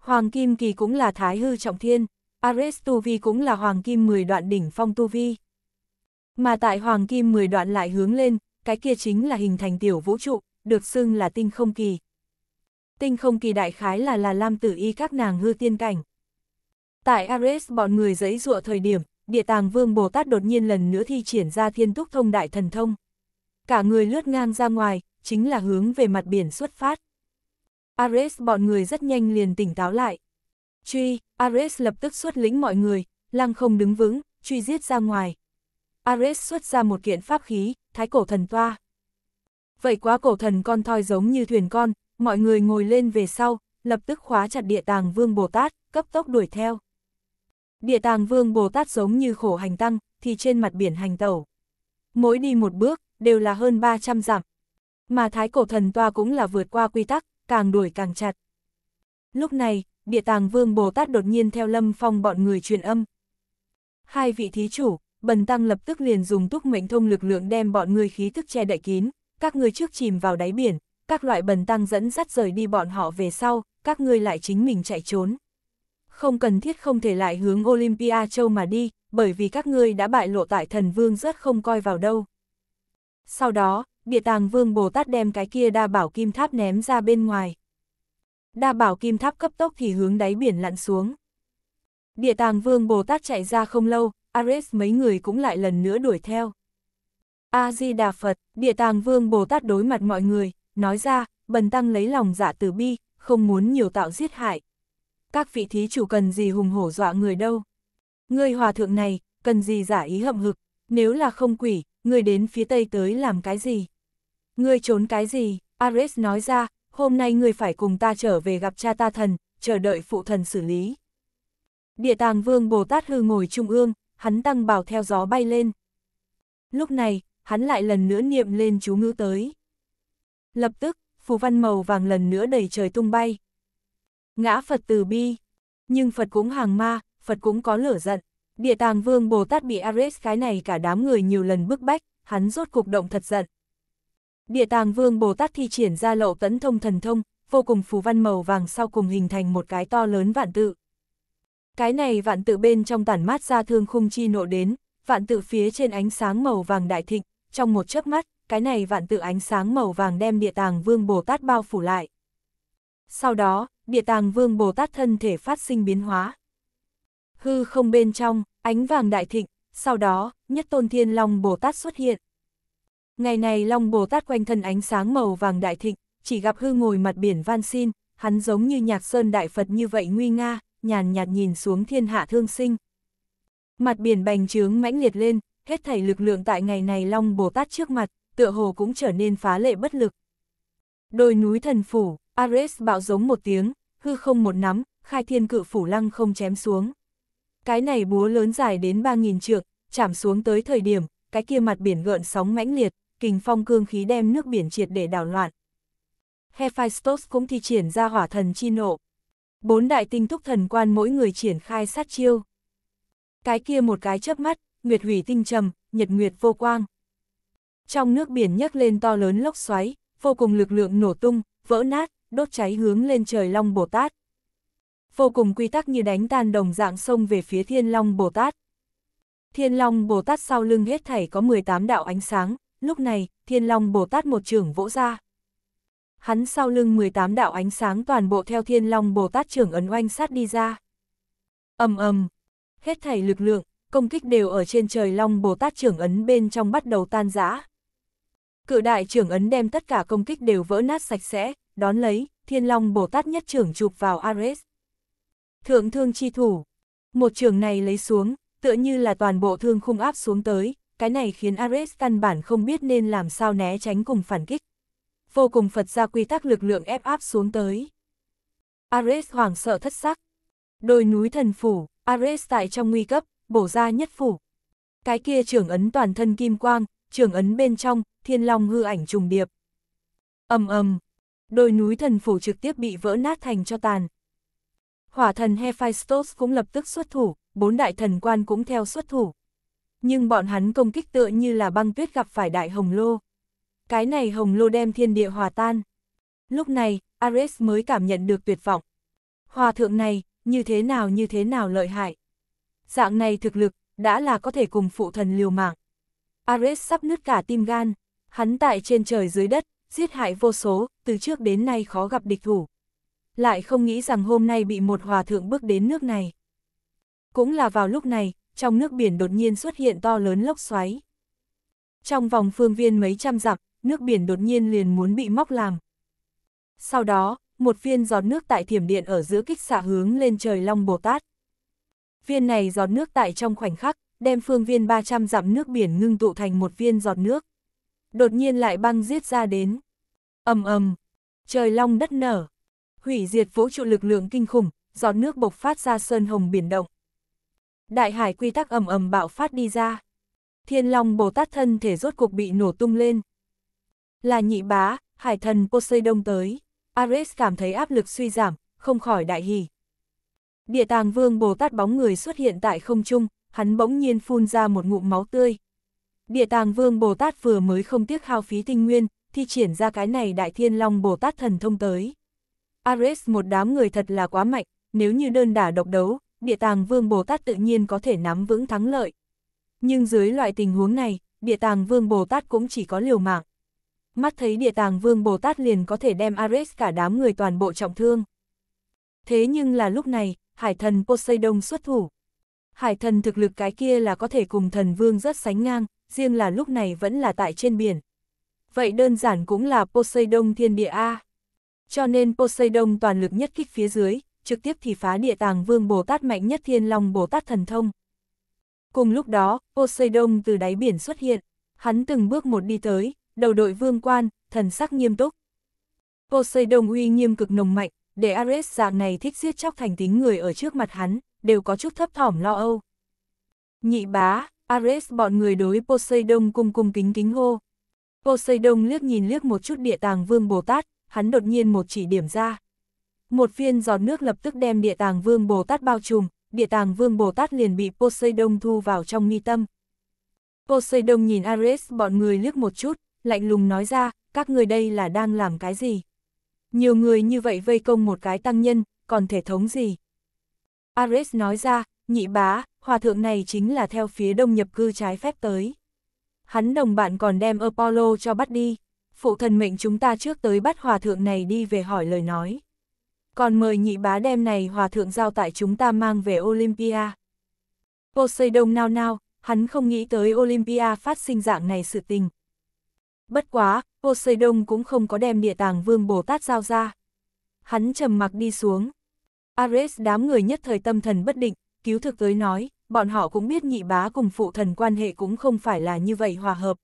Hoàng kim kỳ cũng là thái hư trọng thiên, Ares tu vi cũng là hoàng kim 10 đoạn đỉnh phong tu vi. Mà tại hoàng kim 10 đoạn lại hướng lên, cái kia chính là hình thành tiểu vũ trụ, được xưng là tinh không kỳ. Tinh không kỳ đại khái là là Lam Tử Y các nàng hư tiên cảnh. Tại Ares bọn người giấy dụa thời điểm, địa tàng vương Bồ Tát đột nhiên lần nữa thi triển ra thiên túc thông đại thần thông. Cả người lướt ngang ra ngoài, chính là hướng về mặt biển xuất phát. Ares bọn người rất nhanh liền tỉnh táo lại. Truy, Ares lập tức xuất lĩnh mọi người, lăng không đứng vững, truy giết ra ngoài. Ares xuất ra một kiện pháp khí, thái cổ thần toa vậy quá cổ thần con thoi giống như thuyền con, mọi người ngồi lên về sau, lập tức khóa chặt địa tàng vương Bồ Tát, cấp tốc đuổi theo. Địa tàng vương Bồ Tát giống như khổ hành tăng, thì trên mặt biển hành tẩu. Mỗi đi một bước, đều là hơn 300 dặm. Mà thái cổ thần toa cũng là vượt qua quy tắc, càng đuổi càng chặt. Lúc này, địa tàng vương Bồ Tát đột nhiên theo lâm phong bọn người truyền âm. Hai vị thí chủ, bần tăng lập tức liền dùng túc mệnh thông lực lượng đem bọn người khí thức che đậy kín, các ngươi trước chìm vào đáy biển, các loại bần tăng dẫn dắt rời đi bọn họ về sau, các ngươi lại chính mình chạy trốn. Không cần thiết không thể lại hướng Olympia châu mà đi, bởi vì các ngươi đã bại lộ tại thần vương rất không coi vào đâu. Sau đó, địa tàng vương Bồ Tát đem cái kia đa bảo kim tháp ném ra bên ngoài. Đa bảo kim tháp cấp tốc thì hướng đáy biển lặn xuống. Địa tàng vương Bồ Tát chạy ra không lâu, Ares mấy người cũng lại lần nữa đuổi theo. A-di-đà Phật, địa tàng vương Bồ Tát đối mặt mọi người, nói ra, bần tăng lấy lòng giả từ bi, không muốn nhiều tạo giết hại. Các vị thí chủ cần gì hùng hổ dọa người đâu. Ngươi hòa thượng này, cần gì giả ý hậm hực, nếu là không quỷ, ngươi đến phía tây tới làm cái gì? Ngươi trốn cái gì? Ares nói ra, hôm nay người phải cùng ta trở về gặp cha ta thần, chờ đợi phụ thần xử lý. Địa tàng vương Bồ Tát hư ngồi trung ương, hắn tăng bảo theo gió bay lên. Lúc này, hắn lại lần nữa niệm lên chú ngữ tới. Lập tức, phù văn màu vàng lần nữa đầy trời tung bay. Ngã Phật từ bi, nhưng Phật cũng hàng ma, Phật cũng có lửa giận. Địa tàng vương Bồ Tát bị Ares cái này cả đám người nhiều lần bức bách, hắn rốt cục động thật giận. Địa tàng vương Bồ Tát thi triển ra lộ tấn thông thần thông, vô cùng phù văn màu vàng sau cùng hình thành một cái to lớn vạn tự. Cái này vạn tự bên trong tản mát ra thương khung chi nộ đến, vạn tự phía trên ánh sáng màu vàng đại thịnh, trong một chớp mắt, cái này vạn tự ánh sáng màu vàng đem địa tàng vương Bồ Tát bao phủ lại. Sau đó, địa tàng vương Bồ Tát thân thể phát sinh biến hóa. Hư không bên trong, ánh vàng đại thịnh, sau đó, nhất tôn thiên long Bồ Tát xuất hiện. Ngày này long Bồ Tát quanh thân ánh sáng màu vàng đại thịnh, chỉ gặp hư ngồi mặt biển van xin, hắn giống như nhạc sơn đại Phật như vậy nguy nga, nhàn nhạt nhìn xuống thiên hạ thương sinh. Mặt biển bành trướng mãnh liệt lên, hết thảy lực lượng tại ngày này Long Bồ Tát trước mặt, tựa hồ cũng trở nên phá lệ bất lực. Đôi núi thần phủ, Ares bạo giống một tiếng, hư không một nắm, khai thiên cự phủ lăng không chém xuống. Cái này búa lớn dài đến 3.000 trượng, chạm xuống tới thời điểm, cái kia mặt biển gợn sóng mãnh liệt, kình phong cương khí đem nước biển triệt để đảo loạn. Hephaistos cũng thi triển ra hỏa thần chi nộ. Bốn đại tinh thúc thần quan mỗi người triển khai sát chiêu. Cái kia một cái chớp mắt, nguyệt hủy tinh trầm, nhật nguyệt vô quang. Trong nước biển nhấc lên to lớn lốc xoáy, vô cùng lực lượng nổ tung, vỡ nát, đốt cháy hướng lên trời Long Bồ Tát. Vô cùng quy tắc như đánh tan đồng dạng sông về phía Thiên Long Bồ Tát. Thiên Long Bồ Tát sau lưng hết thảy có 18 đạo ánh sáng, lúc này, Thiên Long Bồ Tát một trưởng vỗ ra. Hắn sau lưng 18 đạo ánh sáng toàn bộ theo Thiên Long Bồ Tát trưởng ấn oanh sát đi ra. ầm ầm, hết thảy lực lượng, công kích đều ở trên trời long Bồ Tát trưởng ấn bên trong bắt đầu tan rã. Cự đại trưởng ấn đem tất cả công kích đều vỡ nát sạch sẽ, đón lấy, thiên long Bồ Tát nhất trưởng chụp vào Ares. Thượng thương chi thủ, một trường này lấy xuống, tựa như là toàn bộ thương khung áp xuống tới, cái này khiến Ares căn bản không biết nên làm sao né tránh cùng phản kích. Vô cùng Phật ra quy tắc lực lượng ép áp xuống tới. Ares hoảng sợ thất sắc. Đôi núi thần phủ, Ares tại trong nguy cấp, bổ ra nhất phủ. Cái kia trưởng ấn toàn thân kim quang, trưởng ấn bên trong, thiên long hư ảnh trùng điệp. ầm ầm, đôi núi thần phủ trực tiếp bị vỡ nát thành cho tàn. Hỏa thần Hephaistos cũng lập tức xuất thủ, bốn đại thần quan cũng theo xuất thủ. Nhưng bọn hắn công kích tựa như là băng tuyết gặp phải đại hồng lô. Cái này hồng lô đem thiên địa hòa tan. Lúc này, Ares mới cảm nhận được tuyệt vọng. Hòa thượng này, như thế nào như thế nào lợi hại dạng này thực lực, đã là có thể cùng phụ thần liều mạng. Ares sắp nứt cả tim gan, hắn tại trên trời dưới đất, giết hại vô số, từ trước đến nay khó gặp địch thủ. Lại không nghĩ rằng hôm nay bị một hòa thượng bước đến nước này. Cũng là vào lúc này, trong nước biển đột nhiên xuất hiện to lớn lốc xoáy. Trong vòng phương viên mấy trăm dặm, nước biển đột nhiên liền muốn bị móc làm. Sau đó, một viên giọt nước tại thiểm điện ở giữa kích xạ hướng lên trời Long Bồ Tát. Viên này giọt nước tại trong khoảnh khắc, đem phương viên 300 dặm nước biển ngưng tụ thành một viên giọt nước. Đột nhiên lại băng giết ra đến. ầm ầm, trời long đất nở. Hủy diệt vũ trụ lực lượng kinh khủng, giọt nước bộc phát ra sơn hồng biển động. Đại hải quy tắc ầm ầm bạo phát đi ra. Thiên Long Bồ Tát thân thể rốt cuộc bị nổ tung lên. Là nhị bá, hải thần Poseidon tới. Ares cảm thấy áp lực suy giảm, không khỏi đại hỉ. Địa tàng vương Bồ Tát bóng người xuất hiện tại không trung, hắn bỗng nhiên phun ra một ngụm máu tươi. Địa tàng vương Bồ Tát vừa mới không tiếc hao phí tinh nguyên, thi triển ra cái này đại thiên long Bồ Tát thần thông tới. Ares một đám người thật là quá mạnh, nếu như đơn đả độc đấu, địa tàng vương Bồ Tát tự nhiên có thể nắm vững thắng lợi. Nhưng dưới loại tình huống này, địa tàng vương Bồ Tát cũng chỉ có liều mạng. Mắt thấy địa tàng vương Bồ Tát liền có thể đem Ares cả đám người toàn bộ trọng thương. Thế nhưng là lúc này, hải thần Poseidon xuất thủ. Hải thần thực lực cái kia là có thể cùng thần vương rất sánh ngang, riêng là lúc này vẫn là tại trên biển. Vậy đơn giản cũng là Poseidon thiên địa A. Cho nên Poseidon toàn lực nhất kích phía dưới, trực tiếp thì phá địa tàng vương Bồ Tát mạnh nhất thiên long Bồ Tát thần thông. Cùng lúc đó, Poseidon từ đáy biển xuất hiện, hắn từng bước một đi tới, đầu đội vương quan, thần sắc nghiêm túc. Poseidon uy nghiêm cực nồng mạnh, để Ares dạng này thích giết chóc thành tính người ở trước mặt hắn, đều có chút thấp thỏm lo âu. Nhị bá, Ares bọn người đối Poseidon cung cung kính kính hô. Poseidon liếc nhìn liếc một chút địa tàng vương Bồ Tát, hắn đột nhiên một chỉ điểm ra. Một viên giọt nước lập tức đem địa tàng vương Bồ Tát bao trùm, địa tàng vương Bồ Tát liền bị Poseidon thu vào trong mi tâm. Poseidon nhìn Ares bọn người liếc một chút, lạnh lùng nói ra, các người đây là đang làm cái gì? Nhiều người như vậy vây công một cái tăng nhân, còn thể thống gì? Ares nói ra, nhị bá, hòa thượng này chính là theo phía đông nhập cư trái phép tới. Hắn đồng bạn còn đem Apollo cho bắt đi. Phụ thần mệnh chúng ta trước tới bắt hòa thượng này đi về hỏi lời nói. Còn mời nhị bá đem này hòa thượng giao tại chúng ta mang về Olympia. Poseidon nao nao, hắn không nghĩ tới Olympia phát sinh dạng này sự tình. Bất quá, Poseidon cũng không có đem địa tàng vương Bồ Tát giao ra. Hắn trầm mặc đi xuống. Ares đám người nhất thời tâm thần bất định, cứu thực tới nói, bọn họ cũng biết nhị bá cùng phụ thần quan hệ cũng không phải là như vậy hòa hợp.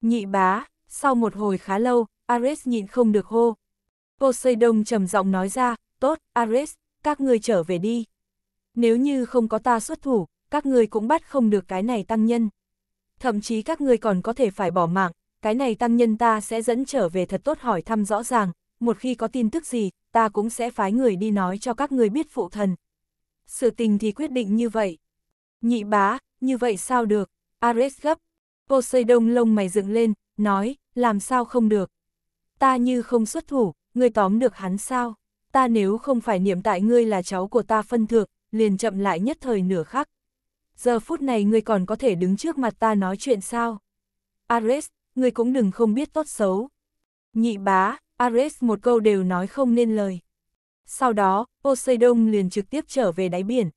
Nhị bá, sau một hồi khá lâu, Ares nhịn không được hô. Poseidon trầm giọng nói ra, tốt, Ares, các ngươi trở về đi. Nếu như không có ta xuất thủ, các ngươi cũng bắt không được cái này tăng nhân. Thậm chí các ngươi còn có thể phải bỏ mạng, cái này tăng nhân ta sẽ dẫn trở về thật tốt hỏi thăm rõ ràng, một khi có tin tức gì, ta cũng sẽ phái người đi nói cho các người biết phụ thần. Sự tình thì quyết định như vậy. Nhị bá, như vậy sao được? Ares gấp. Poseidon lông mày dựng lên, nói, làm sao không được? Ta như không xuất thủ, ngươi tóm được hắn sao? Ta nếu không phải niệm tại ngươi là cháu của ta phân thượng, liền chậm lại nhất thời nửa khắc. Giờ phút này ngươi còn có thể đứng trước mặt ta nói chuyện sao? Ares, ngươi cũng đừng không biết tốt xấu. Nhị bá, Ares một câu đều nói không nên lời. Sau đó, Poseidon liền trực tiếp trở về đáy biển.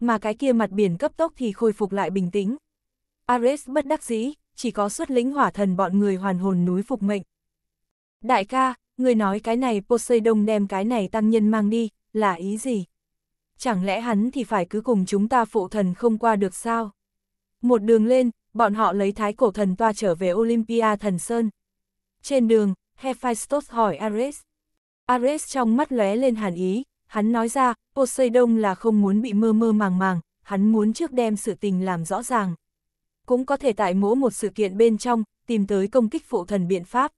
Mà cái kia mặt biển cấp tốc thì khôi phục lại bình tĩnh. Ares bất đắc dĩ, chỉ có xuất lĩnh hỏa thần bọn người hoàn hồn núi phục mệnh. Đại ca, người nói cái này Poseidon đem cái này tăng nhân mang đi, là ý gì? Chẳng lẽ hắn thì phải cứ cùng chúng ta phụ thần không qua được sao? Một đường lên, bọn họ lấy thái cổ thần toa trở về Olympia thần Sơn. Trên đường, Hephaestus hỏi Ares. Ares trong mắt lóe lên hàn ý, hắn nói ra, Poseidon là không muốn bị mơ mơ màng màng, hắn muốn trước đem sự tình làm rõ ràng. Cũng có thể tại mỗi một sự kiện bên trong, tìm tới công kích phụ thần biện pháp.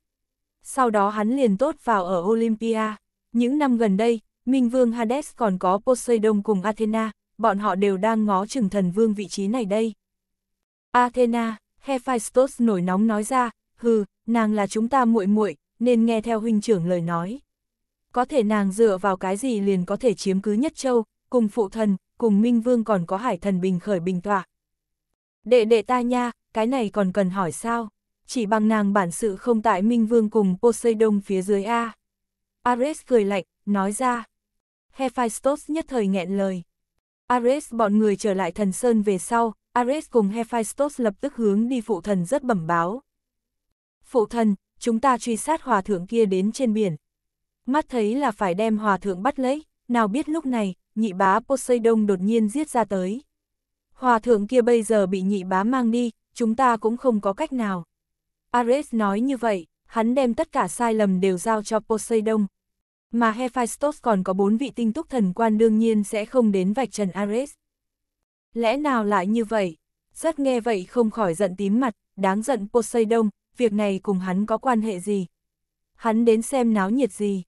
Sau đó hắn liền tốt vào ở Olympia. Những năm gần đây, Minh Vương Hades còn có Poseidon cùng Athena, bọn họ đều đang ngó chừng thần vương vị trí này đây. Athena, Hephaistos nổi nóng nói ra, hừ, nàng là chúng ta muội muội, nên nghe theo huynh trưởng lời nói. Có thể nàng dựa vào cái gì liền có thể chiếm cứ nhất châu, cùng phụ thần, cùng minh vương còn có hải thần bình khởi bình tọa. Đệ đệ ta nha, cái này còn cần hỏi sao? Chỉ bằng nàng bản sự không tại minh vương cùng Poseidon phía dưới A. Ares cười lạnh, nói ra. Hephaistos nhất thời nghẹn lời. Ares bọn người trở lại thần sơn về sau, Ares cùng Hephaistos lập tức hướng đi phụ thần rất bẩm báo. Phụ thần, chúng ta truy sát hòa thượng kia đến trên biển. Mắt thấy là phải đem hòa thượng bắt lấy, nào biết lúc này, nhị bá Poseidon đột nhiên giết ra tới. Hòa thượng kia bây giờ bị nhị bá mang đi, chúng ta cũng không có cách nào. Ares nói như vậy, hắn đem tất cả sai lầm đều giao cho Poseidon. Mà Hephaistos còn có bốn vị tinh túc thần quan đương nhiên sẽ không đến vạch trần Ares. Lẽ nào lại như vậy? Rất nghe vậy không khỏi giận tím mặt, đáng giận Poseidon, việc này cùng hắn có quan hệ gì? Hắn đến xem náo nhiệt gì?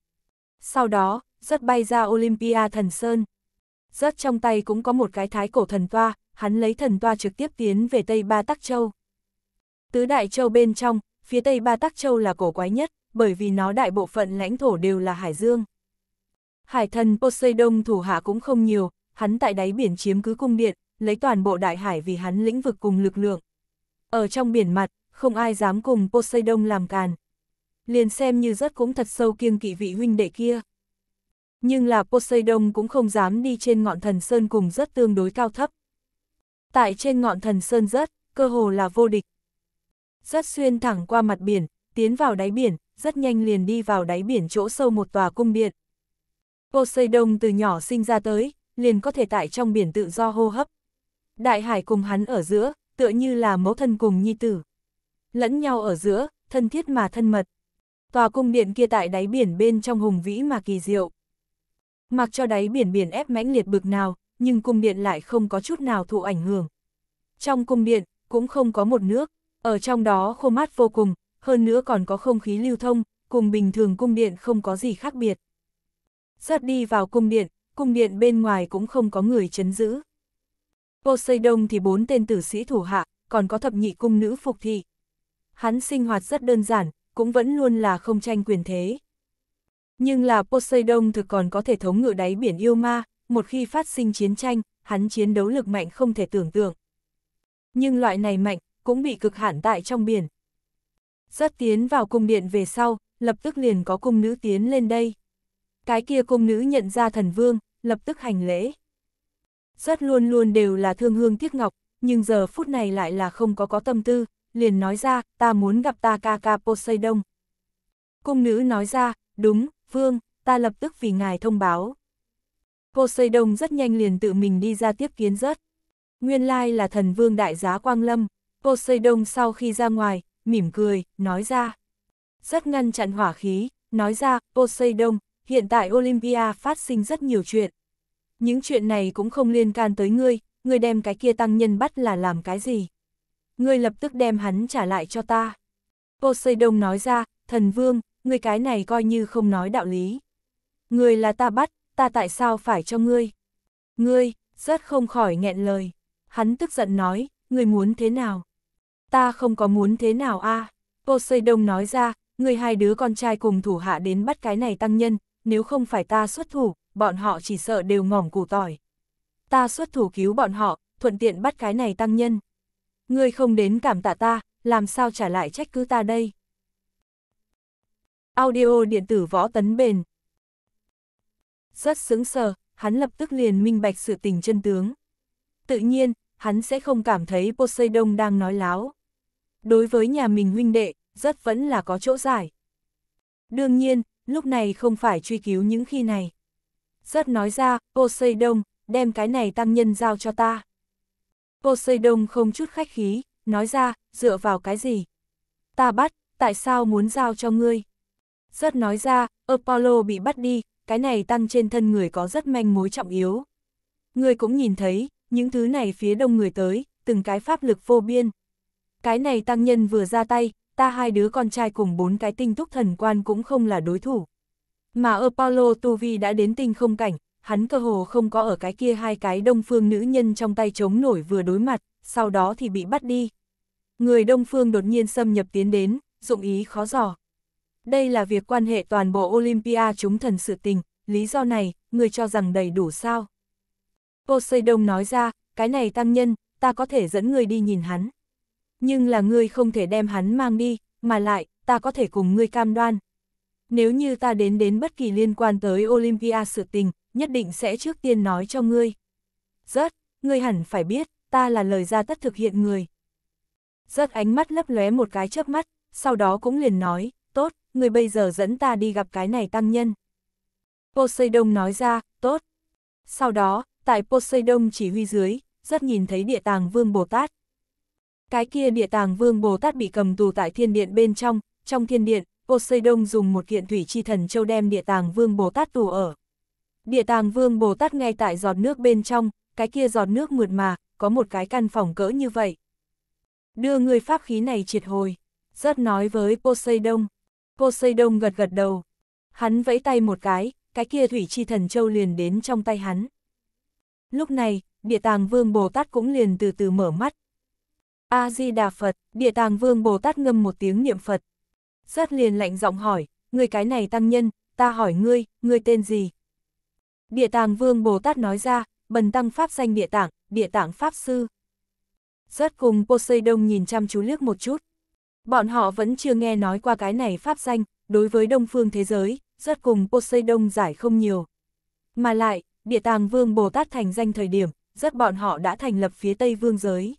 Sau đó, rất bay ra Olympia thần Sơn. Rất trong tay cũng có một cái thái cổ thần toa, hắn lấy thần toa trực tiếp tiến về Tây Ba Tắc Châu. Tứ Đại Châu bên trong, phía Tây Ba Tắc Châu là cổ quái nhất, bởi vì nó đại bộ phận lãnh thổ đều là hải dương. Hải thần Poseidon thủ hạ cũng không nhiều, hắn tại đáy biển chiếm cứ cung điện, lấy toàn bộ đại hải vì hắn lĩnh vực cùng lực lượng. Ở trong biển mặt, không ai dám cùng Poseidon làm càn. Liền xem như rất cũng thật sâu kiêng kỵ vị huynh đệ kia. Nhưng là Poseidon cũng không dám đi trên ngọn thần sơn cùng rất tương đối cao thấp. Tại trên ngọn thần sơn rất, cơ hồ là vô địch. Rất xuyên thẳng qua mặt biển, tiến vào đáy biển, rất nhanh liền đi vào đáy biển chỗ sâu một tòa cung điện. Poseidon từ nhỏ sinh ra tới, liền có thể tại trong biển tự do hô hấp. Đại Hải cùng hắn ở giữa, tựa như là mẫu thân cùng nhi tử. Lẫn nhau ở giữa, thân thiết mà thân mật. Tòa cung điện kia tại đáy biển bên trong hùng vĩ mà kỳ diệu. Mặc cho đáy biển biển ép mãnh liệt bực nào, nhưng cung điện lại không có chút nào thụ ảnh hưởng. Trong cung điện, cũng không có một nước, ở trong đó khô mát vô cùng, hơn nữa còn có không khí lưu thông, cùng bình thường cung điện không có gì khác biệt. Giật đi vào cung điện, cung điện bên ngoài cũng không có người chấn giữ. Poseidon thì bốn tên tử sĩ thủ hạ, còn có thập nhị cung nữ phục thị. Hắn sinh hoạt rất đơn giản, cũng vẫn luôn là không tranh quyền thế. Nhưng là Poseidon thực còn có thể thống ngự đáy biển yêu ma, một khi phát sinh chiến tranh, hắn chiến đấu lực mạnh không thể tưởng tượng. Nhưng loại này mạnh, cũng bị cực hạn tại trong biển. Rất tiến vào cung điện về sau, lập tức liền có cung nữ tiến lên đây. Cái kia cung nữ nhận ra thần vương, lập tức hành lễ rất luôn luôn đều là thương hương tiếc ngọc, nhưng giờ phút này lại là không có có tâm tư, liền nói ra, ta muốn gặp ta ca ca Poseidon. Cung nữ nói ra, đúng, vương, ta lập tức vì ngài thông báo. Poseidon rất nhanh liền tự mình đi ra tiếp kiến rớt. Nguyên lai là thần vương đại giá Quang Lâm, Poseidon sau khi ra ngoài, mỉm cười, nói ra. Rất ngăn chặn hỏa khí, nói ra, Poseidon, hiện tại Olympia phát sinh rất nhiều chuyện, những chuyện này cũng không liên can tới ngươi, ngươi đem cái kia tăng nhân bắt là làm cái gì? Ngươi lập tức đem hắn trả lại cho ta. Poseidon nói ra, thần vương, ngươi cái này coi như không nói đạo lý. Ngươi là ta bắt, ta tại sao phải cho ngươi? Ngươi, rất không khỏi nghẹn lời. Hắn tức giận nói, ngươi muốn thế nào? Ta không có muốn thế nào a à? Poseidon nói ra, ngươi hai đứa con trai cùng thủ hạ đến bắt cái này tăng nhân, nếu không phải ta xuất thủ, bọn họ chỉ sợ đều ngỏm củ tỏi. Ta xuất thủ cứu bọn họ, thuận tiện bắt cái này tăng nhân. Ngươi không đến cảm tạ ta, làm sao trả lại trách cứ ta đây? Audio điện tử võ tấn bền. Rất sững sờ, hắn lập tức liền minh bạch sự tình chân tướng. Tự nhiên, hắn sẽ không cảm thấy Poseidon đang nói láo. Đối với nhà mình huynh đệ, rất vẫn là có chỗ giải. Đương nhiên, lúc này không phải truy cứu những khi này. Rất nói ra, Poseidon, đem cái này tăng nhân giao cho ta. Poseidon không chút khách khí, nói ra, dựa vào cái gì? Ta bắt, tại sao muốn giao cho ngươi? Rất nói ra, Apollo bị bắt đi, cái này tăng trên thân người có rất manh mối trọng yếu. Ngươi cũng nhìn thấy, những thứ này phía đông người tới, từng cái pháp lực vô biên. Cái này tăng nhân vừa ra tay, ta hai đứa con trai cùng bốn cái tinh túc thần quan cũng không là đối thủ. Mà Apollo Tu Vi đã đến tinh không cảnh, hắn cơ hồ không có ở cái kia hai cái đông phương nữ nhân trong tay chống nổi vừa đối mặt, sau đó thì bị bắt đi. Người đông phương đột nhiên xâm nhập tiến đến, dụng ý khó dò. Đây là việc quan hệ toàn bộ Olympia chúng thần sự tình, lý do này, người cho rằng đầy đủ sao. Poseidon nói ra, cái này tăng nhân, ta có thể dẫn người đi nhìn hắn. Nhưng là người không thể đem hắn mang đi, mà lại, ta có thể cùng ngươi cam đoan, nếu như ta đến đến bất kỳ liên quan tới Olympia sự tình, nhất định sẽ trước tiên nói cho ngươi. Rớt, ngươi hẳn phải biết, ta là lời ra tất thực hiện người. Rớt ánh mắt lấp lóe một cái chớp mắt, sau đó cũng liền nói, tốt, ngươi bây giờ dẫn ta đi gặp cái này tăng nhân. Poseidon nói ra, tốt. Sau đó, tại Poseidon chỉ huy dưới, rất nhìn thấy địa tàng vương Bồ Tát. Cái kia địa tàng vương Bồ Tát bị cầm tù tại thiên điện bên trong, trong thiên điện, Poseidon dùng một kiện thủy chi thần châu đem địa tàng vương Bồ Tát tù ở. Địa tàng vương Bồ Tát ngay tại giọt nước bên trong, cái kia giọt nước mượt mà, có một cái căn phòng cỡ như vậy. Đưa người pháp khí này triệt hồi, rất nói với Poseidon. Poseidon gật gật đầu. Hắn vẫy tay một cái, cái kia thủy chi thần châu liền đến trong tay hắn. Lúc này, địa tàng vương Bồ Tát cũng liền từ từ mở mắt. A-di-đà Phật, địa tàng vương Bồ Tát ngâm một tiếng niệm Phật, Sát liền lạnh giọng hỏi, người cái này tăng nhân, ta hỏi ngươi, ngươi tên gì? Địa tàng vương Bồ Tát nói ra, bần tăng pháp danh địa tạng, địa tạng pháp sư. Rất cùng Poseidon nhìn chăm chú liếc một chút. Bọn họ vẫn chưa nghe nói qua cái này pháp danh, đối với đông phương thế giới, rất cùng Poseidon giải không nhiều. Mà lại, địa tàng vương Bồ Tát thành danh thời điểm, rất bọn họ đã thành lập phía Tây Vương giới.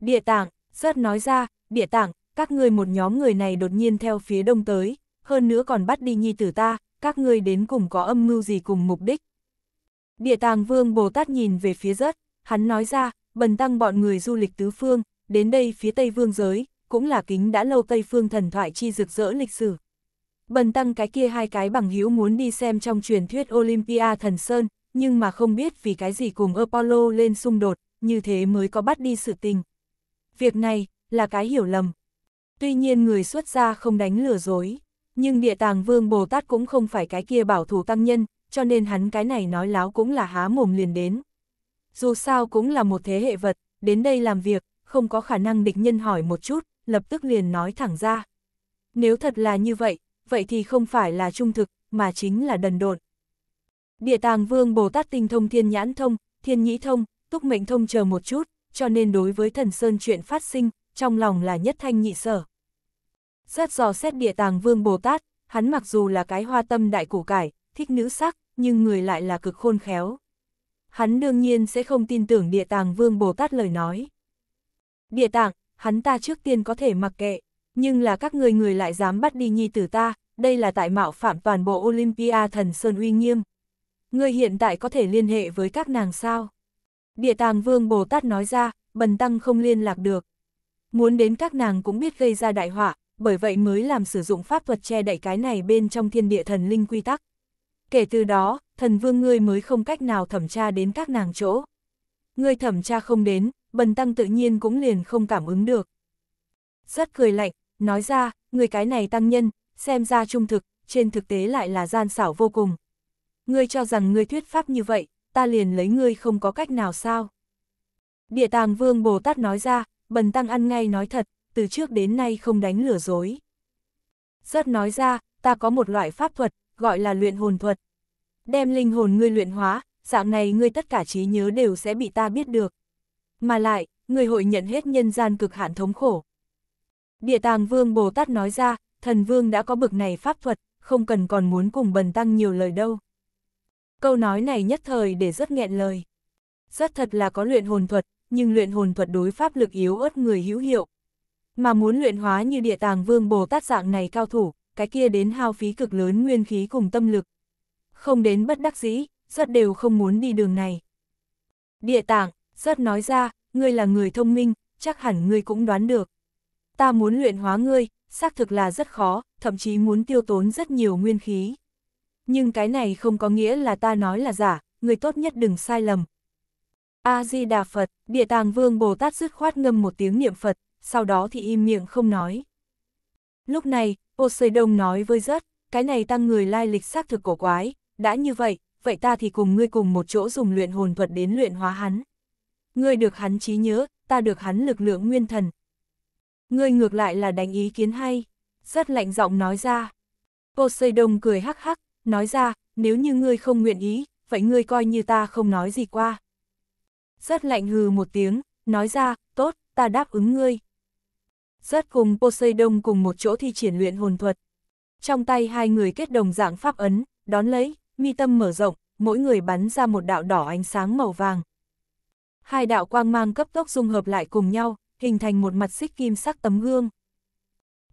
Địa tạng, rất nói ra, địa tạng, các ngươi một nhóm người này đột nhiên theo phía đông tới, hơn nữa còn bắt đi nhi tử ta, các ngươi đến cùng có âm mưu gì cùng mục đích. Địa tàng vương Bồ Tát nhìn về phía rất, hắn nói ra, bần tăng bọn người du lịch tứ phương, đến đây phía tây vương giới, cũng là kính đã lâu tây phương thần thoại chi rực rỡ lịch sử. Bần tăng cái kia hai cái bằng hữu muốn đi xem trong truyền thuyết Olympia thần sơn, nhưng mà không biết vì cái gì cùng Apollo lên xung đột, như thế mới có bắt đi sự tình. Việc này, là cái hiểu lầm, Tuy nhiên người xuất gia không đánh lừa dối, nhưng địa tàng vương Bồ Tát cũng không phải cái kia bảo thủ tăng nhân, cho nên hắn cái này nói láo cũng là há mồm liền đến. Dù sao cũng là một thế hệ vật, đến đây làm việc, không có khả năng địch nhân hỏi một chút, lập tức liền nói thẳng ra. Nếu thật là như vậy, vậy thì không phải là trung thực, mà chính là đần độn. Địa tàng vương Bồ Tát tinh thông thiên nhãn thông, thiên nhĩ thông, túc mệnh thông chờ một chút, cho nên đối với thần sơn chuyện phát sinh, trong lòng là nhất thanh nhị sở rất dò xét địa tàng vương Bồ Tát, hắn mặc dù là cái hoa tâm đại củ cải, thích nữ sắc, nhưng người lại là cực khôn khéo. Hắn đương nhiên sẽ không tin tưởng địa tàng vương Bồ Tát lời nói. Địa tạng, hắn ta trước tiên có thể mặc kệ, nhưng là các người người lại dám bắt đi nhi tử ta, đây là tại mạo phạm toàn bộ Olympia thần Sơn uy nghiêm. Người hiện tại có thể liên hệ với các nàng sao? Địa tàng vương Bồ Tát nói ra, bần tăng không liên lạc được. Muốn đến các nàng cũng biết gây ra đại họa, bởi vậy mới làm sử dụng pháp thuật che đậy cái này bên trong thiên địa thần linh quy tắc. Kể từ đó, thần vương ngươi mới không cách nào thẩm tra đến các nàng chỗ. Ngươi thẩm tra không đến, bần tăng tự nhiên cũng liền không cảm ứng được. Rất cười lạnh, nói ra, người cái này tăng nhân, xem ra trung thực, trên thực tế lại là gian xảo vô cùng. Ngươi cho rằng ngươi thuyết pháp như vậy, ta liền lấy ngươi không có cách nào sao. Địa tàng vương Bồ Tát nói ra, bần tăng ăn ngay nói thật, từ trước đến nay không đánh lừa dối. Rất nói ra, ta có một loại pháp thuật, gọi là luyện hồn thuật. Đem linh hồn ngươi luyện hóa, dạng này ngươi tất cả trí nhớ đều sẽ bị ta biết được. Mà lại, ngươi hội nhận hết nhân gian cực hạn thống khổ. Địa tàng vương Bồ Tát nói ra, thần vương đã có bực này pháp thuật, không cần còn muốn cùng bần tăng nhiều lời đâu. Câu nói này nhất thời để rất nghẹn lời. Rất thật là có luyện hồn thuật, nhưng luyện hồn thuật đối pháp lực yếu ớt người hữu hiệu, mà muốn luyện hóa như địa tàng vương Bồ Tát dạng này cao thủ, cái kia đến hao phí cực lớn nguyên khí cùng tâm lực. Không đến bất đắc dĩ, rất đều không muốn đi đường này. Địa tạng, rất nói ra, ngươi là người thông minh, chắc hẳn ngươi cũng đoán được. Ta muốn luyện hóa ngươi, xác thực là rất khó, thậm chí muốn tiêu tốn rất nhiều nguyên khí. Nhưng cái này không có nghĩa là ta nói là giả, ngươi tốt nhất đừng sai lầm. A-di-đà Phật, địa tàng vương Bồ Tát dứt khoát ngâm một tiếng niệm Phật, sau đó thì im miệng không nói. Lúc này, Poseidon nói với rất, cái này tăng người lai lịch xác thực cổ quái, đã như vậy, vậy ta thì cùng ngươi cùng một chỗ dùng luyện hồn thuật đến luyện hóa hắn. Ngươi được hắn trí nhớ, ta được hắn lực lượng nguyên thần. Ngươi ngược lại là đánh ý kiến hay, rất lạnh giọng nói ra. Poseidon cười hắc hắc, nói ra, nếu như ngươi không nguyện ý, vậy ngươi coi như ta không nói gì qua. Rất lạnh hừ một tiếng, nói ra, tốt, ta đáp ứng ngươi, rất cùng Poseidon cùng một chỗ thi triển luyện hồn thuật. Trong tay hai người kết đồng dạng pháp ấn, đón lấy, mi tâm mở rộng, mỗi người bắn ra một đạo đỏ ánh sáng màu vàng. Hai đạo quang mang cấp tốc dung hợp lại cùng nhau, hình thành một mặt xích kim sắc tấm gương.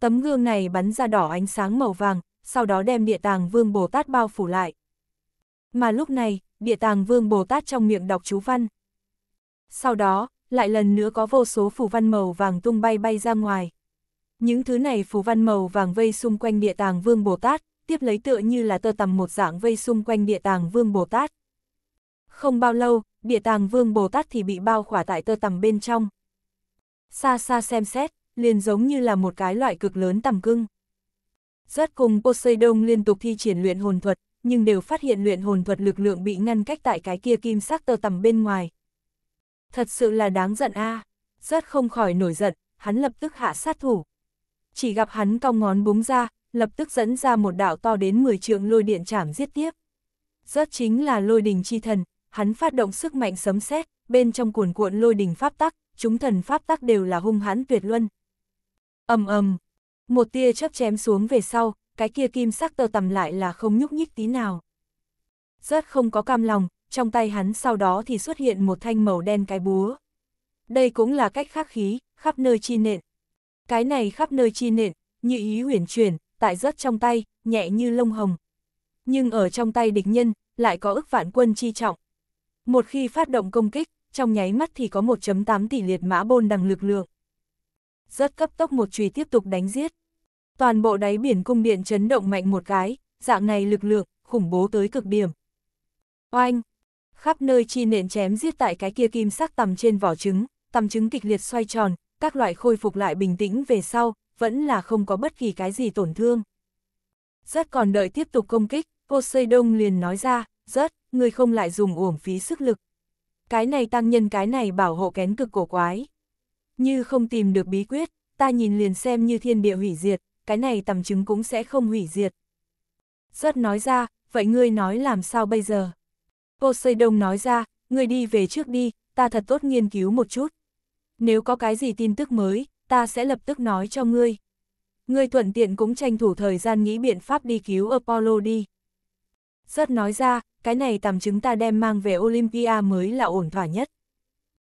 Tấm gương này bắn ra đỏ ánh sáng màu vàng, sau đó đem địa tàng vương Bồ Tát bao phủ lại. Mà lúc này, địa tàng vương Bồ Tát trong miệng đọc chú văn. Sau đó, lại lần nữa có vô số phù văn màu vàng tung bay bay ra ngoài. Những thứ này phù văn màu vàng vây xung quanh địa tàng vương Bồ Tát, tiếp lấy tựa như là tơ tầm một dạng vây xung quanh địa tàng vương Bồ Tát. Không bao lâu, địa tàng vương Bồ Tát thì bị bao khỏa tại tơ tầm bên trong. Xa xa xem xét, liền giống như là một cái loại cực lớn tầm cưng. Rất cùng Poseidon liên tục thi triển luyện hồn thuật, nhưng đều phát hiện luyện hồn thuật lực lượng bị ngăn cách tại cái kia kim sắc tơ tầm bên ngoài. Thật sự là đáng giận a Rất không khỏi nổi giận, hắn lập tức hạ sát thủ. Chỉ gặp hắn cong ngón búng ra, lập tức dẫn ra một đạo to đến 10 trượng lôi điện chảm giết tiếp. Rất chính là lôi đình chi thần, hắn phát động sức mạnh sấm sét, bên trong cuồn cuộn lôi đình pháp tắc, chúng thần pháp tắc đều là hung hãn tuyệt luân. Ầm ầm, một tia chớp chém xuống về sau, cái kia kim sắc tơ tầm lại là không nhúc nhích tí nào. Rất không có cam lòng, trong tay hắn sau đó thì xuất hiện một thanh màu đen cái búa. Đây cũng là cách khắc khí, khắp nơi chi nện. Cái này khắp nơi chi nện, như ý huyền truyền tại rất trong tay, nhẹ như lông hồng. Nhưng ở trong tay địch nhân, lại có ức vạn quân chi trọng. Một khi phát động công kích, trong nháy mắt thì có 1.8 tỷ liệt mã bôn đằng lực lượng. Rất cấp tốc một chùy tiếp tục đánh giết. Toàn bộ đáy biển cung điện chấn động mạnh một cái, dạng này lực lượng, khủng bố tới cực điểm. Oanh, khắp nơi chi nện chém giết tại cái kia kim sắc tầm trên vỏ trứng, tầm trứng kịch liệt xoay tròn, các loại khôi phục lại bình tĩnh về sau, vẫn là không có bất kỳ cái gì tổn thương. Rất còn đợi tiếp tục công kích, Poseidon liền nói ra, rất, người không lại dùng uổng phí sức lực. Cái này tăng nhân cái này bảo hộ kén cực cổ quái. Như không tìm được bí quyết, ta nhìn liền xem như thiên địa hủy diệt, cái này tầm trứng cũng sẽ không hủy diệt. Rất nói ra, vậy ngươi nói làm sao bây giờ? Poseidon nói ra, người đi về trước đi, ta thật tốt nghiên cứu một chút. Nếu có cái gì tin tức mới, ta sẽ lập tức nói cho ngươi. Ngươi thuận tiện cũng tranh thủ thời gian nghĩ biện pháp đi cứu Apollo đi. rất nói ra, cái này tạm chứng ta đem mang về Olympia mới là ổn thỏa nhất.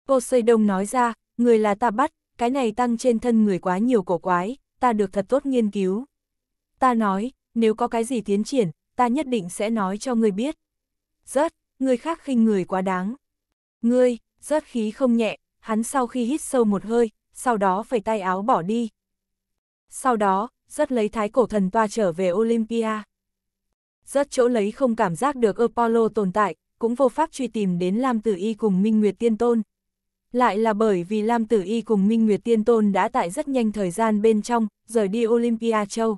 Poseidon nói ra, người là ta bắt, cái này tăng trên thân người quá nhiều cổ quái, ta được thật tốt nghiên cứu. Ta nói, nếu có cái gì tiến triển, ta nhất định sẽ nói cho ngươi biết. Rớt, người khác khinh người quá đáng. Ngươi, rớt khí không nhẹ, hắn sau khi hít sâu một hơi, sau đó phải tay áo bỏ đi. Sau đó, rất lấy thái cổ thần toa trở về Olympia. Rất chỗ lấy không cảm giác được Apollo tồn tại, cũng vô pháp truy tìm đến Lam Tử Y cùng Minh Nguyệt Tiên Tôn. Lại là bởi vì Lam Tử Y cùng Minh Nguyệt Tiên Tôn đã tại rất nhanh thời gian bên trong, rời đi Olympia Châu.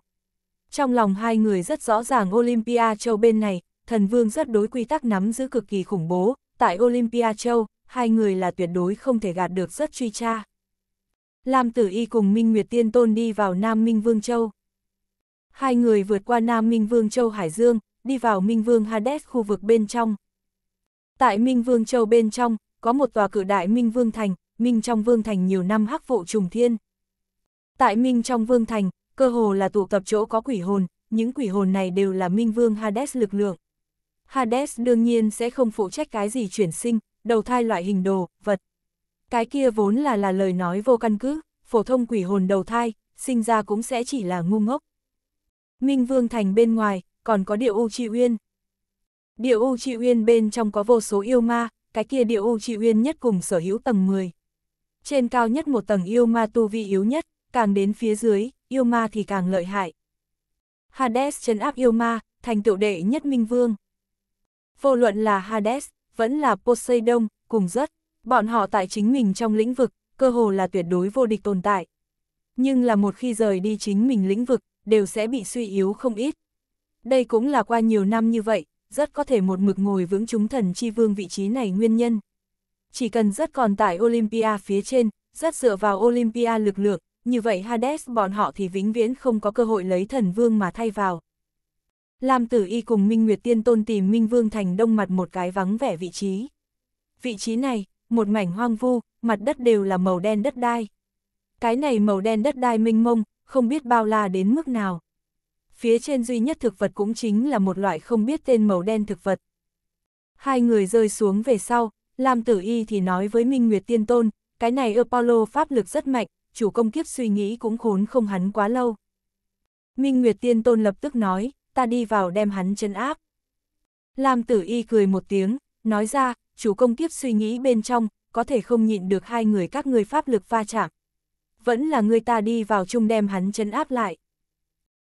Trong lòng hai người rất rõ ràng Olympia Châu bên này, thần vương rất đối quy tắc nắm giữ cực kỳ khủng bố, tại Olympia Châu, hai người là tuyệt đối không thể gạt được rất truy tra. Lam Tử Y cùng Minh Nguyệt Tiên Tôn đi vào Nam Minh Vương Châu. Hai người vượt qua Nam Minh Vương Châu Hải Dương, đi vào Minh Vương Hades khu vực bên trong. Tại Minh Vương Châu bên trong, có một tòa cử đại Minh Vương Thành, Minh trong Vương Thành nhiều năm hắc vụ trùng thiên. Tại Minh trong Vương Thành, cơ hồ là tụ tập chỗ có quỷ hồn, những quỷ hồn này đều là Minh Vương Hades lực lượng. Hades đương nhiên sẽ không phụ trách cái gì chuyển sinh, đầu thai loại hình đồ, vật. Cái kia vốn là là lời nói vô căn cứ, phổ thông quỷ hồn đầu thai, sinh ra cũng sẽ chỉ là ngu ngốc. Minh Vương Thành bên ngoài, còn có địa U Chi Uyên. Địa U Chi Uyên bên trong có vô số yêu ma, cái kia địa U Chi Uyên nhất cùng sở hữu tầng 10. Trên cao nhất một tầng yêu ma tu vi yếu nhất, càng đến phía dưới, yêu ma thì càng lợi hại. Hades chấn áp yêu ma, thành tựu đệ nhất Minh Vương vô luận là Hades, vẫn là Poseidon, cùng rất, bọn họ tại chính mình trong lĩnh vực, cơ hồ là tuyệt đối vô địch tồn tại. Nhưng là một khi rời đi chính mình lĩnh vực, đều sẽ bị suy yếu không ít. Đây cũng là qua nhiều năm như vậy, rất có thể một mực ngồi vững chúng thần chi vương vị trí này nguyên nhân. Chỉ cần rất còn tại Olympia phía trên, rất dựa vào Olympia lực lượng, như vậy Hades bọn họ thì vĩnh viễn không có cơ hội lấy thần vương mà thay vào. Lam Tử Y cùng Minh Nguyệt Tiên Tôn tìm Minh Vương Thành Đông mặt một cái vắng vẻ vị trí. Vị trí này, một mảnh hoang vu, mặt đất đều là màu đen đất đai. Cái này màu đen đất đai minh mông, không biết bao la đến mức nào. Phía trên duy nhất thực vật cũng chính là một loại không biết tên màu đen thực vật. Hai người rơi xuống về sau, Lam Tử Y thì nói với Minh Nguyệt Tiên Tôn, cái này Apollo pháp lực rất mạnh, chủ công kiếp suy nghĩ cũng khốn không hắn quá lâu. Minh Nguyệt Tiên Tôn lập tức nói, ta đi vào đem hắn chân áp. Lam tử y cười một tiếng, nói ra, chủ công kiếp suy nghĩ bên trong, có thể không nhịn được hai người các người pháp lực va chạm. Vẫn là người ta đi vào chung đem hắn chân áp lại.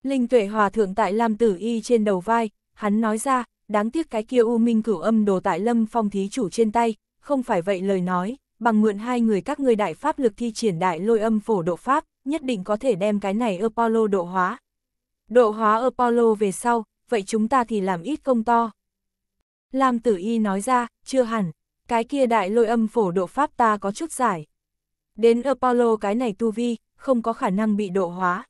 Linh tuệ hòa thượng tại Lam tử y trên đầu vai, hắn nói ra, đáng tiếc cái kia u minh cửu âm đồ tại lâm phong thí chủ trên tay, không phải vậy lời nói, bằng mượn hai người các ngươi đại pháp lực thi triển đại lôi âm phổ độ pháp, nhất định có thể đem cái này Apollo độ hóa, độ hóa Apollo về sau, vậy chúng ta thì làm ít công to. Lam tử y nói ra, chưa hẳn, cái kia đại lôi âm phổ độ pháp ta có chút giải. Đến Apollo cái này tu vi, không có khả năng bị độ hóa.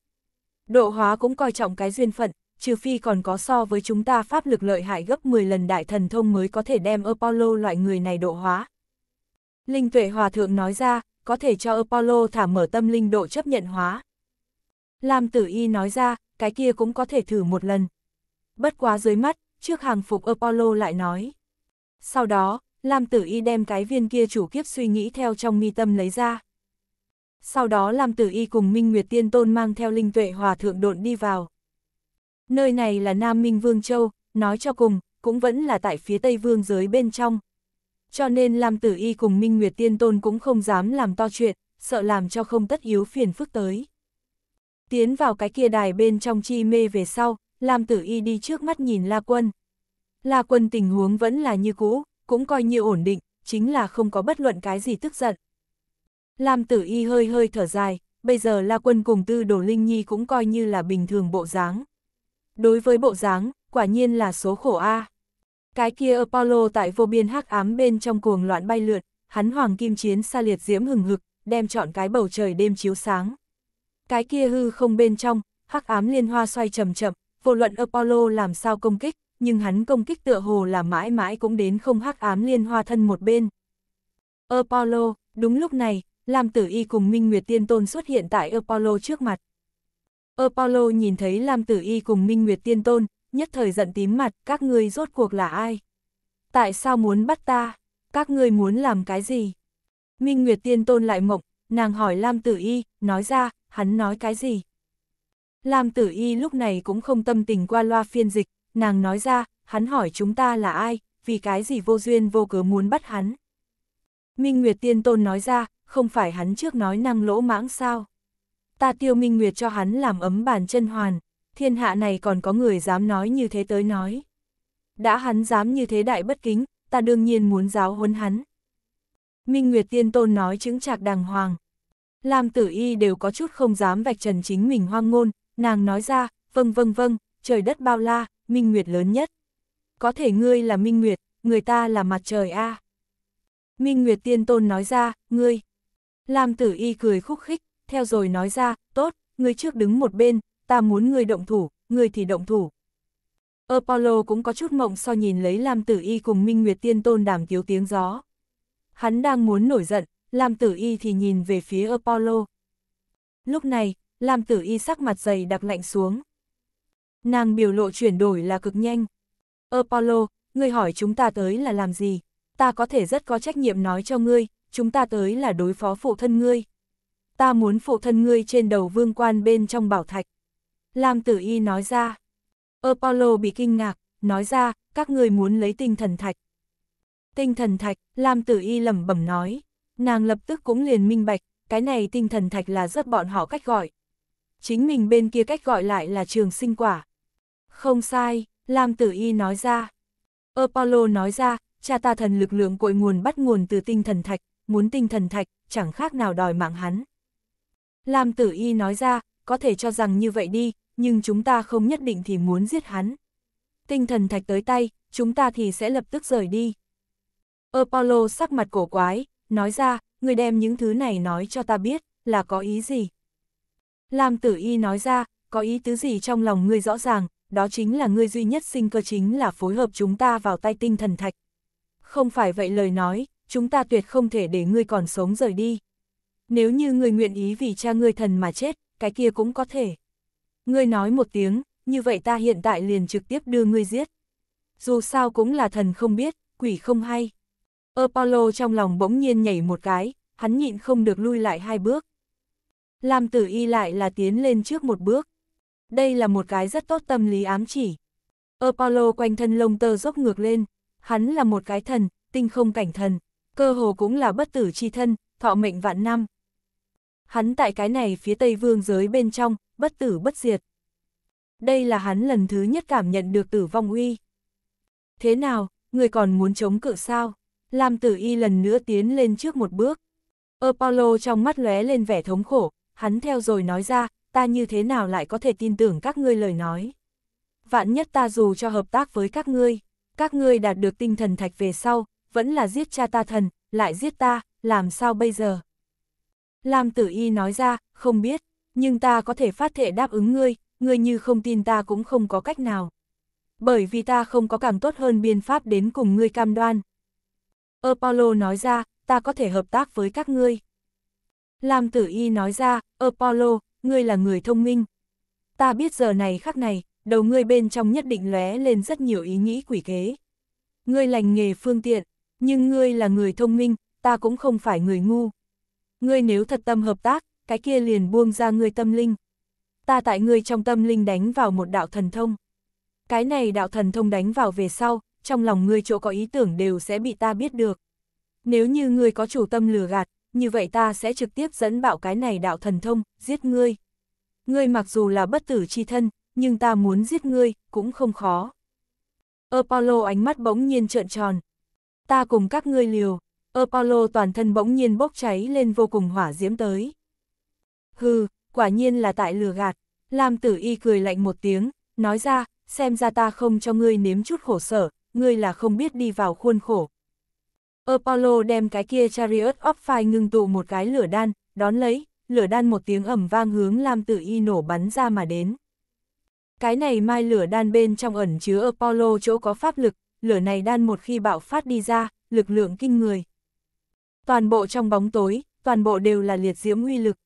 Độ hóa cũng coi trọng cái duyên phận, trừ phi còn có so với chúng ta pháp lực lợi hại gấp 10 lần đại thần thông mới có thể đem Apollo loại người này độ hóa. Linh tuệ hòa thượng nói ra, có thể cho Apollo thả mở tâm linh độ chấp nhận hóa. Lam tử y nói ra, cái kia cũng có thể thử một lần. Bất quá dưới mắt, trước hàng phục Apollo lại nói. Sau đó, Lam tử y đem cái viên kia chủ kiếp suy nghĩ theo trong mi tâm lấy ra. Sau đó Lam tử y cùng Minh Nguyệt Tiên Tôn mang theo linh tuệ hòa thượng độn đi vào. Nơi này là Nam Minh Vương Châu, nói cho cùng, cũng vẫn là tại phía Tây Vương giới bên trong. Cho nên Lam Tử Y cùng Minh Nguyệt Tiên Tôn cũng không dám làm to chuyện, sợ làm cho không tất yếu phiền phức tới. Tiến vào cái kia đài bên trong chi mê về sau, Lam Tử Y đi trước mắt nhìn La Quân. La Quân tình huống vẫn là như cũ, cũng coi như ổn định, chính là không có bất luận cái gì tức giận. Lam Tử Y hơi hơi thở dài, bây giờ La Quân cùng Tư Đồ Linh Nhi cũng coi như là bình thường bộ dáng. Đối với bộ dáng, quả nhiên là số khổ A. Cái kia Apollo tại vô biên hắc ám bên trong cuồng loạn bay lượn, hắn hoàng kim chiến xa liệt diễm hừng hực, đem chọn cái bầu trời đêm chiếu sáng cái kia hư không bên trong, hắc ám liên hoa xoay chậm chậm, vô luận Apollo làm sao công kích, nhưng hắn công kích tựa hồ là mãi mãi cũng đến không hắc ám liên hoa thân một bên. Apollo, đúng lúc này, Lam Tử Y cùng Minh Nguyệt Tiên Tôn xuất hiện tại Apollo trước mặt. Apollo nhìn thấy Lam Tử Y cùng Minh Nguyệt Tiên Tôn, nhất thời giận tím mặt, các ngươi rốt cuộc là ai? Tại sao muốn bắt ta? Các ngươi muốn làm cái gì? Minh Nguyệt Tiên Tôn lại mộng, nàng hỏi Lam Tử Y, nói ra, hắn nói cái gì? Lam tử y lúc này cũng không tâm tình qua loa phiên dịch, nàng nói ra, hắn hỏi chúng ta là ai, vì cái gì vô duyên vô cớ muốn bắt hắn. Minh Nguyệt Tiên Tôn nói ra, không phải hắn trước nói năng lỗ mãng sao. Ta tiêu Minh Nguyệt cho hắn làm ấm bàn chân hoàn, thiên hạ này còn có người dám nói như thế tới nói. Đã hắn dám như thế đại bất kính, ta đương nhiên muốn giáo huấn hắn. Minh Nguyệt Tiên Tôn nói chứng trạc đàng hoàng, Lam tử y đều có chút không dám vạch trần chính mình hoang ngôn, nàng nói ra, vâng vâng vâng, trời đất bao la, minh nguyệt lớn nhất. Có thể ngươi là minh nguyệt, người ta là mặt trời a. Minh nguyệt tiên tôn nói ra, ngươi. Lam tử y cười khúc khích, theo rồi nói ra, tốt, ngươi trước đứng một bên, ta muốn ngươi động thủ, ngươi thì động thủ. Apollo cũng có chút mộng so nhìn lấy Lam tử y cùng minh nguyệt tiên tôn đàm tiếu tiếng gió. Hắn đang muốn nổi giận, Lam Tử Y thì nhìn về phía Apollo. Lúc này, Lam Tử Y sắc mặt dày đặc lạnh xuống. Nàng biểu lộ chuyển đổi là cực nhanh. Apollo, ngươi hỏi chúng ta tới là làm gì? Ta có thể rất có trách nhiệm nói cho ngươi, chúng ta tới là đối phó phụ thân ngươi. Ta muốn phụ thân ngươi trên đầu vương quan bên trong bảo thạch. Lam Tử Y nói ra. Apollo bị kinh ngạc, nói ra, các ngươi muốn lấy tinh thần thạch. Tinh thần thạch, Lam Tử Y lẩm bẩm nói. Nàng lập tức cũng liền minh bạch, cái này tinh thần thạch là rất bọn họ cách gọi. Chính mình bên kia cách gọi lại là trường sinh quả. Không sai, Lam Tử Y nói ra. Apollo nói ra, cha ta thần lực lượng cội nguồn bắt nguồn từ tinh thần thạch, muốn tinh thần thạch, chẳng khác nào đòi mạng hắn. Lam Tử Y nói ra, có thể cho rằng như vậy đi, nhưng chúng ta không nhất định thì muốn giết hắn. Tinh thần thạch tới tay, chúng ta thì sẽ lập tức rời đi. Apollo sắc mặt cổ quái, nói ra, người đem những thứ này nói cho ta biết, là có ý gì? Lam tử y nói ra, có ý tứ gì trong lòng ngươi rõ ràng, đó chính là ngươi duy nhất sinh cơ chính là phối hợp chúng ta vào tay tinh thần thạch. Không phải vậy lời nói, chúng ta tuyệt không thể để ngươi còn sống rời đi. Nếu như ngươi nguyện ý vì cha ngươi thần mà chết, cái kia cũng có thể. Ngươi nói một tiếng, như vậy ta hiện tại liền trực tiếp đưa ngươi giết. Dù sao cũng là thần không biết, quỷ không hay. Apollo trong lòng bỗng nhiên nhảy một cái, hắn nhịn không được lui lại hai bước. Lam tử y lại là tiến lên trước một bước. Đây là một cái rất tốt tâm lý ám chỉ. Apollo quanh thân lông tơ dốc ngược lên, hắn là một cái thần, tinh không cảnh thần, cơ hồ cũng là bất tử chi thân, thọ mệnh vạn năm. Hắn tại cái này phía tây vương giới bên trong, bất tử bất diệt. Đây là hắn lần thứ nhất cảm nhận được tử vong uy. Thế nào, người còn muốn chống cự sao? Lam Tử Y lần nữa tiến lên trước một bước. Apollo trong mắt lóe lên vẻ thống khổ, hắn theo rồi nói ra, ta như thế nào lại có thể tin tưởng các ngươi lời nói. Vạn nhất ta dù cho hợp tác với các ngươi, các ngươi đạt được tinh thần thạch về sau, vẫn là giết cha ta thần, lại giết ta, làm sao bây giờ? Lam Tử Y nói ra, không biết, nhưng ta có thể phát thể đáp ứng ngươi, ngươi như không tin ta cũng không có cách nào. Bởi vì ta không có càng tốt hơn biên pháp đến cùng ngươi cam đoan. Apollo nói ra, ta có thể hợp tác với các ngươi. Lam tử y nói ra, Apollo, ngươi là người thông minh. Ta biết giờ này khắc này, đầu ngươi bên trong nhất định lóe lên rất nhiều ý nghĩ quỷ kế. Ngươi lành nghề phương tiện, nhưng ngươi là người thông minh, ta cũng không phải người ngu. Ngươi nếu thật tâm hợp tác, cái kia liền buông ra ngươi tâm linh. Ta tại ngươi trong tâm linh đánh vào một đạo thần thông. Cái này đạo thần thông đánh vào về sau, trong lòng ngươi chỗ có ý tưởng đều sẽ bị ta biết được. Nếu như ngươi có chủ tâm lừa gạt, như vậy ta sẽ trực tiếp dẫn bạo cái này đạo thần thông, giết ngươi. Ngươi mặc dù là bất tử chi thân, nhưng ta muốn giết ngươi, cũng không khó. Apollo ánh mắt bỗng nhiên trợn tròn. Ta cùng các ngươi liều, Apollo toàn thân bỗng nhiên bốc cháy lên vô cùng hỏa diễm tới. Hừ, quả nhiên là tại lừa gạt, Lam tử y cười lạnh một tiếng, nói ra, xem ra ta không cho ngươi nếm chút khổ sở, ngươi là không biết đi vào khuôn khổ. Apollo đem cái kia Chariot of Fire ngưng tụ một cái lửa đan, đón lấy, lửa đan một tiếng ẩm vang hướng Lam Tử Y nổ bắn ra mà đến. Cái này mai lửa đan bên trong ẩn chứa Apollo chỗ có pháp lực, lửa này đan một khi bạo phát đi ra, lực lượng kinh người. Toàn bộ trong bóng tối, toàn bộ đều là liệt diễm uy lực.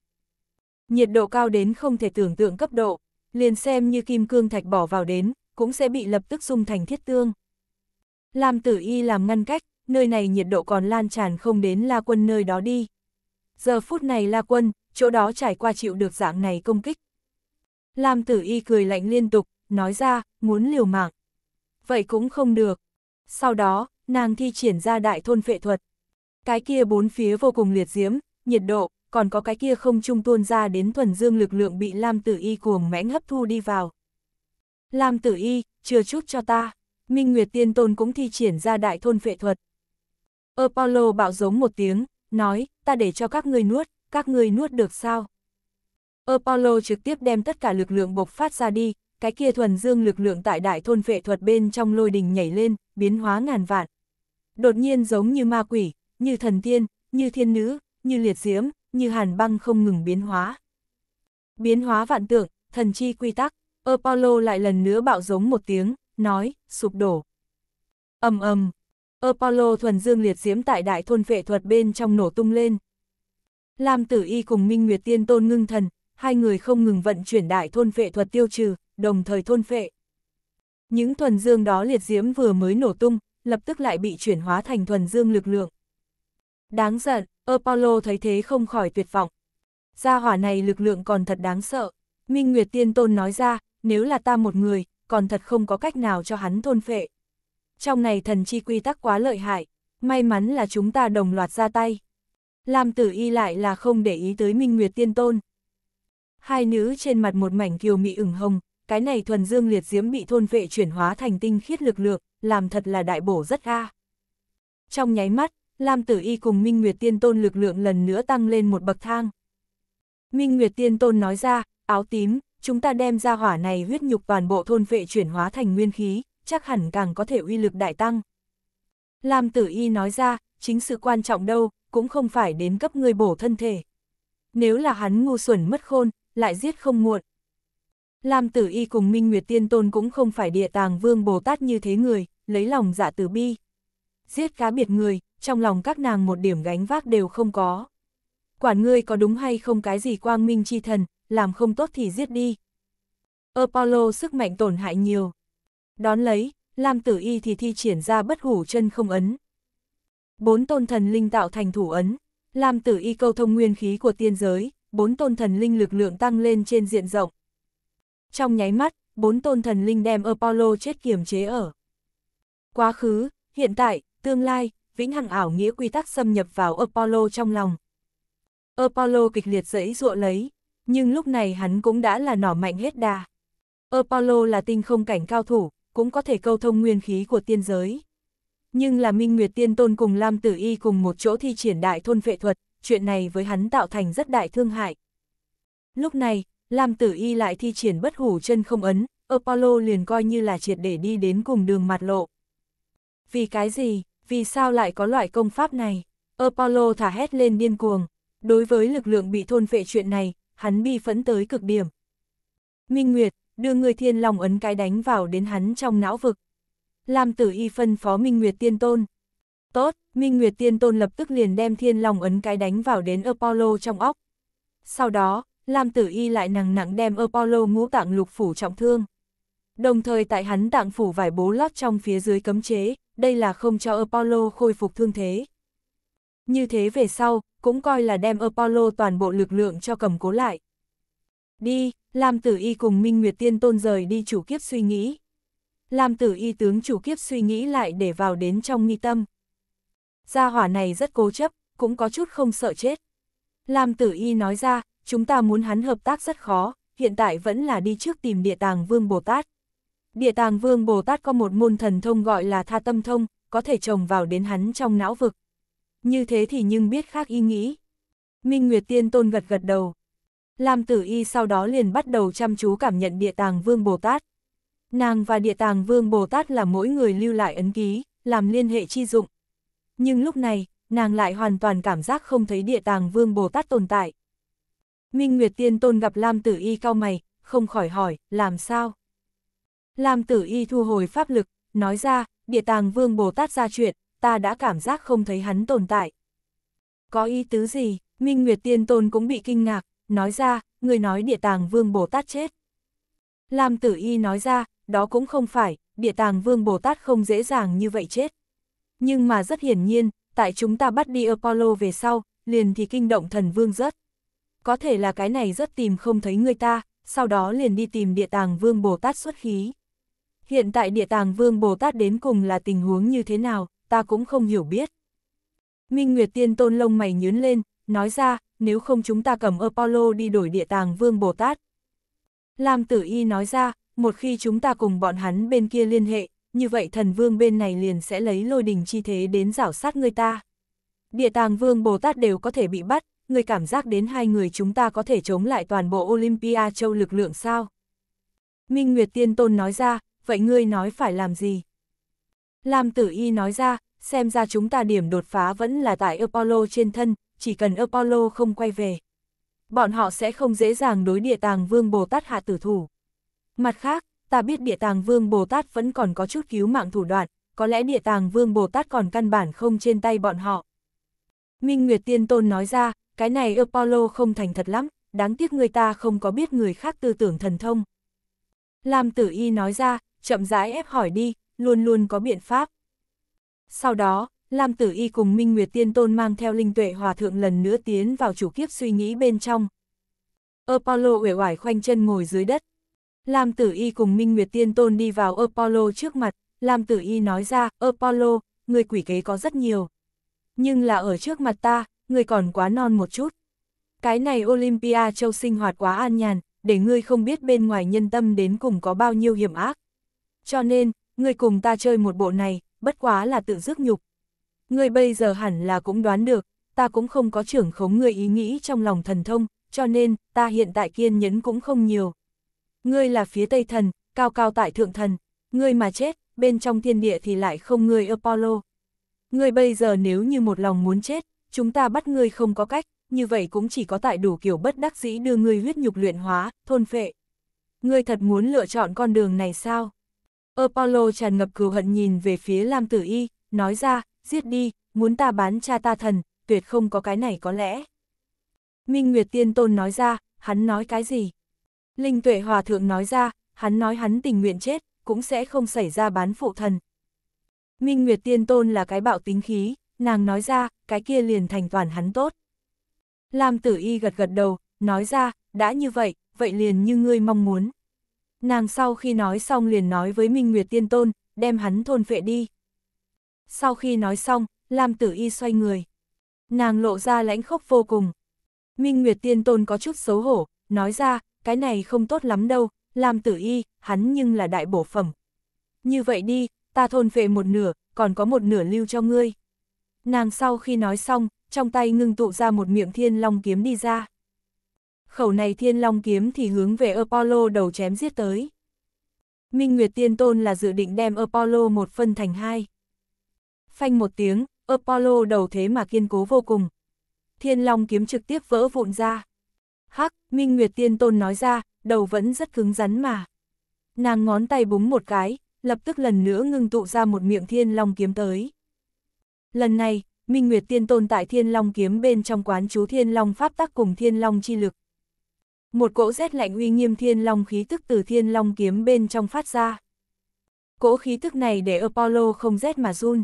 Nhiệt độ cao đến không thể tưởng tượng cấp độ, liền xem như kim cương thạch bỏ vào đến, cũng sẽ bị lập tức dung thành thiết tương. Lam tử y làm ngăn cách, nơi này nhiệt độ còn lan tràn không đến La Quân nơi đó đi. Giờ phút này La Quân, chỗ đó trải qua chịu được dạng này công kích. Lam tử y cười lạnh liên tục, nói ra, muốn liều mạng. Vậy cũng không được. Sau đó, nàng thi triển ra đại thôn phệ thuật. Cái kia bốn phía vô cùng liệt diễm, nhiệt độ, còn có cái kia không trung tuôn ra đến thuần dương lực lượng bị Lam tử y cuồng mãnh hấp thu đi vào. Lam tử y, chưa chút cho ta. Minh Nguyệt Tiên Tôn cũng thi triển ra đại thôn phệ thuật. Apollo bạo giống một tiếng, nói, ta để cho các ngươi nuốt, các ngươi nuốt được sao? Apollo trực tiếp đem tất cả lực lượng bộc phát ra đi, cái kia thuần dương lực lượng tại đại thôn phệ thuật bên trong lôi đình nhảy lên, biến hóa ngàn vạn. Đột nhiên giống như ma quỷ, như thần tiên, như thiên nữ, như liệt diễm, như hàn băng không ngừng biến hóa. Biến hóa vạn tượng, thần chi quy tắc, Apollo lại lần nữa bạo giống một tiếng, nói, sụp đổ. ầm ầm, Apollo thuần dương liệt diễm tại đại thôn vệ thuật bên trong nổ tung lên. Lam tử y cùng Minh Nguyệt Tiên Tôn ngưng thần, hai người không ngừng vận chuyển đại thôn vệ thuật tiêu trừ, đồng thời thôn vệ. Những thuần dương đó liệt diễm vừa mới nổ tung, lập tức lại bị chuyển hóa thành thuần dương lực lượng. Đáng giận, Apollo thấy thế không khỏi tuyệt vọng. Gia hỏa này lực lượng còn thật đáng sợ. Minh Nguyệt Tiên Tôn nói ra, nếu là ta một người, còn thật không có cách nào cho hắn thôn phệ. Trong này thần chi quy tắc quá lợi hại, may mắn là chúng ta đồng loạt ra tay. Lam tử y lại là không để ý tới minh nguyệt tiên tôn. Hai nữ trên mặt một mảnh kiều mị ửng hồng, cái này thuần dương liệt diễm bị thôn vệ chuyển hóa thành tinh khiết lực lượng, làm thật là đại bổ rất ga Trong nháy mắt, Lam Tử Y cùng Minh Nguyệt Tiên Tôn lực lượng lần nữa tăng lên một bậc thang. Minh Nguyệt Tiên Tôn nói ra, áo tím, chúng ta đem ra hỏa này huyết nhục toàn bộ thôn vệ chuyển hóa thành nguyên khí, chắc hẳn càng có thể uy lực đại tăng. Lam tử y nói ra, chính sự quan trọng đâu, cũng không phải đến cấp người bổ thân thể. Nếu là hắn ngu xuẩn mất khôn, lại giết không muộn. Lam tử y cùng Minh Nguyệt Tiên Tôn cũng không phải địa tàng vương Bồ Tát như thế người, lấy lòng dạ tử bi. Giết cá biệt người, trong lòng các nàng một điểm gánh vác đều không có. Quản ngươi có đúng hay không cái gì quang minh chi thần, làm không tốt thì giết đi. Apollo sức mạnh tổn hại nhiều. Đón lấy, Lam Tử Y thì thi triển ra bất hủ chân không ấn. Bốn tôn thần linh tạo thành thủ ấn, Lam Tử Y câu thông nguyên khí của tiên giới, bốn tôn thần linh lực lượng tăng lên trên diện rộng. Trong nháy mắt, bốn tôn thần linh đem Apollo chết kiềm chế ở. Quá khứ, hiện tại, tương lai, vĩnh hằng ảo nghĩa quy tắc xâm nhập vào Apollo trong lòng. Apollo kịch liệt dẫy dụa lấy, nhưng lúc này hắn cũng đã là nỏ mạnh hết đà. Apollo là tinh không cảnh cao thủ, cũng có thể câu thông nguyên khí của tiên giới. Nhưng là Minh Nguyệt Tiên Tôn cùng Lam Tử Y cùng một chỗ thi triển đại thôn vệ thuật, chuyện này với hắn tạo thành rất đại thương hại. Lúc này, Lam Tử Y lại thi triển bất hủ chân không ấn, Apollo liền coi như là triệt để đi đến cùng đường mặt lộ. Vì cái gì, vì sao lại có loại công pháp này? Apollo thả hét lên điên cuồng. Đối với lực lượng bị thôn vệ chuyện này, hắn bi phẫn tới cực điểm. Minh Nguyệt, đưa người thiên lòng ấn cái đánh vào đến hắn trong não vực. làm tử y phân phó Minh Nguyệt tiên tôn. Tốt, Minh Nguyệt tiên tôn lập tức liền đem thiên lòng ấn cái đánh vào đến Apollo trong óc. Sau đó, làm tử y lại nặng nặng đem Apollo ngũ tạng lục phủ trọng thương. Đồng thời tại hắn tạng phủ vải bố lót trong phía dưới cấm chế, đây là không cho Apollo khôi phục thương thế. Như thế về sau, cũng coi là đem Apollo toàn bộ lực lượng cho cầm cố lại. Đi, Lam Tử Y cùng Minh Nguyệt Tiên Tôn rời đi chủ kiếp suy nghĩ. Lam Tử Y tướng chủ kiếp suy nghĩ lại để vào đến trong nghi tâm. Gia hỏa này rất cố chấp, cũng có chút không sợ chết. Lam Tử Y nói ra, chúng ta muốn hắn hợp tác rất khó, hiện tại vẫn là đi trước tìm địa tàng vương Bồ Tát. Địa tàng vương Bồ Tát có một môn thần thông gọi là tha tâm thông, có thể trồng vào đến hắn trong não vực như thế thì nhưng biết khác ý nghĩ. Minh Nguyệt Tiên Tôn gật gật đầu. Lam Tử Y sau đó liền bắt đầu chăm chú cảm nhận địa tàng Vương Bồ Tát. Nàng và địa tàng Vương Bồ Tát là mỗi người lưu lại ấn ký, làm liên hệ chi dụng. Nhưng lúc này, nàng lại hoàn toàn cảm giác không thấy địa tàng Vương Bồ Tát tồn tại. Minh Nguyệt Tiên Tôn gặp Lam Tử Y cao mày, không khỏi hỏi, làm sao? Lam Tử Y thu hồi pháp lực, nói ra, địa tàng Vương Bồ Tát ra chuyện, ta đã cảm giác không thấy hắn tồn tại. Có ý tứ gì, Minh Nguyệt Tiên Tôn cũng bị kinh ngạc, nói ra, người nói địa tàng vương Bồ Tát chết. Lam Tử Y nói ra, đó cũng không phải, địa tàng vương Bồ Tát không dễ dàng như vậy chết. Nhưng mà rất hiển nhiên, tại chúng ta bắt đi Apollo về sau, liền thì kinh động thần vương rất. Có thể là cái này rất tìm không thấy người ta, sau đó liền đi tìm địa tàng vương Bồ Tát xuất khí. Hiện tại địa tàng vương Bồ Tát đến cùng là tình huống như thế nào, ta cũng không hiểu biết. Minh Nguyệt Tiên Tôn lông mày nhướn lên, nói ra, nếu không chúng ta cầm Apollo đi đổi địa tàng Vương Bồ Tát. Lam Tử Y nói ra, một khi chúng ta cùng bọn hắn bên kia liên hệ, như vậy thần vương bên này liền sẽ lấy lôi đình chi thế đến rảo sát người ta. Địa tàng vương Bồ Tát đều có thể bị bắt, người cảm giác đến hai người chúng ta có thể chống lại toàn bộ Olympia châu lực lượng sao? Minh Nguyệt Tiên Tôn nói ra, vậy ngươi nói phải làm gì? Lam tử y nói ra, xem ra chúng ta điểm đột phá vẫn là tại Apollo trên thân, chỉ cần Apollo không quay về. Bọn họ sẽ không dễ dàng đối địa tàng vương Bồ Tát hạ tử thủ. Mặt khác, ta biết địa tàng vương Bồ Tát vẫn còn có chút cứu mạng thủ đoạn, có lẽ địa tàng vương Bồ Tát còn căn bản không trên tay bọn họ. Minh Nguyệt Tiên Tôn nói ra, cái này Apollo không thành thật lắm, đáng tiếc người ta không có biết người khác tư tưởng thần thông. Lam Tử Y nói ra, chậm rãi ép hỏi đi, luôn luôn có biện pháp. Sau đó, Lam Tử Y cùng Minh Nguyệt Tiên Tôn mang theo linh tuệ hòa thượng lần nữa tiến vào chủ kiếp suy nghĩ bên trong. Apollo uể oải khoanh chân ngồi dưới đất. Lam Tử Y cùng Minh Nguyệt Tiên Tôn đi vào Apollo trước mặt, Lam Tử Y nói ra, Apollo, người quỷ kế có rất nhiều. Nhưng là ở trước mặt ta, người còn quá non một chút. Cái này Olympia châu sinh hoạt quá an nhàn, để ngươi không biết bên ngoài nhân tâm đến cùng có bao nhiêu hiểm ác. Cho nên, ngươi cùng ta chơi một bộ này, bất quá là tự rước nhục. Ngươi bây giờ hẳn là cũng đoán được, ta cũng không có trưởng khống ngươi ý nghĩ trong lòng thần thông, cho nên, ta hiện tại kiên nhẫn cũng không nhiều. Ngươi là phía tây thần, cao cao tại thượng thần, ngươi mà chết, bên trong thiên địa thì lại không ngươi Apollo. Ngươi bây giờ nếu như một lòng muốn chết, chúng ta bắt ngươi không có cách, như vậy cũng chỉ có tại đủ kiểu bất đắc dĩ đưa ngươi huyết nhục luyện hóa, thôn phệ. Ngươi thật muốn lựa chọn con đường này sao? Apollo tràn ngập cừu hận nhìn về phía Lam Tử Y, nói ra, giết đi, muốn ta bán cha ta thần, tuyệt không có cái này có lẽ. Minh Nguyệt Tiên Tôn nói ra, hắn nói cái gì? Linh Tuệ Hòa Thượng nói ra, hắn nói hắn tình nguyện chết, cũng sẽ không xảy ra bán phụ thần. Minh Nguyệt Tiên Tôn là cái bạo tính khí, nàng nói ra, cái kia liền thành toàn hắn tốt. Lam Tử Y gật gật đầu, nói ra, đã như vậy, vậy liền như ngươi mong muốn. Nàng sau khi nói xong liền nói với Minh Nguyệt Tiên Tôn, đem hắn thôn phệ đi. Sau khi nói xong, Lam Tử Y xoay người. Nàng lộ ra lãnh khốc vô cùng. Minh Nguyệt Tiên Tôn có chút xấu hổ, nói ra, cái này không tốt lắm đâu, Lam Tử Y, hắn nhưng là đại bổ phẩm. Như vậy đi, ta thôn phệ một nửa, còn có một nửa lưu cho ngươi. Nàng sau khi nói xong, trong tay ngưng tụ ra một miệng thiên long kiếm đi ra khẩu này thiên long kiếm thì hướng về Apollo đầu chém giết tới. Minh Nguyệt Tiên Tôn là dự định đem Apollo một phân thành hai. Phanh một tiếng, Apollo đầu thế mà kiên cố vô cùng. Thiên long kiếm trực tiếp vỡ vụn ra. Hắc, Minh Nguyệt Tiên Tôn nói ra, đầu vẫn rất cứng rắn mà. Nàng ngón tay búng một cái, lập tức lần nữa ngưng tụ ra một miệng thiên long kiếm tới. Lần này, Minh Nguyệt Tiên Tôn tại Thiên Long Kiếm bên trong quán chú Thiên Long Pháp Tắc cùng Thiên Long Chi Lực một cỗ rét lạnh uy nghiêm thiên long khí tức từ thiên long kiếm bên trong phát ra. Cỗ khí tức này để Apollo không rét mà run.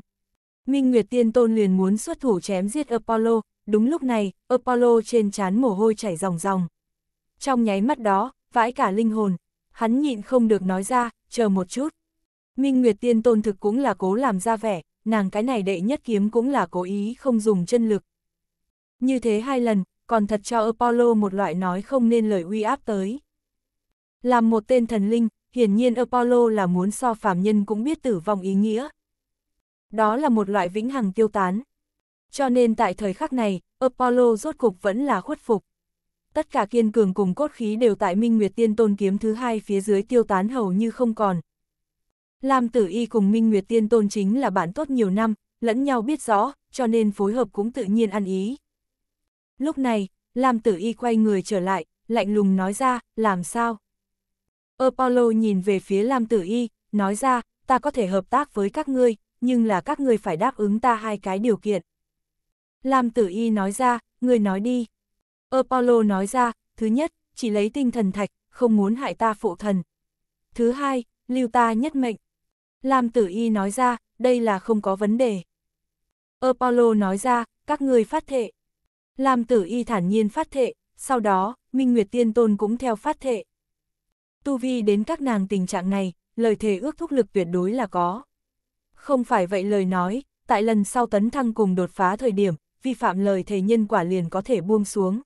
Minh Nguyệt Tiên Tôn liền muốn xuất thủ chém giết Apollo, đúng lúc này, Apollo trên trán mồ hôi chảy ròng ròng. Trong nháy mắt đó, vãi cả linh hồn, hắn nhịn không được nói ra, chờ một chút. Minh Nguyệt Tiên Tôn thực cũng là cố làm ra vẻ, nàng cái này đệ nhất kiếm cũng là cố ý không dùng chân lực. Như thế hai lần, còn thật cho Apollo một loại nói không nên lời uy áp tới. Làm một tên thần linh, hiển nhiên Apollo là muốn so phàm nhân cũng biết tử vong ý nghĩa. Đó là một loại vĩnh hằng tiêu tán. Cho nên tại thời khắc này, Apollo rốt cục vẫn là khuất phục. Tất cả kiên cường cùng cốt khí đều tại Minh Nguyệt Tiên Tôn kiếm thứ hai phía dưới tiêu tán hầu như không còn. Lam Tử Y cùng Minh Nguyệt Tiên Tôn chính là bạn tốt nhiều năm, lẫn nhau biết rõ, cho nên phối hợp cũng tự nhiên ăn ý. Lúc này, Lam Tử Y quay người trở lại, lạnh lùng nói ra, làm sao? Apollo nhìn về phía Lam Tử Y, nói ra, ta có thể hợp tác với các ngươi, nhưng là các ngươi phải đáp ứng ta hai cái điều kiện. Lam Tử Y nói ra, ngươi nói đi. Apollo nói ra, thứ nhất, chỉ lấy tinh thần thạch, không muốn hại ta phụ thần. Thứ hai, lưu ta nhất mệnh. Lam Tử Y nói ra, đây là không có vấn đề. Apollo nói ra, các ngươi phát thệ. Lam tử y thản nhiên phát thệ, sau đó, Minh Nguyệt Tiên Tôn cũng theo phát thệ. Tu vi đến các nàng tình trạng này, lời thề ước thúc lực tuyệt đối là có. Không phải vậy lời nói, tại lần sau tấn thăng cùng đột phá thời điểm, vi phạm lời thề nhân quả liền có thể buông xuống.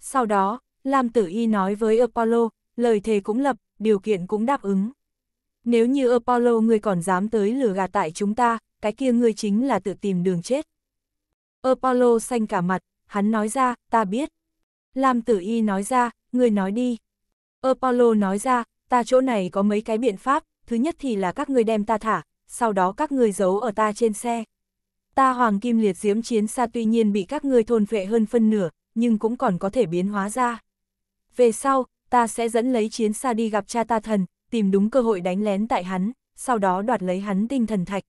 Sau đó, Lam Tử Y nói với Apollo, lời thề cũng lập, điều kiện cũng đáp ứng. Nếu như Apollo ngươi còn dám tới lừa gạt tại chúng ta, cái kia ngươi chính là tự tìm đường chết. Apollo xanh cả mặt, hắn nói ra, ta biết. Lam tử y nói ra, người nói đi. Apollo nói ra, ta chỗ này có mấy cái biện pháp, thứ nhất thì là các người đem ta thả, sau đó các người giấu ở ta trên xe. Ta hoàng kim liệt diễm chiến xa tuy nhiên bị các ngươi thôn vệ hơn phân nửa, nhưng cũng còn có thể biến hóa ra. Về sau, ta sẽ dẫn lấy chiến xa đi gặp cha ta thần, tìm đúng cơ hội đánh lén tại hắn, sau đó đoạt lấy hắn tinh thần thạch.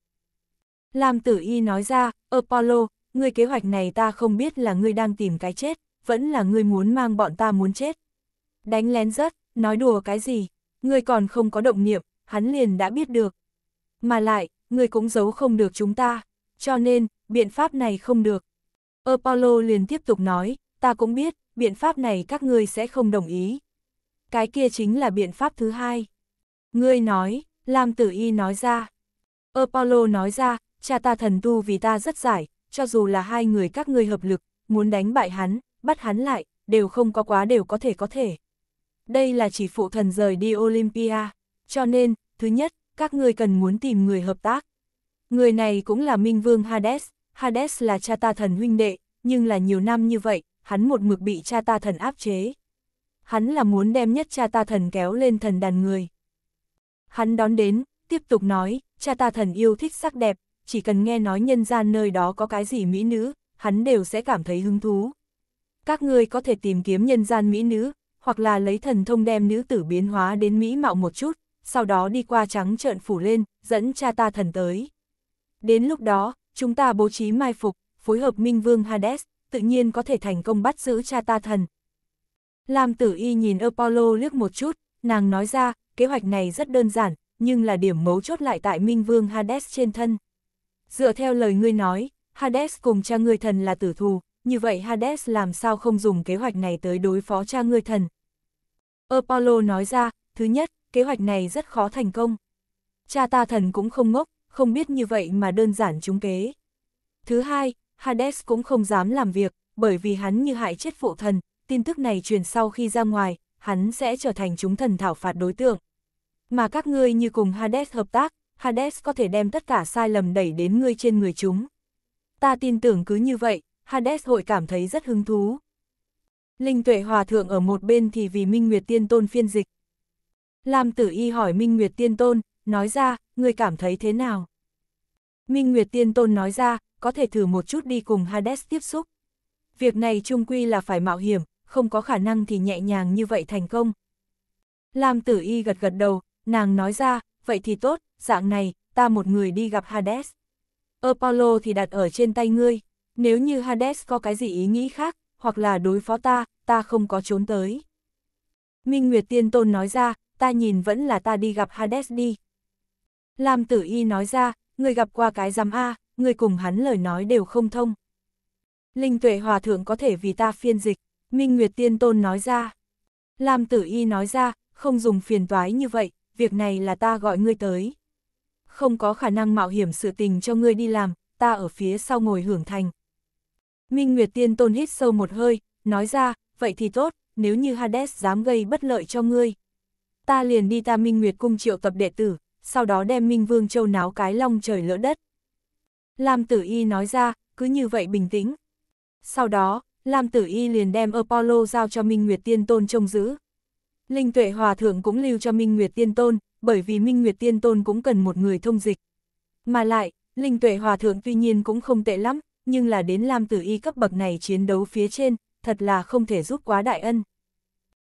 Lam tử y nói ra, Apollo, ngươi kế hoạch này ta không biết là ngươi đang tìm cái chết, vẫn là ngươi muốn mang bọn ta muốn chết. Đánh lén rất, nói đùa cái gì, ngươi còn không có động niệm, hắn liền đã biết được. Mà lại, ngươi cũng giấu không được chúng ta, cho nên, biện pháp này không được. Apollo liền tiếp tục nói, ta cũng biết, biện pháp này các ngươi sẽ không đồng ý. Cái kia chính là biện pháp thứ hai. Ngươi nói, Lam Tử Y nói ra. Apollo nói ra, cha ta thần tu vì ta rất giải, cho dù là hai người các ngươi hợp lực, muốn đánh bại hắn, bắt hắn lại, đều không có quá đều có thể có thể. Đây là chỉ phụ thần rời đi Olympia, cho nên, thứ nhất, các ngươi cần muốn tìm người hợp tác. Người này cũng là Minh Vương Hades, Hades là cha ta thần huynh đệ, nhưng là nhiều năm như vậy, hắn một mực bị cha ta thần áp chế. Hắn là muốn đem nhất cha ta thần kéo lên thần đàn người. Hắn đón đến, tiếp tục nói, cha ta thần yêu thích sắc đẹp, chỉ cần nghe nói nhân gian nơi đó có cái gì mỹ nữ, hắn đều sẽ cảm thấy hứng thú. Các ngươi có thể tìm kiếm nhân gian mỹ nữ, hoặc là lấy thần thông đem nữ tử biến hóa đến mỹ mạo một chút, sau đó đi qua trắng trợn phủ lên, dẫn cha ta thần tới. Đến lúc đó, chúng ta bố trí mai phục, phối hợp Minh Vương Hades, tự nhiên có thể thành công bắt giữ cha ta thần. Lam tử y nhìn Apollo liếc một chút, nàng nói ra, kế hoạch này rất đơn giản, nhưng là điểm mấu chốt lại tại Minh Vương Hades trên thân. Dựa theo lời ngươi nói, Hades cùng cha ngươi thần là tử thù, như vậy Hades làm sao không dùng kế hoạch này tới đối phó cha ngươi thần? Apollo nói ra, thứ nhất, kế hoạch này rất khó thành công. Cha ta thần cũng không ngốc, không biết như vậy mà đơn giản chúng kế. Thứ hai, Hades cũng không dám làm việc, bởi vì hắn như hại chết phụ thần, tin tức này truyền sau khi ra ngoài, hắn sẽ trở thành chúng thần thảo phạt đối tượng. Mà các ngươi như cùng Hades hợp tác, Hades có thể đem tất cả sai lầm đẩy đến ngươi trên người chúng. Ta tin tưởng cứ như vậy, Hades hội cảm thấy rất hứng thú. Linh tuệ hòa thượng ở một bên thì vì Minh Nguyệt Tiên Tôn phiên dịch. Lam tử y hỏi Minh Nguyệt Tiên Tôn, nói ra, ngươi cảm thấy thế nào? Minh Nguyệt Tiên Tôn nói ra, có thể thử một chút đi cùng Hades tiếp xúc. Việc này trung quy là phải mạo hiểm, không có khả năng thì nhẹ nhàng như vậy thành công. Lam tử y gật gật đầu, nàng nói ra, vậy thì tốt, dạng này, ta một người đi gặp Hades. Apollo thì đặt ở trên tay ngươi, nếu như Hades có cái gì ý nghĩ khác, hoặc là đối phó ta, ta không có trốn tới. Minh Nguyệt Tiên Tôn nói ra, ta nhìn vẫn là ta đi gặp Hades đi. Lam Tử Y nói ra, người gặp qua cái giám A, người cùng hắn lời nói đều không thông. Linh Tuệ Hòa Thượng có thể vì ta phiên dịch, Minh Nguyệt Tiên Tôn nói ra. Lam Tử Y nói ra, không dùng phiền toái như vậy, việc này là ta gọi ngươi tới không có khả năng mạo hiểm sự tình cho ngươi đi làm, ta ở phía sau ngồi hưởng thành. Minh Nguyệt Tiên Tôn hít sâu một hơi, nói ra, vậy thì tốt, nếu như Hades dám gây bất lợi cho ngươi. Ta liền đi ta Minh Nguyệt cung triệu tập đệ tử, sau đó đem Minh Vương Châu náo cái long trời lỡ đất. Lam Tử Y nói ra, cứ như vậy bình tĩnh. Sau đó, Lam Tử Y liền đem Apollo giao cho Minh Nguyệt Tiên Tôn trông giữ. Linh Tuệ Hòa Thượng cũng lưu cho Minh Nguyệt Tiên Tôn, bởi vì Minh Nguyệt Tiên Tôn cũng cần một người thông dịch. Mà lại, Linh Tuệ Hòa Thượng tuy nhiên cũng không tệ lắm, nhưng là đến Lam Tử Y cấp bậc này chiến đấu phía trên, thật là không thể giúp quá đại ân.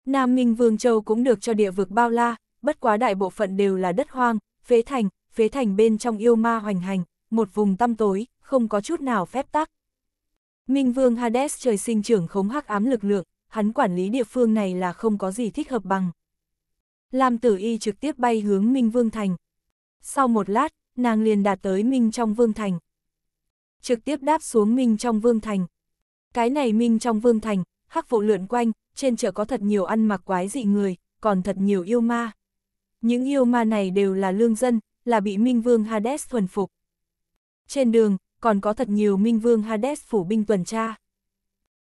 Nam Minh Vương Châu cũng được cho địa vực bao la, bất quá đại bộ phận đều là đất hoang, phế thành, phế thành bên trong yêu ma hoành hành, một vùng tăm tối, không có chút nào phép tắc. Minh Vương Hades trời sinh trưởng khống hắc ám lực lượng, hắn quản lý địa phương này là không có gì thích hợp bằng. Lam Tử Y trực tiếp bay hướng Minh Vương Thành. Sau một lát, nàng liền đạt tới Minh trong Vương Thành. Trực tiếp đáp xuống Minh trong Vương Thành. Cái này Minh trong Vương Thành, hắc vụ lượn quanh, trên chợ có thật nhiều ăn mặc quái dị người, còn thật nhiều yêu ma. Những yêu ma này đều là lương dân, là bị Minh Vương Hades thuần phục. Trên đường, còn có thật nhiều Minh Vương Hades phủ binh tuần tra.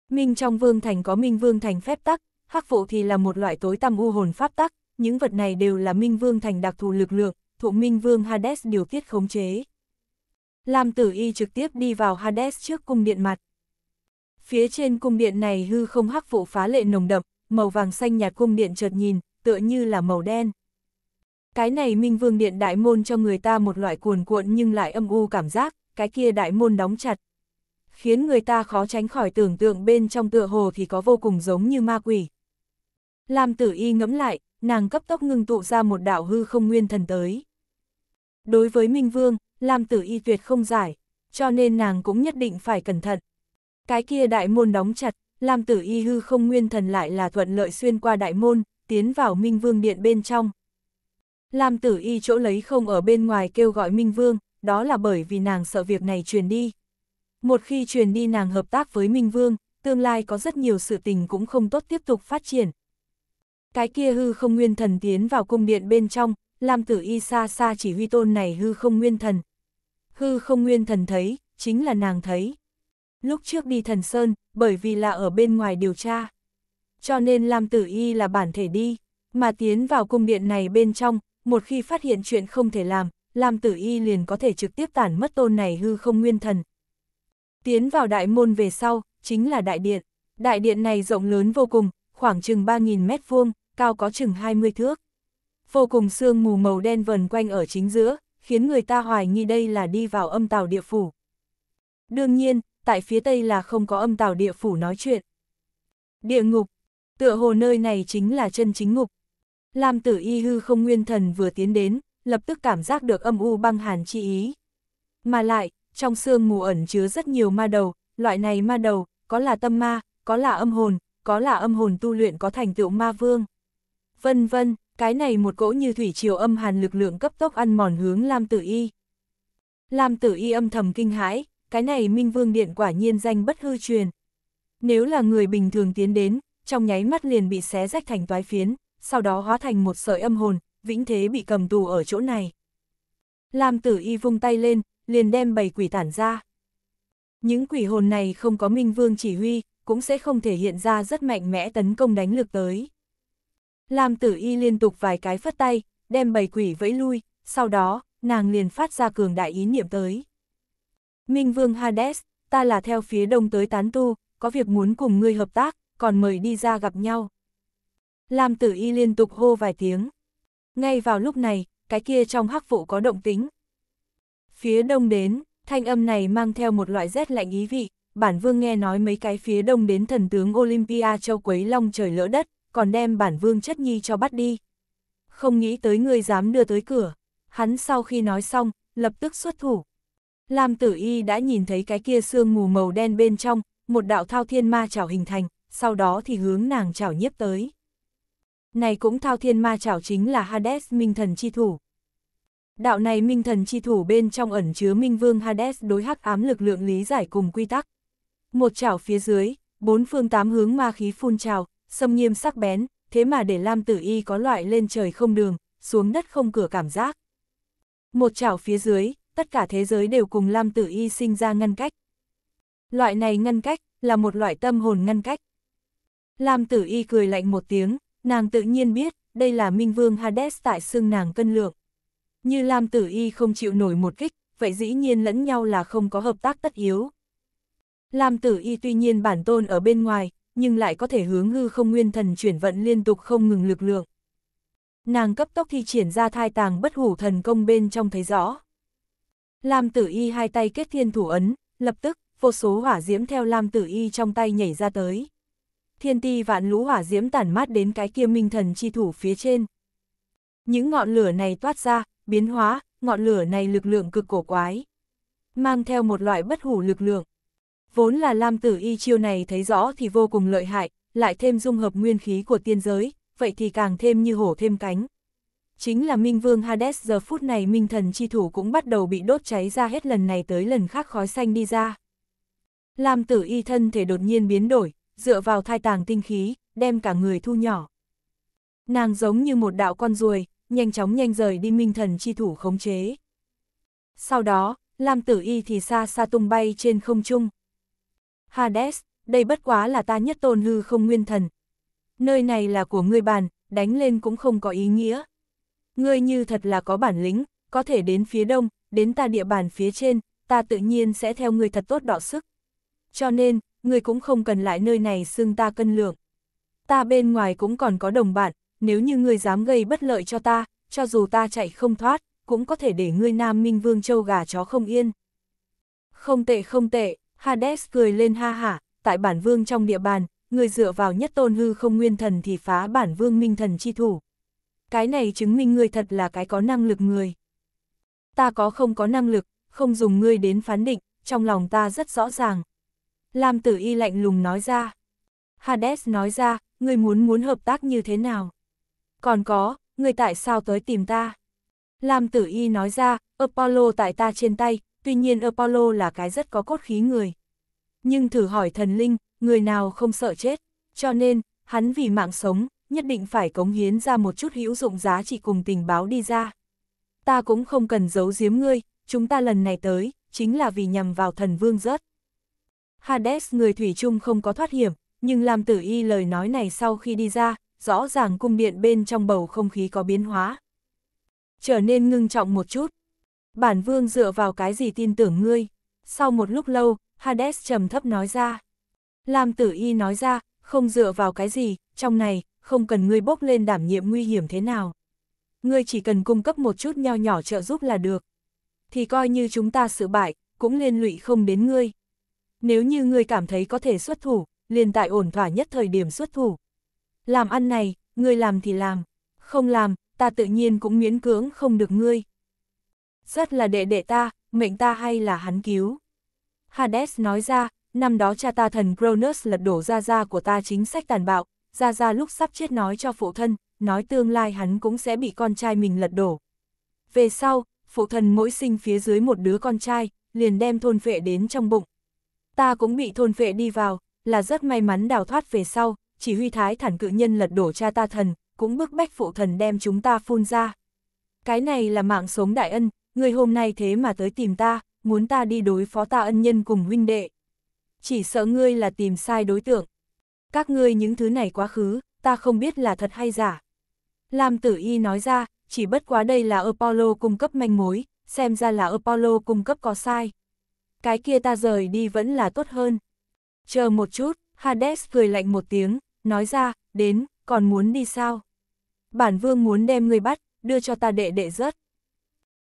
Minh trong Vương Thành có Minh Vương Thành phép tắc, hắc vụ thì là một loại tối tăm u hồn pháp tắc, những vật này đều là Minh Vương Thành đặc thù lực lượng, thuộc Minh Vương Hades điều tiết khống chế. Lam Tử Y trực tiếp đi vào Hades trước cung điện mặt. Phía trên cung điện này hư không hắc vụ phá lệ nồng đậm, màu vàng xanh nhạt cung điện chợt nhìn, tựa như là màu đen. Cái này Minh Vương Điện Đại Môn cho người ta một loại cuồn cuộn nhưng lại âm u cảm giác, cái kia Đại Môn đóng chặt. Khiến người ta khó tránh khỏi tưởng tượng bên trong tựa hồ thì có vô cùng giống như ma quỷ. Lam tử y ngẫm lại, nàng cấp tốc ngưng tụ ra một đạo hư không nguyên thần tới. Đối với Minh Vương, Lam Tử Y tuyệt không giải, cho nên nàng cũng nhất định phải cẩn thận. Cái kia đại môn đóng chặt, Lam Tử Y hư không nguyên thần lại là thuận lợi xuyên qua đại môn, tiến vào Minh Vương điện bên trong. Lam Tử Y chỗ lấy không ở bên ngoài kêu gọi Minh Vương, đó là bởi vì nàng sợ việc này truyền đi. Một khi truyền đi nàng hợp tác với Minh Vương, tương lai có rất nhiều sự tình cũng không tốt tiếp tục phát triển, cái kia hư không nguyên thần tiến vào cung điện bên trong, Lam Tử Y xa xa chỉ huy tôn này hư không nguyên thần. Hư không nguyên thần thấy, chính là nàng thấy. Lúc trước đi thần sơn, bởi vì là ở bên ngoài điều tra. Cho nên Lam Tử Y là bản thể đi, mà tiến vào cung điện này bên trong, một khi phát hiện chuyện không thể làm, Lam Tử Y liền có thể trực tiếp tản mất tôn này hư không nguyên thần. Tiến vào đại môn về sau, chính là đại điện. Đại điện này rộng lớn vô cùng, khoảng chừng 3.000 mét vuông, cao có chừng 20 thước. Vô cùng sương mù màu đen vần quanh ở chính giữa, khiến người ta hoài nghi đây là đi vào âm tàu địa phủ. Đương nhiên, tại phía tây là không có âm tàu địa phủ nói chuyện. Địa ngục, tựa hồ nơi này chính là chân chính ngục. Lam tử y hư không nguyên thần vừa tiến đến, lập tức cảm giác được âm u băng hàn chi ý. Mà lại, trong sương mù ẩn chứa rất nhiều ma đầu, loại này ma đầu, có là tâm ma, có là âm hồn, có là âm hồn tu luyện có thành tựu ma vương vân vân, cái này một cỗ như thủy triều âm hàn lực lượng cấp tốc ăn mòn hướng Lam Tử Y. Lam Tử Y âm thầm kinh hãi, cái này Minh Vương Điện quả nhiên danh bất hư truyền. Nếu là người bình thường tiến đến, trong nháy mắt liền bị xé rách thành toái phiến, sau đó hóa thành một sợi âm hồn, vĩnh thế bị cầm tù ở chỗ này. Lam Tử Y vung tay lên, liền đem bầy quỷ tản ra. Những quỷ hồn này không có Minh Vương chỉ huy, cũng sẽ không thể hiện ra rất mạnh mẽ tấn công đánh lược tới. Lam tử y liên tục vài cái phất tay, đem bầy quỷ vẫy lui, sau đó, nàng liền phát ra cường đại ý niệm tới. Minh vương Hades, ta là theo phía đông tới tán tu, có việc muốn cùng ngươi hợp tác, còn mời đi ra gặp nhau. Lam tử y liên tục hô vài tiếng. Ngay vào lúc này, cái kia trong hắc vụ có động tính. Phía đông đến, thanh âm này mang theo một loại rét lạnh ý vị, bản vương nghe nói mấy cái phía đông đến thần tướng Olympia châu quấy long trời lỡ đất, còn đem bản vương chất nhi cho bắt đi. Không nghĩ tới người dám đưa tới cửa. Hắn sau khi nói xong, lập tức xuất thủ. Lam tử y đã nhìn thấy cái kia sương mù màu đen bên trong, một đạo thao thiên ma chảo hình thành, sau đó thì hướng nàng chảo nhiếp tới. Này cũng thao thiên ma chảo chính là Hades minh thần chi thủ. Đạo này minh thần chi thủ bên trong ẩn chứa minh vương Hades đối hắc ám lực lượng lý giải cùng quy tắc. Một chảo phía dưới, bốn phương tám hướng ma khí phun trào, Sâm nghiêm sắc bén, thế mà để Lam Tử Y có loại lên trời không đường, xuống đất không cửa cảm giác. Một chảo phía dưới, tất cả thế giới đều cùng Lam Tử Y sinh ra ngăn cách. Loại này ngăn cách, là một loại tâm hồn ngăn cách. Lam Tử Y cười lạnh một tiếng, nàng tự nhiên biết, đây là Minh Vương Hades tại xương nàng cân lượng. Như Lam Tử Y không chịu nổi một kích, vậy dĩ nhiên lẫn nhau là không có hợp tác tất yếu. Lam Tử Y tuy nhiên bản tôn ở bên ngoài, nhưng lại có thể hướng hư không nguyên thần chuyển vận liên tục không ngừng lực lượng. Nàng cấp tốc thi triển ra thai tàng bất hủ thần công bên trong thấy rõ. Lam tử y hai tay kết thiên thủ ấn, lập tức, vô số hỏa diễm theo Lam tử y trong tay nhảy ra tới. Thiên ti vạn lũ hỏa diễm tản mát đến cái kia minh thần chi thủ phía trên. Những ngọn lửa này toát ra, biến hóa, ngọn lửa này lực lượng cực cổ quái. Mang theo một loại bất hủ lực lượng, Vốn là Lam Tử Y chiêu này thấy rõ thì vô cùng lợi hại, lại thêm dung hợp nguyên khí của tiên giới, vậy thì càng thêm như hổ thêm cánh. Chính là Minh Vương Hades giờ phút này Minh Thần chi thủ cũng bắt đầu bị đốt cháy ra hết lần này tới lần khác khói xanh đi ra. Lam Tử Y thân thể đột nhiên biến đổi, dựa vào thai tàng tinh khí, đem cả người thu nhỏ. Nàng giống như một đạo con ruồi, nhanh chóng nhanh rời đi Minh Thần chi thủ khống chế. Sau đó, Lam Tử Y thì xa xa tung bay trên không trung, Hades, đây bất quá là ta nhất tôn hư không nguyên thần. Nơi này là của ngươi bàn, đánh lên cũng không có ý nghĩa. Ngươi như thật là có bản lĩnh, có thể đến phía đông, đến ta địa bàn phía trên, ta tự nhiên sẽ theo ngươi thật tốt đọ sức. Cho nên, ngươi cũng không cần lại nơi này xưng ta cân lượng. Ta bên ngoài cũng còn có đồng bạn, nếu như ngươi dám gây bất lợi cho ta, cho dù ta chạy không thoát, cũng có thể để ngươi Nam Minh Vương Châu gà chó không yên. Không tệ không tệ, Hades cười lên ha hả, tại bản vương trong địa bàn, người dựa vào nhất tôn hư không nguyên thần thì phá bản vương minh thần chi thủ. Cái này chứng minh ngươi thật là cái có năng lực người. Ta có không có năng lực, không dùng ngươi đến phán định, trong lòng ta rất rõ ràng. Lam tử y lạnh lùng nói ra. Hades nói ra, ngươi muốn muốn hợp tác như thế nào? Còn có, ngươi tại sao tới tìm ta? Lam tử y nói ra, Apollo tại ta trên tay, tuy nhiên Apollo là cái rất có cốt khí người. Nhưng thử hỏi thần linh, người nào không sợ chết, cho nên, hắn vì mạng sống, nhất định phải cống hiến ra một chút hữu dụng giá trị cùng tình báo đi ra. Ta cũng không cần giấu giếm ngươi, chúng ta lần này tới, chính là vì nhằm vào thần vương rớt. Hades người thủy chung không có thoát hiểm, nhưng làm tử y lời nói này sau khi đi ra, rõ ràng cung điện bên trong bầu không khí có biến hóa. Trở nên ngưng trọng một chút, Bản vương dựa vào cái gì tin tưởng ngươi? Sau một lúc lâu, Hades trầm thấp nói ra. Lam tử y nói ra, không dựa vào cái gì, trong này, không cần ngươi bốc lên đảm nhiệm nguy hiểm thế nào. Ngươi chỉ cần cung cấp một chút nho nhỏ trợ giúp là được. Thì coi như chúng ta sự bại, cũng liên lụy không đến ngươi. Nếu như ngươi cảm thấy có thể xuất thủ, liền tại ổn thỏa nhất thời điểm xuất thủ. Làm ăn này, ngươi làm thì làm, không làm, ta tự nhiên cũng miễn cưỡng không được ngươi rất là đệ đệ ta, mệnh ta hay là hắn cứu. Hades nói ra, năm đó cha ta thần Cronus lật đổ gia gia của ta chính sách tàn bạo, gia gia lúc sắp chết nói cho phụ thân, nói tương lai hắn cũng sẽ bị con trai mình lật đổ. Về sau, phụ thần mỗi sinh phía dưới một đứa con trai, liền đem thôn vệ đến trong bụng. Ta cũng bị thôn vệ đi vào, là rất may mắn đào thoát về sau, chỉ huy thái thản cự nhân lật đổ cha ta thần, cũng bức bách phụ thần đem chúng ta phun ra. Cái này là mạng sống đại ân, người hôm nay thế mà tới tìm ta, muốn ta đi đối phó ta ân nhân cùng huynh đệ. Chỉ sợ ngươi là tìm sai đối tượng. Các ngươi những thứ này quá khứ, ta không biết là thật hay giả. Lam tử y nói ra, chỉ bất quá đây là Apollo cung cấp manh mối, xem ra là Apollo cung cấp có sai. Cái kia ta rời đi vẫn là tốt hơn. Chờ một chút, Hades cười lạnh một tiếng, nói ra, đến, còn muốn đi sao? Bản vương muốn đem người bắt, đưa cho ta đệ đệ rớt.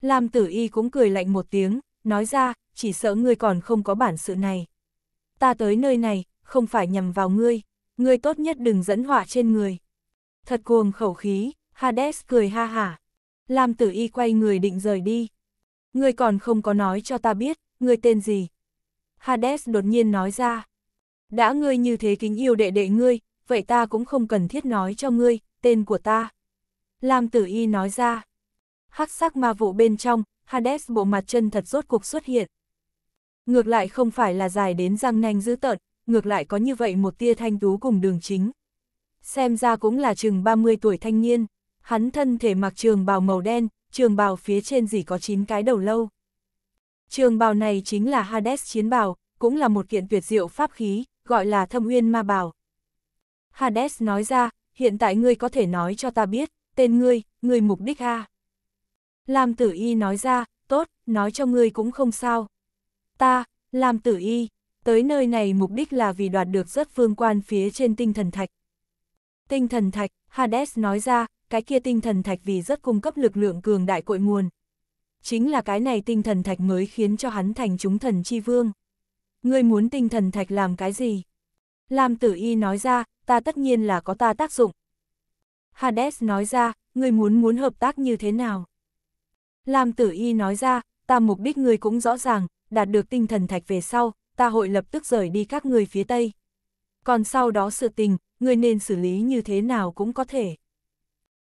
Lam tử y cũng cười lạnh một tiếng, nói ra, chỉ sợ ngươi còn không có bản sự này. Ta tới nơi này, không phải nhằm vào ngươi, ngươi tốt nhất đừng dẫn họa trên người. Thật cuồng khẩu khí, Hades cười ha hả. Lam tử y quay người định rời đi. Ngươi còn không có nói cho ta biết, ngươi tên gì. Hades đột nhiên nói ra. Đã ngươi như thế kính yêu đệ đệ ngươi, vậy ta cũng không cần thiết nói cho ngươi, tên của ta. Lam tử y nói ra hắc sắc ma vụ bên trong, Hades bộ mặt chân thật rốt cuộc xuất hiện. Ngược lại không phải là dài đến răng nanh dữ tợn, ngược lại có như vậy một tia thanh tú cùng đường chính. Xem ra cũng là chừng 30 tuổi thanh niên, hắn thân thể mặc trường bào màu đen, trường bào phía trên gì có 9 cái đầu lâu. Trường bào này chính là Hades chiến bào, cũng là một kiện tuyệt diệu pháp khí, gọi là thâm uyên ma bào. Hades nói ra, hiện tại ngươi có thể nói cho ta biết, tên ngươi, ngươi mục đích a à? Lam tử y nói ra, tốt, nói cho ngươi cũng không sao. Ta, Lam tử y, tới nơi này mục đích là vì đoạt được rất vương quan phía trên tinh thần thạch. Tinh thần thạch, Hades nói ra, cái kia tinh thần thạch vì rất cung cấp lực lượng cường đại cội nguồn. Chính là cái này tinh thần thạch mới khiến cho hắn thành chúng thần chi vương. Ngươi muốn tinh thần thạch làm cái gì? Lam tử y nói ra, ta tất nhiên là có ta tác dụng. Hades nói ra, ngươi muốn muốn hợp tác như thế nào? Lam tử y nói ra, ta mục đích người cũng rõ ràng, đạt được tinh thần thạch về sau, ta hội lập tức rời đi các người phía Tây. Còn sau đó sự tình, người nên xử lý như thế nào cũng có thể.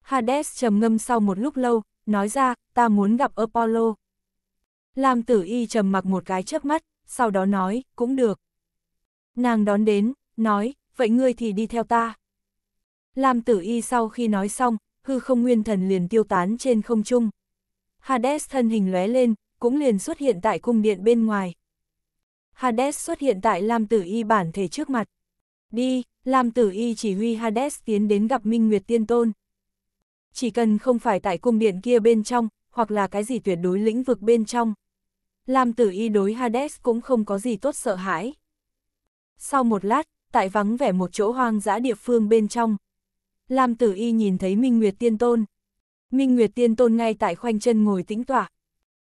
Hades trầm ngâm sau một lúc lâu, nói ra, ta muốn gặp Apollo. Lam tử y trầm mặc một cái chớp mắt, sau đó nói, cũng được. Nàng đón đến, nói, vậy ngươi thì đi theo ta. Lam tử y sau khi nói xong, hư không nguyên thần liền tiêu tán trên không trung. Hades thân hình lóe lên, cũng liền xuất hiện tại cung điện bên ngoài. Hades xuất hiện tại Lam Tử Y bản thể trước mặt. Đi, Lam Tử Y chỉ huy Hades tiến đến gặp Minh Nguyệt Tiên Tôn. Chỉ cần không phải tại cung điện kia bên trong, hoặc là cái gì tuyệt đối lĩnh vực bên trong. Lam Tử Y đối Hades cũng không có gì tốt sợ hãi. Sau một lát, tại vắng vẻ một chỗ hoang dã địa phương bên trong, Lam Tử Y nhìn thấy Minh Nguyệt Tiên Tôn. Minh Nguyệt Tiên Tôn ngay tại khoanh chân ngồi tĩnh tỏa.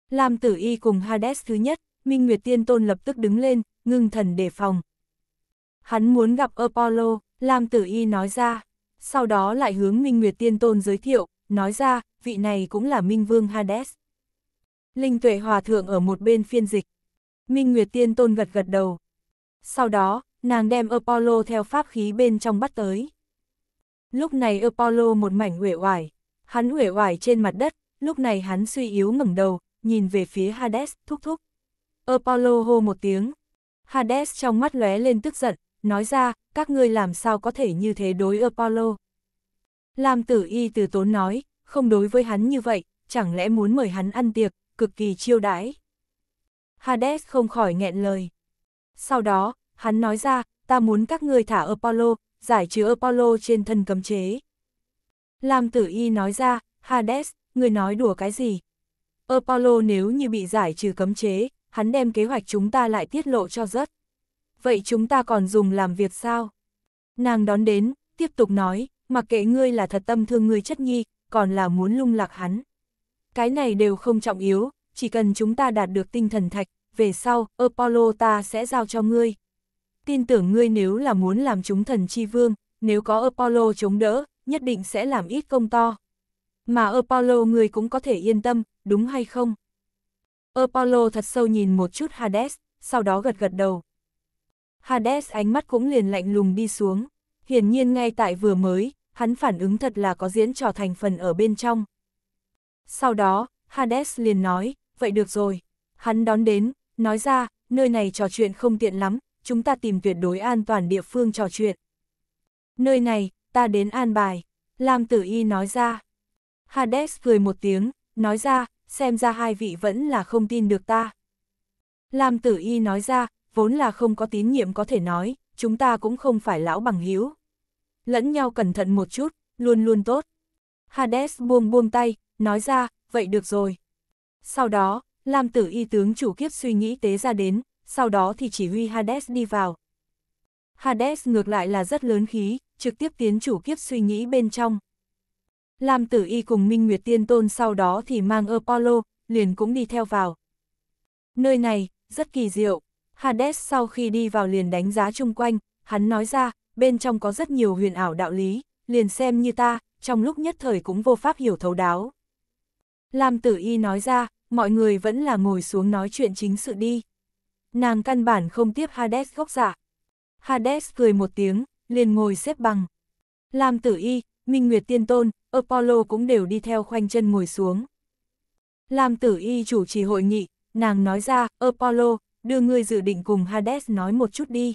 Lam Tử Y cùng Hades thứ nhất, Minh Nguyệt Tiên Tôn lập tức đứng lên, ngưng thần đề phòng. Hắn muốn gặp Apollo, Lam Tử Y nói ra, sau đó lại hướng Minh Nguyệt Tiên Tôn giới thiệu, nói ra, vị này cũng là Minh Vương Hades. Linh Tuệ Hòa Thượng ở một bên phiên dịch. Minh Nguyệt Tiên Tôn gật gật đầu. Sau đó, nàng đem Apollo theo pháp khí bên trong bắt tới. Lúc này Apollo một mảnh uể oải, Hắn uể oải trên mặt đất, lúc này hắn suy yếu ngẩng đầu, nhìn về phía Hades, thúc thúc. Apollo hô một tiếng. Hades trong mắt lóe lên tức giận, nói ra, các ngươi làm sao có thể như thế đối Apollo. Lam tử y từ tốn nói, không đối với hắn như vậy, chẳng lẽ muốn mời hắn ăn tiệc, cực kỳ chiêu đãi. Hades không khỏi nghẹn lời. Sau đó, hắn nói ra, ta muốn các ngươi thả Apollo, giải trừ Apollo trên thân cấm chế. Lam tử y nói ra, Hades, người nói đùa cái gì? Apollo nếu như bị giải trừ cấm chế, hắn đem kế hoạch chúng ta lại tiết lộ cho rất. Vậy chúng ta còn dùng làm việc sao? Nàng đón đến, tiếp tục nói, mặc kệ ngươi là thật tâm thương ngươi chất nhi, còn là muốn lung lạc hắn. Cái này đều không trọng yếu, chỉ cần chúng ta đạt được tinh thần thạch, về sau, Apollo ta sẽ giao cho ngươi. Tin tưởng ngươi nếu là muốn làm chúng thần chi vương, nếu có Apollo chống đỡ, nhất định sẽ làm ít công to. Mà Apollo người cũng có thể yên tâm, đúng hay không? Apollo thật sâu nhìn một chút Hades, sau đó gật gật đầu. Hades ánh mắt cũng liền lạnh lùng đi xuống. Hiển nhiên ngay tại vừa mới, hắn phản ứng thật là có diễn trò thành phần ở bên trong. Sau đó, Hades liền nói, vậy được rồi. Hắn đón đến, nói ra, nơi này trò chuyện không tiện lắm, chúng ta tìm tuyệt đối an toàn địa phương trò chuyện. Nơi này, ta đến an bài, Lam Tử Y nói ra. Hades cười một tiếng, nói ra, xem ra hai vị vẫn là không tin được ta. Lam Tử Y nói ra, vốn là không có tín nhiệm có thể nói, chúng ta cũng không phải lão bằng hiếu. Lẫn nhau cẩn thận một chút, luôn luôn tốt. Hades buông buông tay, nói ra, vậy được rồi. Sau đó, Lam Tử Y tướng chủ kiếp suy nghĩ tế ra đến, sau đó thì chỉ huy Hades đi vào. Hades ngược lại là rất lớn khí, trực tiếp tiến chủ kiếp suy nghĩ bên trong. Lam tử y cùng Minh Nguyệt Tiên Tôn sau đó thì mang Apollo, liền cũng đi theo vào. Nơi này, rất kỳ diệu. Hades sau khi đi vào liền đánh giá chung quanh, hắn nói ra, bên trong có rất nhiều huyền ảo đạo lý, liền xem như ta, trong lúc nhất thời cũng vô pháp hiểu thấu đáo. Lam tử y nói ra, mọi người vẫn là ngồi xuống nói chuyện chính sự đi. Nàng căn bản không tiếp Hades gốc giả. Dạ. Hades cười một tiếng, liền ngồi xếp bằng. Lam Tử Y, Minh Nguyệt Tiên Tôn, Apollo cũng đều đi theo khoanh chân ngồi xuống. Lam Tử Y chủ trì hội nghị, nàng nói ra, Apollo, đưa ngươi dự định cùng Hades nói một chút đi.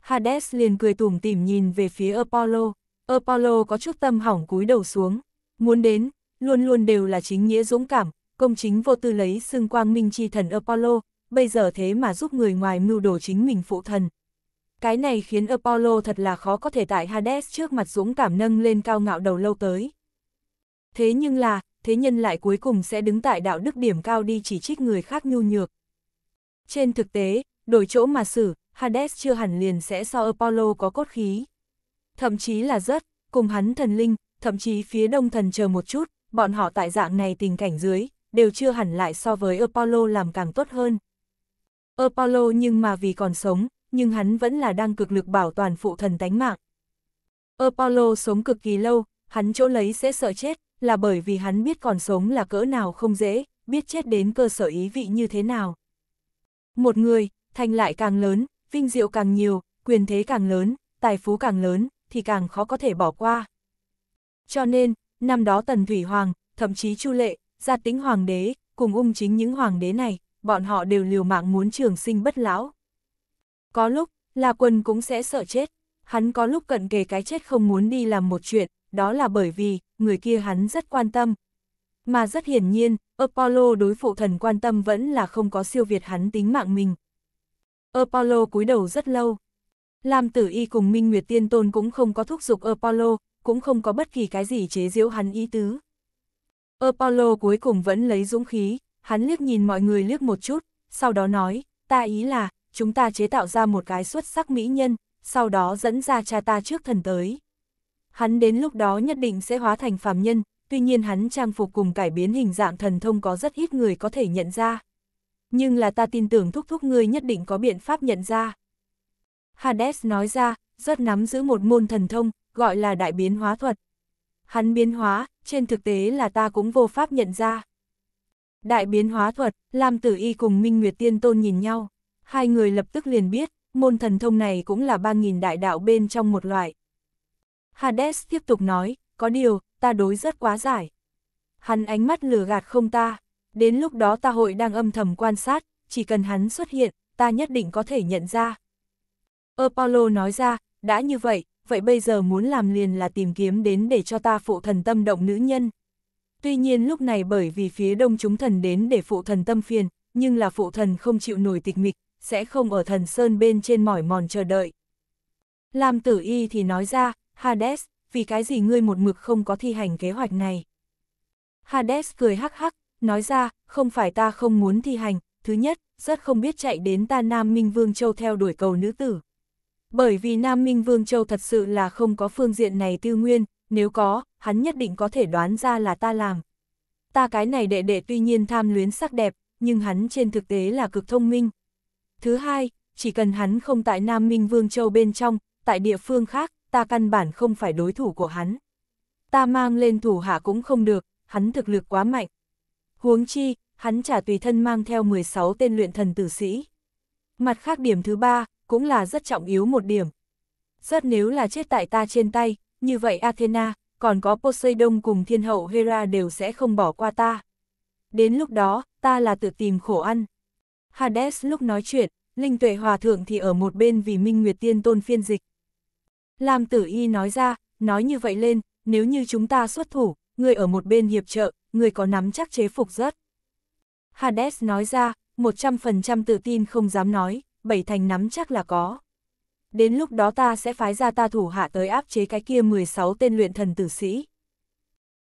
Hades liền cười tủm tỉm nhìn về phía Apollo. Apollo có chút tâm hỏng cúi đầu xuống, muốn đến, luôn luôn đều là chính nghĩa dũng cảm, công chính vô tư lấy xưng quang minh chi thần Apollo, bây giờ thế mà giúp người ngoài mưu đồ chính mình phụ thần, cái này khiến Apollo thật là khó có thể tại Hades trước mặt dũng cảm nâng lên cao ngạo đầu lâu tới. Thế nhưng là, thế nhân lại cuối cùng sẽ đứng tại đạo đức điểm cao đi chỉ trích người khác nhu nhược. Trên thực tế, đổi chỗ mà xử, Hades chưa hẳn liền sẽ so Apollo có cốt khí. Thậm chí là rất, cùng hắn thần linh, thậm chí phía đông thần chờ một chút, bọn họ tại dạng này tình cảnh dưới, đều chưa hẳn lại so với Apollo làm càng tốt hơn. Apollo nhưng mà vì còn sống, nhưng hắn vẫn là đang cực lực bảo toàn phụ thần tánh mạng. Apollo sống cực kỳ lâu, hắn chỗ lấy sẽ sợ chết, là bởi vì hắn biết còn sống là cỡ nào không dễ, biết chết đến cơ sở ý vị như thế nào. Một người, thành lại càng lớn, vinh diệu càng nhiều, quyền thế càng lớn, tài phú càng lớn, thì càng khó có thể bỏ qua. Cho nên, năm đó Tần Thủy Hoàng, thậm chí Chu Lệ, Gia Tĩnh Hoàng đế, cùng ung chính những hoàng đế này, bọn họ đều liều mạng muốn trường sinh bất lão. Có lúc, La Quân cũng sẽ sợ chết. Hắn có lúc cận kề cái chết không muốn đi làm một chuyện, đó là bởi vì, người kia hắn rất quan tâm. Mà rất hiển nhiên, Apollo đối phụ thần quan tâm vẫn là không có siêu việt hắn tính mạng mình. Apollo cúi đầu rất lâu. Lam tử y cùng Minh Nguyệt Tiên Tôn cũng không có thúc giục Apollo, cũng không có bất kỳ cái gì chế giễu hắn ý tứ. Apollo cuối cùng vẫn lấy dũng khí, hắn liếc nhìn mọi người liếc một chút, sau đó nói, ta ý là, chúng ta chế tạo ra một cái xuất sắc mỹ nhân, sau đó dẫn ra cha ta trước thần tới. Hắn đến lúc đó nhất định sẽ hóa thành phàm nhân, tuy nhiên hắn trang phục cùng cải biến hình dạng thần thông có rất ít người có thể nhận ra. Nhưng là ta tin tưởng thúc thúc ngươi nhất định có biện pháp nhận ra. Hades nói ra, rất nắm giữ một môn thần thông, gọi là đại biến hóa thuật. Hắn biến hóa, trên thực tế là ta cũng vô pháp nhận ra. Đại biến hóa thuật, Lam Tử Y cùng Minh Nguyệt Tiên Tôn nhìn nhau hai người lập tức liền biết, môn thần thông này cũng là 3.000 đại đạo bên trong một loại. Hades tiếp tục nói, có điều, ta đối rất quá giải. Hắn ánh mắt lừa gạt không ta, đến lúc đó ta hội đang âm thầm quan sát, chỉ cần hắn xuất hiện, ta nhất định có thể nhận ra. Apollo nói ra, đã như vậy, vậy bây giờ muốn làm liền là tìm kiếm đến để cho ta phụ thần tâm động nữ nhân. Tuy nhiên lúc này bởi vì phía đông chúng thần đến để phụ thần tâm phiền, nhưng là phụ thần không chịu nổi tịch mịch, sẽ không ở thần sơn bên trên mỏi mòn chờ đợi. Lam tử y thì nói ra, Hades, vì cái gì ngươi một mực không có thi hành kế hoạch này? Hades cười hắc hắc, nói ra, không phải ta không muốn thi hành, thứ nhất, rất không biết chạy đến ta Nam Minh Vương Châu theo đuổi cầu nữ tử. Bởi vì Nam Minh Vương Châu thật sự là không có phương diện này tư nguyên, nếu có, hắn nhất định có thể đoán ra là ta làm. Ta cái này đệ đệ tuy nhiên tham luyến sắc đẹp, nhưng hắn trên thực tế là cực thông minh, Thứ hai, chỉ cần hắn không tại Nam Minh Vương Châu bên trong, tại địa phương khác, ta căn bản không phải đối thủ của hắn. Ta mang lên thủ hạ cũng không được, hắn thực lực quá mạnh. Huống chi, hắn trả tùy thân mang theo 16 tên luyện thần tử sĩ. Mặt khác điểm thứ ba, cũng là rất trọng yếu một điểm. Rất nếu là chết tại ta trên tay, như vậy Athena, còn có Poseidon cùng thiên hậu Hera đều sẽ không bỏ qua ta. Đến lúc đó, ta là tự tìm khổ ăn. Hades lúc nói chuyện, Linh Tuệ Hòa Thượng thì ở một bên vì Minh Nguyệt Tiên Tôn phiên dịch. Lam Tử Y nói ra, nói như vậy lên, nếu như chúng ta xuất thủ, người ở một bên hiệp trợ, người có nắm chắc chế phục rất. Hades nói ra, 100% tự tin không dám nói, bảy thành nắm chắc là có. Đến lúc đó ta sẽ phái ra ta thủ hạ tới áp chế cái kia 16 tên luyện thần tử sĩ.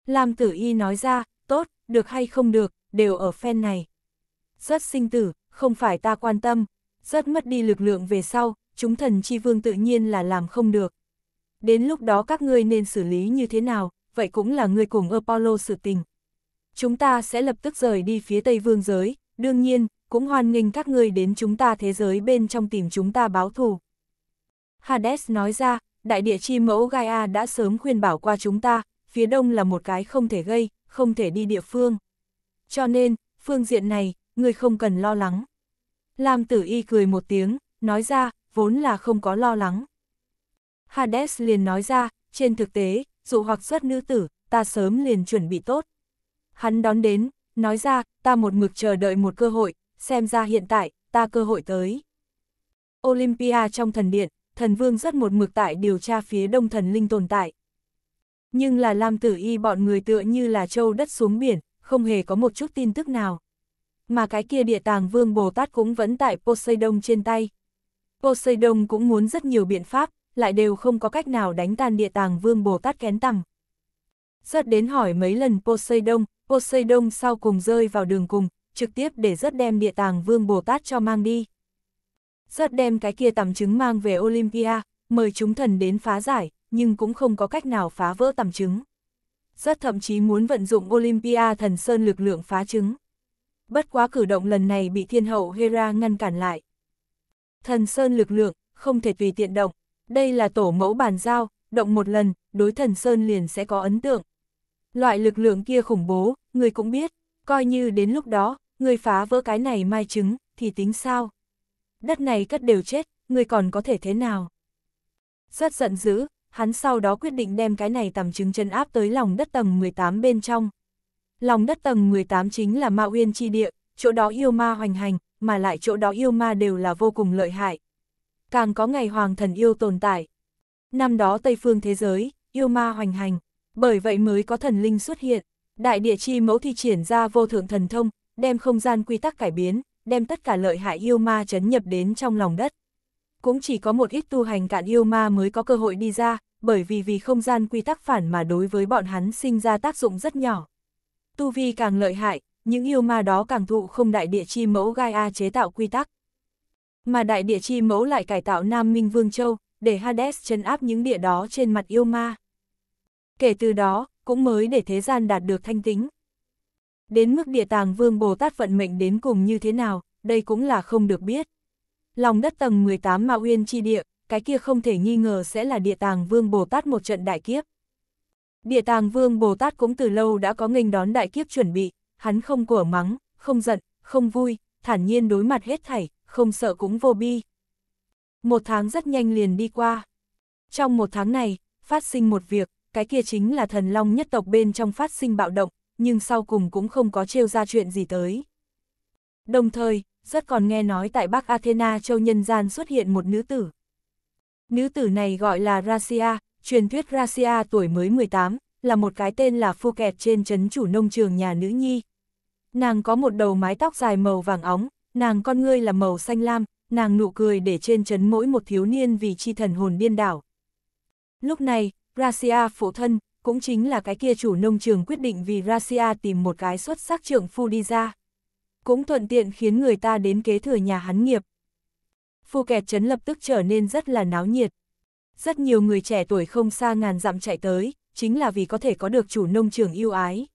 Lam Tử Y nói ra, tốt, được hay không được, đều ở phen này. Rất sinh tử, không phải ta quan tâm, rất mất đi lực lượng về sau, chúng thần chi vương tự nhiên là làm không được. Đến lúc đó các ngươi nên xử lý như thế nào, vậy cũng là ngươi cùng Apollo sự tình. Chúng ta sẽ lập tức rời đi phía Tây Vương giới, đương nhiên, cũng hoan nghênh các ngươi đến chúng ta thế giới bên trong tìm chúng ta báo thù. Hades nói ra, đại địa chi mẫu Gaia đã sớm khuyên bảo qua chúng ta, phía đông là một cái không thể gây, không thể đi địa phương. Cho nên, phương diện này, ngươi không cần lo lắng. Lam tử y cười một tiếng, nói ra, vốn là không có lo lắng. Hades liền nói ra, trên thực tế, dụ hoặc xuất nữ tử, ta sớm liền chuẩn bị tốt. Hắn đón đến, nói ra, ta một mực chờ đợi một cơ hội, xem ra hiện tại, ta cơ hội tới. Olympia trong thần điện, thần vương rất một mực tại điều tra phía đông thần linh tồn tại. Nhưng là Lam Tử Y bọn người tựa như là trâu đất xuống biển, không hề có một chút tin tức nào mà cái kia địa tàng vương Bồ Tát cũng vẫn tại Poseidon trên tay. Poseidon cũng muốn rất nhiều biện pháp, lại đều không có cách nào đánh tan địa tàng vương Bồ Tát kén tầm. Rớt đến hỏi mấy lần Poseidon, Poseidon sau cùng rơi vào đường cùng, trực tiếp để rớt đem địa tàng vương Bồ Tát cho mang đi. Rớt đem cái kia tầm trứng mang về Olympia, mời chúng thần đến phá giải, nhưng cũng không có cách nào phá vỡ tầm trứng. Rất thậm chí muốn vận dụng Olympia thần sơn lực lượng phá trứng bất quá cử động lần này bị thiên hậu Hera ngăn cản lại. Thần Sơn lực lượng, không thể tùy tiện động, đây là tổ mẫu bàn giao, động một lần, đối thần Sơn liền sẽ có ấn tượng. Loại lực lượng kia khủng bố, người cũng biết, coi như đến lúc đó, người phá vỡ cái này mai trứng, thì tính sao? Đất này cất đều chết, người còn có thể thế nào? Rất giận dữ, hắn sau đó quyết định đem cái này tầm trứng chân áp tới lòng đất tầng 18 bên trong, lòng đất tầng 18 chính là ma uyên chi địa, chỗ đó yêu ma hoành hành, mà lại chỗ đó yêu ma đều là vô cùng lợi hại. Càng có ngày hoàng thần yêu tồn tại. Năm đó Tây phương thế giới, yêu ma hoành hành, bởi vậy mới có thần linh xuất hiện. Đại địa chi mẫu thi triển ra vô thượng thần thông, đem không gian quy tắc cải biến, đem tất cả lợi hại yêu ma chấn nhập đến trong lòng đất. Cũng chỉ có một ít tu hành cạn yêu ma mới có cơ hội đi ra, bởi vì vì không gian quy tắc phản mà đối với bọn hắn sinh ra tác dụng rất nhỏ. Tu vi càng lợi hại, những yêu ma đó càng thụ không đại địa chi mẫu Gaia chế tạo quy tắc. Mà đại địa chi mẫu lại cải tạo Nam Minh Vương Châu, để Hades chấn áp những địa đó trên mặt yêu ma. Kể từ đó, cũng mới để thế gian đạt được thanh tính. Đến mức địa tàng vương Bồ Tát vận mệnh đến cùng như thế nào, đây cũng là không được biết. Lòng đất tầng 18 ma uyên chi địa, cái kia không thể nghi ngờ sẽ là địa tàng vương Bồ Tát một trận đại kiếp. Địa tàng vương Bồ Tát cũng từ lâu đã có nghênh đón đại kiếp chuẩn bị, hắn không của mắng, không giận, không vui, thản nhiên đối mặt hết thảy, không sợ cũng vô bi. Một tháng rất nhanh liền đi qua. Trong một tháng này, phát sinh một việc, cái kia chính là thần long nhất tộc bên trong phát sinh bạo động, nhưng sau cùng cũng không có trêu ra chuyện gì tới. Đồng thời, rất còn nghe nói tại Bắc Athena châu nhân gian xuất hiện một nữ tử. Nữ tử này gọi là Rasia, truyền thuyết Gracia tuổi mới 18, là một cái tên là phu kẹt trên chấn chủ nông trường nhà nữ nhi. Nàng có một đầu mái tóc dài màu vàng óng, nàng con ngươi là màu xanh lam, nàng nụ cười để trên chấn mỗi một thiếu niên vì chi thần hồn điên đảo. Lúc này, Gracia phụ thân, cũng chính là cái kia chủ nông trường quyết định vì Gracia tìm một cái xuất sắc trưởng phu đi ra. Cũng thuận tiện khiến người ta đến kế thừa nhà hắn nghiệp. Phu kẹt chấn lập tức trở nên rất là náo nhiệt. Rất nhiều người trẻ tuổi không xa ngàn dặm chạy tới, chính là vì có thể có được chủ nông trường yêu ái.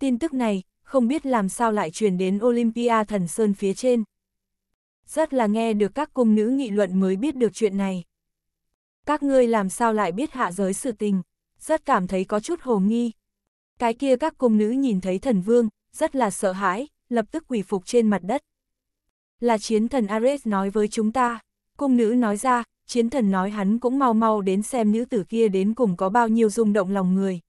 Tin tức này, không biết làm sao lại truyền đến Olympia thần sơn phía trên. Rất là nghe được các cung nữ nghị luận mới biết được chuyện này. Các ngươi làm sao lại biết hạ giới sự tình, rất cảm thấy có chút hồ nghi. Cái kia các cung nữ nhìn thấy thần vương, rất là sợ hãi, lập tức quỳ phục trên mặt đất. Là chiến thần Ares nói với chúng ta, cung nữ nói ra, chiến thần nói hắn cũng mau mau đến xem nữ tử kia đến cùng có bao nhiêu rung động lòng người.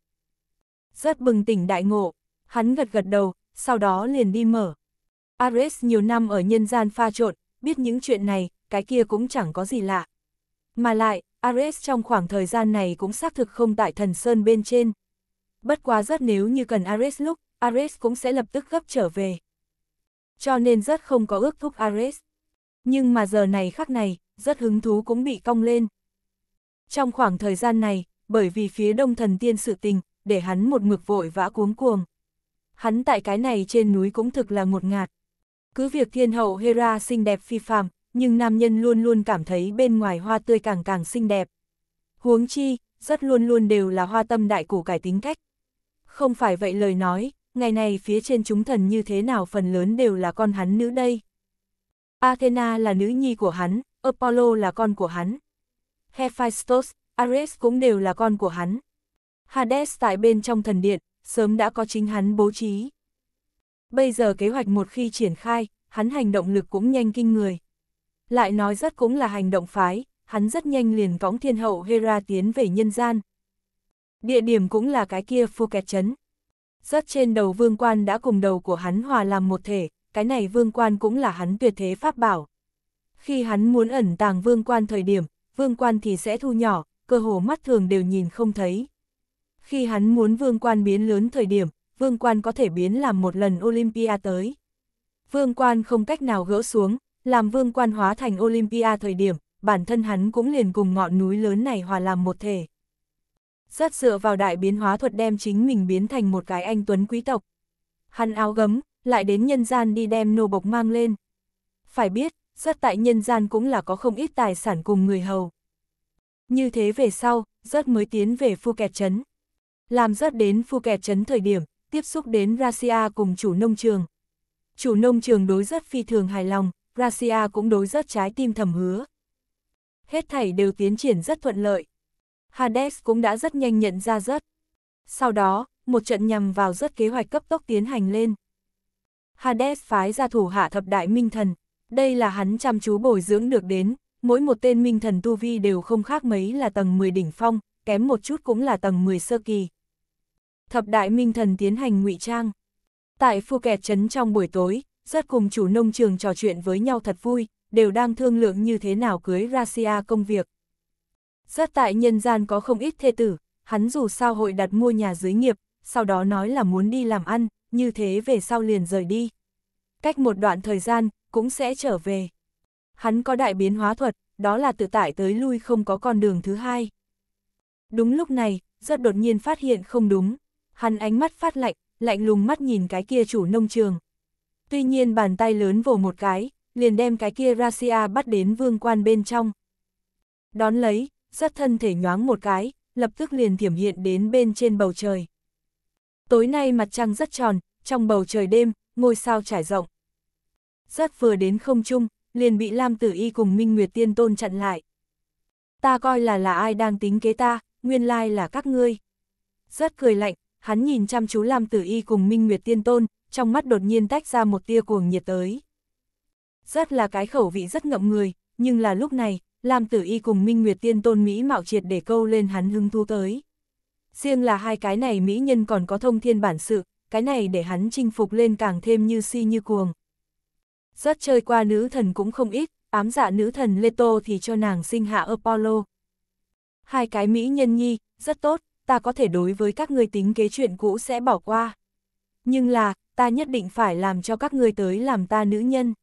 Rất bừng tỉnh đại ngộ, hắn gật gật đầu, sau đó liền đi mở. Ares nhiều năm ở nhân gian pha trộn, biết những chuyện này, cái kia cũng chẳng có gì lạ. Mà lại, Ares trong khoảng thời gian này cũng xác thực không tại thần sơn bên trên. Bất quá rất nếu như cần Ares lúc, Ares cũng sẽ lập tức gấp trở về. Cho nên rất không có ước thúc Ares. Nhưng mà giờ này khắc này, rất hứng thú cũng bị cong lên. Trong khoảng thời gian này, bởi vì phía đông thần tiên sự tình, để hắn một mực vội vã cuống cuồng. Hắn tại cái này trên núi cũng thực là một ngạt. Cứ việc thiên hậu Hera xinh đẹp phi phàm, nhưng nam nhân luôn luôn cảm thấy bên ngoài hoa tươi càng càng xinh đẹp. Huống chi, rất luôn luôn đều là hoa tâm đại củ cải tính cách. Không phải vậy lời nói, ngày này phía trên chúng thần như thế nào phần lớn đều là con hắn nữ đây. Athena là nữ nhi của hắn, Apollo là con của hắn. Hephaestus, Ares cũng đều là con của hắn. Hades tại bên trong thần điện, sớm đã có chính hắn bố trí. Bây giờ kế hoạch một khi triển khai, hắn hành động lực cũng nhanh kinh người. Lại nói rất cũng là hành động phái, hắn rất nhanh liền cõng thiên hậu Hera tiến về nhân gian. Địa điểm cũng là cái kia phu kẹt chấn. Rất trên đầu vương quan đã cùng đầu của hắn hòa làm một thể, cái này vương quan cũng là hắn tuyệt thế pháp bảo khi hắn muốn ẩn tàng vương quan thời điểm, vương quan thì sẽ thu nhỏ, cơ hồ mắt thường đều nhìn không thấy. Khi hắn muốn vương quan biến lớn thời điểm, vương quan có thể biến làm một lần Olympia tới. Vương quan không cách nào gỡ xuống, làm vương quan hóa thành Olympia thời điểm, bản thân hắn cũng liền cùng ngọn núi lớn này hòa làm một thể. Rất dựa vào đại biến hóa thuật đem chính mình biến thành một cái anh tuấn quý tộc. Hắn áo gấm, lại đến nhân gian đi đem nô bộc mang lên. Phải biết, rất tại nhân gian cũng là có không ít tài sản cùng người hầu. Như thế về sau, rớt mới tiến về phu kẹt chấn Làm rớt đến phu kẹt chấn thời điểm, tiếp xúc đến Russia cùng chủ nông trường. Chủ nông trường đối rất phi thường hài lòng, Russia cũng đối rất trái tim thầm hứa. Hết thảy đều tiến triển rất thuận lợi. Hades cũng đã rất nhanh nhận ra rất. Sau đó, một trận nhằm vào rất kế hoạch cấp tốc tiến hành lên. Hades phái ra thủ hạ thập đại minh thần, đây là hắn chăm chú bồi dưỡng được đến, mỗi một tên minh thần tu vi đều không khác mấy là tầng 10 đỉnh phong, kém một chút cũng là tầng 10 sơ kỳ. Thập đại minh thần tiến hành ngụy trang. Tại phu kẹt trấn trong buổi tối, rất cùng chủ nông trường trò chuyện với nhau thật vui, đều đang thương lượng như thế nào cưới Rasia công việc. Rất tại nhân gian có không ít thê tử, hắn dù sao hội đặt mua nhà dưới nghiệp, sau đó nói là muốn đi làm ăn, như thế về sau liền rời đi. Cách một đoạn thời gian, cũng sẽ trở về. Hắn có đại biến hóa thuật, đó là tự tại tới lui không có con đường thứ hai. Đúng lúc này, rất đột nhiên phát hiện không đúng, hắn ánh mắt phát lạnh, lạnh lùng mắt nhìn cái kia chủ nông trường. Tuy nhiên bàn tay lớn vồ một cái, liền đem cái kia Rasia bắt đến vương quan bên trong. Đón lấy, rất thân thể nhoáng một cái, lập tức liền thiểm hiện đến bên trên bầu trời. Tối nay mặt trăng rất tròn, trong bầu trời đêm, ngôi sao trải rộng rất vừa đến không trung, liền bị Lam Tử Y cùng Minh Nguyệt Tiên Tôn chặn lại. Ta coi là là ai đang tính kế ta, nguyên lai là các ngươi. Rất cười lạnh, hắn nhìn chăm chú Lam Tử Y cùng Minh Nguyệt Tiên Tôn, trong mắt đột nhiên tách ra một tia cuồng nhiệt tới. Rất là cái khẩu vị rất ngậm người, nhưng là lúc này, Lam Tử Y cùng Minh Nguyệt Tiên Tôn Mỹ mạo triệt để câu lên hắn hứng thú tới. Riêng là hai cái này Mỹ nhân còn có thông thiên bản sự, cái này để hắn chinh phục lên càng thêm như si như cuồng. Rất chơi qua nữ thần cũng không ít, ám dạ nữ thần Leto thì cho nàng sinh hạ Apollo. Hai cái mỹ nhân nhi, rất tốt, ta có thể đối với các người tính kế chuyện cũ sẽ bỏ qua. Nhưng là, ta nhất định phải làm cho các người tới làm ta nữ nhân.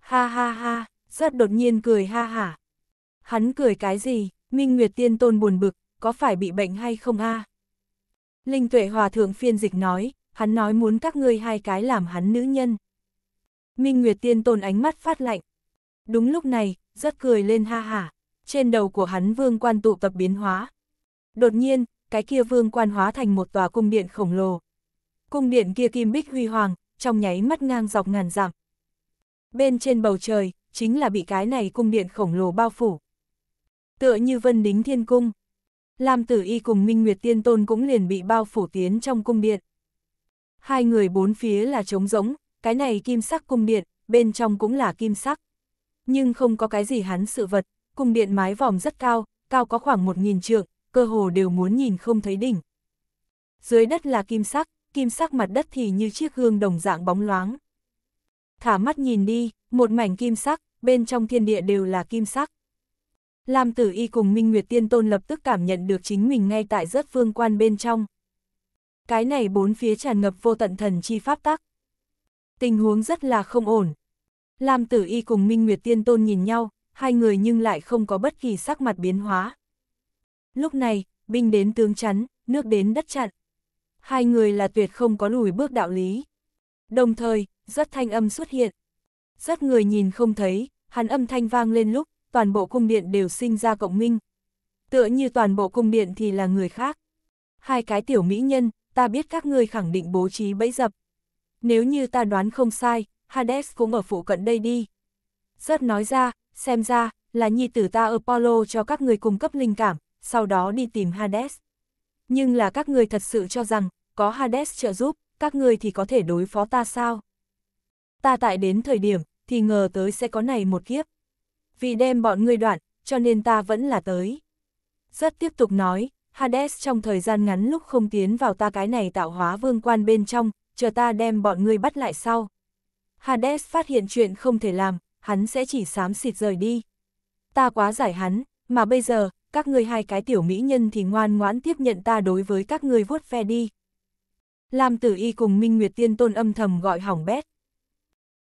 Ha ha ha, rất đột nhiên cười ha hả. Hắn cười cái gì, Minh Nguyệt Tiên Tôn buồn bực, có phải bị bệnh hay không a? Linh Tuệ Hòa Thượng phiên dịch nói, hắn nói muốn các ngươi hai cái làm hắn nữ nhân. Minh Nguyệt Tiên Tôn ánh mắt phát lạnh. Đúng lúc này, rất cười lên ha hả, trên đầu của hắn vương quan tụ tập biến hóa. Đột nhiên, cái kia vương quan hóa thành một tòa cung điện khổng lồ. Cung điện kia kim bích huy hoàng, trong nháy mắt ngang dọc ngàn dặm. Bên trên bầu trời, chính là bị cái này cung điện khổng lồ bao phủ. Tựa như vân đính thiên cung. Lam tử y cùng Minh Nguyệt Tiên Tôn cũng liền bị bao phủ tiến trong cung điện. Hai người bốn phía là trống rỗng, cái này kim sắc cung điện, bên trong cũng là kim sắc. Nhưng không có cái gì hắn sự vật, cung điện mái vòm rất cao, cao có khoảng một nghìn trượng, cơ hồ đều muốn nhìn không thấy đỉnh. Dưới đất là kim sắc, kim sắc mặt đất thì như chiếc gương đồng dạng bóng loáng. Thả mắt nhìn đi, một mảnh kim sắc, bên trong thiên địa đều là kim sắc. Lam tử y cùng Minh Nguyệt Tiên Tôn lập tức cảm nhận được chính mình ngay tại rớt phương quan bên trong. Cái này bốn phía tràn ngập vô tận thần chi pháp tắc tình huống rất là không ổn. Lam tử y cùng Minh Nguyệt Tiên Tôn nhìn nhau, hai người nhưng lại không có bất kỳ sắc mặt biến hóa. Lúc này, binh đến tướng chắn, nước đến đất chặn. Hai người là tuyệt không có lùi bước đạo lý. Đồng thời, rất thanh âm xuất hiện. Rất người nhìn không thấy, hắn âm thanh vang lên lúc, toàn bộ cung điện đều sinh ra cộng minh. Tựa như toàn bộ cung điện thì là người khác. Hai cái tiểu mỹ nhân, ta biết các ngươi khẳng định bố trí bẫy dập. Nếu như ta đoán không sai, Hades cũng ở phụ cận đây đi. Rất nói ra, xem ra, là nhi tử ta Apollo cho các người cung cấp linh cảm, sau đó đi tìm Hades. Nhưng là các người thật sự cho rằng, có Hades trợ giúp, các người thì có thể đối phó ta sao? Ta tại đến thời điểm, thì ngờ tới sẽ có này một kiếp. Vì đem bọn ngươi đoạn, cho nên ta vẫn là tới. Rất tiếp tục nói, Hades trong thời gian ngắn lúc không tiến vào ta cái này tạo hóa vương quan bên trong, chờ ta đem bọn ngươi bắt lại sau. Hades phát hiện chuyện không thể làm, hắn sẽ chỉ xám xịt rời đi. Ta quá giải hắn, mà bây giờ, các ngươi hai cái tiểu mỹ nhân thì ngoan ngoãn tiếp nhận ta đối với các ngươi vuốt ve đi. Lam tử y cùng Minh Nguyệt Tiên Tôn âm thầm gọi hỏng bét.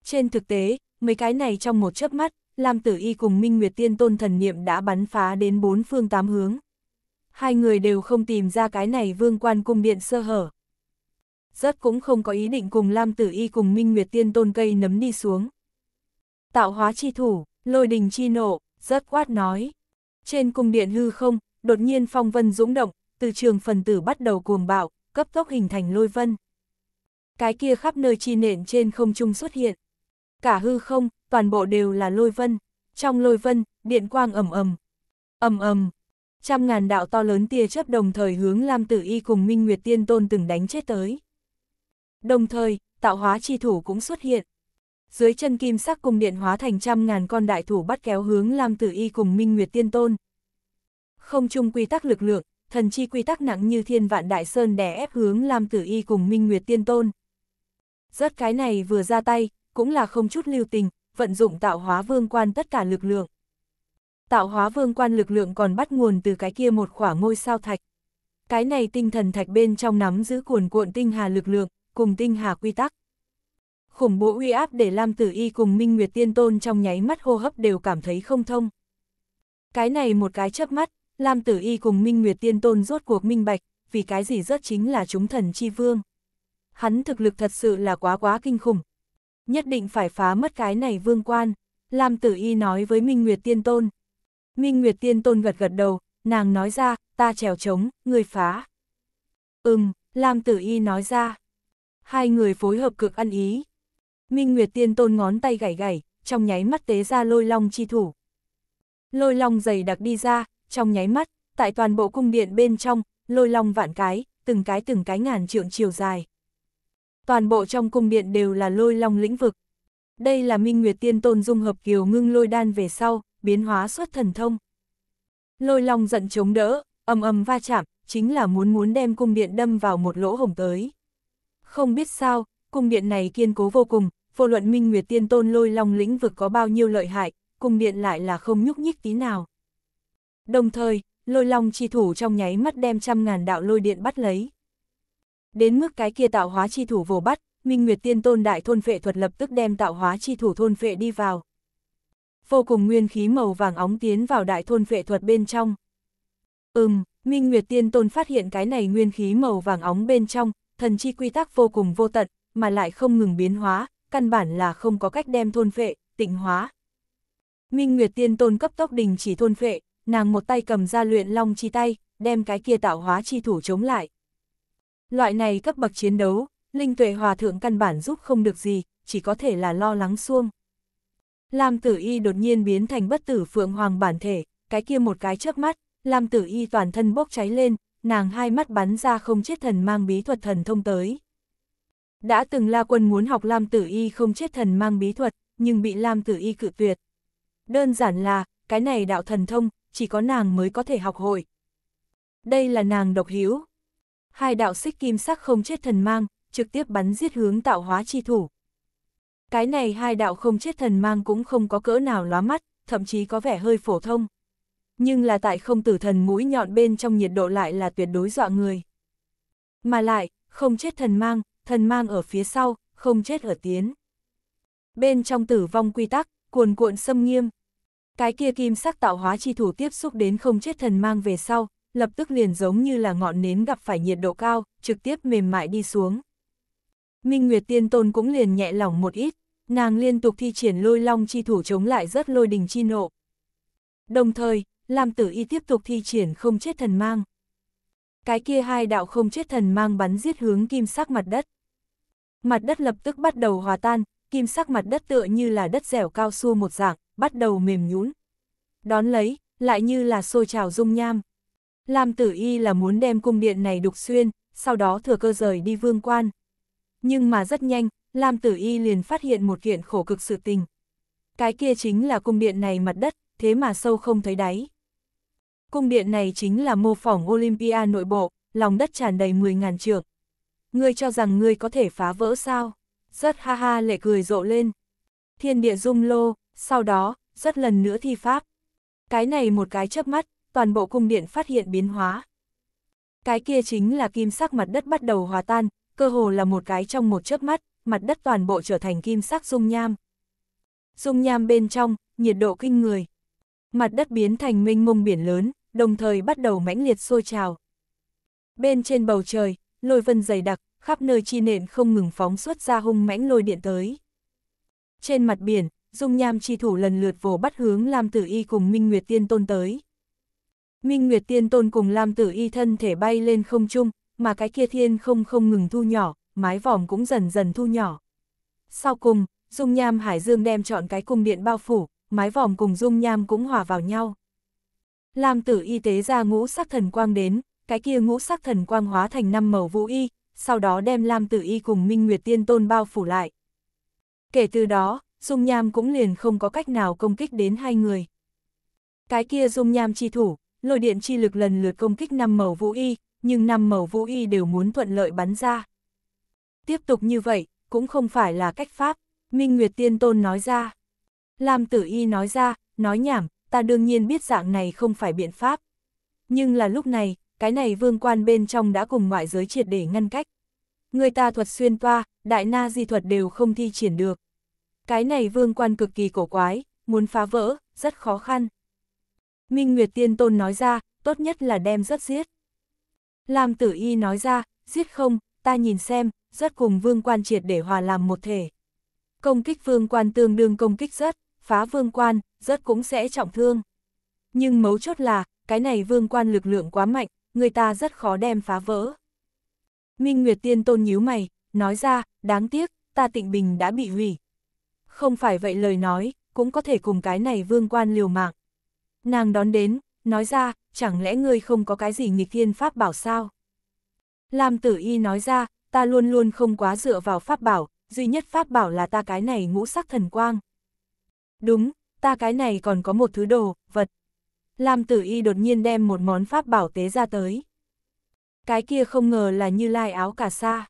Trên thực tế, mấy cái này trong một chớp mắt, Lam tử y cùng Minh Nguyệt Tiên Tôn thần niệm đã bắn phá đến bốn phương tám hướng. Hai người đều không tìm ra cái này vương quan cung điện sơ hở rất cũng không có ý định cùng Lam Tử Y cùng Minh Nguyệt Tiên Tôn cây nấm đi xuống. Tạo hóa chi thủ, lôi đình chi nộ, rất quát nói. Trên cung điện hư không, đột nhiên phong vân dũng động, từ trường phần tử bắt đầu cuồng bạo, cấp tốc hình thành lôi vân. Cái kia khắp nơi chi nện trên không trung xuất hiện. Cả hư không, toàn bộ đều là lôi vân. Trong lôi vân, điện quang ầm ầm. Ầm ầm. Trăm ngàn đạo to lớn tia chớp đồng thời hướng Lam Tử Y cùng Minh Nguyệt Tiên Tôn từng đánh chết tới. Đồng thời, tạo hóa chi thủ cũng xuất hiện. Dưới chân kim sắc cung điện hóa thành trăm ngàn con đại thủ bắt kéo hướng Lam Tử Y cùng Minh Nguyệt Tiên Tôn. Không chung quy tắc lực lượng, thần chi quy tắc nặng như thiên vạn đại sơn đè ép hướng Lam Tử Y cùng Minh Nguyệt Tiên Tôn. Rớt cái này vừa ra tay, cũng là không chút lưu tình, vận dụng tạo hóa vương quan tất cả lực lượng. Tạo hóa vương quan lực lượng còn bắt nguồn từ cái kia một khỏa ngôi sao thạch. Cái này tinh thần thạch bên trong nắm giữ cuồn cuộn tinh hà lực lượng, cùng tinh hà quy tắc. Khủng bố uy áp để Lam Tử Y cùng Minh Nguyệt Tiên Tôn trong nháy mắt hô hấp đều cảm thấy không thông. Cái này một cái chớp mắt, Lam Tử Y cùng Minh Nguyệt Tiên Tôn rốt cuộc minh bạch, vì cái gì rất chính là chúng thần chi vương. Hắn thực lực thật sự là quá quá kinh khủng. Nhất định phải phá mất cái này vương quan, Lam Tử Y nói với Minh Nguyệt Tiên Tôn. Minh Nguyệt Tiên Tôn gật gật đầu, nàng nói ra, ta trèo trống, người phá. Ừm, Lam Tử Y nói ra hai người phối hợp cực ăn ý. Minh Nguyệt Tiên Tôn ngón tay gảy gảy, trong nháy mắt tế ra lôi long chi thủ. Lôi long dày đặc đi ra, trong nháy mắt, tại toàn bộ cung điện bên trong, lôi long vạn cái, từng cái từng cái ngàn trượng chiều dài. Toàn bộ trong cung điện đều là lôi long lĩnh vực. Đây là Minh Nguyệt Tiên Tôn dung hợp kiều ngưng lôi đan về sau, biến hóa xuất thần thông. Lôi long giận chống đỡ, âm âm va chạm, chính là muốn muốn đem cung điện đâm vào một lỗ hổng tới. Không biết sao, cung điện này kiên cố vô cùng, vô luận Minh Nguyệt Tiên Tôn lôi long lĩnh vực có bao nhiêu lợi hại, cung điện lại là không nhúc nhích tí nào. Đồng thời, lôi long chi thủ trong nháy mắt đem trăm ngàn đạo lôi điện bắt lấy. Đến mức cái kia tạo hóa chi thủ vồ bắt, Minh Nguyệt Tiên Tôn đại thôn phệ thuật lập tức đem tạo hóa chi thủ thôn phệ đi vào. Vô cùng nguyên khí màu vàng óng tiến vào đại thôn phệ thuật bên trong. Ừm, Minh Nguyệt Tiên Tôn phát hiện cái này nguyên khí màu vàng óng bên trong, thần chi quy tắc vô cùng vô tận, mà lại không ngừng biến hóa, căn bản là không có cách đem thôn phệ, tịnh hóa. Minh Nguyệt Tiên Tôn cấp tốc đình chỉ thôn phệ, nàng một tay cầm ra luyện long chi tay, đem cái kia tạo hóa chi thủ chống lại. Loại này cấp bậc chiến đấu, Linh Tuệ Hòa Thượng căn bản giúp không được gì, chỉ có thể là lo lắng xuông. Lam Tử Y đột nhiên biến thành bất tử Phượng Hoàng bản thể, cái kia một cái trước mắt, Lam Tử Y toàn thân bốc cháy lên, nàng hai mắt bắn ra không chết thần mang bí thuật thần thông tới. Đã từng La Quân muốn học Lam Tử Y không chết thần mang bí thuật, nhưng bị Lam Tử Y cự tuyệt. Đơn giản là, cái này đạo thần thông, chỉ có nàng mới có thể học hội. Đây là nàng độc hiếu. Hai đạo xích kim sắc không chết thần mang, trực tiếp bắn giết hướng tạo hóa chi thủ. Cái này hai đạo không chết thần mang cũng không có cỡ nào lóa mắt, thậm chí có vẻ hơi phổ thông nhưng là tại không tử thần mũi nhọn bên trong nhiệt độ lại là tuyệt đối dọa người. Mà lại, không chết thần mang, thần mang ở phía sau, không chết ở tiến. Bên trong tử vong quy tắc, cuồn cuộn xâm nghiêm. Cái kia kim sắc tạo hóa chi thủ tiếp xúc đến không chết thần mang về sau, lập tức liền giống như là ngọn nến gặp phải nhiệt độ cao, trực tiếp mềm mại đi xuống. Minh Nguyệt Tiên Tôn cũng liền nhẹ lòng một ít, nàng liên tục thi triển lôi long chi thủ chống lại rất lôi đình chi nộ. Đồng thời, Lam Tử Y tiếp tục thi triển không chết thần mang. Cái kia hai đạo không chết thần mang bắn giết hướng kim sắc mặt đất. Mặt đất lập tức bắt đầu hòa tan, kim sắc mặt đất tựa như là đất dẻo cao su một dạng, bắt đầu mềm nhũn. Đón lấy, lại như là sôi trào dung nham. Lam Tử Y là muốn đem cung điện này đục xuyên, sau đó thừa cơ rời đi vương quan. Nhưng mà rất nhanh, Lam Tử Y liền phát hiện một kiện khổ cực sự tình. Cái kia chính là cung điện này mặt đất, thế mà sâu không thấy đáy. Cung điện này chính là mô phỏng Olympia nội bộ, lòng đất tràn đầy 10.000 trượng. Ngươi cho rằng ngươi có thể phá vỡ sao? Rất ha ha lệ cười rộ lên. Thiên địa dung lô, sau đó, rất lần nữa thi pháp. Cái này một cái chớp mắt, toàn bộ cung điện phát hiện biến hóa. Cái kia chính là kim sắc mặt đất bắt đầu hòa tan, cơ hồ là một cái trong một chớp mắt, mặt đất toàn bộ trở thành kim sắc dung nham. Dung nham bên trong, nhiệt độ kinh người. Mặt đất biến thành mênh mông biển lớn, đồng thời bắt đầu mãnh liệt sôi trào. Bên trên bầu trời, lôi vân dày đặc, khắp nơi chi nện không ngừng phóng xuất ra hung mãnh lôi điện tới. Trên mặt biển, dung nham chi thủ lần lượt vồ bắt hướng Lam Tử Y cùng Minh Nguyệt Tiên Tôn tới. Minh Nguyệt Tiên Tôn cùng Lam Tử Y thân thể bay lên không trung, mà cái kia thiên không không ngừng thu nhỏ, mái vòm cũng dần dần thu nhỏ. Sau cùng, dung nham hải dương đem chọn cái cung điện bao phủ, mái vòm cùng dung nham cũng hòa vào nhau. Lam tử y tế ra ngũ sắc thần quang đến, cái kia ngũ sắc thần quang hóa thành năm màu vũ y, sau đó đem Lam tử y cùng Minh Nguyệt Tiên Tôn bao phủ lại. Kể từ đó, Dung Nham cũng liền không có cách nào công kích đến hai người. Cái kia Dung Nham chi thủ, lôi điện chi lực lần lượt công kích năm màu vũ y, nhưng năm màu vũ y đều muốn thuận lợi bắn ra. Tiếp tục như vậy, cũng không phải là cách pháp, Minh Nguyệt Tiên Tôn nói ra. Lam Tử Y nói ra, nói nhảm, ta đương nhiên biết dạng này không phải biện pháp. Nhưng là lúc này, cái này vương quan bên trong đã cùng ngoại giới triệt để ngăn cách. Người ta thuật xuyên toa, đại na di thuật đều không thi triển được. Cái này vương quan cực kỳ cổ quái, muốn phá vỡ, rất khó khăn. Minh Nguyệt Tiên Tôn nói ra, tốt nhất là đem rất giết. Lam Tử Y nói ra, giết không, ta nhìn xem, rất cùng vương quan triệt để hòa làm một thể. Công kích vương quan tương đương công kích rất phá vương quan, rất cũng sẽ trọng thương. Nhưng mấu chốt là, cái này vương quan lực lượng quá mạnh, người ta rất khó đem phá vỡ. Minh Nguyệt Tiên Tôn nhíu mày, nói ra, đáng tiếc, ta tịnh bình đã bị hủy. Không phải vậy lời nói, cũng có thể cùng cái này vương quan liều mạng. Nàng đón đến, nói ra, chẳng lẽ ngươi không có cái gì nghịch thiên pháp bảo sao? Lam tử y nói ra, ta luôn luôn không quá dựa vào pháp bảo, duy nhất pháp bảo là ta cái này ngũ sắc thần quang. Đúng, ta cái này còn có một thứ đồ, vật. Lam tử y đột nhiên đem một món pháp bảo tế ra tới. Cái kia không ngờ là như lai áo cả sa.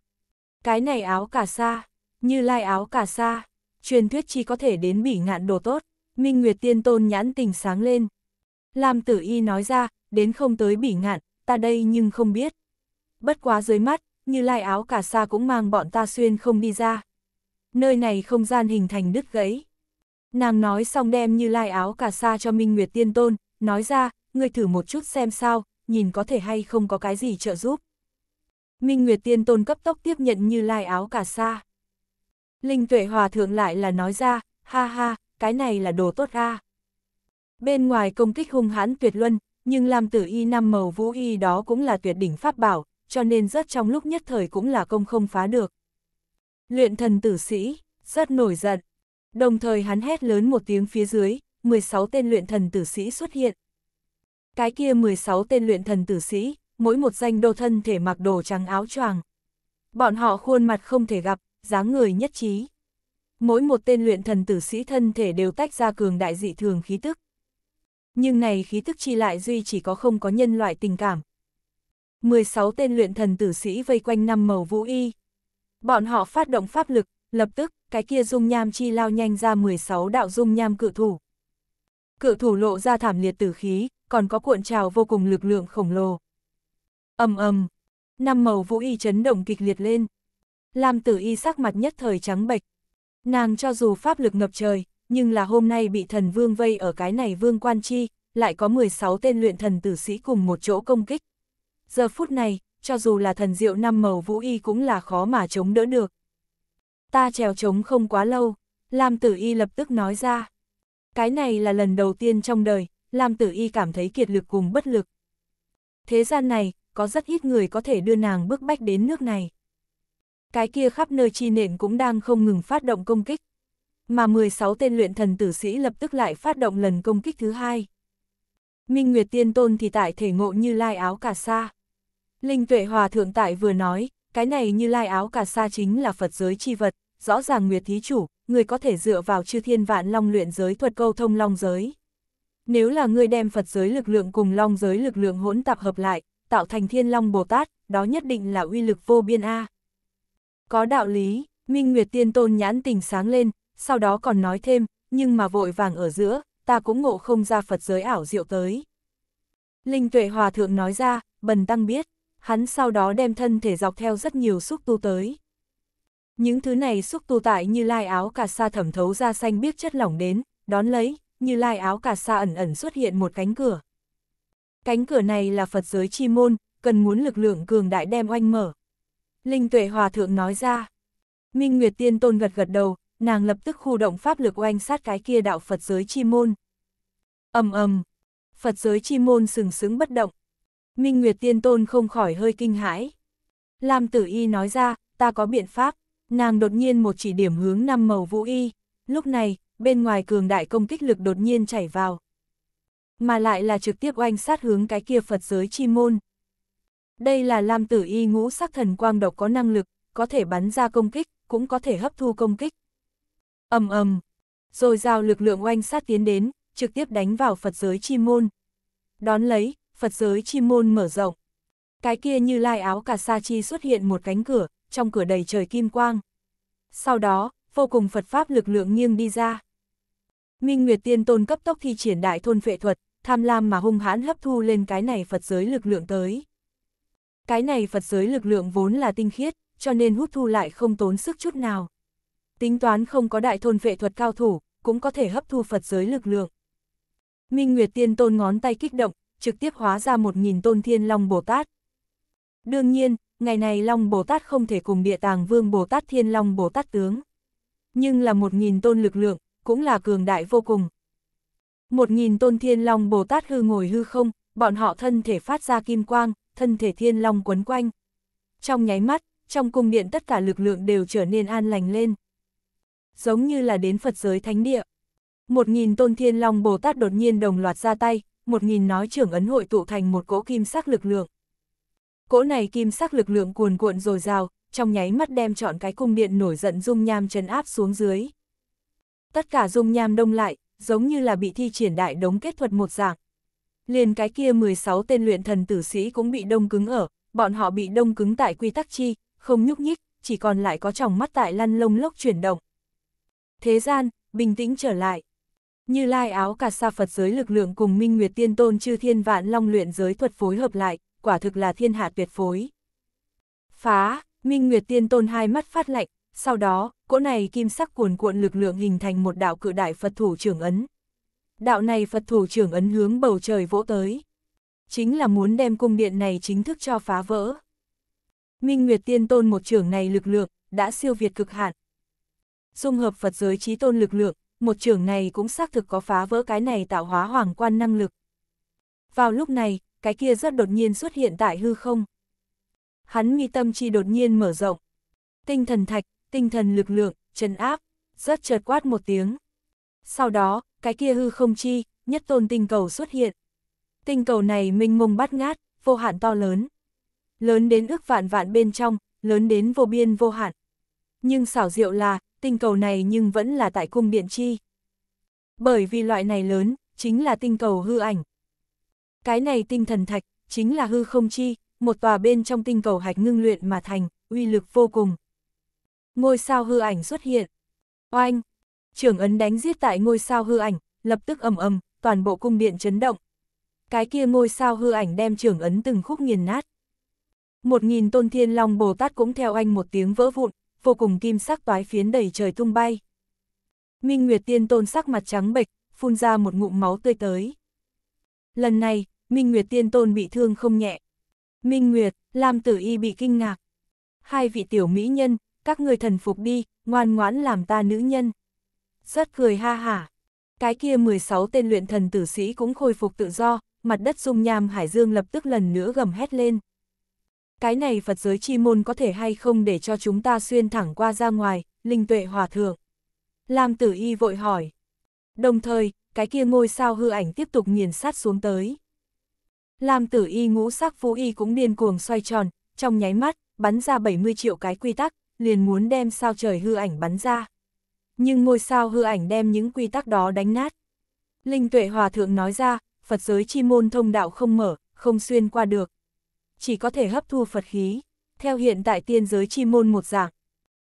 Cái này áo cả sa, như lai áo cả sa, truyền thuyết chỉ có thể đến bỉ ngạn đồ tốt, minh nguyệt tiên tôn nhãn tình sáng lên. Lam tử y nói ra, đến không tới bỉ ngạn, ta đây nhưng không biết. Bất quá dưới mắt, như lai áo cả sa cũng mang bọn ta xuyên không đi ra. Nơi này không gian hình thành đứt gãy. Nàng nói xong đem như lai áo cà sa cho Minh Nguyệt Tiên Tôn, nói ra, ngươi thử một chút xem sao, nhìn có thể hay không có cái gì trợ giúp. Minh Nguyệt Tiên Tôn cấp tốc tiếp nhận như lai áo cà sa. Linh Tuệ Hòa Thượng lại là nói ra, ha ha, cái này là đồ tốt ra. Bên ngoài công kích hung hãn tuyệt luân, nhưng làm tử y năm màu vũ y đó cũng là tuyệt đỉnh pháp bảo, cho nên rất trong lúc nhất thời cũng là công không phá được. Luyện thần tử sĩ, rất nổi giận, Đồng thời hắn hét lớn một tiếng phía dưới, 16 tên luyện thần tử sĩ xuất hiện. Cái kia 16 tên luyện thần tử sĩ, mỗi một danh đô thân thể mặc đồ trắng áo choàng. Bọn họ khuôn mặt không thể gặp, dáng người nhất trí. Mỗi một tên luyện thần tử sĩ thân thể đều tách ra cường đại dị thường khí tức. Nhưng này khí tức chi lại duy chỉ có không có nhân loại tình cảm. 16 tên luyện thần tử sĩ vây quanh năm màu vũ y. Bọn họ phát động pháp lực, lập tức, cái kia dung nham chi lao nhanh ra 16 đạo dung nham cự thủ. Cự thủ lộ ra thảm liệt tử khí, còn có cuộn trào vô cùng lực lượng khổng lồ. ầm ầm, năm màu vũ y chấn động kịch liệt lên. Lam tử y sắc mặt nhất thời trắng bệch. Nàng cho dù pháp lực ngập trời, nhưng là hôm nay bị thần vương vây ở cái này vương quan chi, lại có 16 tên luyện thần tử sĩ cùng một chỗ công kích. Giờ phút này, cho dù là thần diệu năm màu vũ y cũng là khó mà chống đỡ được ta trèo trống không quá lâu, Lam Tử Y lập tức nói ra. Cái này là lần đầu tiên trong đời, Lam Tử Y cảm thấy kiệt lực cùng bất lực. Thế gian này, có rất ít người có thể đưa nàng bước bách đến nước này. Cái kia khắp nơi chi nện cũng đang không ngừng phát động công kích. Mà 16 tên luyện thần tử sĩ lập tức lại phát động lần công kích thứ hai. Minh Nguyệt Tiên Tôn thì tại thể ngộ như lai áo cả xa. Linh Tuệ Hòa Thượng Tại vừa nói, cái này như lai áo cà sa chính là Phật giới chi vật, rõ ràng Nguyệt Thí Chủ, người có thể dựa vào chư thiên vạn long luyện giới thuật câu thông long giới. Nếu là người đem Phật giới lực lượng cùng long giới lực lượng hỗn tạp hợp lại, tạo thành thiên long Bồ Tát, đó nhất định là uy lực vô biên A. Có đạo lý, Minh Nguyệt Tiên Tôn nhãn tình sáng lên, sau đó còn nói thêm, nhưng mà vội vàng ở giữa, ta cũng ngộ không ra Phật giới ảo diệu tới. Linh Tuệ Hòa Thượng nói ra, Bần Tăng biết hắn sau đó đem thân thể dọc theo rất nhiều xúc tu tới. Những thứ này xúc tu tại như lai áo cà sa thẩm thấu ra xanh biết chất lỏng đến, đón lấy, như lai áo cà sa ẩn ẩn xuất hiện một cánh cửa. Cánh cửa này là Phật giới chi môn, cần muốn lực lượng cường đại đem oanh mở. Linh tuệ hòa thượng nói ra. Minh Nguyệt Tiên Tôn gật gật đầu, nàng lập tức khu động pháp lực oanh sát cái kia đạo Phật giới chi môn. ầm ầm, Phật giới chi môn sừng sững bất động, Minh Nguyệt Tiên Tôn không khỏi hơi kinh hãi. Lam Tử Y nói ra, ta có biện pháp, nàng đột nhiên một chỉ điểm hướng năm màu vũ y, lúc này, bên ngoài cường đại công kích lực đột nhiên chảy vào. Mà lại là trực tiếp oanh sát hướng cái kia Phật giới chi môn. Đây là Lam Tử Y ngũ sắc thần quang độc có năng lực, có thể bắn ra công kích, cũng có thể hấp thu công kích. ầm ầm, rồi giao lực lượng oanh sát tiến đến, trực tiếp đánh vào Phật giới chi môn. Đón lấy, Phật giới chi môn mở rộng. Cái kia như lai áo cà sa chi xuất hiện một cánh cửa, trong cửa đầy trời kim quang. Sau đó, vô cùng Phật Pháp lực lượng nghiêng đi ra. Minh Nguyệt Tiên Tôn cấp tốc thi triển đại thôn vệ thuật, tham lam mà hung hãn hấp thu lên cái này Phật giới lực lượng tới. Cái này Phật giới lực lượng vốn là tinh khiết, cho nên hút thu lại không tốn sức chút nào. Tính toán không có đại thôn vệ thuật cao thủ, cũng có thể hấp thu Phật giới lực lượng. Minh Nguyệt Tiên Tôn ngón tay kích động, trực tiếp hóa ra một nghìn tôn thiên long Bồ Tát. Đương nhiên, ngày này Long Bồ Tát không thể cùng địa tàng vương Bồ Tát thiên long Bồ Tát tướng. Nhưng là một nghìn tôn lực lượng, cũng là cường đại vô cùng. Một nghìn tôn thiên long Bồ Tát hư ngồi hư không, bọn họ thân thể phát ra kim quang, thân thể thiên long quấn quanh. Trong nháy mắt, trong cung điện tất cả lực lượng đều trở nên an lành lên. Giống như là đến Phật giới thánh địa. Một nghìn tôn thiên long Bồ Tát đột nhiên đồng loạt ra tay, một nghìn nói trưởng ấn hội tụ thành một cỗ kim sắc lực lượng. Cỗ này kim sắc lực lượng cuồn cuộn dồi dào, trong nháy mắt đem chọn cái cung điện nổi giận dung nham chấn áp xuống dưới. Tất cả dung nham đông lại, giống như là bị thi triển đại đống kết thuật một dạng. Liền cái kia 16 tên luyện thần tử sĩ cũng bị đông cứng ở, bọn họ bị đông cứng tại quy tắc chi, không nhúc nhích, chỉ còn lại có tròng mắt tại lăn lông lốc chuyển động. Thế gian, bình tĩnh trở lại. Như lai áo cà sa Phật giới lực lượng cùng minh nguyệt tiên tôn chư thiên vạn long luyện giới thuật phối hợp lại, quả thực là thiên hạ tuyệt phối. Phá, minh nguyệt tiên tôn hai mắt phát lạnh, sau đó, cỗ này kim sắc cuồn cuộn lực lượng hình thành một đạo cự đại Phật thủ trưởng ấn. Đạo này Phật thủ trưởng ấn hướng bầu trời vỗ tới. Chính là muốn đem cung điện này chính thức cho phá vỡ. Minh Nguyệt Tiên Tôn một trưởng này lực lượng, đã siêu việt cực hạn. Dung hợp Phật giới trí tôn lực lượng, một trưởng này cũng xác thực có phá vỡ cái này tạo hóa hoàng quan năng lực. Vào lúc này, cái kia rất đột nhiên xuất hiện tại hư không. Hắn mi tâm chi đột nhiên mở rộng. Tinh thần thạch, tinh thần lực lượng, chân áp, rất chợt quát một tiếng. Sau đó, cái kia hư không chi, nhất tôn tinh cầu xuất hiện. Tinh cầu này minh mông bắt ngát, vô hạn to lớn. Lớn đến ước vạn vạn bên trong, lớn đến vô biên vô hạn. Nhưng xảo diệu là, tinh cầu này nhưng vẫn là tại cung điện chi. Bởi vì loại này lớn, chính là tinh cầu hư ảnh. Cái này tinh thần thạch, chính là hư không chi, một tòa bên trong tinh cầu hạch ngưng luyện mà thành, uy lực vô cùng. Ngôi sao hư ảnh xuất hiện. Oanh! Trưởng ấn đánh giết tại ngôi sao hư ảnh, lập tức ầm ầm, toàn bộ cung điện chấn động. Cái kia ngôi sao hư ảnh đem trưởng ấn từng khúc nghiền nát. Một nghìn tôn thiên long Bồ Tát cũng theo anh một tiếng vỡ vụn, vô cùng kim sắc toái phiến đầy trời tung bay. Minh Nguyệt Tiên Tôn sắc mặt trắng bệch, phun ra một ngụm máu tươi tới. Lần này, Minh Nguyệt Tiên Tôn bị thương không nhẹ. Minh Nguyệt, Lam Tử Y bị kinh ngạc. Hai vị tiểu mỹ nhân, các người thần phục đi, ngoan ngoãn làm ta nữ nhân. Rất cười ha hả. Cái kia 16 tên luyện thần tử sĩ cũng khôi phục tự do, mặt đất dung nham hải dương lập tức lần nữa gầm hét lên cái này Phật giới chi môn có thể hay không để cho chúng ta xuyên thẳng qua ra ngoài, linh tuệ hòa thượng. Lam tử y vội hỏi. Đồng thời, cái kia ngôi sao hư ảnh tiếp tục nghiền sát xuống tới. Lam tử y ngũ sắc phú y cũng điên cuồng xoay tròn, trong nháy mắt, bắn ra 70 triệu cái quy tắc, liền muốn đem sao trời hư ảnh bắn ra. Nhưng ngôi sao hư ảnh đem những quy tắc đó đánh nát. Linh tuệ hòa thượng nói ra, Phật giới chi môn thông đạo không mở, không xuyên qua được chỉ có thể hấp thu Phật khí, theo hiện tại tiên giới chi môn một dạng.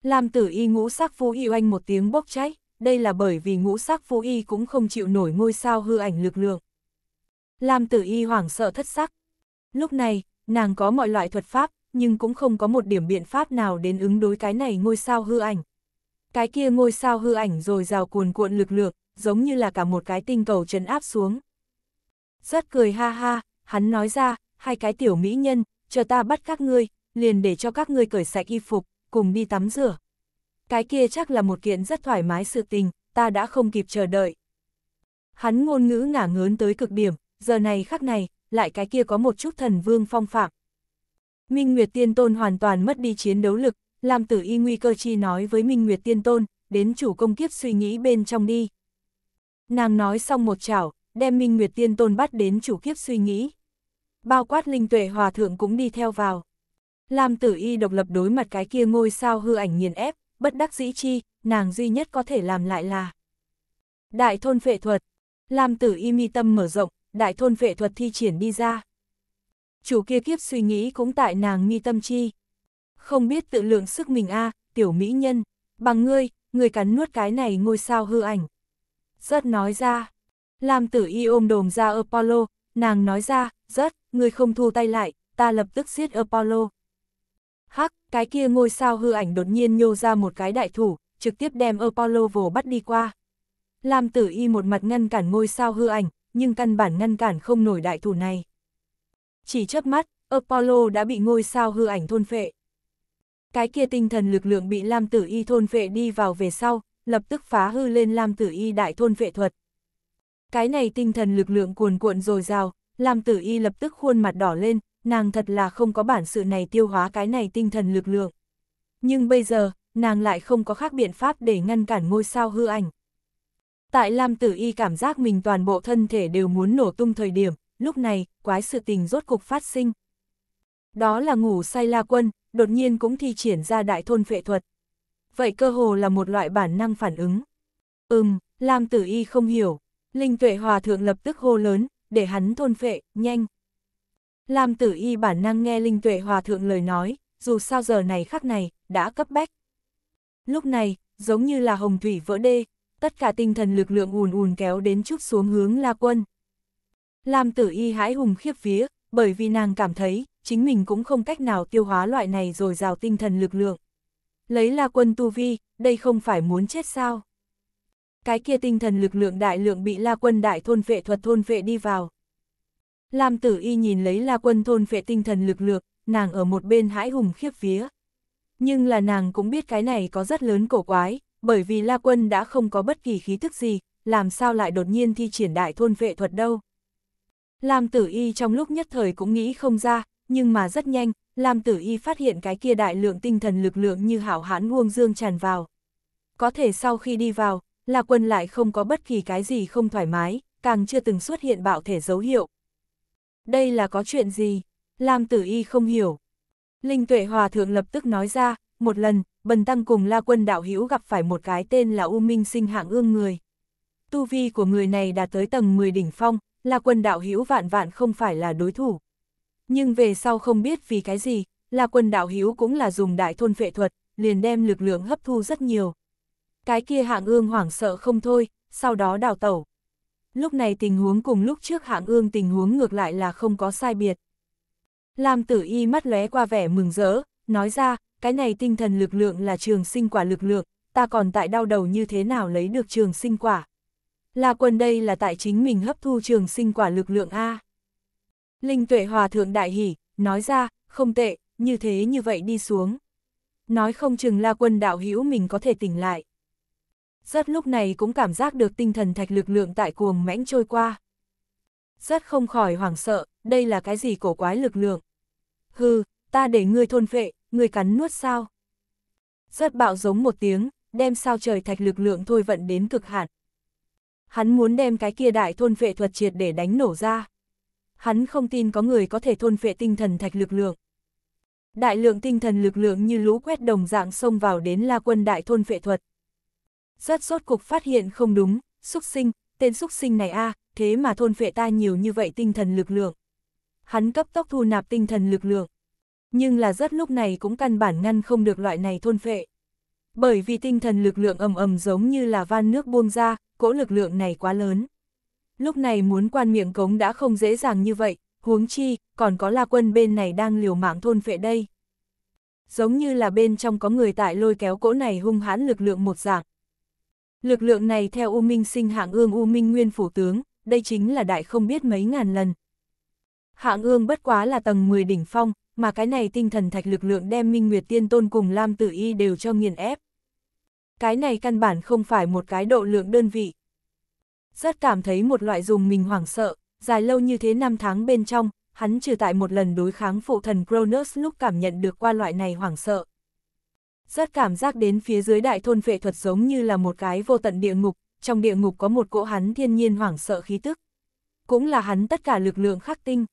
làm tử y ngũ sắc phú y oanh một tiếng bốc cháy, đây là bởi vì ngũ sắc phú y cũng không chịu nổi ngôi sao hư ảnh lực lượng. làm tử y hoảng sợ thất sắc. Lúc này, nàng có mọi loại thuật pháp, nhưng cũng không có một điểm biện pháp nào đến ứng đối cái này ngôi sao hư ảnh. Cái kia ngôi sao hư ảnh rồi rào cuồn cuộn lực lượng, giống như là cả một cái tinh cầu trấn áp xuống. Rất cười ha ha, hắn nói ra, hai cái tiểu mỹ nhân, chờ ta bắt các ngươi, liền để cho các ngươi cởi sạch y phục, cùng đi tắm rửa. Cái kia chắc là một kiện rất thoải mái sự tình, ta đã không kịp chờ đợi. Hắn ngôn ngữ ngả ngớn tới cực điểm, giờ này khắc này, lại cái kia có một chút thần vương phong phạm. Minh Nguyệt Tiên Tôn hoàn toàn mất đi chiến đấu lực, làm tử y nguy cơ chi nói với Minh Nguyệt Tiên Tôn, đến chủ công kiếp suy nghĩ bên trong đi. Nàng nói xong một chảo, đem Minh Nguyệt Tiên Tôn bắt đến chủ kiếp suy nghĩ bao quát linh tuệ hòa thượng cũng đi theo vào. lam tử y độc lập đối mặt cái kia ngôi sao hư ảnh nghiền ép, bất đắc dĩ chi, nàng duy nhất có thể làm lại là. Đại thôn phệ thuật, lam tử y mi tâm mở rộng, đại thôn phệ thuật thi triển đi ra. Chủ kia kiếp suy nghĩ cũng tại nàng mi tâm chi. Không biết tự lượng sức mình a à, tiểu mỹ nhân, bằng ngươi, người cắn nuốt cái này ngôi sao hư ảnh. Rất nói ra, lam tử y ôm đồm ra Apollo, nàng nói ra, rất, người không thu tay lại, ta lập tức giết Apollo. Hắc, cái kia ngôi sao hư ảnh đột nhiên nhô ra một cái đại thủ, trực tiếp đem Apollo vồ bắt đi qua. Lam tử y một mặt ngăn cản ngôi sao hư ảnh, nhưng căn bản ngăn cản không nổi đại thủ này. Chỉ chớp mắt, Apollo đã bị ngôi sao hư ảnh thôn phệ. Cái kia tinh thần lực lượng bị Lam Tử Y thôn phệ đi vào về sau, lập tức phá hư lên Lam Tử Y đại thôn phệ thuật. Cái này tinh thần lực lượng cuồn cuộn dồi dào, Lam tử y lập tức khuôn mặt đỏ lên, nàng thật là không có bản sự này tiêu hóa cái này tinh thần lực lượng. Nhưng bây giờ, nàng lại không có khác biện pháp để ngăn cản ngôi sao hư ảnh. Tại Lam Tử Y cảm giác mình toàn bộ thân thể đều muốn nổ tung thời điểm, lúc này, quái sự tình rốt cục phát sinh. Đó là ngủ say la quân, đột nhiên cũng thi triển ra đại thôn phệ thuật. Vậy cơ hồ là một loại bản năng phản ứng. Ừm, Lam Tử Y không hiểu. Linh Tuệ Hòa Thượng lập tức hô lớn, để hắn thôn phệ, nhanh. Lam tử y bản năng nghe Linh Tuệ Hòa Thượng lời nói, dù sao giờ này khắc này, đã cấp bách. Lúc này, giống như là hồng thủy vỡ đê, tất cả tinh thần lực lượng ùn ùn kéo đến chút xuống hướng La Quân. Lam tử y hãi hùng khiếp vía, bởi vì nàng cảm thấy, chính mình cũng không cách nào tiêu hóa loại này rồi rào tinh thần lực lượng. Lấy La Quân tu vi, đây không phải muốn chết sao? cái kia tinh thần lực lượng đại lượng bị La Quân đại thôn vệ thuật thôn vệ đi vào. Lam Tử Y nhìn lấy La Quân thôn vệ tinh thần lực lượng, nàng ở một bên hãi hùng khiếp vía. Nhưng là nàng cũng biết cái này có rất lớn cổ quái, bởi vì La Quân đã không có bất kỳ khí thức gì, làm sao lại đột nhiên thi triển đại thôn vệ thuật đâu. Lam Tử Y trong lúc nhất thời cũng nghĩ không ra, nhưng mà rất nhanh, Lam Tử Y phát hiện cái kia đại lượng tinh thần lực lượng như hảo hãn uông dương tràn vào. Có thể sau khi đi vào, La Quân lại không có bất kỳ cái gì không thoải mái, càng chưa từng xuất hiện bạo thể dấu hiệu. Đây là có chuyện gì? Lam Tử Y không hiểu. Linh Tuệ Hòa Thượng lập tức nói ra, một lần, Bần Tăng cùng La Quân Đạo Hữu gặp phải một cái tên là U Minh sinh hạng ương người. Tu vi của người này đã tới tầng 10 đỉnh phong, La Quân Đạo Hữu vạn vạn không phải là đối thủ. Nhưng về sau không biết vì cái gì, La Quân Đạo Hữu cũng là dùng đại thôn phệ thuật, liền đem lực lượng hấp thu rất nhiều cái kia hạng ương hoảng sợ không thôi, sau đó đào tẩu. Lúc này tình huống cùng lúc trước hạng ương tình huống ngược lại là không có sai biệt. Lam tử y mắt lóe qua vẻ mừng rỡ, nói ra, cái này tinh thần lực lượng là trường sinh quả lực lượng, ta còn tại đau đầu như thế nào lấy được trường sinh quả. Là quần đây là tại chính mình hấp thu trường sinh quả lực lượng A. Linh tuệ hòa thượng đại hỉ, nói ra, không tệ, như thế như vậy đi xuống. Nói không chừng la quân đạo hữu mình có thể tỉnh lại. Rất lúc này cũng cảm giác được tinh thần thạch lực lượng tại cuồng mãnh trôi qua. Rất không khỏi hoảng sợ, đây là cái gì cổ quái lực lượng. Hừ, ta để ngươi thôn vệ, ngươi cắn nuốt sao. Rất bạo giống một tiếng, đem sao trời thạch lực lượng thôi vận đến cực hạn. Hắn muốn đem cái kia đại thôn vệ thuật triệt để đánh nổ ra. Hắn không tin có người có thể thôn vệ tinh thần thạch lực lượng. Đại lượng tinh thần lực lượng như lũ quét đồng dạng xông vào đến la quân đại thôn vệ thuật. Rất rốt cuộc phát hiện không đúng, xúc sinh, tên xúc sinh này a à, thế mà thôn phệ ta nhiều như vậy tinh thần lực lượng. Hắn cấp tốc thu nạp tinh thần lực lượng. Nhưng là rất lúc này cũng căn bản ngăn không được loại này thôn phệ. Bởi vì tinh thần lực lượng ầm ầm giống như là van nước buông ra, cỗ lực lượng này quá lớn. Lúc này muốn quan miệng cống đã không dễ dàng như vậy, huống chi, còn có la quân bên này đang liều mạng thôn phệ đây. Giống như là bên trong có người tại lôi kéo cỗ này hung hãn lực lượng một dạng. Lực lượng này theo U Minh sinh hạng ương U Minh nguyên phủ tướng, đây chính là đại không biết mấy ngàn lần. Hạng ương bất quá là tầng 10 đỉnh phong, mà cái này tinh thần thạch lực lượng đem Minh Nguyệt Tiên Tôn cùng Lam Tử Y đều cho nghiền ép. Cái này căn bản không phải một cái độ lượng đơn vị. Rất cảm thấy một loại dùng mình hoảng sợ, dài lâu như thế năm tháng bên trong, hắn trừ tại một lần đối kháng phụ thần Cronus lúc cảm nhận được qua loại này hoảng sợ. Rất cảm giác đến phía dưới đại thôn vệ thuật giống như là một cái vô tận địa ngục, trong địa ngục có một cỗ hắn thiên nhiên hoảng sợ khí tức. Cũng là hắn tất cả lực lượng khắc tinh.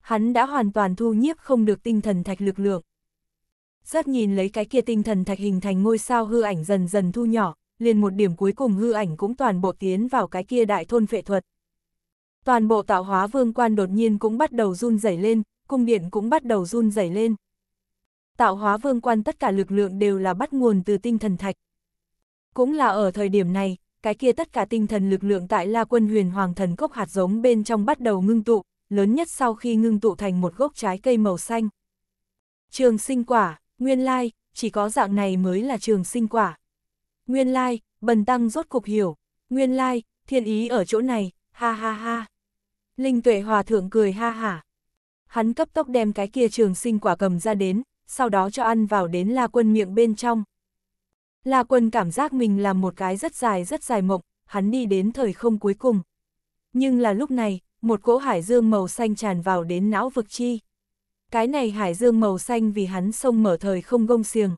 Hắn đã hoàn toàn thu nhiếp không được tinh thần thạch lực lượng. Rất nhìn lấy cái kia tinh thần thạch hình thành ngôi sao hư ảnh dần dần thu nhỏ, liền một điểm cuối cùng hư ảnh cũng toàn bộ tiến vào cái kia đại thôn vệ thuật. Toàn bộ tạo hóa vương quan đột nhiên cũng bắt đầu run rẩy lên, cung điện cũng bắt đầu run rẩy lên tạo hóa vương quan tất cả lực lượng đều là bắt nguồn từ tinh thần thạch. Cũng là ở thời điểm này, cái kia tất cả tinh thần lực lượng tại La Quân Huyền Hoàng Thần cốc hạt giống bên trong bắt đầu ngưng tụ, lớn nhất sau khi ngưng tụ thành một gốc trái cây màu xanh. Trường sinh quả, nguyên lai, chỉ có dạng này mới là trường sinh quả. Nguyên lai, bần tăng rốt cục hiểu, nguyên lai, thiên ý ở chỗ này, ha ha ha. Linh tuệ hòa thượng cười ha hả. Hắn cấp tốc đem cái kia trường sinh quả cầm ra đến, sau đó cho ăn vào đến La Quân miệng bên trong. La Quân cảm giác mình là một cái rất dài rất dài mộng, hắn đi đến thời không cuối cùng. Nhưng là lúc này, một cỗ hải dương màu xanh tràn vào đến não vực chi. Cái này hải dương màu xanh vì hắn sông mở thời không gông xiềng.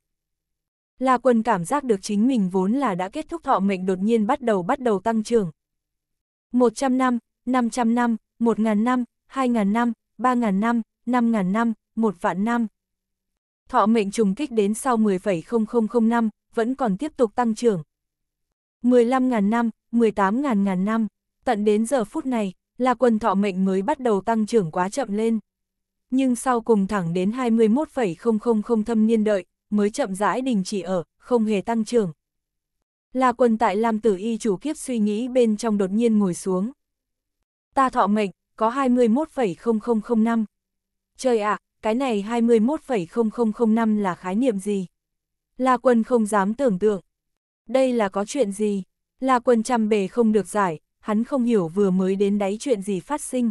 La Quân cảm giác được chính mình vốn là đã kết thúc thọ mệnh đột nhiên bắt đầu bắt đầu tăng trưởng. 100 năm, 500 năm, 1.000 năm, 2.000 năm, 3.000 năm, 5.000 năm, 1 vạn năm thọ mệnh trùng kích đến sau 10,0005 năm, vẫn còn tiếp tục tăng trưởng. 15.000 năm, 18.000 ngàn năm, tận đến giờ phút này, là quần thọ mệnh mới bắt đầu tăng trưởng quá chậm lên. Nhưng sau cùng thẳng đến 21,000 thâm niên đợi, mới chậm rãi đình chỉ ở, không hề tăng trưởng. Là quần tại Lam Tử Y chủ kiếp suy nghĩ bên trong đột nhiên ngồi xuống. Ta thọ mệnh, có 21,0005. Trời ạ, à, cái này 21,0005 là khái niệm gì? La quân không dám tưởng tượng. Đây là có chuyện gì? La quân chăm bề không được giải, hắn không hiểu vừa mới đến đáy chuyện gì phát sinh.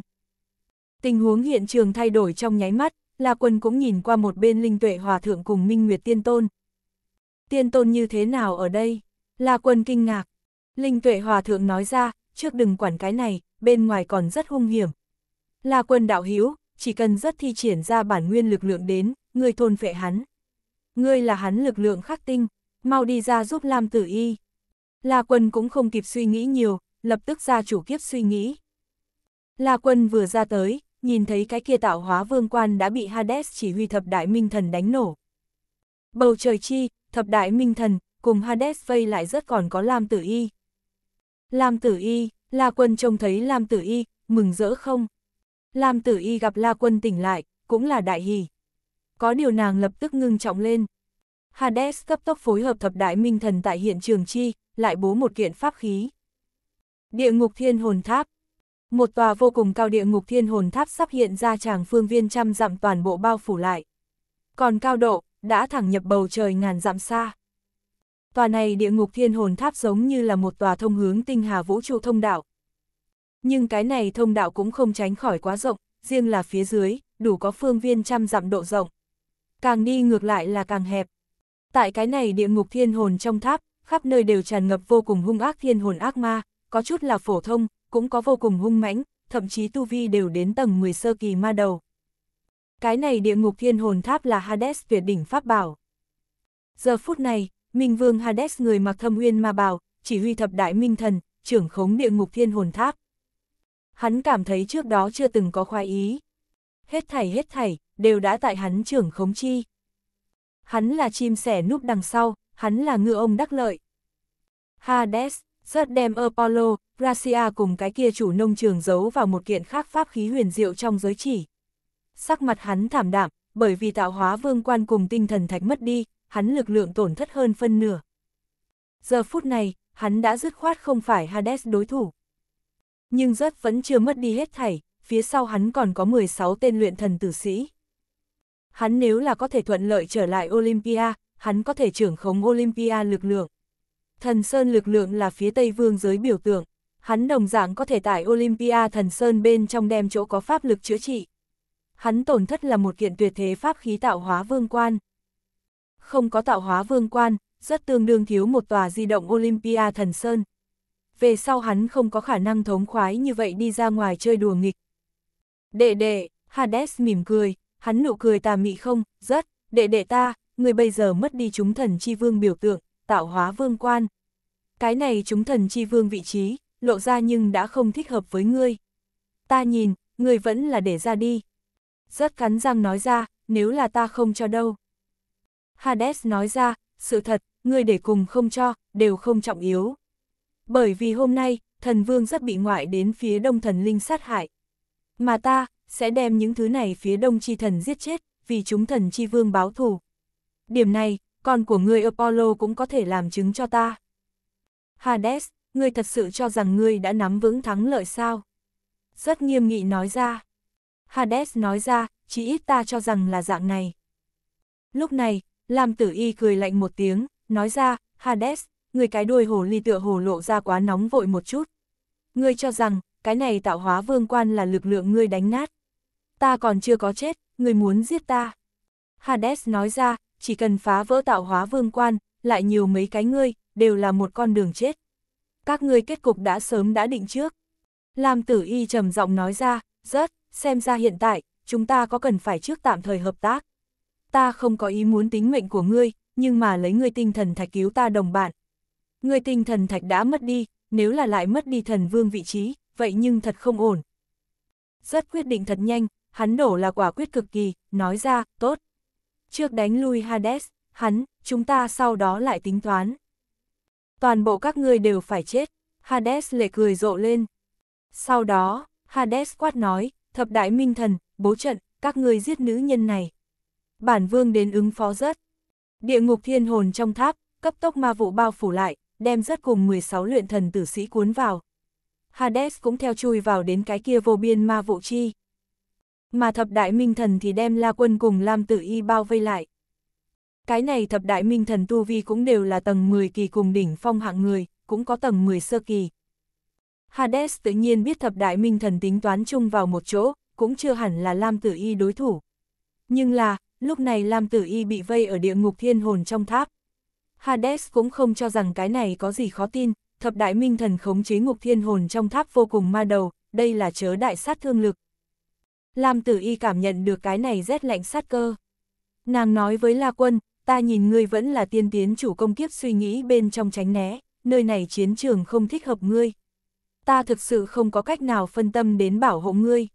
Tình huống hiện trường thay đổi trong nháy mắt, La quân cũng nhìn qua một bên linh tuệ hòa thượng cùng Minh Nguyệt Tiên Tôn. Tiên Tôn như thế nào ở đây? La quân kinh ngạc. Linh tuệ hòa thượng nói ra, trước đừng quản cái này, bên ngoài còn rất hung hiểm. La quân đạo hiếu, chỉ cần rất thi triển ra bản nguyên lực lượng đến, ngươi thôn vệ hắn. Ngươi là hắn lực lượng khắc tinh, mau đi ra giúp Lam Tử Y. La Quân cũng không kịp suy nghĩ nhiều, lập tức ra chủ kiếp suy nghĩ. La Quân vừa ra tới, nhìn thấy cái kia tạo hóa vương quan đã bị Hades chỉ huy thập đại minh thần đánh nổ. Bầu trời chi, thập đại minh thần, cùng Hades vây lại rất còn có Lam Tử Y. Lam Tử Y, La Quân trông thấy Lam Tử Y, mừng rỡ không? Lam tử y gặp La Quân tỉnh lại, cũng là đại hỷ. Có điều nàng lập tức ngưng trọng lên. Hades cấp tốc phối hợp thập đại minh thần tại hiện trường chi, lại bố một kiện pháp khí. Địa ngục thiên hồn tháp Một tòa vô cùng cao địa ngục thiên hồn tháp sắp hiện ra tràng phương viên trăm dặm toàn bộ bao phủ lại. Còn cao độ, đã thẳng nhập bầu trời ngàn dặm xa. Tòa này địa ngục thiên hồn tháp giống như là một tòa thông hướng tinh hà vũ trụ thông đạo, nhưng cái này thông đạo cũng không tránh khỏi quá rộng, riêng là phía dưới, đủ có phương viên trăm dặm độ rộng. Càng đi ngược lại là càng hẹp. Tại cái này địa ngục thiên hồn trong tháp, khắp nơi đều tràn ngập vô cùng hung ác thiên hồn ác ma, có chút là phổ thông, cũng có vô cùng hung mãnh, thậm chí tu vi đều đến tầng 10 sơ kỳ ma đầu. Cái này địa ngục thiên hồn tháp là Hades tuyệt đỉnh pháp bảo. Giờ phút này, Minh Vương Hades người mặc thâm uyên ma bào, chỉ huy thập đại minh thần, trưởng khống địa ngục thiên hồn tháp hắn cảm thấy trước đó chưa từng có khoái ý. Hết thảy hết thảy, đều đã tại hắn trưởng khống chi. Hắn là chim sẻ núp đằng sau, hắn là ngựa ông đắc lợi. Hades, rất đem Apollo, Gracia cùng cái kia chủ nông trường giấu vào một kiện khác pháp khí huyền diệu trong giới chỉ. Sắc mặt hắn thảm đạm, bởi vì tạo hóa vương quan cùng tinh thần thạch mất đi, hắn lực lượng tổn thất hơn phân nửa. Giờ phút này, hắn đã dứt khoát không phải Hades đối thủ. Nhưng rất vẫn chưa mất đi hết thảy, phía sau hắn còn có 16 tên luyện thần tử sĩ. Hắn nếu là có thể thuận lợi trở lại Olympia, hắn có thể trưởng khống Olympia lực lượng. Thần Sơn lực lượng là phía Tây Vương giới biểu tượng, hắn đồng dạng có thể tại Olympia Thần Sơn bên trong đem chỗ có pháp lực chữa trị. Hắn tổn thất là một kiện tuyệt thế pháp khí tạo hóa vương quan. Không có tạo hóa vương quan, rất tương đương thiếu một tòa di động Olympia Thần Sơn về sau hắn không có khả năng thống khoái như vậy đi ra ngoài chơi đùa nghịch. Đệ đệ, Hades mỉm cười, hắn nụ cười tà mị không, rất, đệ đệ ta, người bây giờ mất đi chúng thần chi vương biểu tượng, tạo hóa vương quan. Cái này chúng thần chi vương vị trí, lộ ra nhưng đã không thích hợp với ngươi. Ta nhìn, người vẫn là để ra đi. Rất cắn răng nói ra, nếu là ta không cho đâu. Hades nói ra, sự thật, ngươi để cùng không cho, đều không trọng yếu. Bởi vì hôm nay, thần vương rất bị ngoại đến phía đông thần linh sát hại. Mà ta, sẽ đem những thứ này phía đông chi thần giết chết, vì chúng thần chi vương báo thù. Điểm này, con của người Apollo cũng có thể làm chứng cho ta. Hades, ngươi thật sự cho rằng ngươi đã nắm vững thắng lợi sao? Rất nghiêm nghị nói ra. Hades nói ra, chỉ ít ta cho rằng là dạng này. Lúc này, Lam Tử Y cười lạnh một tiếng, nói ra, Hades, người cái đuôi hồ ly tựa hồ lộ ra quá nóng vội một chút. Ngươi cho rằng, cái này tạo hóa vương quan là lực lượng ngươi đánh nát. Ta còn chưa có chết, ngươi muốn giết ta. Hades nói ra, chỉ cần phá vỡ tạo hóa vương quan, lại nhiều mấy cái ngươi, đều là một con đường chết. Các ngươi kết cục đã sớm đã định trước. Lam tử y trầm giọng nói ra, rất, xem ra hiện tại, chúng ta có cần phải trước tạm thời hợp tác. Ta không có ý muốn tính mệnh của ngươi, nhưng mà lấy ngươi tinh thần thạch cứu ta đồng bạn, Người tinh thần thạch đã mất đi, nếu là lại mất đi thần vương vị trí, vậy nhưng thật không ổn. Rất quyết định thật nhanh, hắn đổ là quả quyết cực kỳ, nói ra, tốt. Trước đánh lui Hades, hắn, chúng ta sau đó lại tính toán. Toàn bộ các ngươi đều phải chết, Hades lệ cười rộ lên. Sau đó, Hades quát nói, thập đại minh thần, bố trận, các ngươi giết nữ nhân này. Bản vương đến ứng phó rất. Địa ngục thiên hồn trong tháp, cấp tốc ma vụ bao phủ lại, đem rất cùng 16 luyện thần tử sĩ cuốn vào. Hades cũng theo chui vào đến cái kia vô biên ma vụ chi. Mà thập đại minh thần thì đem la quân cùng Lam Tử Y bao vây lại. Cái này thập đại minh thần tu vi cũng đều là tầng 10 kỳ cùng đỉnh phong hạng người, cũng có tầng 10 sơ kỳ. Hades tự nhiên biết thập đại minh thần tính toán chung vào một chỗ, cũng chưa hẳn là Lam Tử Y đối thủ. Nhưng là, lúc này Lam Tử Y bị vây ở địa ngục thiên hồn trong tháp. Hades cũng không cho rằng cái này có gì khó tin, thập đại minh thần khống chế ngục thiên hồn trong tháp vô cùng ma đầu, đây là chớ đại sát thương lực. Lam tử y cảm nhận được cái này rét lạnh sát cơ. Nàng nói với La Quân, ta nhìn ngươi vẫn là tiên tiến chủ công kiếp suy nghĩ bên trong tránh né, nơi này chiến trường không thích hợp ngươi. Ta thực sự không có cách nào phân tâm đến bảo hộ ngươi.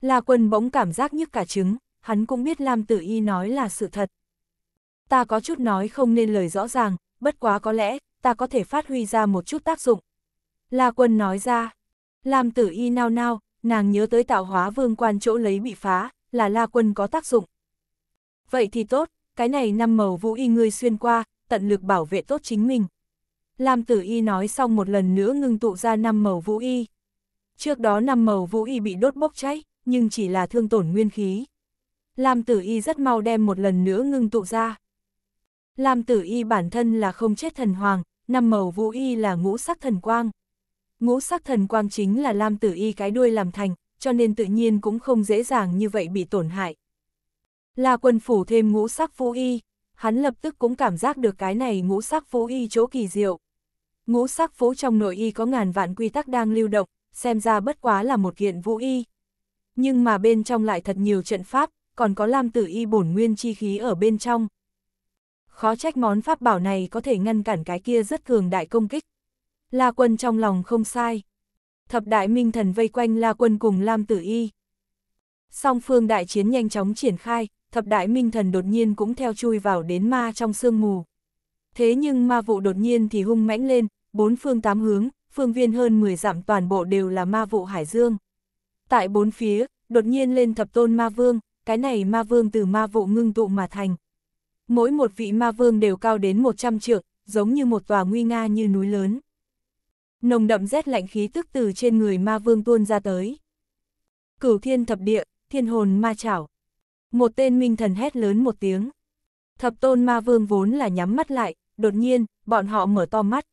La Quân bỗng cảm giác nhức cả trứng, hắn cũng biết Lam tử y nói là sự thật, ta có chút nói không nên lời rõ ràng, bất quá có lẽ, ta có thể phát huy ra một chút tác dụng. La quân nói ra, làm tử y nao nao, nàng nhớ tới tạo hóa vương quan chỗ lấy bị phá, là la quân có tác dụng. Vậy thì tốt, cái này năm màu vũ y ngươi xuyên qua, tận lực bảo vệ tốt chính mình. Lam tử y nói xong một lần nữa ngưng tụ ra năm màu vũ y. Trước đó năm màu vũ y bị đốt bốc cháy, nhưng chỉ là thương tổn nguyên khí. Lam tử y rất mau đem một lần nữa ngưng tụ ra. Lam tử y bản thân là không chết thần hoàng, năm màu vũ y là ngũ sắc thần quang. Ngũ sắc thần quang chính là lam tử y cái đuôi làm thành, cho nên tự nhiên cũng không dễ dàng như vậy bị tổn hại. Là quân phủ thêm ngũ sắc vũ y, hắn lập tức cũng cảm giác được cái này ngũ sắc vũ y chỗ kỳ diệu. Ngũ sắc vũ trong nội y có ngàn vạn quy tắc đang lưu động, xem ra bất quá là một kiện vũ y. Nhưng mà bên trong lại thật nhiều trận pháp, còn có lam tử y bổn nguyên chi khí ở bên trong khó trách món pháp bảo này có thể ngăn cản cái kia rất cường đại công kích. La quân trong lòng không sai. Thập đại minh thần vây quanh La quân cùng Lam Tử Y. Song phương đại chiến nhanh chóng triển khai, thập đại minh thần đột nhiên cũng theo chui vào đến ma trong sương mù. Thế nhưng ma vụ đột nhiên thì hung mãnh lên, bốn phương tám hướng, phương viên hơn 10 dặm toàn bộ đều là ma vụ hải dương. Tại bốn phía, đột nhiên lên thập tôn ma vương, cái này ma vương từ ma vụ ngưng tụ mà thành, mỗi một vị ma vương đều cao đến 100 trượng, giống như một tòa nguy nga như núi lớn. Nồng đậm rét lạnh khí tức từ trên người ma vương tuôn ra tới. Cửu thiên thập địa, thiên hồn ma chảo. Một tên minh thần hét lớn một tiếng. Thập tôn ma vương vốn là nhắm mắt lại, đột nhiên, bọn họ mở to mắt.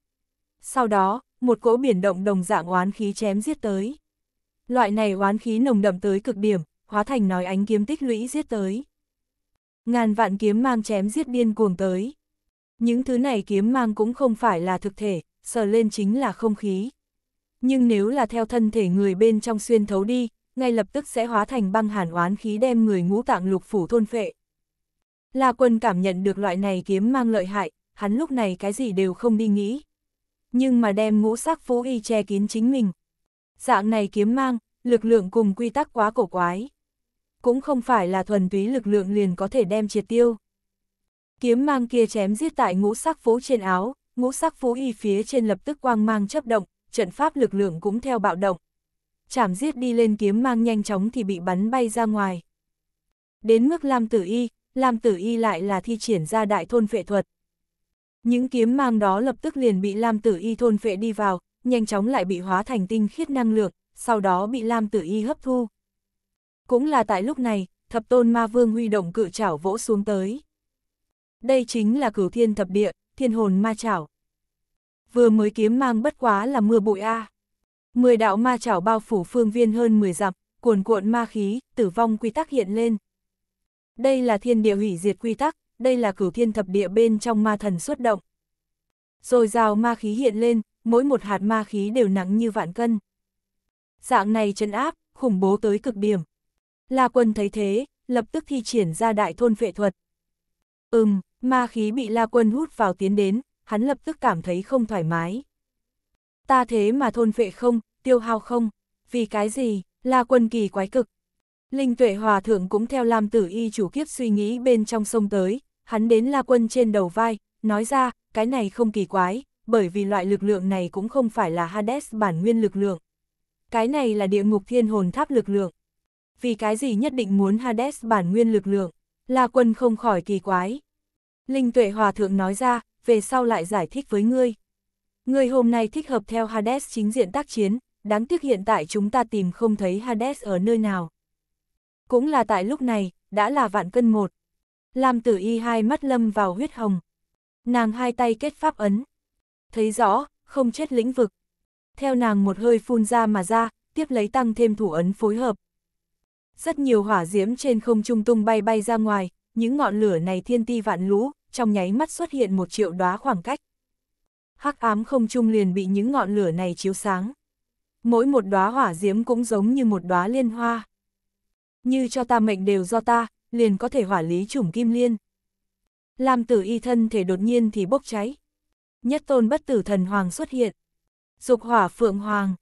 Sau đó, một cỗ biển động đồng dạng oán khí chém giết tới. Loại này oán khí nồng đậm tới cực điểm, hóa thành nói ánh kiếm tích lũy giết tới. Ngàn vạn kiếm mang chém giết điên cuồng tới. Những thứ này kiếm mang cũng không phải là thực thể, sờ lên chính là không khí. Nhưng nếu là theo thân thể người bên trong xuyên thấu đi, ngay lập tức sẽ hóa thành băng hàn oán khí đem người ngũ tạng lục phủ thôn phệ. La quân cảm nhận được loại này kiếm mang lợi hại, hắn lúc này cái gì đều không đi nghĩ. Nhưng mà đem ngũ sắc phú y che kín chính mình. Dạng này kiếm mang, lực lượng cùng quy tắc quá cổ quái cũng không phải là thuần túy lực lượng liền có thể đem triệt tiêu. Kiếm mang kia chém giết tại ngũ sắc phố trên áo, ngũ sắc phố y phía trên lập tức quang mang chấp động, trận pháp lực lượng cũng theo bạo động. Chảm giết đi lên kiếm mang nhanh chóng thì bị bắn bay ra ngoài. Đến mức Lam Tử Y, Lam Tử Y lại là thi triển ra đại thôn phệ thuật. Những kiếm mang đó lập tức liền bị Lam Tử Y thôn phệ đi vào, nhanh chóng lại bị hóa thành tinh khiết năng lượng, sau đó bị Lam Tử Y hấp thu, cũng là tại lúc này, thập tôn ma vương huy động cự chảo vỗ xuống tới. Đây chính là cửu thiên thập địa, thiên hồn ma chảo. Vừa mới kiếm mang bất quá là mưa bụi A. Mười đạo ma chảo bao phủ phương viên hơn 10 dặm, cuồn cuộn ma khí, tử vong quy tắc hiện lên. Đây là thiên địa hủy diệt quy tắc, đây là cửu thiên thập địa bên trong ma thần xuất động. Rồi rào ma khí hiện lên, mỗi một hạt ma khí đều nặng như vạn cân. Dạng này chân áp, khủng bố tới cực điểm. La Quân thấy thế, lập tức thi triển ra đại thôn phệ thuật. Ừm, ma khí bị La Quân hút vào tiến đến, hắn lập tức cảm thấy không thoải mái. Ta thế mà thôn phệ không, tiêu hao không, vì cái gì, La Quân kỳ quái cực. Linh tuệ hòa thượng cũng theo Lam Tử Y chủ kiếp suy nghĩ bên trong sông tới, hắn đến La Quân trên đầu vai, nói ra, cái này không kỳ quái, bởi vì loại lực lượng này cũng không phải là Hades bản nguyên lực lượng. Cái này là địa ngục thiên hồn tháp lực lượng vì cái gì nhất định muốn Hades bản nguyên lực lượng, La Quân không khỏi kỳ quái. Linh Tuệ Hòa Thượng nói ra, về sau lại giải thích với ngươi. Ngươi hôm nay thích hợp theo Hades chính diện tác chiến, đáng tiếc hiện tại chúng ta tìm không thấy Hades ở nơi nào. Cũng là tại lúc này, đã là vạn cân một. Lam tử y hai mắt lâm vào huyết hồng. Nàng hai tay kết pháp ấn. Thấy rõ, không chết lĩnh vực. Theo nàng một hơi phun ra mà ra, tiếp lấy tăng thêm thủ ấn phối hợp, rất nhiều hỏa diễm trên không trung tung bay bay ra ngoài, những ngọn lửa này thiên ti vạn lũ, trong nháy mắt xuất hiện một triệu đóa khoảng cách. Hắc ám không trung liền bị những ngọn lửa này chiếu sáng. Mỗi một đóa hỏa diễm cũng giống như một đóa liên hoa. Như cho ta mệnh đều do ta, liền có thể hỏa lý chủng kim liên. Làm tử y thân thể đột nhiên thì bốc cháy. Nhất tôn bất tử thần hoàng xuất hiện. Dục hỏa phượng hoàng.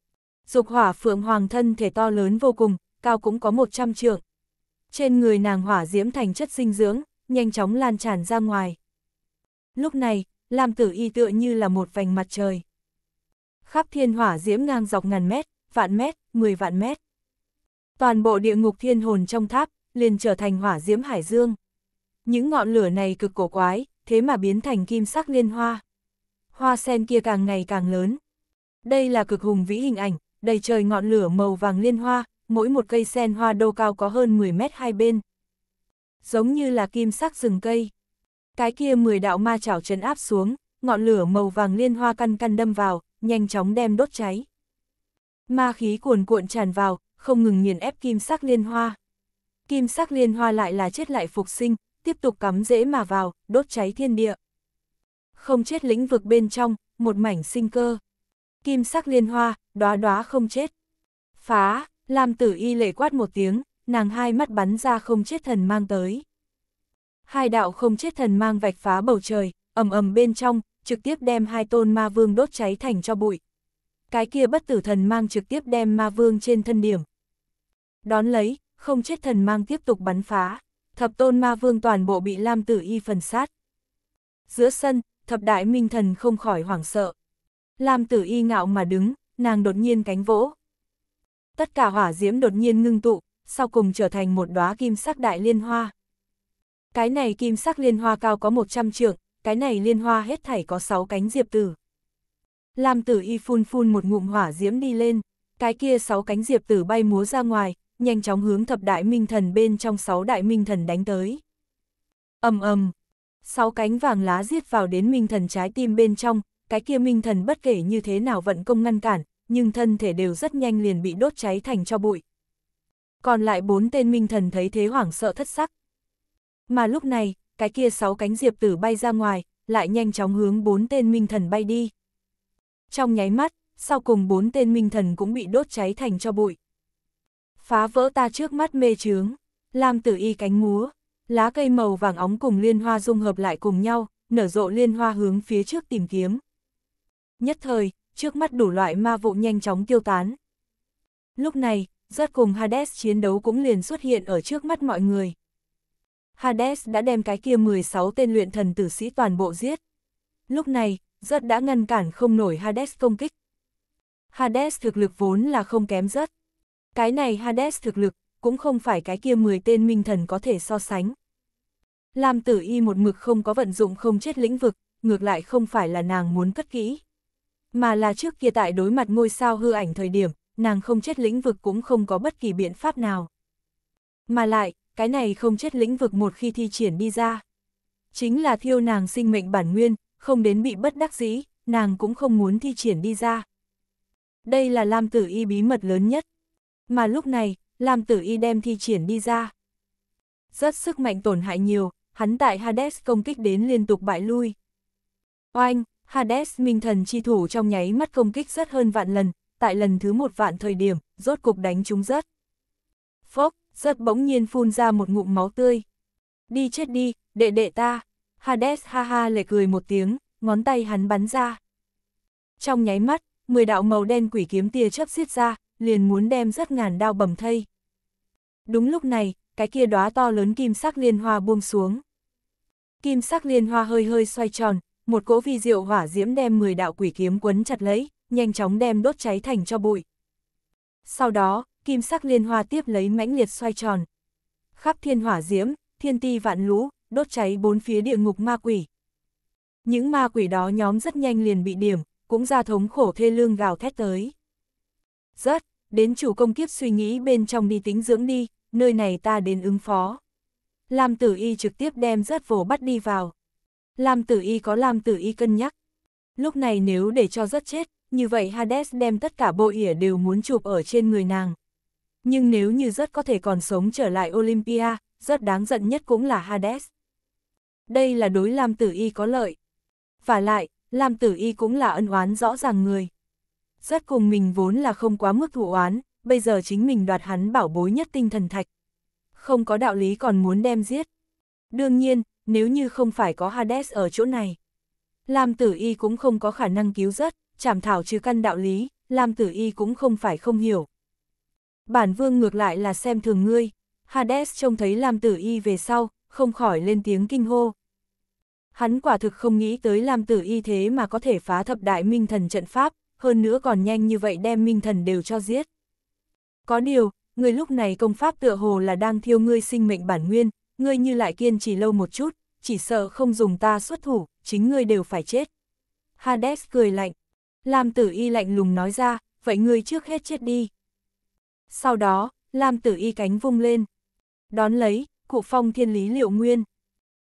Dục hỏa phượng hoàng thân thể to lớn vô cùng, cao cũng có 100 trượng. Trên người nàng hỏa diễm thành chất dinh dưỡng, nhanh chóng lan tràn ra ngoài. Lúc này, Lam Tử Y tựa như là một vành mặt trời. Khắp thiên hỏa diễm ngang dọc ngàn mét, vạn mét, mười vạn mét. Toàn bộ địa ngục thiên hồn trong tháp, liền trở thành hỏa diễm hải dương. Những ngọn lửa này cực cổ quái, thế mà biến thành kim sắc liên hoa. Hoa sen kia càng ngày càng lớn. Đây là cực hùng vĩ hình ảnh, đầy trời ngọn lửa màu vàng liên hoa, mỗi một cây sen hoa đô cao có hơn 10 mét hai bên. Giống như là kim sắc rừng cây. Cái kia 10 đạo ma chảo trấn áp xuống, ngọn lửa màu vàng liên hoa căn căn đâm vào, nhanh chóng đem đốt cháy. Ma khí cuồn cuộn tràn vào, không ngừng nghiền ép kim sắc liên hoa. Kim sắc liên hoa lại là chết lại phục sinh, tiếp tục cắm dễ mà vào, đốt cháy thiên địa. Không chết lĩnh vực bên trong, một mảnh sinh cơ. Kim sắc liên hoa, đóa đóa không chết. Phá! Lam tử y lệ quát một tiếng, nàng hai mắt bắn ra không chết thần mang tới. Hai đạo không chết thần mang vạch phá bầu trời, ầm ầm bên trong, trực tiếp đem hai tôn ma vương đốt cháy thành cho bụi. Cái kia bất tử thần mang trực tiếp đem ma vương trên thân điểm. Đón lấy, không chết thần mang tiếp tục bắn phá, thập tôn ma vương toàn bộ bị Lam tử y phần sát. Giữa sân, thập đại minh thần không khỏi hoảng sợ. Lam tử y ngạo mà đứng, nàng đột nhiên cánh vỗ, tất cả hỏa diễm đột nhiên ngưng tụ, sau cùng trở thành một đóa kim sắc đại liên hoa. Cái này kim sắc liên hoa cao có 100 trượng, cái này liên hoa hết thảy có 6 cánh diệp tử. Lam tử y phun phun một ngụm hỏa diễm đi lên, cái kia 6 cánh diệp tử bay múa ra ngoài, nhanh chóng hướng thập đại minh thần bên trong 6 đại minh thần đánh tới. ầm ầm, 6 cánh vàng lá giết vào đến minh thần trái tim bên trong, cái kia minh thần bất kể như thế nào vận công ngăn cản, nhưng thân thể đều rất nhanh liền bị đốt cháy thành cho bụi. Còn lại bốn tên minh thần thấy thế hoảng sợ thất sắc. Mà lúc này, cái kia sáu cánh diệp tử bay ra ngoài, lại nhanh chóng hướng bốn tên minh thần bay đi. Trong nháy mắt, sau cùng bốn tên minh thần cũng bị đốt cháy thành cho bụi. Phá vỡ ta trước mắt mê trướng, làm tử y cánh múa, lá cây màu vàng óng cùng liên hoa dung hợp lại cùng nhau, nở rộ liên hoa hướng phía trước tìm kiếm. Nhất thời, trước mắt đủ loại ma vụ nhanh chóng tiêu tán. Lúc này, rất cùng Hades chiến đấu cũng liền xuất hiện ở trước mắt mọi người. Hades đã đem cái kia 16 tên luyện thần tử sĩ toàn bộ giết. Lúc này, rất đã ngăn cản không nổi Hades công kích. Hades thực lực vốn là không kém rất. Cái này Hades thực lực, cũng không phải cái kia 10 tên minh thần có thể so sánh. Lam tử y một mực không có vận dụng không chết lĩnh vực, ngược lại không phải là nàng muốn cất kỹ mà là trước kia tại đối mặt ngôi sao hư ảnh thời điểm, nàng không chết lĩnh vực cũng không có bất kỳ biện pháp nào. Mà lại, cái này không chết lĩnh vực một khi thi triển đi ra. Chính là thiêu nàng sinh mệnh bản nguyên, không đến bị bất đắc dĩ, nàng cũng không muốn thi triển đi ra. Đây là Lam Tử Y bí mật lớn nhất. Mà lúc này, Lam Tử Y đem thi triển đi ra. Rất sức mạnh tổn hại nhiều, hắn tại Hades công kích đến liên tục bại lui. Oanh, Hades minh thần chi thủ trong nháy mắt công kích rất hơn vạn lần, tại lần thứ một vạn thời điểm, rốt cục đánh chúng rớt. Phốc, rất bỗng nhiên phun ra một ngụm máu tươi. Đi chết đi, đệ đệ ta. Hades ha ha lệ cười một tiếng, ngón tay hắn bắn ra. Trong nháy mắt, mười đạo màu đen quỷ kiếm tia chớp xiết ra, liền muốn đem rất ngàn đao bầm thây. Đúng lúc này, cái kia đóa to lớn kim sắc liên hoa buông xuống. Kim sắc liên hoa hơi hơi xoay tròn, một cỗ vi diệu hỏa diễm đem 10 đạo quỷ kiếm quấn chặt lấy, nhanh chóng đem đốt cháy thành cho bụi. Sau đó, kim sắc liên hoa tiếp lấy mãnh liệt xoay tròn. Khắp thiên hỏa diễm, thiên ti vạn lũ, đốt cháy bốn phía địa ngục ma quỷ. Những ma quỷ đó nhóm rất nhanh liền bị điểm, cũng ra thống khổ thê lương gào thét tới. Rớt, đến chủ công kiếp suy nghĩ bên trong đi tính dưỡng đi, nơi này ta đến ứng phó. Lam tử y trực tiếp đem rớt vồ bắt đi vào. Lam tử y có Lam tử y cân nhắc. Lúc này nếu để cho rất chết, như vậy Hades đem tất cả bộ ỉa đều muốn chụp ở trên người nàng. Nhưng nếu như rất có thể còn sống trở lại Olympia, rất đáng giận nhất cũng là Hades. Đây là đối Lam Tử Y có lợi. Và lại, Lam Tử Y cũng là ân oán rõ ràng người. Rất cùng mình vốn là không quá mức thụ oán, bây giờ chính mình đoạt hắn bảo bối nhất tinh thần thạch. Không có đạo lý còn muốn đem giết. Đương nhiên, nếu như không phải có Hades ở chỗ này. Lam tử y cũng không có khả năng cứu rớt. chảm thảo trừ căn đạo lý, Lam tử y cũng không phải không hiểu. Bản vương ngược lại là xem thường ngươi, Hades trông thấy Lam tử y về sau, không khỏi lên tiếng kinh hô. Hắn quả thực không nghĩ tới Lam tử y thế mà có thể phá thập đại minh thần trận pháp, hơn nữa còn nhanh như vậy đem minh thần đều cho giết. Có điều, người lúc này công pháp tựa hồ là đang thiêu ngươi sinh mệnh bản nguyên, ngươi như lại kiên trì lâu một chút, chỉ sợ không dùng ta xuất thủ, chính ngươi đều phải chết. Hades cười lạnh. Lam tử y lạnh lùng nói ra, vậy ngươi trước hết chết đi. Sau đó, Lam tử y cánh vung lên. Đón lấy, cụ phong thiên lý liệu nguyên.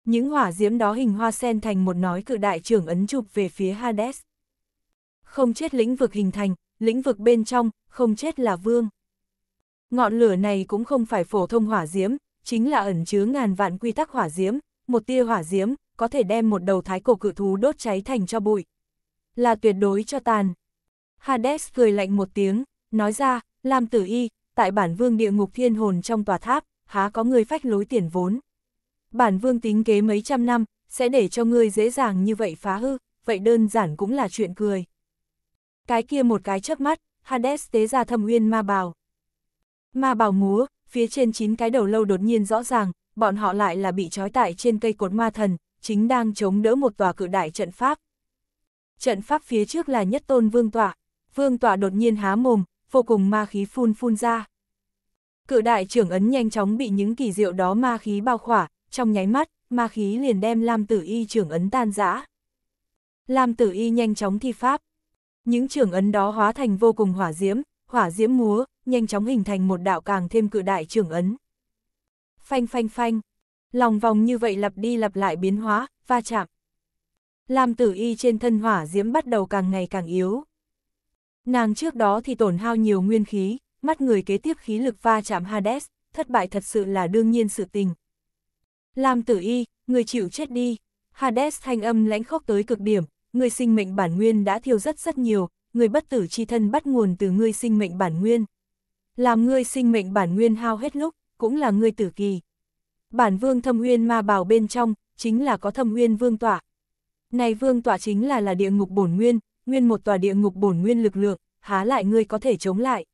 Những hỏa diễm đó hình hoa sen thành một nói cự đại trưởng ấn chụp về phía Hades. Không chết lĩnh vực hình thành, lĩnh vực bên trong, không chết là vương. Ngọn lửa này cũng không phải phổ thông hỏa diễm, chính là ẩn chứa ngàn vạn quy tắc hỏa diễm, một tia hỏa diễm có thể đem một đầu thái cổ cự thú đốt cháy thành cho bụi. Là tuyệt đối cho tàn. Hades cười lạnh một tiếng, nói ra, Lam Tử Y, tại bản vương địa ngục thiên hồn trong tòa tháp, há có người phách lối tiền vốn. Bản vương tính kế mấy trăm năm, sẽ để cho ngươi dễ dàng như vậy phá hư, vậy đơn giản cũng là chuyện cười. Cái kia một cái chớp mắt, Hades tế ra thâm uyên ma bào. Ma bào múa, phía trên chín cái đầu lâu đột nhiên rõ ràng, bọn họ lại là bị trói tại trên cây cột ma thần, chính đang chống đỡ một tòa cự đại trận pháp. Trận pháp phía trước là nhất tôn vương tọa, vương tọa đột nhiên há mồm, vô cùng ma khí phun phun ra. Cự đại trưởng ấn nhanh chóng bị những kỳ diệu đó ma khí bao khỏa, trong nháy mắt, ma khí liền đem Lam Tử Y trưởng ấn tan rã. Lam Tử Y nhanh chóng thi pháp. Những trưởng ấn đó hóa thành vô cùng hỏa diễm, hỏa diễm múa, nhanh chóng hình thành một đạo càng thêm cự đại trưởng ấn. Phanh phanh phanh, lòng vòng như vậy lặp đi lặp lại biến hóa, va chạm. Lam tử y trên thân hỏa diễm bắt đầu càng ngày càng yếu. Nàng trước đó thì tổn hao nhiều nguyên khí, mắt người kế tiếp khí lực va chạm Hades, thất bại thật sự là đương nhiên sự tình. Lam tử y, người chịu chết đi. Hades thanh âm lãnh khốc tới cực điểm, người sinh mệnh bản nguyên đã thiêu rất rất nhiều, người bất tử chi thân bắt nguồn từ người sinh mệnh bản nguyên, làm ngươi sinh mệnh bản nguyên hao hết lúc, cũng là ngươi tử kỳ. Bản vương thâm nguyên ma bảo bên trong, chính là có thâm nguyên vương tọa. Này vương tọa chính là là địa ngục bổn nguyên, nguyên một tòa địa ngục bổn nguyên lực lượng, há lại ngươi có thể chống lại.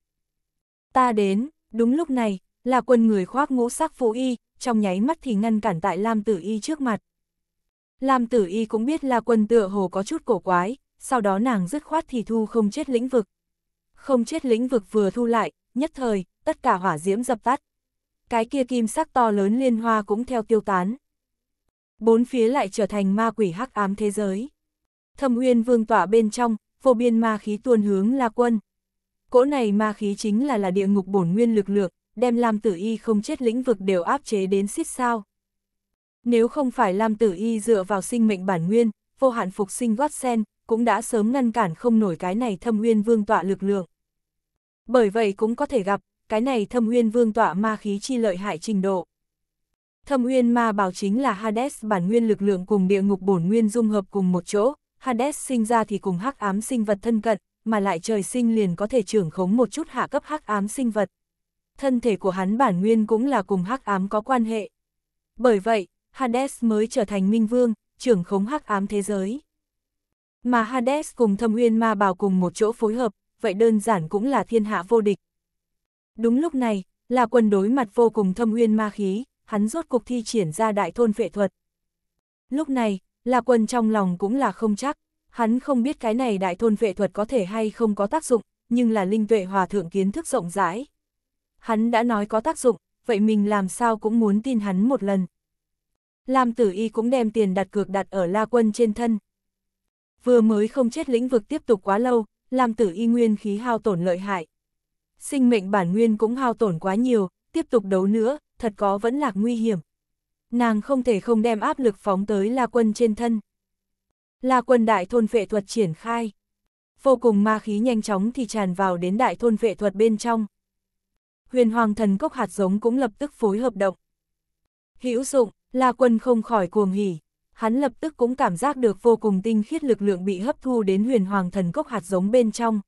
Ta đến, đúng lúc này, là quân người khoác ngũ sắc phú y, trong nháy mắt thì ngăn cản tại Lam Tử Y trước mặt. Lam Tử Y cũng biết là quân tựa hồ có chút cổ quái, sau đó nàng dứt khoát thì thu không chết lĩnh vực. Không chết lĩnh vực vừa thu lại, nhất thời, tất cả hỏa diễm dập tắt. Cái kia kim sắc to lớn liên hoa cũng theo tiêu tán. Bốn phía lại trở thành ma quỷ hắc ám thế giới. Thâm uyên vương tỏa bên trong, vô biên ma khí tuôn hướng La Quân. Cỗ này ma khí chính là là địa ngục bổn nguyên lực lượng, đem Lam Tử Y không chết lĩnh vực đều áp chế đến xít sao. Nếu không phải Lam Tử Y dựa vào sinh mệnh bản nguyên, vô hạn phục sinh gót sen, cũng đã sớm ngăn cản không nổi cái này thâm uyên vương tọa lực lượng. Bởi vậy cũng có thể gặp, cái này thâm uyên vương tọa ma khí chi lợi hại trình độ. Thâm uyên ma bảo chính là Hades bản nguyên lực lượng cùng địa ngục bổn nguyên dung hợp cùng một chỗ, Hades sinh ra thì cùng hắc ám sinh vật thân cận, mà lại trời sinh liền có thể trưởng khống một chút hạ cấp hắc ám sinh vật. Thân thể của hắn bản nguyên cũng là cùng hắc ám có quan hệ. Bởi vậy, Hades mới trở thành minh vương, trưởng khống hắc ám thế giới. Mà Hades cùng thâm uyên ma bảo cùng một chỗ phối hợp, vậy đơn giản cũng là thiên hạ vô địch. Đúng lúc này, là quân đối mặt vô cùng thâm uyên ma khí, hắn rốt cuộc thi triển ra đại thôn vệ thuật. Lúc này, là quân trong lòng cũng là không chắc, hắn không biết cái này đại thôn vệ thuật có thể hay không có tác dụng, nhưng là linh tuệ hòa thượng kiến thức rộng rãi. Hắn đã nói có tác dụng, vậy mình làm sao cũng muốn tin hắn một lần. Lam tử y cũng đem tiền đặt cược đặt ở la quân trên thân. Vừa mới không chết lĩnh vực tiếp tục quá lâu, Lam tử y nguyên khí hao tổn lợi hại. Sinh mệnh bản nguyên cũng hao tổn quá nhiều, tiếp tục đấu nữa, thật có vẫn lạc nguy hiểm. Nàng không thể không đem áp lực phóng tới La Quân trên thân. La Quân đại thôn vệ thuật triển khai. Vô cùng ma khí nhanh chóng thì tràn vào đến đại thôn vệ thuật bên trong. Huyền hoàng thần cốc hạt giống cũng lập tức phối hợp động. Hữu dụng, La Quân không khỏi cuồng hỉ, hắn lập tức cũng cảm giác được vô cùng tinh khiết lực lượng bị hấp thu đến huyền hoàng thần cốc hạt giống bên trong.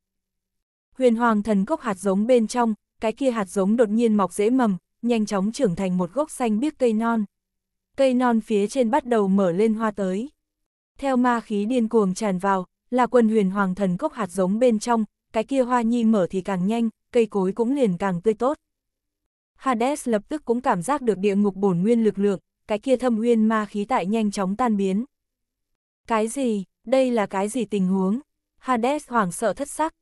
Huyền hoàng thần cốc hạt giống bên trong, cái kia hạt giống đột nhiên mọc dễ mầm, nhanh chóng trưởng thành một gốc xanh biếc cây non. Cây non phía trên bắt đầu mở lên hoa tới. Theo ma khí điên cuồng tràn vào, là quần huyền hoàng thần cốc hạt giống bên trong, cái kia hoa nhi mở thì càng nhanh, cây cối cũng liền càng tươi tốt. Hades lập tức cũng cảm giác được địa ngục bổn nguyên lực lượng, cái kia thâm uyên ma khí tại nhanh chóng tan biến. Cái gì, đây là cái gì tình huống? Hades hoảng sợ thất sắc.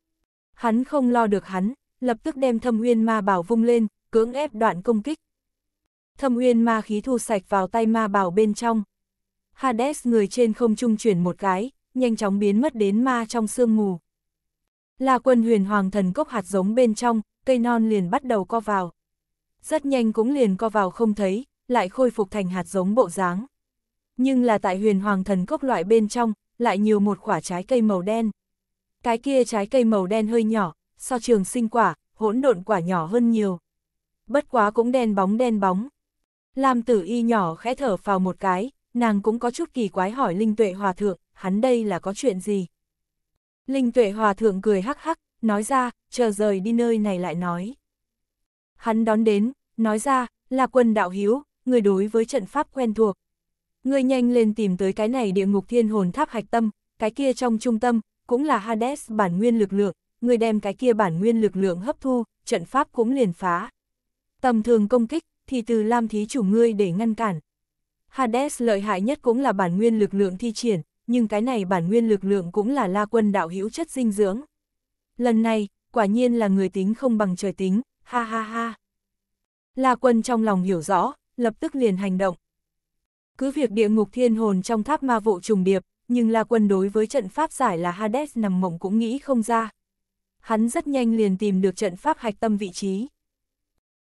Hắn không lo được hắn, lập tức đem thâm uyên ma bảo vung lên, cưỡng ép đoạn công kích. Thâm uyên ma khí thu sạch vào tay ma bảo bên trong. Hades người trên không trung chuyển một cái, nhanh chóng biến mất đến ma trong sương mù. Là quân huyền hoàng thần cốc hạt giống bên trong, cây non liền bắt đầu co vào. Rất nhanh cũng liền co vào không thấy, lại khôi phục thành hạt giống bộ dáng. Nhưng là tại huyền hoàng thần cốc loại bên trong, lại nhiều một quả trái cây màu đen. Cái kia trái cây màu đen hơi nhỏ, so trường sinh quả, hỗn độn quả nhỏ hơn nhiều. Bất quá cũng đen bóng đen bóng. Lam tử y nhỏ khẽ thở vào một cái, nàng cũng có chút kỳ quái hỏi Linh Tuệ Hòa Thượng, hắn đây là có chuyện gì? Linh Tuệ Hòa Thượng cười hắc hắc, nói ra, chờ rời đi nơi này lại nói. Hắn đón đến, nói ra, là quân đạo hiếu, người đối với trận pháp quen thuộc. Người nhanh lên tìm tới cái này địa ngục thiên hồn tháp hạch tâm, cái kia trong trung tâm, cũng là Hades bản nguyên lực lượng, người đem cái kia bản nguyên lực lượng hấp thu, trận pháp cũng liền phá. Tầm thường công kích, thì từ Lam Thí chủ ngươi để ngăn cản. Hades lợi hại nhất cũng là bản nguyên lực lượng thi triển, nhưng cái này bản nguyên lực lượng cũng là la quân đạo hữu chất dinh dưỡng. Lần này, quả nhiên là người tính không bằng trời tính, ha ha ha. La quân trong lòng hiểu rõ, lập tức liền hành động. Cứ việc địa ngục thiên hồn trong tháp ma vụ trùng điệp, nhưng La Quân đối với trận pháp giải là Hades nằm mộng cũng nghĩ không ra. Hắn rất nhanh liền tìm được trận pháp hạch tâm vị trí.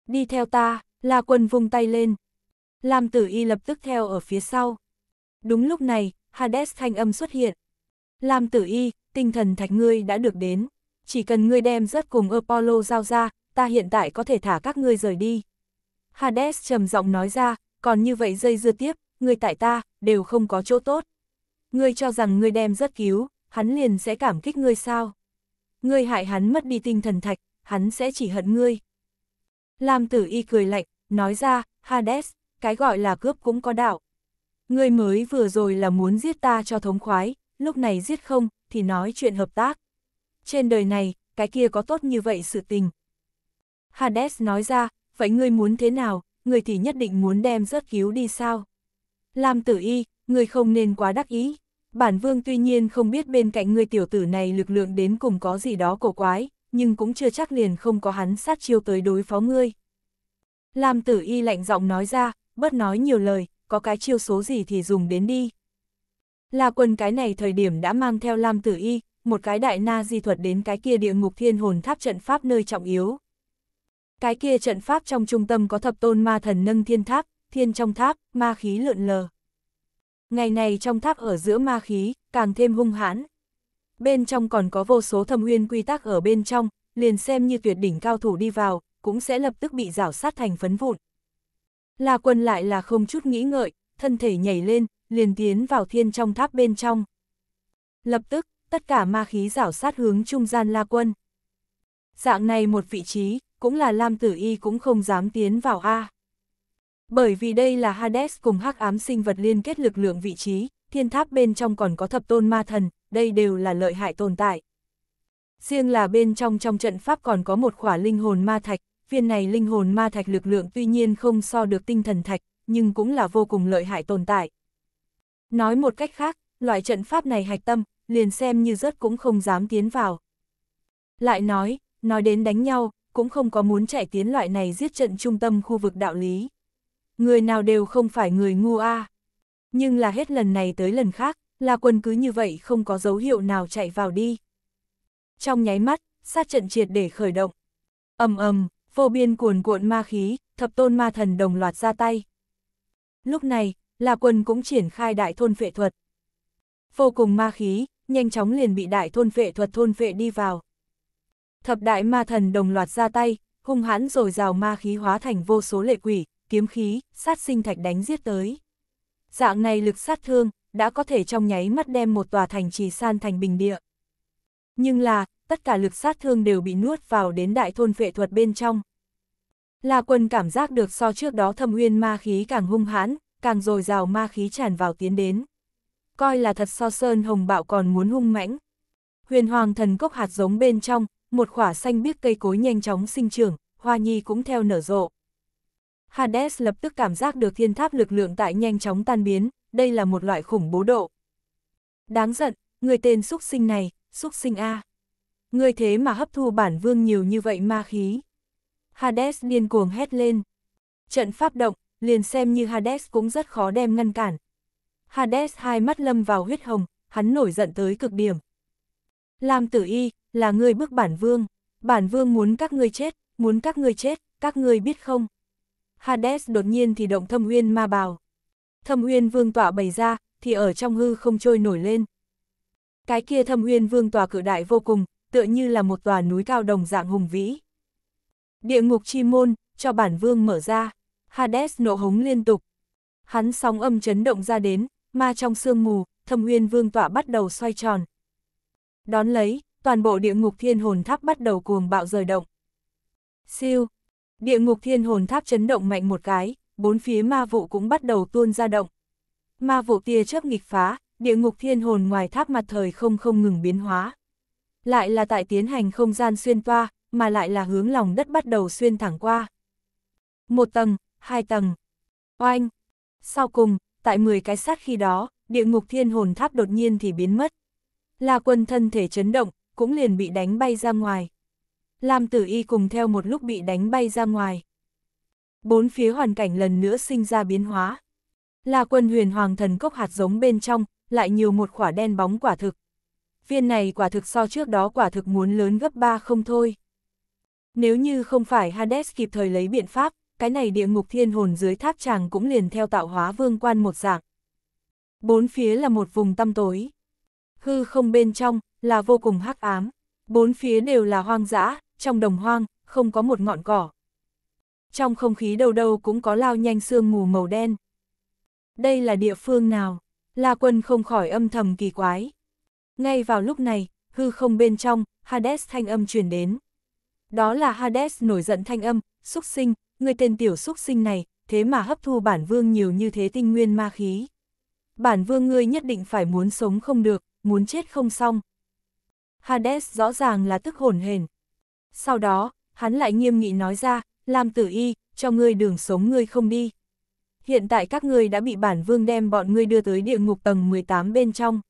Đi theo ta, La Quân vung tay lên. Lam Tử Y lập tức theo ở phía sau. Đúng lúc này, Hades thanh âm xuất hiện. Lam Tử Y, tinh thần thạch ngươi đã được đến. Chỉ cần ngươi đem rất cùng Apollo giao ra, ta hiện tại có thể thả các ngươi rời đi. Hades trầm giọng nói ra, còn như vậy dây dưa tiếp, người tại ta, đều không có chỗ tốt. Ngươi cho rằng ngươi đem rất cứu, hắn liền sẽ cảm kích ngươi sao. Ngươi hại hắn mất đi tinh thần thạch, hắn sẽ chỉ hận ngươi. Lam tử y cười lạnh, nói ra, Hades, cái gọi là cướp cũng có đạo. Ngươi mới vừa rồi là muốn giết ta cho thống khoái, lúc này giết không, thì nói chuyện hợp tác. Trên đời này, cái kia có tốt như vậy sự tình. Hades nói ra, vậy ngươi muốn thế nào, ngươi thì nhất định muốn đem rớt cứu đi sao? Lam tử y, ngươi không nên quá đắc ý. Bản vương tuy nhiên không biết bên cạnh ngươi tiểu tử này lực lượng đến cùng có gì đó cổ quái, nhưng cũng chưa chắc liền không có hắn sát chiêu tới đối phó ngươi. Lam tử y lạnh giọng nói ra, bớt nói nhiều lời, có cái chiêu số gì thì dùng đến đi. là quân cái này thời điểm đã mang theo Lam tử y, một cái đại na di thuật đến cái kia địa ngục thiên hồn tháp trận pháp nơi trọng yếu, cái kia trận pháp trong trung tâm có thập tôn ma thần nâng thiên tháp, thiên trong tháp, ma khí lượn lờ. Ngày này trong tháp ở giữa ma khí, càng thêm hung hãn. Bên trong còn có vô số thâm uyên quy tắc ở bên trong, liền xem như tuyệt đỉnh cao thủ đi vào, cũng sẽ lập tức bị rảo sát thành phấn vụn. La quân lại là không chút nghĩ ngợi, thân thể nhảy lên, liền tiến vào thiên trong tháp bên trong. Lập tức, tất cả ma khí rảo sát hướng trung gian La quân. Dạng này một vị trí, cũng là Lam Tử Y cũng không dám tiến vào A. Bởi vì đây là Hades cùng hắc ám sinh vật liên kết lực lượng vị trí, thiên tháp bên trong còn có thập tôn ma thần, đây đều là lợi hại tồn tại. Riêng là bên trong trong trận pháp còn có một khỏa linh hồn ma thạch, viên này linh hồn ma thạch lực lượng tuy nhiên không so được tinh thần thạch, nhưng cũng là vô cùng lợi hại tồn tại. Nói một cách khác, loại trận pháp này hạch tâm, liền xem như rớt cũng không dám tiến vào. Lại nói, nói đến đánh nhau, cũng không có muốn chạy tiến loại này giết trận trung tâm khu vực đạo lý. Người nào đều không phải người ngu a Nhưng là hết lần này tới lần khác, là quân cứ như vậy không có dấu hiệu nào chạy vào đi. Trong nháy mắt, sát trận triệt để khởi động. ầm ầm vô biên cuồn cuộn ma khí, thập tôn ma thần đồng loạt ra tay. Lúc này, là quân cũng triển khai đại thôn phệ thuật. Vô cùng ma khí, nhanh chóng liền bị đại thôn phệ thuật thôn phệ đi vào. Thập đại ma thần đồng loạt ra tay, hung hãn rồi rào ma khí hóa thành vô số lệ quỷ, kiếm khí, sát sinh thạch đánh giết tới. Dạng này lực sát thương, đã có thể trong nháy mắt đem một tòa thành trì san thành bình địa. Nhưng là, tất cả lực sát thương đều bị nuốt vào đến đại thôn phệ thuật bên trong. La quân cảm giác được so trước đó thâm uyên ma khí càng hung hãn, càng dồi dào ma khí tràn vào tiến đến. Coi là thật so sơn hồng bạo còn muốn hung mãnh. Huyền hoàng thần cốc hạt giống bên trong, một khỏa xanh biếc cây cối nhanh chóng sinh trưởng, hoa nhi cũng theo nở rộ. Hades lập tức cảm giác được thiên tháp lực lượng tại nhanh chóng tan biến, đây là một loại khủng bố độ. Đáng giận, người tên xúc sinh này, xúc sinh A. Người thế mà hấp thu bản vương nhiều như vậy ma khí. Hades điên cuồng hét lên. Trận pháp động, liền xem như Hades cũng rất khó đem ngăn cản. Hades hai mắt lâm vào huyết hồng, hắn nổi giận tới cực điểm, Lam tử y, là người bức bản vương. Bản vương muốn các ngươi chết, muốn các ngươi chết, các ngươi biết không? Hades đột nhiên thì động thâm uyên ma bào. Thâm uyên vương tọa bày ra, thì ở trong hư không trôi nổi lên. Cái kia thâm uyên vương tòa cự đại vô cùng, tựa như là một tòa núi cao đồng dạng hùng vĩ. Địa ngục chi môn, cho bản vương mở ra. Hades nộ hống liên tục. Hắn sóng âm chấn động ra đến, ma trong sương mù, thâm uyên vương tọa bắt đầu xoay tròn, Đón lấy, toàn bộ địa ngục thiên hồn tháp bắt đầu cuồng bạo rời động. Siêu! Địa ngục thiên hồn tháp chấn động mạnh một cái, bốn phía ma vụ cũng bắt đầu tuôn ra động. Ma vụ tia chớp nghịch phá, địa ngục thiên hồn ngoài tháp mặt thời không không ngừng biến hóa. Lại là tại tiến hành không gian xuyên toa, mà lại là hướng lòng đất bắt đầu xuyên thẳng qua. Một tầng, hai tầng. Oanh! Sau cùng, tại 10 cái sát khi đó, địa ngục thiên hồn tháp đột nhiên thì biến mất. La quân thân thể chấn động, cũng liền bị đánh bay ra ngoài. Lam tử y cùng theo một lúc bị đánh bay ra ngoài. Bốn phía hoàn cảnh lần nữa sinh ra biến hóa. La quân huyền hoàng thần cốc hạt giống bên trong, lại nhiều một quả đen bóng quả thực. Viên này quả thực so trước đó quả thực muốn lớn gấp ba không thôi. Nếu như không phải Hades kịp thời lấy biện pháp, cái này địa ngục thiên hồn dưới tháp chàng cũng liền theo tạo hóa vương quan một dạng. Bốn phía là một vùng tăm tối hư không bên trong là vô cùng hắc ám, bốn phía đều là hoang dã, trong đồng hoang không có một ngọn cỏ. Trong không khí đầu đâu cũng có lao nhanh sương mù màu đen. Đây là địa phương nào? La Quân không khỏi âm thầm kỳ quái. Ngay vào lúc này, hư không bên trong, Hades thanh âm truyền đến. Đó là Hades nổi giận thanh âm, xúc sinh, người tên tiểu xúc sinh này, thế mà hấp thu bản vương nhiều như thế tinh nguyên ma khí. Bản vương ngươi nhất định phải muốn sống không được muốn chết không xong. Hades rõ ràng là tức hồn hền. Sau đó, hắn lại nghiêm nghị nói ra, làm tử y, cho ngươi đường sống ngươi không đi. Hiện tại các ngươi đã bị bản vương đem bọn ngươi đưa tới địa ngục tầng 18 bên trong.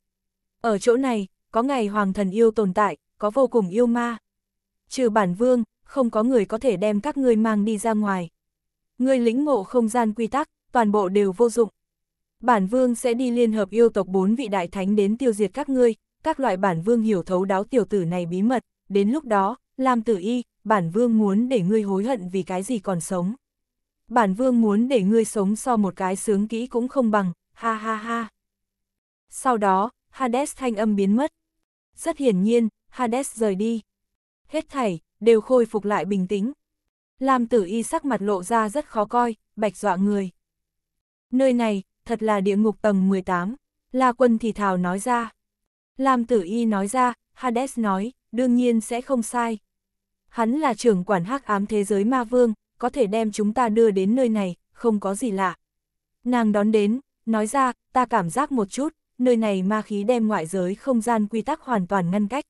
Ở chỗ này, có ngày hoàng thần yêu tồn tại, có vô cùng yêu ma. Trừ bản vương, không có người có thể đem các ngươi mang đi ra ngoài. Ngươi lĩnh ngộ không gian quy tắc, toàn bộ đều vô dụng bản vương sẽ đi liên hợp yêu tộc bốn vị đại thánh đến tiêu diệt các ngươi, các loại bản vương hiểu thấu đáo tiểu tử này bí mật, đến lúc đó, làm tử y, bản vương muốn để ngươi hối hận vì cái gì còn sống. Bản vương muốn để ngươi sống so một cái sướng kỹ cũng không bằng, ha ha ha. Sau đó, Hades thanh âm biến mất. Rất hiển nhiên, Hades rời đi. Hết thảy, đều khôi phục lại bình tĩnh. Làm tử y sắc mặt lộ ra rất khó coi, bạch dọa người. Nơi này, thật là địa ngục tầng 18. La quân thì thào nói ra. Lam tử y nói ra, Hades nói, đương nhiên sẽ không sai. Hắn là trưởng quản hắc ám thế giới ma vương, có thể đem chúng ta đưa đến nơi này, không có gì lạ. Nàng đón đến, nói ra, ta cảm giác một chút, nơi này ma khí đem ngoại giới không gian quy tắc hoàn toàn ngăn cách.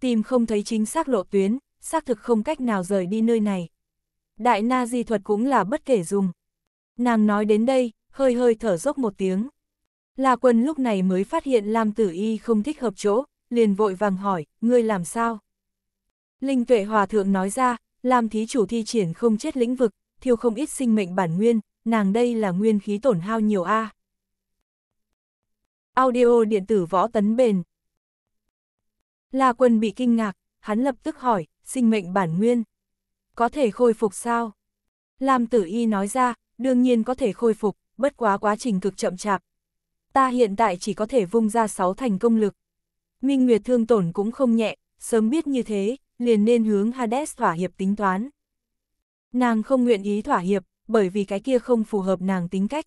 Tìm không thấy chính xác lộ tuyến, xác thực không cách nào rời đi nơi này. Đại na di thuật cũng là bất kể dùng. Nàng nói đến đây, hơi hơi thở dốc một tiếng. La Quân lúc này mới phát hiện Lam Tử Y không thích hợp chỗ, liền vội vàng hỏi, ngươi làm sao? Linh Tuệ Hòa Thượng nói ra, Lam Thí Chủ thi triển không chết lĩnh vực, thiêu không ít sinh mệnh bản nguyên, nàng đây là nguyên khí tổn hao nhiều A. Audio điện tử võ tấn bền La Quân bị kinh ngạc, hắn lập tức hỏi, sinh mệnh bản nguyên. Có thể khôi phục sao? Lam Tử Y nói ra, đương nhiên có thể khôi phục, bất quá quá trình cực chậm chạp. Ta hiện tại chỉ có thể vung ra sáu thành công lực. Minh Nguyệt thương tổn cũng không nhẹ, sớm biết như thế, liền nên hướng Hades thỏa hiệp tính toán. Nàng không nguyện ý thỏa hiệp, bởi vì cái kia không phù hợp nàng tính cách.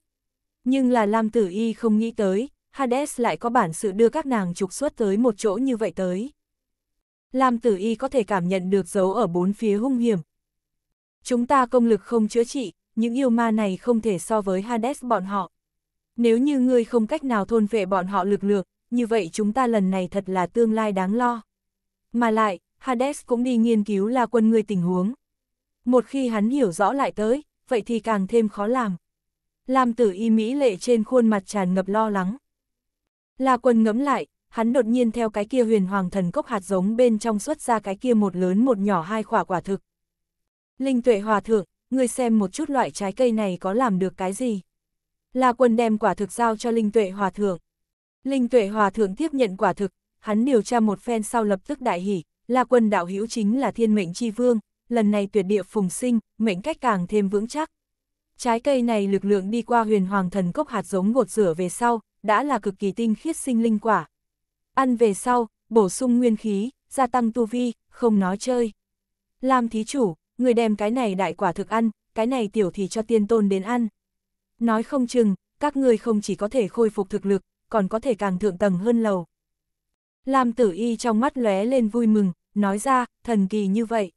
Nhưng là Lam Tử Y không nghĩ tới, Hades lại có bản sự đưa các nàng trục xuất tới một chỗ như vậy tới. Lam Tử Y có thể cảm nhận được dấu ở bốn phía hung hiểm. Chúng ta công lực không chữa trị, những yêu ma này không thể so với Hades bọn họ. Nếu như ngươi không cách nào thôn vệ bọn họ lực lượng, như vậy chúng ta lần này thật là tương lai đáng lo. Mà lại, Hades cũng đi nghiên cứu là quân ngươi tình huống. Một khi hắn hiểu rõ lại tới, vậy thì càng thêm khó làm. Lam tử y mỹ lệ trên khuôn mặt tràn ngập lo lắng. La quân ngẫm lại, hắn đột nhiên theo cái kia huyền hoàng thần cốc hạt giống bên trong xuất ra cái kia một lớn một nhỏ hai quả quả thực. Linh tuệ hòa thượng, ngươi xem một chút loại trái cây này có làm được cái gì. La Quân đem quả thực giao cho Linh Tuệ Hòa Thượng. Linh Tuệ Hòa Thượng tiếp nhận quả thực, hắn điều tra một phen sau lập tức đại hỉ, La Quân đạo hữu chính là thiên mệnh chi vương, lần này tuyệt địa phùng sinh, mệnh cách càng thêm vững chắc. Trái cây này lực lượng đi qua huyền hoàng thần cốc hạt giống bột rửa về sau, đã là cực kỳ tinh khiết sinh linh quả. Ăn về sau, bổ sung nguyên khí, gia tăng tu vi, không nói chơi. Làm thí chủ, người đem cái này đại quả thực ăn, cái này tiểu thì cho tiên tôn đến ăn. Nói không chừng, các ngươi không chỉ có thể khôi phục thực lực, còn có thể càng thượng tầng hơn lầu. Lam tử y trong mắt lóe lên vui mừng, nói ra, thần kỳ như vậy.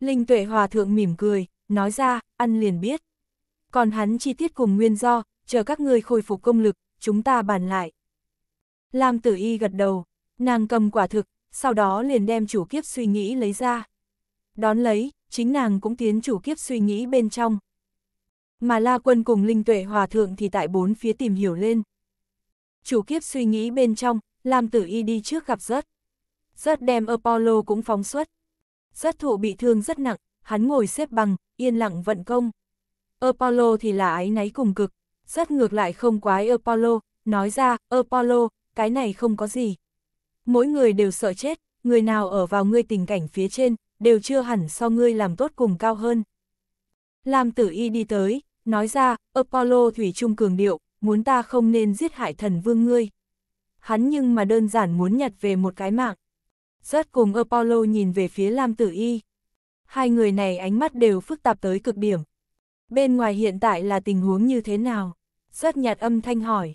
Linh tuệ hòa thượng mỉm cười, nói ra, ăn liền biết. Còn hắn chi tiết cùng nguyên do, chờ các ngươi khôi phục công lực, chúng ta bàn lại. Lam tử y gật đầu, nàng cầm quả thực, sau đó liền đem chủ kiếp suy nghĩ lấy ra. Đón lấy, chính nàng cũng tiến chủ kiếp suy nghĩ bên trong. Mà La Quân cùng Linh Tuệ Hòa Thượng thì tại bốn phía tìm hiểu lên. Chủ kiếp suy nghĩ bên trong, Lam Tử Y đi trước gặp rớt. Rớt đem Apollo cũng phóng xuất. Rớt thụ bị thương rất nặng, hắn ngồi xếp bằng, yên lặng vận công. Apollo thì là ái náy cùng cực, rất ngược lại không quái Apollo, nói ra, Apollo, cái này không có gì. Mỗi người đều sợ chết, người nào ở vào ngươi tình cảnh phía trên, đều chưa hẳn so ngươi làm tốt cùng cao hơn. Lam tử y đi tới, nói ra, Apollo Thủy Trung cường điệu, muốn ta không nên giết hại thần vương ngươi. Hắn nhưng mà đơn giản muốn nhặt về một cái mạng. Rất cùng Apollo nhìn về phía Lam tử y. Hai người này ánh mắt đều phức tạp tới cực điểm. Bên ngoài hiện tại là tình huống như thế nào? Rất nhạt âm thanh hỏi.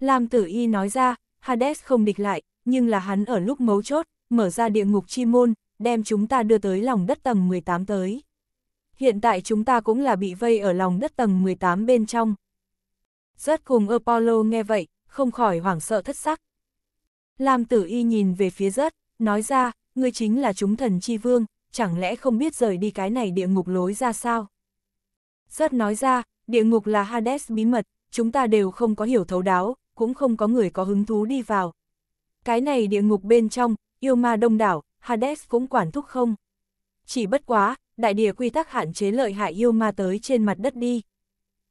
Lam tử y nói ra, Hades không địch lại, nhưng là hắn ở lúc mấu chốt, mở ra địa ngục chi môn, đem chúng ta đưa tới lòng đất tầng 18 tới. Hiện tại chúng ta cũng là bị vây ở lòng đất tầng 18 bên trong. Rất cùng Apollo nghe vậy, không khỏi hoảng sợ thất sắc. Lam tử y nhìn về phía rớt, nói ra, ngươi chính là chúng thần chi vương, chẳng lẽ không biết rời đi cái này địa ngục lối ra sao? Rớt nói ra, địa ngục là Hades bí mật, chúng ta đều không có hiểu thấu đáo, cũng không có người có hứng thú đi vào. Cái này địa ngục bên trong, yêu ma đông đảo, Hades cũng quản thúc không? Chỉ bất quá, đại địa quy tắc hạn chế lợi hại yêu ma tới trên mặt đất đi.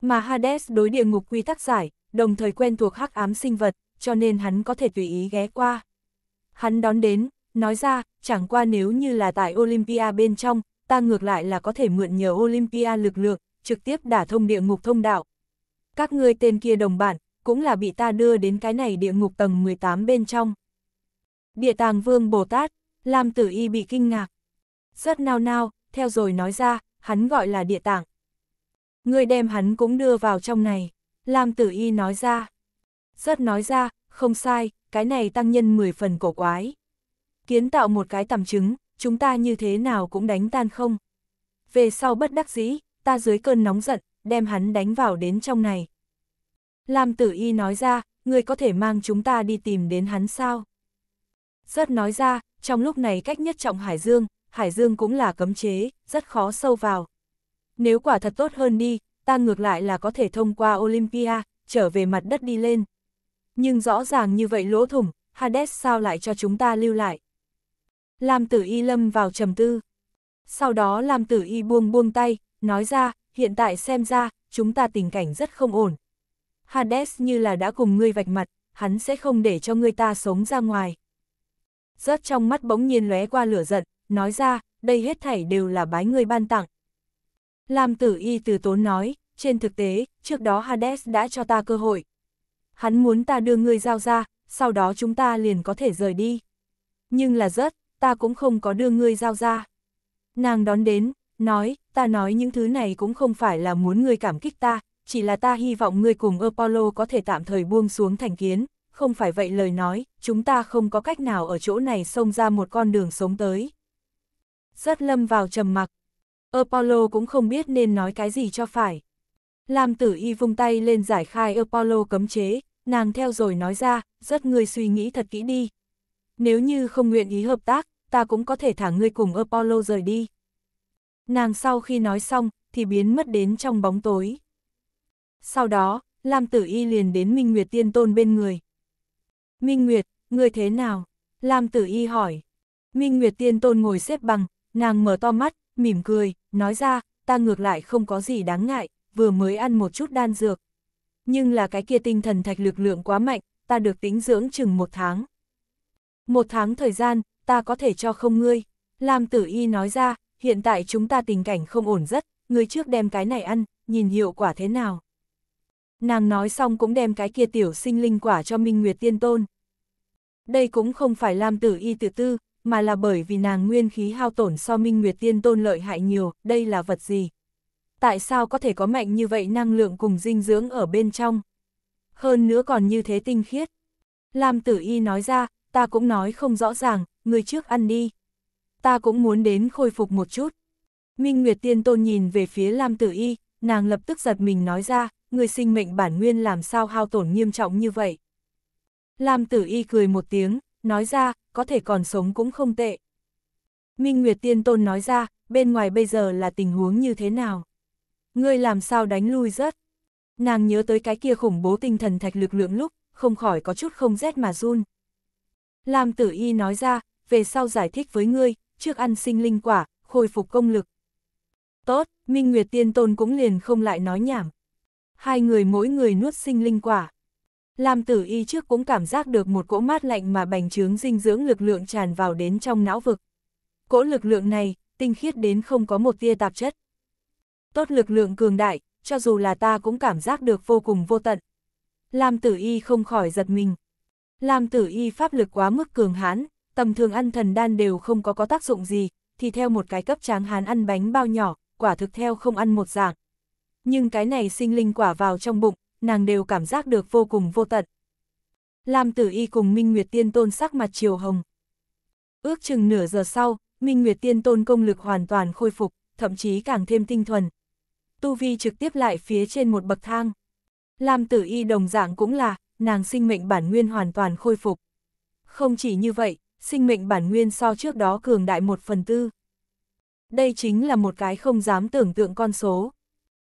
Mà Hades đối địa ngục quy tắc giải, đồng thời quen thuộc hắc ám sinh vật, cho nên hắn có thể tùy ý ghé qua. Hắn đón đến, nói ra, chẳng qua nếu như là tại Olympia bên trong, ta ngược lại là có thể mượn nhờ Olympia lực lượng, trực tiếp đả thông địa ngục thông đạo. Các ngươi tên kia đồng bản, cũng là bị ta đưa đến cái này địa ngục tầng 18 bên trong. Địa tàng vương Bồ Tát, Lam tử y bị kinh ngạc. Rất nao nao, theo rồi nói ra, hắn gọi là địa tạng. Người đem hắn cũng đưa vào trong này. Lam tử y nói ra. Rất nói ra, không sai, cái này tăng nhân 10 phần cổ quái. Kiến tạo một cái tầm chứng, chúng ta như thế nào cũng đánh tan không. Về sau bất đắc dĩ, ta dưới cơn nóng giận, đem hắn đánh vào đến trong này. Lam tử y nói ra, người có thể mang chúng ta đi tìm đến hắn sao? Rất nói ra, trong lúc này cách nhất trọng Hải Dương, Hải Dương cũng là cấm chế, rất khó sâu vào. Nếu quả thật tốt hơn đi, ta ngược lại là có thể thông qua Olympia, trở về mặt đất đi lên. Nhưng rõ ràng như vậy lỗ thủng, Hades sao lại cho chúng ta lưu lại. Lam tử y lâm vào trầm tư. Sau đó Lam tử y buông buông tay, nói ra, hiện tại xem ra, chúng ta tình cảnh rất không ổn. Hades như là đã cùng ngươi vạch mặt, hắn sẽ không để cho ngươi ta sống ra ngoài. Rớt trong mắt bỗng nhiên lóe qua lửa giận, nói ra, đây hết thảy đều là bái người ban tặng. Lam tử y từ tốn nói, trên thực tế, trước đó Hades đã cho ta cơ hội. Hắn muốn ta đưa ngươi giao ra, sau đó chúng ta liền có thể rời đi. Nhưng là rớt, ta cũng không có đưa ngươi giao ra. Nàng đón đến, nói, ta nói những thứ này cũng không phải là muốn ngươi cảm kích ta, chỉ là ta hy vọng ngươi cùng Apollo có thể tạm thời buông xuống thành kiến không phải vậy lời nói, chúng ta không có cách nào ở chỗ này xông ra một con đường sống tới. Rất lâm vào trầm mặc. Apollo cũng không biết nên nói cái gì cho phải. Lam tử y vung tay lên giải khai Apollo cấm chế, nàng theo rồi nói ra, rất người suy nghĩ thật kỹ đi. Nếu như không nguyện ý hợp tác, ta cũng có thể thả ngươi cùng Apollo rời đi. Nàng sau khi nói xong, thì biến mất đến trong bóng tối. Sau đó, Lam Tử Y liền đến Minh Nguyệt Tiên Tôn bên người. Minh Nguyệt, người thế nào? Lam Tử Y hỏi. Minh Nguyệt tiên tôn ngồi xếp bằng, nàng mở to mắt, mỉm cười, nói ra, ta ngược lại không có gì đáng ngại, vừa mới ăn một chút đan dược. Nhưng là cái kia tinh thần thạch lực lượng quá mạnh, ta được tính dưỡng chừng một tháng. Một tháng thời gian, ta có thể cho không ngươi. Lam Tử Y nói ra, hiện tại chúng ta tình cảnh không ổn rất, ngươi trước đem cái này ăn, nhìn hiệu quả thế nào. Nàng nói xong cũng đem cái kia tiểu sinh linh quả cho Minh Nguyệt Tiên Tôn. Đây cũng không phải Lam Tử Y tự tư, mà là bởi vì nàng nguyên khí hao tổn so Minh Nguyệt Tiên Tôn lợi hại nhiều, đây là vật gì? Tại sao có thể có mạnh như vậy năng lượng cùng dinh dưỡng ở bên trong? Hơn nữa còn như thế tinh khiết. Lam Tử Y nói ra, ta cũng nói không rõ ràng, người trước ăn đi. Ta cũng muốn đến khôi phục một chút. Minh Nguyệt Tiên Tôn nhìn về phía Lam Tử Y, nàng lập tức giật mình nói ra, người sinh mệnh bản nguyên làm sao hao tổn nghiêm trọng như vậy. Lam tử y cười một tiếng, nói ra, có thể còn sống cũng không tệ. Minh Nguyệt Tiên Tôn nói ra, bên ngoài bây giờ là tình huống như thế nào? Ngươi làm sao đánh lui rớt? Nàng nhớ tới cái kia khủng bố tinh thần thạch lực lượng lúc, không khỏi có chút không rét mà run. Lam tử y nói ra, về sau giải thích với ngươi, trước ăn sinh linh quả, khôi phục công lực. Tốt, Minh Nguyệt Tiên Tôn cũng liền không lại nói nhảm hai người mỗi người nuốt sinh linh quả. Lam tử y trước cũng cảm giác được một cỗ mát lạnh mà bành trướng dinh dưỡng lực lượng tràn vào đến trong não vực. Cỗ lực lượng này, tinh khiết đến không có một tia tạp chất. Tốt lực lượng cường đại, cho dù là ta cũng cảm giác được vô cùng vô tận. Lam tử y không khỏi giật mình. Lam tử y pháp lực quá mức cường hãn, tầm thường ăn thần đan đều không có có tác dụng gì, thì theo một cái cấp tráng hán ăn bánh bao nhỏ, quả thực theo không ăn một dạng nhưng cái này sinh linh quả vào trong bụng, nàng đều cảm giác được vô cùng vô tận. Lam tử y cùng Minh Nguyệt Tiên Tôn sắc mặt chiều hồng. Ước chừng nửa giờ sau, Minh Nguyệt Tiên Tôn công lực hoàn toàn khôi phục, thậm chí càng thêm tinh thuần. Tu Vi trực tiếp lại phía trên một bậc thang. Lam tử y đồng dạng cũng là, nàng sinh mệnh bản nguyên hoàn toàn khôi phục. Không chỉ như vậy, sinh mệnh bản nguyên so trước đó cường đại một phần tư. Đây chính là một cái không dám tưởng tượng con số.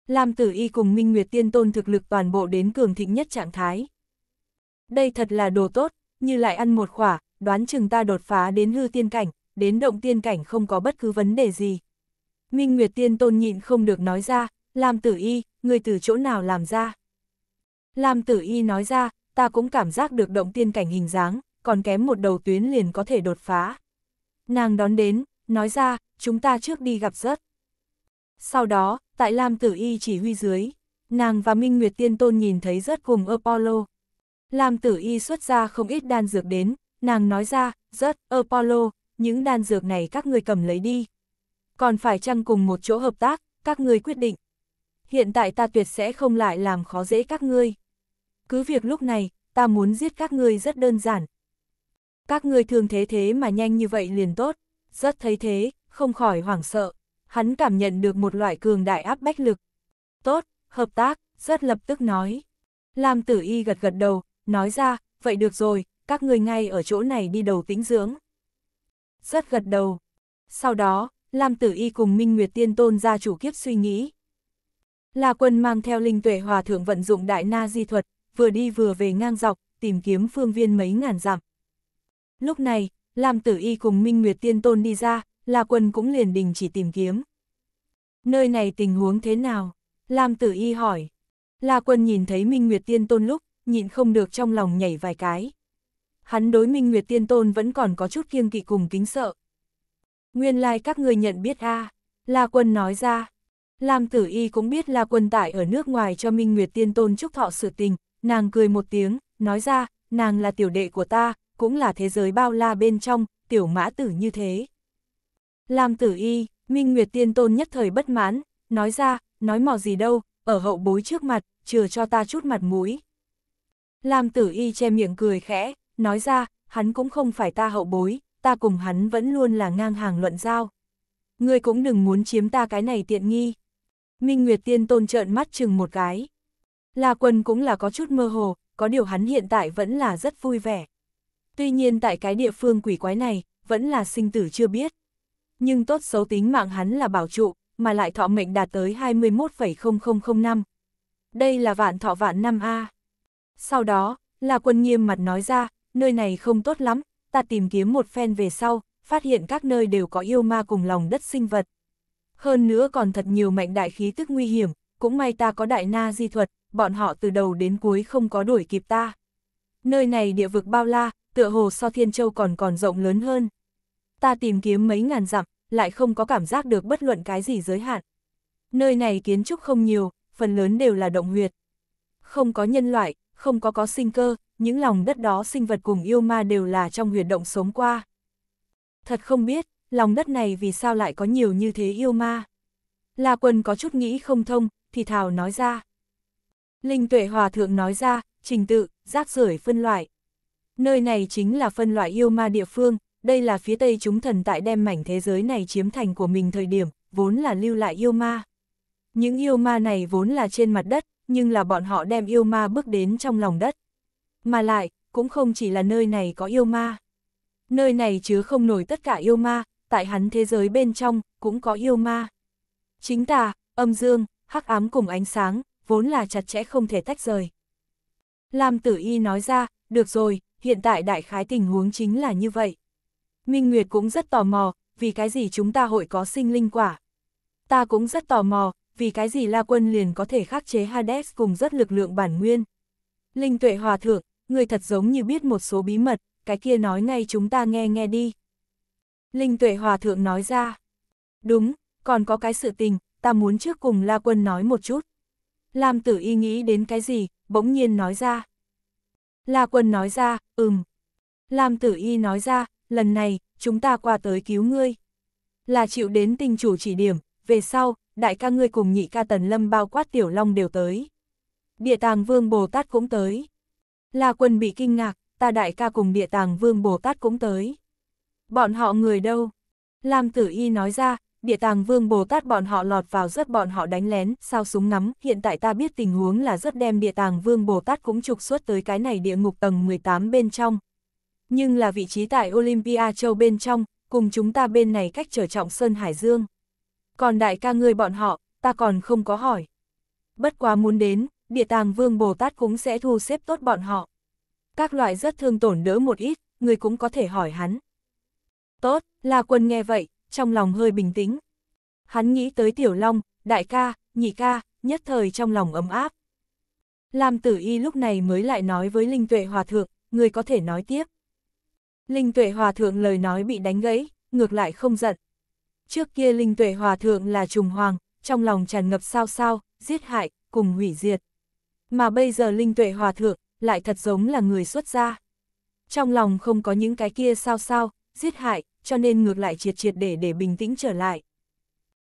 Lam Tử Y cùng Minh Nguyệt Tiên Tôn thực lực toàn bộ đến cường thịnh nhất trạng thái. Đây thật là đồ tốt, như lại ăn một khỏa, đoán chừng ta đột phá đến hư tiên cảnh, đến động tiên cảnh không có bất cứ vấn đề gì. Minh Nguyệt Tiên Tôn nhịn không được nói ra, Lam Tử Y, người từ chỗ nào làm ra? Lam Tử Y nói ra, ta cũng cảm giác được động tiên cảnh hình dáng, còn kém một đầu tuyến liền có thể đột phá. Nàng đón đến, nói ra, chúng ta trước đi gặp rớt. Sau đó, tại Lam Tử Y chỉ huy dưới, nàng và Minh Nguyệt Tiên Tôn nhìn thấy rất cùng Apollo. Lam Tử Y xuất ra không ít đan dược đến, nàng nói ra, rất, Apollo, những đan dược này các người cầm lấy đi. Còn phải chăng cùng một chỗ hợp tác, các người quyết định. Hiện tại ta tuyệt sẽ không lại làm khó dễ các ngươi. Cứ việc lúc này, ta muốn giết các ngươi rất đơn giản. Các ngươi thường thế thế mà nhanh như vậy liền tốt, rất thấy thế, không khỏi hoảng sợ hắn cảm nhận được một loại cường đại áp bách lực. Tốt, hợp tác, rất lập tức nói. Lam tử y gật gật đầu, nói ra, vậy được rồi, các người ngay ở chỗ này đi đầu tính dưỡng. Rất gật đầu. Sau đó, Lam tử y cùng Minh Nguyệt Tiên Tôn ra chủ kiếp suy nghĩ. là quân mang theo linh tuệ hòa thượng vận dụng đại na di thuật, vừa đi vừa về ngang dọc, tìm kiếm phương viên mấy ngàn dặm. Lúc này, Lam tử y cùng Minh Nguyệt Tiên Tôn đi ra, La Quân cũng liền đình chỉ tìm kiếm. Nơi này tình huống thế nào? Lam Tử Y hỏi. La Quân nhìn thấy Minh Nguyệt Tiên Tôn lúc, nhịn không được trong lòng nhảy vài cái. Hắn đối Minh Nguyệt Tiên Tôn vẫn còn có chút kiêng kỵ cùng kính sợ. Nguyên lai like các người nhận biết a à, La Quân nói ra. Lam Tử Y cũng biết La Quân tại ở nước ngoài cho Minh Nguyệt Tiên Tôn chúc thọ sự tình, nàng cười một tiếng, nói ra, nàng là tiểu đệ của ta, cũng là thế giới bao la bên trong, tiểu mã tử như thế. Lam tử y, Minh Nguyệt Tiên Tôn nhất thời bất mãn, nói ra, nói mò gì đâu, ở hậu bối trước mặt, chừa cho ta chút mặt mũi. Lam tử y che miệng cười khẽ, nói ra, hắn cũng không phải ta hậu bối, ta cùng hắn vẫn luôn là ngang hàng luận giao. Ngươi cũng đừng muốn chiếm ta cái này tiện nghi. Minh Nguyệt Tiên Tôn trợn mắt chừng một cái. La Quân cũng là có chút mơ hồ, có điều hắn hiện tại vẫn là rất vui vẻ. Tuy nhiên tại cái địa phương quỷ quái này, vẫn là sinh tử chưa biết nhưng tốt xấu tính mạng hắn là bảo trụ, mà lại thọ mệnh đạt tới 21,0005 năm. Đây là vạn thọ vạn năm A. Sau đó, là quân nghiêm mặt nói ra, nơi này không tốt lắm, ta tìm kiếm một phen về sau, phát hiện các nơi đều có yêu ma cùng lòng đất sinh vật. Hơn nữa còn thật nhiều mệnh đại khí tức nguy hiểm, cũng may ta có đại na di thuật, bọn họ từ đầu đến cuối không có đuổi kịp ta. Nơi này địa vực bao la, tựa hồ so thiên châu còn còn rộng lớn hơn ta tìm kiếm mấy ngàn dặm, lại không có cảm giác được bất luận cái gì giới hạn. Nơi này kiến trúc không nhiều, phần lớn đều là động huyệt. Không có nhân loại, không có có sinh cơ, những lòng đất đó sinh vật cùng yêu ma đều là trong huyệt động sống qua. Thật không biết, lòng đất này vì sao lại có nhiều như thế yêu ma. La quân có chút nghĩ không thông, thì thảo nói ra. Linh tuệ hòa thượng nói ra, trình tự, rác rưởi phân loại. Nơi này chính là phân loại yêu ma địa phương, đây là phía Tây chúng thần tại đem mảnh thế giới này chiếm thành của mình thời điểm, vốn là lưu lại yêu ma. Những yêu ma này vốn là trên mặt đất, nhưng là bọn họ đem yêu ma bước đến trong lòng đất. Mà lại, cũng không chỉ là nơi này có yêu ma. Nơi này chứa không nổi tất cả yêu ma, tại hắn thế giới bên trong, cũng có yêu ma. Chính tà, âm dương, hắc ám cùng ánh sáng, vốn là chặt chẽ không thể tách rời. Lam tử y nói ra, được rồi, hiện tại đại khái tình huống chính là như vậy. Minh Nguyệt cũng rất tò mò, vì cái gì chúng ta hội có sinh linh quả. Ta cũng rất tò mò, vì cái gì La Quân liền có thể khắc chế Hades cùng rất lực lượng bản nguyên. Linh tuệ hòa thượng, người thật giống như biết một số bí mật, cái kia nói ngay chúng ta nghe nghe đi. Linh tuệ hòa thượng nói ra. Đúng, còn có cái sự tình, ta muốn trước cùng La Quân nói một chút. Lam tử y nghĩ đến cái gì, bỗng nhiên nói ra. La Quân nói ra, ừm. Lam tử y nói ra, lần này, chúng ta qua tới cứu ngươi. Là chịu đến tình chủ chỉ điểm, về sau, đại ca ngươi cùng nhị ca tần lâm bao quát tiểu long đều tới. Địa tàng vương Bồ Tát cũng tới. là quân bị kinh ngạc, ta đại ca cùng địa tàng vương Bồ Tát cũng tới. Bọn họ người đâu? Lam tử y nói ra, địa tàng vương Bồ Tát bọn họ lọt vào rất bọn họ đánh lén, sao súng ngắm, hiện tại ta biết tình huống là rất đem địa tàng vương Bồ Tát cũng trục xuất tới cái này địa ngục tầng 18 bên trong, nhưng là vị trí tại Olympia châu bên trong, cùng chúng ta bên này cách trở trọng Sơn Hải Dương. Còn đại ca ngươi bọn họ, ta còn không có hỏi. Bất quá muốn đến, địa tàng vương Bồ Tát cũng sẽ thu xếp tốt bọn họ. Các loại rất thương tổn đỡ một ít, người cũng có thể hỏi hắn. Tốt, là quân nghe vậy, trong lòng hơi bình tĩnh. Hắn nghĩ tới Tiểu Long, đại ca, nhị ca, nhất thời trong lòng ấm áp. Lam tử y lúc này mới lại nói với Linh Tuệ Hòa Thượng, người có thể nói tiếp. Linh tuệ hòa thượng lời nói bị đánh gãy, ngược lại không giận. Trước kia linh tuệ hòa thượng là trùng hoàng, trong lòng tràn ngập sao sao, giết hại, cùng hủy diệt. Mà bây giờ linh tuệ hòa thượng, lại thật giống là người xuất gia. Trong lòng không có những cái kia sao sao, giết hại, cho nên ngược lại triệt triệt để để bình tĩnh trở lại.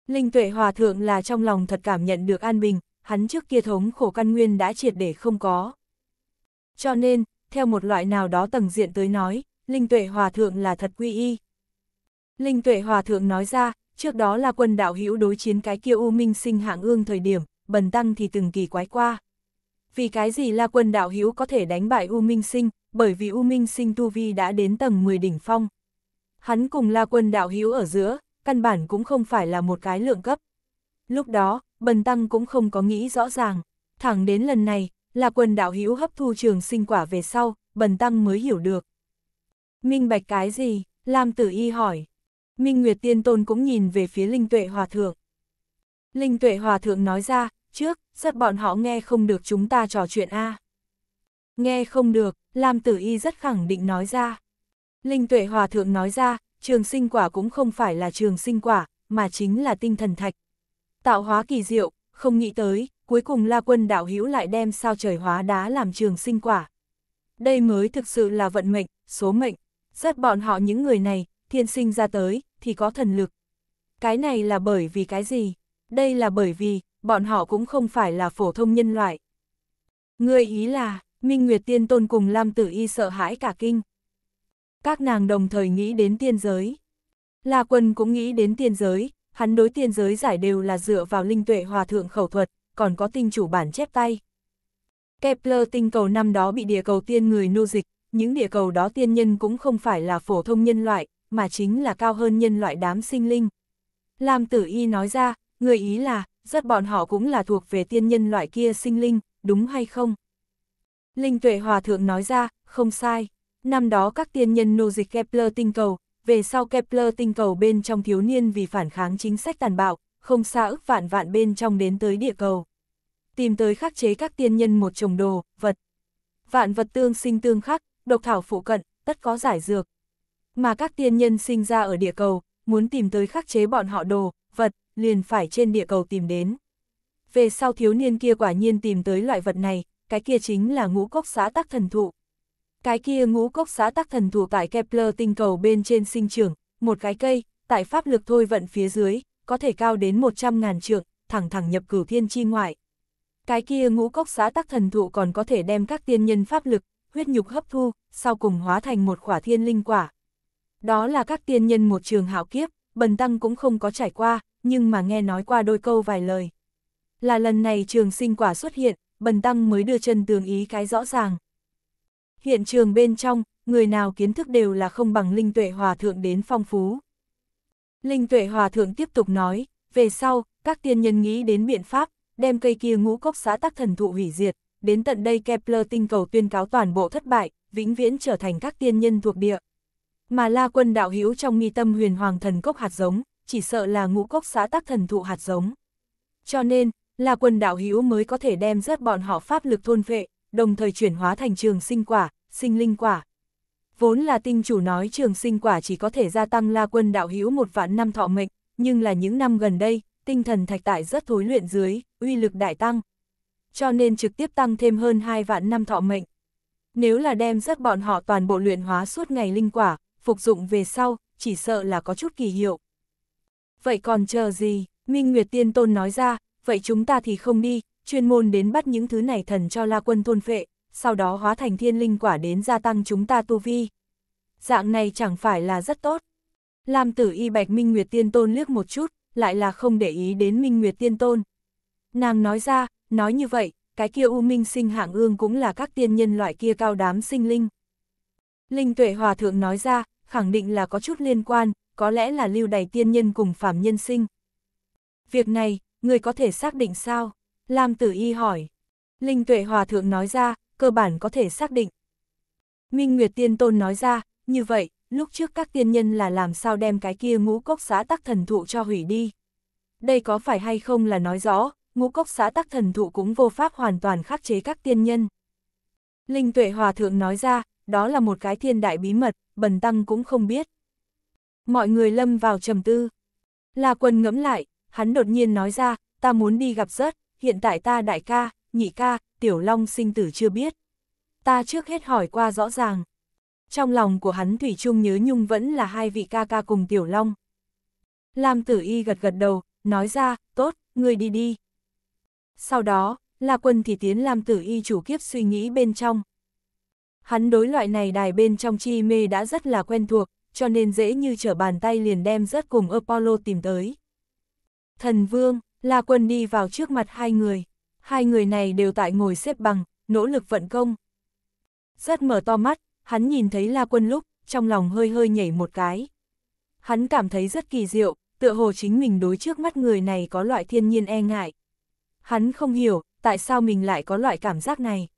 Linh tuệ hòa thượng là trong lòng thật cảm nhận được an bình, hắn trước kia thống khổ căn nguyên đã triệt để không có. Cho nên, theo một loại nào đó tầng diện tới nói, Linh Tuệ Hòa Thượng là thật quy y. Linh Tuệ Hòa Thượng nói ra, trước đó là quân đạo hữu đối chiến cái kia U Minh sinh hạng ương thời điểm, bần tăng thì từng kỳ quái qua. Vì cái gì là quân đạo hữu có thể đánh bại U Minh sinh, bởi vì U Minh sinh Tu Vi đã đến tầng 10 đỉnh phong. Hắn cùng là quân đạo hữu ở giữa, căn bản cũng không phải là một cái lượng cấp. Lúc đó, bần tăng cũng không có nghĩ rõ ràng, thẳng đến lần này, là quân đạo hữu hấp thu trường sinh quả về sau, bần tăng mới hiểu được. Minh bạch cái gì? Lam tử y hỏi. Minh Nguyệt Tiên Tôn cũng nhìn về phía Linh Tuệ Hòa Thượng. Linh Tuệ Hòa Thượng nói ra, trước, rất bọn họ nghe không được chúng ta trò chuyện a à. Nghe không được, Lam Tử Y rất khẳng định nói ra. Linh Tuệ Hòa Thượng nói ra, trường sinh quả cũng không phải là trường sinh quả, mà chính là tinh thần thạch. Tạo hóa kỳ diệu, không nghĩ tới, cuối cùng La Quân đạo hữu lại đem sao trời hóa đá làm trường sinh quả. Đây mới thực sự là vận mệnh, số mệnh rất bọn họ những người này, thiên sinh ra tới, thì có thần lực. Cái này là bởi vì cái gì? Đây là bởi vì, bọn họ cũng không phải là phổ thông nhân loại. Người ý là, Minh Nguyệt Tiên Tôn cùng Lam Tử Y sợ hãi cả kinh. Các nàng đồng thời nghĩ đến tiên giới. La Quân cũng nghĩ đến tiên giới, hắn đối tiên giới giải đều là dựa vào linh tuệ hòa thượng khẩu thuật, còn có tinh chủ bản chép tay. Kepler tinh cầu năm đó bị địa cầu tiên người nô dịch, những địa cầu đó tiên nhân cũng không phải là phổ thông nhân loại, mà chính là cao hơn nhân loại đám sinh linh. Lam tử y nói ra, người ý là, rất bọn họ cũng là thuộc về tiên nhân loại kia sinh linh, đúng hay không? Linh tuệ hòa thượng nói ra, không sai. Năm đó các tiên nhân nô dịch Kepler tinh cầu, về sau Kepler tinh cầu bên trong thiếu niên vì phản kháng chính sách tàn bạo, không xa ức vạn vạn bên trong đến tới địa cầu. Tìm tới khắc chế các tiên nhân một chồng đồ, vật. Vạn vật tương sinh tương khắc, độc thảo phụ cận, tất có giải dược. Mà các tiên nhân sinh ra ở địa cầu, muốn tìm tới khắc chế bọn họ đồ, vật, liền phải trên địa cầu tìm đến. Về sau thiếu niên kia quả nhiên tìm tới loại vật này, cái kia chính là ngũ cốc xá tắc thần thụ. Cái kia ngũ cốc xá tắc thần thụ tại Kepler tinh cầu bên trên sinh trưởng, một cái cây, tại pháp lực thôi vận phía dưới, có thể cao đến 100.000 trượng, thẳng thẳng nhập cửu thiên chi ngoại. Cái kia ngũ cốc xá tắc thần thụ còn có thể đem các tiên nhân pháp lực, huyết nhục hấp thu, sau cùng hóa thành một quả thiên linh quả. Đó là các tiên nhân một trường hạo kiếp, bần tăng cũng không có trải qua, nhưng mà nghe nói qua đôi câu vài lời. Là lần này trường sinh quả xuất hiện, bần tăng mới đưa chân tường ý cái rõ ràng. Hiện trường bên trong, người nào kiến thức đều là không bằng linh tuệ hòa thượng đến phong phú. Linh tuệ hòa thượng tiếp tục nói, về sau, các tiên nhân nghĩ đến biện pháp, đem cây kia ngũ cốc xã tắc thần thụ hủy diệt, đến tận đây Kepler tinh cầu tuyên cáo toàn bộ thất bại, vĩnh viễn trở thành các tiên nhân thuộc địa. Mà La Quân đạo hữu trong mi tâm huyền hoàng thần cốc hạt giống, chỉ sợ là ngũ cốc xã tác thần thụ hạt giống. Cho nên, La Quân đạo hữu mới có thể đem rớt bọn họ pháp lực thôn phệ, đồng thời chuyển hóa thành trường sinh quả, sinh linh quả. Vốn là tinh chủ nói trường sinh quả chỉ có thể gia tăng La Quân đạo hữu một vạn năm thọ mệnh, nhưng là những năm gần đây, tinh thần thạch tại rất thối luyện dưới, uy lực đại tăng, cho nên trực tiếp tăng thêm hơn 2 vạn năm thọ mệnh. Nếu là đem rất bọn họ toàn bộ luyện hóa suốt ngày linh quả, phục dụng về sau, chỉ sợ là có chút kỳ hiệu. Vậy còn chờ gì? Minh Nguyệt Tiên Tôn nói ra, vậy chúng ta thì không đi, chuyên môn đến bắt những thứ này thần cho la quân thôn phệ, sau đó hóa thành thiên linh quả đến gia tăng chúng ta tu vi. Dạng này chẳng phải là rất tốt. Lam tử y bạch Minh Nguyệt Tiên Tôn liếc một chút, lại là không để ý đến Minh Nguyệt Tiên Tôn. Nàng nói ra, Nói như vậy, cái kia U Minh sinh hạng ương cũng là các tiên nhân loại kia cao đám sinh linh. Linh Tuệ Hòa Thượng nói ra, khẳng định là có chút liên quan, có lẽ là lưu đầy tiên nhân cùng phạm nhân sinh. Việc này, người có thể xác định sao? Lam Tử Y hỏi. Linh Tuệ Hòa Thượng nói ra, cơ bản có thể xác định. Minh Nguyệt Tiên Tôn nói ra, như vậy, lúc trước các tiên nhân là làm sao đem cái kia ngũ cốc xã tắc thần thụ cho hủy đi. Đây có phải hay không là nói rõ, ngũ cốc xã tắc thần thụ cũng vô pháp hoàn toàn khắc chế các tiên nhân. Linh tuệ hòa thượng nói ra, đó là một cái thiên đại bí mật, bần tăng cũng không biết. Mọi người lâm vào trầm tư. Là Quần ngẫm lại, hắn đột nhiên nói ra, ta muốn đi gặp rớt, hiện tại ta đại ca, nhị ca, tiểu long sinh tử chưa biết. Ta trước hết hỏi qua rõ ràng. Trong lòng của hắn Thủy chung nhớ nhung vẫn là hai vị ca ca cùng tiểu long. Lam tử y gật gật đầu, nói ra, tốt, người đi đi. Sau đó, la quân thì tiến làm tử y chủ kiếp suy nghĩ bên trong. Hắn đối loại này đài bên trong chi mê đã rất là quen thuộc, cho nên dễ như trở bàn tay liền đem rất cùng Apollo tìm tới. Thần Vương, La Quân đi vào trước mặt hai người. Hai người này đều tại ngồi xếp bằng, nỗ lực vận công. Rất mở to mắt, hắn nhìn thấy La Quân lúc, trong lòng hơi hơi nhảy một cái. Hắn cảm thấy rất kỳ diệu, tựa hồ chính mình đối trước mắt người này có loại thiên nhiên e ngại. Hắn không hiểu, tại sao mình lại có loại cảm giác này.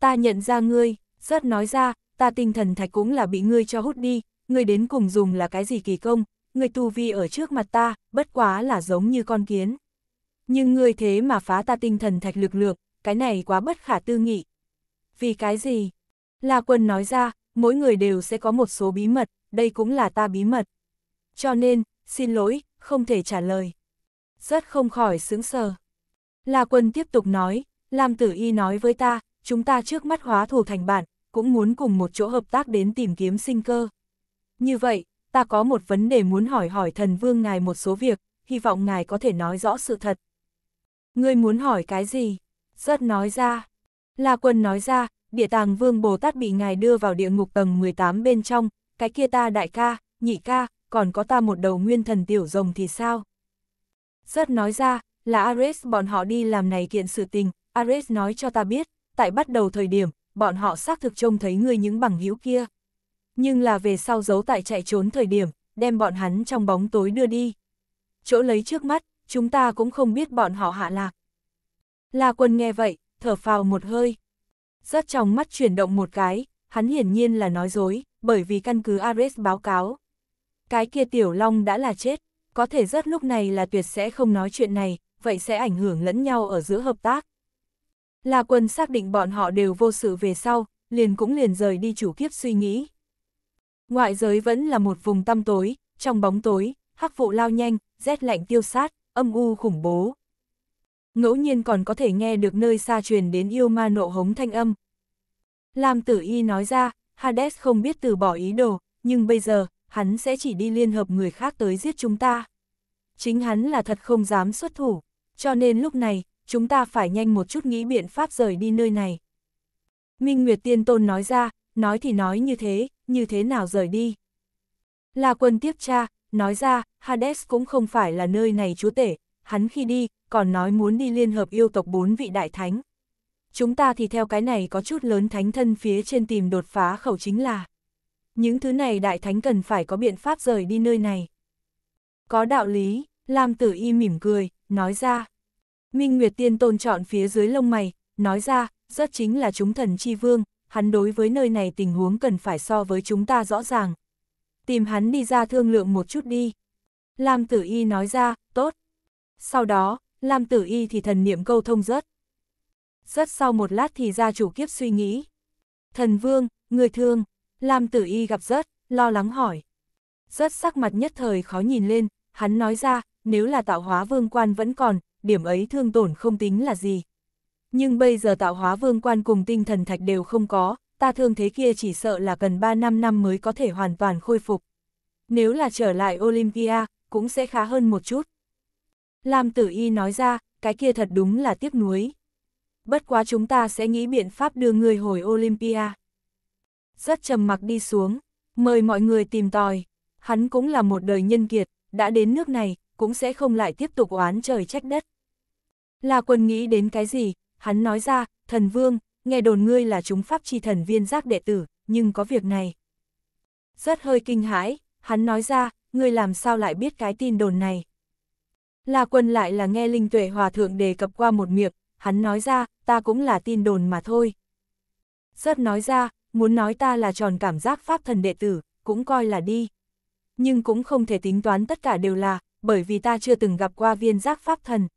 Ta nhận ra ngươi, rớt nói ra, ta tinh thần thạch cũng là bị ngươi cho hút đi, ngươi đến cùng dùng là cái gì kỳ công, ngươi tu vi ở trước mặt ta, bất quá là giống như con kiến. Nhưng ngươi thế mà phá ta tinh thần thạch lực lượng, cái này quá bất khả tư nghị. Vì cái gì? La quân nói ra, mỗi người đều sẽ có một số bí mật, đây cũng là ta bí mật. Cho nên, xin lỗi, không thể trả lời. Rất không khỏi sướng sờ. La Quân tiếp tục nói, Lam Tử Y nói với ta, chúng ta trước mắt hóa thù thành bản, cũng muốn cùng một chỗ hợp tác đến tìm kiếm sinh cơ. Như vậy, ta có một vấn đề muốn hỏi hỏi thần vương ngài một số việc, hy vọng ngài có thể nói rõ sự thật. Ngươi muốn hỏi cái gì? Rất nói ra. La Quân nói ra, địa tàng vương Bồ Tát bị ngài đưa vào địa ngục tầng 18 bên trong, cái kia ta đại ca, nhị ca, còn có ta một đầu nguyên thần tiểu rồng thì sao? Rất nói ra, là Ares bọn họ đi làm này kiện sự tình, Ares nói cho ta biết, tại bắt đầu thời điểm, bọn họ xác thực trông thấy người những bằng hữu kia. Nhưng là về sau giấu tại chạy trốn thời điểm, đem bọn hắn trong bóng tối đưa đi. Chỗ lấy trước mắt, chúng ta cũng không biết bọn họ hạ lạc. La quân nghe vậy, thở phào một hơi. Rất trong mắt chuyển động một cái, hắn hiển nhiên là nói dối, bởi vì căn cứ Ares báo cáo. Cái kia tiểu long đã là chết, có thể rất lúc này là tuyệt sẽ không nói chuyện này, vậy sẽ ảnh hưởng lẫn nhau ở giữa hợp tác. La quân xác định bọn họ đều vô sự về sau, liền cũng liền rời đi chủ kiếp suy nghĩ. Ngoại giới vẫn là một vùng tăm tối, trong bóng tối, hắc vụ lao nhanh, rét lạnh tiêu sát, âm u khủng bố. Ngẫu nhiên còn có thể nghe được nơi xa truyền đến yêu ma nộ hống thanh âm. Lam tử y nói ra, Hades không biết từ bỏ ý đồ, nhưng bây giờ, hắn sẽ chỉ đi liên hợp người khác tới giết chúng ta. Chính hắn là thật không dám xuất thủ cho nên lúc này, chúng ta phải nhanh một chút nghĩ biện pháp rời đi nơi này. Minh Nguyệt Tiên Tôn nói ra, nói thì nói như thế, như thế nào rời đi. La quân tiếp tra, nói ra, Hades cũng không phải là nơi này chúa tể, hắn khi đi, còn nói muốn đi liên hợp yêu tộc bốn vị đại thánh. Chúng ta thì theo cái này có chút lớn thánh thân phía trên tìm đột phá khẩu chính là. Những thứ này đại thánh cần phải có biện pháp rời đi nơi này. Có đạo lý, Lam tử y mỉm cười, nói ra. Minh Nguyệt Tiên Tôn chọn phía dưới lông mày, nói ra, rất chính là chúng thần chi vương, hắn đối với nơi này tình huống cần phải so với chúng ta rõ ràng. Tìm hắn đi ra thương lượng một chút đi. Lam Tử Y nói ra, tốt. Sau đó, Lam Tử Y thì thần niệm câu thông rất. Rất sau một lát thì gia chủ kiếp suy nghĩ. Thần vương, người thương, Lam Tử Y gặp rất, lo lắng hỏi. Rất sắc mặt nhất thời khó nhìn lên, hắn nói ra, nếu là tạo hóa vương quan vẫn còn, điểm ấy thương tổn không tính là gì. Nhưng bây giờ tạo hóa vương quan cùng tinh thần thạch đều không có, ta thương thế kia chỉ sợ là cần 3 năm năm mới có thể hoàn toàn khôi phục. Nếu là trở lại Olympia, cũng sẽ khá hơn một chút. Lam tử y nói ra, cái kia thật đúng là tiếc nuối. Bất quá chúng ta sẽ nghĩ biện pháp đưa người hồi Olympia. Rất trầm mặc đi xuống, mời mọi người tìm tòi. Hắn cũng là một đời nhân kiệt, đã đến nước này, cũng sẽ không lại tiếp tục oán trời trách đất. Là quân nghĩ đến cái gì, hắn nói ra, thần vương, nghe đồn ngươi là chúng pháp chi thần viên giác đệ tử, nhưng có việc này. Rất hơi kinh hãi, hắn nói ra, ngươi làm sao lại biết cái tin đồn này. Là quân lại là nghe Linh Tuệ Hòa Thượng đề cập qua một miệng, hắn nói ra, ta cũng là tin đồn mà thôi. Rất nói ra, muốn nói ta là tròn cảm giác pháp thần đệ tử, cũng coi là đi. Nhưng cũng không thể tính toán tất cả đều là, bởi vì ta chưa từng gặp qua viên giác pháp thần.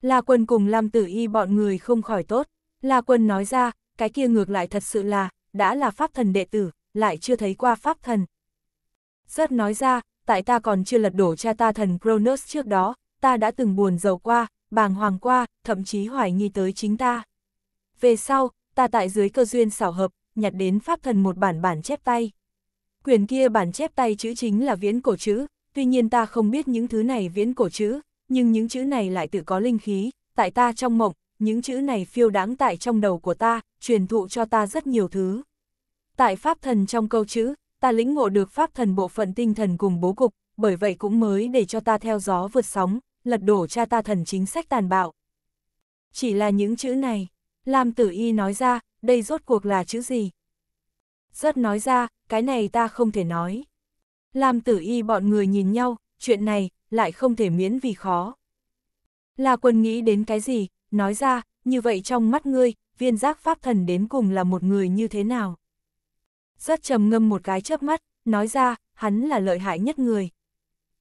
La quân cùng Lam Tử Y bọn người không khỏi tốt, La quân nói ra, cái kia ngược lại thật sự là, đã là pháp thần đệ tử, lại chưa thấy qua pháp thần. Rất nói ra, tại ta còn chưa lật đổ cha ta thần Cronus trước đó, ta đã từng buồn giàu qua, bàng hoàng qua, thậm chí hoài nghi tới chính ta. Về sau, ta tại dưới cơ duyên xảo hợp, nhặt đến pháp thần một bản bản chép tay. Quyền kia bản chép tay chữ chính là viễn cổ chữ, tuy nhiên ta không biết những thứ này viễn cổ chữ, nhưng những chữ này lại tự có linh khí, tại ta trong mộng, những chữ này phiêu đáng tại trong đầu của ta, truyền thụ cho ta rất nhiều thứ. Tại pháp thần trong câu chữ, ta lĩnh ngộ được pháp thần bộ phận tinh thần cùng bố cục, bởi vậy cũng mới để cho ta theo gió vượt sóng, lật đổ cha ta thần chính sách tàn bạo. Chỉ là những chữ này, Lam Tử Y nói ra, đây rốt cuộc là chữ gì? Rất nói ra, cái này ta không thể nói. Lam tử y bọn người nhìn nhau, chuyện này, lại không thể miễn vì khó. Là quân nghĩ đến cái gì, nói ra, như vậy trong mắt ngươi, viên giác pháp thần đến cùng là một người như thế nào? Rất trầm ngâm một cái chớp mắt, nói ra, hắn là lợi hại nhất người.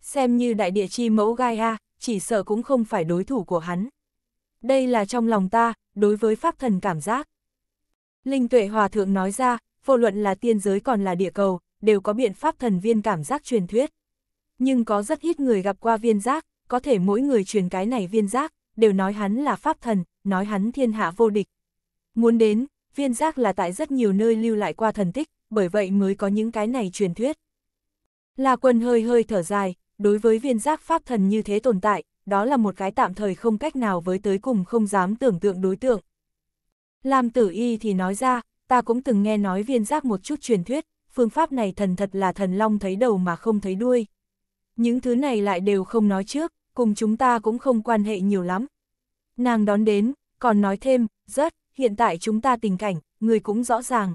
Xem như đại địa chi mẫu Gaia, chỉ sợ cũng không phải đối thủ của hắn. Đây là trong lòng ta, đối với pháp thần cảm giác. Linh tuệ hòa thượng nói ra, vô luận là tiên giới còn là địa cầu, đều có biện pháp thần viên cảm giác truyền thuyết. Nhưng có rất ít người gặp qua viên giác, có thể mỗi người truyền cái này viên giác, đều nói hắn là pháp thần, nói hắn thiên hạ vô địch. Muốn đến, viên giác là tại rất nhiều nơi lưu lại qua thần tích, bởi vậy mới có những cái này truyền thuyết. Là quân hơi hơi thở dài, đối với viên giác pháp thần như thế tồn tại, đó là một cái tạm thời không cách nào với tới cùng không dám tưởng tượng đối tượng. Làm tử y thì nói ra, ta cũng từng nghe nói viên giác một chút truyền thuyết, phương pháp này thần thật là thần long thấy đầu mà không thấy đuôi. Những thứ này lại đều không nói trước, cùng chúng ta cũng không quan hệ nhiều lắm. Nàng đón đến, còn nói thêm, rất, hiện tại chúng ta tình cảnh, người cũng rõ ràng.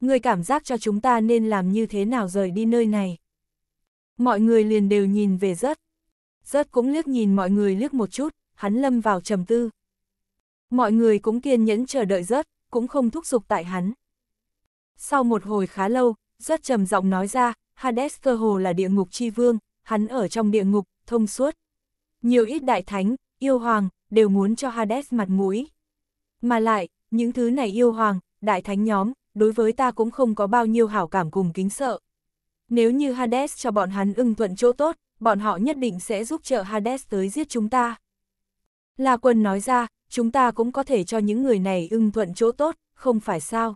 Người cảm giác cho chúng ta nên làm như thế nào rời đi nơi này. Mọi người liền đều nhìn về rất. Rất cũng liếc nhìn mọi người liếc một chút, hắn lâm vào trầm tư. Mọi người cũng kiên nhẫn chờ đợi rất, cũng không thúc giục tại hắn. Sau một hồi khá lâu, rất trầm giọng nói ra, Hades cơ hồ là địa ngục chi vương, hắn ở trong địa ngục, thông suốt. Nhiều ít đại thánh, yêu hoàng, đều muốn cho Hades mặt mũi. Mà lại, những thứ này yêu hoàng, đại thánh nhóm, đối với ta cũng không có bao nhiêu hảo cảm cùng kính sợ. Nếu như Hades cho bọn hắn ưng thuận chỗ tốt, bọn họ nhất định sẽ giúp trợ Hades tới giết chúng ta. La quân nói ra, chúng ta cũng có thể cho những người này ưng thuận chỗ tốt, không phải sao?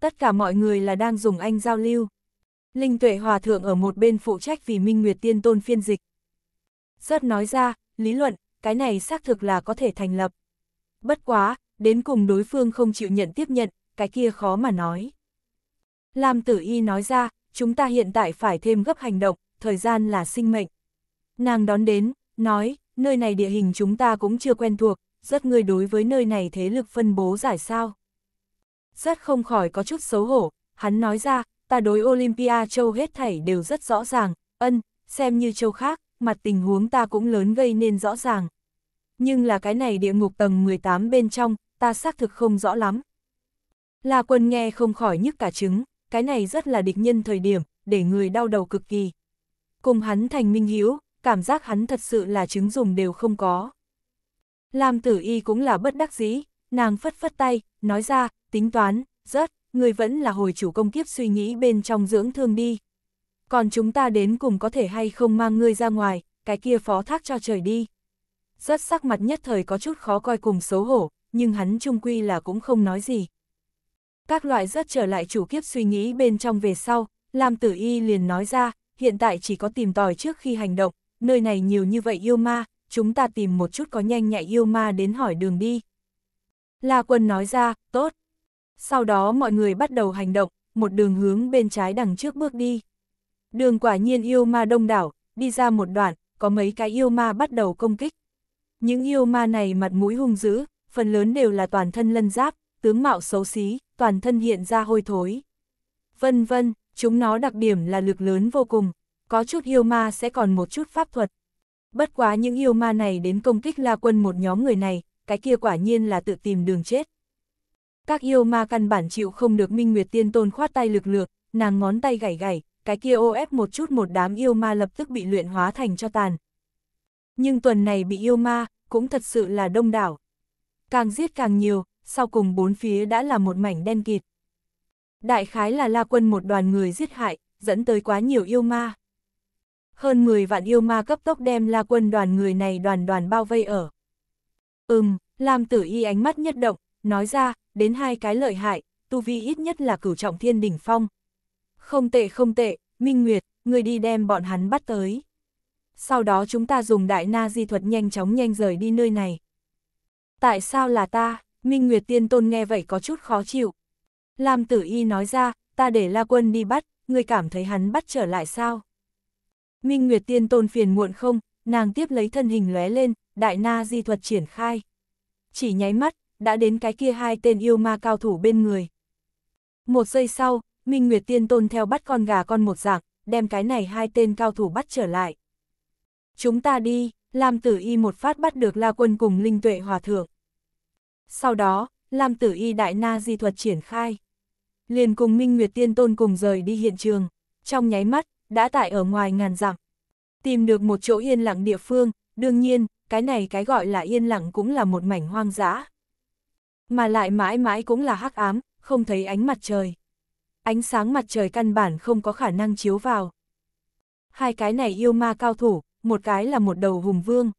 tất cả mọi người là đang dùng anh giao lưu. Linh tuệ hòa thượng ở một bên phụ trách vì Minh Nguyệt Tiên Tôn phiên dịch. rất nói ra, lý luận, cái này xác thực là có thể thành lập. Bất quá, đến cùng đối phương không chịu nhận tiếp nhận, cái kia khó mà nói. Lam tử y nói ra, chúng ta hiện tại phải thêm gấp hành động, thời gian là sinh mệnh. Nàng đón đến, nói, nơi này địa hình chúng ta cũng chưa quen thuộc, rất người đối với nơi này thế lực phân bố giải sao rất không khỏi có chút xấu hổ, hắn nói ra, ta đối Olympia châu hết thảy đều rất rõ ràng, ân, xem như châu khác, mặt tình huống ta cũng lớn gây nên rõ ràng. Nhưng là cái này địa ngục tầng 18 bên trong, ta xác thực không rõ lắm. La quân nghe không khỏi nhức cả trứng, cái này rất là địch nhân thời điểm, để người đau đầu cực kỳ. Cùng hắn thành minh hiếu, cảm giác hắn thật sự là trứng dùng đều không có. Lam tử y cũng là bất đắc dĩ, nàng phất phất tay, nói ra, tính toán, rớt, người vẫn là hồi chủ công kiếp suy nghĩ bên trong dưỡng thương đi. Còn chúng ta đến cùng có thể hay không mang ngươi ra ngoài, cái kia phó thác cho trời đi. Rất sắc mặt nhất thời có chút khó coi cùng xấu hổ, nhưng hắn trung quy là cũng không nói gì. Các loại rất trở lại chủ kiếp suy nghĩ bên trong về sau, Lam Tử Y liền nói ra, hiện tại chỉ có tìm tòi trước khi hành động, nơi này nhiều như vậy yêu ma, chúng ta tìm một chút có nhanh nhạy yêu ma đến hỏi đường đi. La Quân nói ra, tốt, sau đó mọi người bắt đầu hành động, một đường hướng bên trái đằng trước bước đi. Đường quả nhiên yêu ma đông đảo, đi ra một đoạn, có mấy cái yêu ma bắt đầu công kích. Những yêu ma này mặt mũi hung dữ, phần lớn đều là toàn thân lân giáp, tướng mạo xấu xí, toàn thân hiện ra hôi thối. Vân vân, chúng nó đặc điểm là lực lớn vô cùng, có chút yêu ma sẽ còn một chút pháp thuật. Bất quá những yêu ma này đến công kích la quân một nhóm người này, cái kia quả nhiên là tự tìm đường chết các yêu ma căn bản chịu không được Minh Nguyệt Tiên Tôn khoát tay lực lược, nàng ngón tay gảy gảy, cái kia ô ép một chút một đám yêu ma lập tức bị luyện hóa thành cho tàn. Nhưng tuần này bị yêu ma, cũng thật sự là đông đảo. Càng giết càng nhiều, sau cùng bốn phía đã là một mảnh đen kịt. Đại khái là la quân một đoàn người giết hại, dẫn tới quá nhiều yêu ma. Hơn 10 vạn yêu ma cấp tốc đem la quân đoàn người này đoàn đoàn bao vây ở. Ừm, Lam tử y ánh mắt nhất động, nói ra, đến hai cái lợi hại, tu vi ít nhất là cửu trọng thiên đỉnh phong. Không tệ không tệ, Minh Nguyệt, người đi đem bọn hắn bắt tới. Sau đó chúng ta dùng đại na di thuật nhanh chóng nhanh rời đi nơi này. Tại sao là ta? Minh Nguyệt tiên tôn nghe vậy có chút khó chịu. Lam tử y nói ra, ta để la quân đi bắt, người cảm thấy hắn bắt trở lại sao? Minh Nguyệt tiên tôn phiền muộn không, nàng tiếp lấy thân hình lóe lên, đại na di thuật triển khai. Chỉ nháy mắt, đã đến cái kia hai tên yêu ma cao thủ bên người. Một giây sau, Minh Nguyệt Tiên Tôn theo bắt con gà con một dạng, đem cái này hai tên cao thủ bắt trở lại. Chúng ta đi, Lam Tử Y một phát bắt được La Quân cùng Linh Tuệ Hòa Thượng. Sau đó, Lam Tử Y đại na di thuật triển khai. Liền cùng Minh Nguyệt Tiên Tôn cùng rời đi hiện trường, trong nháy mắt, đã tại ở ngoài ngàn dặm. Tìm được một chỗ yên lặng địa phương, đương nhiên, cái này cái gọi là yên lặng cũng là một mảnh hoang dã mà lại mãi mãi cũng là hắc ám, không thấy ánh mặt trời. Ánh sáng mặt trời căn bản không có khả năng chiếu vào. Hai cái này yêu ma cao thủ, một cái là một đầu hùng vương,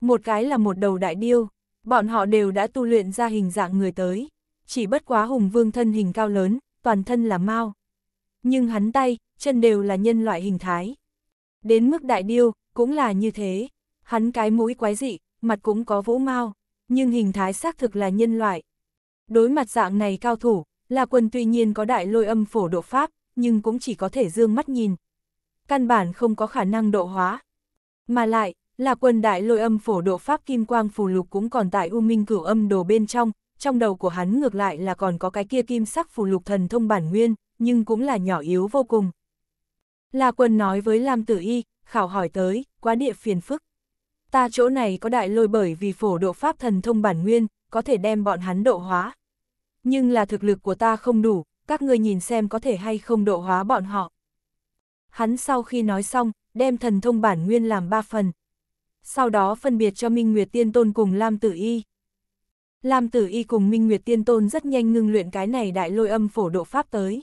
một cái là một đầu đại điêu, bọn họ đều đã tu luyện ra hình dạng người tới, chỉ bất quá hùng vương thân hình cao lớn, toàn thân là mau, Nhưng hắn tay, chân đều là nhân loại hình thái. Đến mức đại điêu, cũng là như thế, hắn cái mũi quái dị, mặt cũng có vũ mau nhưng hình thái xác thực là nhân loại. Đối mặt dạng này cao thủ, La Quân tuy nhiên có đại lôi âm phổ độ pháp, nhưng cũng chỉ có thể dương mắt nhìn. Căn bản không có khả năng độ hóa. Mà lại, là quân đại lôi âm phổ độ pháp kim quang phù lục cũng còn tại u minh cửu âm đồ bên trong, trong đầu của hắn ngược lại là còn có cái kia kim sắc phù lục thần thông bản nguyên, nhưng cũng là nhỏ yếu vô cùng. Là quân nói với Lam Tử Y, khảo hỏi tới, quá địa phiền phức ta chỗ này có đại lôi bởi vì phổ độ pháp thần thông bản nguyên, có thể đem bọn hắn độ hóa. Nhưng là thực lực của ta không đủ, các ngươi nhìn xem có thể hay không độ hóa bọn họ. Hắn sau khi nói xong, đem thần thông bản nguyên làm ba phần. Sau đó phân biệt cho Minh Nguyệt Tiên Tôn cùng Lam Tử Y. Lam Tử Y cùng Minh Nguyệt Tiên Tôn rất nhanh ngưng luyện cái này đại lôi âm phổ độ pháp tới.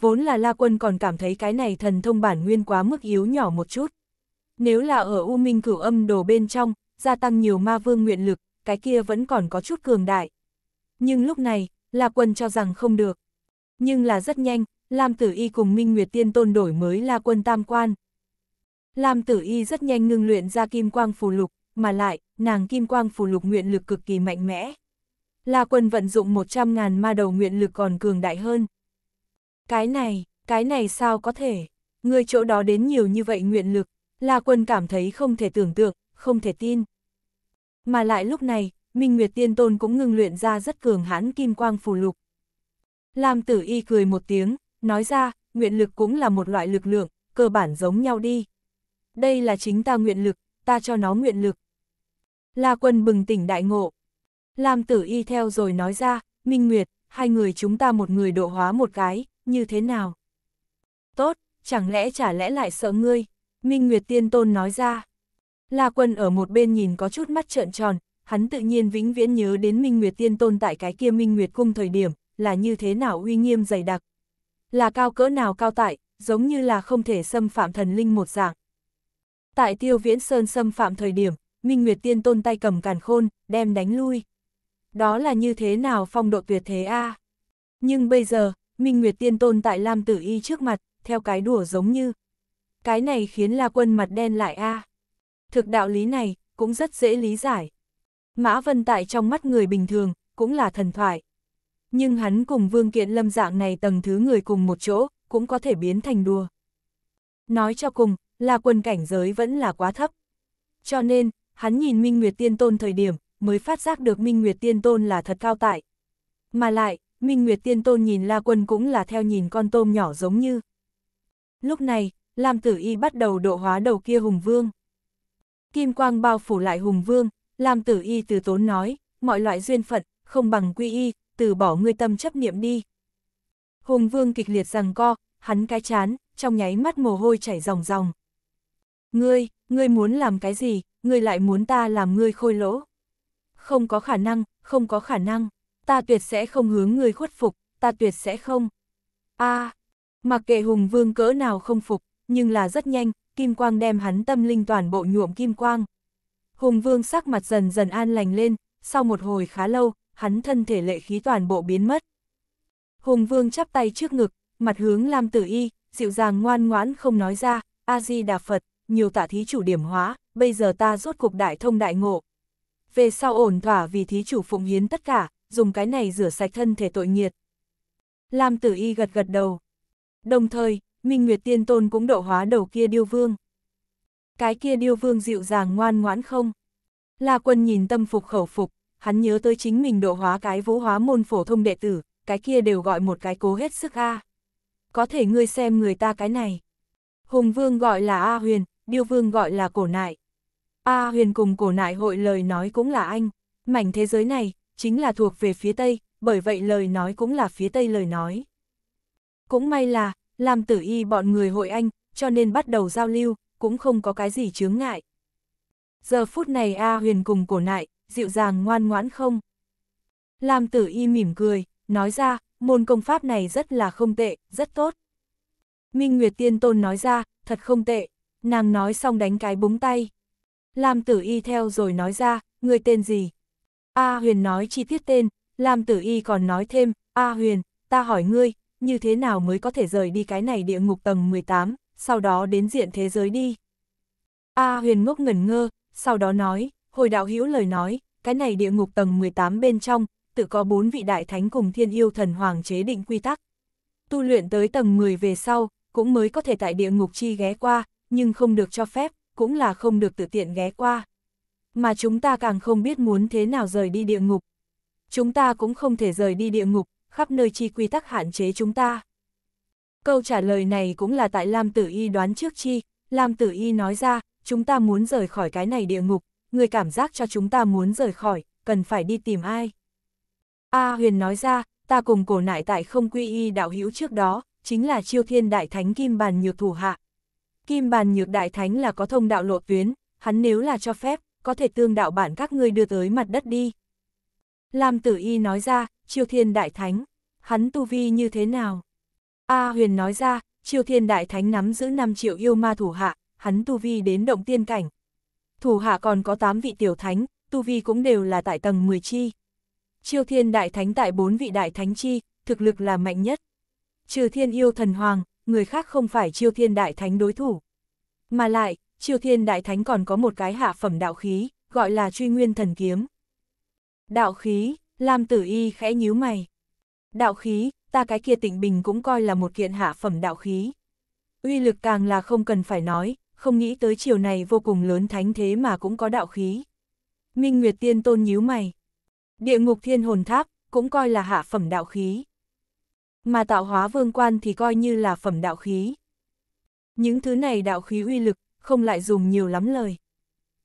Vốn là La Quân còn cảm thấy cái này thần thông bản nguyên quá mức yếu nhỏ một chút. Nếu là ở U Minh cửu âm đồ bên trong, gia tăng nhiều ma vương nguyện lực, cái kia vẫn còn có chút cường đại. Nhưng lúc này, La Quân cho rằng không được. Nhưng là rất nhanh, Lam Tử Y cùng Minh Nguyệt Tiên Tôn đổi mới La Quân tam quan. Lam Tử Y rất nhanh ngưng luyện ra kim quang phù lục, mà lại, nàng kim quang phù lục nguyện lực cực kỳ mạnh mẽ. La Quân vận dụng 100.000 ma đầu nguyện lực còn cường đại hơn. Cái này, cái này sao có thể? Người chỗ đó đến nhiều như vậy nguyện lực. La Quân cảm thấy không thể tưởng tượng, không thể tin. Mà lại lúc này, Minh Nguyệt Tiên Tôn cũng ngừng luyện ra rất cường hãn kim quang phù lục. Lam Tử Y cười một tiếng, nói ra, nguyện lực cũng là một loại lực lượng, cơ bản giống nhau đi. Đây là chính ta nguyện lực, ta cho nó nguyện lực. La Quân bừng tỉnh đại ngộ. Lam Tử Y theo rồi nói ra, Minh Nguyệt, hai người chúng ta một người độ hóa một cái, như thế nào? Tốt, chẳng lẽ chả lẽ lại sợ ngươi? Minh Nguyệt Tiên Tôn nói ra. La Quân ở một bên nhìn có chút mắt trợn tròn, hắn tự nhiên vĩnh viễn nhớ đến Minh Nguyệt Tiên Tôn tại cái kia Minh Nguyệt Cung thời điểm, là như thế nào uy nghiêm dày đặc. Là cao cỡ nào cao tại, giống như là không thể xâm phạm thần linh một dạng. Tại Tiêu Viễn Sơn xâm phạm thời điểm, Minh Nguyệt Tiên Tôn tay cầm càn khôn, đem đánh lui. Đó là như thế nào phong độ tuyệt thế a? Nhưng bây giờ, Minh Nguyệt Tiên Tôn tại Lam Tử Y trước mặt, theo cái đùa giống như, cái này khiến La Quân mặt đen lại a. À. Thực đạo lý này, cũng rất dễ lý giải. Mã Vân Tại trong mắt người bình thường, cũng là thần thoại. Nhưng hắn cùng Vương Kiện Lâm dạng này tầng thứ người cùng một chỗ, cũng có thể biến thành đùa. Nói cho cùng, là quân cảnh giới vẫn là quá thấp. Cho nên, hắn nhìn Minh Nguyệt Tiên Tôn thời điểm, mới phát giác được Minh Nguyệt Tiên Tôn là thật cao tại. Mà lại, Minh Nguyệt Tiên Tôn nhìn La Quân cũng là theo nhìn con tôm nhỏ giống như. Lúc này, Lam Tử Y bắt đầu độ hóa đầu kia Hùng Vương. Kim quang bao phủ lại Hùng Vương, Lam Tử Y từ tốn nói, mọi loại duyên phận, không bằng quy y, từ bỏ ngươi tâm chấp niệm đi. Hùng Vương kịch liệt rằng co, hắn cái chán, trong nháy mắt mồ hôi chảy ròng ròng. Ngươi, ngươi muốn làm cái gì, ngươi lại muốn ta làm ngươi khôi lỗ. Không có khả năng, không có khả năng, ta tuyệt sẽ không hướng ngươi khuất phục, ta tuyệt sẽ không. a à, mặc kệ Hùng Vương cỡ nào không phục, nhưng là rất nhanh, kim quang đem hắn tâm linh toàn bộ nhuộm kim quang. Hùng vương sắc mặt dần dần an lành lên, sau một hồi khá lâu, hắn thân thể lệ khí toàn bộ biến mất. Hùng vương chắp tay trước ngực, mặt hướng Lam Tử Y, dịu dàng ngoan ngoãn không nói ra, A-di-đà Phật, nhiều tạ thí chủ điểm hóa, bây giờ ta rốt cục đại thông đại ngộ. Về sau ổn thỏa vì thí chủ phụng hiến tất cả, dùng cái này rửa sạch thân thể tội nghiệt. Lam Tử Y gật gật đầu. Đồng thời, Minh Nguyệt Tiên Tôn cũng độ hóa đầu kia điêu vương. Cái kia điêu vương dịu dàng ngoan ngoãn không? La quân nhìn tâm phục khẩu phục, hắn nhớ tới chính mình độ hóa cái vũ hóa môn phổ thông đệ tử, cái kia đều gọi một cái cố hết sức a. Có thể ngươi xem người ta cái này. Hùng vương gọi là A Huyền, điêu vương gọi là cổ nại. A Huyền cùng cổ nại hội lời nói cũng là anh, mảnh thế giới này, chính là thuộc về phía Tây, bởi vậy lời nói cũng là phía Tây lời nói. Cũng may là, làm tử y bọn người hội anh, cho nên bắt đầu giao lưu, cũng không có cái gì chướng ngại. Giờ phút này A huyền cùng cổ nại, dịu dàng ngoan ngoãn không? Làm tử y mỉm cười, nói ra, môn công pháp này rất là không tệ, rất tốt. Minh Nguyệt Tiên Tôn nói ra, thật không tệ, nàng nói xong đánh cái búng tay. Làm tử y theo rồi nói ra, người tên gì? A huyền nói chi tiết tên, làm tử y còn nói thêm, A huyền, ta hỏi ngươi, như thế nào mới có thể rời đi cái này địa ngục tầng 18, sau đó đến diện thế giới đi. A à, huyền ngốc ngẩn ngơ, sau đó nói, hồi đạo hữu lời nói, cái này địa ngục tầng 18 bên trong, tự có bốn vị đại thánh cùng thiên yêu thần hoàng chế định quy tắc. Tu luyện tới tầng 10 về sau, cũng mới có thể tại địa ngục chi ghé qua, nhưng không được cho phép, cũng là không được tự tiện ghé qua. Mà chúng ta càng không biết muốn thế nào rời đi địa ngục. Chúng ta cũng không thể rời đi địa ngục, khắp nơi chi quy tắc hạn chế chúng ta. Câu trả lời này cũng là tại Lam Tử Y đoán trước chi, Lam Tử Y nói ra, chúng ta muốn rời khỏi cái này địa ngục, người cảm giác cho chúng ta muốn rời khỏi, cần phải đi tìm ai. A Huyền nói ra, ta cùng cổ nại tại không quy y đạo hữu trước đó, chính là chiêu thiên đại thánh Kim Bàn Nhược thủ hạ. Kim Bàn Nhược đại thánh là có thông đạo lộ tuyến, hắn nếu là cho phép, có thể tương đạo bản các ngươi đưa tới mặt đất đi. Lam Tử Y nói ra, Triều Thiên Đại Thánh, hắn tu vi như thế nào? A Huyền nói ra, Triều Thiên Đại Thánh nắm giữ 5 triệu yêu ma thủ hạ, hắn tu vi đến động tiên cảnh. Thủ hạ còn có 8 vị tiểu thánh, tu vi cũng đều là tại tầng 10 chi. Triều Thiên Đại Thánh tại 4 vị Đại Thánh chi, thực lực là mạnh nhất. Trừ Thiên Yêu Thần Hoàng, người khác không phải Triều Thiên Đại Thánh đối thủ. Mà lại, Triều Thiên Đại Thánh còn có một cái hạ phẩm đạo khí, gọi là truy nguyên thần kiếm. Đạo khí, Lam tử y khẽ nhíu mày. Đạo khí, ta cái kia tịnh bình cũng coi là một kiện hạ phẩm đạo khí. Uy lực càng là không cần phải nói, không nghĩ tới chiều này vô cùng lớn thánh thế mà cũng có đạo khí. Minh Nguyệt Tiên Tôn nhíu mày. Địa ngục thiên hồn tháp, cũng coi là hạ phẩm đạo khí. Mà tạo hóa vương quan thì coi như là phẩm đạo khí. Những thứ này đạo khí uy lực, không lại dùng nhiều lắm lời.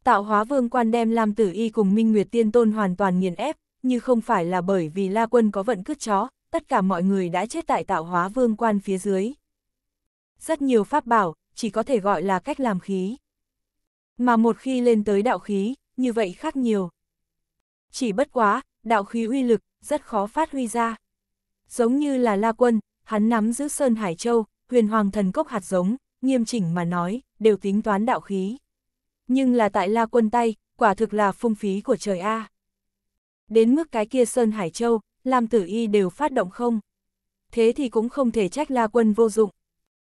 Tạo hóa vương quan đem Lam Tử Y cùng Minh Nguyệt Tiên Tôn hoàn toàn nghiền ép, như không phải là bởi vì La Quân có vận cướp chó, tất cả mọi người đã chết tại tạo hóa vương quan phía dưới. Rất nhiều pháp bảo, chỉ có thể gọi là cách làm khí. Mà một khi lên tới đạo khí, như vậy khác nhiều. Chỉ bất quá, đạo khí uy lực, rất khó phát huy ra. Giống như là La Quân, hắn nắm giữ Sơn Hải Châu, huyền hoàng thần cốc hạt giống, nghiêm chỉnh mà nói, đều tính toán đạo khí. Nhưng là tại La Quân tay, quả thực là phung phí của trời A đến mức cái kia Sơn Hải Châu, làm tử y đều phát động không. Thế thì cũng không thể trách La Quân vô dụng.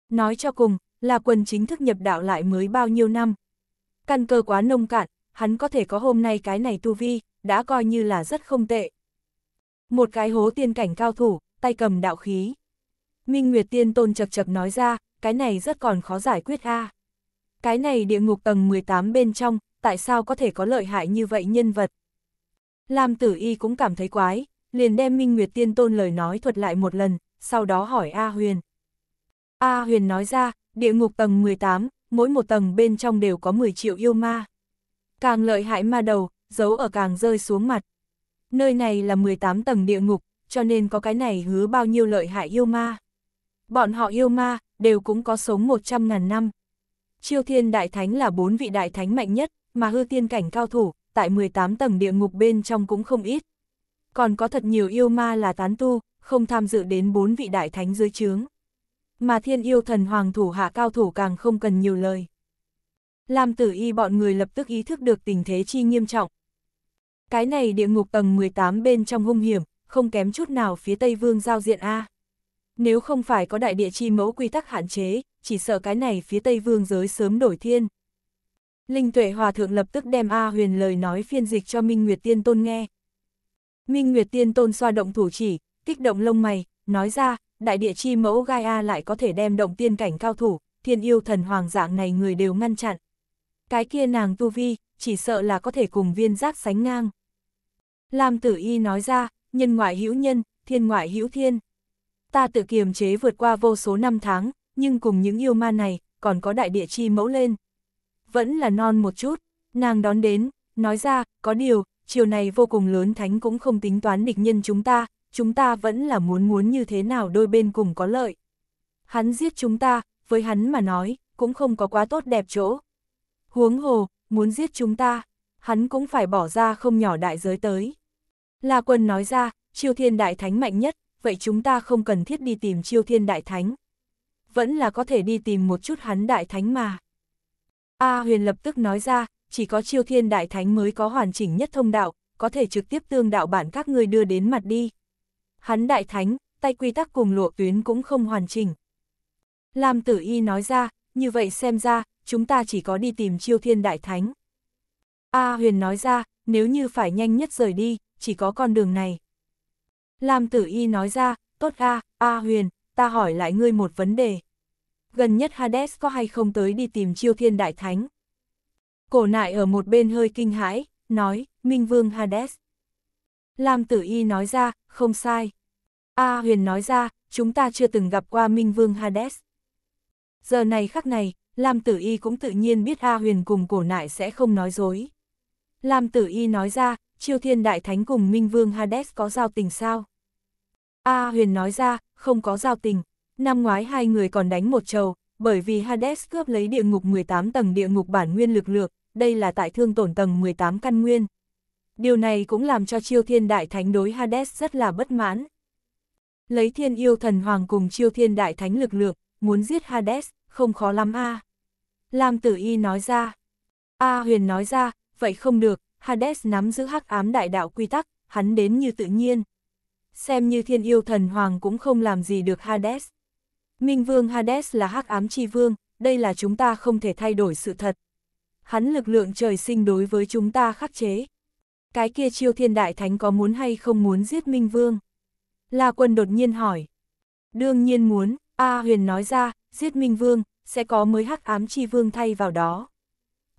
Nói cho cùng, La Quân chính thức nhập đạo lại mới bao nhiêu năm. Căn cơ quá nông cạn, hắn có thể có hôm nay cái này tu vi, đã coi như là rất không tệ. Một cái hố tiên cảnh cao thủ, tay cầm đạo khí. Minh Nguyệt Tiên Tôn chập chập nói ra, cái này rất còn khó giải quyết a. Cái này địa ngục tầng 18 bên trong, tại sao có thể có lợi hại như vậy nhân vật? Lam tử y cũng cảm thấy quái, liền đem Minh Nguyệt Tiên Tôn lời nói thuật lại một lần, sau đó hỏi A Huyền. A Huyền nói ra, địa ngục tầng 18, mỗi một tầng bên trong đều có 10 triệu yêu ma. Càng lợi hại ma đầu, dấu ở càng rơi xuống mặt. Nơi này là 18 tầng địa ngục, cho nên có cái này hứa bao nhiêu lợi hại yêu ma. Bọn họ yêu ma, đều cũng có sống 100.000 năm. Chiêu Thiên Đại Thánh là bốn vị Đại Thánh mạnh nhất, mà hư tiên cảnh cao thủ, tại 18 tầng địa ngục bên trong cũng không ít. Còn có thật nhiều yêu ma là tán tu, không tham dự đến bốn vị đại thánh dưới chướng. Mà thiên yêu thần hoàng thủ hạ cao thủ càng không cần nhiều lời. Lam tử y bọn người lập tức ý thức được tình thế chi nghiêm trọng. Cái này địa ngục tầng 18 bên trong hung hiểm, không kém chút nào phía Tây Vương giao diện A. Nếu không phải có đại địa chi mẫu quy tắc hạn chế, chỉ sợ cái này phía Tây Vương giới sớm đổi thiên. Linh Tuệ Hòa Thượng lập tức đem A huyền lời nói phiên dịch cho Minh Nguyệt Tiên Tôn nghe. Minh Nguyệt Tiên Tôn xoa động thủ chỉ, kích động lông mày, nói ra, đại địa chi mẫu Gaia lại có thể đem động tiên cảnh cao thủ, thiên yêu thần hoàng dạng này người đều ngăn chặn. Cái kia nàng tu vi, chỉ sợ là có thể cùng viên giác sánh ngang. Lam tử y nói ra, nhân ngoại hữu nhân, thiên ngoại hữu thiên. Ta tự kiềm chế vượt qua vô số năm tháng, nhưng cùng những yêu ma này, còn có đại địa chi mẫu lên vẫn là non một chút, nàng đón đến, nói ra, có điều, chiều này vô cùng lớn thánh cũng không tính toán địch nhân chúng ta, chúng ta vẫn là muốn muốn như thế nào đôi bên cùng có lợi. Hắn giết chúng ta, với hắn mà nói, cũng không có quá tốt đẹp chỗ. Huống hồ, muốn giết chúng ta, hắn cũng phải bỏ ra không nhỏ đại giới tới. La quân nói ra, chiêu thiên đại thánh mạnh nhất, vậy chúng ta không cần thiết đi tìm chiêu thiên đại thánh. Vẫn là có thể đi tìm một chút hắn đại thánh mà. A huyền lập tức nói ra, chỉ có chiêu thiên đại thánh mới có hoàn chỉnh nhất thông đạo, có thể trực tiếp tương đạo bản các ngươi đưa đến mặt đi. Hắn đại thánh, tay quy tắc cùng lụa tuyến cũng không hoàn chỉnh. Lam tử y nói ra, như vậy xem ra, chúng ta chỉ có đi tìm chiêu thiên đại thánh. A huyền nói ra, nếu như phải nhanh nhất rời đi, chỉ có con đường này. Lam tử y nói ra, tốt A, A huyền, ta hỏi lại ngươi một vấn đề gần nhất Hades có hay không tới đi tìm chiêu thiên đại thánh. Cổ nại ở một bên hơi kinh hãi, nói, Minh Vương Hades. Lam Tử Y nói ra, không sai. A Huyền nói ra, chúng ta chưa từng gặp qua Minh Vương Hades. Giờ này khắc này, Lam Tử Y cũng tự nhiên biết A Huyền cùng cổ nại sẽ không nói dối. Lam Tử Y nói ra, Chiêu Thiên Đại Thánh cùng Minh Vương Hades có giao tình sao? A Huyền nói ra, không có giao tình, Năm ngoái hai người còn đánh một trầu, bởi vì Hades cướp lấy địa ngục 18 tầng địa ngục bản nguyên lực lược, đây là tại thương tổn tầng 18 căn nguyên. Điều này cũng làm cho chiêu thiên đại thánh đối Hades rất là bất mãn. Lấy thiên yêu thần hoàng cùng chiêu thiên đại thánh lực lược, muốn giết Hades, không khó lắm a à. Lam tử y nói ra. A huyền nói ra, vậy không được, Hades nắm giữ hắc ám đại đạo quy tắc, hắn đến như tự nhiên. Xem như thiên yêu thần hoàng cũng không làm gì được Hades. Minh vương Hades là hắc ám chi vương, đây là chúng ta không thể thay đổi sự thật. Hắn lực lượng trời sinh đối với chúng ta khắc chế. Cái kia chiêu thiên đại thánh có muốn hay không muốn giết Minh vương? La quân đột nhiên hỏi. Đương nhiên muốn, A huyền nói ra, giết Minh vương, sẽ có mới hắc ám chi vương thay vào đó.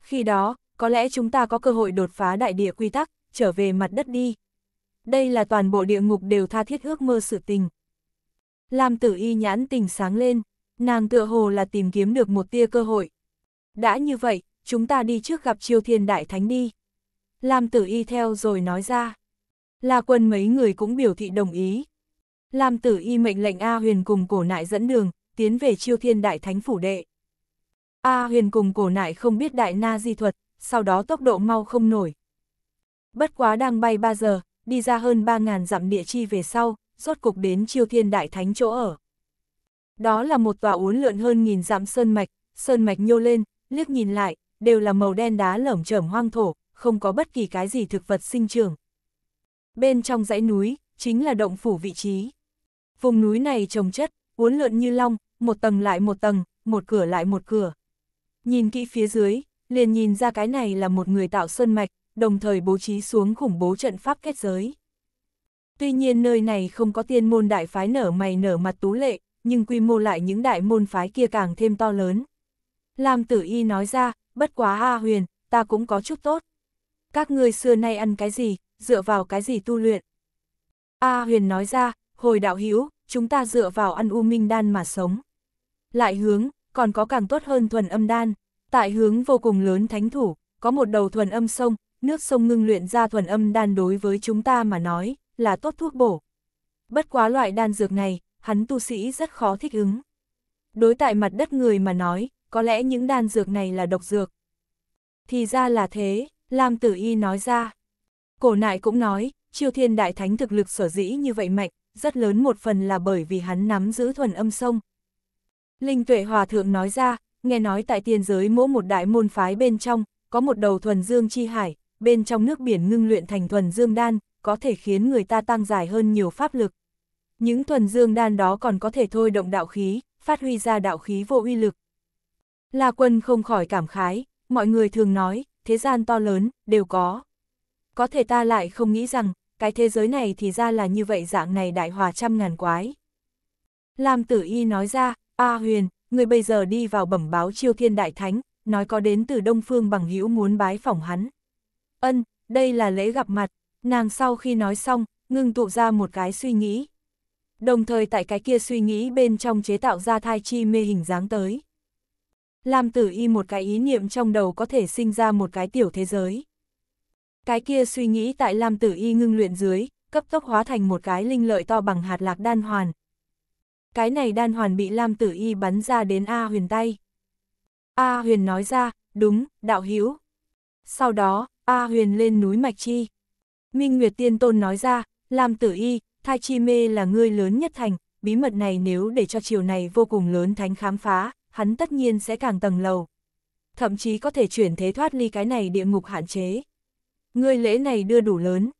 Khi đó, có lẽ chúng ta có cơ hội đột phá đại địa quy tắc, trở về mặt đất đi. Đây là toàn bộ địa ngục đều tha thiết ước mơ sự tình, Lam tử y nhãn tình sáng lên, nàng tựa hồ là tìm kiếm được một tia cơ hội. Đã như vậy, chúng ta đi trước gặp triều thiên đại thánh đi. Lam tử y theo rồi nói ra. là quân mấy người cũng biểu thị đồng ý. Lam tử y mệnh lệnh A huyền cùng cổ nại dẫn đường, tiến về chiêu thiên đại thánh phủ đệ. A huyền cùng cổ nại không biết đại na di thuật, sau đó tốc độ mau không nổi. Bất quá đang bay 3 giờ, đi ra hơn 3.000 dặm địa chi về sau, rốt cục đến chiêu thiên đại thánh chỗ ở. Đó là một tòa uốn lượn hơn nghìn dặm sơn mạch, sơn mạch nhô lên, liếc nhìn lại, đều là màu đen đá lởm chởm hoang thổ, không có bất kỳ cái gì thực vật sinh trưởng. Bên trong dãy núi, chính là động phủ vị trí. Vùng núi này trồng chất, uốn lượn như long, một tầng lại một tầng, một cửa lại một cửa. Nhìn kỹ phía dưới, liền nhìn ra cái này là một người tạo sơn mạch, đồng thời bố trí xuống khủng bố trận pháp kết giới. Tuy nhiên nơi này không có tiên môn đại phái nở mày nở mặt tú lệ, nhưng quy mô lại những đại môn phái kia càng thêm to lớn. Lam tử y nói ra, bất quá A huyền, ta cũng có chút tốt. Các ngươi xưa nay ăn cái gì, dựa vào cái gì tu luyện. A huyền nói ra, hồi đạo hữu chúng ta dựa vào ăn u minh đan mà sống. Lại hướng, còn có càng tốt hơn thuần âm đan. Tại hướng vô cùng lớn thánh thủ, có một đầu thuần âm sông, nước sông ngưng luyện ra thuần âm đan đối với chúng ta mà nói, là tốt thuốc bổ. Bất quá loại đan dược này, hắn tu sĩ rất khó thích ứng. Đối tại mặt đất người mà nói, có lẽ những đan dược này là độc dược. Thì ra là thế, Lam Tử Y nói ra. Cổ nại cũng nói, Triều Thiên Đại Thánh thực lực sở dĩ như vậy mạnh, rất lớn một phần là bởi vì hắn nắm giữ thuần âm sông. Linh Tuệ Hòa Thượng nói ra, nghe nói tại tiên giới mỗi một đại môn phái bên trong, có một đầu thuần dương chi hải, bên trong nước biển ngưng luyện thành thuần dương đan, có thể khiến người ta tăng dài hơn nhiều pháp lực. Những thuần dương đan đó còn có thể thôi động đạo khí, phát huy ra đạo khí vô uy lực. La quân không khỏi cảm khái, mọi người thường nói, thế gian to lớn, đều có. Có thể ta lại không nghĩ rằng, cái thế giới này thì ra là như vậy dạng này đại hòa trăm ngàn quái. Lam tử y nói ra, A huyền, người bây giờ đi vào bẩm báo chiêu thiên đại thánh, nói có đến từ đông phương bằng hữu muốn bái phỏng hắn. Ân, đây là lễ gặp mặt, Nàng sau khi nói xong, ngưng tụ ra một cái suy nghĩ. Đồng thời tại cái kia suy nghĩ bên trong chế tạo ra thai chi mê hình dáng tới. Lam tử y một cái ý niệm trong đầu có thể sinh ra một cái tiểu thế giới. Cái kia suy nghĩ tại Lam tử y ngưng luyện dưới, cấp tốc hóa thành một cái linh lợi to bằng hạt lạc đan hoàn. Cái này đan hoàn bị Lam tử y bắn ra đến A huyền tay. A huyền nói ra, đúng, đạo hữu Sau đó, A huyền lên núi Mạch Chi. Minh Nguyệt Tiên Tôn nói ra, làm tử y, thai chi mê là ngươi lớn nhất thành, bí mật này nếu để cho chiều này vô cùng lớn thánh khám phá, hắn tất nhiên sẽ càng tầng lầu. Thậm chí có thể chuyển thế thoát ly cái này địa ngục hạn chế. Ngươi lễ này đưa đủ lớn.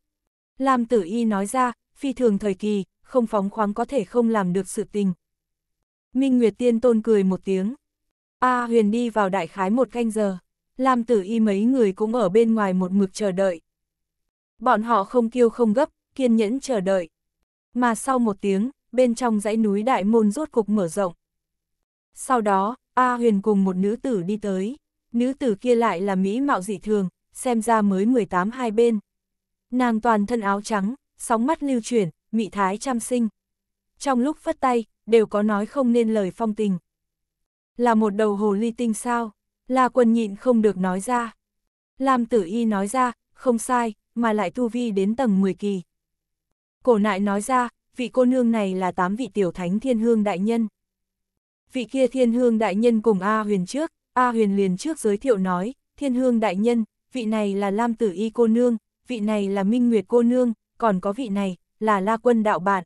Làm tử y nói ra, phi thường thời kỳ, không phóng khoáng có thể không làm được sự tình. Minh Nguyệt Tiên Tôn cười một tiếng. A huyền đi vào đại khái một canh giờ. Làm tử y mấy người cũng ở bên ngoài một mực chờ đợi, Bọn họ không kêu không gấp, kiên nhẫn chờ đợi. Mà sau một tiếng, bên trong dãy núi đại môn rốt cục mở rộng. Sau đó, A Huyền cùng một nữ tử đi tới. Nữ tử kia lại là mỹ mạo dị thường, xem ra mới 18 hai bên. Nàng toàn thân áo trắng, sóng mắt lưu chuyển, mị thái chăm sinh. Trong lúc phất tay, đều có nói không nên lời phong tình. Là một đầu hồ ly tinh sao? La quân nhịn không được nói ra. Lam tử y nói ra, không sai, mà lại tu vi đến tầng 10 kỳ. Cổ nại nói ra, vị cô nương này là tám vị tiểu thánh thiên hương đại nhân. Vị kia thiên hương đại nhân cùng A huyền trước, A huyền liền trước giới thiệu nói, thiên hương đại nhân, vị này là Lam Tử Y cô nương, vị này là Minh Nguyệt cô nương, còn có vị này, là La Quân đạo bạn.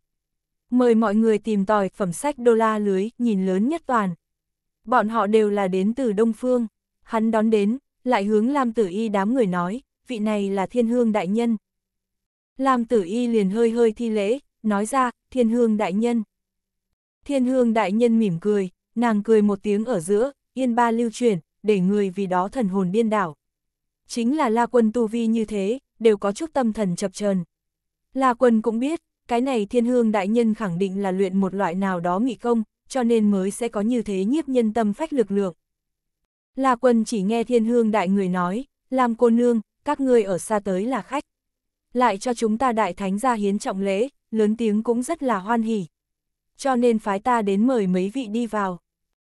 Mời mọi người tìm tòi phẩm sách đô la lưới, nhìn lớn nhất toàn. Bọn họ đều là đến từ Đông Phương. Hắn đón đến, lại hướng Lam Tử Y đám người nói, vị này là thiên hương đại nhân. Lam tử y liền hơi hơi thi lễ, nói ra, thiên hương đại nhân. Thiên hương đại nhân mỉm cười, nàng cười một tiếng ở giữa, yên ba lưu truyền, để người vì đó thần hồn điên đảo. Chính là la quân tu vi như thế, đều có chút tâm thần chập chờn. La quân cũng biết, cái này thiên hương đại nhân khẳng định là luyện một loại nào đó nghị công, cho nên mới sẽ có như thế nhiếp nhân tâm phách lực lượng. La quân chỉ nghe thiên hương đại người nói, làm cô nương, các ngươi ở xa tới là khách. Lại cho chúng ta đại thánh gia hiến trọng lễ, lớn tiếng cũng rất là hoan hỉ. Cho nên phái ta đến mời mấy vị đi vào.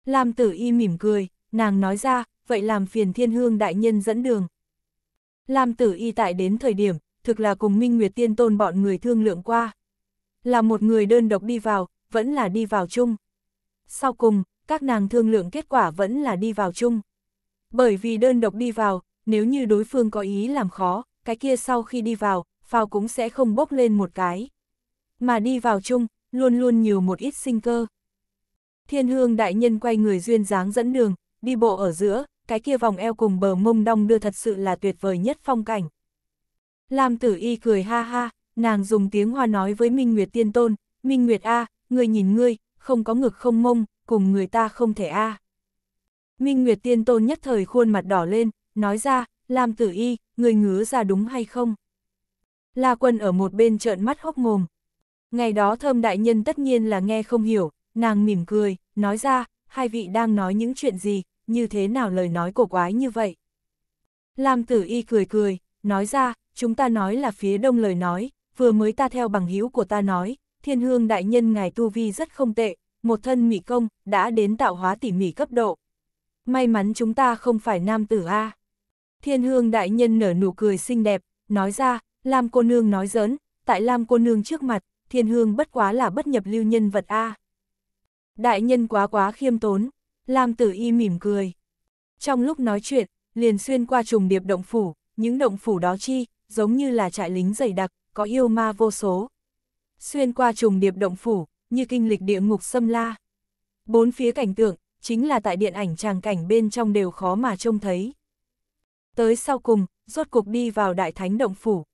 Lam tử y mỉm cười, nàng nói ra, vậy làm phiền thiên hương đại nhân dẫn đường. Lam tử y tại đến thời điểm, thực là cùng Minh Nguyệt Tiên Tôn bọn người thương lượng qua. Là một người đơn độc đi vào, vẫn là đi vào chung. Sau cùng, các nàng thương lượng kết quả vẫn là đi vào chung. Bởi vì đơn độc đi vào, nếu như đối phương có ý làm khó, cái kia sau khi đi vào, phao cũng sẽ không bốc lên một cái. Mà đi vào chung, luôn luôn nhiều một ít sinh cơ. Thiên hương đại nhân quay người duyên dáng dẫn đường, đi bộ ở giữa, cái kia vòng eo cùng bờ mông đong đưa thật sự là tuyệt vời nhất phong cảnh. Lam tử y cười ha ha, nàng dùng tiếng hoa nói với Minh Nguyệt tiên tôn, Minh Nguyệt A, người nhìn ngươi, không có ngực không mông, cùng người ta không thể A. Minh Nguyệt tiên tôn nhất thời khuôn mặt đỏ lên, nói ra, làm tử y, người ngứa ra đúng hay không? La quân ở một bên trợn mắt hốc mồm. Ngày đó thơm đại nhân tất nhiên là nghe không hiểu, nàng mỉm cười, nói ra, hai vị đang nói những chuyện gì, như thế nào lời nói cổ quái như vậy? Làm tử y cười cười, nói ra, chúng ta nói là phía đông lời nói, vừa mới ta theo bằng hữu của ta nói, thiên hương đại nhân ngài tu vi rất không tệ, một thân mỹ công, đã đến tạo hóa tỉ mỉ cấp độ. May mắn chúng ta không phải nam tử A. Thiên hương đại nhân nở nụ cười xinh đẹp, nói ra, Lam cô nương nói giỡn, tại Lam cô nương trước mặt, thiên hương bất quá là bất nhập lưu nhân vật A. Đại nhân quá quá khiêm tốn, Lam tử y mỉm cười. Trong lúc nói chuyện, liền xuyên qua trùng điệp động phủ, những động phủ đó chi, giống như là trại lính dày đặc, có yêu ma vô số. Xuyên qua trùng điệp động phủ, như kinh lịch địa ngục xâm la. Bốn phía cảnh tượng, chính là tại điện ảnh tràng cảnh bên trong đều khó mà trông thấy. Tới sau cùng, rốt cuộc đi vào đại thánh động phủ.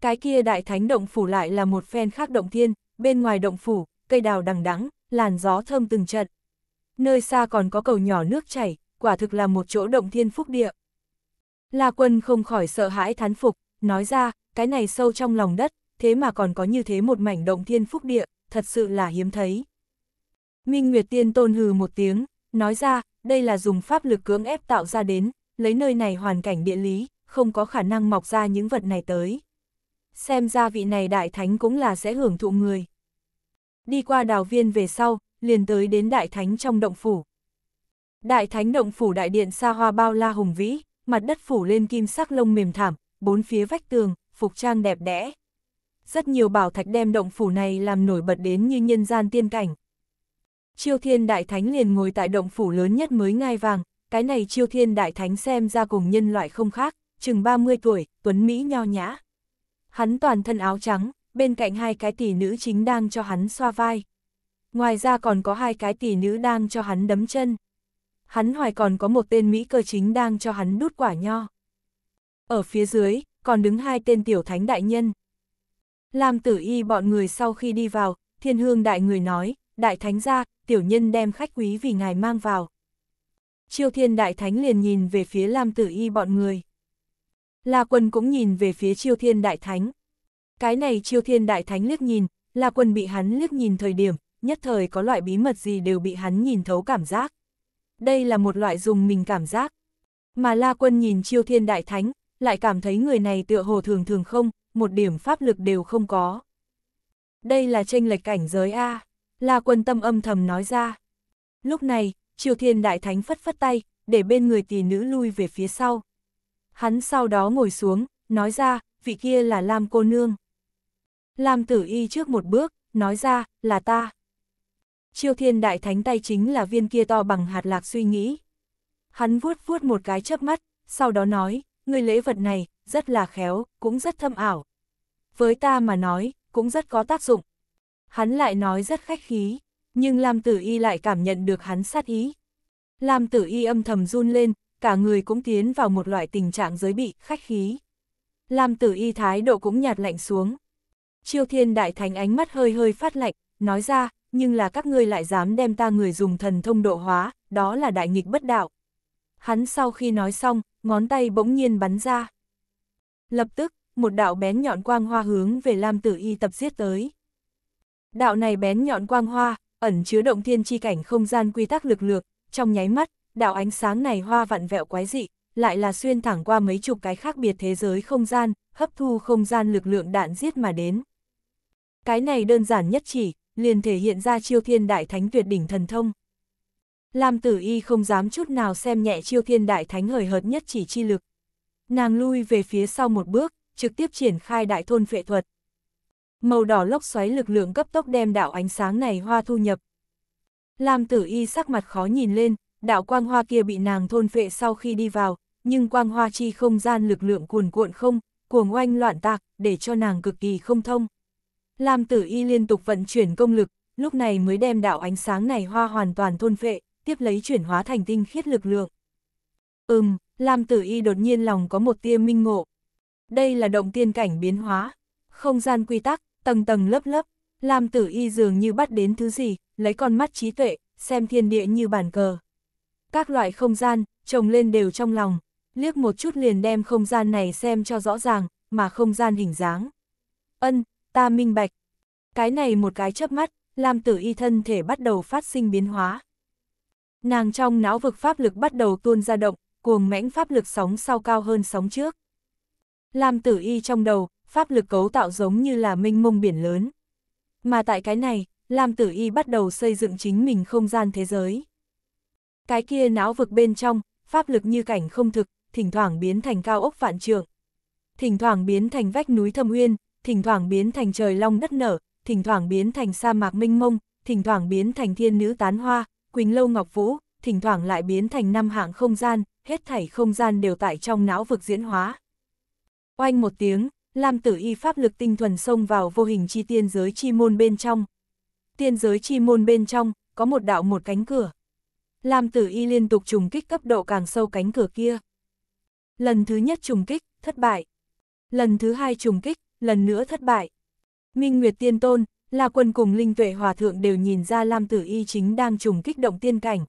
Cái kia đại thánh động phủ lại là một phen khác động thiên, bên ngoài động phủ, cây đào đằng đắng, làn gió thơm từng trận. Nơi xa còn có cầu nhỏ nước chảy, quả thực là một chỗ động thiên phúc địa. La quân không khỏi sợ hãi thán phục, nói ra, cái này sâu trong lòng đất, thế mà còn có như thế một mảnh động thiên phúc địa, thật sự là hiếm thấy. Minh Nguyệt Tiên Tôn hừ một tiếng, nói ra, đây là dùng pháp lực cưỡng ép tạo ra đến, lấy nơi này hoàn cảnh địa lý, không có khả năng mọc ra những vật này tới. Xem ra vị này đại thánh cũng là sẽ hưởng thụ người. Đi qua đào viên về sau, liền tới đến đại thánh trong động phủ. Đại thánh động phủ đại điện xa hoa bao la hùng vĩ, mặt đất phủ lên kim sắc lông mềm thảm, bốn phía vách tường, phục trang đẹp đẽ. Rất nhiều bảo thạch đem động phủ này làm nổi bật đến như nhân gian tiên cảnh. Chiêu thiên đại thánh liền ngồi tại động phủ lớn nhất mới ngai vàng, cái này chiêu thiên đại thánh xem ra cùng nhân loại không khác, chừng 30 tuổi, tuấn Mỹ nho nhã. Hắn toàn thân áo trắng, bên cạnh hai cái tỷ nữ chính đang cho hắn xoa vai. Ngoài ra còn có hai cái tỷ nữ đang cho hắn đấm chân. Hắn hoài còn có một tên Mỹ cơ chính đang cho hắn đút quả nho. Ở phía dưới, còn đứng hai tên tiểu thánh đại nhân. Làm tử y bọn người sau khi đi vào, thiên hương đại người nói, đại thánh gia, tiểu nhân đem khách quý vì ngài mang vào. Chiêu thiên đại thánh liền nhìn về phía Lam tử y bọn người. La quân cũng nhìn về phía chiêu thiên đại thánh. Cái này chiêu thiên đại thánh liếc nhìn, La quân bị hắn liếc nhìn thời điểm, nhất thời có loại bí mật gì đều bị hắn nhìn thấu cảm giác. Đây là một loại dùng mình cảm giác. Mà La quân nhìn chiêu thiên đại thánh, lại cảm thấy người này tựa hồ thường thường không, một điểm pháp lực đều không có. Đây là tranh lệch cảnh giới A, La quân tâm âm thầm nói ra. Lúc này, Triều Thiên Đại Thánh phất phất tay, để bên người tỷ nữ lui về phía sau. Hắn sau đó ngồi xuống, nói ra, vị kia là Lam cô nương. Lam tử y trước một bước, nói ra, là ta. Triều Thiên Đại Thánh tay chính là viên kia to bằng hạt lạc suy nghĩ. Hắn vuốt vuốt một cái chớp mắt, sau đó nói, người lễ vật này, rất là khéo, cũng rất thâm ảo. Với ta mà nói, cũng rất có tác dụng. Hắn lại nói rất khách khí nhưng Lam Tử Y lại cảm nhận được hắn sát ý. Lam Tử Y âm thầm run lên, cả người cũng tiến vào một loại tình trạng giới bị, khách khí. Lam Tử Y thái độ cũng nhạt lạnh xuống. Chiêu Thiên Đại Thánh ánh mắt hơi hơi phát lạnh, nói ra, nhưng là các ngươi lại dám đem ta người dùng thần thông độ hóa, đó là đại nghịch bất đạo. Hắn sau khi nói xong, ngón tay bỗng nhiên bắn ra. Lập tức, một đạo bén nhọn quang hoa hướng về Lam Tử Y tập giết tới. Đạo này bén nhọn quang hoa, ẩn chứa động thiên chi cảnh không gian quy tắc lực lượng, trong nháy mắt, đạo ánh sáng này hoa vặn vẹo quái dị, lại là xuyên thẳng qua mấy chục cái khác biệt thế giới không gian, hấp thu không gian lực lượng đạn giết mà đến. Cái này đơn giản nhất chỉ, liền thể hiện ra chiêu thiên đại thánh tuyệt đỉnh thần thông. Lam tử y không dám chút nào xem nhẹ chiêu thiên đại thánh hời hợt nhất chỉ chi lực. Nàng lui về phía sau một bước, trực tiếp triển khai đại thôn phệ thuật. Màu đỏ lốc xoáy lực lượng cấp tốc đem đạo ánh sáng này hoa thu nhập. Lam tử y sắc mặt khó nhìn lên, đạo quang hoa kia bị nàng thôn phệ sau khi đi vào, nhưng quang hoa chi không gian lực lượng cuồn cuộn không, cuồng oanh loạn tạc, để cho nàng cực kỳ không thông. Lam tử y liên tục vận chuyển công lực, lúc này mới đem đạo ánh sáng này hoa hoàn toàn thôn phệ, tiếp lấy chuyển hóa thành tinh khiết lực lượng. Ừm, Lam tử y đột nhiên lòng có một tia minh ngộ. Đây là động tiên cảnh biến hóa, không gian quy tắc, tầng tầng lớp lớp, Lam Tử Y dường như bắt đến thứ gì, lấy con mắt trí tuệ, xem thiên địa như bản cờ. Các loại không gian, trồng lên đều trong lòng, liếc một chút liền đem không gian này xem cho rõ ràng, mà không gian hình dáng. Ân, ta minh bạch. Cái này một cái chớp mắt, Lam Tử Y thân thể bắt đầu phát sinh biến hóa. Nàng trong não vực pháp lực bắt đầu tuôn ra động, cuồng mãnh pháp lực sóng sau cao hơn sóng trước. Lam Tử Y trong đầu, pháp lực cấu tạo giống như là minh mông biển lớn. Mà tại cái này, Lam Tử Y bắt đầu xây dựng chính mình không gian thế giới. Cái kia não vực bên trong, pháp lực như cảnh không thực, thỉnh thoảng biến thành cao ốc vạn trượng. Thỉnh thoảng biến thành vách núi thâm uyên, thỉnh thoảng biến thành trời long đất nở, thỉnh thoảng biến thành sa mạc minh mông, thỉnh thoảng biến thành thiên nữ tán hoa, quỳnh lâu ngọc vũ, thỉnh thoảng lại biến thành năm hạng không gian, hết thảy không gian đều tại trong não vực diễn hóa. Oanh một tiếng, Lam tử y pháp lực tinh thuần xông vào vô hình chi tiên giới chi môn bên trong. Tiên giới chi môn bên trong, có một đạo một cánh cửa. Lam tử y liên tục trùng kích cấp độ càng sâu cánh cửa kia. Lần thứ nhất trùng kích, thất bại. Lần thứ hai trùng kích, lần nữa thất bại. Minh Nguyệt Tiên Tôn, La Quân cùng Linh Tuệ Hòa Thượng đều nhìn ra Lam Tử Y chính đang trùng kích động tiên cảnh.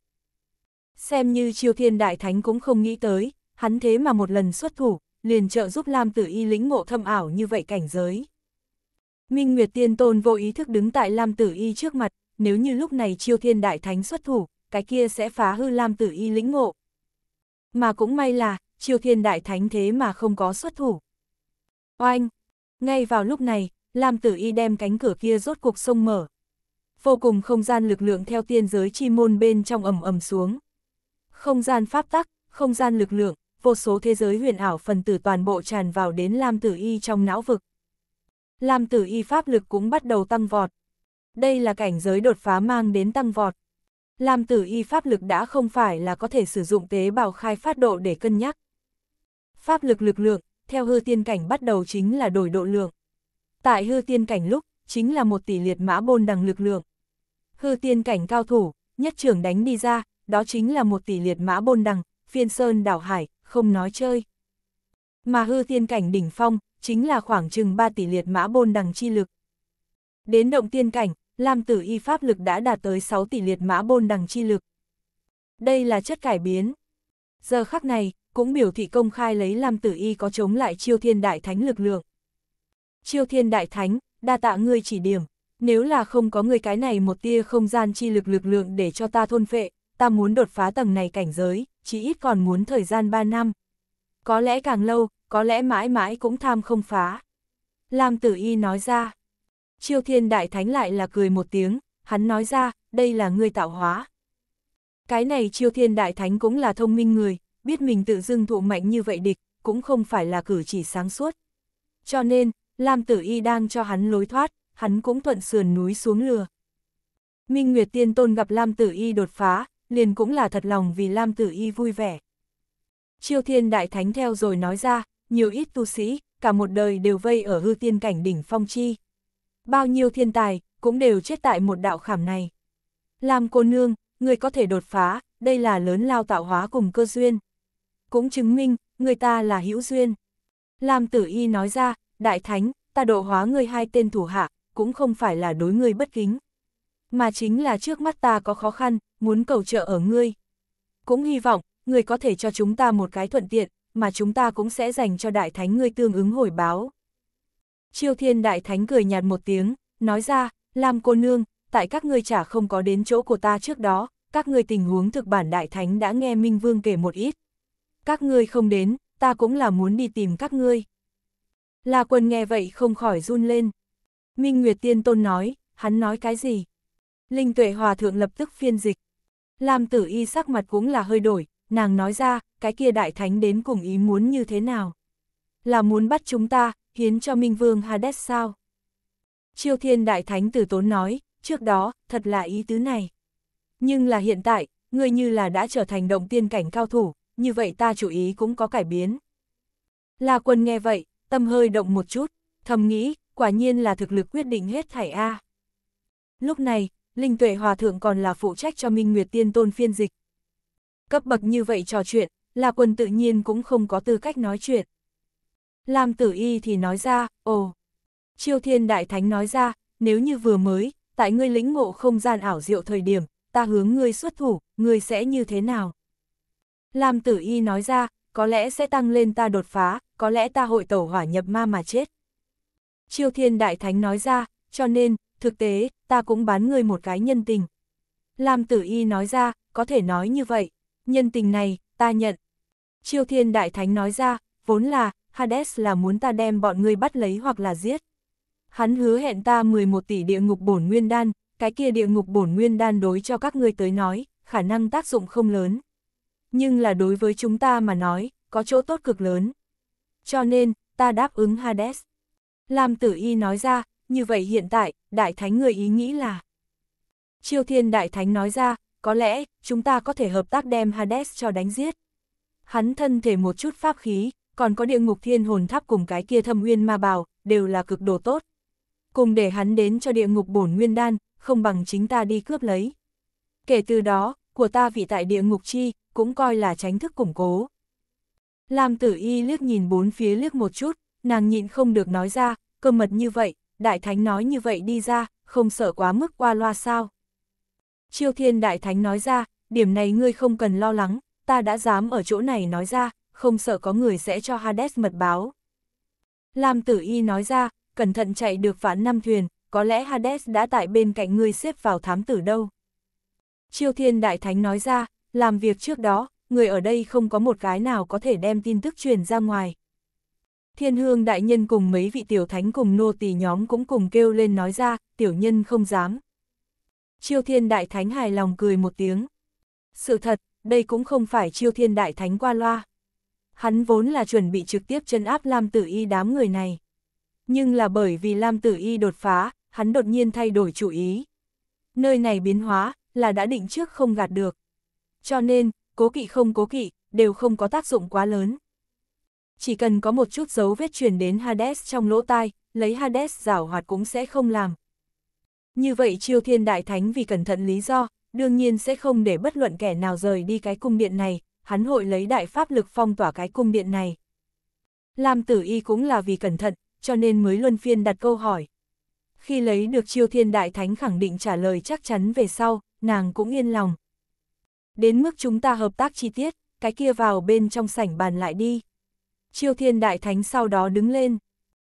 Xem như Triều Thiên Đại Thánh cũng không nghĩ tới, hắn thế mà một lần xuất thủ, liền trợ giúp Lam Tử Y lĩnh ngộ thâm ảo như vậy cảnh giới. Minh Nguyệt Tiên Tôn vô ý thức đứng tại Lam Tử Y trước mặt, nếu như lúc này Chiêu Thiên Đại Thánh xuất thủ, cái kia sẽ phá hư Lam Tử Y lĩnh ngộ. Mà cũng may là, Chiêu Thiên Đại Thánh thế mà không có xuất thủ. Oanh! Ngay vào lúc này, Lam Tử Y đem cánh cửa kia rốt cuộc sông mở. Vô cùng không gian lực lượng theo tiên giới chi môn bên trong ầm ầm xuống. Không gian pháp tắc, không gian lực lượng, vô số thế giới huyền ảo phần tử toàn bộ tràn vào đến Lam Tử Y trong não vực. Lam Tử Y pháp lực cũng bắt đầu tăng vọt. Đây là cảnh giới đột phá mang đến tăng vọt. Lam Tử Y pháp lực đã không phải là có thể sử dụng tế bào khai phát độ để cân nhắc. Pháp lực lực lượng, theo hư tiên cảnh bắt đầu chính là đổi độ lượng. Tại hư tiên cảnh lúc, chính là một tỷ liệt mã bôn đằng lực lượng. Hư tiên cảnh cao thủ, nhất trưởng đánh đi ra, đó chính là một tỷ liệt mã bôn đằng, phiên sơn đảo hải, không nói chơi. Mà hư thiên cảnh đỉnh phong, chính là khoảng chừng 3 tỷ liệt mã bôn đằng chi lực. Đến động tiên cảnh, Lam tử y pháp lực đã đạt tới 6 tỷ liệt mã bôn đằng chi lực. Đây là chất cải biến. Giờ khắc này, cũng biểu thị công khai lấy Lam tử y có chống lại chiêu thiên đại thánh lực lượng. Chiêu thiên đại thánh, đa tạ ngươi chỉ điểm, nếu là không có người cái này một tia không gian chi lực lực lượng để cho ta thôn phệ, ta muốn đột phá tầng này cảnh giới, chí ít còn muốn thời gian 3 năm. Có lẽ càng lâu, có lẽ mãi mãi cũng tham không phá. Lam tử y nói ra. Chiêu thiên đại thánh lại là cười một tiếng, hắn nói ra, đây là người tạo hóa. Cái này chiêu thiên đại thánh cũng là thông minh người, biết mình tự dưng thụ mạnh như vậy địch, cũng không phải là cử chỉ sáng suốt. Cho nên, Lam tử y đang cho hắn lối thoát, hắn cũng thuận sườn núi xuống lừa. Minh Nguyệt Tiên Tôn gặp Lam Tử Y đột phá, liền cũng là thật lòng vì Lam Tử Y vui vẻ. Chiêu Thiên Đại Thánh theo rồi nói ra, nhiều ít tu sĩ, cả một đời đều vây ở hư tiên cảnh đỉnh phong chi. Bao nhiêu thiên tài, cũng đều chết tại một đạo khảm này. Lam cô nương, người có thể đột phá, đây là lớn lao tạo hóa cùng cơ duyên. Cũng chứng minh, người ta là hữu duyên. Lam Tử Y nói ra, Đại Thánh, ta độ hóa người hai tên thủ hạ, cũng không phải là đối người bất kính mà chính là trước mắt ta có khó khăn, muốn cầu trợ ở ngươi. Cũng hy vọng, ngươi có thể cho chúng ta một cái thuận tiện, mà chúng ta cũng sẽ dành cho đại thánh ngươi tương ứng hồi báo. Chiêu thiên đại thánh cười nhạt một tiếng, nói ra, Lam cô nương, tại các ngươi chả không có đến chỗ của ta trước đó, các ngươi tình huống thực bản đại thánh đã nghe Minh Vương kể một ít. Các ngươi không đến, ta cũng là muốn đi tìm các ngươi. La quân nghe vậy không khỏi run lên. Minh Nguyệt Tiên Tôn nói, hắn nói cái gì? Linh tuệ hòa thượng lập tức phiên dịch. Lam tử y sắc mặt cũng là hơi đổi, nàng nói ra, cái kia đại thánh đến cùng ý muốn như thế nào? Là muốn bắt chúng ta, hiến cho Minh Vương Hades sao? Chiêu thiên đại thánh tử tốn nói, trước đó, thật là ý tứ này. Nhưng là hiện tại, người như là đã trở thành động tiên cảnh cao thủ, như vậy ta chủ ý cũng có cải biến. La quân nghe vậy, tâm hơi động một chút, thầm nghĩ, quả nhiên là thực lực quyết định hết thảy A. Lúc này, Linh Tuệ Hòa Thượng còn là phụ trách cho Minh Nguyệt Tiên Tôn phiên dịch. Cấp bậc như vậy trò chuyện, là Quân tự nhiên cũng không có tư cách nói chuyện. Lam Tử Y thì nói ra, ồ. Chiêu Thiên Đại Thánh nói ra, nếu như vừa mới, tại ngươi lĩnh ngộ không gian ảo diệu thời điểm, ta hướng ngươi xuất thủ, ngươi sẽ như thế nào? Lam Tử Y nói ra, có lẽ sẽ tăng lên ta đột phá, có lẽ ta hội tẩu hỏa nhập ma mà chết. Chiêu Thiên Đại Thánh nói ra, cho nên, thực tế, ta cũng bán ngươi một cái nhân tình. Lam tử y nói ra, có thể nói như vậy, nhân tình này, ta nhận. Triều thiên đại thánh nói ra, vốn là, Hades là muốn ta đem bọn ngươi bắt lấy hoặc là giết. Hắn hứa hẹn ta 11 tỷ địa ngục bổn nguyên đan, cái kia địa ngục bổn nguyên đan đối cho các ngươi tới nói, khả năng tác dụng không lớn. Nhưng là đối với chúng ta mà nói, có chỗ tốt cực lớn. Cho nên, ta đáp ứng Hades. Lam tử y nói ra, như vậy hiện tại, Đại Thánh người ý nghĩ là... Chiêu Thiên Đại Thánh nói ra, có lẽ, chúng ta có thể hợp tác đem Hades cho đánh giết. Hắn thân thể một chút pháp khí, còn có địa ngục thiên hồn tháp cùng cái kia thâm uyên ma bào, đều là cực đồ tốt. Cùng để hắn đến cho địa ngục bổn nguyên đan, không bằng chính ta đi cướp lấy. Kể từ đó, của ta vị tại địa ngục chi, cũng coi là tránh thức củng cố. Lam tử y liếc nhìn bốn phía liếc một chút, nàng nhịn không được nói ra, cơ mật như vậy, đại thánh nói như vậy đi ra, không sợ quá mức qua loa sao. Chiêu thiên đại thánh nói ra, điểm này ngươi không cần lo lắng, ta đã dám ở chỗ này nói ra, không sợ có người sẽ cho Hades mật báo. Lam tử y nói ra, cẩn thận chạy được vãn năm thuyền, có lẽ Hades đã tại bên cạnh ngươi xếp vào thám tử đâu. Chiêu thiên đại thánh nói ra, làm việc trước đó, người ở đây không có một cái nào có thể đem tin tức truyền ra ngoài, Thiên hương đại nhân cùng mấy vị tiểu thánh cùng nô tỳ nhóm cũng cùng kêu lên nói ra, tiểu nhân không dám. Chiêu thiên đại thánh hài lòng cười một tiếng. Sự thật, đây cũng không phải chiêu thiên đại thánh qua loa. Hắn vốn là chuẩn bị trực tiếp chân áp Lam Tử Y đám người này. Nhưng là bởi vì Lam Tử Y đột phá, hắn đột nhiên thay đổi chủ ý. Nơi này biến hóa, là đã định trước không gạt được. Cho nên, cố kỵ không cố kỵ, đều không có tác dụng quá lớn chỉ cần có một chút dấu vết truyền đến Hades trong lỗ tai, lấy Hades giảo hoạt cũng sẽ không làm. Như vậy Chiêu Thiên Đại Thánh vì cẩn thận lý do, đương nhiên sẽ không để bất luận kẻ nào rời đi cái cung điện này, hắn hội lấy đại pháp lực phong tỏa cái cung điện này. Lam Tử Y cũng là vì cẩn thận, cho nên mới luân phiên đặt câu hỏi. Khi lấy được Chiêu Thiên Đại Thánh khẳng định trả lời chắc chắn về sau, nàng cũng yên lòng. Đến mức chúng ta hợp tác chi tiết, cái kia vào bên trong sảnh bàn lại đi. Chiêu thiên đại thánh sau đó đứng lên.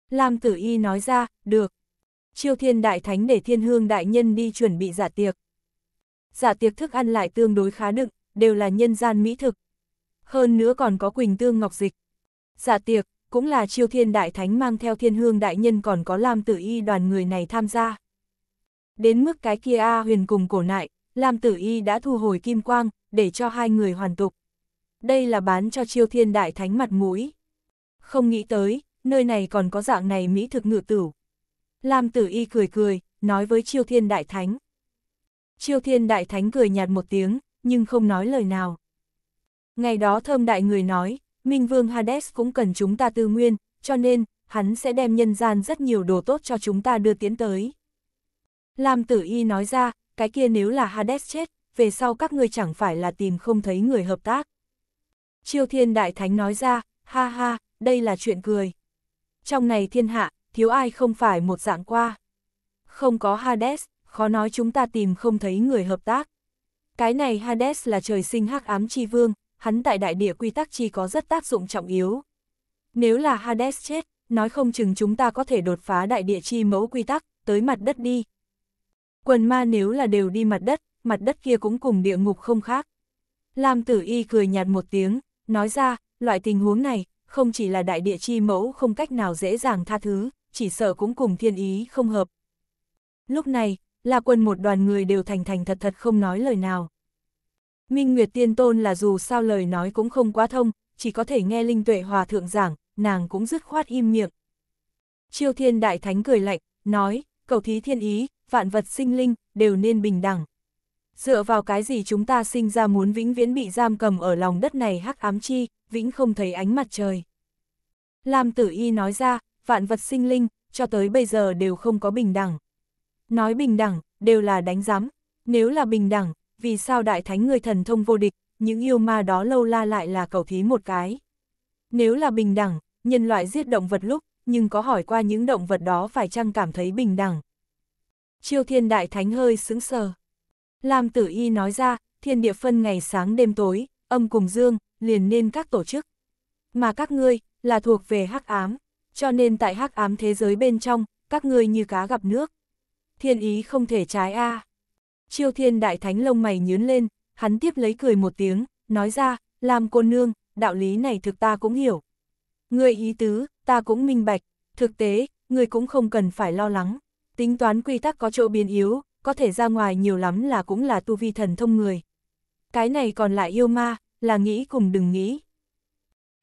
Lam tử y nói ra, được. Chiêu thiên đại thánh để thiên hương đại nhân đi chuẩn bị giả tiệc. Giả tiệc thức ăn lại tương đối khá đựng, đều là nhân gian mỹ thực. Hơn nữa còn có quỳnh tương ngọc dịch. Giả tiệc, cũng là chiêu thiên đại thánh mang theo thiên hương đại nhân còn có Lam tử y đoàn người này tham gia. Đến mức cái kia A huyền cùng cổ nại, Lam tử y đã thu hồi kim quang, để cho hai người hoàn tục. Đây là bán cho chiêu thiên đại thánh mặt mũi. Không nghĩ tới, nơi này còn có dạng này mỹ thực ngự tử. Lam tử y cười cười, nói với Chiêu Thiên Đại Thánh. Chiêu Thiên Đại Thánh cười nhạt một tiếng, nhưng không nói lời nào. Ngày đó thơm đại người nói, Minh Vương Hades cũng cần chúng ta tư nguyên, cho nên, hắn sẽ đem nhân gian rất nhiều đồ tốt cho chúng ta đưa tiến tới. Lam tử y nói ra, cái kia nếu là Hades chết, về sau các ngươi chẳng phải là tìm không thấy người hợp tác. Chiêu Thiên Đại Thánh nói ra, ha ha, đây là chuyện cười. Trong này thiên hạ, thiếu ai không phải một dạng qua. Không có Hades, khó nói chúng ta tìm không thấy người hợp tác. Cái này Hades là trời sinh hắc ám chi vương, hắn tại đại địa quy tắc chi có rất tác dụng trọng yếu. Nếu là Hades chết, nói không chừng chúng ta có thể đột phá đại địa chi mẫu quy tắc, tới mặt đất đi. Quần ma nếu là đều đi mặt đất, mặt đất kia cũng cùng địa ngục không khác. Lam tử y cười nhạt một tiếng, nói ra, loại tình huống này, không chỉ là đại địa chi mẫu không cách nào dễ dàng tha thứ, chỉ sợ cũng cùng thiên ý không hợp. Lúc này, là quân một đoàn người đều thành thành thật thật không nói lời nào. Minh Nguyệt Tiên Tôn là dù sao lời nói cũng không quá thông, chỉ có thể nghe Linh Tuệ Hòa Thượng giảng, nàng cũng dứt khoát im miệng. Chiêu Thiên Đại Thánh cười lạnh, nói, cầu thí thiên ý, vạn vật sinh linh, đều nên bình đẳng dựa vào cái gì chúng ta sinh ra muốn vĩnh viễn bị giam cầm ở lòng đất này hắc ám chi, vĩnh không thấy ánh mặt trời. Lam tử y nói ra, vạn vật sinh linh, cho tới bây giờ đều không có bình đẳng. Nói bình đẳng, đều là đánh giám. Nếu là bình đẳng, vì sao đại thánh người thần thông vô địch, những yêu ma đó lâu la lại là cầu thí một cái. Nếu là bình đẳng, nhân loại giết động vật lúc, nhưng có hỏi qua những động vật đó phải chăng cảm thấy bình đẳng. triều thiên đại thánh hơi sững sờ. Lam tử y nói ra, thiên địa phân ngày sáng đêm tối, âm cùng dương, liền nên các tổ chức. Mà các ngươi, là thuộc về hắc ám, cho nên tại hắc ám thế giới bên trong, các ngươi như cá gặp nước. Thiên ý không thể trái a. À. Chiêu thiên đại thánh lông mày nhướng lên, hắn tiếp lấy cười một tiếng, nói ra, Lam cô nương, đạo lý này thực ta cũng hiểu. Người ý tứ, ta cũng minh bạch, thực tế, người cũng không cần phải lo lắng. Tính toán quy tắc có chỗ biến yếu, có thể ra ngoài nhiều lắm là cũng là tu vi thần thông người. Cái này còn lại yêu ma, là nghĩ cùng đừng nghĩ.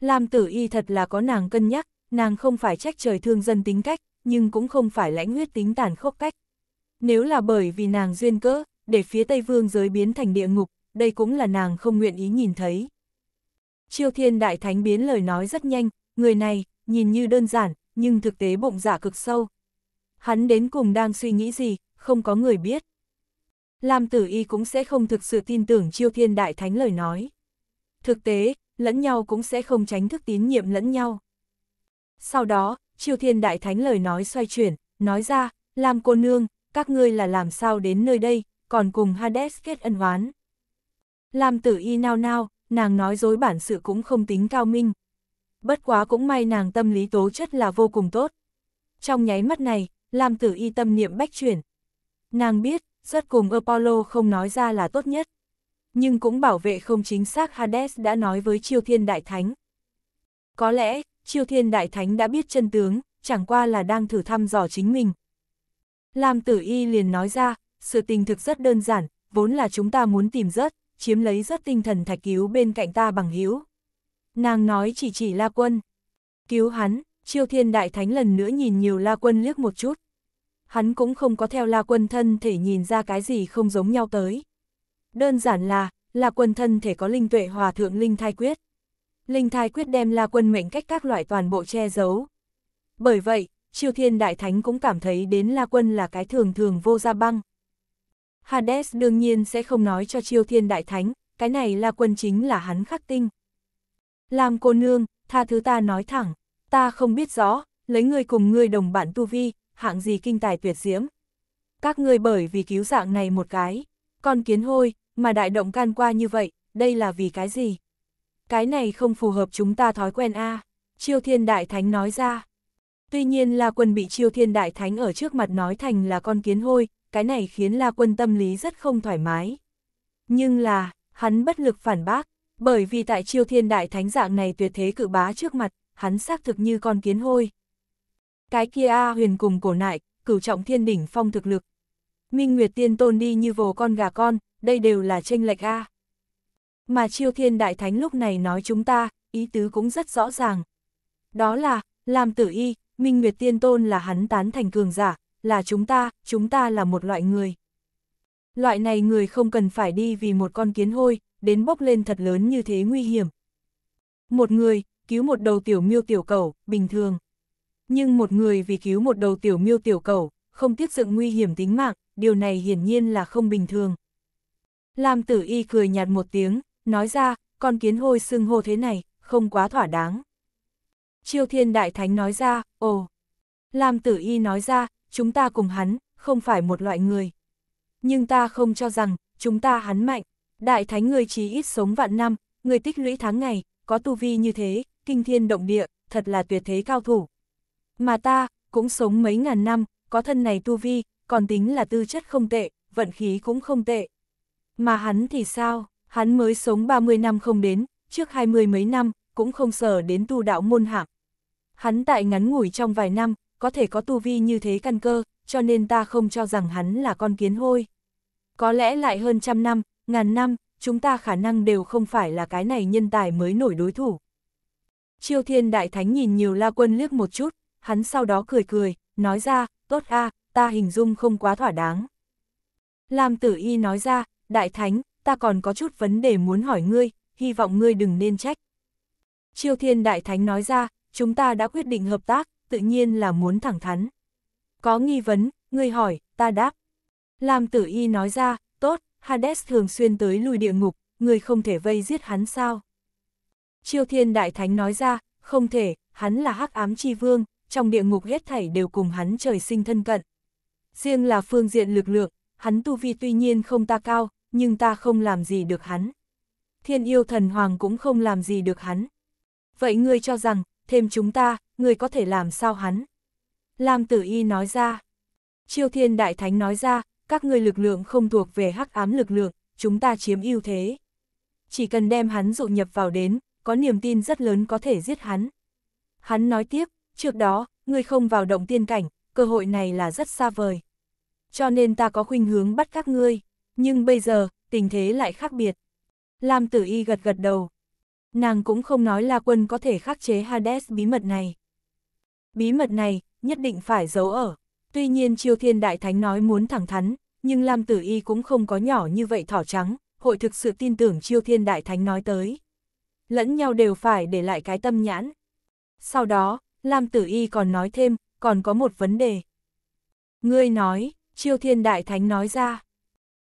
Lam tử y thật là có nàng cân nhắc, nàng không phải trách trời thương dân tính cách, nhưng cũng không phải lãnh huyết tính tàn khốc cách. Nếu là bởi vì nàng duyên cỡ, để phía Tây Vương giới biến thành địa ngục, đây cũng là nàng không nguyện ý nhìn thấy. Chiêu Thiên Đại Thánh biến lời nói rất nhanh, người này, nhìn như đơn giản, nhưng thực tế bụng giả dạ cực sâu. Hắn đến cùng đang suy nghĩ gì, không có người biết. Lam tử y cũng sẽ không thực sự tin tưởng chiêu thiên đại thánh lời nói. Thực tế, lẫn nhau cũng sẽ không tránh thức tín nhiệm lẫn nhau. Sau đó, chiêu thiên đại thánh lời nói xoay chuyển, nói ra, Lam cô nương, các ngươi là làm sao đến nơi đây, còn cùng Hades kết ân oán. Lam tử y nao nao, nàng nói dối bản sự cũng không tính cao minh. Bất quá cũng may nàng tâm lý tố chất là vô cùng tốt. Trong nháy mắt này, Lam tử y tâm niệm bách chuyển, Nàng biết, rất cùng Apollo không nói ra là tốt nhất. Nhưng cũng bảo vệ không chính xác Hades đã nói với Chiêu Thiên Đại Thánh. Có lẽ, Chiêu Thiên Đại Thánh đã biết chân tướng, chẳng qua là đang thử thăm dò chính mình. Lam Tử Y liền nói ra, sự tình thực rất đơn giản, vốn là chúng ta muốn tìm rớt, chiếm lấy rất tinh thần thạch cứu bên cạnh ta bằng hữu. Nàng nói chỉ chỉ La Quân. Cứu hắn, Chiêu Thiên Đại Thánh lần nữa nhìn nhiều La Quân liếc một chút hắn cũng không có theo La Quân thân thể nhìn ra cái gì không giống nhau tới. Đơn giản là, La Quân thân thể có linh tuệ hòa thượng linh thai quyết. Linh thai quyết đem La Quân mệnh cách các loại toàn bộ che giấu. Bởi vậy, Triều Thiên Đại Thánh cũng cảm thấy đến La Quân là cái thường thường vô gia băng. Hades đương nhiên sẽ không nói cho Triều Thiên Đại Thánh, cái này La Quân chính là hắn khắc tinh. Làm cô nương, tha thứ ta nói thẳng, ta không biết rõ, lấy người cùng người đồng bạn tu vi, hạng gì kinh tài tuyệt diễm. Các ngươi bởi vì cứu dạng này một cái, con kiến hôi, mà đại động can qua như vậy, đây là vì cái gì? Cái này không phù hợp chúng ta thói quen a à, Chiêu Thiên Đại Thánh nói ra. Tuy nhiên La Quân bị Chiêu Thiên Đại Thánh ở trước mặt nói thành là con kiến hôi, cái này khiến La Quân tâm lý rất không thoải mái. Nhưng là, hắn bất lực phản bác, bởi vì tại Chiêu Thiên Đại Thánh dạng này tuyệt thế cự bá trước mặt, hắn xác thực như con kiến hôi cái kia A huyền cùng cổ nại, cửu trọng thiên đỉnh phong thực lực. Minh Nguyệt Tiên Tôn đi như vồ con gà con, đây đều là tranh lệch A. Mà Chiêu Thiên Đại Thánh lúc này nói chúng ta, ý tứ cũng rất rõ ràng. Đó là, làm tử y, Minh Nguyệt Tiên Tôn là hắn tán thành cường giả, là chúng ta, chúng ta là một loại người. Loại này người không cần phải đi vì một con kiến hôi, đến bốc lên thật lớn như thế nguy hiểm. Một người, cứu một đầu tiểu miêu tiểu cầu, bình thường. Nhưng một người vì cứu một đầu tiểu miêu tiểu cầu, không tiết dựng nguy hiểm tính mạng, điều này hiển nhiên là không bình thường. Lam tử y cười nhạt một tiếng, nói ra, con kiến hôi xưng hô thế này, không quá thỏa đáng. Chiêu thiên đại thánh nói ra, ồ. Lam tử y nói ra, chúng ta cùng hắn, không phải một loại người. Nhưng ta không cho rằng, chúng ta hắn mạnh. Đại thánh người trí ít sống vạn năm, người tích lũy tháng ngày, có tu vi như thế, kinh thiên động địa, thật là tuyệt thế cao thủ. Mà ta, cũng sống mấy ngàn năm, có thân này tu vi, còn tính là tư chất không tệ, vận khí cũng không tệ. Mà hắn thì sao, hắn mới sống 30 năm không đến, trước hai mươi mấy năm, cũng không sở đến tu đạo môn hạng. Hắn tại ngắn ngủi trong vài năm, có thể có tu vi như thế căn cơ, cho nên ta không cho rằng hắn là con kiến hôi. Có lẽ lại hơn trăm năm, ngàn năm, chúng ta khả năng đều không phải là cái này nhân tài mới nổi đối thủ. triều thiên đại thánh nhìn nhiều la quân liếc một chút, hắn sau đó cười cười, nói ra, tốt a, ta hình dung không quá thỏa đáng. Lam tử y nói ra, đại thánh, ta còn có chút vấn đề muốn hỏi ngươi, hy vọng ngươi đừng nên trách. Triều thiên đại thánh nói ra, chúng ta đã quyết định hợp tác, tự nhiên là muốn thẳng thắn. Có nghi vấn, ngươi hỏi, ta đáp. Lam tử y nói ra, tốt, Hades thường xuyên tới lùi địa ngục, ngươi không thể vây giết hắn sao. Triều thiên đại thánh nói ra, không thể, hắn là hắc ám chi vương, trong địa ngục hết thảy đều cùng hắn trời sinh thân cận. Riêng là phương diện lực lượng, hắn tu vi tuy nhiên không ta cao, nhưng ta không làm gì được hắn. Thiên yêu thần hoàng cũng không làm gì được hắn. Vậy ngươi cho rằng, thêm chúng ta, ngươi có thể làm sao hắn? Lam tử y nói ra. Chiêu thiên đại thánh nói ra, các ngươi lực lượng không thuộc về hắc ám lực lượng, chúng ta chiếm ưu thế. Chỉ cần đem hắn dụ nhập vào đến, có niềm tin rất lớn có thể giết hắn. Hắn nói tiếp, Trước đó, ngươi không vào động tiên cảnh, cơ hội này là rất xa vời. Cho nên ta có khuynh hướng bắt các ngươi, nhưng bây giờ, tình thế lại khác biệt. Lam tử y gật gật đầu. Nàng cũng không nói là quân có thể khắc chế Hades bí mật này. Bí mật này, nhất định phải giấu ở. Tuy nhiên Triều Thiên Đại Thánh nói muốn thẳng thắn, nhưng Lam Tử Y cũng không có nhỏ như vậy thỏ trắng, hội thực sự tin tưởng Triều Thiên Đại Thánh nói tới. Lẫn nhau đều phải để lại cái tâm nhãn. Sau đó, Lam Tử Y còn nói thêm, còn có một vấn đề. Ngươi nói, Chiêu Thiên Đại Thánh nói ra.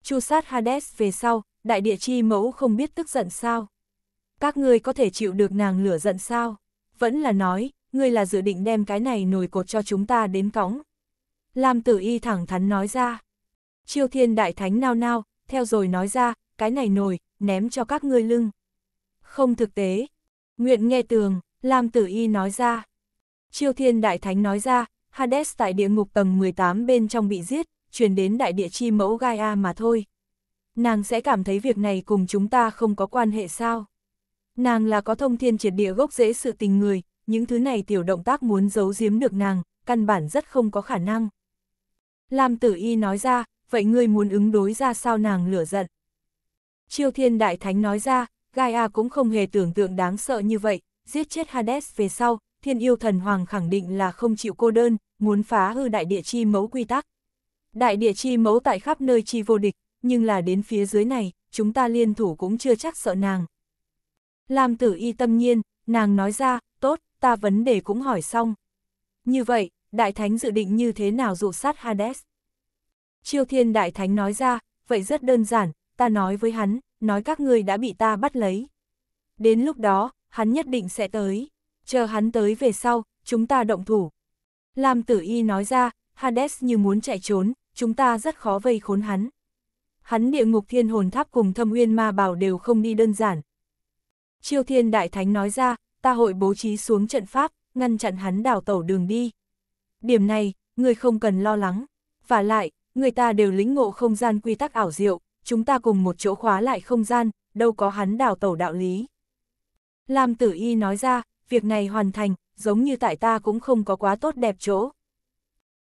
Chu sát Hades về sau, đại địa chi mẫu không biết tức giận sao. Các ngươi có thể chịu được nàng lửa giận sao? Vẫn là nói, ngươi là dự định đem cái này nổi cột cho chúng ta đến cõng. Lam Tử Y thẳng thắn nói ra. Chiêu Thiên Đại Thánh nao nao, theo rồi nói ra, cái này nổi, ném cho các ngươi lưng. Không thực tế. Nguyện nghe tường, Lam Tử Y nói ra. Chiêu thiên đại thánh nói ra, Hades tại địa ngục tầng 18 bên trong bị giết, truyền đến đại địa chi mẫu Gaia mà thôi. Nàng sẽ cảm thấy việc này cùng chúng ta không có quan hệ sao. Nàng là có thông thiên triệt địa gốc rễ sự tình người, những thứ này tiểu động tác muốn giấu giếm được nàng, căn bản rất không có khả năng. Lam tử y nói ra, vậy ngươi muốn ứng đối ra sao nàng lửa giận. Chiêu thiên đại thánh nói ra, Gaia cũng không hề tưởng tượng đáng sợ như vậy, giết chết Hades về sau, thiên yêu thần hoàng khẳng định là không chịu cô đơn, muốn phá hư đại địa chi mấu quy tắc. Đại địa chi mấu tại khắp nơi chi vô địch, nhưng là đến phía dưới này, chúng ta liên thủ cũng chưa chắc sợ nàng. Lam tử y tâm nhiên, nàng nói ra, tốt, ta vấn đề cũng hỏi xong. Như vậy, đại thánh dự định như thế nào dụ sát Hades? Chiêu thiên đại thánh nói ra, vậy rất đơn giản, ta nói với hắn, nói các ngươi đã bị ta bắt lấy. Đến lúc đó, hắn nhất định sẽ tới chờ hắn tới về sau, chúng ta động thủ. Lam tử y nói ra, Hades như muốn chạy trốn, chúng ta rất khó vây khốn hắn. Hắn địa ngục thiên hồn tháp cùng thâm uyên ma bảo đều không đi đơn giản. Chiêu thiên đại thánh nói ra, ta hội bố trí xuống trận pháp, ngăn chặn hắn đảo tẩu đường đi. Điểm này, người không cần lo lắng. Và lại, người ta đều lĩnh ngộ không gian quy tắc ảo diệu, chúng ta cùng một chỗ khóa lại không gian, đâu có hắn đảo tẩu đạo lý. Lam tử y nói ra, việc này hoàn thành, giống như tại ta cũng không có quá tốt đẹp chỗ.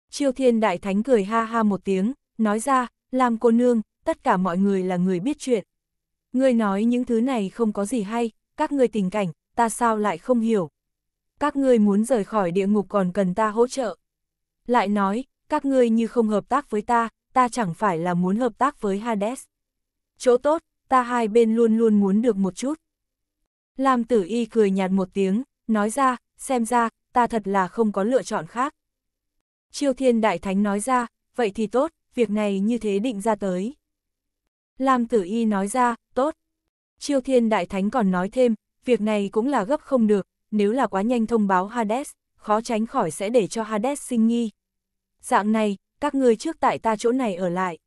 Chiêu thiên đại thánh cười ha ha một tiếng, nói ra, làm cô nương, tất cả mọi người là người biết chuyện. Ngươi nói những thứ này không có gì hay, các ngươi tình cảnh, ta sao lại không hiểu. Các ngươi muốn rời khỏi địa ngục còn cần ta hỗ trợ. Lại nói, các ngươi như không hợp tác với ta, ta chẳng phải là muốn hợp tác với Hades. Chỗ tốt, ta hai bên luôn luôn muốn được một chút. Lam tử y cười nhạt một tiếng, nói ra, xem ra, ta thật là không có lựa chọn khác. Chiêu thiên đại thánh nói ra, vậy thì tốt, việc này như thế định ra tới. Lam tử y nói ra, tốt. Chiêu thiên đại thánh còn nói thêm, việc này cũng là gấp không được, nếu là quá nhanh thông báo Hades, khó tránh khỏi sẽ để cho Hades sinh nghi. Dạng này, các ngươi trước tại ta chỗ này ở lại.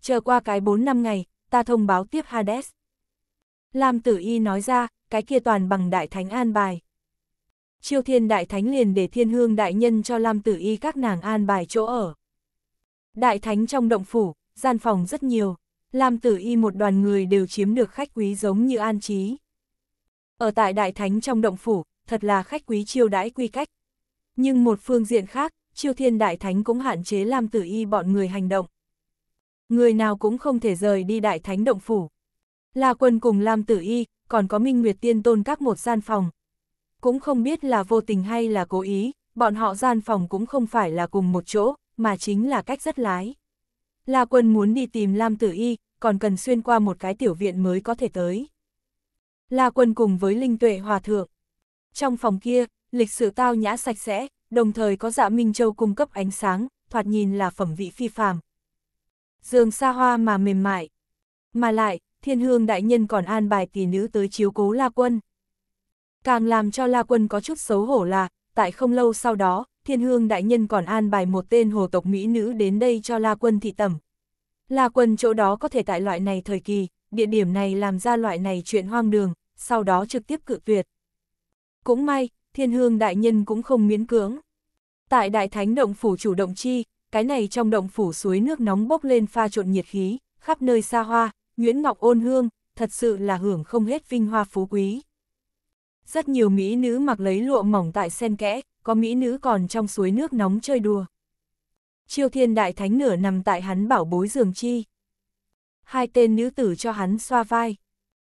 Chờ qua cái 4 năm ngày, ta thông báo tiếp Hades. Lam tử y nói ra, cái kia toàn bằng đại thánh an bài. Chiêu thiên đại thánh liền để thiên hương đại nhân cho Lam Tử Y các nàng an bài chỗ ở. Đại thánh trong động phủ, gian phòng rất nhiều, Lam Tử Y một đoàn người đều chiếm được khách quý giống như an trí. Ở tại đại thánh trong động phủ, thật là khách quý chiêu đãi quy cách. Nhưng một phương diện khác, chiêu thiên đại thánh cũng hạn chế Lam Tử Y bọn người hành động. Người nào cũng không thể rời đi đại thánh động phủ. Là quân cùng Lam Tử Y, còn có Minh Nguyệt Tiên Tôn các một gian phòng, cũng không biết là vô tình hay là cố ý, bọn họ gian phòng cũng không phải là cùng một chỗ, mà chính là cách rất lái. La Quân muốn đi tìm Lam Tử Y, còn cần xuyên qua một cái tiểu viện mới có thể tới. La Quân cùng với Linh Tuệ Hòa Thượng. Trong phòng kia, lịch sự tao nhã sạch sẽ, đồng thời có dạ Minh Châu cung cấp ánh sáng, thoạt nhìn là phẩm vị phi phàm. Dương xa hoa mà mềm mại. Mà lại, thiên hương đại nhân còn an bài tỷ nữ tới chiếu cố La Quân. Càng làm cho La Quân có chút xấu hổ là, tại không lâu sau đó, Thiên Hương Đại Nhân còn an bài một tên hồ tộc Mỹ nữ đến đây cho La Quân thị tẩm. La Quân chỗ đó có thể tại loại này thời kỳ, địa điểm này làm ra loại này chuyện hoang đường, sau đó trực tiếp cự tuyệt. Cũng may, Thiên Hương Đại Nhân cũng không miễn cưỡng. Tại Đại Thánh Động Phủ chủ động chi, cái này trong động phủ suối nước nóng bốc lên pha trộn nhiệt khí, khắp nơi xa hoa, Nguyễn Ngọc ôn hương, thật sự là hưởng không hết vinh hoa phú quý. Rất nhiều mỹ nữ mặc lấy lụa mỏng tại sen kẽ, có mỹ nữ còn trong suối nước nóng chơi đùa. Chiêu thiên đại thánh nửa nằm tại hắn bảo bối giường chi. Hai tên nữ tử cho hắn xoa vai.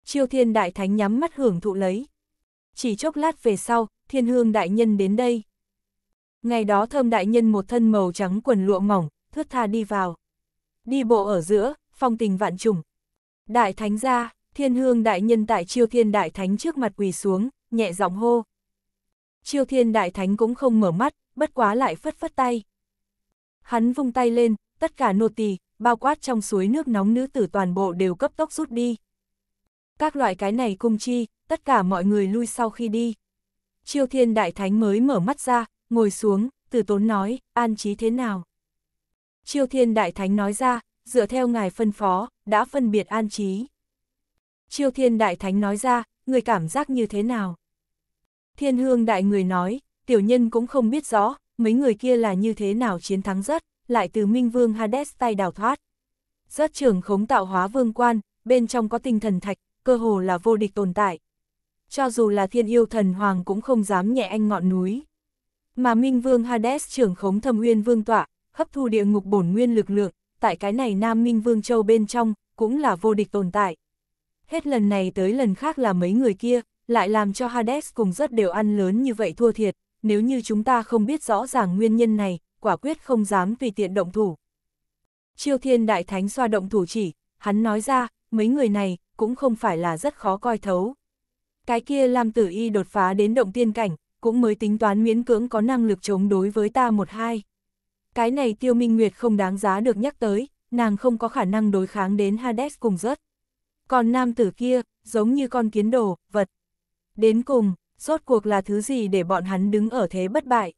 Chiêu thiên đại thánh nhắm mắt hưởng thụ lấy. Chỉ chốc lát về sau, thiên hương đại nhân đến đây. Ngày đó thơm đại nhân một thân màu trắng quần lụa mỏng, thướt tha đi vào. Đi bộ ở giữa, phong tình vạn trùng. Đại thánh ra, thiên hương đại nhân tại chiêu thiên đại thánh trước mặt quỳ xuống, nhẹ giọng hô. Chiêu thiên đại thánh cũng không mở mắt, bất quá lại phất phất tay. Hắn vung tay lên, tất cả nô tỳ bao quát trong suối nước nóng nữ tử toàn bộ đều cấp tốc rút đi. Các loại cái này cung chi, tất cả mọi người lui sau khi đi. Chiêu thiên đại thánh mới mở mắt ra, ngồi xuống, từ tốn nói, an trí thế nào? Chiêu thiên đại thánh nói ra, dựa theo ngài phân phó, đã phân biệt an trí. Chiêu thiên đại thánh nói ra, người cảm giác như thế nào? Thiên hương đại người nói, tiểu nhân cũng không biết rõ, mấy người kia là như thế nào chiến thắng rất, lại từ minh vương Hades tay đào thoát. Rất trưởng khống tạo hóa vương quan, bên trong có tinh thần thạch, cơ hồ là vô địch tồn tại. Cho dù là thiên yêu thần hoàng cũng không dám nhẹ anh ngọn núi. Mà minh vương Hades trưởng khống thâm uyên vương tọa, hấp thu địa ngục bổn nguyên lực lượng, tại cái này Nam Minh Vương Châu bên trong, cũng là vô địch tồn tại. Hết lần này tới lần khác là mấy người kia, lại làm cho Hades cùng rất đều ăn lớn như vậy thua thiệt, nếu như chúng ta không biết rõ ràng nguyên nhân này, quả quyết không dám tùy tiện động thủ. Chiêu thiên đại thánh xoa động thủ chỉ, hắn nói ra, mấy người này, cũng không phải là rất khó coi thấu. Cái kia Lam tử y đột phá đến động tiên cảnh, cũng mới tính toán miễn cưỡng có năng lực chống đối với ta một hai. Cái này tiêu minh nguyệt không đáng giá được nhắc tới, nàng không có khả năng đối kháng đến Hades cùng rớt. Còn nam tử kia, giống như con kiến đồ, vật, Đến cùng, rốt cuộc là thứ gì để bọn hắn đứng ở thế bất bại?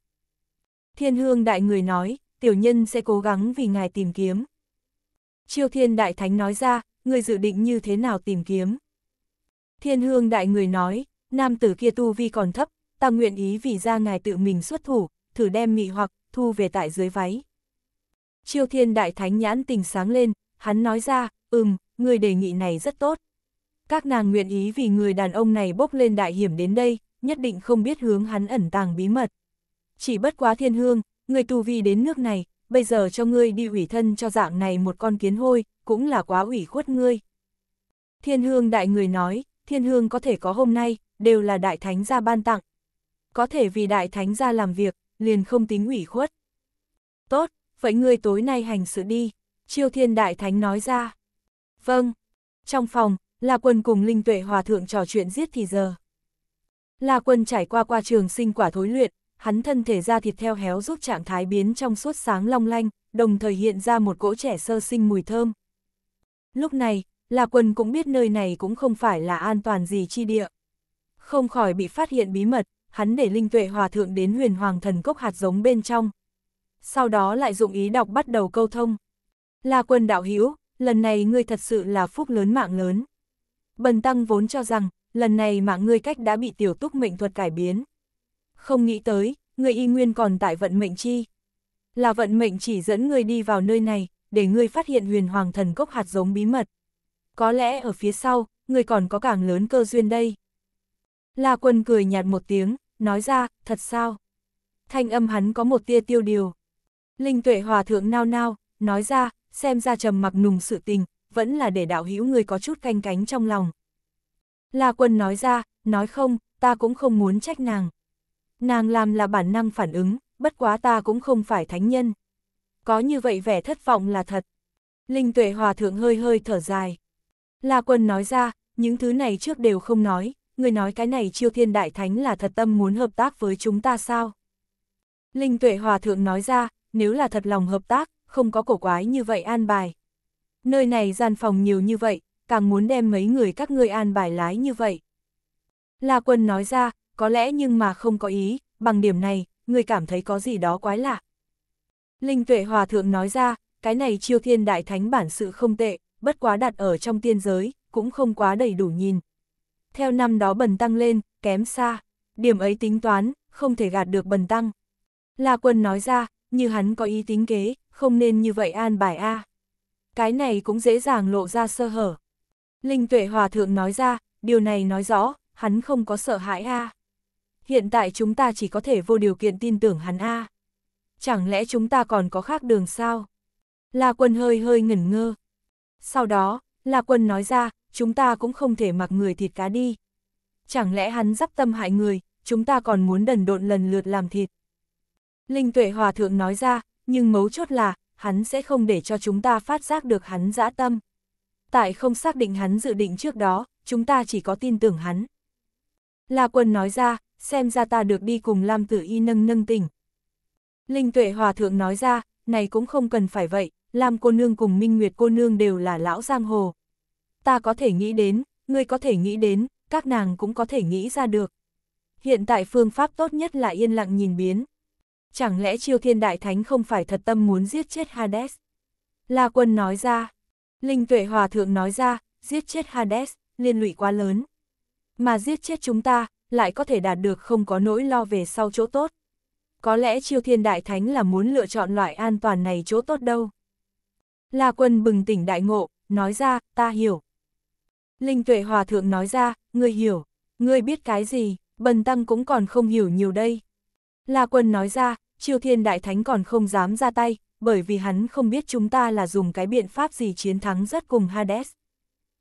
Thiên hương đại người nói, tiểu nhân sẽ cố gắng vì ngài tìm kiếm. Chiêu thiên đại thánh nói ra, người dự định như thế nào tìm kiếm? Thiên hương đại người nói, nam tử kia tu vi còn thấp, ta nguyện ý vì ra ngài tự mình xuất thủ, thử đem mị hoặc, thu về tại dưới váy. Chiêu thiên đại thánh nhãn tình sáng lên, hắn nói ra, ừm, người đề nghị này rất tốt các nàng nguyện ý vì người đàn ông này bốc lên đại hiểm đến đây, nhất định không biết hướng hắn ẩn tàng bí mật. Chỉ bất quá thiên hương, người tu vi đến nước này, bây giờ cho ngươi đi ủy thân cho dạng này một con kiến hôi, cũng là quá ủy khuất ngươi. Thiên hương đại người nói, thiên hương có thể có hôm nay, đều là đại thánh gia ban tặng. Có thể vì đại thánh gia làm việc, liền không tính ủy khuất. Tốt, vậy ngươi tối nay hành sự đi, chiêu thiên đại thánh nói ra. Vâng, trong phòng, La Quân cùng Linh Tuệ Hòa Thượng trò chuyện giết thì giờ. La Quân trải qua qua trường sinh quả thối luyện, hắn thân thể ra thịt theo héo giúp trạng thái biến trong suốt sáng long lanh, đồng thời hiện ra một cỗ trẻ sơ sinh mùi thơm. Lúc này, La Quân cũng biết nơi này cũng không phải là an toàn gì chi địa. Không khỏi bị phát hiện bí mật, hắn để Linh Tuệ Hòa Thượng đến huyền hoàng thần cốc hạt giống bên trong. Sau đó lại dụng ý đọc bắt đầu câu thông. La Quân đạo hiểu lần này ngươi thật sự là phúc lớn mạng lớn. Bần tăng vốn cho rằng, lần này mạng ngươi cách đã bị tiểu túc mệnh thuật cải biến. Không nghĩ tới, ngươi y nguyên còn tại vận mệnh chi. Là vận mệnh chỉ dẫn ngươi đi vào nơi này, để ngươi phát hiện huyền hoàng thần cốc hạt giống bí mật. Có lẽ ở phía sau, ngươi còn có càng lớn cơ duyên đây. La quân cười nhạt một tiếng, nói ra, thật sao? Thanh âm hắn có một tia tiêu điều. Linh tuệ hòa thượng nao nao, nói ra, xem ra trầm mặc nùng sự tình, vẫn là để đạo hữu người có chút canh cánh trong lòng. La quân nói ra, nói không, ta cũng không muốn trách nàng. Nàng làm là bản năng phản ứng, bất quá ta cũng không phải thánh nhân. Có như vậy vẻ thất vọng là thật. Linh tuệ hòa thượng hơi hơi thở dài. La quân nói ra, những thứ này trước đều không nói, người nói cái này chiêu thiên đại thánh là thật tâm muốn hợp tác với chúng ta sao? Linh tuệ hòa thượng nói ra, nếu là thật lòng hợp tác, không có cổ quái như vậy an bài. Nơi này gian phòng nhiều như vậy, càng muốn đem mấy người các ngươi an bài lái như vậy. La quân nói ra, có lẽ nhưng mà không có ý, bằng điểm này, người cảm thấy có gì đó quái lạ. Linh tuệ hòa thượng nói ra, cái này chiêu thiên đại thánh bản sự không tệ, bất quá đặt ở trong tiên giới, cũng không quá đầy đủ nhìn. Theo năm đó bần tăng lên, kém xa, điểm ấy tính toán, không thể gạt được bần tăng. La quân nói ra, như hắn có ý tính kế, không nên như vậy an bài a. À cái này cũng dễ dàng lộ ra sơ hở. Linh tuệ hòa thượng nói ra, điều này nói rõ, hắn không có sợ hãi a. Hiện tại chúng ta chỉ có thể vô điều kiện tin tưởng hắn a. Chẳng lẽ chúng ta còn có khác đường sao? La quân hơi hơi ngẩn ngơ. Sau đó, La quân nói ra, chúng ta cũng không thể mặc người thịt cá đi. Chẳng lẽ hắn dắp tâm hại người, chúng ta còn muốn đần độn lần lượt làm thịt. Linh tuệ hòa thượng nói ra, nhưng mấu chốt là, hắn sẽ không để cho chúng ta phát giác được hắn dã tâm. Tại không xác định hắn dự định trước đó, chúng ta chỉ có tin tưởng hắn. La Quân nói ra, xem ra ta được đi cùng Lam Tử Y nâng nâng tỉnh. Linh Tuệ Hòa Thượng nói ra, này cũng không cần phải vậy, Lam cô nương cùng Minh Nguyệt cô nương đều là lão giang hồ. Ta có thể nghĩ đến, ngươi có thể nghĩ đến, các nàng cũng có thể nghĩ ra được. Hiện tại phương pháp tốt nhất là yên lặng nhìn biến chẳng lẽ chiêu thiên đại thánh không phải thật tâm muốn giết chết Hades? La quân nói ra, Linh tuệ hòa thượng nói ra, giết chết Hades, liên lụy quá lớn. Mà giết chết chúng ta, lại có thể đạt được không có nỗi lo về sau chỗ tốt. Có lẽ chiêu thiên đại thánh là muốn lựa chọn loại an toàn này chỗ tốt đâu. La quân bừng tỉnh đại ngộ, nói ra, ta hiểu. Linh tuệ hòa thượng nói ra, ngươi hiểu, ngươi biết cái gì, bần tăng cũng còn không hiểu nhiều đây. La quân nói ra, Triều Thiên Đại Thánh còn không dám ra tay, bởi vì hắn không biết chúng ta là dùng cái biện pháp gì chiến thắng rất cùng Hades.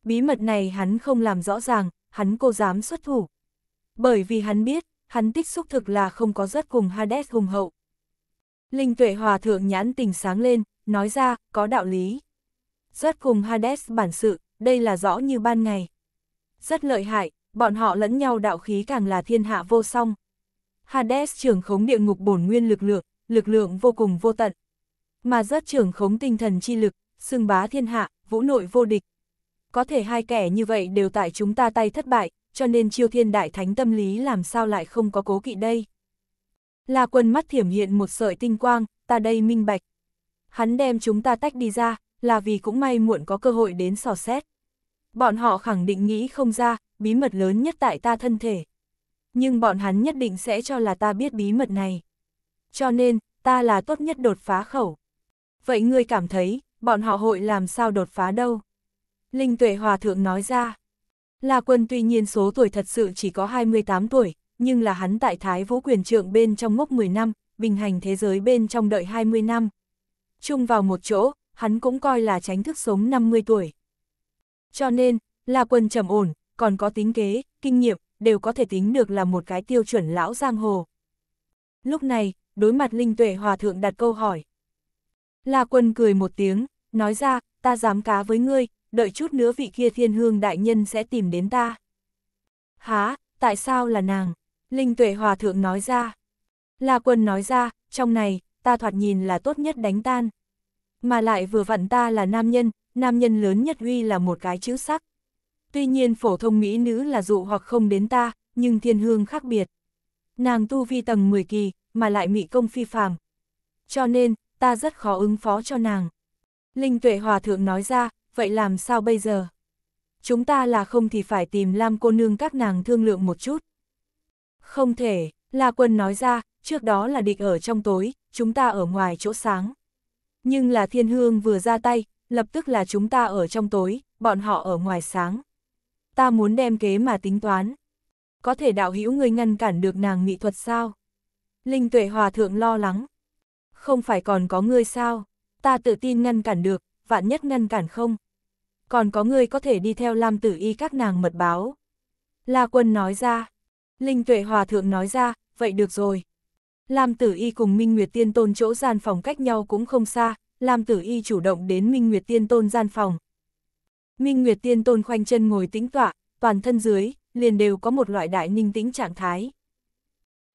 Bí mật này hắn không làm rõ ràng, hắn cô dám xuất thủ. Bởi vì hắn biết, hắn tích xúc thực là không có rất cùng Hades hùng hậu. Linh tuệ hòa thượng nhãn tình sáng lên, nói ra, có đạo lý. Rất cùng Hades bản sự, đây là rõ như ban ngày. Rất lợi hại, bọn họ lẫn nhau đạo khí càng là thiên hạ vô song. Hades trưởng khống địa ngục bổn nguyên lực lượng, lực lượng vô cùng vô tận. Mà rất trưởng khống tinh thần chi lực, xưng bá thiên hạ, vũ nội vô địch. Có thể hai kẻ như vậy đều tại chúng ta tay thất bại, cho nên chiêu thiên đại thánh tâm lý làm sao lại không có cố kỵ đây. Là quân mắt thiểm hiện một sợi tinh quang, ta đây minh bạch. Hắn đem chúng ta tách đi ra, là vì cũng may muộn có cơ hội đến sò xét. Bọn họ khẳng định nghĩ không ra, bí mật lớn nhất tại ta thân thể nhưng bọn hắn nhất định sẽ cho là ta biết bí mật này. Cho nên, ta là tốt nhất đột phá khẩu. Vậy ngươi cảm thấy, bọn họ hội làm sao đột phá đâu? Linh Tuệ Hòa Thượng nói ra. La Quân tuy nhiên số tuổi thật sự chỉ có 28 tuổi, nhưng là hắn tại Thái Vũ Quyền Trượng bên trong ngốc 10 năm, bình hành thế giới bên trong đợi 20 năm. Chung vào một chỗ, hắn cũng coi là tránh thức sống 50 tuổi. Cho nên, La Quân trầm ổn, còn có tính kế, kinh nghiệm, đều có thể tính được là một cái tiêu chuẩn lão giang hồ. Lúc này, đối mặt Linh Tuệ Hòa Thượng đặt câu hỏi. La Quân cười một tiếng, nói ra, ta dám cá với ngươi, đợi chút nữa vị kia thiên hương đại nhân sẽ tìm đến ta. Há, tại sao là nàng? Linh Tuệ Hòa Thượng nói ra. La Quân nói ra, trong này, ta thoạt nhìn là tốt nhất đánh tan. Mà lại vừa vặn ta là nam nhân, nam nhân lớn nhất uy là một cái chữ sắc. Tuy nhiên phổ thông mỹ nữ là dụ hoặc không đến ta, nhưng thiên hương khác biệt. Nàng tu vi tầng 10 kỳ, mà lại mị công phi phàm. Cho nên, ta rất khó ứng phó cho nàng. Linh tuệ hòa thượng nói ra, vậy làm sao bây giờ? Chúng ta là không thì phải tìm Lam cô nương các nàng thương lượng một chút. Không thể, La Quân nói ra, trước đó là địch ở trong tối, chúng ta ở ngoài chỗ sáng. Nhưng là thiên hương vừa ra tay, lập tức là chúng ta ở trong tối, bọn họ ở ngoài sáng ta muốn đem kế mà tính toán. Có thể đạo hữu người ngăn cản được nàng mỹ thuật sao? Linh tuệ hòa thượng lo lắng. Không phải còn có ngươi sao? Ta tự tin ngăn cản được, vạn nhất ngăn cản không? Còn có ngươi có thể đi theo Lam tử y các nàng mật báo. La quân nói ra. Linh tuệ hòa thượng nói ra, vậy được rồi. Lam tử y cùng Minh Nguyệt Tiên Tôn chỗ gian phòng cách nhau cũng không xa, Lam tử y chủ động đến Minh Nguyệt Tiên Tôn gian phòng, Minh Nguyệt Tiên Tôn khoanh chân ngồi tĩnh tọa, toàn thân dưới, liền đều có một loại đại ninh tĩnh trạng thái.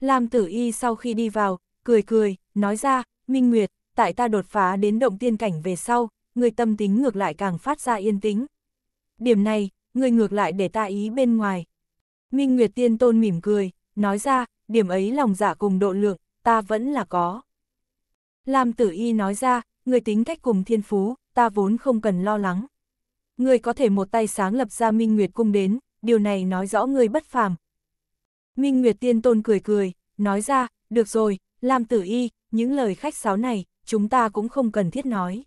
Lam Tử Y sau khi đi vào, cười cười, nói ra, Minh Nguyệt, tại ta đột phá đến động tiên cảnh về sau, người tâm tính ngược lại càng phát ra yên tĩnh. Điểm này, người ngược lại để ta ý bên ngoài. Minh Nguyệt Tiên Tôn mỉm cười, nói ra, điểm ấy lòng giả dạ cùng độ lượng, ta vẫn là có. Lam Tử Y nói ra, người tính cách cùng thiên phú, ta vốn không cần lo lắng ngươi có thể một tay sáng lập ra Minh Nguyệt Cung đến, điều này nói rõ ngươi bất phàm. Minh Nguyệt Tiên Tôn cười cười, nói ra, được rồi, Lam Tử Y, những lời khách sáo này, chúng ta cũng không cần thiết nói.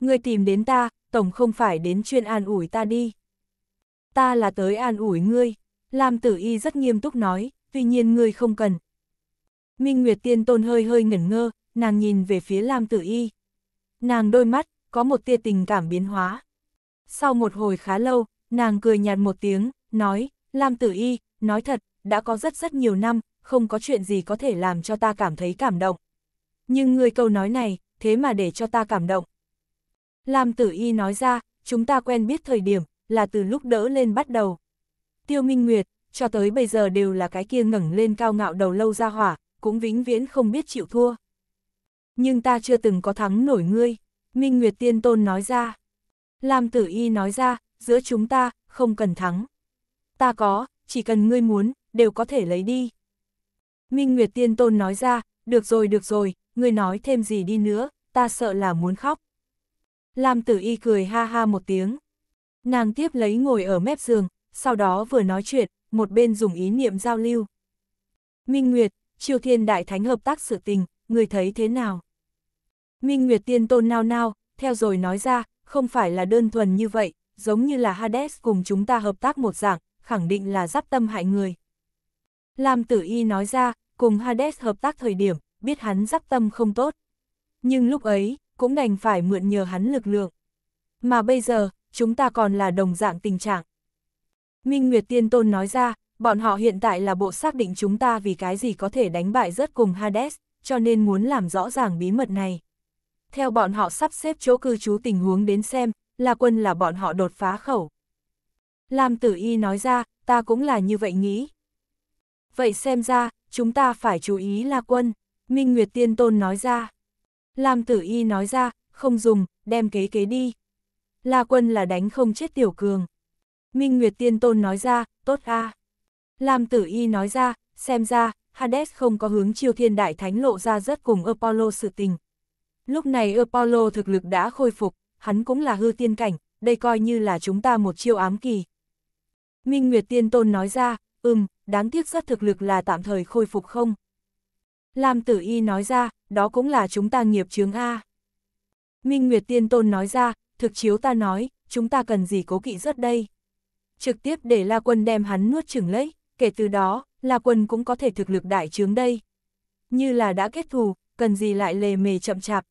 Ngươi tìm đến ta, tổng không phải đến chuyên an ủi ta đi. Ta là tới an ủi ngươi, Lam Tử Y rất nghiêm túc nói, tuy nhiên ngươi không cần. Minh Nguyệt Tiên Tôn hơi hơi ngẩn ngơ, nàng nhìn về phía Lam Tử Y. Nàng đôi mắt, có một tia tình cảm biến hóa. Sau một hồi khá lâu, nàng cười nhạt một tiếng, nói, Lam Tử Y, nói thật, đã có rất rất nhiều năm, không có chuyện gì có thể làm cho ta cảm thấy cảm động. Nhưng người câu nói này, thế mà để cho ta cảm động. Lam Tử Y nói ra, chúng ta quen biết thời điểm, là từ lúc đỡ lên bắt đầu. Tiêu Minh Nguyệt, cho tới bây giờ đều là cái kia ngẩng lên cao ngạo đầu lâu ra hỏa, cũng vĩnh viễn không biết chịu thua. Nhưng ta chưa từng có thắng nổi ngươi, Minh Nguyệt Tiên Tôn nói ra. Lam tử y nói ra, giữa chúng ta, không cần thắng. Ta có, chỉ cần ngươi muốn, đều có thể lấy đi. Minh Nguyệt Tiên Tôn nói ra, được rồi được rồi, ngươi nói thêm gì đi nữa, ta sợ là muốn khóc. Lam tử y cười ha ha một tiếng. Nàng tiếp lấy ngồi ở mép giường, sau đó vừa nói chuyện, một bên dùng ý niệm giao lưu. Minh Nguyệt, Triều Thiên Đại Thánh hợp tác sự tình, người thấy thế nào? Minh Nguyệt Tiên Tôn nao nao, theo rồi nói ra, không phải là đơn thuần như vậy, giống như là Hades cùng chúng ta hợp tác một dạng, khẳng định là giáp tâm hại người. Lam tử y nói ra, cùng Hades hợp tác thời điểm, biết hắn giáp tâm không tốt. Nhưng lúc ấy, cũng đành phải mượn nhờ hắn lực lượng. Mà bây giờ, chúng ta còn là đồng dạng tình trạng. Minh Nguyệt Tiên Tôn nói ra, bọn họ hiện tại là bộ xác định chúng ta vì cái gì có thể đánh bại rất cùng Hades, cho nên muốn làm rõ ràng bí mật này theo bọn họ sắp xếp chỗ cư trú tình huống đến xem, là quân là bọn họ đột phá khẩu. Lam tử y nói ra, ta cũng là như vậy nghĩ. Vậy xem ra, chúng ta phải chú ý là quân, Minh Nguyệt Tiên Tôn nói ra. Lam tử y nói ra, không dùng, đem kế kế đi. La quân là đánh không chết tiểu cường. Minh Nguyệt Tiên Tôn nói ra, tốt a. Lam tử y nói ra, xem ra, Hades không có hướng chiêu thiên đại thánh lộ ra rất cùng Apollo sự tình, Lúc này Apollo thực lực đã khôi phục, hắn cũng là hư tiên cảnh, đây coi như là chúng ta một chiêu ám kỳ. Minh Nguyệt Tiên Tôn nói ra, ừm, đáng tiếc rất thực lực là tạm thời khôi phục không. Lam Tử Y nói ra, đó cũng là chúng ta nghiệp chướng A. Minh Nguyệt Tiên Tôn nói ra, thực chiếu ta nói, chúng ta cần gì cố kỵ rất đây. Trực tiếp để La Quân đem hắn nuốt chửng lấy, kể từ đó, La Quân cũng có thể thực lực đại chướng đây. Như là đã kết thù, cần gì lại lề mề chậm chạp,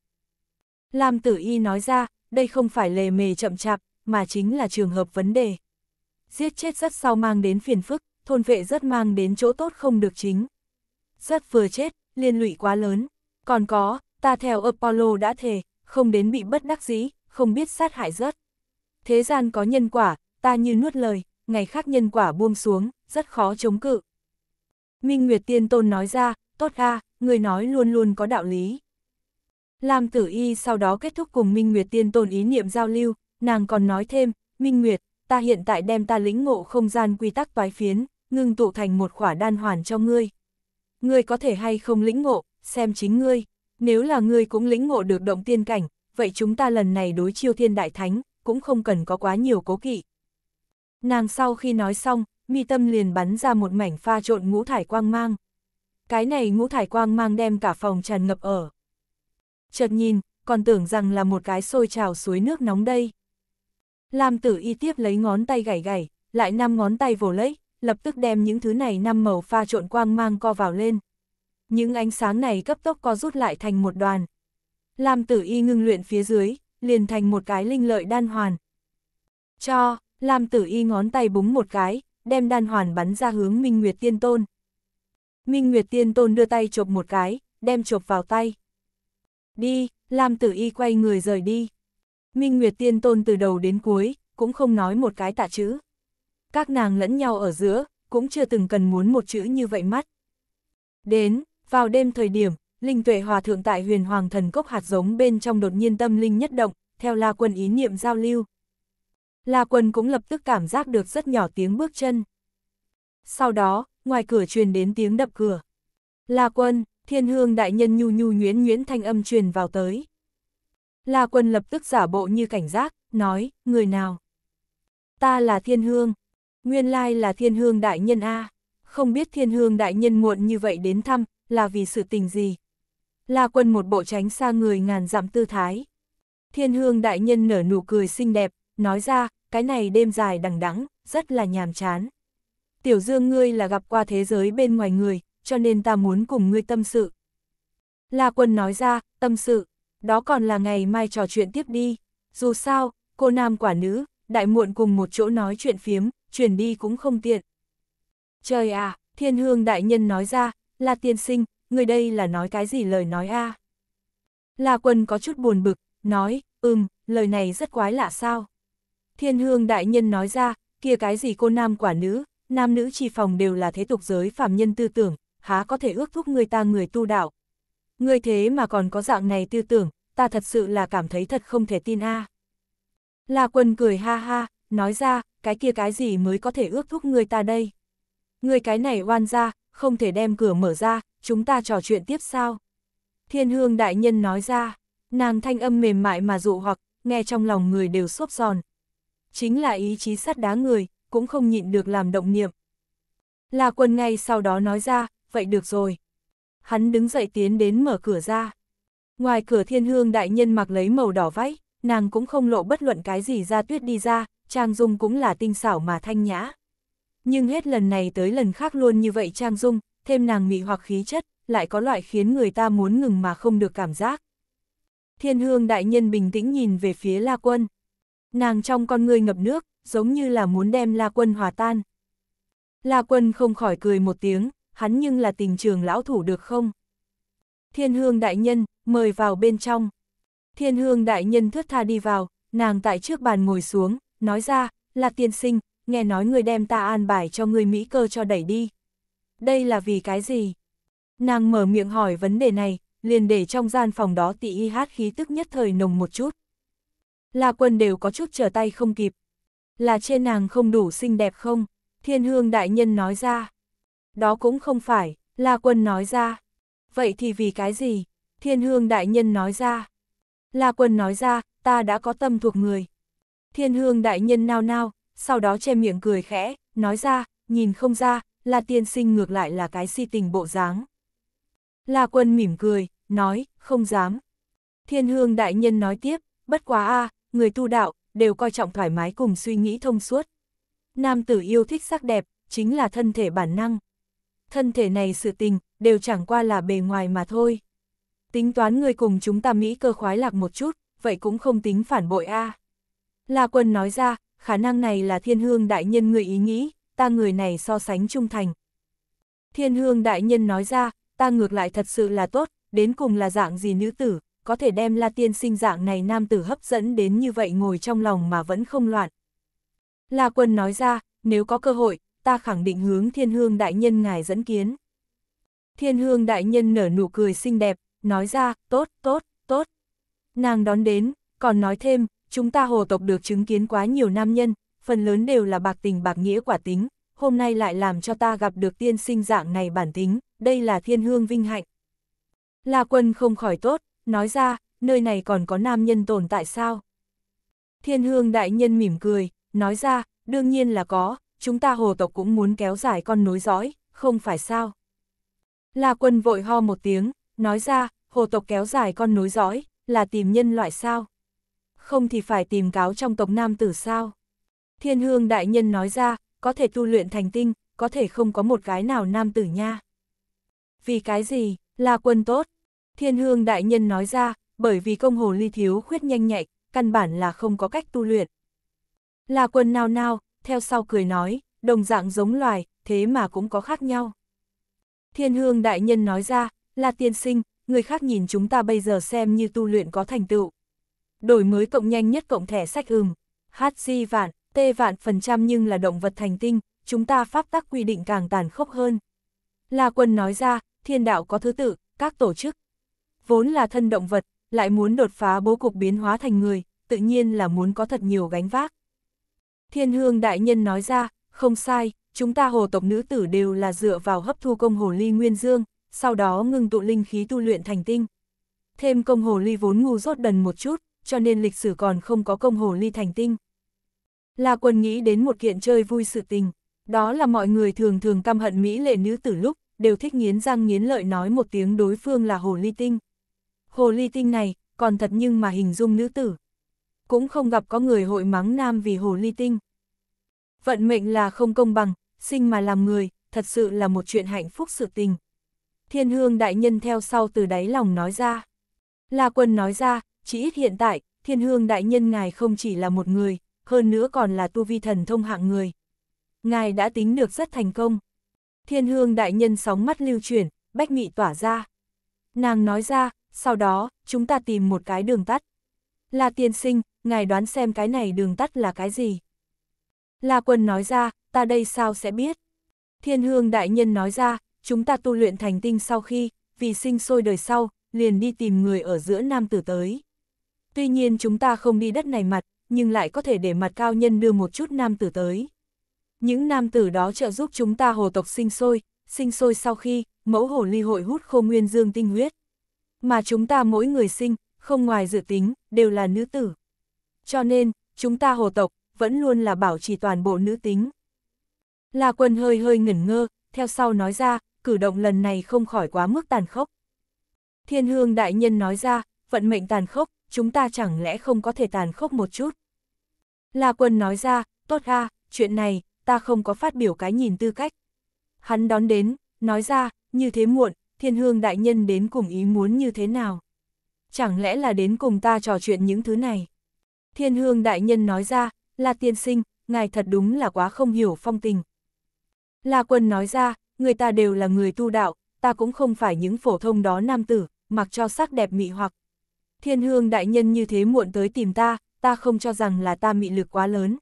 Lam tử y nói ra, đây không phải lề mề chậm chạp, mà chính là trường hợp vấn đề. Giết chết rất sau mang đến phiền phức, thôn vệ rất mang đến chỗ tốt không được chính. Rất vừa chết, liên lụy quá lớn. Còn có, ta theo Apollo đã thề, không đến bị bất đắc dĩ, không biết sát hại rất. Thế gian có nhân quả, ta như nuốt lời, ngày khác nhân quả buông xuống, rất khó chống cự. Minh Nguyệt Tiên Tôn nói ra, tốt ha, người nói luôn luôn có đạo lý. Lam Tử Y sau đó kết thúc cùng Minh Nguyệt Tiên Tôn ý niệm giao lưu, nàng còn nói thêm, Minh Nguyệt, ta hiện tại đem ta lĩnh ngộ không gian quy tắc toái phiến, ngưng tụ thành một khỏa đan hoàn cho ngươi. Ngươi có thể hay không lĩnh ngộ, xem chính ngươi, nếu là ngươi cũng lĩnh ngộ được động tiên cảnh, vậy chúng ta lần này đối chiêu thiên đại thánh, cũng không cần có quá nhiều cố kỵ. Nàng sau khi nói xong, mi tâm liền bắn ra một mảnh pha trộn ngũ thải quang mang. Cái này ngũ thải quang mang đem cả phòng tràn ngập ở chợt nhìn, còn tưởng rằng là một cái sôi trào suối nước nóng đây. Lam tử y tiếp lấy ngón tay gảy gảy, lại năm ngón tay vồ lấy, lập tức đem những thứ này năm màu pha trộn quang mang co vào lên. Những ánh sáng này cấp tốc co rút lại thành một đoàn. Lam tử y ngưng luyện phía dưới, liền thành một cái linh lợi đan hoàn. Cho, Lam tử y ngón tay búng một cái, đem đan hoàn bắn ra hướng Minh Nguyệt Tiên Tôn. Minh Nguyệt Tiên Tôn đưa tay chộp một cái, đem chộp vào tay đi, Lam Tử Y quay người rời đi. Minh Nguyệt Tiên Tôn từ đầu đến cuối, cũng không nói một cái tạ chữ. Các nàng lẫn nhau ở giữa, cũng chưa từng cần muốn một chữ như vậy mắt. Đến, vào đêm thời điểm, Linh Tuệ Hòa Thượng tại huyền hoàng thần cốc hạt giống bên trong đột nhiên tâm linh nhất động, theo La Quân ý niệm giao lưu. La Quân cũng lập tức cảm giác được rất nhỏ tiếng bước chân. Sau đó, ngoài cửa truyền đến tiếng đập cửa. La Quân, thiên hương đại nhân nhu nhu nhuyễn nhuyễn thanh âm truyền vào tới. La quân lập tức giả bộ như cảnh giác, nói, người nào? Ta là thiên hương, nguyên lai là thiên hương đại nhân A, không biết thiên hương đại nhân muộn như vậy đến thăm, là vì sự tình gì? La quân một bộ tránh xa người ngàn dặm tư thái. Thiên hương đại nhân nở nụ cười xinh đẹp, nói ra, cái này đêm dài đằng đẵng rất là nhàm chán. Tiểu dương ngươi là gặp qua thế giới bên ngoài người, cho nên ta muốn cùng ngươi tâm sự. La quân nói ra, tâm sự, đó còn là ngày mai trò chuyện tiếp đi. Dù sao, cô nam quả nữ, đại muộn cùng một chỗ nói chuyện phiếm, chuyển đi cũng không tiện. Trời à, thiên hương đại nhân nói ra, là tiên sinh, người đây là nói cái gì lời nói a à? La quân có chút buồn bực, nói, ừm, lời này rất quái lạ sao. Thiên hương đại nhân nói ra, kia cái gì cô nam quả nữ, nam nữ chi phòng đều là thế tục giới phàm nhân tư tưởng, há có thể ước thúc người ta người tu đạo. Người thế mà còn có dạng này tư tưởng, ta thật sự là cảm thấy thật không thể tin a. À. La quân cười ha ha, nói ra, cái kia cái gì mới có thể ước thúc người ta đây. Người cái này oan ra, không thể đem cửa mở ra, chúng ta trò chuyện tiếp sao. Thiên hương đại nhân nói ra, nàng thanh âm mềm mại mà dụ hoặc, nghe trong lòng người đều xốp giòn. Chính là ý chí sắt đá người, cũng không nhịn được làm động niệm. La quân ngay sau đó nói ra, vậy được rồi. Hắn đứng dậy tiến đến mở cửa ra. Ngoài cửa thiên hương đại nhân mặc lấy màu đỏ váy, nàng cũng không lộ bất luận cái gì ra tuyết đi ra, Trang Dung cũng là tinh xảo mà thanh nhã. Nhưng hết lần này tới lần khác luôn như vậy Trang Dung, thêm nàng mị hoặc khí chất, lại có loại khiến người ta muốn ngừng mà không được cảm giác. Thiên hương đại nhân bình tĩnh nhìn về phía La Quân. Nàng trong con ngươi ngập nước, giống như là muốn đem La Quân hòa tan. La Quân không khỏi cười một tiếng, hắn nhưng là tình trường lão thủ được không? Thiên hương đại nhân, mời vào bên trong. Thiên hương đại nhân thướt tha đi vào, nàng tại trước bàn ngồi xuống, nói ra, là tiên sinh, nghe nói người đem ta an bài cho người Mỹ cơ cho đẩy đi. Đây là vì cái gì? Nàng mở miệng hỏi vấn đề này, liền để trong gian phòng đó tị y hát khí tức nhất thời nồng một chút. Là quân đều có chút trở tay không kịp. Là trên nàng không đủ xinh đẹp không? Thiên hương đại nhân nói ra. Đó cũng không phải, La Quân nói ra. Vậy thì vì cái gì? Thiên Hương Đại Nhân nói ra. La Quân nói ra, ta đã có tâm thuộc người. Thiên Hương Đại Nhân nao nao, sau đó che miệng cười khẽ, nói ra, nhìn không ra, là tiên sinh ngược lại là cái si tình bộ dáng. La Quân mỉm cười, nói, không dám. Thiên Hương Đại Nhân nói tiếp, bất quá a người tu đạo, đều coi trọng thoải mái cùng suy nghĩ thông suốt. Nam tử yêu thích sắc đẹp, chính là thân thể bản năng, thân thể này sự tình, đều chẳng qua là bề ngoài mà thôi. Tính toán người cùng chúng ta Mỹ cơ khoái lạc một chút, vậy cũng không tính phản bội a à. La quân nói ra, khả năng này là thiên hương đại nhân người ý nghĩ, ta người này so sánh trung thành. Thiên hương đại nhân nói ra, ta ngược lại thật sự là tốt, đến cùng là dạng gì nữ tử, có thể đem la tiên sinh dạng này nam tử hấp dẫn đến như vậy ngồi trong lòng mà vẫn không loạn. La quân nói ra, nếu có cơ hội, ta khẳng định hướng thiên hương đại nhân ngài dẫn kiến. Thiên hương đại nhân nở nụ cười xinh đẹp, nói ra, tốt, tốt, tốt. Nàng đón đến, còn nói thêm, chúng ta hồ tộc được chứng kiến quá nhiều nam nhân, phần lớn đều là bạc tình bạc nghĩa quả tính, hôm nay lại làm cho ta gặp được tiên sinh dạng này bản tính, đây là thiên hương vinh hạnh. La quân không khỏi tốt, nói ra, nơi này còn có nam nhân tồn tại sao? Thiên hương đại nhân mỉm cười, nói ra, đương nhiên là có, chúng ta hồ tộc cũng muốn kéo dài con nối dõi, không phải sao? La quân vội ho một tiếng, nói ra, hồ tộc kéo dài con nối dõi, là tìm nhân loại sao? Không thì phải tìm cáo trong tộc nam tử sao? Thiên hương đại nhân nói ra, có thể tu luyện thành tinh, có thể không có một cái nào nam tử nha. Vì cái gì, là quân tốt? Thiên hương đại nhân nói ra, bởi vì công hồ ly thiếu khuyết nhanh nhạy, căn bản là không có cách tu luyện. Là quân nào nào, theo sau cười nói, đồng dạng giống loài, thế mà cũng có khác nhau. Thiên hương đại nhân nói ra, là tiên sinh, người khác nhìn chúng ta bây giờ xem như tu luyện có thành tựu. Đổi mới cộng nhanh nhất cộng thẻ sách ừm, hát di vạn, tê vạn phần trăm nhưng là động vật thành tinh, chúng ta pháp tắc quy định càng tàn khốc hơn. La quân nói ra, thiên đạo có thứ tự, các tổ chức. Vốn là thân động vật, lại muốn đột phá bố cục biến hóa thành người, tự nhiên là muốn có thật nhiều gánh vác. Thiên hương đại nhân nói ra, không sai, chúng ta hồ tộc nữ tử đều là dựa vào hấp thu công hồ ly nguyên dương, sau đó ngưng tụ linh khí tu luyện thành tinh. Thêm công hồ ly vốn ngu rốt đần một chút, cho nên lịch sử còn không có công hồ ly thành tinh. Là quân nghĩ đến một kiện chơi vui sự tình, đó là mọi người thường thường căm hận Mỹ lệ nữ tử lúc, đều thích nghiến răng nghiến lợi nói một tiếng đối phương là hồ ly tinh. Hồ ly tinh này, còn thật nhưng mà hình dung nữ tử, cũng không gặp có người hội mắng nam vì hồ ly tinh. Vận mệnh là không công bằng, sinh mà làm người, thật sự là một chuyện hạnh phúc sự tình. Thiên hương đại nhân theo sau từ đáy lòng nói ra. La quân nói ra, chỉ ít hiện tại, thiên hương đại nhân ngài không chỉ là một người, hơn nữa còn là tu vi thần thông hạng người. Ngài đã tính được rất thành công. Thiên hương đại nhân sóng mắt lưu chuyển, bách nghị tỏa ra. Nàng nói ra, sau đó, chúng ta tìm một cái đường tắt. La tiên sinh, ngài đoán xem cái này đường tắt là cái gì? La quân nói ra, ta đây sao sẽ biết? Thiên hương đại nhân nói ra, chúng ta tu luyện thành tinh sau khi, vì sinh sôi đời sau, liền đi tìm người ở giữa nam tử tới. Tuy nhiên chúng ta không đi đất này mặt, nhưng lại có thể để mặt cao nhân đưa một chút nam tử tới. Những nam tử đó trợ giúp chúng ta hồ tộc sinh sôi, sinh sôi sau khi, mẫu hồ ly hội hút khô nguyên dương tinh huyết. Mà chúng ta mỗi người sinh, không ngoài dự tính, đều là nữ tử. Cho nên, chúng ta hồ tộc, vẫn luôn là bảo trì toàn bộ nữ tính. La quân hơi hơi ngẩn ngơ, theo sau nói ra, cử động lần này không khỏi quá mức tàn khốc. Thiên hương đại nhân nói ra, vận mệnh tàn khốc, chúng ta chẳng lẽ không có thể tàn khốc một chút. La quân nói ra, tốt ha, chuyện này, ta không có phát biểu cái nhìn tư cách. Hắn đón đến, nói ra, như thế muộn, thiên hương đại nhân đến cùng ý muốn như thế nào chẳng lẽ là đến cùng ta trò chuyện những thứ này. Thiên hương đại nhân nói ra, là tiên sinh, ngài thật đúng là quá không hiểu phong tình. La quân nói ra, người ta đều là người tu đạo, ta cũng không phải những phổ thông đó nam tử, mặc cho sắc đẹp mị hoặc. Thiên hương đại nhân như thế muộn tới tìm ta, ta không cho rằng là ta mị lực quá lớn.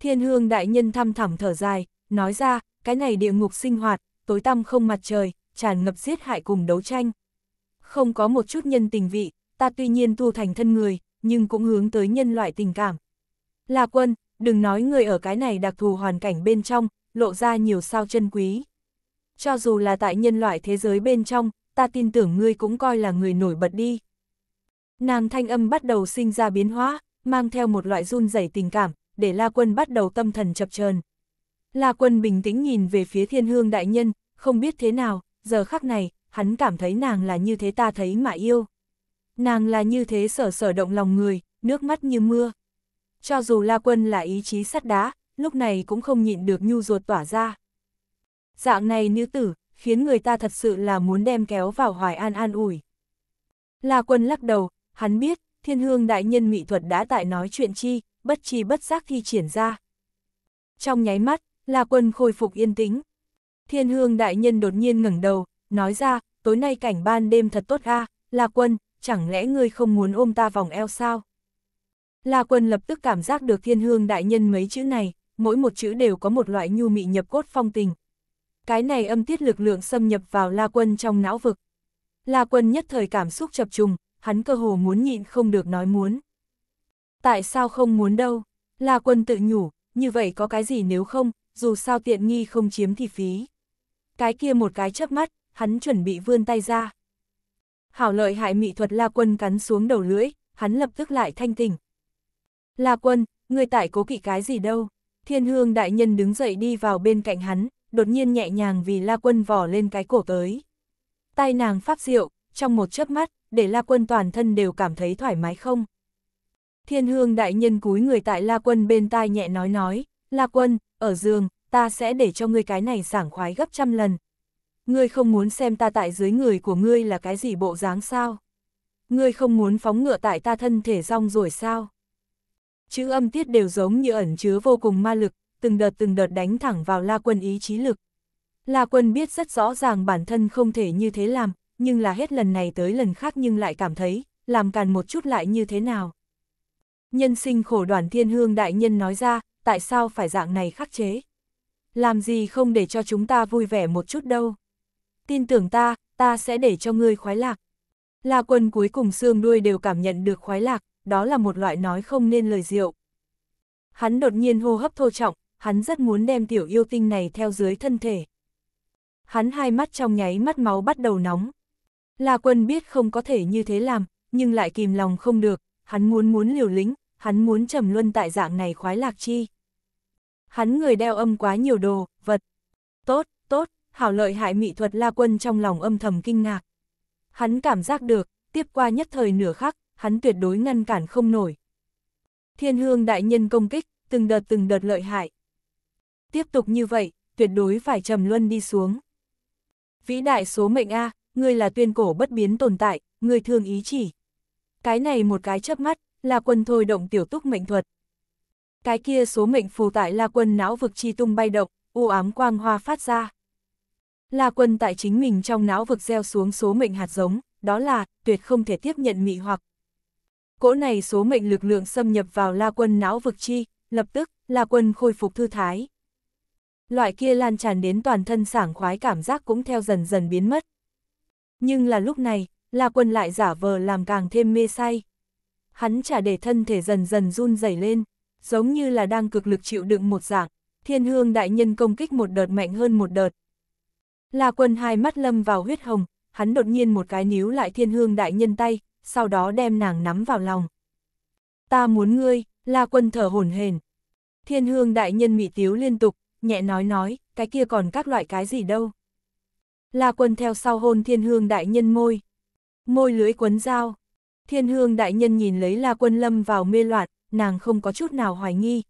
Thiên hương đại nhân thăm thẳm thở dài, nói ra, cái này địa ngục sinh hoạt, tối tăm không mặt trời, tràn ngập giết hại cùng đấu tranh không có một chút nhân tình vị, ta tuy nhiên tu thành thân người, nhưng cũng hướng tới nhân loại tình cảm. Là quân, đừng nói người ở cái này đặc thù hoàn cảnh bên trong, lộ ra nhiều sao chân quý. Cho dù là tại nhân loại thế giới bên trong, ta tin tưởng ngươi cũng coi là người nổi bật đi. Nàng thanh âm bắt đầu sinh ra biến hóa, mang theo một loại run rẩy tình cảm, để La Quân bắt đầu tâm thần chập chờn. La Quân bình tĩnh nhìn về phía thiên hương đại nhân, không biết thế nào, giờ khắc này, hắn cảm thấy nàng là như thế ta thấy mà yêu. Nàng là như thế sở sở động lòng người, nước mắt như mưa. Cho dù La Quân là ý chí sắt đá, lúc này cũng không nhịn được nhu ruột tỏa ra. Dạng này nữ tử, khiến người ta thật sự là muốn đem kéo vào hoài an an ủi. La Quân lắc đầu, hắn biết, thiên hương đại nhân mỹ thuật đã tại nói chuyện chi, bất chi bất giác thi triển ra. Trong nháy mắt, La Quân khôi phục yên tĩnh. Thiên hương đại nhân đột nhiên ngẩng đầu, nói ra, tối nay cảnh ban đêm thật tốt a La Quân, chẳng lẽ ngươi không muốn ôm ta vòng eo sao? La Quân lập tức cảm giác được thiên hương đại nhân mấy chữ này, mỗi một chữ đều có một loại nhu mị nhập cốt phong tình. Cái này âm tiết lực lượng xâm nhập vào La Quân trong não vực. La Quân nhất thời cảm xúc chập trùng, hắn cơ hồ muốn nhịn không được nói muốn. Tại sao không muốn đâu? La Quân tự nhủ, như vậy có cái gì nếu không, dù sao tiện nghi không chiếm thì phí. Cái kia một cái chớp mắt, hắn chuẩn bị vươn tay ra. Hảo lợi hại mị thuật La Quân cắn xuống đầu lưỡi, hắn lập tức lại thanh tỉnh. La Quân, người tại cố kỵ cái gì đâu? Thiên hương đại nhân đứng dậy đi vào bên cạnh hắn, đột nhiên nhẹ nhàng vì La Quân vỏ lên cái cổ tới. Tay nàng pháp diệu, trong một chớp mắt, để La Quân toàn thân đều cảm thấy thoải mái không? Thiên hương đại nhân cúi người tại La Quân bên tai nhẹ nói nói, La Quân, ở giường, ta sẽ để cho ngươi cái này sảng khoái gấp trăm lần, ngươi không muốn xem ta tại dưới người của ngươi là cái gì bộ dáng sao? Ngươi không muốn phóng ngựa tại ta thân thể rong rồi sao? Chữ âm tiết đều giống như ẩn chứa vô cùng ma lực, từng đợt từng đợt đánh thẳng vào La Quân ý chí lực. La Quân biết rất rõ ràng bản thân không thể như thế làm, nhưng là hết lần này tới lần khác nhưng lại cảm thấy, làm càn một chút lại như thế nào. Nhân sinh khổ đoàn thiên hương đại nhân nói ra, tại sao phải dạng này khắc chế? Làm gì không để cho chúng ta vui vẻ một chút đâu tin tưởng ta, ta sẽ để cho ngươi khoái lạc. La quân cuối cùng xương đuôi đều cảm nhận được khoái lạc, đó là một loại nói không nên lời rượu. Hắn đột nhiên hô hấp thô trọng, hắn rất muốn đem tiểu yêu tinh này theo dưới thân thể. Hắn hai mắt trong nháy mắt máu bắt đầu nóng. La quân biết không có thể như thế làm, nhưng lại kìm lòng không được, hắn muốn muốn liều lĩnh, hắn muốn trầm luân tại dạng này khoái lạc chi. Hắn người đeo âm quá nhiều đồ, vật. Tốt, tốt, hảo lợi hại mỹ thuật la quân trong lòng âm thầm kinh ngạc. Hắn cảm giác được, tiếp qua nhất thời nửa khắc, hắn tuyệt đối ngăn cản không nổi. Thiên hương đại nhân công kích, từng đợt từng đợt lợi hại. Tiếp tục như vậy, tuyệt đối phải trầm luân đi xuống. Vĩ đại số mệnh A, ngươi là tuyên cổ bất biến tồn tại, ngươi thương ý chỉ. Cái này một cái chớp mắt, là quân thôi động tiểu túc mệnh thuật. Cái kia số mệnh phù tại la quân não vực chi tung bay động, u ám quang hoa phát ra. La Quân tại chính mình trong não vực gieo xuống số mệnh hạt giống, đó là, tuyệt không thể tiếp nhận mị hoặc. Cỗ này số mệnh lực lượng xâm nhập vào La Quân não vực chi, lập tức, La Quân khôi phục thư thái. Loại kia lan tràn đến toàn thân sảng khoái cảm giác cũng theo dần dần biến mất. Nhưng là lúc này, La Quân lại giả vờ làm càng thêm mê say. Hắn trả để thân thể dần dần run dày lên, giống như là đang cực lực chịu đựng một dạng, thiên hương đại nhân công kích một đợt mạnh hơn một đợt, La quân hai mắt lâm vào huyết hồng, hắn đột nhiên một cái níu lại thiên hương đại nhân tay, sau đó đem nàng nắm vào lòng. Ta muốn ngươi, la quân thở hổn hển. Thiên hương đại nhân mị tiếu liên tục, nhẹ nói nói, cái kia còn các loại cái gì đâu. La quân theo sau hôn thiên hương đại nhân môi. Môi lưỡi quấn dao. Thiên hương đại nhân nhìn lấy la quân lâm vào mê loạn, nàng không có chút nào hoài nghi.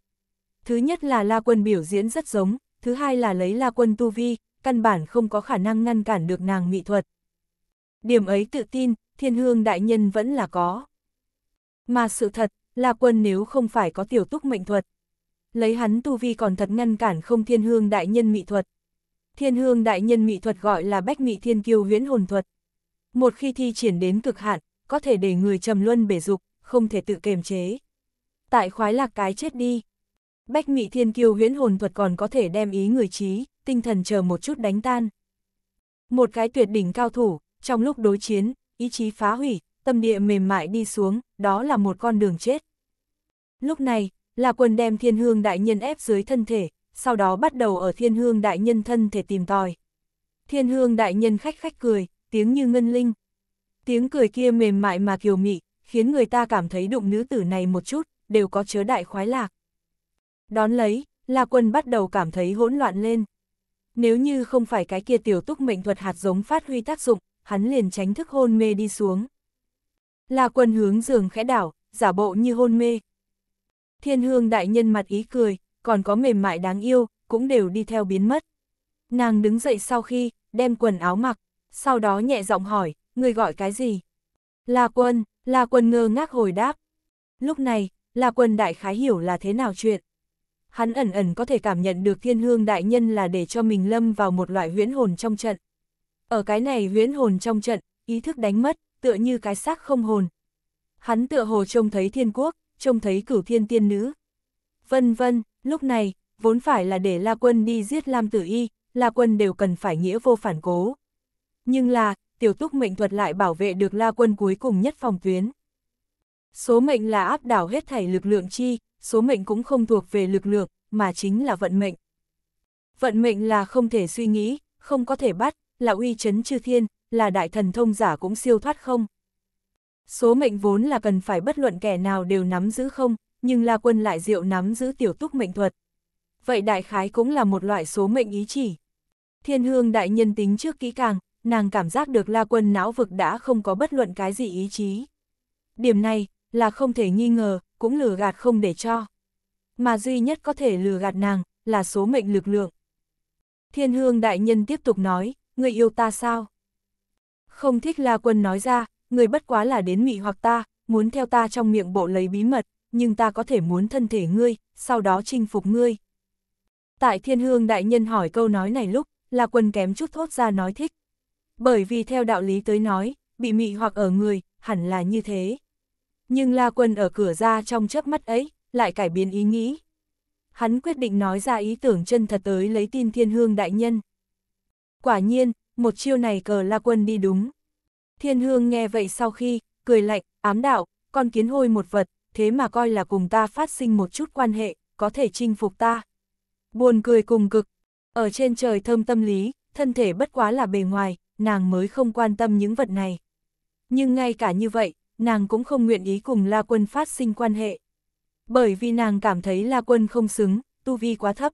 Thứ nhất là la quân biểu diễn rất giống, thứ hai là lấy la quân tu vi, căn bản không có khả năng ngăn cản được nàng mỹ thuật. Điểm ấy tự tin, thiên hương đại nhân vẫn là có. Mà sự thật, là quân nếu không phải có tiểu túc mệnh thuật. Lấy hắn tu vi còn thật ngăn cản không thiên hương đại nhân mỹ thuật. Thiên hương đại nhân mỹ thuật gọi là bách mị thiên kiêu huyễn hồn thuật. Một khi thi triển đến cực hạn, có thể để người trầm luân bể dục, không thể tự kềm chế. Tại khoái lạc cái chết đi, Bách Mị Thiên Kiêu huyễn hồn thuật còn có thể đem ý người trí, tinh thần chờ một chút đánh tan. Một cái tuyệt đỉnh cao thủ, trong lúc đối chiến, ý chí phá hủy, tâm địa mềm mại đi xuống, đó là một con đường chết. Lúc này, là quần đem thiên hương đại nhân ép dưới thân thể, sau đó bắt đầu ở thiên hương đại nhân thân thể tìm tòi. Thiên hương đại nhân khách khách cười, tiếng như ngân linh. Tiếng cười kia mềm mại mà kiều mị, khiến người ta cảm thấy đụng nữ tử này một chút, đều có chứa đại khoái lạc. Đón lấy, La Quân bắt đầu cảm thấy hỗn loạn lên. Nếu như không phải cái kia tiểu túc mệnh thuật hạt giống phát huy tác dụng, hắn liền tránh thức hôn mê đi xuống. La Quân hướng giường khẽ đảo, giả bộ như hôn mê. Thiên hương đại nhân mặt ý cười, còn có mềm mại đáng yêu, cũng đều đi theo biến mất. Nàng đứng dậy sau khi, đem quần áo mặc, sau đó nhẹ giọng hỏi, người gọi cái gì? La Quân, La Quân ngơ ngác hồi đáp. Lúc này, La Quân đại khái hiểu là thế nào chuyện hắn ẩn ẩn có thể cảm nhận được thiên hương đại nhân là để cho mình lâm vào một loại huyễn hồn trong trận. Ở cái này huyễn hồn trong trận, ý thức đánh mất, tựa như cái xác không hồn. Hắn tựa hồ trông thấy thiên quốc, trông thấy cửu thiên tiên nữ. Vân vân, lúc này, vốn phải là để La Quân đi giết Lam Tử Y, La Quân đều cần phải nghĩa vô phản cố. Nhưng là, tiểu túc mệnh thuật lại bảo vệ được La Quân cuối cùng nhất phòng tuyến. Số mệnh là áp đảo hết thảy lực lượng chi, số mệnh cũng không thuộc về lực lượng, mà chính là vận mệnh. Vận mệnh là không thể suy nghĩ, không có thể bắt, là uy chấn chư thiên, là đại thần thông giả cũng siêu thoát không. Số mệnh vốn là cần phải bất luận kẻ nào đều nắm giữ không, nhưng La Quân lại diệu nắm giữ tiểu túc mệnh thuật. Vậy đại khái cũng là một loại số mệnh ý chỉ. Thiên hương đại nhân tính trước kỹ càng, nàng cảm giác được La Quân não vực đã không có bất luận cái gì ý chí. Điểm này, là không thể nghi ngờ, cũng lừa gạt không để cho. Mà duy nhất có thể lừa gạt nàng, là số mệnh lực lượng. Thiên hương đại nhân tiếp tục nói, người yêu ta sao? Không thích là quân nói ra, người bất quá là đến mị hoặc ta, muốn theo ta trong miệng bộ lấy bí mật, nhưng ta có thể muốn thân thể ngươi, sau đó chinh phục ngươi. Tại thiên hương đại nhân hỏi câu nói này lúc, là quân kém chút thốt ra nói thích. Bởi vì theo đạo lý tới nói, bị mị hoặc ở người, hẳn là như thế. Nhưng La Quân ở cửa ra trong chớp mắt ấy, lại cải biến ý nghĩ. Hắn quyết định nói ra ý tưởng chân thật tới lấy tin thiên hương đại nhân. Quả nhiên, một chiêu này cờ La Quân đi đúng. Thiên hương nghe vậy sau khi, cười lạnh, ám đạo, con kiến hôi một vật, thế mà coi là cùng ta phát sinh một chút quan hệ, có thể chinh phục ta. Buồn cười cùng cực, ở trên trời thơm tâm lý, thân thể bất quá là bề ngoài, nàng mới không quan tâm những vật này. Nhưng ngay cả như vậy, nàng cũng không nguyện ý cùng La Quân phát sinh quan hệ. Bởi vì nàng cảm thấy La Quân không xứng, tu vi quá thấp.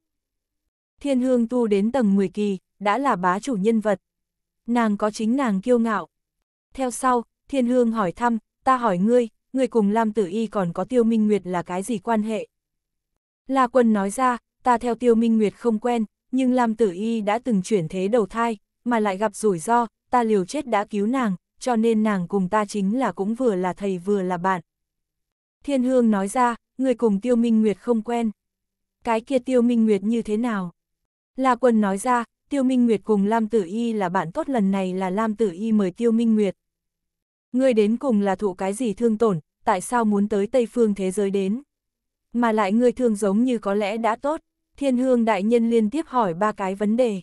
Thiên hương tu đến tầng 10 kỳ, đã là bá chủ nhân vật. Nàng có chính nàng kiêu ngạo. Theo sau, thiên hương hỏi thăm, ta hỏi ngươi, ngươi cùng Lam Tử Y còn có Tiêu Minh Nguyệt là cái gì quan hệ? La Quân nói ra, ta theo Tiêu Minh Nguyệt không quen, nhưng Lam Tử Y đã từng chuyển thế đầu thai, mà lại gặp rủi ro, ta liều chết đã cứu nàng, cho nên nàng cùng ta chính là cũng vừa là thầy vừa là bạn. Thiên Hương nói ra, người cùng Tiêu Minh Nguyệt không quen. Cái kia Tiêu Minh Nguyệt như thế nào? La Quân nói ra, Tiêu Minh Nguyệt cùng Lam Tử Y là bạn tốt lần này là Lam Tử Y mời Tiêu Minh Nguyệt. Người đến cùng là thụ cái gì thương tổn, tại sao muốn tới Tây Phương thế giới đến? Mà lại người thương giống như có lẽ đã tốt, Thiên Hương Đại Nhân liên tiếp hỏi ba cái vấn đề.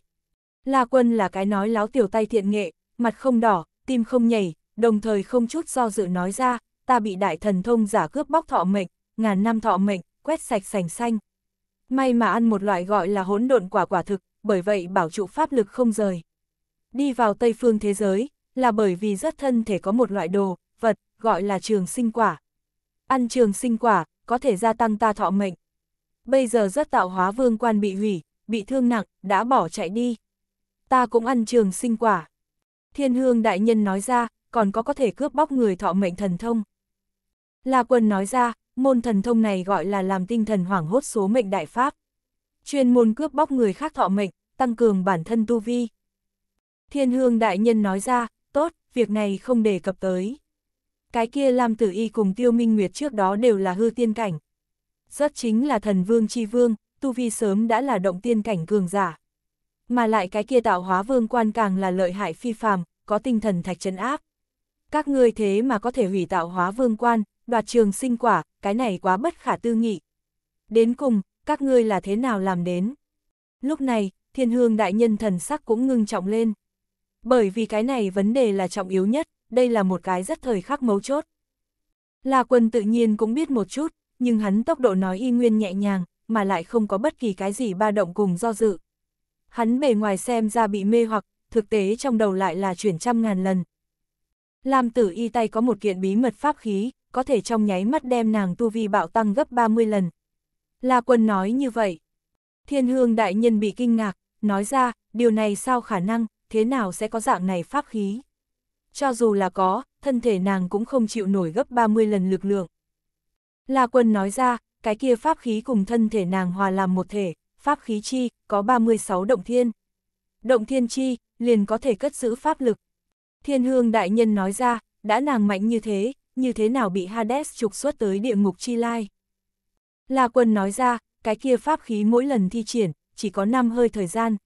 La Quân là cái nói láo tiểu tay thiện nghệ, mặt không đỏ, tim không nhảy, đồng thời không chút do dự nói ra, ta bị đại thần thông giả cướp bóc thọ mệnh, ngàn năm thọ mệnh, quét sạch sành xanh. May mà ăn một loại gọi là hỗn độn quả quả thực, bởi vậy bảo trụ pháp lực không rời. Đi vào Tây phương thế giới, là bởi vì rất thân thể có một loại đồ, vật, gọi là trường sinh quả. Ăn trường sinh quả, có thể gia tăng ta thọ mệnh. Bây giờ rất tạo hóa vương quan bị hủy, bị thương nặng, đã bỏ chạy đi. Ta cũng ăn trường sinh quả. Thiên hương đại nhân nói ra, còn có có thể cướp bóc người thọ mệnh thần thông. La quân nói ra, môn thần thông này gọi là làm tinh thần hoảng hốt số mệnh đại pháp. Chuyên môn cướp bóc người khác thọ mệnh, tăng cường bản thân tu vi. Thiên hương đại nhân nói ra, tốt, việc này không đề cập tới. Cái kia Lam tử y cùng tiêu minh nguyệt trước đó đều là hư tiên cảnh. Rất chính là thần vương chi vương, tu vi sớm đã là động tiên cảnh cường giả mà lại cái kia tạo hóa vương quan càng là lợi hại phi phàm, có tinh thần thạch trấn áp. Các ngươi thế mà có thể hủy tạo hóa vương quan, đoạt trường sinh quả, cái này quá bất khả tư nghị. Đến cùng, các ngươi là thế nào làm đến? Lúc này, thiên hương đại nhân thần sắc cũng ngưng trọng lên. Bởi vì cái này vấn đề là trọng yếu nhất, đây là một cái rất thời khắc mấu chốt. là quân tự nhiên cũng biết một chút, nhưng hắn tốc độ nói y nguyên nhẹ nhàng, mà lại không có bất kỳ cái gì ba động cùng do dự hắn bề ngoài xem ra bị mê hoặc, thực tế trong đầu lại là chuyển trăm ngàn lần. Lam tử y tay có một kiện bí mật pháp khí, có thể trong nháy mắt đem nàng tu vi bạo tăng gấp 30 lần. La quân nói như vậy. Thiên hương đại nhân bị kinh ngạc, nói ra, điều này sao khả năng, thế nào sẽ có dạng này pháp khí. Cho dù là có, thân thể nàng cũng không chịu nổi gấp 30 lần lực lượng. La quân nói ra, cái kia pháp khí cùng thân thể nàng hòa làm một thể, pháp khí chi, có 36 động thiên. Động thiên chi, liền có thể cất giữ pháp lực. Thiên hương đại nhân nói ra, đã nàng mạnh như thế, như thế nào bị Hades trục xuất tới địa ngục chi lai. La quân nói ra, cái kia pháp khí mỗi lần thi triển, chỉ có 5 hơi thời gian.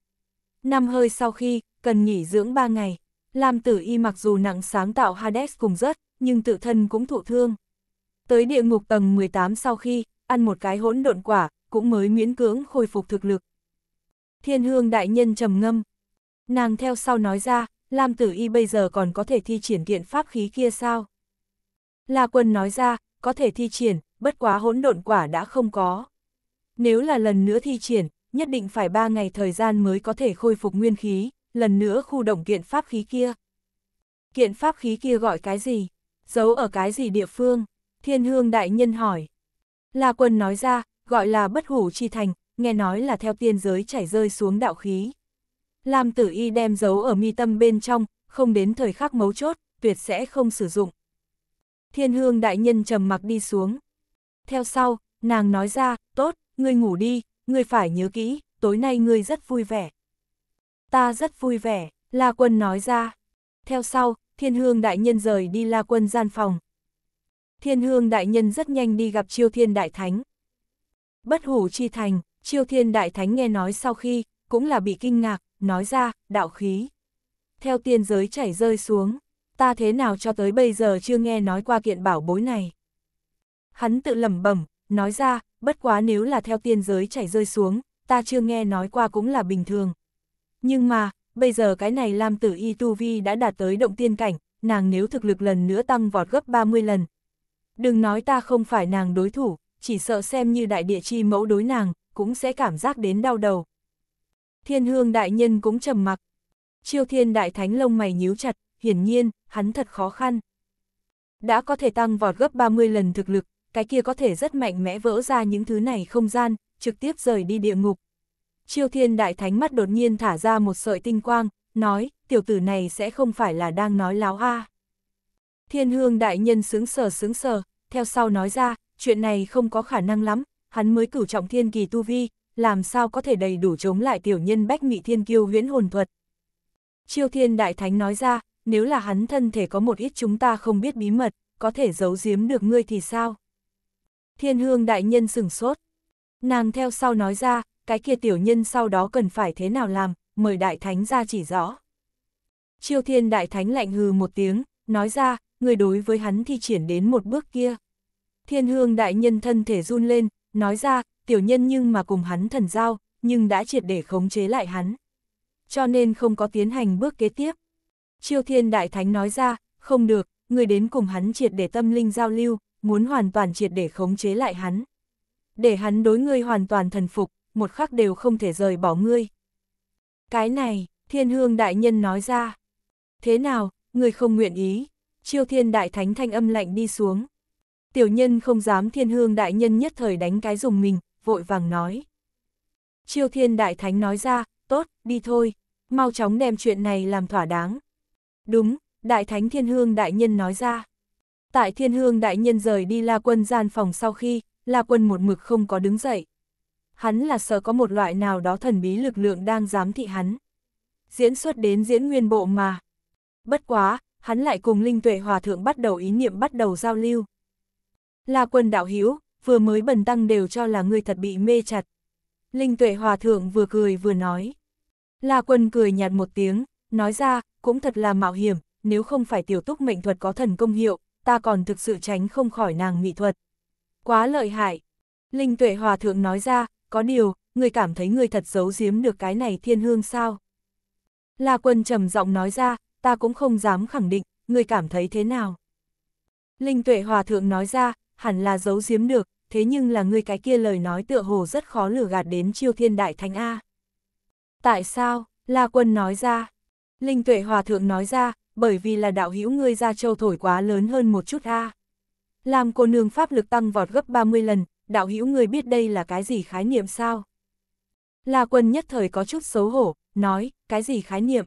5 hơi sau khi, cần nghỉ dưỡng 3 ngày. Lam tử y mặc dù nặng sáng tạo Hades cùng rất, nhưng tự thân cũng thụ thương. Tới địa ngục tầng 18 sau khi, ăn một cái hỗn độn quả, cũng mới miễn cưỡng khôi phục thực lực. Thiên hương đại nhân trầm ngâm. Nàng theo sau nói ra, Lam tử y bây giờ còn có thể thi triển kiện pháp khí kia sao? La quân nói ra, có thể thi triển, bất quá hỗn độn quả đã không có. Nếu là lần nữa thi triển, nhất định phải ba ngày thời gian mới có thể khôi phục nguyên khí, lần nữa khu động kiện pháp khí kia. Kiện pháp khí kia gọi cái gì? Giấu ở cái gì địa phương? Thiên hương đại nhân hỏi. La quân nói ra, gọi là bất hủ chi thành, nghe nói là theo tiên giới chảy rơi xuống đạo khí. Lam tử y đem giấu ở mi tâm bên trong, không đến thời khắc mấu chốt, tuyệt sẽ không sử dụng. Thiên hương đại nhân trầm mặc đi xuống. Theo sau, nàng nói ra, tốt, ngươi ngủ đi, ngươi phải nhớ kỹ, tối nay ngươi rất vui vẻ. Ta rất vui vẻ, La Quân nói ra. Theo sau, Thiên Hương Đại Nhân rời đi La Quân gian phòng. Thiên Hương Đại Nhân rất nhanh đi gặp Chiêu Thiên Đại Thánh, bất hủ chi thành, chiêu thiên đại thánh nghe nói sau khi, cũng là bị kinh ngạc, nói ra, đạo khí. Theo tiên giới chảy rơi xuống, ta thế nào cho tới bây giờ chưa nghe nói qua kiện bảo bối này. Hắn tự lẩm bẩm, nói ra, bất quá nếu là theo tiên giới chảy rơi xuống, ta chưa nghe nói qua cũng là bình thường. Nhưng mà, bây giờ cái này Lam Tử Y Tu Vi đã đạt tới động tiên cảnh, nàng nếu thực lực lần nữa tăng vọt gấp 30 lần. Đừng nói ta không phải nàng đối thủ, chỉ sợ xem như đại địa chi mẫu đối nàng, cũng sẽ cảm giác đến đau đầu. Thiên hương đại nhân cũng trầm mặc. Chiêu thiên đại thánh lông mày nhíu chặt, hiển nhiên, hắn thật khó khăn. Đã có thể tăng vọt gấp 30 lần thực lực, cái kia có thể rất mạnh mẽ vỡ ra những thứ này không gian, trực tiếp rời đi địa ngục. Chiêu thiên đại thánh mắt đột nhiên thả ra một sợi tinh quang, nói, tiểu tử này sẽ không phải là đang nói láo ha Thiên hương đại nhân sướng sờ sướng sờ, theo sau nói ra, chuyện này không có khả năng lắm, hắn mới cửu trọng thiên kỳ tu vi, làm sao có thể đầy đủ chống lại tiểu nhân bách mị thiên kiêu huyễn hồn thuật. Chiêu thiên đại thánh nói ra, nếu là hắn thân thể có một ít chúng ta không biết bí mật, có thể giấu giếm được ngươi thì sao? Thiên hương đại nhân sừng sốt. Nàng theo sau nói ra, cái kia tiểu nhân sau đó cần phải thế nào làm, mời đại thánh ra chỉ rõ. Chiêu thiên đại thánh lạnh hừ một tiếng, nói ra, người đối với hắn thì triển đến một bước kia. Thiên hương đại nhân thân thể run lên, nói ra, tiểu nhân nhưng mà cùng hắn thần giao, nhưng đã triệt để khống chế lại hắn. Cho nên không có tiến hành bước kế tiếp. Chiêu thiên đại thánh nói ra, không được, người đến cùng hắn triệt để tâm linh giao lưu, muốn hoàn toàn triệt để khống chế lại hắn. Để hắn đối ngươi hoàn toàn thần phục, một khắc đều không thể rời bỏ ngươi. Cái này, thiên hương đại nhân nói ra. Thế nào, người không nguyện ý? Chiêu thiên đại thánh thanh âm lạnh đi xuống tiểu nhân không dám thiên hương đại nhân nhất thời đánh cái dùng mình, vội vàng nói. Chiêu thiên đại thánh nói ra, tốt, đi thôi, mau chóng đem chuyện này làm thỏa đáng. Đúng, đại thánh thiên hương đại nhân nói ra. Tại thiên hương đại nhân rời đi la quân gian phòng sau khi, la quân một mực không có đứng dậy. Hắn là sợ có một loại nào đó thần bí lực lượng đang giám thị hắn. Diễn xuất đến diễn nguyên bộ mà. Bất quá, hắn lại cùng Linh Tuệ Hòa Thượng bắt đầu ý niệm bắt đầu giao lưu. La quân đạo hiếu vừa mới bần tăng đều cho là ngươi thật bị mê chặt. Linh tuệ hòa thượng vừa cười vừa nói. La quân cười nhạt một tiếng, nói ra, cũng thật là mạo hiểm, nếu không phải tiểu túc mệnh thuật có thần công hiệu, ta còn thực sự tránh không khỏi nàng mỹ thuật. Quá lợi hại. Linh tuệ hòa thượng nói ra, có điều, người cảm thấy người thật giấu giếm được cái này thiên hương sao? La quân trầm giọng nói ra, ta cũng không dám khẳng định, người cảm thấy thế nào? Linh tuệ hòa thượng nói ra, hẳn là giấu giếm được, thế nhưng là ngươi cái kia lời nói tựa hồ rất khó lừa gạt đến chiêu thiên đại thánh A. Tại sao, La Quân nói ra, Linh Tuệ Hòa Thượng nói ra, bởi vì là đạo hữu ngươi ra châu thổi quá lớn hơn một chút A. Làm cô nương pháp lực tăng vọt gấp 30 lần, đạo hữu ngươi biết đây là cái gì khái niệm sao? La Quân nhất thời có chút xấu hổ, nói, cái gì khái niệm?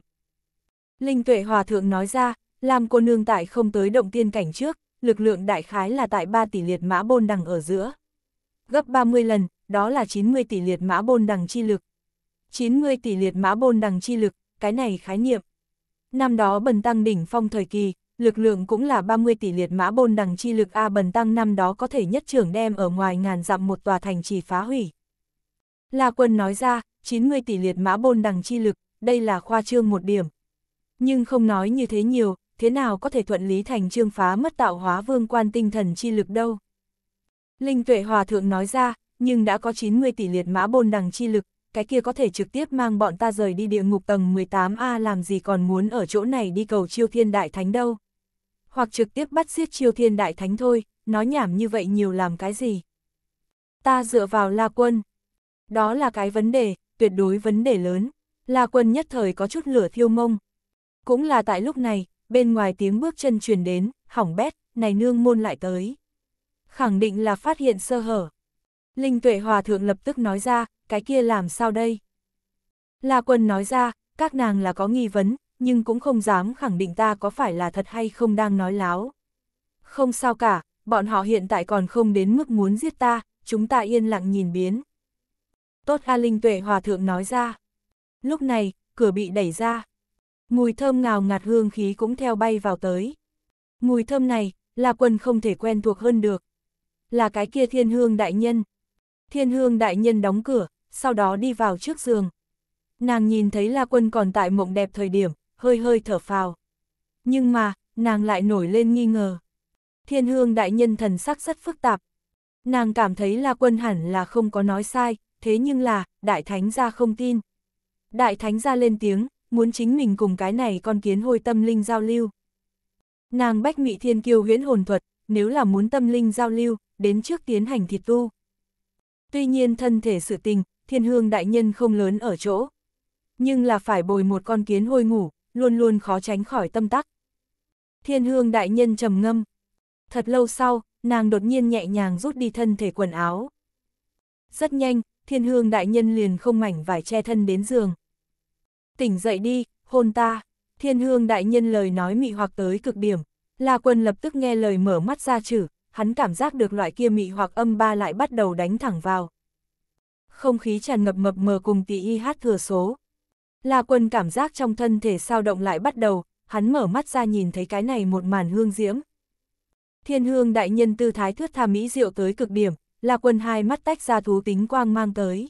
Linh Tuệ Hòa Thượng nói ra, làm cô nương tại không tới động tiên cảnh trước, lực lượng đại khái là tại 3 tỷ liệt mã bôn đằng ở giữa. Gấp 30 lần, đó là 90 tỷ liệt mã bôn đằng chi lực. 90 tỷ liệt mã bôn đằng chi lực, cái này khái niệm. Năm đó bần tăng đỉnh phong thời kỳ, lực lượng cũng là 30 tỷ liệt mã bôn đằng chi lực A bần tăng năm đó có thể nhất trưởng đem ở ngoài ngàn dặm một tòa thành trì phá hủy. La quân nói ra, 90 tỷ liệt mã bôn đằng chi lực, đây là khoa trương một điểm. Nhưng không nói như thế nhiều, thế nào có thể thuận lý thành trương phá mất tạo hóa vương quan tinh thần chi lực đâu. Linh tuệ hòa thượng nói ra, nhưng đã có 90 tỷ liệt mã bôn đằng chi lực, cái kia có thể trực tiếp mang bọn ta rời đi địa ngục tầng 18A làm gì còn muốn ở chỗ này đi cầu chiêu thiên đại thánh đâu. Hoặc trực tiếp bắt giết chiêu thiên đại thánh thôi, nói nhảm như vậy nhiều làm cái gì. Ta dựa vào La Quân. Đó là cái vấn đề, tuyệt đối vấn đề lớn. La Quân nhất thời có chút lửa thiêu mông. Cũng là tại lúc này, bên ngoài tiếng bước chân truyền đến, hỏng bét, này nương môn lại tới. Khẳng định là phát hiện sơ hở. Linh tuệ hòa thượng lập tức nói ra, cái kia làm sao đây? La quân nói ra, các nàng là có nghi vấn, nhưng cũng không dám khẳng định ta có phải là thật hay không đang nói láo. Không sao cả, bọn họ hiện tại còn không đến mức muốn giết ta, chúng ta yên lặng nhìn biến. Tốt A Linh Tuệ Hòa Thượng nói ra. Lúc này, cửa bị đẩy ra mùi thơm ngào ngạt hương khí cũng theo bay vào tới. Mùi thơm này, là quân không thể quen thuộc hơn được. Là cái kia thiên hương đại nhân. Thiên hương đại nhân đóng cửa, sau đó đi vào trước giường. Nàng nhìn thấy La Quân còn tại mộng đẹp thời điểm, hơi hơi thở phào. Nhưng mà, nàng lại nổi lên nghi ngờ. Thiên hương đại nhân thần sắc rất phức tạp. Nàng cảm thấy La Quân hẳn là không có nói sai, thế nhưng là, đại thánh gia không tin. Đại thánh gia lên tiếng, muốn chính mình cùng cái này con kiến hôi tâm linh giao lưu. Nàng bách mị thiên kiêu huyễn hồn thuật, nếu là muốn tâm linh giao lưu, đến trước tiến hành thịt tu. Tuy nhiên thân thể sự tình, thiên hương đại nhân không lớn ở chỗ. Nhưng là phải bồi một con kiến hôi ngủ, luôn luôn khó tránh khỏi tâm tắc. Thiên hương đại nhân trầm ngâm. Thật lâu sau, nàng đột nhiên nhẹ nhàng rút đi thân thể quần áo. Rất nhanh, thiên hương đại nhân liền không mảnh vải che thân đến giường tỉnh dậy đi, hôn ta, thiên hương đại nhân lời nói mị hoặc tới cực điểm, La Quân lập tức nghe lời mở mắt ra chử, hắn cảm giác được loại kia mị hoặc âm ba lại bắt đầu đánh thẳng vào. Không khí tràn ngập mập mờ cùng tỷ y hát thừa số. La Quân cảm giác trong thân thể sao động lại bắt đầu, hắn mở mắt ra nhìn thấy cái này một màn hương diễm. Thiên hương đại nhân tư thái thước tha mỹ diệu tới cực điểm, La Quân hai mắt tách ra thú tính quang mang tới.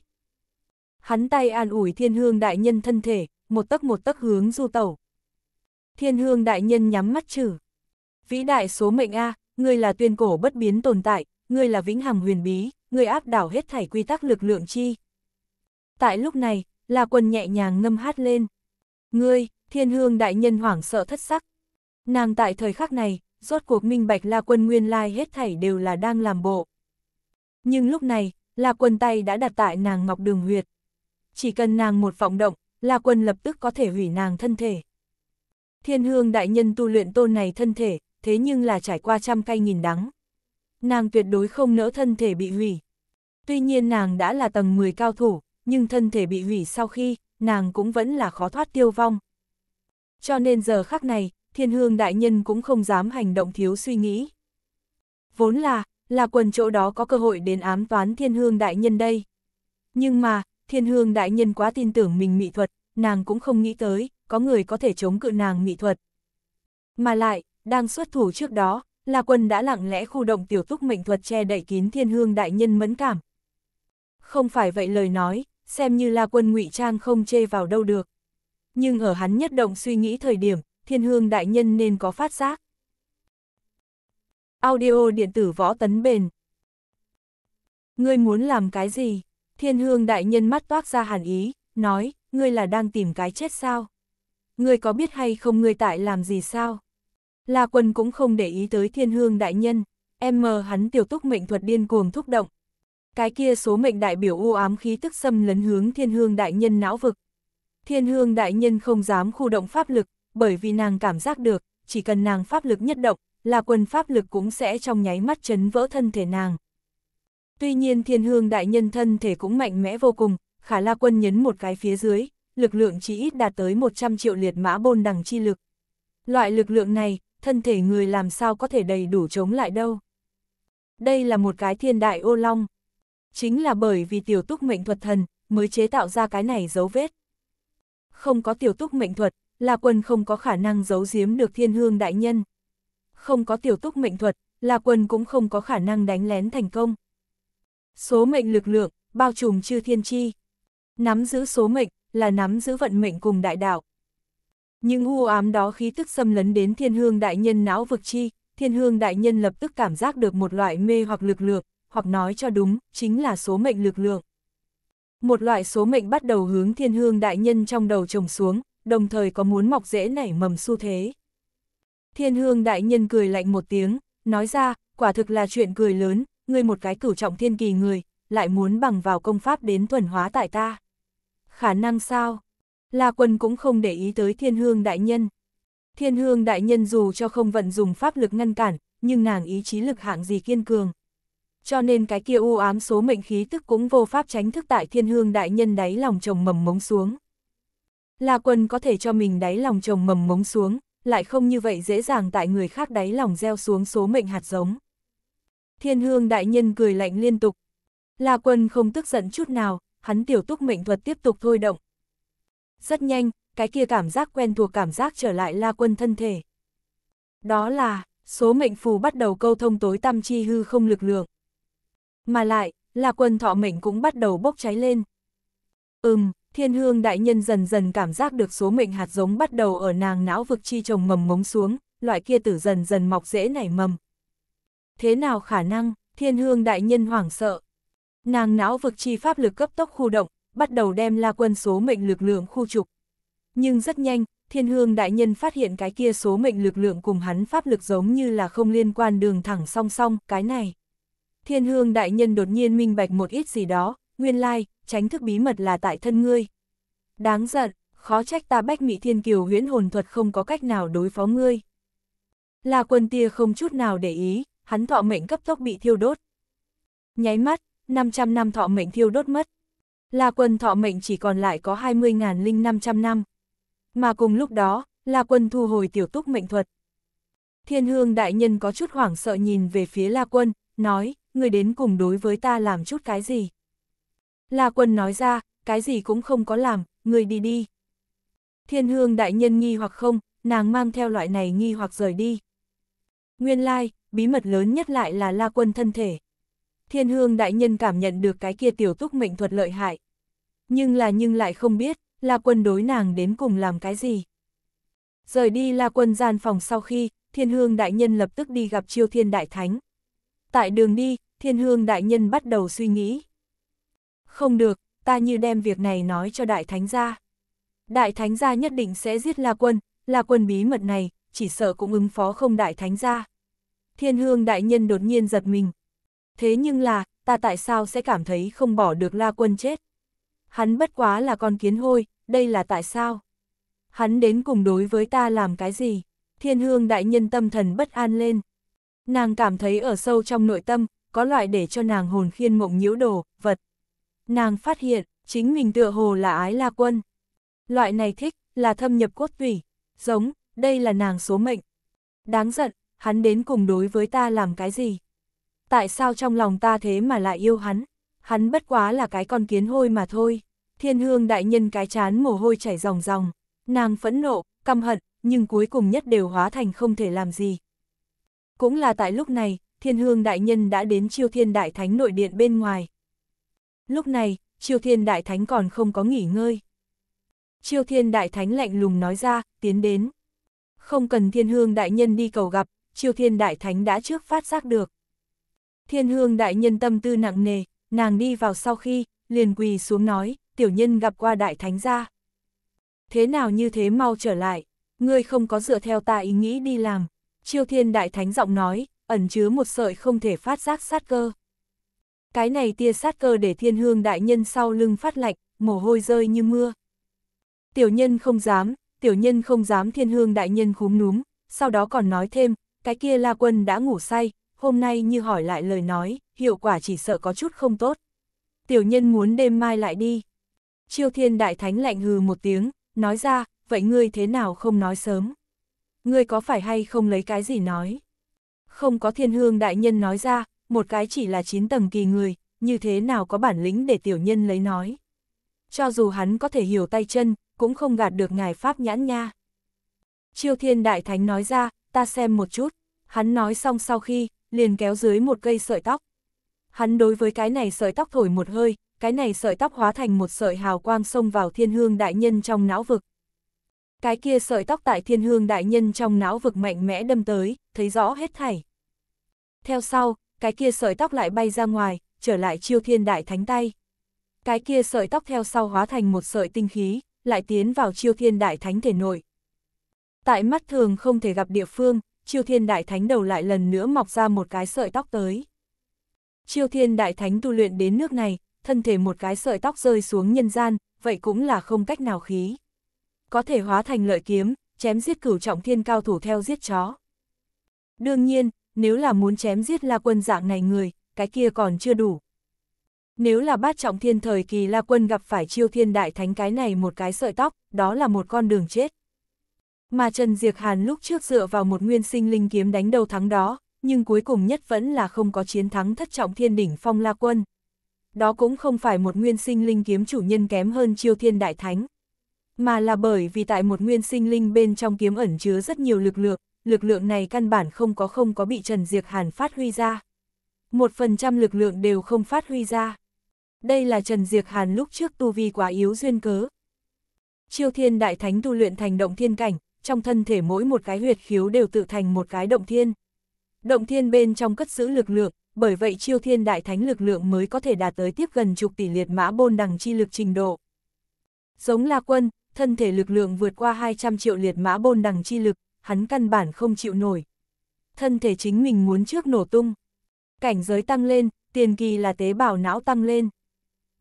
Hắn tay an ủi thiên hương đại nhân thân thể, một tấc một tấc hướng du tẩu. Thiên hương đại nhân nhắm mắt chử. Vĩ đại số mệnh A, ngươi là tuyên cổ bất biến tồn tại, ngươi là vĩnh hằng huyền bí, ngươi áp đảo hết thảy quy tắc lực lượng chi. Tại lúc này, là quần nhẹ nhàng ngâm hát lên. Ngươi, thiên hương đại nhân hoảng sợ thất sắc. Nàng tại thời khắc này, rốt cuộc minh bạch La Quân nguyên lai hết thảy đều là đang làm bộ. Nhưng lúc này, là quần tay đã đặt tại nàng ngọc đường huyệt. Chỉ cần nàng một vọng động, La Quân lập tức có thể hủy nàng thân thể. Thiên hương đại nhân tu luyện tôn này thân thể, thế nhưng là trải qua trăm cay nghìn đắng. Nàng tuyệt đối không nỡ thân thể bị hủy. Tuy nhiên nàng đã là tầng 10 cao thủ, nhưng thân thể bị hủy sau khi, nàng cũng vẫn là khó thoát tiêu vong. Cho nên giờ khắc này, thiên hương đại nhân cũng không dám hành động thiếu suy nghĩ. Vốn là, là quần chỗ đó có cơ hội đến ám toán thiên hương đại nhân đây. Nhưng mà, Thiên hương đại nhân quá tin tưởng mình mỹ thuật, nàng cũng không nghĩ tới, có người có thể chống cự nàng mỹ thuật. Mà lại, đang xuất thủ trước đó, La Quân đã lặng lẽ khu động tiểu túc mệnh thuật che đậy kín thiên hương đại nhân mẫn cảm. Không phải vậy lời nói, xem như La Quân ngụy trang không chê vào đâu được. Nhưng ở hắn nhất động suy nghĩ thời điểm, thiên hương đại nhân nên có phát giác. Audio điện tử võ tấn bền. Ngươi muốn làm cái gì? Thiên hương đại nhân mắt toát ra hàn ý, nói, ngươi là đang tìm cái chết sao? Ngươi có biết hay không ngươi tại làm gì sao? La quân cũng không để ý tới thiên hương đại nhân, em mờ hắn tiểu túc mệnh thuật điên cuồng thúc động. Cái kia số mệnh đại biểu u ám khí tức xâm lấn hướng thiên hương đại nhân não vực. Thiên hương đại nhân không dám khu động pháp lực, bởi vì nàng cảm giác được, chỉ cần nàng pháp lực nhất động, là quân pháp lực cũng sẽ trong nháy mắt chấn vỡ thân thể nàng, Tuy nhiên thiên hương đại nhân thân thể cũng mạnh mẽ vô cùng, khả la quân nhấn một cái phía dưới, lực lượng chỉ ít đạt tới 100 triệu liệt mã bôn đằng chi lực. Loại lực lượng này, thân thể người làm sao có thể đầy đủ chống lại đâu. Đây là một cái thiên đại ô long. Chính là bởi vì tiểu túc mệnh thuật thần, mới chế tạo ra cái này dấu vết. Không có tiểu túc mệnh thuật, La Quân không có khả năng giấu giếm được thiên hương đại nhân. Không có tiểu túc mệnh thuật, La Quân cũng không có khả năng đánh lén thành công. Số mệnh lực lượng, bao trùm chư thiên chi. Nắm giữ số mệnh, là nắm giữ vận mệnh cùng đại đạo. Những u ám đó khí tức xâm lấn đến thiên hương đại nhân não vực chi, thiên hương đại nhân lập tức cảm giác được một loại mê hoặc lực lượng, hoặc nói cho đúng, chính là số mệnh lực lượng. Một loại số mệnh bắt đầu hướng thiên hương đại nhân trong đầu trồng xuống, đồng thời có muốn mọc rễ nảy mầm xu thế. Thiên hương đại nhân cười lạnh một tiếng, nói ra, quả thực là chuyện cười lớn, ngươi một cái cửu trọng thiên kỳ người, lại muốn bằng vào công pháp đến thuần hóa tại ta. Khả năng sao? La quân cũng không để ý tới thiên hương đại nhân. Thiên hương đại nhân dù cho không vận dùng pháp lực ngăn cản, nhưng nàng ý chí lực hạng gì kiên cường. Cho nên cái kia u ám số mệnh khí tức cũng vô pháp tránh thức tại thiên hương đại nhân đáy lòng chồng mầm mống xuống. La quân có thể cho mình đáy lòng chồng mầm mống xuống, lại không như vậy dễ dàng tại người khác đáy lòng gieo xuống số mệnh hạt giống. Thiên hương đại nhân cười lạnh liên tục. La quân không tức giận chút nào, hắn tiểu túc mệnh thuật tiếp tục thôi động. Rất nhanh, cái kia cảm giác quen thuộc cảm giác trở lại la quân thân thể. Đó là, số mệnh phù bắt đầu câu thông tối tâm chi hư không lực lượng. Mà lại, la quân thọ mệnh cũng bắt đầu bốc cháy lên. Ừm, thiên hương đại nhân dần dần cảm giác được số mệnh hạt giống bắt đầu ở nàng não vực chi trồng mầm ngống xuống, loại kia tử dần dần mọc dễ nảy mầm, thế nào khả năng, thiên hương đại nhân hoảng sợ. Nàng não vực chi pháp lực cấp tốc khu động, bắt đầu đem la quân số mệnh lực lượng khu trục. Nhưng rất nhanh, thiên hương đại nhân phát hiện cái kia số mệnh lực lượng cùng hắn pháp lực giống như là không liên quan đường thẳng song song, cái này. Thiên hương đại nhân đột nhiên minh bạch một ít gì đó, nguyên lai, tránh thức bí mật là tại thân ngươi. Đáng giận, khó trách ta bách mỹ thiên kiều huyễn hồn thuật không có cách nào đối phó ngươi. la quân tia không chút nào để ý, hắn thọ mệnh cấp tốc bị thiêu đốt. Nháy mắt, 500 năm thọ mệnh thiêu đốt mất. La quân thọ mệnh chỉ còn lại có 20.500 năm. Mà cùng lúc đó, La quân thu hồi tiểu túc mệnh thuật. Thiên hương đại nhân có chút hoảng sợ nhìn về phía La quân, nói, người đến cùng đối với ta làm chút cái gì. La quân nói ra, cái gì cũng không có làm, người đi đi. Thiên hương đại nhân nghi hoặc không, nàng mang theo loại này nghi hoặc rời đi. Nguyên lai, like, bí mật lớn nhất lại là la quân thân thể. Thiên hương đại nhân cảm nhận được cái kia tiểu túc mệnh thuật lợi hại. Nhưng là nhưng lại không biết, la quân đối nàng đến cùng làm cái gì. Rời đi la quân gian phòng sau khi, thiên hương đại nhân lập tức đi gặp chiêu thiên đại thánh. Tại đường đi, thiên hương đại nhân bắt đầu suy nghĩ. Không được, ta như đem việc này nói cho đại thánh gia. Đại thánh gia nhất định sẽ giết la quân, la quân bí mật này, chỉ sợ cũng ứng phó không đại thánh gia thiên hương đại nhân đột nhiên giật mình. Thế nhưng là, ta tại sao sẽ cảm thấy không bỏ được la quân chết? Hắn bất quá là con kiến hôi, đây là tại sao? Hắn đến cùng đối với ta làm cái gì? Thiên hương đại nhân tâm thần bất an lên. Nàng cảm thấy ở sâu trong nội tâm, có loại để cho nàng hồn khiên mộng nhiễu đồ, vật. Nàng phát hiện, chính mình tựa hồ là ái la quân. Loại này thích, là thâm nhập cốt tủy, giống, đây là nàng số mệnh. Đáng giận, hắn đến cùng đối với ta làm cái gì? Tại sao trong lòng ta thế mà lại yêu hắn? Hắn bất quá là cái con kiến hôi mà thôi. Thiên hương đại nhân cái chán mồ hôi chảy ròng ròng. Nàng phẫn nộ, căm hận, nhưng cuối cùng nhất đều hóa thành không thể làm gì. Cũng là tại lúc này, thiên hương đại nhân đã đến chiêu thiên đại thánh nội điện bên ngoài. Lúc này, chiêu thiên đại thánh còn không có nghỉ ngơi. Chiêu thiên đại thánh lạnh lùng nói ra, tiến đến. Không cần thiên hương đại nhân đi cầu gặp, Triều Thiên Đại Thánh đã trước phát giác được. Thiên Hương Đại Nhân tâm tư nặng nề, nàng đi vào sau khi, liền quỳ xuống nói, tiểu nhân gặp qua Đại Thánh ra. Thế nào như thế mau trở lại, ngươi không có dựa theo ta ý nghĩ đi làm. Triều Thiên Đại Thánh giọng nói, ẩn chứa một sợi không thể phát giác sát cơ. Cái này tia sát cơ để Thiên Hương Đại Nhân sau lưng phát lạnh, mồ hôi rơi như mưa. Tiểu nhân không dám, tiểu nhân không dám Thiên Hương Đại Nhân khúm núm, sau đó còn nói thêm, cái kia La Quân đã ngủ say, hôm nay như hỏi lại lời nói, hiệu quả chỉ sợ có chút không tốt. Tiểu nhân muốn đêm mai lại đi. Chiêu Thiên Đại Thánh lạnh hừ một tiếng, nói ra, vậy ngươi thế nào không nói sớm? Ngươi có phải hay không lấy cái gì nói? Không có thiên hương đại nhân nói ra, một cái chỉ là chín tầng kỳ người, như thế nào có bản lĩnh để tiểu nhân lấy nói. Cho dù hắn có thể hiểu tay chân, cũng không gạt được ngài Pháp nhãn nha. Chiêu thiên đại thánh nói ra, ta xem một chút, hắn nói xong sau khi, liền kéo dưới một cây sợi tóc. Hắn đối với cái này sợi tóc thổi một hơi, cái này sợi tóc hóa thành một sợi hào quang xông vào thiên hương đại nhân trong não vực. Cái kia sợi tóc tại thiên hương đại nhân trong não vực mạnh mẽ đâm tới, thấy rõ hết thảy. Theo sau, cái kia sợi tóc lại bay ra ngoài, trở lại chiêu thiên đại thánh tay. Cái kia sợi tóc theo sau hóa thành một sợi tinh khí, lại tiến vào chiêu thiên đại thánh thể nội. Tại mắt thường không thể gặp địa phương, Chiêu Thiên Đại Thánh đầu lại lần nữa mọc ra một cái sợi tóc tới. Chiêu Thiên Đại Thánh tu luyện đến nước này, thân thể một cái sợi tóc rơi xuống nhân gian, vậy cũng là không cách nào khí. Có thể hóa thành lợi kiếm, chém giết cửu trọng thiên cao thủ theo giết chó. Đương nhiên, nếu là muốn chém giết La Quân dạng này người, cái kia còn chưa đủ. Nếu là bát trọng thiên thời kỳ La Quân gặp phải Chiêu Thiên Đại Thánh cái này một cái sợi tóc, đó là một con đường chết mà Trần Diệc Hàn lúc trước dựa vào một nguyên sinh linh kiếm đánh đầu thắng đó, nhưng cuối cùng nhất vẫn là không có chiến thắng thất trọng thiên đỉnh phong la quân. Đó cũng không phải một nguyên sinh linh kiếm chủ nhân kém hơn chiêu thiên đại thánh, mà là bởi vì tại một nguyên sinh linh bên trong kiếm ẩn chứa rất nhiều lực lượng, lực lượng này căn bản không có không có bị Trần Diệc Hàn phát huy ra. Một phần trăm lực lượng đều không phát huy ra. Đây là Trần Diệc Hàn lúc trước tu vi quá yếu duyên cớ. Chiêu thiên đại thánh tu luyện thành động thiên cảnh, trong thân thể mỗi một cái huyệt khiếu đều tự thành một cái động thiên. Động thiên bên trong cất giữ lực lượng, bởi vậy chiêu thiên đại thánh lực lượng mới có thể đạt tới tiếp gần chục tỷ liệt mã bôn đằng chi lực trình độ. Giống là Quân, thân thể lực lượng vượt qua 200 triệu liệt mã bôn đằng chi lực, hắn căn bản không chịu nổi. Thân thể chính mình muốn trước nổ tung. Cảnh giới tăng lên, tiền kỳ là tế bào não tăng lên.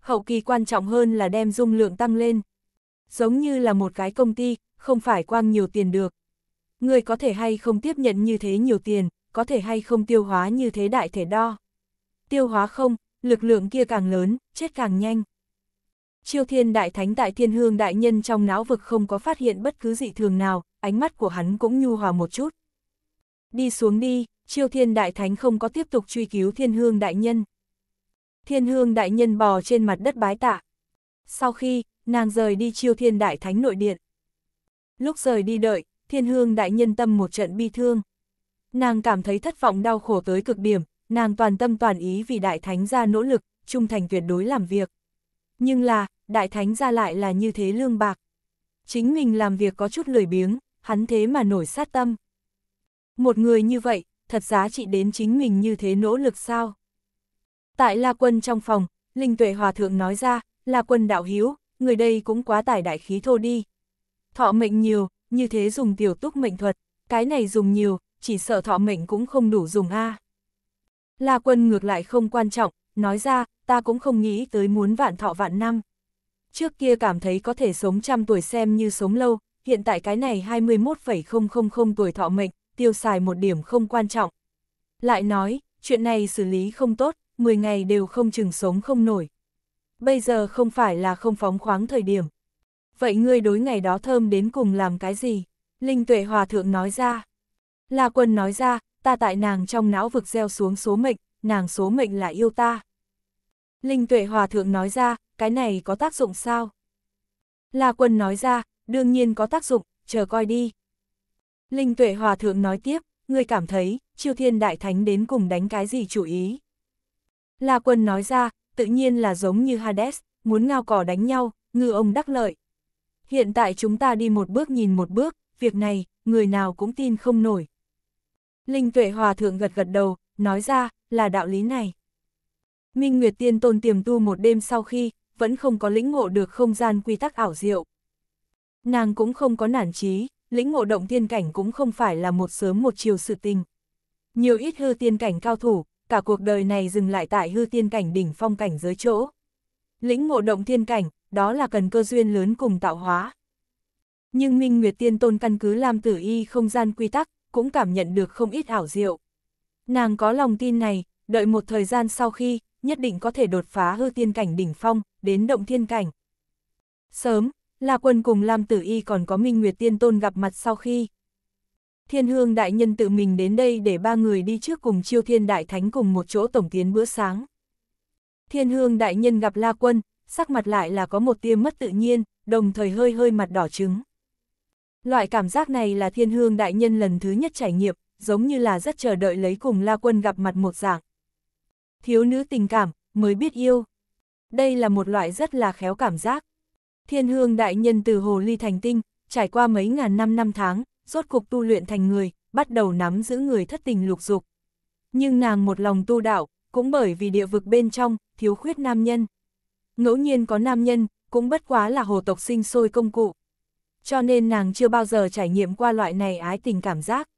Hậu kỳ quan trọng hơn là đem dung lượng tăng lên. Giống như là một cái công ty, không phải quang nhiều tiền được. Người có thể hay không tiếp nhận như thế nhiều tiền, có thể hay không tiêu hóa như thế đại thể đo. Tiêu hóa không, lực lượng kia càng lớn, chết càng nhanh. Chiêu thiên đại thánh tại thiên hương đại nhân trong não vực không có phát hiện bất cứ dị thường nào, ánh mắt của hắn cũng nhu hòa một chút. Đi xuống đi, chiêu thiên đại thánh không có tiếp tục truy cứu thiên hương đại nhân. Thiên hương đại nhân bò trên mặt đất bái tạ. Sau khi, nàng rời đi chiêu thiên đại thánh nội điện. Lúc rời đi đợi, thiên hương đại nhân tâm một trận bi thương. Nàng cảm thấy thất vọng đau khổ tới cực điểm, nàng toàn tâm toàn ý vì đại thánh gia nỗ lực, trung thành tuyệt đối làm việc. Nhưng là, đại thánh gia lại là như thế lương bạc. Chính mình làm việc có chút lười biếng, hắn thế mà nổi sát tâm. Một người như vậy, thật giá trị đến chính mình như thế nỗ lực sao? Tại La Quân trong phòng, Linh Tuệ Hòa Thượng nói ra, La Quân đạo hiếu, người đây cũng quá tải đại khí thô đi, thọ mệnh nhiều, như thế dùng tiểu túc mệnh thuật, cái này dùng nhiều, chỉ sợ thọ mệnh cũng không đủ dùng a. La quân ngược lại không quan trọng, nói ra, ta cũng không nghĩ tới muốn vạn thọ vạn năm. Trước kia cảm thấy có thể sống trăm tuổi xem như sống lâu, hiện tại cái này 21,000 tuổi thọ mệnh, tiêu xài một điểm không quan trọng. Lại nói, chuyện này xử lý không tốt, 10 ngày đều không chừng sống không nổi. Bây giờ không phải là không phóng khoáng thời điểm vậy ngươi đối ngày đó thơm đến cùng làm cái gì? Linh tuệ hòa thượng nói ra. La quân nói ra, ta tại nàng trong não vực gieo xuống số mệnh, nàng số mệnh là yêu ta. Linh tuệ hòa thượng nói ra, cái này có tác dụng sao? La quân nói ra, đương nhiên có tác dụng, chờ coi đi. Linh tuệ hòa thượng nói tiếp, ngươi cảm thấy, chiêu thiên đại thánh đến cùng đánh cái gì chủ ý? La quân nói ra, tự nhiên là giống như Hades, muốn ngao cỏ đánh nhau, ngư ông đắc lợi, Hiện tại chúng ta đi một bước nhìn một bước, việc này, người nào cũng tin không nổi. Linh tuệ hòa thượng gật gật đầu, nói ra, là đạo lý này. Minh Nguyệt Tiên Tôn tiềm tu một đêm sau khi, vẫn không có lĩnh ngộ được không gian quy tắc ảo diệu. Nàng cũng không có nản trí, lĩnh ngộ động tiên cảnh cũng không phải là một sớm một chiều sự tình. Nhiều ít hư tiên cảnh cao thủ, cả cuộc đời này dừng lại tại hư tiên cảnh đỉnh phong cảnh giới chỗ. Lĩnh ngộ động thiên cảnh, đó là cần cơ duyên lớn cùng tạo hóa. Nhưng Minh Nguyệt Tiên Tôn căn cứ lam tử y không gian quy tắc, cũng cảm nhận được không ít ảo diệu. Nàng có lòng tin này, đợi một thời gian sau khi, nhất định có thể đột phá hư tiên cảnh đỉnh phong, đến động thiên cảnh. Sớm, La Quân cùng Lam Tử Y còn có Minh Nguyệt Tiên Tôn gặp mặt sau khi. Thiên Hương Đại Nhân tự mình đến đây để ba người đi trước cùng Chiêu Thiên Đại Thánh cùng một chỗ tổng tiến bữa sáng. Thiên Hương Đại Nhân gặp La Quân, sắc mặt lại là có một tia mất tự nhiên, đồng thời hơi hơi mặt đỏ trứng. Loại cảm giác này là thiên hương đại nhân lần thứ nhất trải nghiệm, giống như là rất chờ đợi lấy cùng La Quân gặp mặt một dạng. Thiếu nữ tình cảm, mới biết yêu. Đây là một loại rất là khéo cảm giác. Thiên hương đại nhân từ hồ ly thành tinh, trải qua mấy ngàn năm năm tháng, rốt cục tu luyện thành người, bắt đầu nắm giữ người thất tình lục dục. Nhưng nàng một lòng tu đạo, cũng bởi vì địa vực bên trong, thiếu khuyết nam nhân ngẫu nhiên có nam nhân, cũng bất quá là hồ tộc sinh sôi công cụ. Cho nên nàng chưa bao giờ trải nghiệm qua loại này ái tình cảm giác.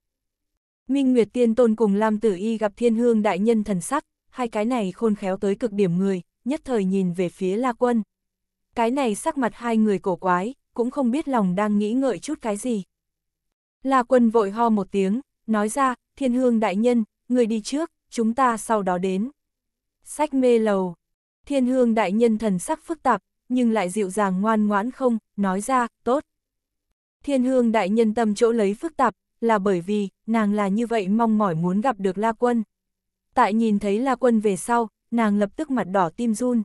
Minh Nguyệt Tiên Tôn cùng Lam Tử Y gặp thiên hương đại nhân thần sắc, hai cái này khôn khéo tới cực điểm người, nhất thời nhìn về phía La Quân. Cái này sắc mặt hai người cổ quái, cũng không biết lòng đang nghĩ ngợi chút cái gì. La Quân vội ho một tiếng, nói ra, thiên hương đại nhân, người đi trước, chúng ta sau đó đến. Sách mê lầu, Thiên hương đại nhân thần sắc phức tạp, nhưng lại dịu dàng ngoan ngoãn không, nói ra, tốt. Thiên hương đại nhân tâm chỗ lấy phức tạp, là bởi vì, nàng là như vậy mong mỏi muốn gặp được La Quân. Tại nhìn thấy La Quân về sau, nàng lập tức mặt đỏ tim run.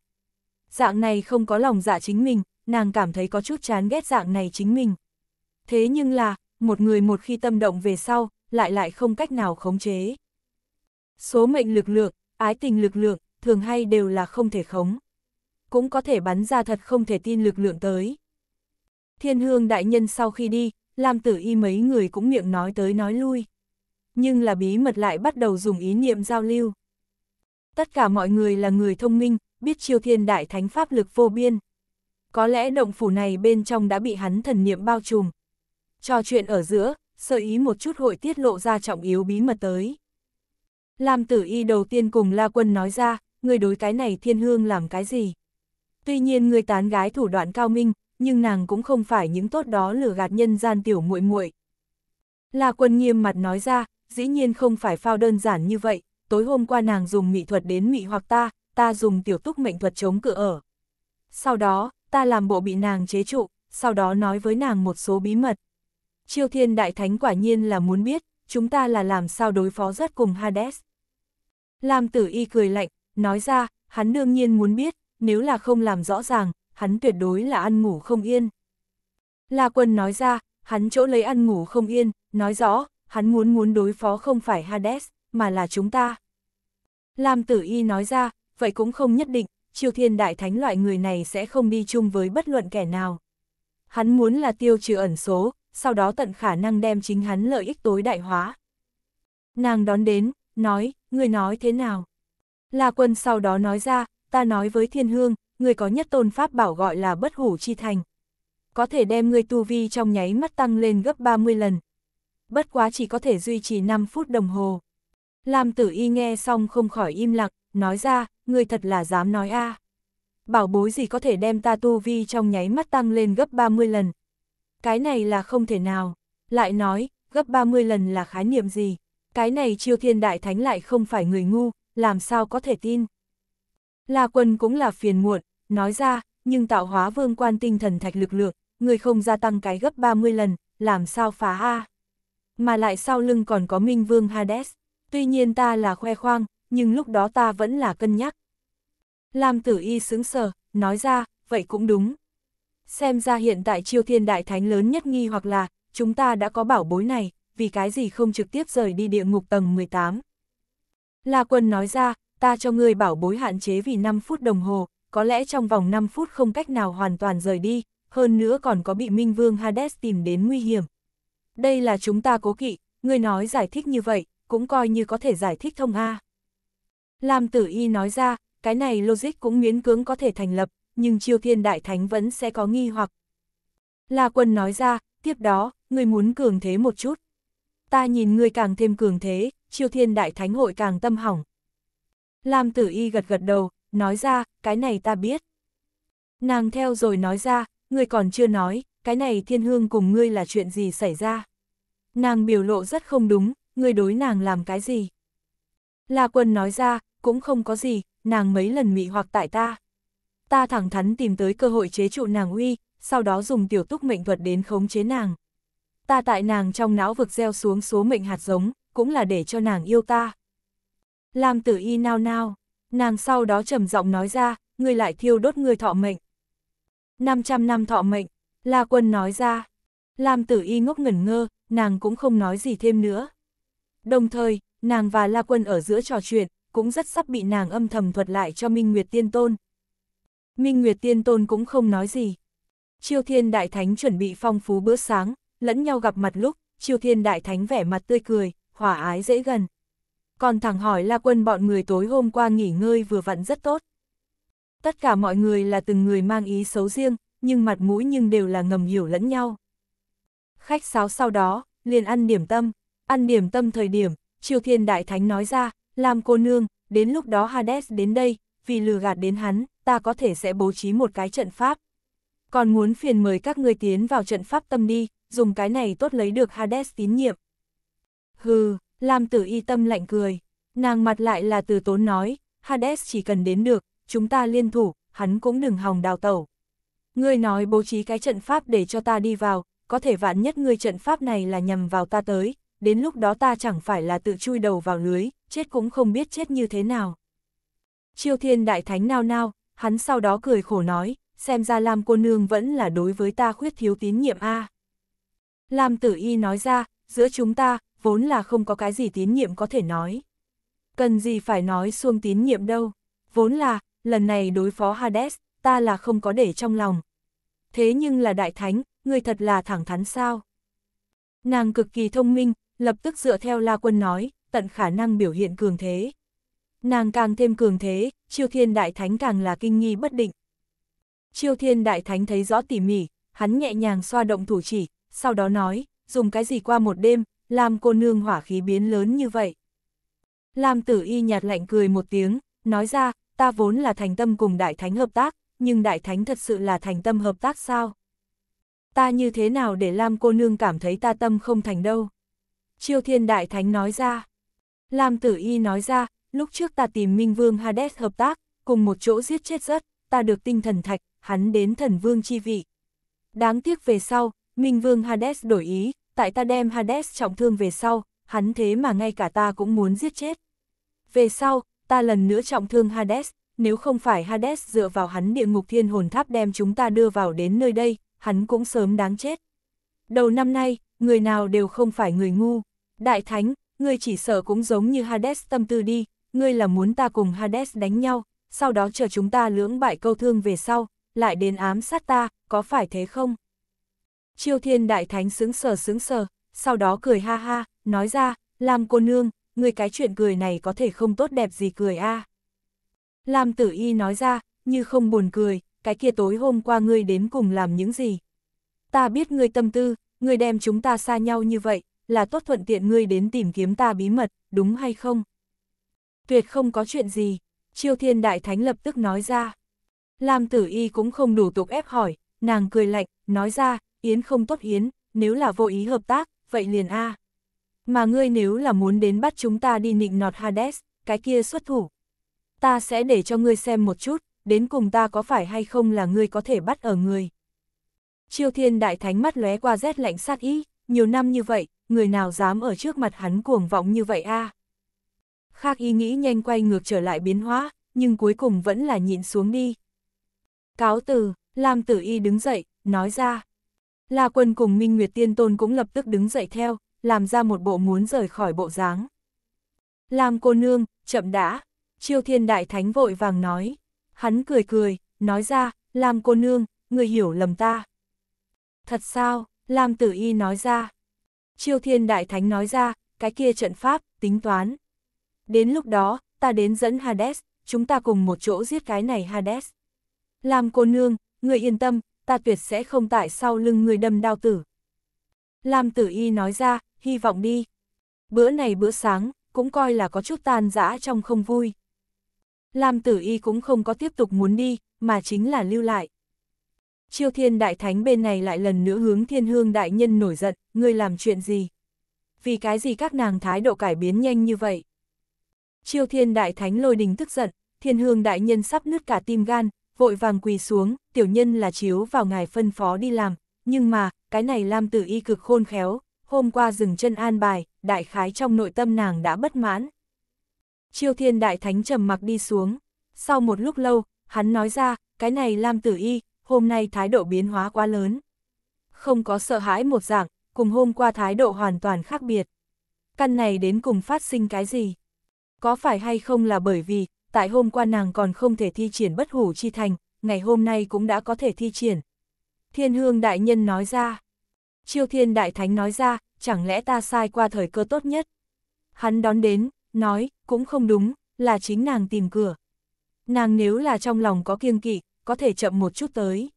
Dạng này không có lòng dạ chính mình, nàng cảm thấy có chút chán ghét dạng này chính mình. Thế nhưng là, một người một khi tâm động về sau, lại lại không cách nào khống chế. Số mệnh lực lượng, ái tình lực lượng, thường hay đều là không thể khống. Cũng có thể bắn ra thật không thể tin lực lượng tới. Thiên hương đại nhân sau khi đi, Lam tử y mấy người cũng miệng nói tới nói lui. Nhưng là bí mật lại bắt đầu dùng ý niệm giao lưu. Tất cả mọi người là người thông minh, biết chiêu thiên đại thánh pháp lực vô biên. Có lẽ động phủ này bên trong đã bị hắn thần niệm bao trùm. Trò chuyện ở giữa, sợ ý một chút hội tiết lộ ra trọng yếu bí mật tới. Lam tử y đầu tiên cùng La Quân nói ra, ngươi đối cái này thiên hương làm cái gì? Tuy nhiên ngươi tán gái thủ đoạn cao minh, nhưng nàng cũng không phải những tốt đó lừa gạt nhân gian tiểu muội muội. La Quân nghiêm mặt nói ra, dĩ nhiên không phải phao đơn giản như vậy, tối hôm qua nàng dùng mị thuật đến mị hoặc ta, ta dùng tiểu túc mệnh thuật chống cự ở. Sau đó, ta làm bộ bị nàng chế trụ, sau đó nói với nàng một số bí mật. Chiêu Thiên Đại Thánh quả nhiên là muốn biết, chúng ta là làm sao đối phó rất cùng Hades. Lam Tử Y cười lạnh, Nói ra, hắn đương nhiên muốn biết, nếu là không làm rõ ràng, hắn tuyệt đối là ăn ngủ không yên. La Quân nói ra, hắn chỗ lấy ăn ngủ không yên, nói rõ, hắn muốn muốn đối phó không phải Hades, mà là chúng ta. Lam Tử Y nói ra, vậy cũng không nhất định, Triều Thiên Đại Thánh loại người này sẽ không đi chung với bất luận kẻ nào. Hắn muốn là tiêu trừ ẩn số, sau đó tận khả năng đem chính hắn lợi ích tối đại hóa. Nàng đón đến, nói, người nói thế nào? La quân sau đó nói ra, ta nói với thiên hương, người có nhất tôn pháp bảo gọi là bất hủ chi thành. Có thể đem người tu vi trong nháy mắt tăng lên gấp 30 lần. Bất quá chỉ có thể duy trì 5 phút đồng hồ. Lam tử y nghe xong không khỏi im lặng, nói ra, người thật là dám nói a. Bảo bối gì có thể đem ta tu vi trong nháy mắt tăng lên gấp 30 lần. Cái này là không thể nào. Lại nói, gấp 30 lần là khái niệm gì? Cái này triều thiên đại thánh lại không phải người ngu, làm sao có thể tin. La quân cũng là phiền muộn, nói ra, nhưng tạo hóa vương quan tinh thần thạch lực lượng, người không gia tăng cái gấp 30 lần, làm sao phá A. Mà lại sau lưng còn có minh vương Hades, tuy nhiên ta là khoe khoang, nhưng lúc đó ta vẫn là cân nhắc. Lam tử y sướng sờ, nói ra, vậy cũng đúng. Xem ra hiện tại triều thiên đại thánh lớn nhất nghi hoặc là, chúng ta đã có bảo bối này, vì cái gì không trực tiếp rời đi địa ngục tầng 18. La Quân nói ra, ta cho ngươi bảo bối hạn chế vì 5 phút đồng hồ, có lẽ trong vòng 5 phút không cách nào hoàn toàn rời đi, hơn nữa còn có bị Minh Vương Hades tìm đến nguy hiểm. Đây là chúng ta cố kỵ, ngươi nói giải thích như vậy, cũng coi như có thể giải thích thông A. Lam Tử Y nói ra, cái này logic cũng miễn cưỡng có thể thành lập, nhưng Chiêu Thiên Đại Thánh vẫn sẽ có nghi hoặc. La Quân nói ra, tiếp đó, ngươi muốn cường thế một chút. Ta nhìn ngươi càng thêm cường thế, Chiêu Thiên Đại Thánh hội càng tâm hỏng. Lam Tử Y gật gật đầu, nói ra, cái này ta biết. Nàng theo rồi nói ra, ngươi còn chưa nói, cái này thiên hương cùng ngươi là chuyện gì xảy ra. Nàng biểu lộ rất không đúng, ngươi đối nàng làm cái gì. La quân nói ra, cũng không có gì, nàng mấy lần mị hoặc tại ta. Ta thẳng thắn tìm tới cơ hội chế trụ nàng uy, sau đó dùng tiểu túc mệnh thuật đến khống chế nàng. Ta tại nàng trong não vực gieo xuống số mệnh hạt giống, cũng là để cho nàng yêu ta. Lam tử y nao nao, nàng sau đó trầm giọng nói ra, ngươi lại thiêu đốt ngươi thọ mệnh. 500 năm thọ mệnh, La Quân nói ra. Lam tử y ngốc ngẩn ngơ, nàng cũng không nói gì thêm nữa. Đồng thời, nàng và La Quân ở giữa trò chuyện, cũng rất sắp bị nàng âm thầm thuật lại cho Minh Nguyệt Tiên Tôn. Minh Nguyệt Tiên Tôn cũng không nói gì. Chiêu Thiên Đại Thánh chuẩn bị phong phú bữa sáng, lẫn nhau gặp mặt lúc, Chiêu Thiên Đại Thánh vẻ mặt tươi cười, hòa ái dễ gần. Còn thẳng hỏi La Quân bọn người tối hôm qua nghỉ ngơi vừa vặn rất tốt. Tất cả mọi người là từng người mang ý xấu riêng, nhưng mặt mũi nhưng đều là ngầm hiểu lẫn nhau. Khách sáo sau đó, liền ăn điểm tâm, ăn điểm tâm thời điểm, Triều Thiên Đại Thánh nói ra, làm cô nương, đến lúc đó Hades đến đây, vì lừa gạt đến hắn, ta có thể sẽ bố trí một cái trận pháp. Còn muốn phiền mời các ngươi tiến vào trận pháp tâm đi, dùng cái này tốt lấy được Hades tín nhiệm. Hừ, Lam tử y tâm lạnh cười, nàng mặt lại là từ tốn nói, Hades chỉ cần đến được, chúng ta liên thủ, hắn cũng đừng hòng đào tẩu. Ngươi nói bố trí cái trận pháp để cho ta đi vào, có thể vạn nhất ngươi trận pháp này là nhằm vào ta tới, đến lúc đó ta chẳng phải là tự chui đầu vào lưới, chết cũng không biết chết như thế nào. Chiêu thiên đại thánh nao nao, hắn sau đó cười khổ nói, xem ra Lam cô nương vẫn là đối với ta khuyết thiếu tín nhiệm a. Lam tử y nói ra, giữa chúng ta, vốn là không có cái gì tín nhiệm có thể nói. Cần gì phải nói xuông tín nhiệm đâu, vốn là, lần này đối phó Hades, ta là không có để trong lòng. Thế nhưng là đại thánh, người thật là thẳng thắn sao? Nàng cực kỳ thông minh, lập tức dựa theo La Quân nói, tận khả năng biểu hiện cường thế. Nàng càng thêm cường thế, Chiêu Thiên Đại Thánh càng là kinh nghi bất định. Chiêu Thiên Đại Thánh thấy rõ tỉ mỉ, hắn nhẹ nhàng xoa động thủ chỉ, sau đó nói, dùng cái gì qua một đêm, làm cô nương hỏa khí biến lớn như vậy. Lam tử y nhạt lạnh cười một tiếng, nói ra, ta vốn là thành tâm cùng đại thánh hợp tác, nhưng đại thánh thật sự là thành tâm hợp tác sao? Ta như thế nào để Lam cô nương cảm thấy ta tâm không thành đâu? Chiêu thiên đại thánh nói ra. Lam tử y nói ra, lúc trước ta tìm Minh Vương Hades hợp tác, cùng một chỗ giết chết rất, ta được tinh thần thạch, hắn đến thần vương chi vị. Đáng tiếc về sau, Minh Vương Hades đổi ý, tại ta đem Hades trọng thương về sau, hắn thế mà ngay cả ta cũng muốn giết chết. Về sau, ta lần nữa trọng thương Hades, nếu không phải Hades dựa vào hắn địa ngục thiên hồn tháp đem chúng ta đưa vào đến nơi đây, hắn cũng sớm đáng chết. Đầu năm nay, người nào đều không phải người ngu. Đại Thánh, ngươi chỉ sợ cũng giống như Hades tâm tư đi, ngươi là muốn ta cùng Hades đánh nhau, sau đó chờ chúng ta lưỡng bại câu thương về sau, lại đến ám sát ta, có phải thế không? Chiêu thiên đại thánh sướng sờ sướng sờ, sau đó cười ha ha, nói ra, làm cô nương, người cái chuyện cười này có thể không tốt đẹp gì cười a à. Lam tử y nói ra, như không buồn cười, cái kia tối hôm qua ngươi đến cùng làm những gì. Ta biết ngươi tâm tư, ngươi đem chúng ta xa nhau như vậy, là tốt thuận tiện ngươi đến tìm kiếm ta bí mật, đúng hay không? Tuyệt không có chuyện gì, chiêu thiên đại thánh lập tức nói ra. Lam tử y cũng không đủ tục ép hỏi, nàng cười lạnh, nói ra, Yến không tốt Yến, nếu là vô ý hợp tác, vậy liền A. Mà ngươi nếu là muốn đến bắt chúng ta đi nịnh nọt Hades, cái kia xuất thủ. Ta sẽ để cho ngươi xem một chút, đến cùng ta có phải hay không là ngươi có thể bắt ở người. Chiêu thiên đại thánh mắt lóe qua rét lạnh sát ý, nhiều năm như vậy, người nào dám ở trước mặt hắn cuồng vọng như vậy a Khác ý nghĩ nhanh quay ngược trở lại biến hóa, nhưng cuối cùng vẫn là nhịn xuống đi. Cáo từ, Lam tử y đứng dậy, nói ra. La Quân cùng Minh Nguyệt Tiên Tôn cũng lập tức đứng dậy theo, làm ra một bộ muốn rời khỏi bộ dáng. Lam cô nương, chậm đã, chiêu thiên đại thánh vội vàng nói. Hắn cười cười, nói ra, Lam cô nương, người hiểu lầm ta. Thật sao, Lam tử y nói ra. Chiêu thiên đại thánh nói ra, cái kia trận pháp, tính toán. Đến lúc đó, ta đến dẫn Hades, chúng ta cùng một chỗ giết cái này Hades. Lam cô nương, người yên tâm, ta tuyệt sẽ không tại sau lưng người đâm đao tử. Lam tử y nói ra, hy vọng đi. Bữa này bữa sáng, cũng coi là có chút tan dã trong không vui. Lam tử y cũng không có tiếp tục muốn đi, mà chính là lưu lại. Chiêu thiên đại thánh bên này lại lần nữa hướng thiên hương đại nhân nổi giận, ngươi làm chuyện gì? Vì cái gì các nàng thái độ cải biến nhanh như vậy? Chiêu thiên đại thánh lôi đình tức giận, thiên hương đại nhân sắp nứt cả tim gan, vội vàng quỳ xuống, tiểu nhân là chiếu vào ngài phân phó đi làm, nhưng mà, cái này Lam Tử Y cực khôn khéo, hôm qua dừng chân an bài, đại khái trong nội tâm nàng đã bất mãn. Chiêu Thiên Đại Thánh trầm mặc đi xuống, sau một lúc lâu, hắn nói ra, cái này Lam Tử Y, hôm nay thái độ biến hóa quá lớn. Không có sợ hãi một dạng, cùng hôm qua thái độ hoàn toàn khác biệt. Căn này đến cùng phát sinh cái gì? Có phải hay không là bởi vì, tại hôm qua nàng còn không thể thi triển bất hủ chi thành, ngày hôm nay cũng đã có thể thi triển. Thiên hương đại nhân nói ra, chiêu thiên đại thánh nói ra, chẳng lẽ ta sai qua thời cơ tốt nhất. Hắn đón đến, nói, cũng không đúng, là chính nàng tìm cửa. Nàng nếu là trong lòng có kiêng kỵ, có thể chậm một chút tới.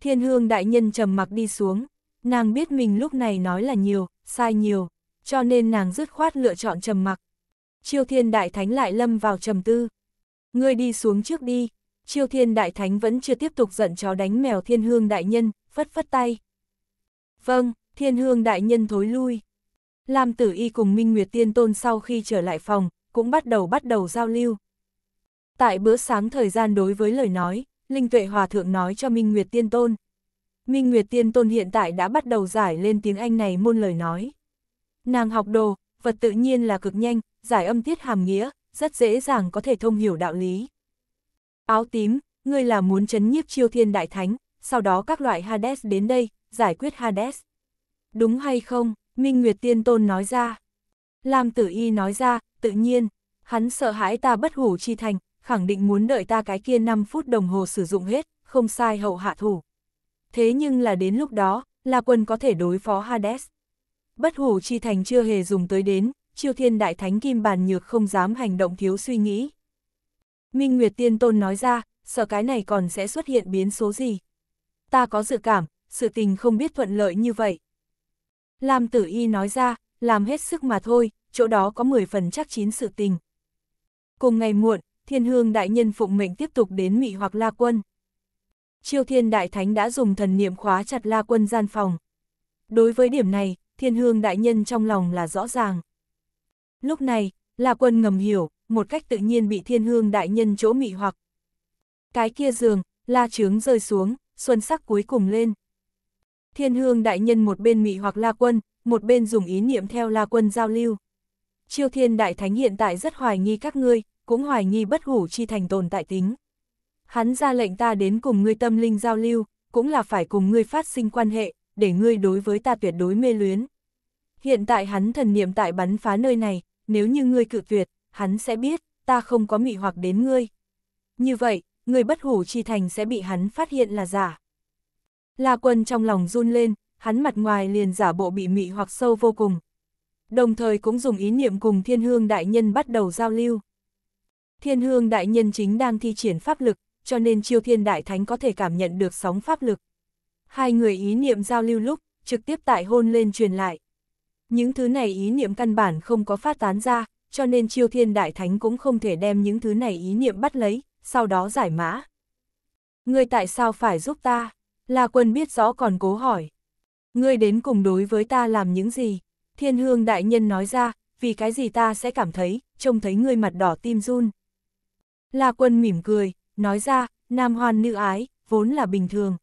Thiên hương đại nhân trầm mặc đi xuống, nàng biết mình lúc này nói là nhiều, sai nhiều, cho nên nàng dứt khoát lựa chọn trầm mặc, Chiêu Thiên Đại Thánh lại lâm vào trầm tư. Ngươi đi xuống trước đi. Chiêu Thiên Đại Thánh vẫn chưa tiếp tục giận chó đánh mèo Thiên Hương Đại Nhân, phất phất tay. Vâng, Thiên Hương Đại Nhân thối lui. Lam Tử Y cùng Minh Nguyệt Tiên Tôn sau khi trở lại phòng, cũng bắt đầu bắt đầu giao lưu. Tại bữa sáng thời gian đối với lời nói, Linh Tuệ Hòa Thượng nói cho Minh Nguyệt Tiên Tôn. Minh Nguyệt Tiên Tôn hiện tại đã bắt đầu giải lên tiếng Anh này môn lời nói. Nàng học đồ, vật tự nhiên là cực nhanh, giải âm tiết hàm nghĩa, rất dễ dàng có thể thông hiểu đạo lý. Áo tím, ngươi là muốn chấn nhiếp chiêu thiên đại thánh, sau đó các loại Hades đến đây, giải quyết Hades. Đúng hay không, Minh Nguyệt Tiên Tôn nói ra. Lam Tử Y nói ra, tự nhiên, hắn sợ hãi ta bất hủ chi thành, khẳng định muốn đợi ta cái kia 5 phút đồng hồ sử dụng hết, không sai hậu hạ thủ. Thế nhưng là đến lúc đó, là quân có thể đối phó Hades. Bất hủ chi thành chưa hề dùng tới đến, chiêu thiên đại thánh kim bàn nhược không dám hành động thiếu suy nghĩ. Minh Nguyệt Tiên Tôn nói ra, sợ cái này còn sẽ xuất hiện biến số gì. Ta có dự cảm, sự tình không biết thuận lợi như vậy. Lam Tử Y nói ra, làm hết sức mà thôi, chỗ đó có 10 phần chắc chín sự tình. Cùng ngày muộn, Thiên Hương Đại Nhân phụng mệnh tiếp tục đến Mị hoặc La Quân. Chiêu Thiên Đại Thánh đã dùng thần niệm khóa chặt La Quân gian phòng. Đối với điểm này, thiên hương đại nhân trong lòng là rõ ràng. Lúc này, La quân ngầm hiểu, một cách tự nhiên bị thiên hương đại nhân chỗ mị hoặc. Cái kia giường, la trướng rơi xuống, xuân sắc cuối cùng lên. Thiên hương đại nhân một bên mị hoặc la quân, một bên dùng ý niệm theo la quân giao lưu. Chiêu thiên đại thánh hiện tại rất hoài nghi các ngươi, cũng hoài nghi bất hủ chi thành tồn tại tính. Hắn ra lệnh ta đến cùng ngươi tâm linh giao lưu, cũng là phải cùng ngươi phát sinh quan hệ, để ngươi đối với ta tuyệt đối mê luyến. Hiện tại hắn thần niệm tại bắn phá nơi này, nếu như ngươi cự tuyệt, hắn sẽ biết, ta không có mị hoặc đến ngươi. Như vậy, người bất hủ chi thành sẽ bị hắn phát hiện là giả. La quân trong lòng run lên, hắn mặt ngoài liền giả bộ bị mị hoặc sâu vô cùng. Đồng thời cũng dùng ý niệm cùng thiên hương đại nhân bắt đầu giao lưu. Thiên hương đại nhân chính đang thi triển pháp lực, cho nên chiêu thiên đại thánh có thể cảm nhận được sóng pháp lực. Hai người ý niệm giao lưu lúc, trực tiếp tại hôn lên truyền lại. Những thứ này ý niệm căn bản không có phát tán ra, cho nên chiêu thiên đại thánh cũng không thể đem những thứ này ý niệm bắt lấy, sau đó giải mã. Ngươi tại sao phải giúp ta? là quân biết rõ còn cố hỏi. Ngươi đến cùng đối với ta làm những gì? Thiên hương đại nhân nói ra, vì cái gì ta sẽ cảm thấy, trông thấy ngươi mặt đỏ tim run. là quân mỉm cười, nói ra, nam hoan nữ ái, vốn là bình thường,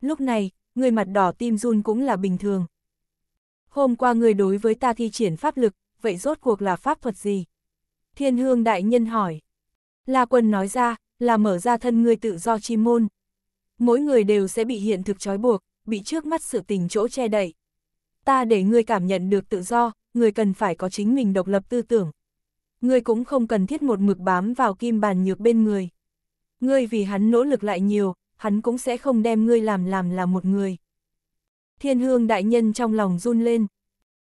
lúc này, người mặt đỏ tim run cũng là bình thường. Hôm qua người đối với ta thi triển pháp lực, vậy rốt cuộc là pháp thuật gì? Thiên hương đại nhân hỏi. La quân nói ra, là mở ra thân người tự do chi môn. Mỗi người đều sẽ bị hiện thực trói buộc, bị trước mắt sự tình chỗ che đậy. Ta để người cảm nhận được tự do, người cần phải có chính mình độc lập tư tưởng. người cũng không cần thiết một mực bám vào kim bàn nhược bên người. Ngươi vì hắn nỗ lực lại nhiều, hắn cũng sẽ không đem ngươi làm làm là một người. Thiên hương đại nhân trong lòng run lên.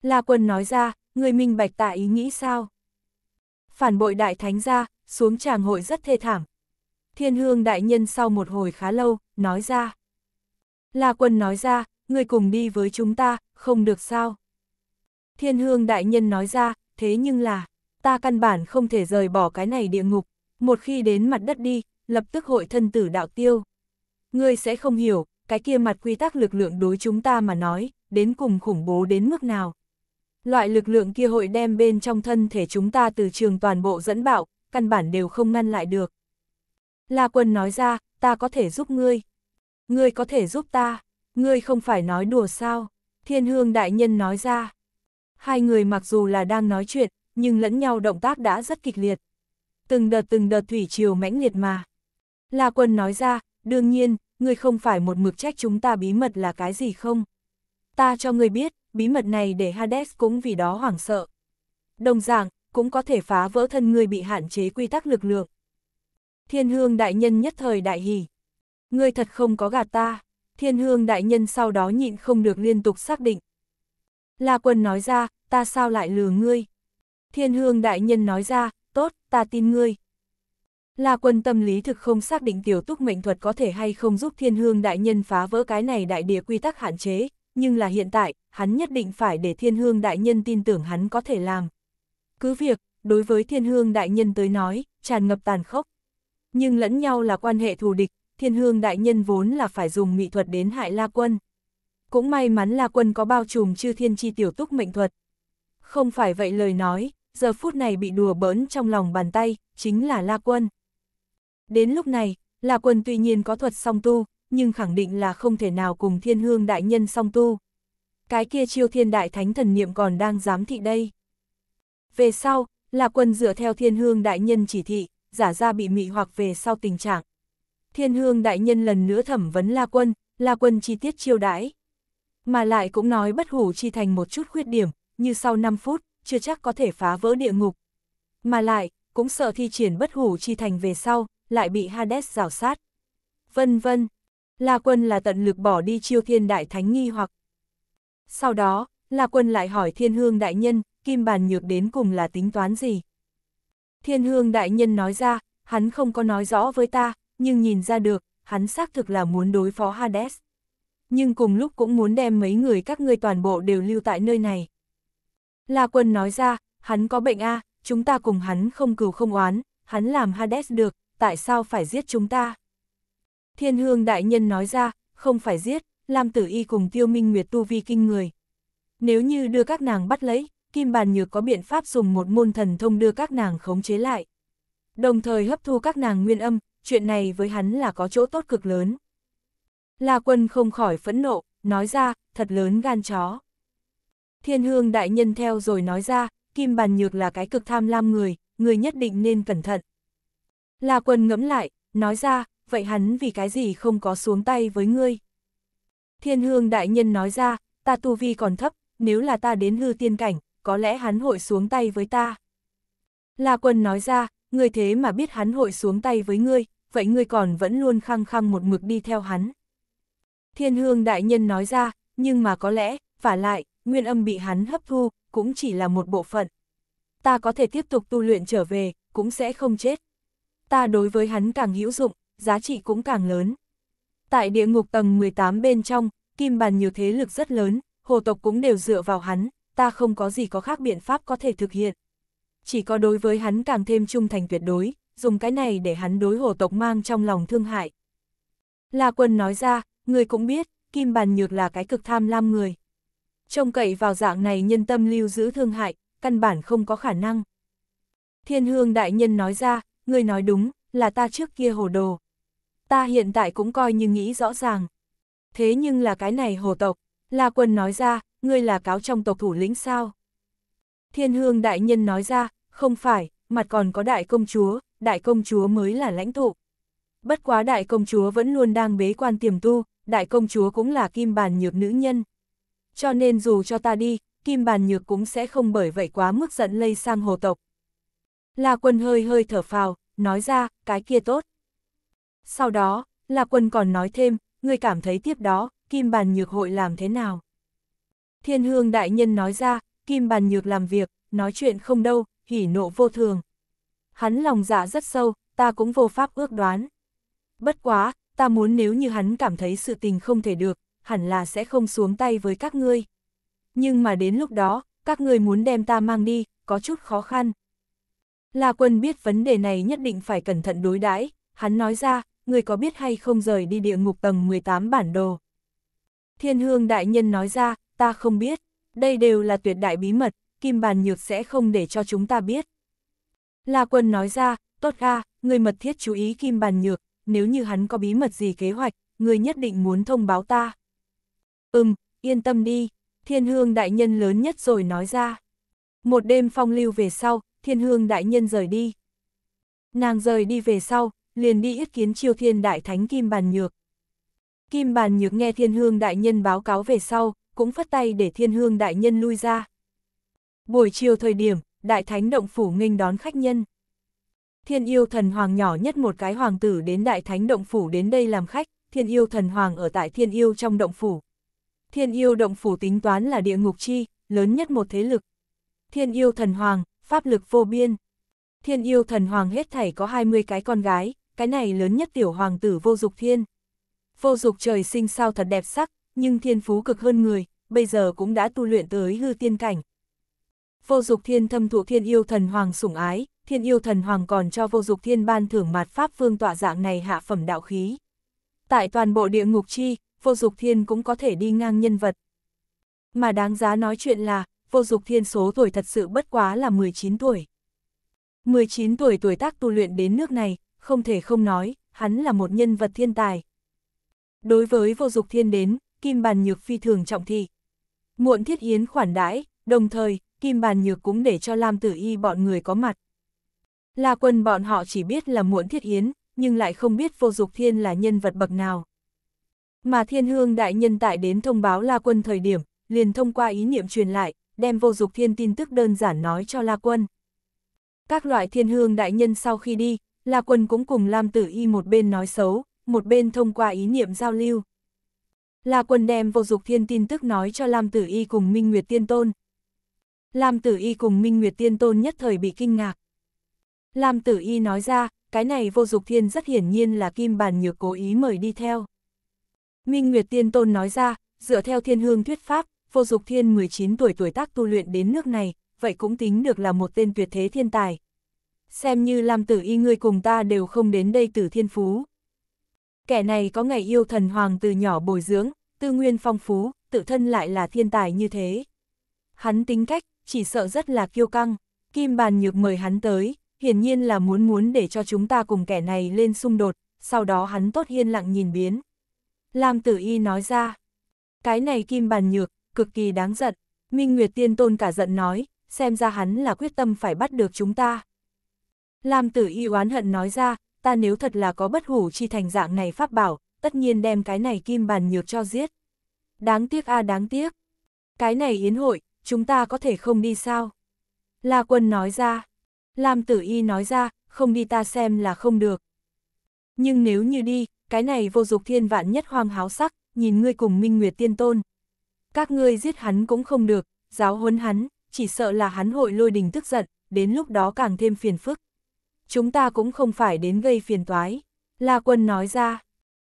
La quân nói ra, ngươi minh bạch tạ ý nghĩ sao? Phản bội đại thánh ra, xuống tràng hội rất thê thảm. Thiên hương đại nhân sau một hồi khá lâu, nói ra. La quân nói ra, ngươi cùng đi với chúng ta, không được sao? Thiên hương đại nhân nói ra, thế nhưng là, ta căn bản không thể rời bỏ cái này địa ngục. Một khi đến mặt đất đi, lập tức hội thân tử đạo tiêu. Ngươi sẽ không hiểu, cái kia mặt quy tắc lực lượng đối chúng ta mà nói, đến cùng khủng bố đến mức nào. Loại lực lượng kia hội đem bên trong thân thể chúng ta từ trường toàn bộ dẫn bạo, căn bản đều không ngăn lại được. La quân nói ra, ta có thể giúp ngươi. Ngươi có thể giúp ta. Ngươi không phải nói đùa sao. Thiên hương đại nhân nói ra. Hai người mặc dù là đang nói chuyện, nhưng lẫn nhau động tác đã rất kịch liệt. Từng đợt từng đợt thủy chiều mãnh liệt mà. La quân nói ra, Đương nhiên, ngươi không phải một mực trách chúng ta bí mật là cái gì không? Ta cho ngươi biết, bí mật này để Hades cũng vì đó hoảng sợ. Đồng dạng, cũng có thể phá vỡ thân ngươi bị hạn chế quy tắc lực lượng. Thiên hương đại nhân nhất thời đại hỉ. Ngươi thật không có gạt ta. Thiên hương đại nhân sau đó nhịn không được liên tục xác định. La quân nói ra, ta sao lại lừa ngươi? Thiên hương đại nhân nói ra, tốt, ta tin ngươi. La quân tâm lý thực không xác định tiểu túc mệnh thuật có thể hay không giúp thiên hương đại nhân phá vỡ cái này đại địa quy tắc hạn chế, nhưng là hiện tại, hắn nhất định phải để thiên hương đại nhân tin tưởng hắn có thể làm. Cứ việc, đối với thiên hương đại nhân tới nói, tràn ngập tàn khốc. Nhưng lẫn nhau là quan hệ thù địch, thiên hương đại nhân vốn là phải dùng nghị thuật đến hại La quân. Cũng may mắn La quân có bao trùm chư thiên chi tiểu túc mệnh thuật. Không phải vậy lời nói, giờ phút này bị đùa bỡn trong lòng bàn tay, chính là La quân. Đến lúc này, là quần tuy nhiên có thuật song tu, nhưng khẳng định là không thể nào cùng thiên hương đại nhân song tu. Cái kia chiêu thiên đại thánh thần niệm còn đang giám thị đây. Về sau, là quân dựa theo thiên hương đại nhân chỉ thị, giả ra bị mị hoặc về sau tình trạng. Thiên hương đại nhân lần nữa thẩm vấn la quân, la quân chi tiết chiêu đãi. Mà lại cũng nói bất hủ chi thành một chút khuyết điểm, như sau 5 phút, chưa chắc có thể phá vỡ địa ngục. Mà lại, cũng sợ thi triển bất hủ chi thành về sau, lại bị Hades rào sát. Vân vân, La Quân là tận lực bỏ đi chiêu thiên đại thánh nghi hoặc. Sau đó, La Quân lại hỏi thiên hương đại nhân, kim bàn nhược đến cùng là tính toán gì? Thiên hương đại nhân nói ra, hắn không có nói rõ với ta, nhưng nhìn ra được, hắn xác thực là muốn đối phó Hades. Nhưng cùng lúc cũng muốn đem mấy người các ngươi toàn bộ đều lưu tại nơi này. La Quân nói ra, hắn có bệnh A, chúng ta cùng hắn không cừu không oán, hắn làm Hades được, tại sao phải giết chúng ta? Thiên hương đại nhân nói ra, không phải giết, Lam Tử Y cùng Tiêu Minh Nguyệt tu vi kinh người. Nếu như đưa các nàng bắt lấy, Kim Bàn Nhược có biện pháp dùng một môn thần thông đưa các nàng khống chế lại. Đồng thời hấp thu các nàng nguyên âm, chuyện này với hắn là có chỗ tốt cực lớn. La Quân không khỏi phẫn nộ, nói ra, thật lớn gan chó. Thiên hương đại nhân theo rồi nói ra, Kim Bàn Nhược là cái cực tham lam người, người nhất định nên cẩn thận. La Quân ngẫm lại, nói ra, vậy hắn vì cái gì không có xuống tay với ngươi? Thiên hương đại nhân nói ra, ta tu vi còn thấp, nếu là ta đến hư tiên cảnh, có lẽ hắn hội xuống tay với ta. La Quân nói ra, ngươi thế mà biết hắn hội xuống tay với ngươi, vậy ngươi còn vẫn luôn khăng khăng một mực đi theo hắn. Thiên hương đại nhân nói ra, nhưng mà có lẽ, vả lại, nguyên âm bị hắn hấp thu, cũng chỉ là một bộ phận. Ta có thể tiếp tục tu luyện trở về, cũng sẽ không chết ta đối với hắn càng hữu dụng, giá trị cũng càng lớn. Tại địa ngục tầng 18 bên trong, kim bàn nhiều thế lực rất lớn, hồ tộc cũng đều dựa vào hắn, ta không có gì có khác biện pháp có thể thực hiện. Chỉ có đối với hắn càng thêm trung thành tuyệt đối, dùng cái này để hắn đối hồ tộc mang trong lòng thương hại. La quân nói ra, người cũng biết, kim bàn nhược là cái cực tham lam người. Trông cậy vào dạng này nhân tâm lưu giữ thương hại, căn bản không có khả năng. Thiên hương đại nhân nói ra, ngươi nói đúng, là ta trước kia hồ đồ. Ta hiện tại cũng coi như nghĩ rõ ràng. Thế nhưng là cái này hồ tộc, La Quân nói ra, ngươi là cáo trong tộc thủ lĩnh sao? Thiên Hương Đại Nhân nói ra, không phải, mặt còn có Đại Công Chúa, Đại Công Chúa mới là lãnh tụ. Bất quá Đại Công Chúa vẫn luôn đang bế quan tiềm tu, Đại Công Chúa cũng là kim bàn nhược nữ nhân. Cho nên dù cho ta đi, kim bàn nhược cũng sẽ không bởi vậy quá mức giận lây sang hồ tộc. La Quân hơi hơi thở phào, nói ra, cái kia tốt. Sau đó, La Quân còn nói thêm, người cảm thấy tiếp đó, Kim Bàn Nhược hội làm thế nào? Thiên Hương Đại Nhân nói ra, Kim Bàn Nhược làm việc, nói chuyện không đâu, hỉ nộ vô thường. Hắn lòng dạ rất sâu, ta cũng vô pháp ước đoán. Bất quá, ta muốn nếu như hắn cảm thấy sự tình không thể được, hẳn là sẽ không xuống tay với các ngươi. Nhưng mà đến lúc đó, các ngươi muốn đem ta mang đi, có chút khó khăn. La Quân biết vấn đề này nhất định phải cẩn thận đối đãi, hắn nói ra, người có biết hay không rời đi địa ngục tầng 18 bản đồ. Thiên hương đại nhân nói ra, ta không biết, đây đều là tuyệt đại bí mật, kim bàn nhược sẽ không để cho chúng ta biết. La Quân nói ra, tốt a, người mật thiết chú ý kim bàn nhược, nếu như hắn có bí mật gì kế hoạch, người nhất định muốn thông báo ta. Ừm, yên tâm đi, thiên hương đại nhân lớn nhất rồi nói ra. Một đêm phong lưu về sau, thiên hương đại nhân rời đi. Nàng rời đi về sau, liền đi yết kiến chiêu thiên đại thánh Kim Bàn Nhược. Kim Bàn Nhược nghe thiên hương đại nhân báo cáo về sau, cũng phất tay để thiên hương đại nhân lui ra. Buổi chiều thời điểm, đại thánh động phủ nghênh đón khách nhân. Thiên yêu thần hoàng nhỏ nhất một cái hoàng tử đến đại thánh động phủ đến đây làm khách, thiên yêu thần hoàng ở tại thiên yêu trong động phủ. Thiên yêu động phủ tính toán là địa ngục chi, lớn nhất một thế lực. Thiên yêu thần hoàng, pháp lực vô biên. Thiên yêu thần hoàng hết thảy có 20 cái con gái, cái này lớn nhất tiểu hoàng tử vô dục thiên. Vô dục trời sinh sao thật đẹp sắc, nhưng thiên phú cực hơn người, bây giờ cũng đã tu luyện tới hư tiên cảnh. Vô dục thiên thâm thụ thiên yêu thần hoàng sủng ái, thiên yêu thần hoàng còn cho vô dục thiên ban thưởng mạt pháp phương tọa dạng này hạ phẩm đạo khí. Tại toàn bộ địa ngục chi, vô dục thiên cũng có thể đi ngang nhân vật. Mà đáng giá nói chuyện là, vô dục thiên số tuổi thật sự bất quá là 19 tuổi. 19 tuổi tuổi tác tu luyện đến nước này, không thể không nói, hắn là một nhân vật thiên tài. Đối với vô dục thiên đến, Kim Bàn Nhược phi thường trọng thị. Muộn thiết yến khoản đãi, đồng thời, Kim Bàn Nhược cũng để cho Lam Tử Y bọn người có mặt. La quân bọn họ chỉ biết là muộn thiết yến, nhưng lại không biết vô dục thiên là nhân vật bậc nào. Mà thiên hương đại nhân tại đến thông báo La quân thời điểm, liền thông qua ý niệm truyền lại, đem vô dục thiên tin tức đơn giản nói cho La Quân. Các loại thiên hương đại nhân sau khi đi, La Quân cũng cùng Lam Tử Y một bên nói xấu, một bên thông qua ý niệm giao lưu. La Quân đem vô dục thiên tin tức nói cho Lam Tử Y cùng Minh Nguyệt Tiên Tôn. Lam Tử Y cùng Minh Nguyệt Tiên Tôn nhất thời bị kinh ngạc. Lam Tử Y nói ra, cái này vô dục thiên rất hiển nhiên là kim bàn nhược cố ý mời đi theo. Minh Nguyệt Tiên Tôn nói ra, dựa theo thiên hương thuyết pháp, Vô Dục Thiên 19 tuổi tuổi tác tu luyện đến nước này, vậy cũng tính được là một tên tuyệt thế thiên tài. Xem như Lam Tử Y ngươi cùng ta đều không đến đây tử thiên phú. Kẻ này có ngày yêu thần hoàng từ nhỏ bồi dưỡng, tư nguyên phong phú, tự thân lại là thiên tài như thế. Hắn tính cách, chỉ sợ rất là kiêu căng, kim bàn nhược mời hắn tới, hiển nhiên là muốn muốn để cho chúng ta cùng kẻ này lên xung đột, sau đó hắn tốt hiên lặng nhìn biến. Lam Tử Y nói ra, cái này kim bàn nhược, cực kỳ đáng giận. Minh Nguyệt Tiên Tôn cả giận nói, xem ra hắn là quyết tâm phải bắt được chúng ta. Lam tử y oán hận nói ra, ta nếu thật là có bất hủ chi thành dạng này pháp bảo, tất nhiên đem cái này kim bàn nhược cho giết. Đáng tiếc a à, đáng tiếc. Cái này yến hội, chúng ta có thể không đi sao? La quân nói ra. Lam tử y nói ra, không đi ta xem là không được. Nhưng nếu như đi, cái này vô dục thiên vạn nhất hoang háo sắc, nhìn ngươi cùng minh nguyệt tiên tôn, các ngươi giết hắn cũng không được, giáo huấn hắn, chỉ sợ là hắn hội lôi đình tức giận, đến lúc đó càng thêm phiền phức. Chúng ta cũng không phải đến gây phiền toái, La Quân nói ra.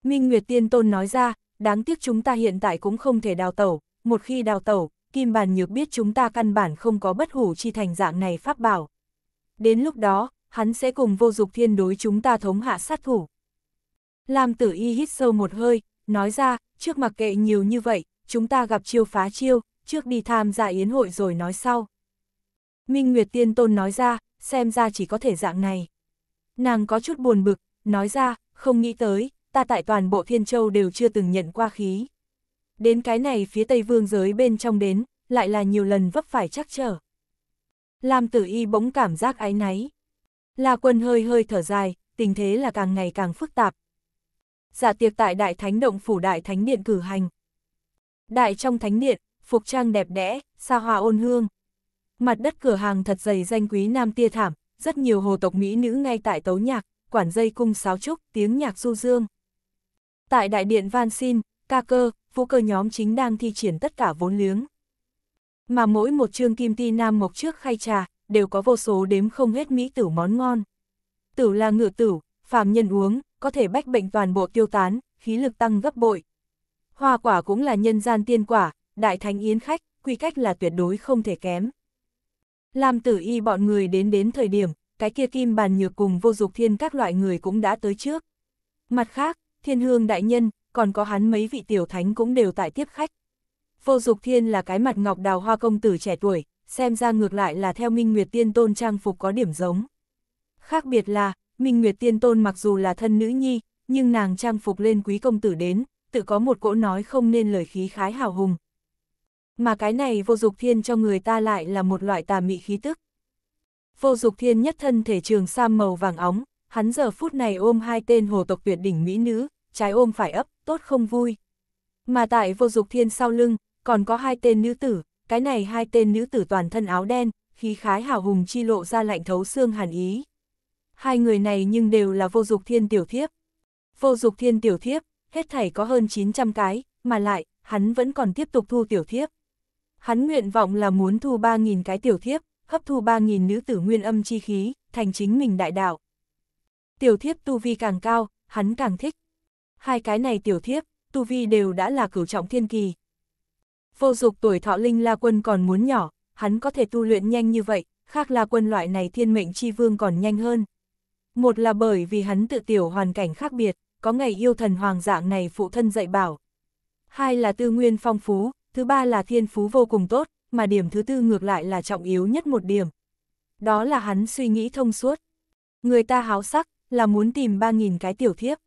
Minh Nguyệt Tiên Tôn nói ra, đáng tiếc chúng ta hiện tại cũng không thể đào tẩu, một khi đào tẩu, Kim Bàn Nhược biết chúng ta căn bản không có bất hủ chi thành dạng này pháp bảo. Đến lúc đó, hắn sẽ cùng vô dục thiên đối chúng ta thống hạ sát thủ. Lam tử y hít sâu một hơi, nói ra, trước mặc kệ nhiều như vậy, chúng ta gặp chiêu phá chiêu, trước đi tham gia yến hội rồi nói sau. Minh Nguyệt Tiên Tôn nói ra, xem ra chỉ có thể dạng này. Nàng có chút buồn bực, nói ra, không nghĩ tới, ta tại toàn bộ Thiên Châu đều chưa từng nhận qua khí. Đến cái này phía Tây Vương giới bên trong đến, lại là nhiều lần vấp phải chắc trở. Lam tử y bỗng cảm giác áy náy. La quân hơi hơi thở dài, tình thế là càng ngày càng phức tạp. Giả dạ tiệc tại Đại Thánh Động Phủ Đại Thánh Điện cử hành, Đại trong thánh điện, phục trang đẹp đẽ, xa hoa ôn hương. Mặt đất cửa hàng thật dày danh quý nam tia thảm, rất nhiều hồ tộc mỹ nữ ngay tại tấu nhạc, quản dây cung sáo trúc, tiếng nhạc du dương. Tại đại điện Van Xin, ca cơ, vũ cơ nhóm chính đang thi triển tất cả vốn liếng. Mà mỗi một chương kim ti nam mộc trước khay trà, đều có vô số đếm không hết mỹ tử món ngon. Tử là ngựa tử, phàm nhân uống, có thể bách bệnh toàn bộ tiêu tán, khí lực tăng gấp bội. Hoa quả cũng là nhân gian tiên quả, đại thánh yến khách, quy cách là tuyệt đối không thể kém. Làm tử y bọn người đến đến thời điểm, cái kia kim bàn nhược cùng vô dục thiên các loại người cũng đã tới trước. Mặt khác, thiên hương đại nhân, còn có hắn mấy vị tiểu thánh cũng đều tại tiếp khách. Vô dục thiên là cái mặt ngọc đào hoa công tử trẻ tuổi, xem ra ngược lại là theo Minh Nguyệt Tiên Tôn trang phục có điểm giống. Khác biệt là, Minh Nguyệt Tiên Tôn mặc dù là thân nữ nhi, nhưng nàng trang phục lên quý công tử đến, tự có một cỗ nói không nên lời khí khái hào hùng. Mà cái này vô dục thiên cho người ta lại là một loại tà mị khí tức. Vô dục thiên nhất thân thể trường sam màu vàng óng, hắn giờ phút này ôm hai tên hồ tộc tuyệt đỉnh mỹ nữ, trái ôm phải ấp, tốt không vui. Mà tại vô dục thiên sau lưng, còn có hai tên nữ tử, cái này hai tên nữ tử toàn thân áo đen, khí khái hào hùng chi lộ ra lạnh thấu xương hàn ý. Hai người này nhưng đều là vô dục thiên tiểu thiếp. Vô dục thiên tiểu thiếp, hết thảy có hơn 900 cái, mà lại, hắn vẫn còn tiếp tục thu tiểu thiếp. Hắn nguyện vọng là muốn thu 3.000 cái tiểu thiếp, hấp thu 3.000 nữ tử nguyên âm chi khí, thành chính mình đại đạo. Tiểu thiếp tu vi càng cao, hắn càng thích. Hai cái này tiểu thiếp, tu vi đều đã là cửu trọng thiên kỳ. Vô dục tuổi thọ linh la quân còn muốn nhỏ, hắn có thể tu luyện nhanh như vậy, khác la quân loại này thiên mệnh chi vương còn nhanh hơn. Một là bởi vì hắn tự tiểu hoàn cảnh khác biệt có ngày yêu thần hoàng dạng này phụ thân dạy bảo. Hai là tư nguyên phong phú, thứ ba là thiên phú vô cùng tốt, mà điểm thứ tư ngược lại là trọng yếu nhất một điểm. Đó là hắn suy nghĩ thông suốt. Người ta háo sắc, là muốn tìm 3.000 cái tiểu thiếp.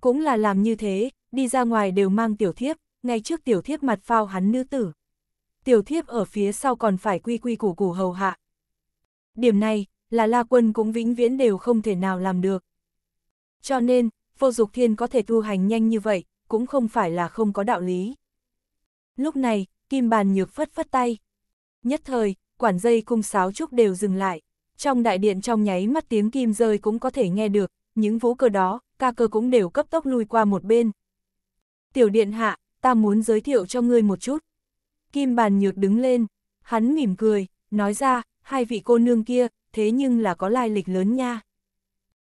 Cũng là làm như thế, đi ra ngoài đều mang tiểu thiếp, ngay trước tiểu thiếp mặt phao hắn nữ tử. Tiểu thiếp ở phía sau còn phải quy quy củ củ hầu hạ. Điểm này, là La Quân cũng vĩnh viễn đều không thể nào làm được. Cho nên, vô dục thiên có thể tu hành nhanh như vậy, cũng không phải là không có đạo lý. Lúc này, kim bàn nhược phất phất tay. Nhất thời, quản dây cung sáo trúc đều dừng lại. Trong đại điện trong nháy mắt tiếng kim rơi cũng có thể nghe được, những vũ cơ đó, ca cơ cũng đều cấp tốc lui qua một bên. Tiểu điện hạ, ta muốn giới thiệu cho ngươi một chút. Kim bàn nhược đứng lên, hắn mỉm cười, nói ra, hai vị cô nương kia, thế nhưng là có lai lịch lớn nha.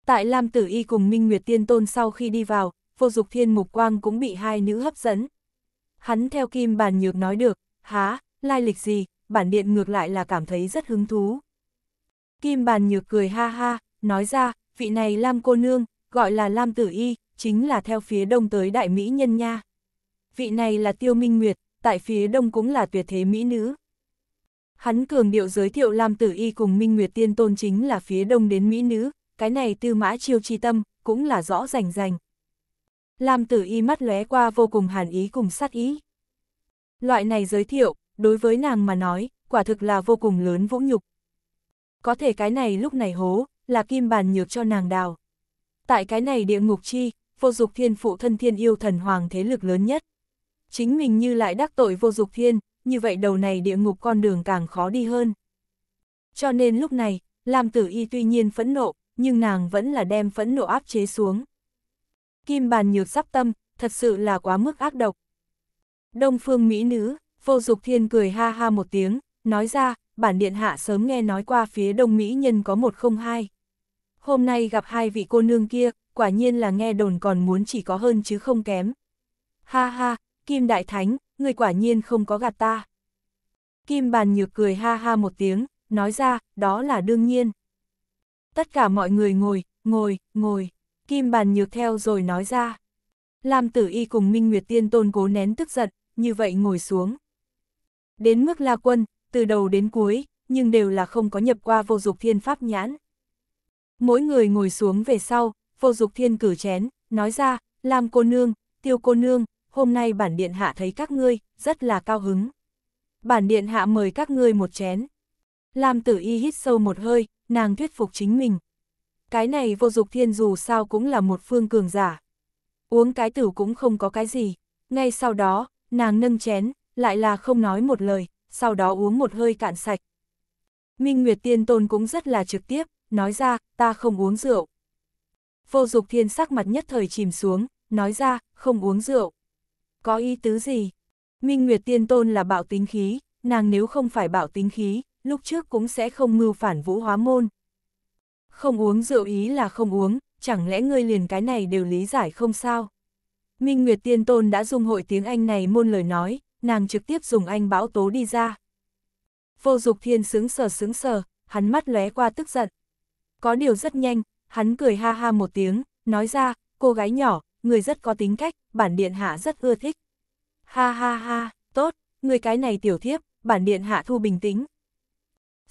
Tại Lam Tử Y cùng Minh Nguyệt Tiên Tôn sau khi đi vào, vô dục thiên mục quang cũng bị hai nữ hấp dẫn. Hắn theo kim bàn nhược nói được, há, lai lịch gì, bản điện ngược lại là cảm thấy rất hứng thú. Kim bàn nhược cười ha ha, nói ra, vị này Lam cô nương, gọi là Lam Tử Y, chính là theo phía đông tới đại mỹ nhân nha. Vị này là Tiêu Minh Nguyệt, tại phía đông cũng là tuyệt thế mỹ nữ. Hắn cường điệu giới thiệu Lam Tử Y cùng Minh Nguyệt Tiên Tôn chính là phía đông đến mỹ nữ, cái này tư mã chiêu chi tâm, cũng là rõ rành rành. làm tử y mắt lóe qua vô cùng hàn ý cùng sát ý. Loại này giới thiệu, đối với nàng mà nói, quả thực là vô cùng lớn vũ nhục. Có thể cái này lúc này hố, là kim bàn nhược cho nàng đào. Tại cái này địa ngục chi, vô dục thiên phụ thân thiên yêu thần hoàng thế lực lớn nhất. Chính mình như lại đắc tội vô dục thiên, như vậy đầu này địa ngục con đường càng khó đi hơn. Cho nên lúc này, Lam tử y tuy nhiên phẫn nộ, nhưng nàng vẫn là đem phẫn nộ áp chế xuống. Kim bàn nhược sắp tâm, thật sự là quá mức ác độc. Đông phương mỹ nữ, vô dục thiên cười ha ha một tiếng, nói ra, bản điện hạ sớm nghe nói qua phía đông mỹ nhân có một không hai. Hôm nay gặp hai vị cô nương kia, quả nhiên là nghe đồn còn muốn chỉ có hơn chứ không kém. Ha ha, Kim Đại Thánh, người quả nhiên không có gạt ta. Kim Bàn Nhược cười ha ha một tiếng, nói ra, đó là đương nhiên. Tất cả mọi người ngồi, ngồi, ngồi. Kim bàn nhược theo rồi nói ra. Lam tử y cùng Minh Nguyệt Tiên Tôn cố nén tức giận, như vậy ngồi xuống. Đến mức la quân, từ đầu đến cuối, nhưng đều là không có nhập qua vô dục thiên pháp nhãn. Mỗi người ngồi xuống về sau, vô dục thiên cử chén, nói ra, Lam cô nương, tiêu cô nương, hôm nay bản điện hạ thấy các ngươi, rất là cao hứng. Bản điện hạ mời các ngươi một chén. Lam tử y hít sâu một hơi, nàng thuyết phục chính mình. Cái này vô dục thiên dù sao cũng là một phương cường giả. Uống cái tử cũng không có cái gì. Ngay sau đó, nàng nâng chén, lại là không nói một lời, sau đó uống một hơi cạn sạch. Minh Nguyệt Tiên Tôn cũng rất là trực tiếp, nói ra, ta không uống rượu. Vô dục thiên sắc mặt nhất thời chìm xuống, nói ra, không uống rượu. Có ý tứ gì? Minh Nguyệt Tiên Tôn là bạo tính khí, nàng nếu không phải bạo tính khí, lúc trước cũng sẽ không mưu phản vũ hóa môn. Không uống rượu ý là không uống, chẳng lẽ ngươi liền cái này đều lý giải không sao? Minh Nguyệt Tiên Tôn đã dung hội tiếng Anh này môn lời nói, nàng trực tiếp dùng anh bão tố đi ra. Vô dục thiên sướng sờ sướng sờ, hắn mắt lóe qua tức giận. Có điều rất nhanh, hắn cười ha ha một tiếng, nói ra, cô gái nhỏ, người rất có tính cách, bản điện hạ rất ưa thích. Ha ha ha, tốt, người cái này tiểu thiếp, bản điện hạ thu bình tĩnh,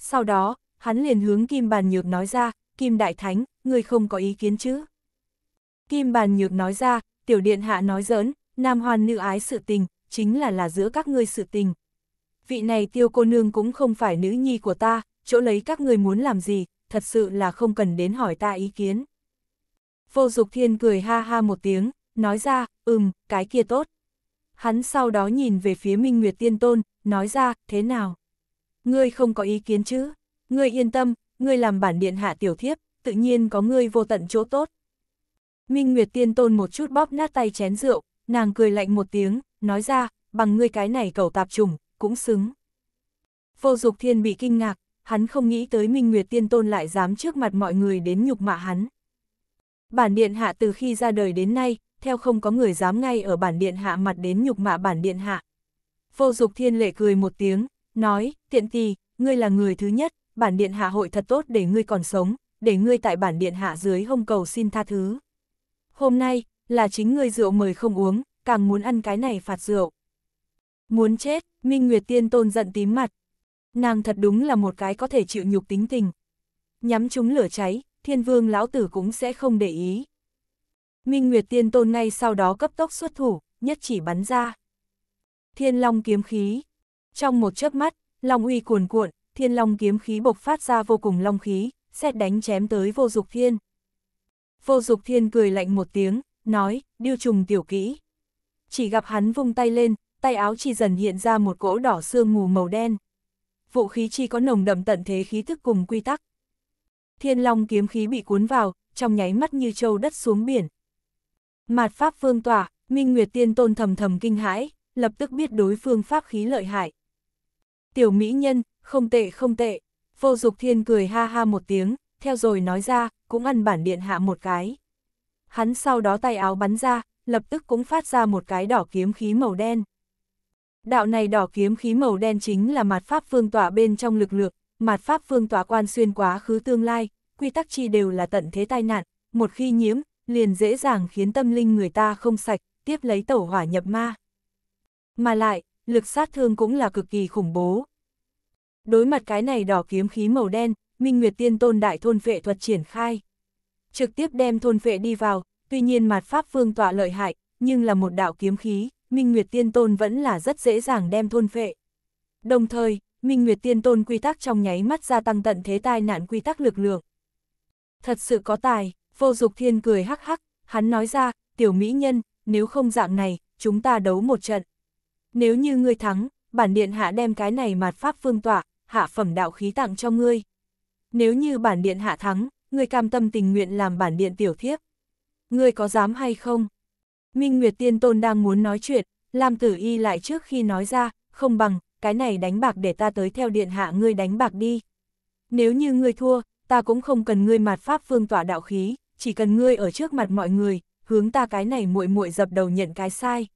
sau đó, hắn liền hướng Kim Bàn Nhược nói ra, Kim Đại Thánh, người không có ý kiến chứ? Kim Bàn Nhược nói ra, Tiểu Điện Hạ nói giỡn, nam hoàn nữ ái sự tình, chính là là giữa các ngươi sự tình. Vị này tiêu cô nương cũng không phải nữ nhi của ta, chỗ lấy các ngươi muốn làm gì, thật sự là không cần đến hỏi ta ý kiến. Vô Dục Thiên cười ha ha một tiếng, nói ra, ừm, cái kia tốt. Hắn sau đó nhìn về phía Minh Nguyệt Tiên Tôn, nói ra, thế nào? ngươi không có ý kiến chứ, ngươi yên tâm, ngươi làm bản điện hạ tiểu thiếp, tự nhiên có ngươi vô tận chỗ tốt. Minh Nguyệt Tiên Tôn một chút bóp nát tay chén rượu, nàng cười lạnh một tiếng, nói ra, bằng ngươi cái này cầu tạp trùng, cũng xứng. Vô Dục Thiên bị kinh ngạc, hắn không nghĩ tới Minh Nguyệt Tiên Tôn lại dám trước mặt mọi người đến nhục mạ hắn. Bản điện hạ từ khi ra đời đến nay, theo không có người dám ngay ở bản điện hạ mặt đến nhục mạ bản điện hạ. Vô Dục Thiên lệ cười một tiếng, nói, tiện tì, ngươi là người thứ nhất, bản điện hạ hội thật tốt để ngươi còn sống, để ngươi tại bản điện hạ dưới hông cầu xin tha thứ. Hôm nay, là chính ngươi rượu mời không uống, càng muốn ăn cái này phạt rượu. Muốn chết, Minh Nguyệt Tiên Tôn giận tím mặt. Nàng thật đúng là một cái có thể chịu nhục tính tình. Nhắm chúng lửa cháy, thiên vương lão tử cũng sẽ không để ý. Minh Nguyệt Tiên Tôn ngay sau đó cấp tốc xuất thủ, nhất chỉ bắn ra. Thiên Long kiếm khí, trong một chớp mắt, long uy cuồn cuộn, thiên long kiếm khí bộc phát ra vô cùng long khí, xét đánh chém tới vô dục thiên. Vô dục thiên cười lạnh một tiếng, nói, điêu trùng tiểu kỹ. Chỉ gặp hắn vung tay lên, tay áo chỉ dần hiện ra một cỗ đỏ sương mù màu đen. Vũ khí chi có nồng đậm tận thế khí thức cùng quy tắc. Thiên long kiếm khí bị cuốn vào, trong nháy mắt như trâu đất xuống biển. Mạt pháp phương tỏa, Minh Nguyệt Tiên Tôn thầm thầm kinh hãi, lập tức biết đối phương pháp khí lợi hại. Tiểu mỹ nhân, không tệ không tệ. Vô Dục Thiên cười ha ha một tiếng, theo rồi nói ra, cũng ăn bản điện hạ một cái. Hắn sau đó tay áo bắn ra, lập tức cũng phát ra một cái đỏ kiếm khí màu đen. Đạo này đỏ kiếm khí màu đen chính là mặt pháp phương tỏa bên trong lực lượng, mặt pháp phương tỏa quan xuyên quá khứ tương lai, quy tắc chi đều là tận thế tai nạn, một khi nhiễm, liền dễ dàng khiến tâm linh người ta không sạch, tiếp lấy tẩu hỏa nhập ma. Mà lại, lực sát thương cũng là cực kỳ khủng bố. Đối mặt cái này đỏ kiếm khí màu đen, Minh Nguyệt Tiên Tôn đại thôn phệ thuật triển khai. Trực tiếp đem thôn phệ đi vào, tuy nhiên mặt pháp phương tọa lợi hại, nhưng là một đạo kiếm khí, Minh Nguyệt Tiên Tôn vẫn là rất dễ dàng đem thôn phệ. Đồng thời, Minh Nguyệt Tiên Tôn quy tắc trong nháy mắt gia tăng tận thế tai nạn quy tắc lực lượng. Thật sự có tài, vô dục thiên cười hắc hắc, hắn nói ra, tiểu mỹ nhân, nếu không dạng này, chúng ta đấu một trận. Nếu như ngươi thắng, bản điện hạ đem cái này mạt pháp phương tỏa, hạ phẩm đạo khí tặng cho ngươi. Nếu như bản điện hạ thắng, ngươi cam tâm tình nguyện làm bản điện tiểu thiếp. Ngươi có dám hay không? Minh Nguyệt Tiên Tôn đang muốn nói chuyện, Lam Tử Y lại trước khi nói ra, không bằng, cái này đánh bạc để ta tới theo điện hạ ngươi đánh bạc đi. Nếu như ngươi thua, ta cũng không cần ngươi mạt pháp phương tỏa đạo khí, chỉ cần ngươi ở trước mặt mọi người, hướng ta cái này muội muội dập đầu nhận cái sai.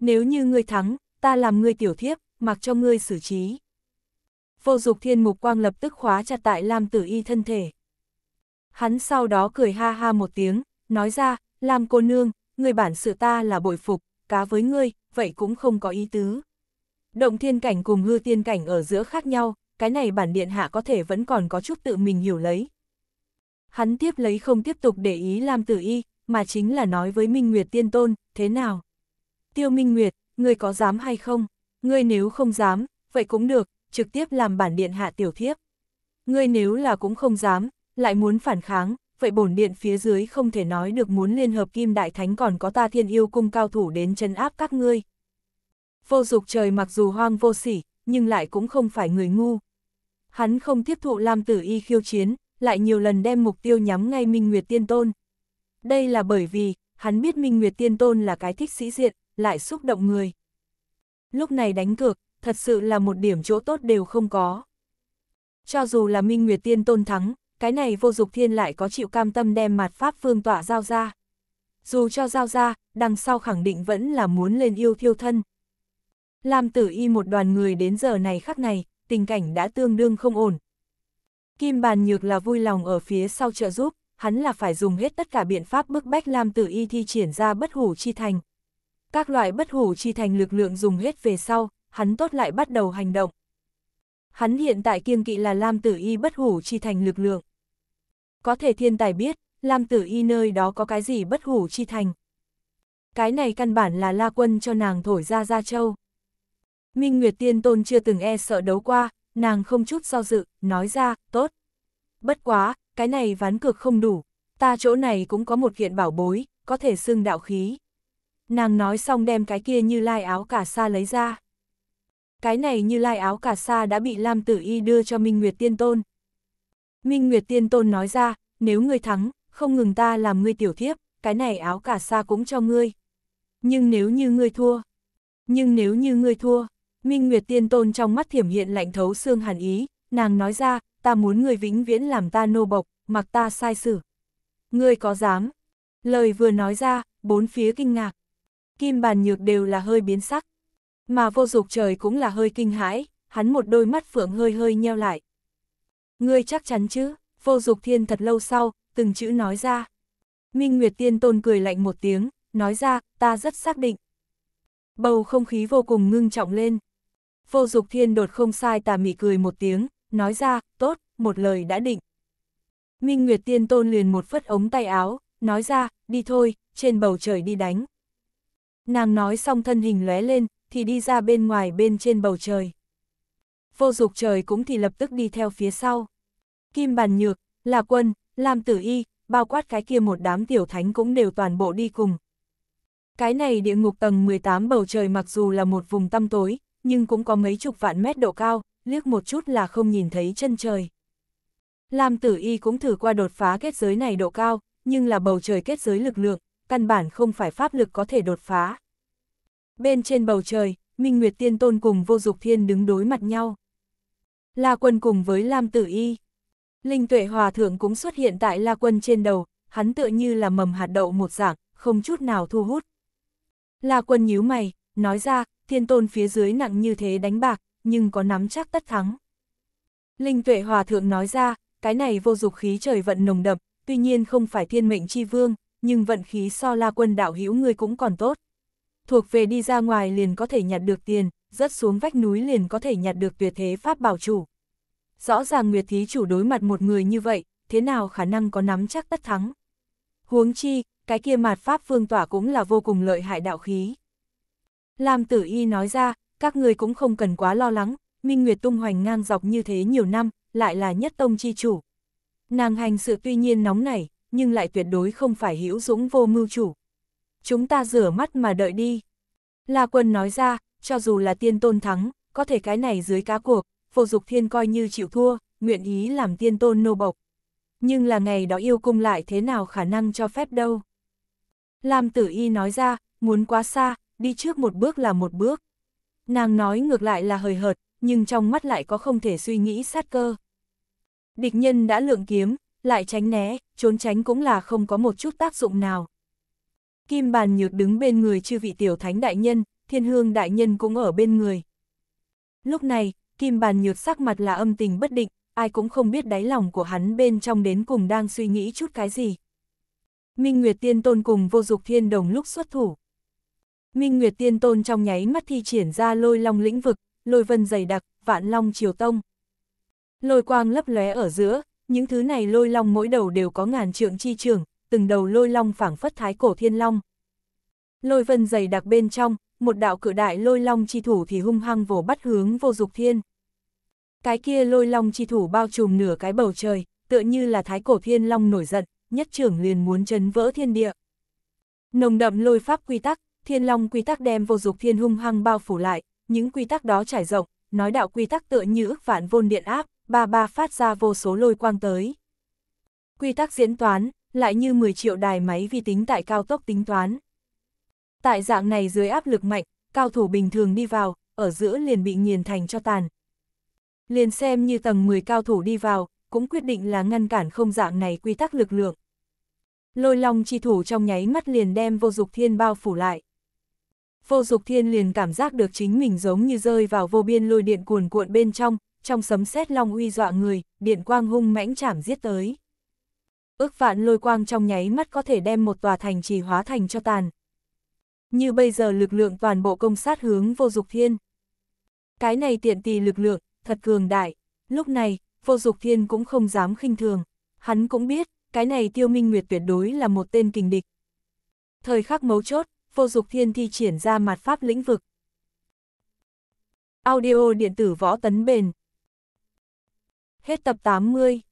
Nếu như ngươi thắng, ta làm ngươi tiểu thiếp, mặc cho ngươi xử trí. Vô dục thiên mục quang lập tức khóa chặt tại Lam tử y thân thể. Hắn sau đó cười ha ha một tiếng, nói ra, Lam cô nương, người bản sự ta là bội phục, cá với ngươi, vậy cũng không có ý tứ. Động thiên cảnh cùng hư tiên cảnh ở giữa khác nhau, cái này bản điện hạ có thể vẫn còn có chút tự mình hiểu lấy. Hắn tiếp lấy không tiếp tục để ý Lam tử y, mà chính là nói với Minh Nguyệt tiên tôn, thế nào? Tiêu Minh Nguyệt, ngươi có dám hay không? Ngươi nếu không dám, vậy cũng được, trực tiếp làm bản điện hạ tiểu thiếp. Ngươi nếu là cũng không dám, lại muốn phản kháng, vậy bổn điện phía dưới không thể nói được muốn liên hợp kim đại thánh còn có ta thiên yêu cung cao thủ đến chân áp các ngươi. Vô dục trời mặc dù hoang vô sỉ, nhưng lại cũng không phải người ngu. Hắn không tiếp thụ Lam Tử Y khiêu chiến, lại nhiều lần đem mục tiêu nhắm ngay Minh Nguyệt Tiên Tôn. Đây là bởi vì, hắn biết Minh Nguyệt Tiên Tôn là cái thích sĩ diện, lại xúc động người. Lúc này đánh cược, thật sự là một điểm chỗ tốt đều không có. Cho dù là Minh Nguyệt Tiên Tôn thắng, cái này vô dục thiên lại có chịu cam tâm đem mặt pháp phương tỏa giao ra. Dù cho giao ra, đằng sau khẳng định vẫn là muốn lên yêu thiêu thân. Lam tử y một đoàn người đến giờ này khắc này, tình cảnh đã tương đương không ổn. Kim bàn nhược là vui lòng ở phía sau trợ giúp, hắn là phải dùng hết tất cả biện pháp bức bách Lam tử y thi triển ra bất hủ chi thành các loại bất hủ chi thành lực lượng dùng hết về sau, hắn tốt lại bắt đầu hành động. Hắn hiện tại kiêng kỵ là Lam Tử Y bất hủ chi thành lực lượng. Có thể thiên tài biết, Lam Tử Y nơi đó có cái gì bất hủ chi thành. Cái này căn bản là la quân cho nàng thổi ra gia châu. Minh Nguyệt Tiên Tôn chưa từng e sợ đấu qua, nàng không chút do dự, nói ra, tốt. Bất quá, cái này ván cược không đủ, ta chỗ này cũng có một kiện bảo bối, có thể xưng đạo khí. Nàng nói xong đem cái kia như lai áo cả sa lấy ra. Cái này như lai áo cả sa đã bị Lam Tử Y đưa cho Minh Nguyệt Tiên Tôn. Minh Nguyệt Tiên Tôn nói ra, nếu ngươi thắng, không ngừng ta làm ngươi tiểu thiếp, cái này áo cả sa cũng cho ngươi. Nhưng nếu như ngươi thua, nhưng nếu như ngươi thua, Minh Nguyệt Tiên Tôn trong mắt thiểm hiện lạnh thấu xương hàn ý, nàng nói ra, ta muốn ngươi vĩnh viễn làm ta nô bộc, mặc ta sai xử. Ngươi có dám? Lời vừa nói ra, bốn phía kinh ngạc. Kim Bàn Nhược đều là hơi biến sắc. Mà vô dục trời cũng là hơi kinh hãi, hắn một đôi mắt phượng hơi hơi nheo lại. Ngươi chắc chắn chứ, vô dục thiên thật lâu sau, từng chữ nói ra. Minh Nguyệt Tiên Tôn cười lạnh một tiếng, nói ra, ta rất xác định. Bầu không khí vô cùng ngưng trọng lên. Vô dục thiên đột không sai tà mỉ cười một tiếng, nói ra, tốt, một lời đã định. Minh Nguyệt Tiên Tôn liền một phất ống tay áo, nói ra, đi thôi, trên bầu trời đi đánh. Nàng nói xong thân hình lóe lên, thì đi ra bên ngoài bên trên bầu trời. Vô dục trời cũng thì lập tức đi theo phía sau. Kim bàn nhược, là quân, làm tử y, bao quát cái kia một đám tiểu thánh cũng đều toàn bộ đi cùng. Cái này địa ngục tầng 18 bầu trời mặc dù là một vùng tăm tối, nhưng cũng có mấy chục vạn mét độ cao, liếc một chút là không nhìn thấy chân trời. Lam tử y cũng thử qua đột phá kết giới này độ cao, nhưng là bầu trời kết giới lực lượng, căn bản không phải pháp lực có thể đột phá. Bên trên bầu trời, Minh Nguyệt Tiên Tôn cùng Vô Dục Thiên đứng đối mặt nhau. La Quân cùng với Lam Tử Y. Linh Tuệ Hòa Thượng cũng xuất hiện tại La Quân trên đầu, hắn tựa như là mầm hạt đậu một dạng, không chút nào thu hút. La Quân nhíu mày, nói ra, Thiên Tôn phía dưới nặng như thế đánh bạc, nhưng có nắm chắc tất thắng. Linh Tuệ Hòa Thượng nói ra, cái này vô dục khí trời vận nồng đậm, tuy nhiên không phải thiên mệnh chi vương, nhưng vận khí so la quân đạo hữu ngươi cũng còn tốt. Thuộc về đi ra ngoài liền có thể nhặt được tiền, rớt xuống vách núi liền có thể nhặt được tuyệt thế pháp bảo chủ. Rõ ràng Nguyệt Thí chủ đối mặt một người như vậy, thế nào khả năng có nắm chắc tất thắng. Huống chi, cái kia mạt pháp phương tỏa cũng là vô cùng lợi hại đạo khí. Lam tử y nói ra, các người cũng không cần quá lo lắng, Minh Nguyệt tung hoành ngang dọc như thế nhiều năm, lại là nhất tông chi chủ. Nàng hành sự tuy nhiên nóng nảy, nhưng lại tuyệt đối không phải hữu dũng vô mưu chủ. Chúng ta rửa mắt mà đợi đi. La quân nói ra, cho dù là tiên tôn thắng, có thể cái này dưới cá cuộc, phổ dục thiên coi như chịu thua, nguyện ý làm tiên tôn nô bộc. Nhưng là ngày đó yêu cung lại thế nào khả năng cho phép đâu. Lam tử y nói ra, muốn quá xa, đi trước một bước là một bước. Nàng nói ngược lại là hời hợt, nhưng trong mắt lại có không thể suy nghĩ sát cơ. Địch nhân đã lượng kiếm, lại tránh né, trốn tránh cũng là không có một chút tác dụng nào. Kim bàn nhược đứng bên người chư vị tiểu thánh đại nhân, thiên hương đại nhân cũng ở bên người. Lúc này, kim bàn nhược sắc mặt là âm tình bất định, ai cũng không biết đáy lòng của hắn bên trong đến cùng đang suy nghĩ chút cái gì. Minh Nguyệt Tiên Tôn cùng vô dục thiên đồng lúc xuất thủ. Minh Nguyệt Tiên Tôn trong nháy mắt thi triển ra lôi long lĩnh vực, lôi vân dày đặc, vạn long triều tông. Lôi quang lấp lóe ở giữa, những thứ này lôi long mỗi đầu đều có ngàn trượng chi trường, từng đầu lôi long phảng phất thái cổ thiên long. Lôi vân dày đặc bên trong, một đạo cự đại lôi long chi thủ thì hung hăng vồ bắt hướng vô dục thiên. Cái kia lôi long chi thủ bao trùm nửa cái bầu trời, tựa như là thái cổ thiên long nổi giận, nhất trưởng liền muốn chấn vỡ thiên địa. Nồng đậm lôi pháp quy tắc, thiên long quy tắc đem vô dục thiên hung hăng bao phủ lại, những quy tắc đó trải rộng, nói đạo quy tắc tựa như ức vạn vôn điện áp ba ba phát ra vô số lôi quang tới. Quy tắc diễn toán, lại như 10 triệu đài máy vi tính tại cao tốc tính toán. Tại dạng này dưới áp lực mạnh, cao thủ bình thường đi vào, ở giữa liền bị nghiền thành cho tàn. Liền xem như tầng 10 cao thủ đi vào, cũng quyết định là ngăn cản không dạng này quy tắc lực lượng. Lôi long chi thủ trong nháy mắt liền đem vô dục thiên bao phủ lại. Vô dục thiên liền cảm giác được chính mình giống như rơi vào vô biên lôi điện cuồn cuộn bên trong, trong sấm sét long uy dọa người, điện quang hung mãnh chảm giết tới. Ước vạn lôi quang trong nháy mắt có thể đem một tòa thành trì hóa thành cho tàn. Như bây giờ lực lượng toàn bộ công sát hướng vô dục thiên. Cái này tiện tì lực lượng, thật cường đại. Lúc này, vô dục thiên cũng không dám khinh thường. Hắn cũng biết, cái này tiêu minh nguyệt tuyệt đối là một tên kình địch. Thời khắc mấu chốt, vô dục thiên thi triển ra mặt pháp lĩnh vực. Audio điện tử võ tấn bền, Hết tập 80